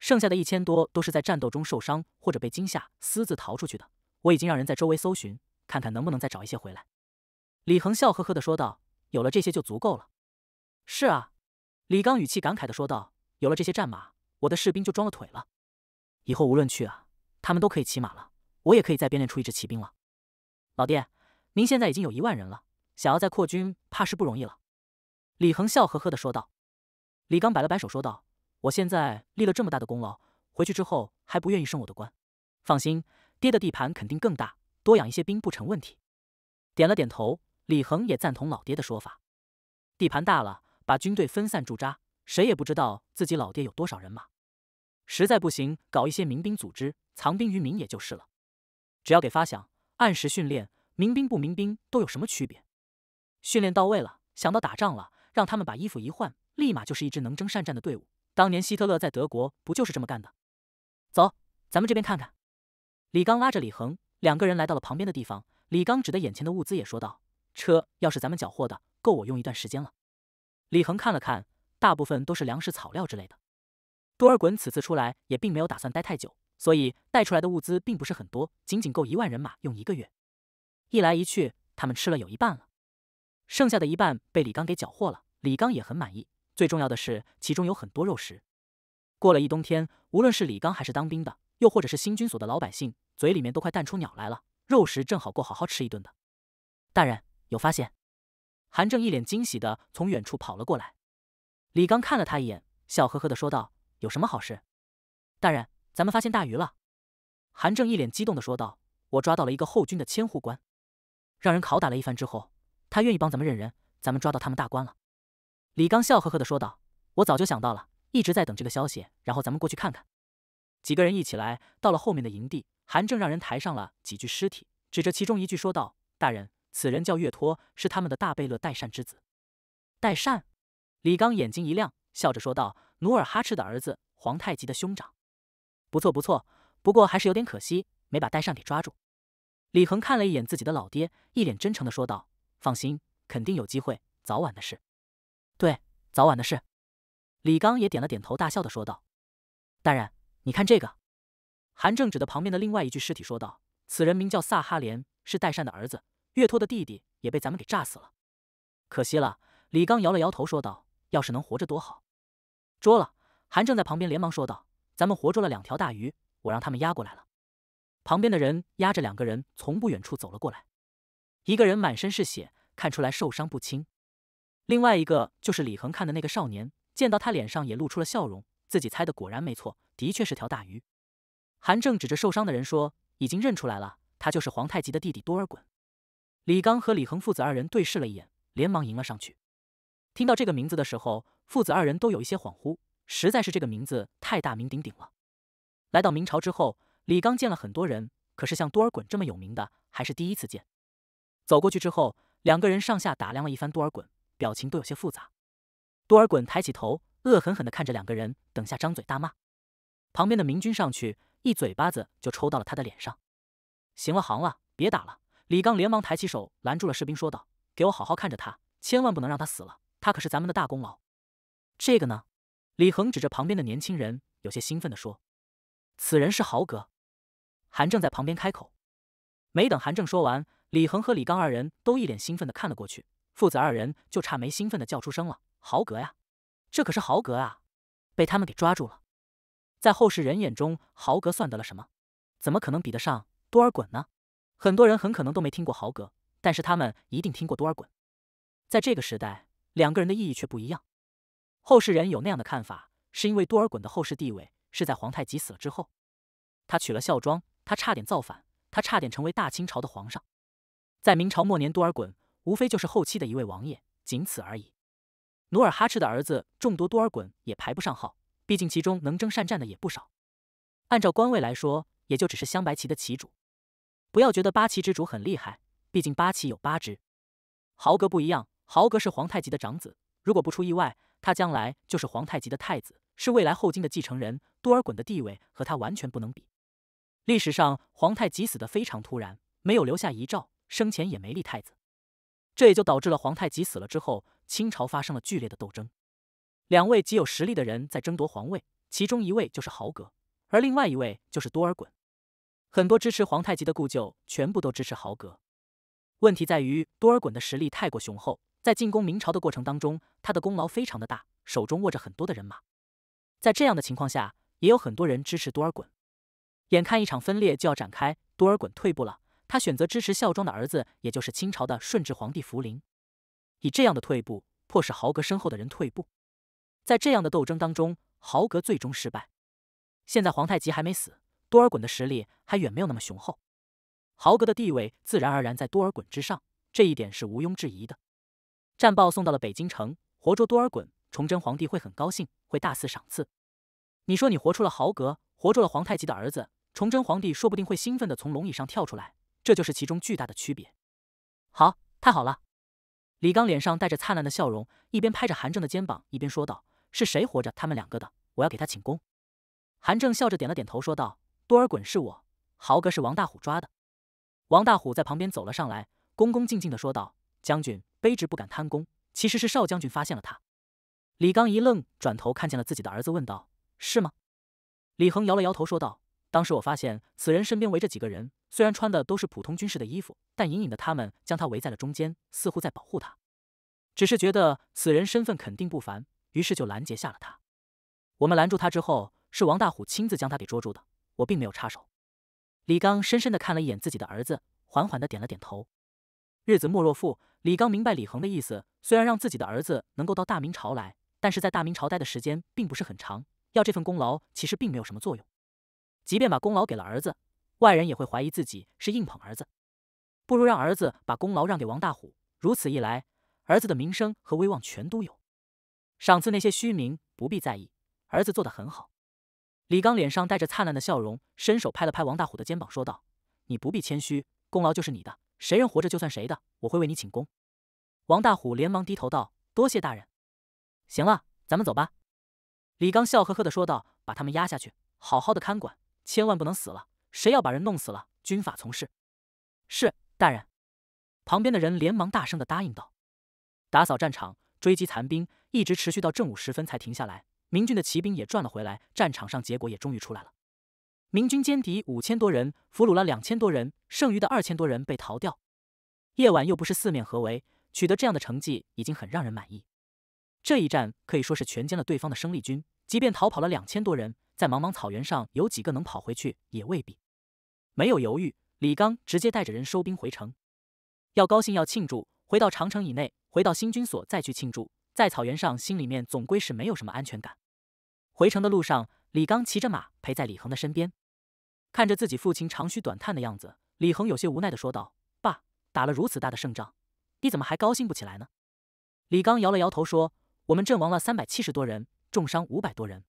剩下的一千多都是在战斗中受伤或者被惊吓私自逃出去的。我已经让人在周围搜寻，看看能不能再找一些回来。李恒笑呵呵的说道：“有了这些就足够了。”“是啊。”李刚语气感慨的说道：“有了这些战马，我的士兵就装了腿了。以后无论去啊，他们都可以骑马了。我也可以再编练出一支骑兵了。”“老爹，您现在已经有一万人了，想要再扩军，怕是不容易了。”李恒笑呵呵的说道。李刚摆了摆手说道。我现在立了这么大的功劳，回去之后还不愿意升我的官。放心，爹的地盘肯定更大，多养一些兵不成问题。点了点头，李恒也赞同老爹的说法。地盘大了，把军队分散驻扎，谁也不知道自己老爹有多少人马。实在不行，搞一些民兵组织，藏兵于民也就是了。只要给发饷，按时训练，民兵不民兵都有什么区别？训练到位了，想到打仗了，让他们把衣服一换，立马就是一支能征善战的队伍。当年希特勒在德国不就是这么干的？走，咱们这边看看。李刚拉着李恒两个人来到了旁边的地方。李刚指着眼前的物资也说道：“车要是咱们缴获的，够我用一段时间了。”李恒看了看，大部分都是粮食、草料之类的。多尔衮此次出来也并没有打算待太久，所以带出来的物资并不是很多，仅仅够一万人马用一个月。一来一去，他们吃了有一半了，剩下的一半被李刚给缴获了。李刚也很满意。最重要的是，其中有很多肉食。过了一冬天，无论是李刚还是当兵的，又或者是新军所的老百姓，嘴里面都快淡出鸟来了。肉食正好够好好吃一顿的。大人有发现？韩正一脸惊喜的从远处跑了过来。李刚看了他一眼，笑呵呵的说道：“有什么好事？”大人，咱们发现大鱼了！韩正一脸激动的说道：“我抓到了一个后军的千户官，让人拷打了一番之后，他愿意帮咱们认人。咱们抓到他们大官了。”李刚笑呵呵地说道：“我早就想到了，一直在等这个消息。然后咱们过去看看。”几个人一起来到了后面的营地，韩正让人抬上了几具尸体，指着其中一具说道：“大人，此人叫岳托，是他们的大贝勒代善之子。”代善，李刚眼睛一亮，笑着说道：“努尔哈赤的儿子，皇太极的兄长，不错不错。不过还是有点可惜，没把代善给抓住。”李恒看了一眼自己的老爹，一脸真诚地说道：“放心，肯定有机会，早晚的事。”对，早晚的事。李刚也点了点头，大笑的说道：“大人，你看这个。”韩正指着旁边的另外一具尸体说道：“此人名叫萨哈连，是代善的儿子，月拓的弟弟，也被咱们给炸死了。可惜了。”李刚摇了摇头说道：“要是能活着多好。”捉了韩正在旁边连忙说道：“咱们活捉了两条大鱼，我让他们押过来了。”旁边的人押着两个人从不远处走了过来，一个人满身是血，看出来受伤不轻。另外一个就是李恒看的那个少年，见到他脸上也露出了笑容。自己猜的果然没错，的确是条大鱼。韩正指着受伤的人说：“已经认出来了，他就是皇太极的弟弟多尔衮。”李刚和李恒父子二人对视了一眼，连忙迎了上去。听到这个名字的时候，父子二人都有一些恍惚，实在是这个名字太大名鼎鼎了。来到明朝之后，李刚见了很多人，可是像多尔衮这么有名的还是第一次见。走过去之后，两个人上下打量了一番多尔衮。表情都有些复杂，多尔衮抬起头，恶狠狠的看着两个人，等下张嘴大骂。旁边的明君上去一嘴巴子就抽到了他的脸上。行了行了，别打了！李刚连忙抬起手拦住了士兵，说道：“给我好好看着他，千万不能让他死了，他可是咱们的大功劳。”这个呢？李恒指着旁边的年轻人，有些兴奋的说：“此人是豪哥。”韩正在旁边开口，没等韩正说完，李恒和李刚二人都一脸兴奋的看了过去。父子二人就差没兴奋的叫出声了。豪格呀，这可是豪格啊，被他们给抓住了。在后世人眼中，豪格算得了什么？怎么可能比得上多尔衮呢？很多人很可能都没听过豪格，但是他们一定听过多尔衮。在这个时代，两个人的意义却不一样。后世人有那样的看法，是因为多尔衮的后世地位是在皇太极死了之后，他娶了孝庄，他差点造反，他差点成为大清朝的皇上。在明朝末年，多尔衮。无非就是后期的一位王爷，仅此而已。努尔哈赤的儿子众多，多尔衮也排不上号。毕竟其中能征善战的也不少。按照官位来说，也就只是镶白旗的旗主。不要觉得八旗之主很厉害，毕竟八旗有八支。豪格不一样，豪格是皇太极的长子，如果不出意外，他将来就是皇太极的太子，是未来后金的继承人。多尔衮的地位和他完全不能比。历史上，皇太极死的非常突然，没有留下遗诏，生前也没立太子。这也就导致了皇太极死了之后，清朝发生了剧烈的斗争，两位极有实力的人在争夺皇位，其中一位就是豪格，而另外一位就是多尔衮。很多支持皇太极的故旧全部都支持豪格。问题在于多尔衮的实力太过雄厚，在进攻明朝的过程当中，他的功劳非常的大，手中握着很多的人马。在这样的情况下，也有很多人支持多尔衮。眼看一场分裂就要展开，多尔衮退步了。他选择支持孝庄的儿子，也就是清朝的顺治皇帝福临，以这样的退步迫使豪格身后的人退步，在这样的斗争当中，豪格最终失败。现在皇太极还没死，多尔衮的实力还远没有那么雄厚，豪格的地位自然而然在多尔衮之上，这一点是毋庸置疑的。战报送到了北京城，活捉多尔衮，崇祯皇帝会很高兴，会大肆赏赐。你说你活捉了豪格，活捉了皇太极的儿子，崇祯皇帝说不定会兴奋的从龙椅上跳出来。这就是其中巨大的区别。好，太好了！李刚脸上带着灿烂的笑容，一边拍着韩正的肩膀，一边说道：“是谁活着？他们两个的，我要给他请功。”韩正笑着点了点头，说道：“多尔衮是我，豪哥是王大虎抓的。”王大虎在旁边走了上来，恭恭敬敬的说道：“将军，卑职不敢贪功，其实是少将军发现了他。”李刚一愣，转头看见了自己的儿子，问道：“是吗？”李恒摇了摇头，说道。当时我发现此人身边围着几个人，虽然穿的都是普通军士的衣服，但隐隐的他们将他围在了中间，似乎在保护他。只是觉得此人身份肯定不凡，于是就拦截下了他。我们拦住他之后，是王大虎亲自将他给捉住的，我并没有插手。李刚深深的看了一眼自己的儿子，缓缓的点了点头。日子莫若父，李刚明白李恒的意思。虽然让自己的儿子能够到大明朝来，但是在大明朝待的时间并不是很长，要这份功劳其实并没有什么作用。即便把功劳给了儿子，外人也会怀疑自己是硬捧儿子。不如让儿子把功劳让给王大虎，如此一来，儿子的名声和威望全都有。赏赐那些虚名不必在意，儿子做得很好。李刚脸上带着灿烂的笑容，伸手拍了拍王大虎的肩膀，说道：“你不必谦虚，功劳就是你的，谁人活着就算谁的，我会为你请功。”王大虎连忙低头道：“多谢大人。”行了，咱们走吧。”李刚笑呵呵地说道：“把他们压下去，好好的看管。”千万不能死了！谁要把人弄死了，军法从事。是大人。旁边的人连忙大声的答应道：“打扫战场，追击残兵，一直持续到正午时分才停下来。明军的骑兵也转了回来，战场上结果也终于出来了。明军歼敌五千多人，俘虏了两千多人，剩余的二千多人被逃掉。夜晚又不是四面合围，取得这样的成绩已经很让人满意。这一战可以说是全歼了对方的生力军。”即便逃跑了两千多人，在茫茫草原上，有几个能跑回去？也未必。没有犹豫，李刚直接带着人收兵回城。要高兴，要庆祝。回到长城以内，回到新军所，再去庆祝。在草原上，心里面总归是没有什么安全感。回城的路上，李刚骑着马陪在李恒的身边，看着自己父亲长吁短叹的样子，李恒有些无奈的说道：“爸，打了如此大的胜仗，你怎么还高兴不起来呢？”李刚摇了摇头说：“我们阵亡了三百七十多人。”重伤五百多人，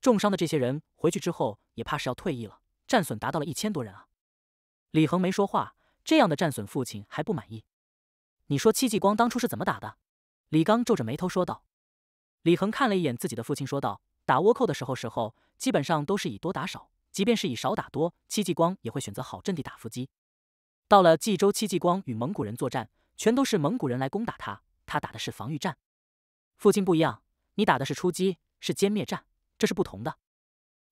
重伤的这些人回去之后也怕是要退役了。战损达到了一千多人啊！李恒没说话，这样的战损，父亲还不满意。你说戚继光当初是怎么打的？李刚皱着眉头说道。李恒看了一眼自己的父亲，说道：“打倭寇的时候，时候基本上都是以多打少，即便是以少打多，戚继光也会选择好阵地打伏击。到了冀州，戚继光与蒙古人作战，全都是蒙古人来攻打他，他打的是防御战。父亲不一样。”你打的是出击，是歼灭战，这是不同的。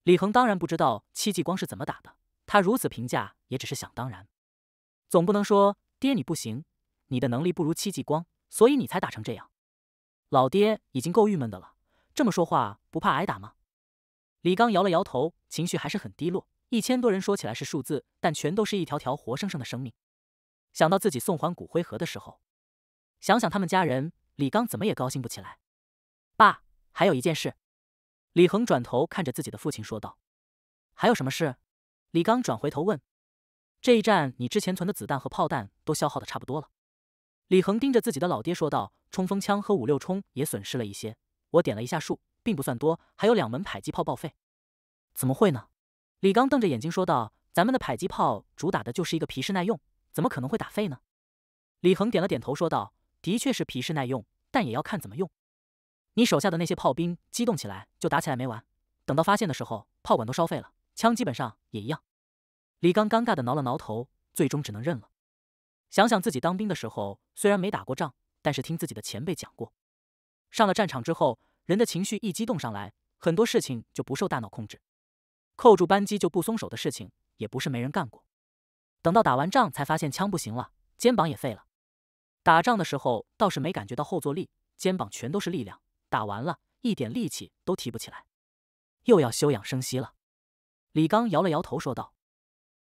李恒当然不知道戚继光是怎么打的，他如此评价也只是想当然。总不能说爹你不行，你的能力不如戚继光，所以你才打成这样。老爹已经够郁闷的了，这么说话不怕挨打吗？李刚摇了摇头，情绪还是很低落。一千多人说起来是数字，但全都是一条条活生生的生命。想到自己送还骨灰盒的时候，想想他们家人，李刚怎么也高兴不起来。爸，还有一件事。李恒转头看着自己的父亲说道：“还有什么事？”李刚转回头问：“这一战你之前存的子弹和炮弹都消耗的差不多了？”李恒盯着自己的老爹说道：“冲锋枪和五六冲也损失了一些，我点了一下数，并不算多。还有两门迫击炮报废。”“怎么会呢？”李刚瞪着眼睛说道：“咱们的迫击炮主打的就是一个皮实耐用，怎么可能会打废呢？”李恒点了点头说道：“的确是皮实耐用，但也要看怎么用。”你手下的那些炮兵激动起来就打起来没完，等到发现的时候，炮管都烧废了，枪基本上也一样。李刚尴尬的挠了挠头，最终只能认了。想想自己当兵的时候，虽然没打过仗，但是听自己的前辈讲过，上了战场之后，人的情绪一激动上来，很多事情就不受大脑控制，扣住扳机就不松手的事情也不是没人干过。等到打完仗才发现枪不行了，肩膀也废了。打仗的时候倒是没感觉到后坐力，肩膀全都是力量。打完了，一点力气都提不起来，又要休养生息了。李刚摇了摇头，说道：“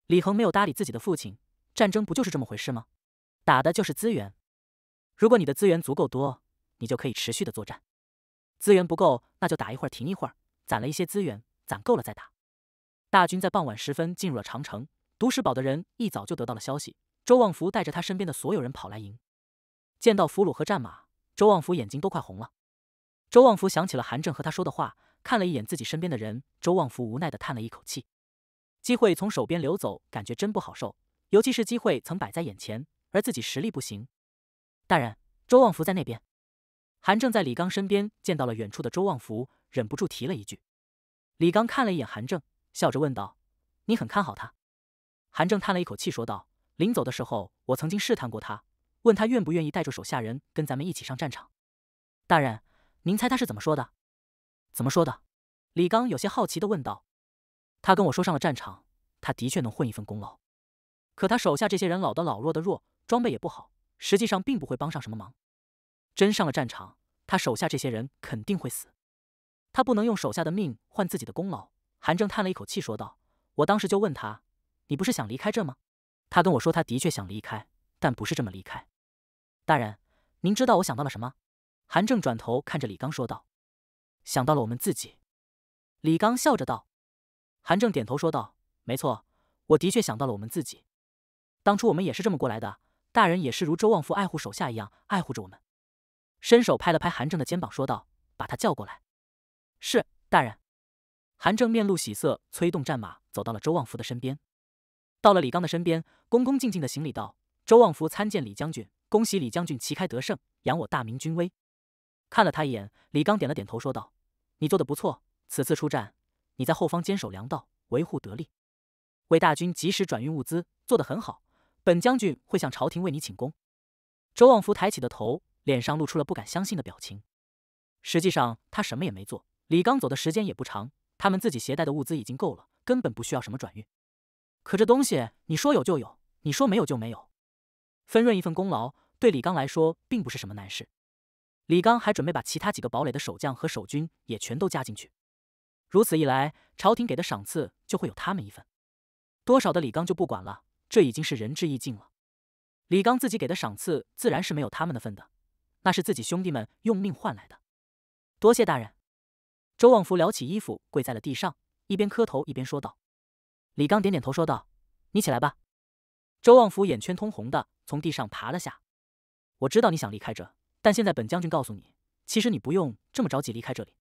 李恒没有搭理自己的父亲。战争不就是这么回事吗？打的就是资源。如果你的资源足够多，你就可以持续的作战；资源不够，那就打一会儿停一会儿，攒了一些资源，攒够了再打。”大军在傍晚时分进入了长城。独石堡的人一早就得到了消息，周旺福带着他身边的所有人跑来迎。见到俘虏和战马，周旺福眼睛都快红了。周旺福想起了韩正和他说的话，看了一眼自己身边的人，周旺福无奈的叹了一口气，机会从手边流走，感觉真不好受，尤其是机会曾摆在眼前，而自己实力不行。大人，周旺福在那边。韩正在李刚身边见到了远处的周旺福，忍不住提了一句。李刚看了一眼韩正，笑着问道：“你很看好他？”韩正叹了一口气说道：“临走的时候，我曾经试探过他，问他愿不愿意带着手下人跟咱们一起上战场。”大人。您猜他是怎么说的？怎么说的？李刚有些好奇的问道。他跟我说上了战场，他的确能混一份功劳。可他手下这些人老的老弱的弱，装备也不好，实际上并不会帮上什么忙。真上了战场，他手下这些人肯定会死。他不能用手下的命换自己的功劳。韩正叹了一口气说道：“我当时就问他，你不是想离开这吗？他跟我说他的确想离开，但不是这么离开。大人，您知道我想到了什么？”韩正转头看着李刚说道：“想到了我们自己。”李刚笑着道：“韩正，点头说道，没错，我的确想到了我们自己。当初我们也是这么过来的。大人也是如周旺夫爱护手下一样爱护着我们。”伸手拍了拍韩正的肩膀说道：“把他叫过来。”“是，大人。”韩正面露喜色，催动战马走到了周旺福的身边，到了李刚的身边，恭恭敬敬的行礼道：“周旺福参见李将军，恭喜李将军旗开得胜，扬我大明军威。”看了他一眼，李刚点了点头，说道：“你做的不错，此次出战，你在后方坚守粮道，维护得力，为大军及时转运物资，做得很好。本将军会向朝廷为你请功。”周望福抬起的头，脸上露出了不敢相信的表情。实际上，他什么也没做。李刚走的时间也不长，他们自己携带的物资已经够了，根本不需要什么转运。可这东西，你说有就有，你说没有就没有。分润一份功劳，对李刚来说，并不是什么难事。李刚还准备把其他几个堡垒的守将和守军也全都加进去，如此一来，朝廷给的赏赐就会有他们一份，多少的李刚就不管了，这已经是仁至义尽了。李刚自己给的赏赐自然是没有他们的份的，那是自己兄弟们用命换来的。多谢大人，周旺福撩起衣服跪在了地上，一边磕头一边说道。李刚点点头说道：“你起来吧。”周旺福眼圈通红的从地上爬了下。我知道你想离开这。但现在，本将军告诉你，其实你不用这么着急离开这里。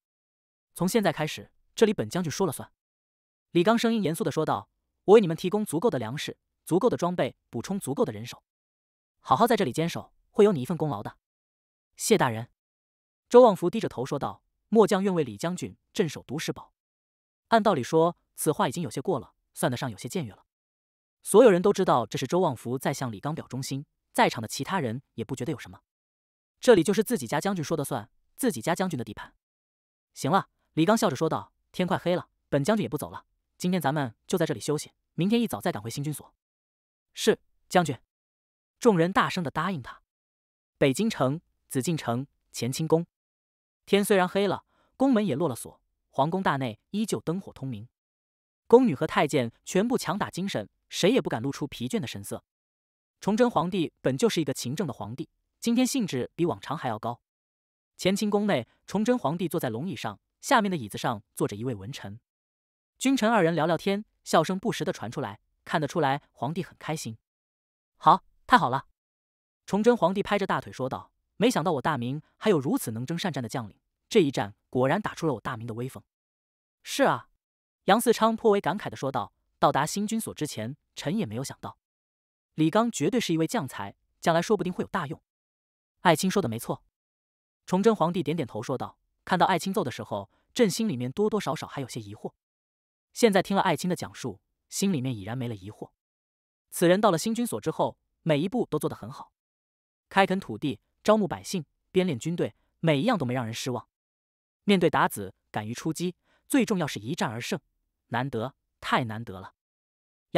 从现在开始，这里本将军说了算。”李刚声音严肃的说道，“我为你们提供足够的粮食、足够的装备、补充足够的人手，好好在这里坚守，会有你一份功劳的。”谢大人，周旺福低着头说道，“末将愿为李将军镇守独石堡。”按道理说，此话已经有些过了，算得上有些僭越了。所有人都知道这是周旺福在向李刚表忠心，在场的其他人也不觉得有什么。这里就是自己家将军说的算，自己家将军的地盘。行了，李刚笑着说道：“天快黑了，本将军也不走了。今天咱们就在这里休息，明天一早再赶回新军所。”是将军。众人大声的答应他。北京城，紫禁城，乾清宫。天虽然黑了，宫门也落了锁，皇宫大内依旧灯火通明。宫女和太监全部强打精神，谁也不敢露出疲倦的神色。崇祯皇帝本就是一个勤政的皇帝。今天兴致比往常还要高。乾清宫内，崇祯皇帝坐在龙椅上，下面的椅子上坐着一位文臣，君臣二人聊聊天，笑声不时的传出来，看得出来皇帝很开心。好，太好了！崇祯皇帝拍着大腿说道：“没想到我大明还有如此能征善战的将领，这一战果然打出了我大明的威风。”是啊，杨嗣昌颇为感慨的说道：“到达新军所之前，臣也没有想到，李刚绝对是一位将才，将来说不定会有大用。”爱卿说的没错，崇祯皇帝点点头说道：“看到爱卿奏的时候，朕心里面多多少少还有些疑惑，现在听了爱卿的讲述，心里面已然没了疑惑。此人到了新军所之后，每一步都做得很好，开垦土地，招募百姓，编练军队，每一样都没让人失望。面对鞑子，敢于出击，最重要是一战而胜，难得，太难得了。”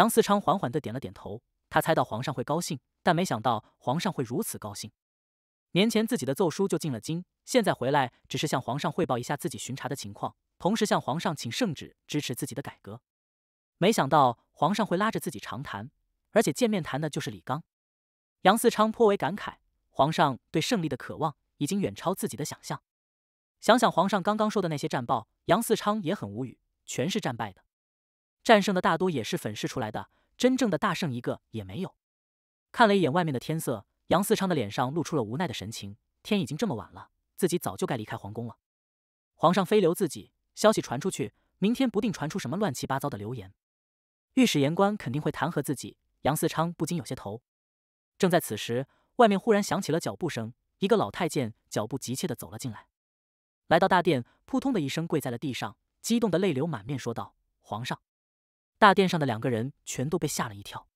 杨嗣昌缓缓地点了点头，他猜到皇上会高兴，但没想到皇上会如此高兴。年前自己的奏书就进了京，现在回来只是向皇上汇报一下自己巡查的情况，同时向皇上请圣旨支持自己的改革。没想到皇上会拉着自己长谈，而且见面谈的就是李刚。杨嗣昌颇为感慨，皇上对胜利的渴望已经远超自己的想象。想想皇上刚刚说的那些战报，杨嗣昌也很无语，全是战败的，战胜的大多也是粉饰出来的，真正的大胜一个也没有。看了一眼外面的天色。杨嗣昌的脸上露出了无奈的神情。天已经这么晚了，自己早就该离开皇宫了。皇上非留自己，消息传出去，明天不定传出什么乱七八糟的流言，御史言官肯定会弹劾自己。杨嗣昌不禁有些头。正在此时，外面忽然响起了脚步声，一个老太监脚步急切地走了进来，来到大殿，扑通的一声跪在了地上，激动的泪流满面，说道：“皇上！”大殿上的两个人全都被吓了一跳。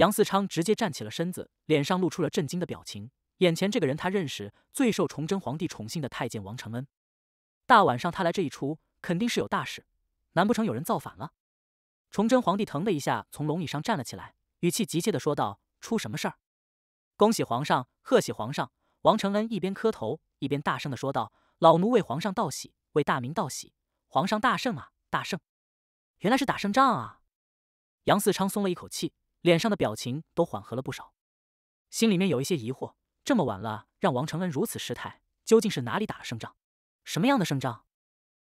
杨四昌直接站起了身子，脸上露出了震惊的表情。眼前这个人他认识，最受崇祯皇帝宠幸的太监王承恩。大晚上他来这一出，肯定是有大事。难不成有人造反了？崇祯皇帝腾的一下从龙椅上站了起来，语气急切的说道：“出什么事儿？”“恭喜皇上，贺喜皇上！”王承恩一边磕头，一边大声的说道：“老奴为皇上道喜，为大明道喜。皇上大胜啊，大胜！原来是打胜仗啊！”杨四昌松了一口气。脸上的表情都缓和了不少，心里面有一些疑惑：这么晚了，让王承恩如此失态，究竟是哪里打了胜仗？什么样的胜仗？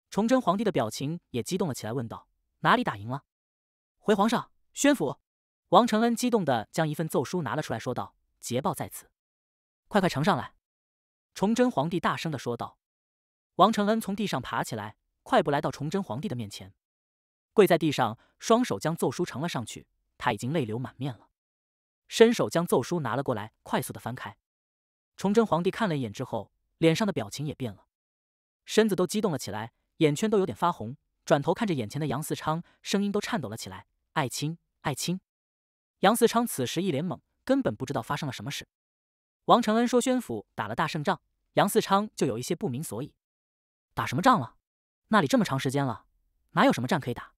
崇祯皇帝的表情也激动了起来，问道：“哪里打赢了？”回皇上，宣府！王承恩激动地将一份奏书拿了出来说道：“捷报在此，快快呈上来！”崇祯皇帝大声地说道。王承恩从地上爬起来，快步来到崇祯皇帝的面前，跪在地上，双手将奏书呈了上去。他已经泪流满面了，伸手将奏书拿了过来，快速的翻开。崇祯皇帝看了一眼之后，脸上的表情也变了，身子都激动了起来，眼圈都有点发红，转头看着眼前的杨嗣昌，声音都颤抖了起来：“爱卿，爱卿！”杨嗣昌此时一脸懵，根本不知道发生了什么事。王承恩说宣府打了大胜仗，杨嗣昌就有一些不明所以：“打什么仗了？那里这么长时间了，哪有什么仗可以打？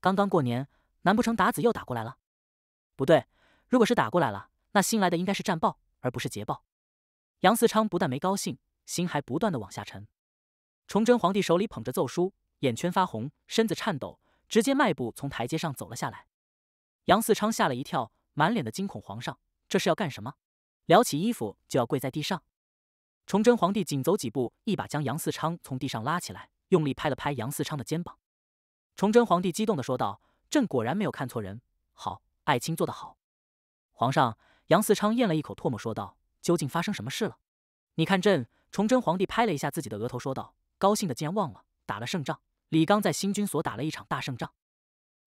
刚刚过年。”难不成达子又打过来了？不对，如果是打过来了，那新来的应该是战报，而不是捷报。杨四昌不但没高兴，心还不断的往下沉。崇祯皇帝手里捧着奏书，眼圈发红，身子颤抖，直接迈步从台阶上走了下来。杨四昌吓了一跳，满脸的惊恐。皇上，这是要干什么？撩起衣服就要跪在地上。崇祯皇帝紧走几步，一把将杨嗣昌从地上拉起来，用力拍了拍杨嗣昌的肩膀。崇祯皇帝激动的说道。朕果然没有看错人，好，爱卿做得好。皇上，杨嗣昌咽了一口唾沫，说道：“究竟发生什么事了？”你看，朕，崇祯皇帝拍了一下自己的额头，说道：“高兴的竟然忘了打了胜仗。”李刚在新军所打了一场大胜仗，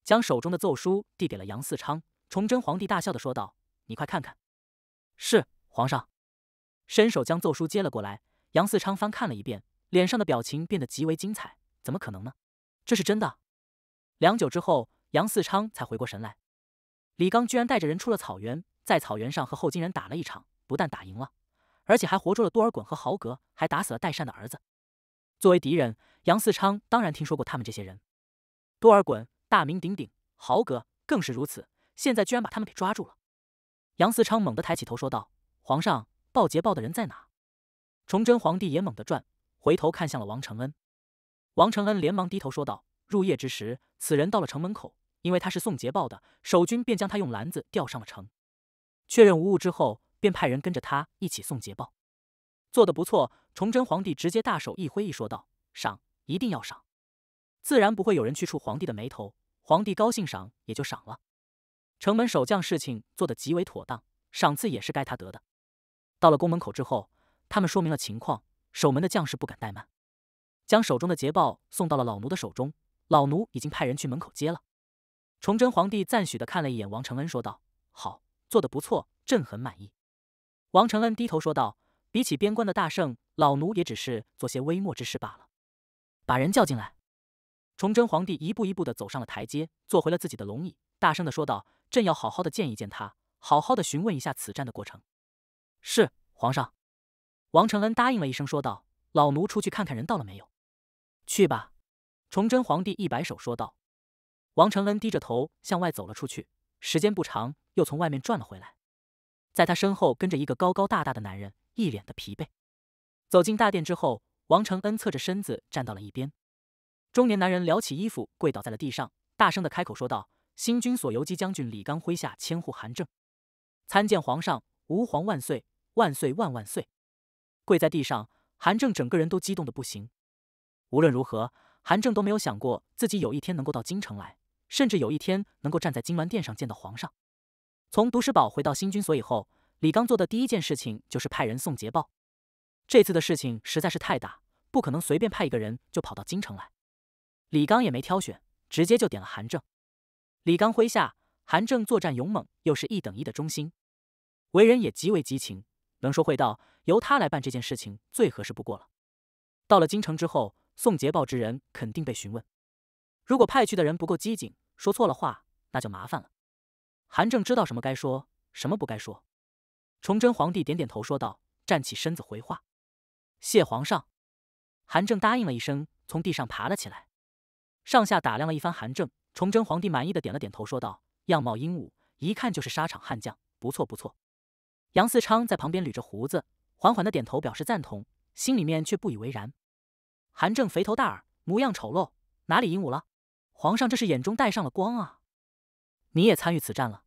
将手中的奏书递给了杨嗣昌。崇祯皇帝大笑的说道：“你快看看。”是皇上，伸手将奏书接了过来。杨嗣昌翻看了一遍，脸上的表情变得极为精彩。怎么可能呢？这是真的。良久之后。杨四昌才回过神来，李刚居然带着人出了草原，在草原上和后金人打了一场，不但打赢了，而且还活捉了多尔衮和豪格，还打死了代善的儿子。作为敌人，杨四昌当然听说过他们这些人。多尔衮大名鼎鼎，豪格更是如此，现在居然把他们给抓住了。杨四昌猛地抬起头说道：“皇上，报捷报的人在哪？”崇祯皇帝也猛地转回头看向了王承恩，王承恩连忙低头说道：“入夜之时，此人到了城门口。”因为他是送捷报的守军，便将他用篮子吊上了城，确认无误之后，便派人跟着他一起送捷报。做得不错，崇祯皇帝直接大手一挥，一说道：“赏，一定要赏。”自然不会有人去触皇帝的眉头，皇帝高兴赏也就赏了。城门守将事情做得极为妥当，赏赐也是该他得的。到了宫门口之后，他们说明了情况，守门的将士不敢怠慢，将手中的捷报送到了老奴的手中。老奴已经派人去门口接了。崇祯皇帝赞许的看了一眼王承恩，说道：“好，做的不错，朕很满意。”王承恩低头说道：“比起边关的大胜，老奴也只是做些微末之事罢了。”把人叫进来。崇祯皇帝一步一步的走上了台阶，坐回了自己的龙椅，大声的说道：“朕要好好的见一见他，好好的询问一下此战的过程。”是皇上。王承恩答应了一声，说道：“老奴出去看看人到了没有。”去吧。崇祯皇帝一摆手，说道。王承恩低着头向外走了出去，时间不长，又从外面转了回来，在他身后跟着一个高高大大的男人，一脸的疲惫。走进大殿之后，王承恩侧着身子站到了一边，中年男人撩起衣服跪倒在了地上，大声的开口说道：“新军所游击将军李刚麾下千户韩正，参见皇上，吾皇万岁万岁万万岁！”跪在地上，韩正整个人都激动的不行。无论如何，韩正都没有想过自己有一天能够到京城来。甚至有一天能够站在金銮殿上见到皇上。从独石堡回到新军所以后，李刚做的第一件事情就是派人送捷报。这次的事情实在是太大，不可能随便派一个人就跑到京城来。李刚也没挑选，直接就点了韩正。李刚麾下，韩正作战勇猛，又是一等一的忠心，为人也极为激情，能说会道，由他来办这件事情最合适不过了。到了京城之后，送捷报之人肯定被询问。如果派去的人不够机警，说错了话，那就麻烦了。韩正知道什么该说，什么不该说。崇祯皇帝点点头，说道：“站起身子回话，谢皇上。”韩正答应了一声，从地上爬了起来，上下打量了一番。韩正，崇祯皇帝满意的点了点头，说道：“样貌英武，一看就是沙场悍将，不错不错。”杨嗣昌在旁边捋着胡子，缓缓的点头表示赞同，心里面却不以为然。韩正肥头大耳，模样丑陋，哪里英武了？皇上，这是眼中带上了光啊！你也参与此战了？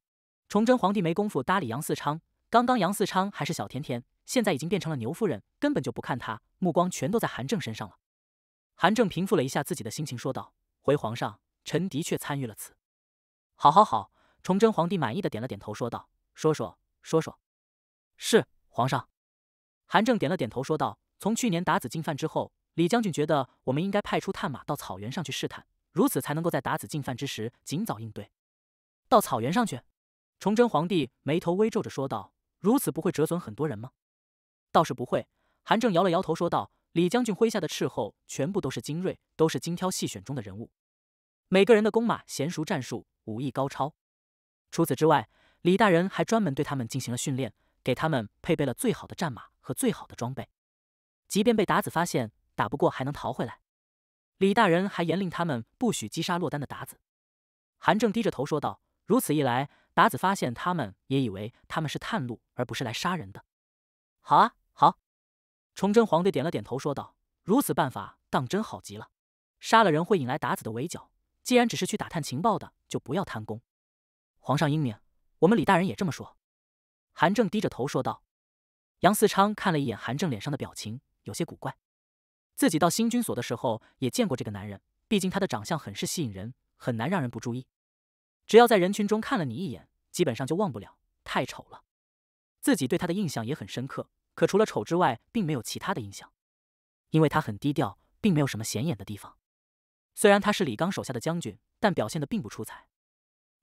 崇祯皇帝没工夫搭理杨嗣昌。刚刚杨嗣昌还是小甜甜，现在已经变成了牛夫人，根本就不看他，目光全都在韩正身上了。韩正平复了一下自己的心情，说道：“回皇上，臣的确参与了此。”“好，好，好！”崇祯皇帝满意的点了点头，说道：“说说，说说。”“是，皇上。”韩正点了点头，说道：“从去年打子进犯之后，李将军觉得我们应该派出探马到草原上去试探。”如此才能够在达子进犯之时尽早应对。到草原上去？崇祯皇帝眉头微皱着说道：“如此不会折损很多人吗？”倒是不会。韩正摇了摇头说道：“李将军麾下的斥候全部都是精锐，都是精挑细选中的人物，每个人的弓马娴熟，战术武艺高超。除此之外，李大人还专门对他们进行了训练，给他们配备了最好的战马和最好的装备。即便被达子发现，打不过还能逃回来。”李大人还严令他们不许击杀落单的达子。韩正低着头说道：“如此一来，达子发现他们，也以为他们是探路，而不是来杀人的。”“好啊，好。”崇祯皇帝点了点头说道：“如此办法，当真好极了。杀了人会引来达子的围剿，既然只是去打探情报的，就不要贪功。”“皇上英明，我们李大人也这么说。”韩正低着头说道。杨嗣昌看了一眼韩正脸上的表情，有些古怪。自己到新军所的时候也见过这个男人，毕竟他的长相很是吸引人，很难让人不注意。只要在人群中看了你一眼，基本上就忘不了。太丑了，自己对他的印象也很深刻，可除了丑之外，并没有其他的印象，因为他很低调，并没有什么显眼的地方。虽然他是李刚手下的将军，但表现的并不出彩。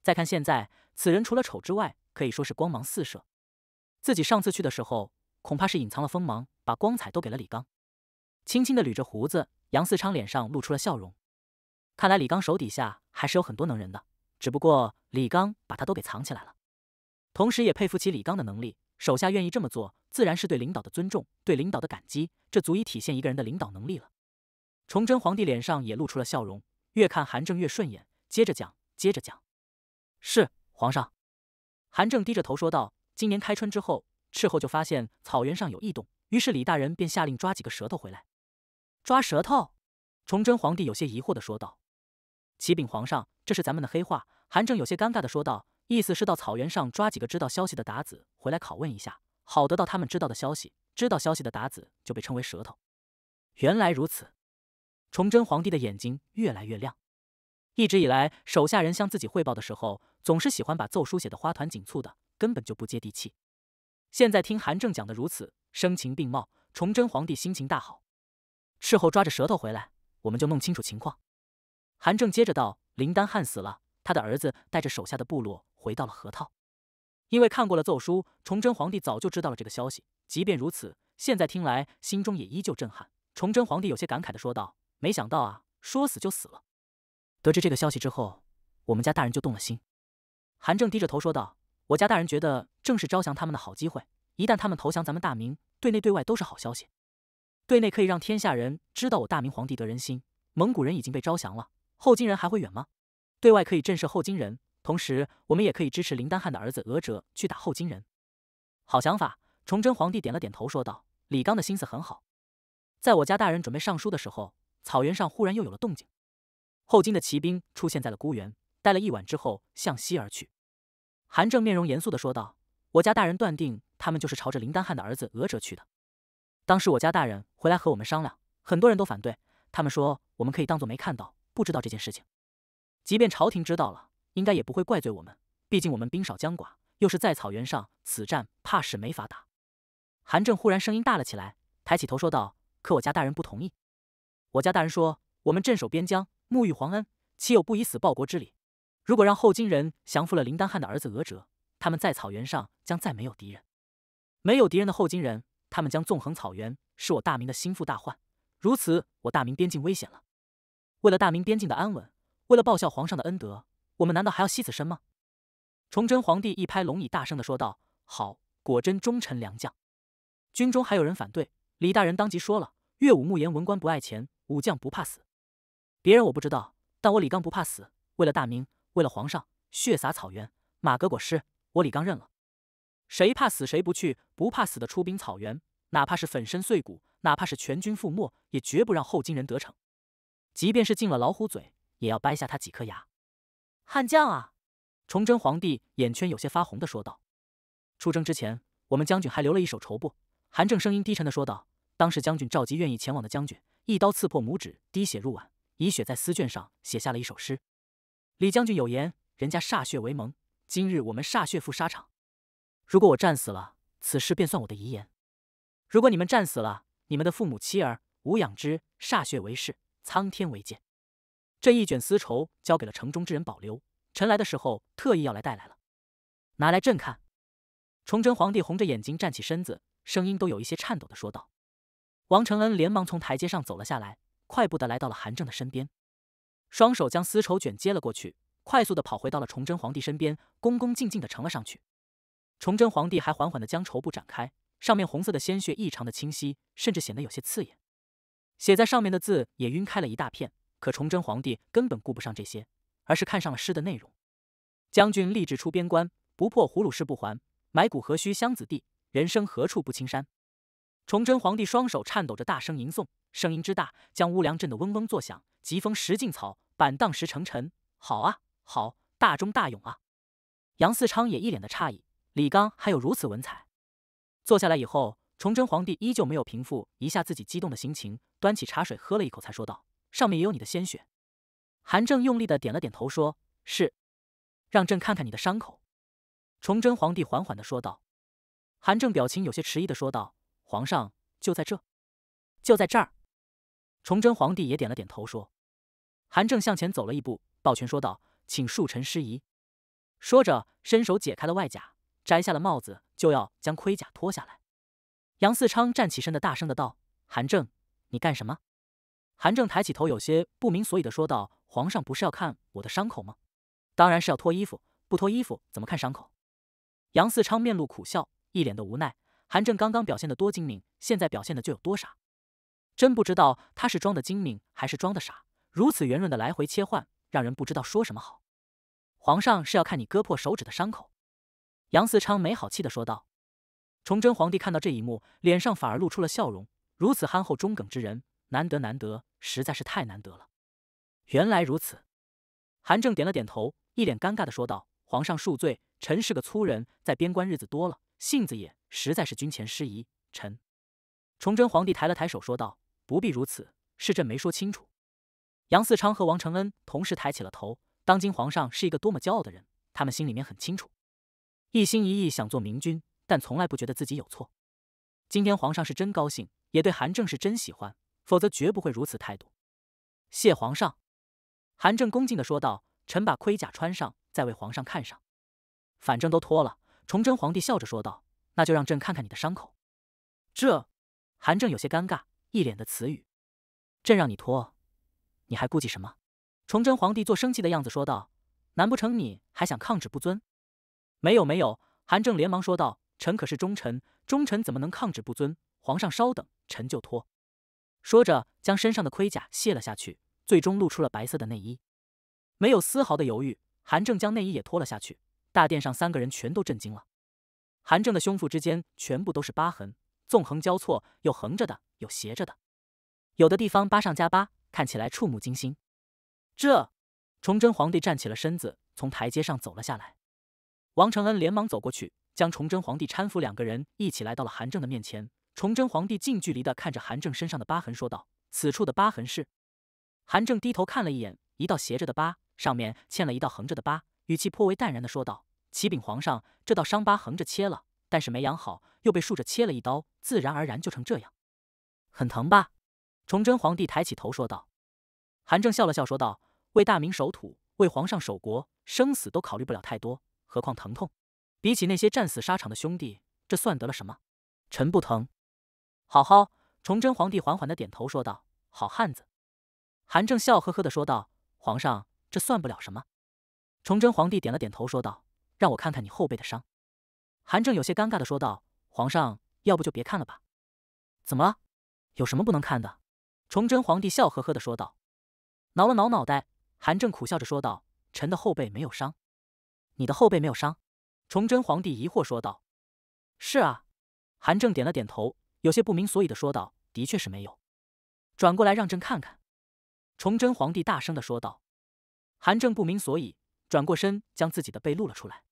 再看现在，此人除了丑之外，可以说是光芒四射。自己上次去的时候，恐怕是隐藏了锋芒，把光彩都给了李刚。轻轻的捋着胡子，杨四昌脸上露出了笑容。看来李刚手底下还是有很多能人的，只不过李刚把他都给藏起来了。同时也佩服起李刚的能力，手下愿意这么做，自然是对领导的尊重，对领导的感激，这足以体现一个人的领导能力了。崇祯皇帝脸上也露出了笑容，越看韩正越顺眼，接着讲，接着讲。是皇上，韩正低着头说道：“今年开春之后，斥候就发现草原上有异动，于是李大人便下令抓几个舌头回来。”抓舌头，崇祯皇帝有些疑惑的说道：“启禀皇上，这是咱们的黑话。”韩正有些尴尬的说道：“意思是到草原上抓几个知道消息的达子回来拷问一下，好得到他们知道的消息。知道消息的达子就被称为舌头。”原来如此，崇祯皇帝的眼睛越来越亮。一直以来，手下人向自己汇报的时候，总是喜欢把奏书写的花团锦簇的，根本就不接地气。现在听韩正讲的如此声情并茂，崇祯皇帝心情大好。事后抓着舌头回来，我们就弄清楚情况。韩正接着道：“林丹汗死了，他的儿子带着手下的部落回到了河套。因为看过了奏书，崇祯皇帝早就知道了这个消息。即便如此，现在听来，心中也依旧震撼。”崇祯皇帝有些感慨地说道：“没想到啊，说死就死了。”得知这个消息之后，我们家大人就动了心。韩正低着头说道：“我家大人觉得，正是招降他们的好机会。一旦他们投降咱们大明，对内对外都是好消息。”对内可以让天下人知道我大明皇帝得人心，蒙古人已经被招降了，后金人还会远吗？对外可以震慑后金人，同时我们也可以支持林丹汗的儿子额哲去打后金人。好想法，崇祯皇帝点了点头，说道：“李刚的心思很好。”在我家大人准备上书的时候，草原上忽然又有了动静，后金的骑兵出现在了孤园，待了一晚之后向西而去。韩正面容严肃的说道：“我家大人断定他们就是朝着林丹汗的儿子额哲去的。”当时我家大人回来和我们商量，很多人都反对。他们说我们可以当做没看到，不知道这件事情。即便朝廷知道了，应该也不会怪罪我们。毕竟我们兵少将寡，又是在草原上，此战怕是没法打。韩正忽然声音大了起来，抬起头说道：“可我家大人不同意。我家大人说，我们镇守边疆，沐浴皇恩，岂有不以死报国之理？如果让后金人降服了林丹汗的儿子额哲，他们在草原上将再没有敌人。没有敌人的后金人。”他们将纵横草原，是我大明的心腹大患。如此，我大明边境危险了。为了大明边境的安稳，为了报效皇上的恩德，我们难道还要惜死身吗？崇祯皇帝一拍龙椅，大声地说道：“好，果真忠臣良将。”军中还有人反对，李大人当即说了：“岳武穆言，文官不爱钱，武将不怕死。别人我不知道，但我李刚不怕死。为了大明，为了皇上，血洒草原，马革裹尸，我李刚认了。”谁怕死谁不去，不怕死的出兵草原，哪怕是粉身碎骨，哪怕是全军覆没，也绝不让后金人得逞。即便是进了老虎嘴，也要掰下他几颗牙。悍将啊！崇祯皇帝眼圈有些发红的说道。出征之前，我们将军还留了一手绸布。韩正声音低沉的说道。当时将军召集愿意前往的将军，一刀刺破拇指，滴血入碗，以血在丝绢上写下了一首诗。李将军有言，人家歃血为盟，今日我们歃血赴沙场。如果我战死了，此事便算我的遗言；如果你们战死了，你们的父母妻儿无养之，歃血为誓，苍天为鉴。这一卷丝绸交给了城中之人保留。臣来的时候特意要来带来了，拿来朕看。崇祯皇帝红着眼睛站起身子，声音都有一些颤抖的说道：“王承恩，连忙从台阶上走了下来，快步的来到了韩正的身边，双手将丝绸卷接了过去，快速的跑回到了崇祯皇帝身边，恭恭敬敬的呈了上去。”崇祯皇帝还缓缓地将绸布展开，上面红色的鲜血异常的清晰，甚至显得有些刺眼。写在上面的字也晕开了一大片。可崇祯皇帝根本顾不上这些，而是看上了诗的内容：“将军立志出边关，不破胡虏誓不还。埋骨何须湘子弟，人生何处不青山。”崇祯皇帝双手颤抖着大声吟诵，声音之大将屋梁震得嗡嗡作响。“疾风识劲草，板荡石成尘。好啊，好大忠大勇啊！杨嗣昌也一脸的诧异。李刚还有如此文采，坐下来以后，崇祯皇帝依旧没有平复一下自己激动的心情，端起茶水喝了一口，才说道：“上面也有你的鲜血。”韩正用力的点了点头，说：“是。”让朕看看你的伤口。”崇祯皇帝缓缓的说道。韩正表情有些迟疑的说道：“皇上，就在这，就在这儿。”崇祯皇帝也点了点头，说：“韩正向前走了一步，抱拳说道，请恕臣失仪。”说着，伸手解开了外甲。摘下了帽子，就要将盔甲脱下来。杨四昌站起身，的大声的道：“韩正，你干什么？”韩正抬起头，有些不明所以的说道：“皇上不是要看我的伤口吗？当然是要脱衣服，不脱衣服怎么看伤口？”杨四昌面露苦笑，一脸的无奈。韩正刚刚表现的多精明，现在表现的就有多傻，真不知道他是装的精明还是装的傻。如此圆润的来回切换，让人不知道说什么好。皇上是要看你割破手指的伤口。杨嗣昌没好气的说道：“崇祯皇帝看到这一幕，脸上反而露出了笑容。如此憨厚忠耿之人，难得难得，实在是太难得了。”原来如此，韩正点了点头，一脸尴尬的说道：“皇上恕罪，臣是个粗人，在边关日子多了，性子也实在是军前失仪。”臣崇祯皇帝抬了抬手说道：“不必如此，是朕没说清楚。”杨嗣昌和王承恩同时抬起了头。当今皇上是一个多么骄傲的人，他们心里面很清楚。一心一意想做明君，但从来不觉得自己有错。今天皇上是真高兴，也对韩正是真喜欢，否则绝不会如此态度。谢皇上，韩正恭敬的说道：“臣把盔甲穿上，再为皇上看上。反正都脱了。”崇祯皇帝笑着说道：“那就让朕看看你的伤口。”这，韩正有些尴尬，一脸的词语。朕让你脱，你还顾忌什么？崇祯皇帝做生气的样子说道：“难不成你还想抗旨不遵？”没有没有，韩正连忙说道：“臣可是忠臣，忠臣怎么能抗旨不遵？皇上稍等，臣就脱。”说着，将身上的盔甲卸了下去，最终露出了白色的内衣。没有丝毫的犹豫，韩正将内衣也脱了下去。大殿上三个人全都震惊了。韩正的胸腹之间全部都是疤痕，纵横交错，有横着的，有斜着的，有的地方疤上加疤，看起来触目惊心。这，崇祯皇帝站起了身子，从台阶上走了下来。王承恩连忙走过去，将崇祯皇帝搀扶，两个人一起来到了韩正的面前。崇祯皇帝近距离地看着韩正身上的疤痕，说道：“此处的疤痕是……”韩正低头看了一眼，一道斜着的疤，上面嵌了一道横着的疤，语气颇为淡然地说道：“启禀皇上，这道伤疤横着切了，但是没养好，又被竖着切了一刀，自然而然就成这样，很疼吧？”崇祯皇帝抬起头说道。韩正笑了笑，说道：“为大明守土，为皇上守国，生死都考虑不了太多。”何况疼痛，比起那些战死沙场的兄弟，这算得了什么？臣不疼。好好，崇祯皇帝缓缓的点头说道：“好汉子。”韩正笑呵呵的说道：“皇上，这算不了什么。”崇祯皇帝点了点头说道：“让我看看你后背的伤。”韩正有些尴尬的说道：“皇上，要不就别看了吧。”“怎么了？有什么不能看的？”崇祯皇帝笑呵呵的说道。挠了挠脑袋，韩正苦笑着说道：“臣的后背没有伤。”你的后背没有伤，崇祯皇帝疑惑说道：“是啊。”韩正点了点头，有些不明所以的说道：“的确是没有。”转过来让朕看看，崇祯皇帝大声的说道。韩正不明所以，转过身将自己的背露了出来，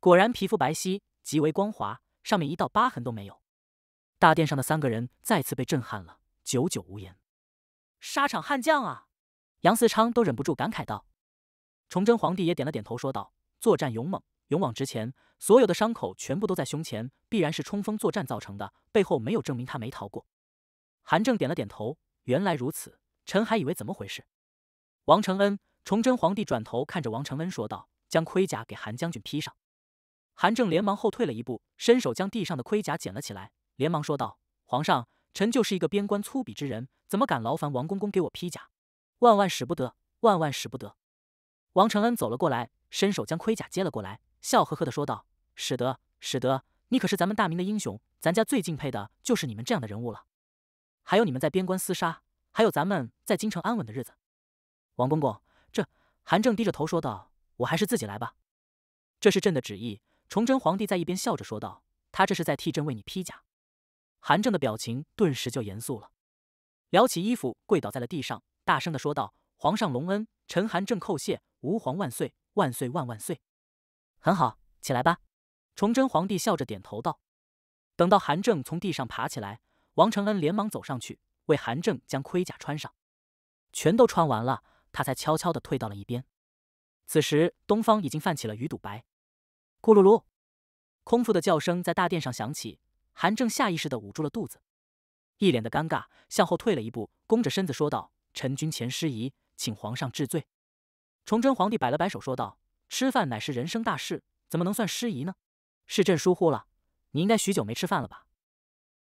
果然皮肤白皙，极为光滑，上面一道疤痕都没有。大殿上的三个人再次被震撼了，久久无言。沙场悍将啊，杨嗣昌都忍不住感慨道。崇祯皇帝也点了点头说道。作战勇猛，勇往直前，所有的伤口全部都在胸前，必然是冲锋作战造成的。背后没有证明他没逃过。韩正点了点头，原来如此，臣还以为怎么回事。王承恩，崇祯皇帝转头看着王承恩说道：“将盔甲给韩将军披上。”韩正连忙后退了一步，伸手将地上的盔甲捡了起来，连忙说道：“皇上，臣就是一个边关粗鄙之人，怎么敢劳烦王公公给我披甲？万万使不得，万万使不得。”王承恩走了过来。伸手将盔甲接了过来，笑呵呵的说道：“史德，史德，你可是咱们大明的英雄，咱家最敬佩的就是你们这样的人物了。还有你们在边关厮杀，还有咱们在京城安稳的日子。”王公公，这韩正低着头说道：“我还是自己来吧。”这是朕的旨意。”崇祯皇帝在一边笑着说道：“他这是在替朕为你披甲。”韩正的表情顿时就严肃了，撩起衣服跪倒在了地上，大声的说道：“皇上隆恩，臣韩正叩谢，吾皇万岁。”万岁万万岁！很好，起来吧。崇祯皇帝笑着点头道：“等到韩正从地上爬起来，王承恩连忙走上去为韩正将盔甲穿上，全都穿完了，他才悄悄地退到了一边。此时东方已经泛起了鱼肚白。”咕噜噜，空腹的叫声在大殿上响起，韩正下意识地捂住了肚子，一脸的尴尬，向后退了一步，弓着身子说道：“臣军前失仪，请皇上治罪。”崇祯皇帝摆了摆手，说道：“吃饭乃是人生大事，怎么能算失仪呢？是朕疏忽了。你应该许久没吃饭了吧？”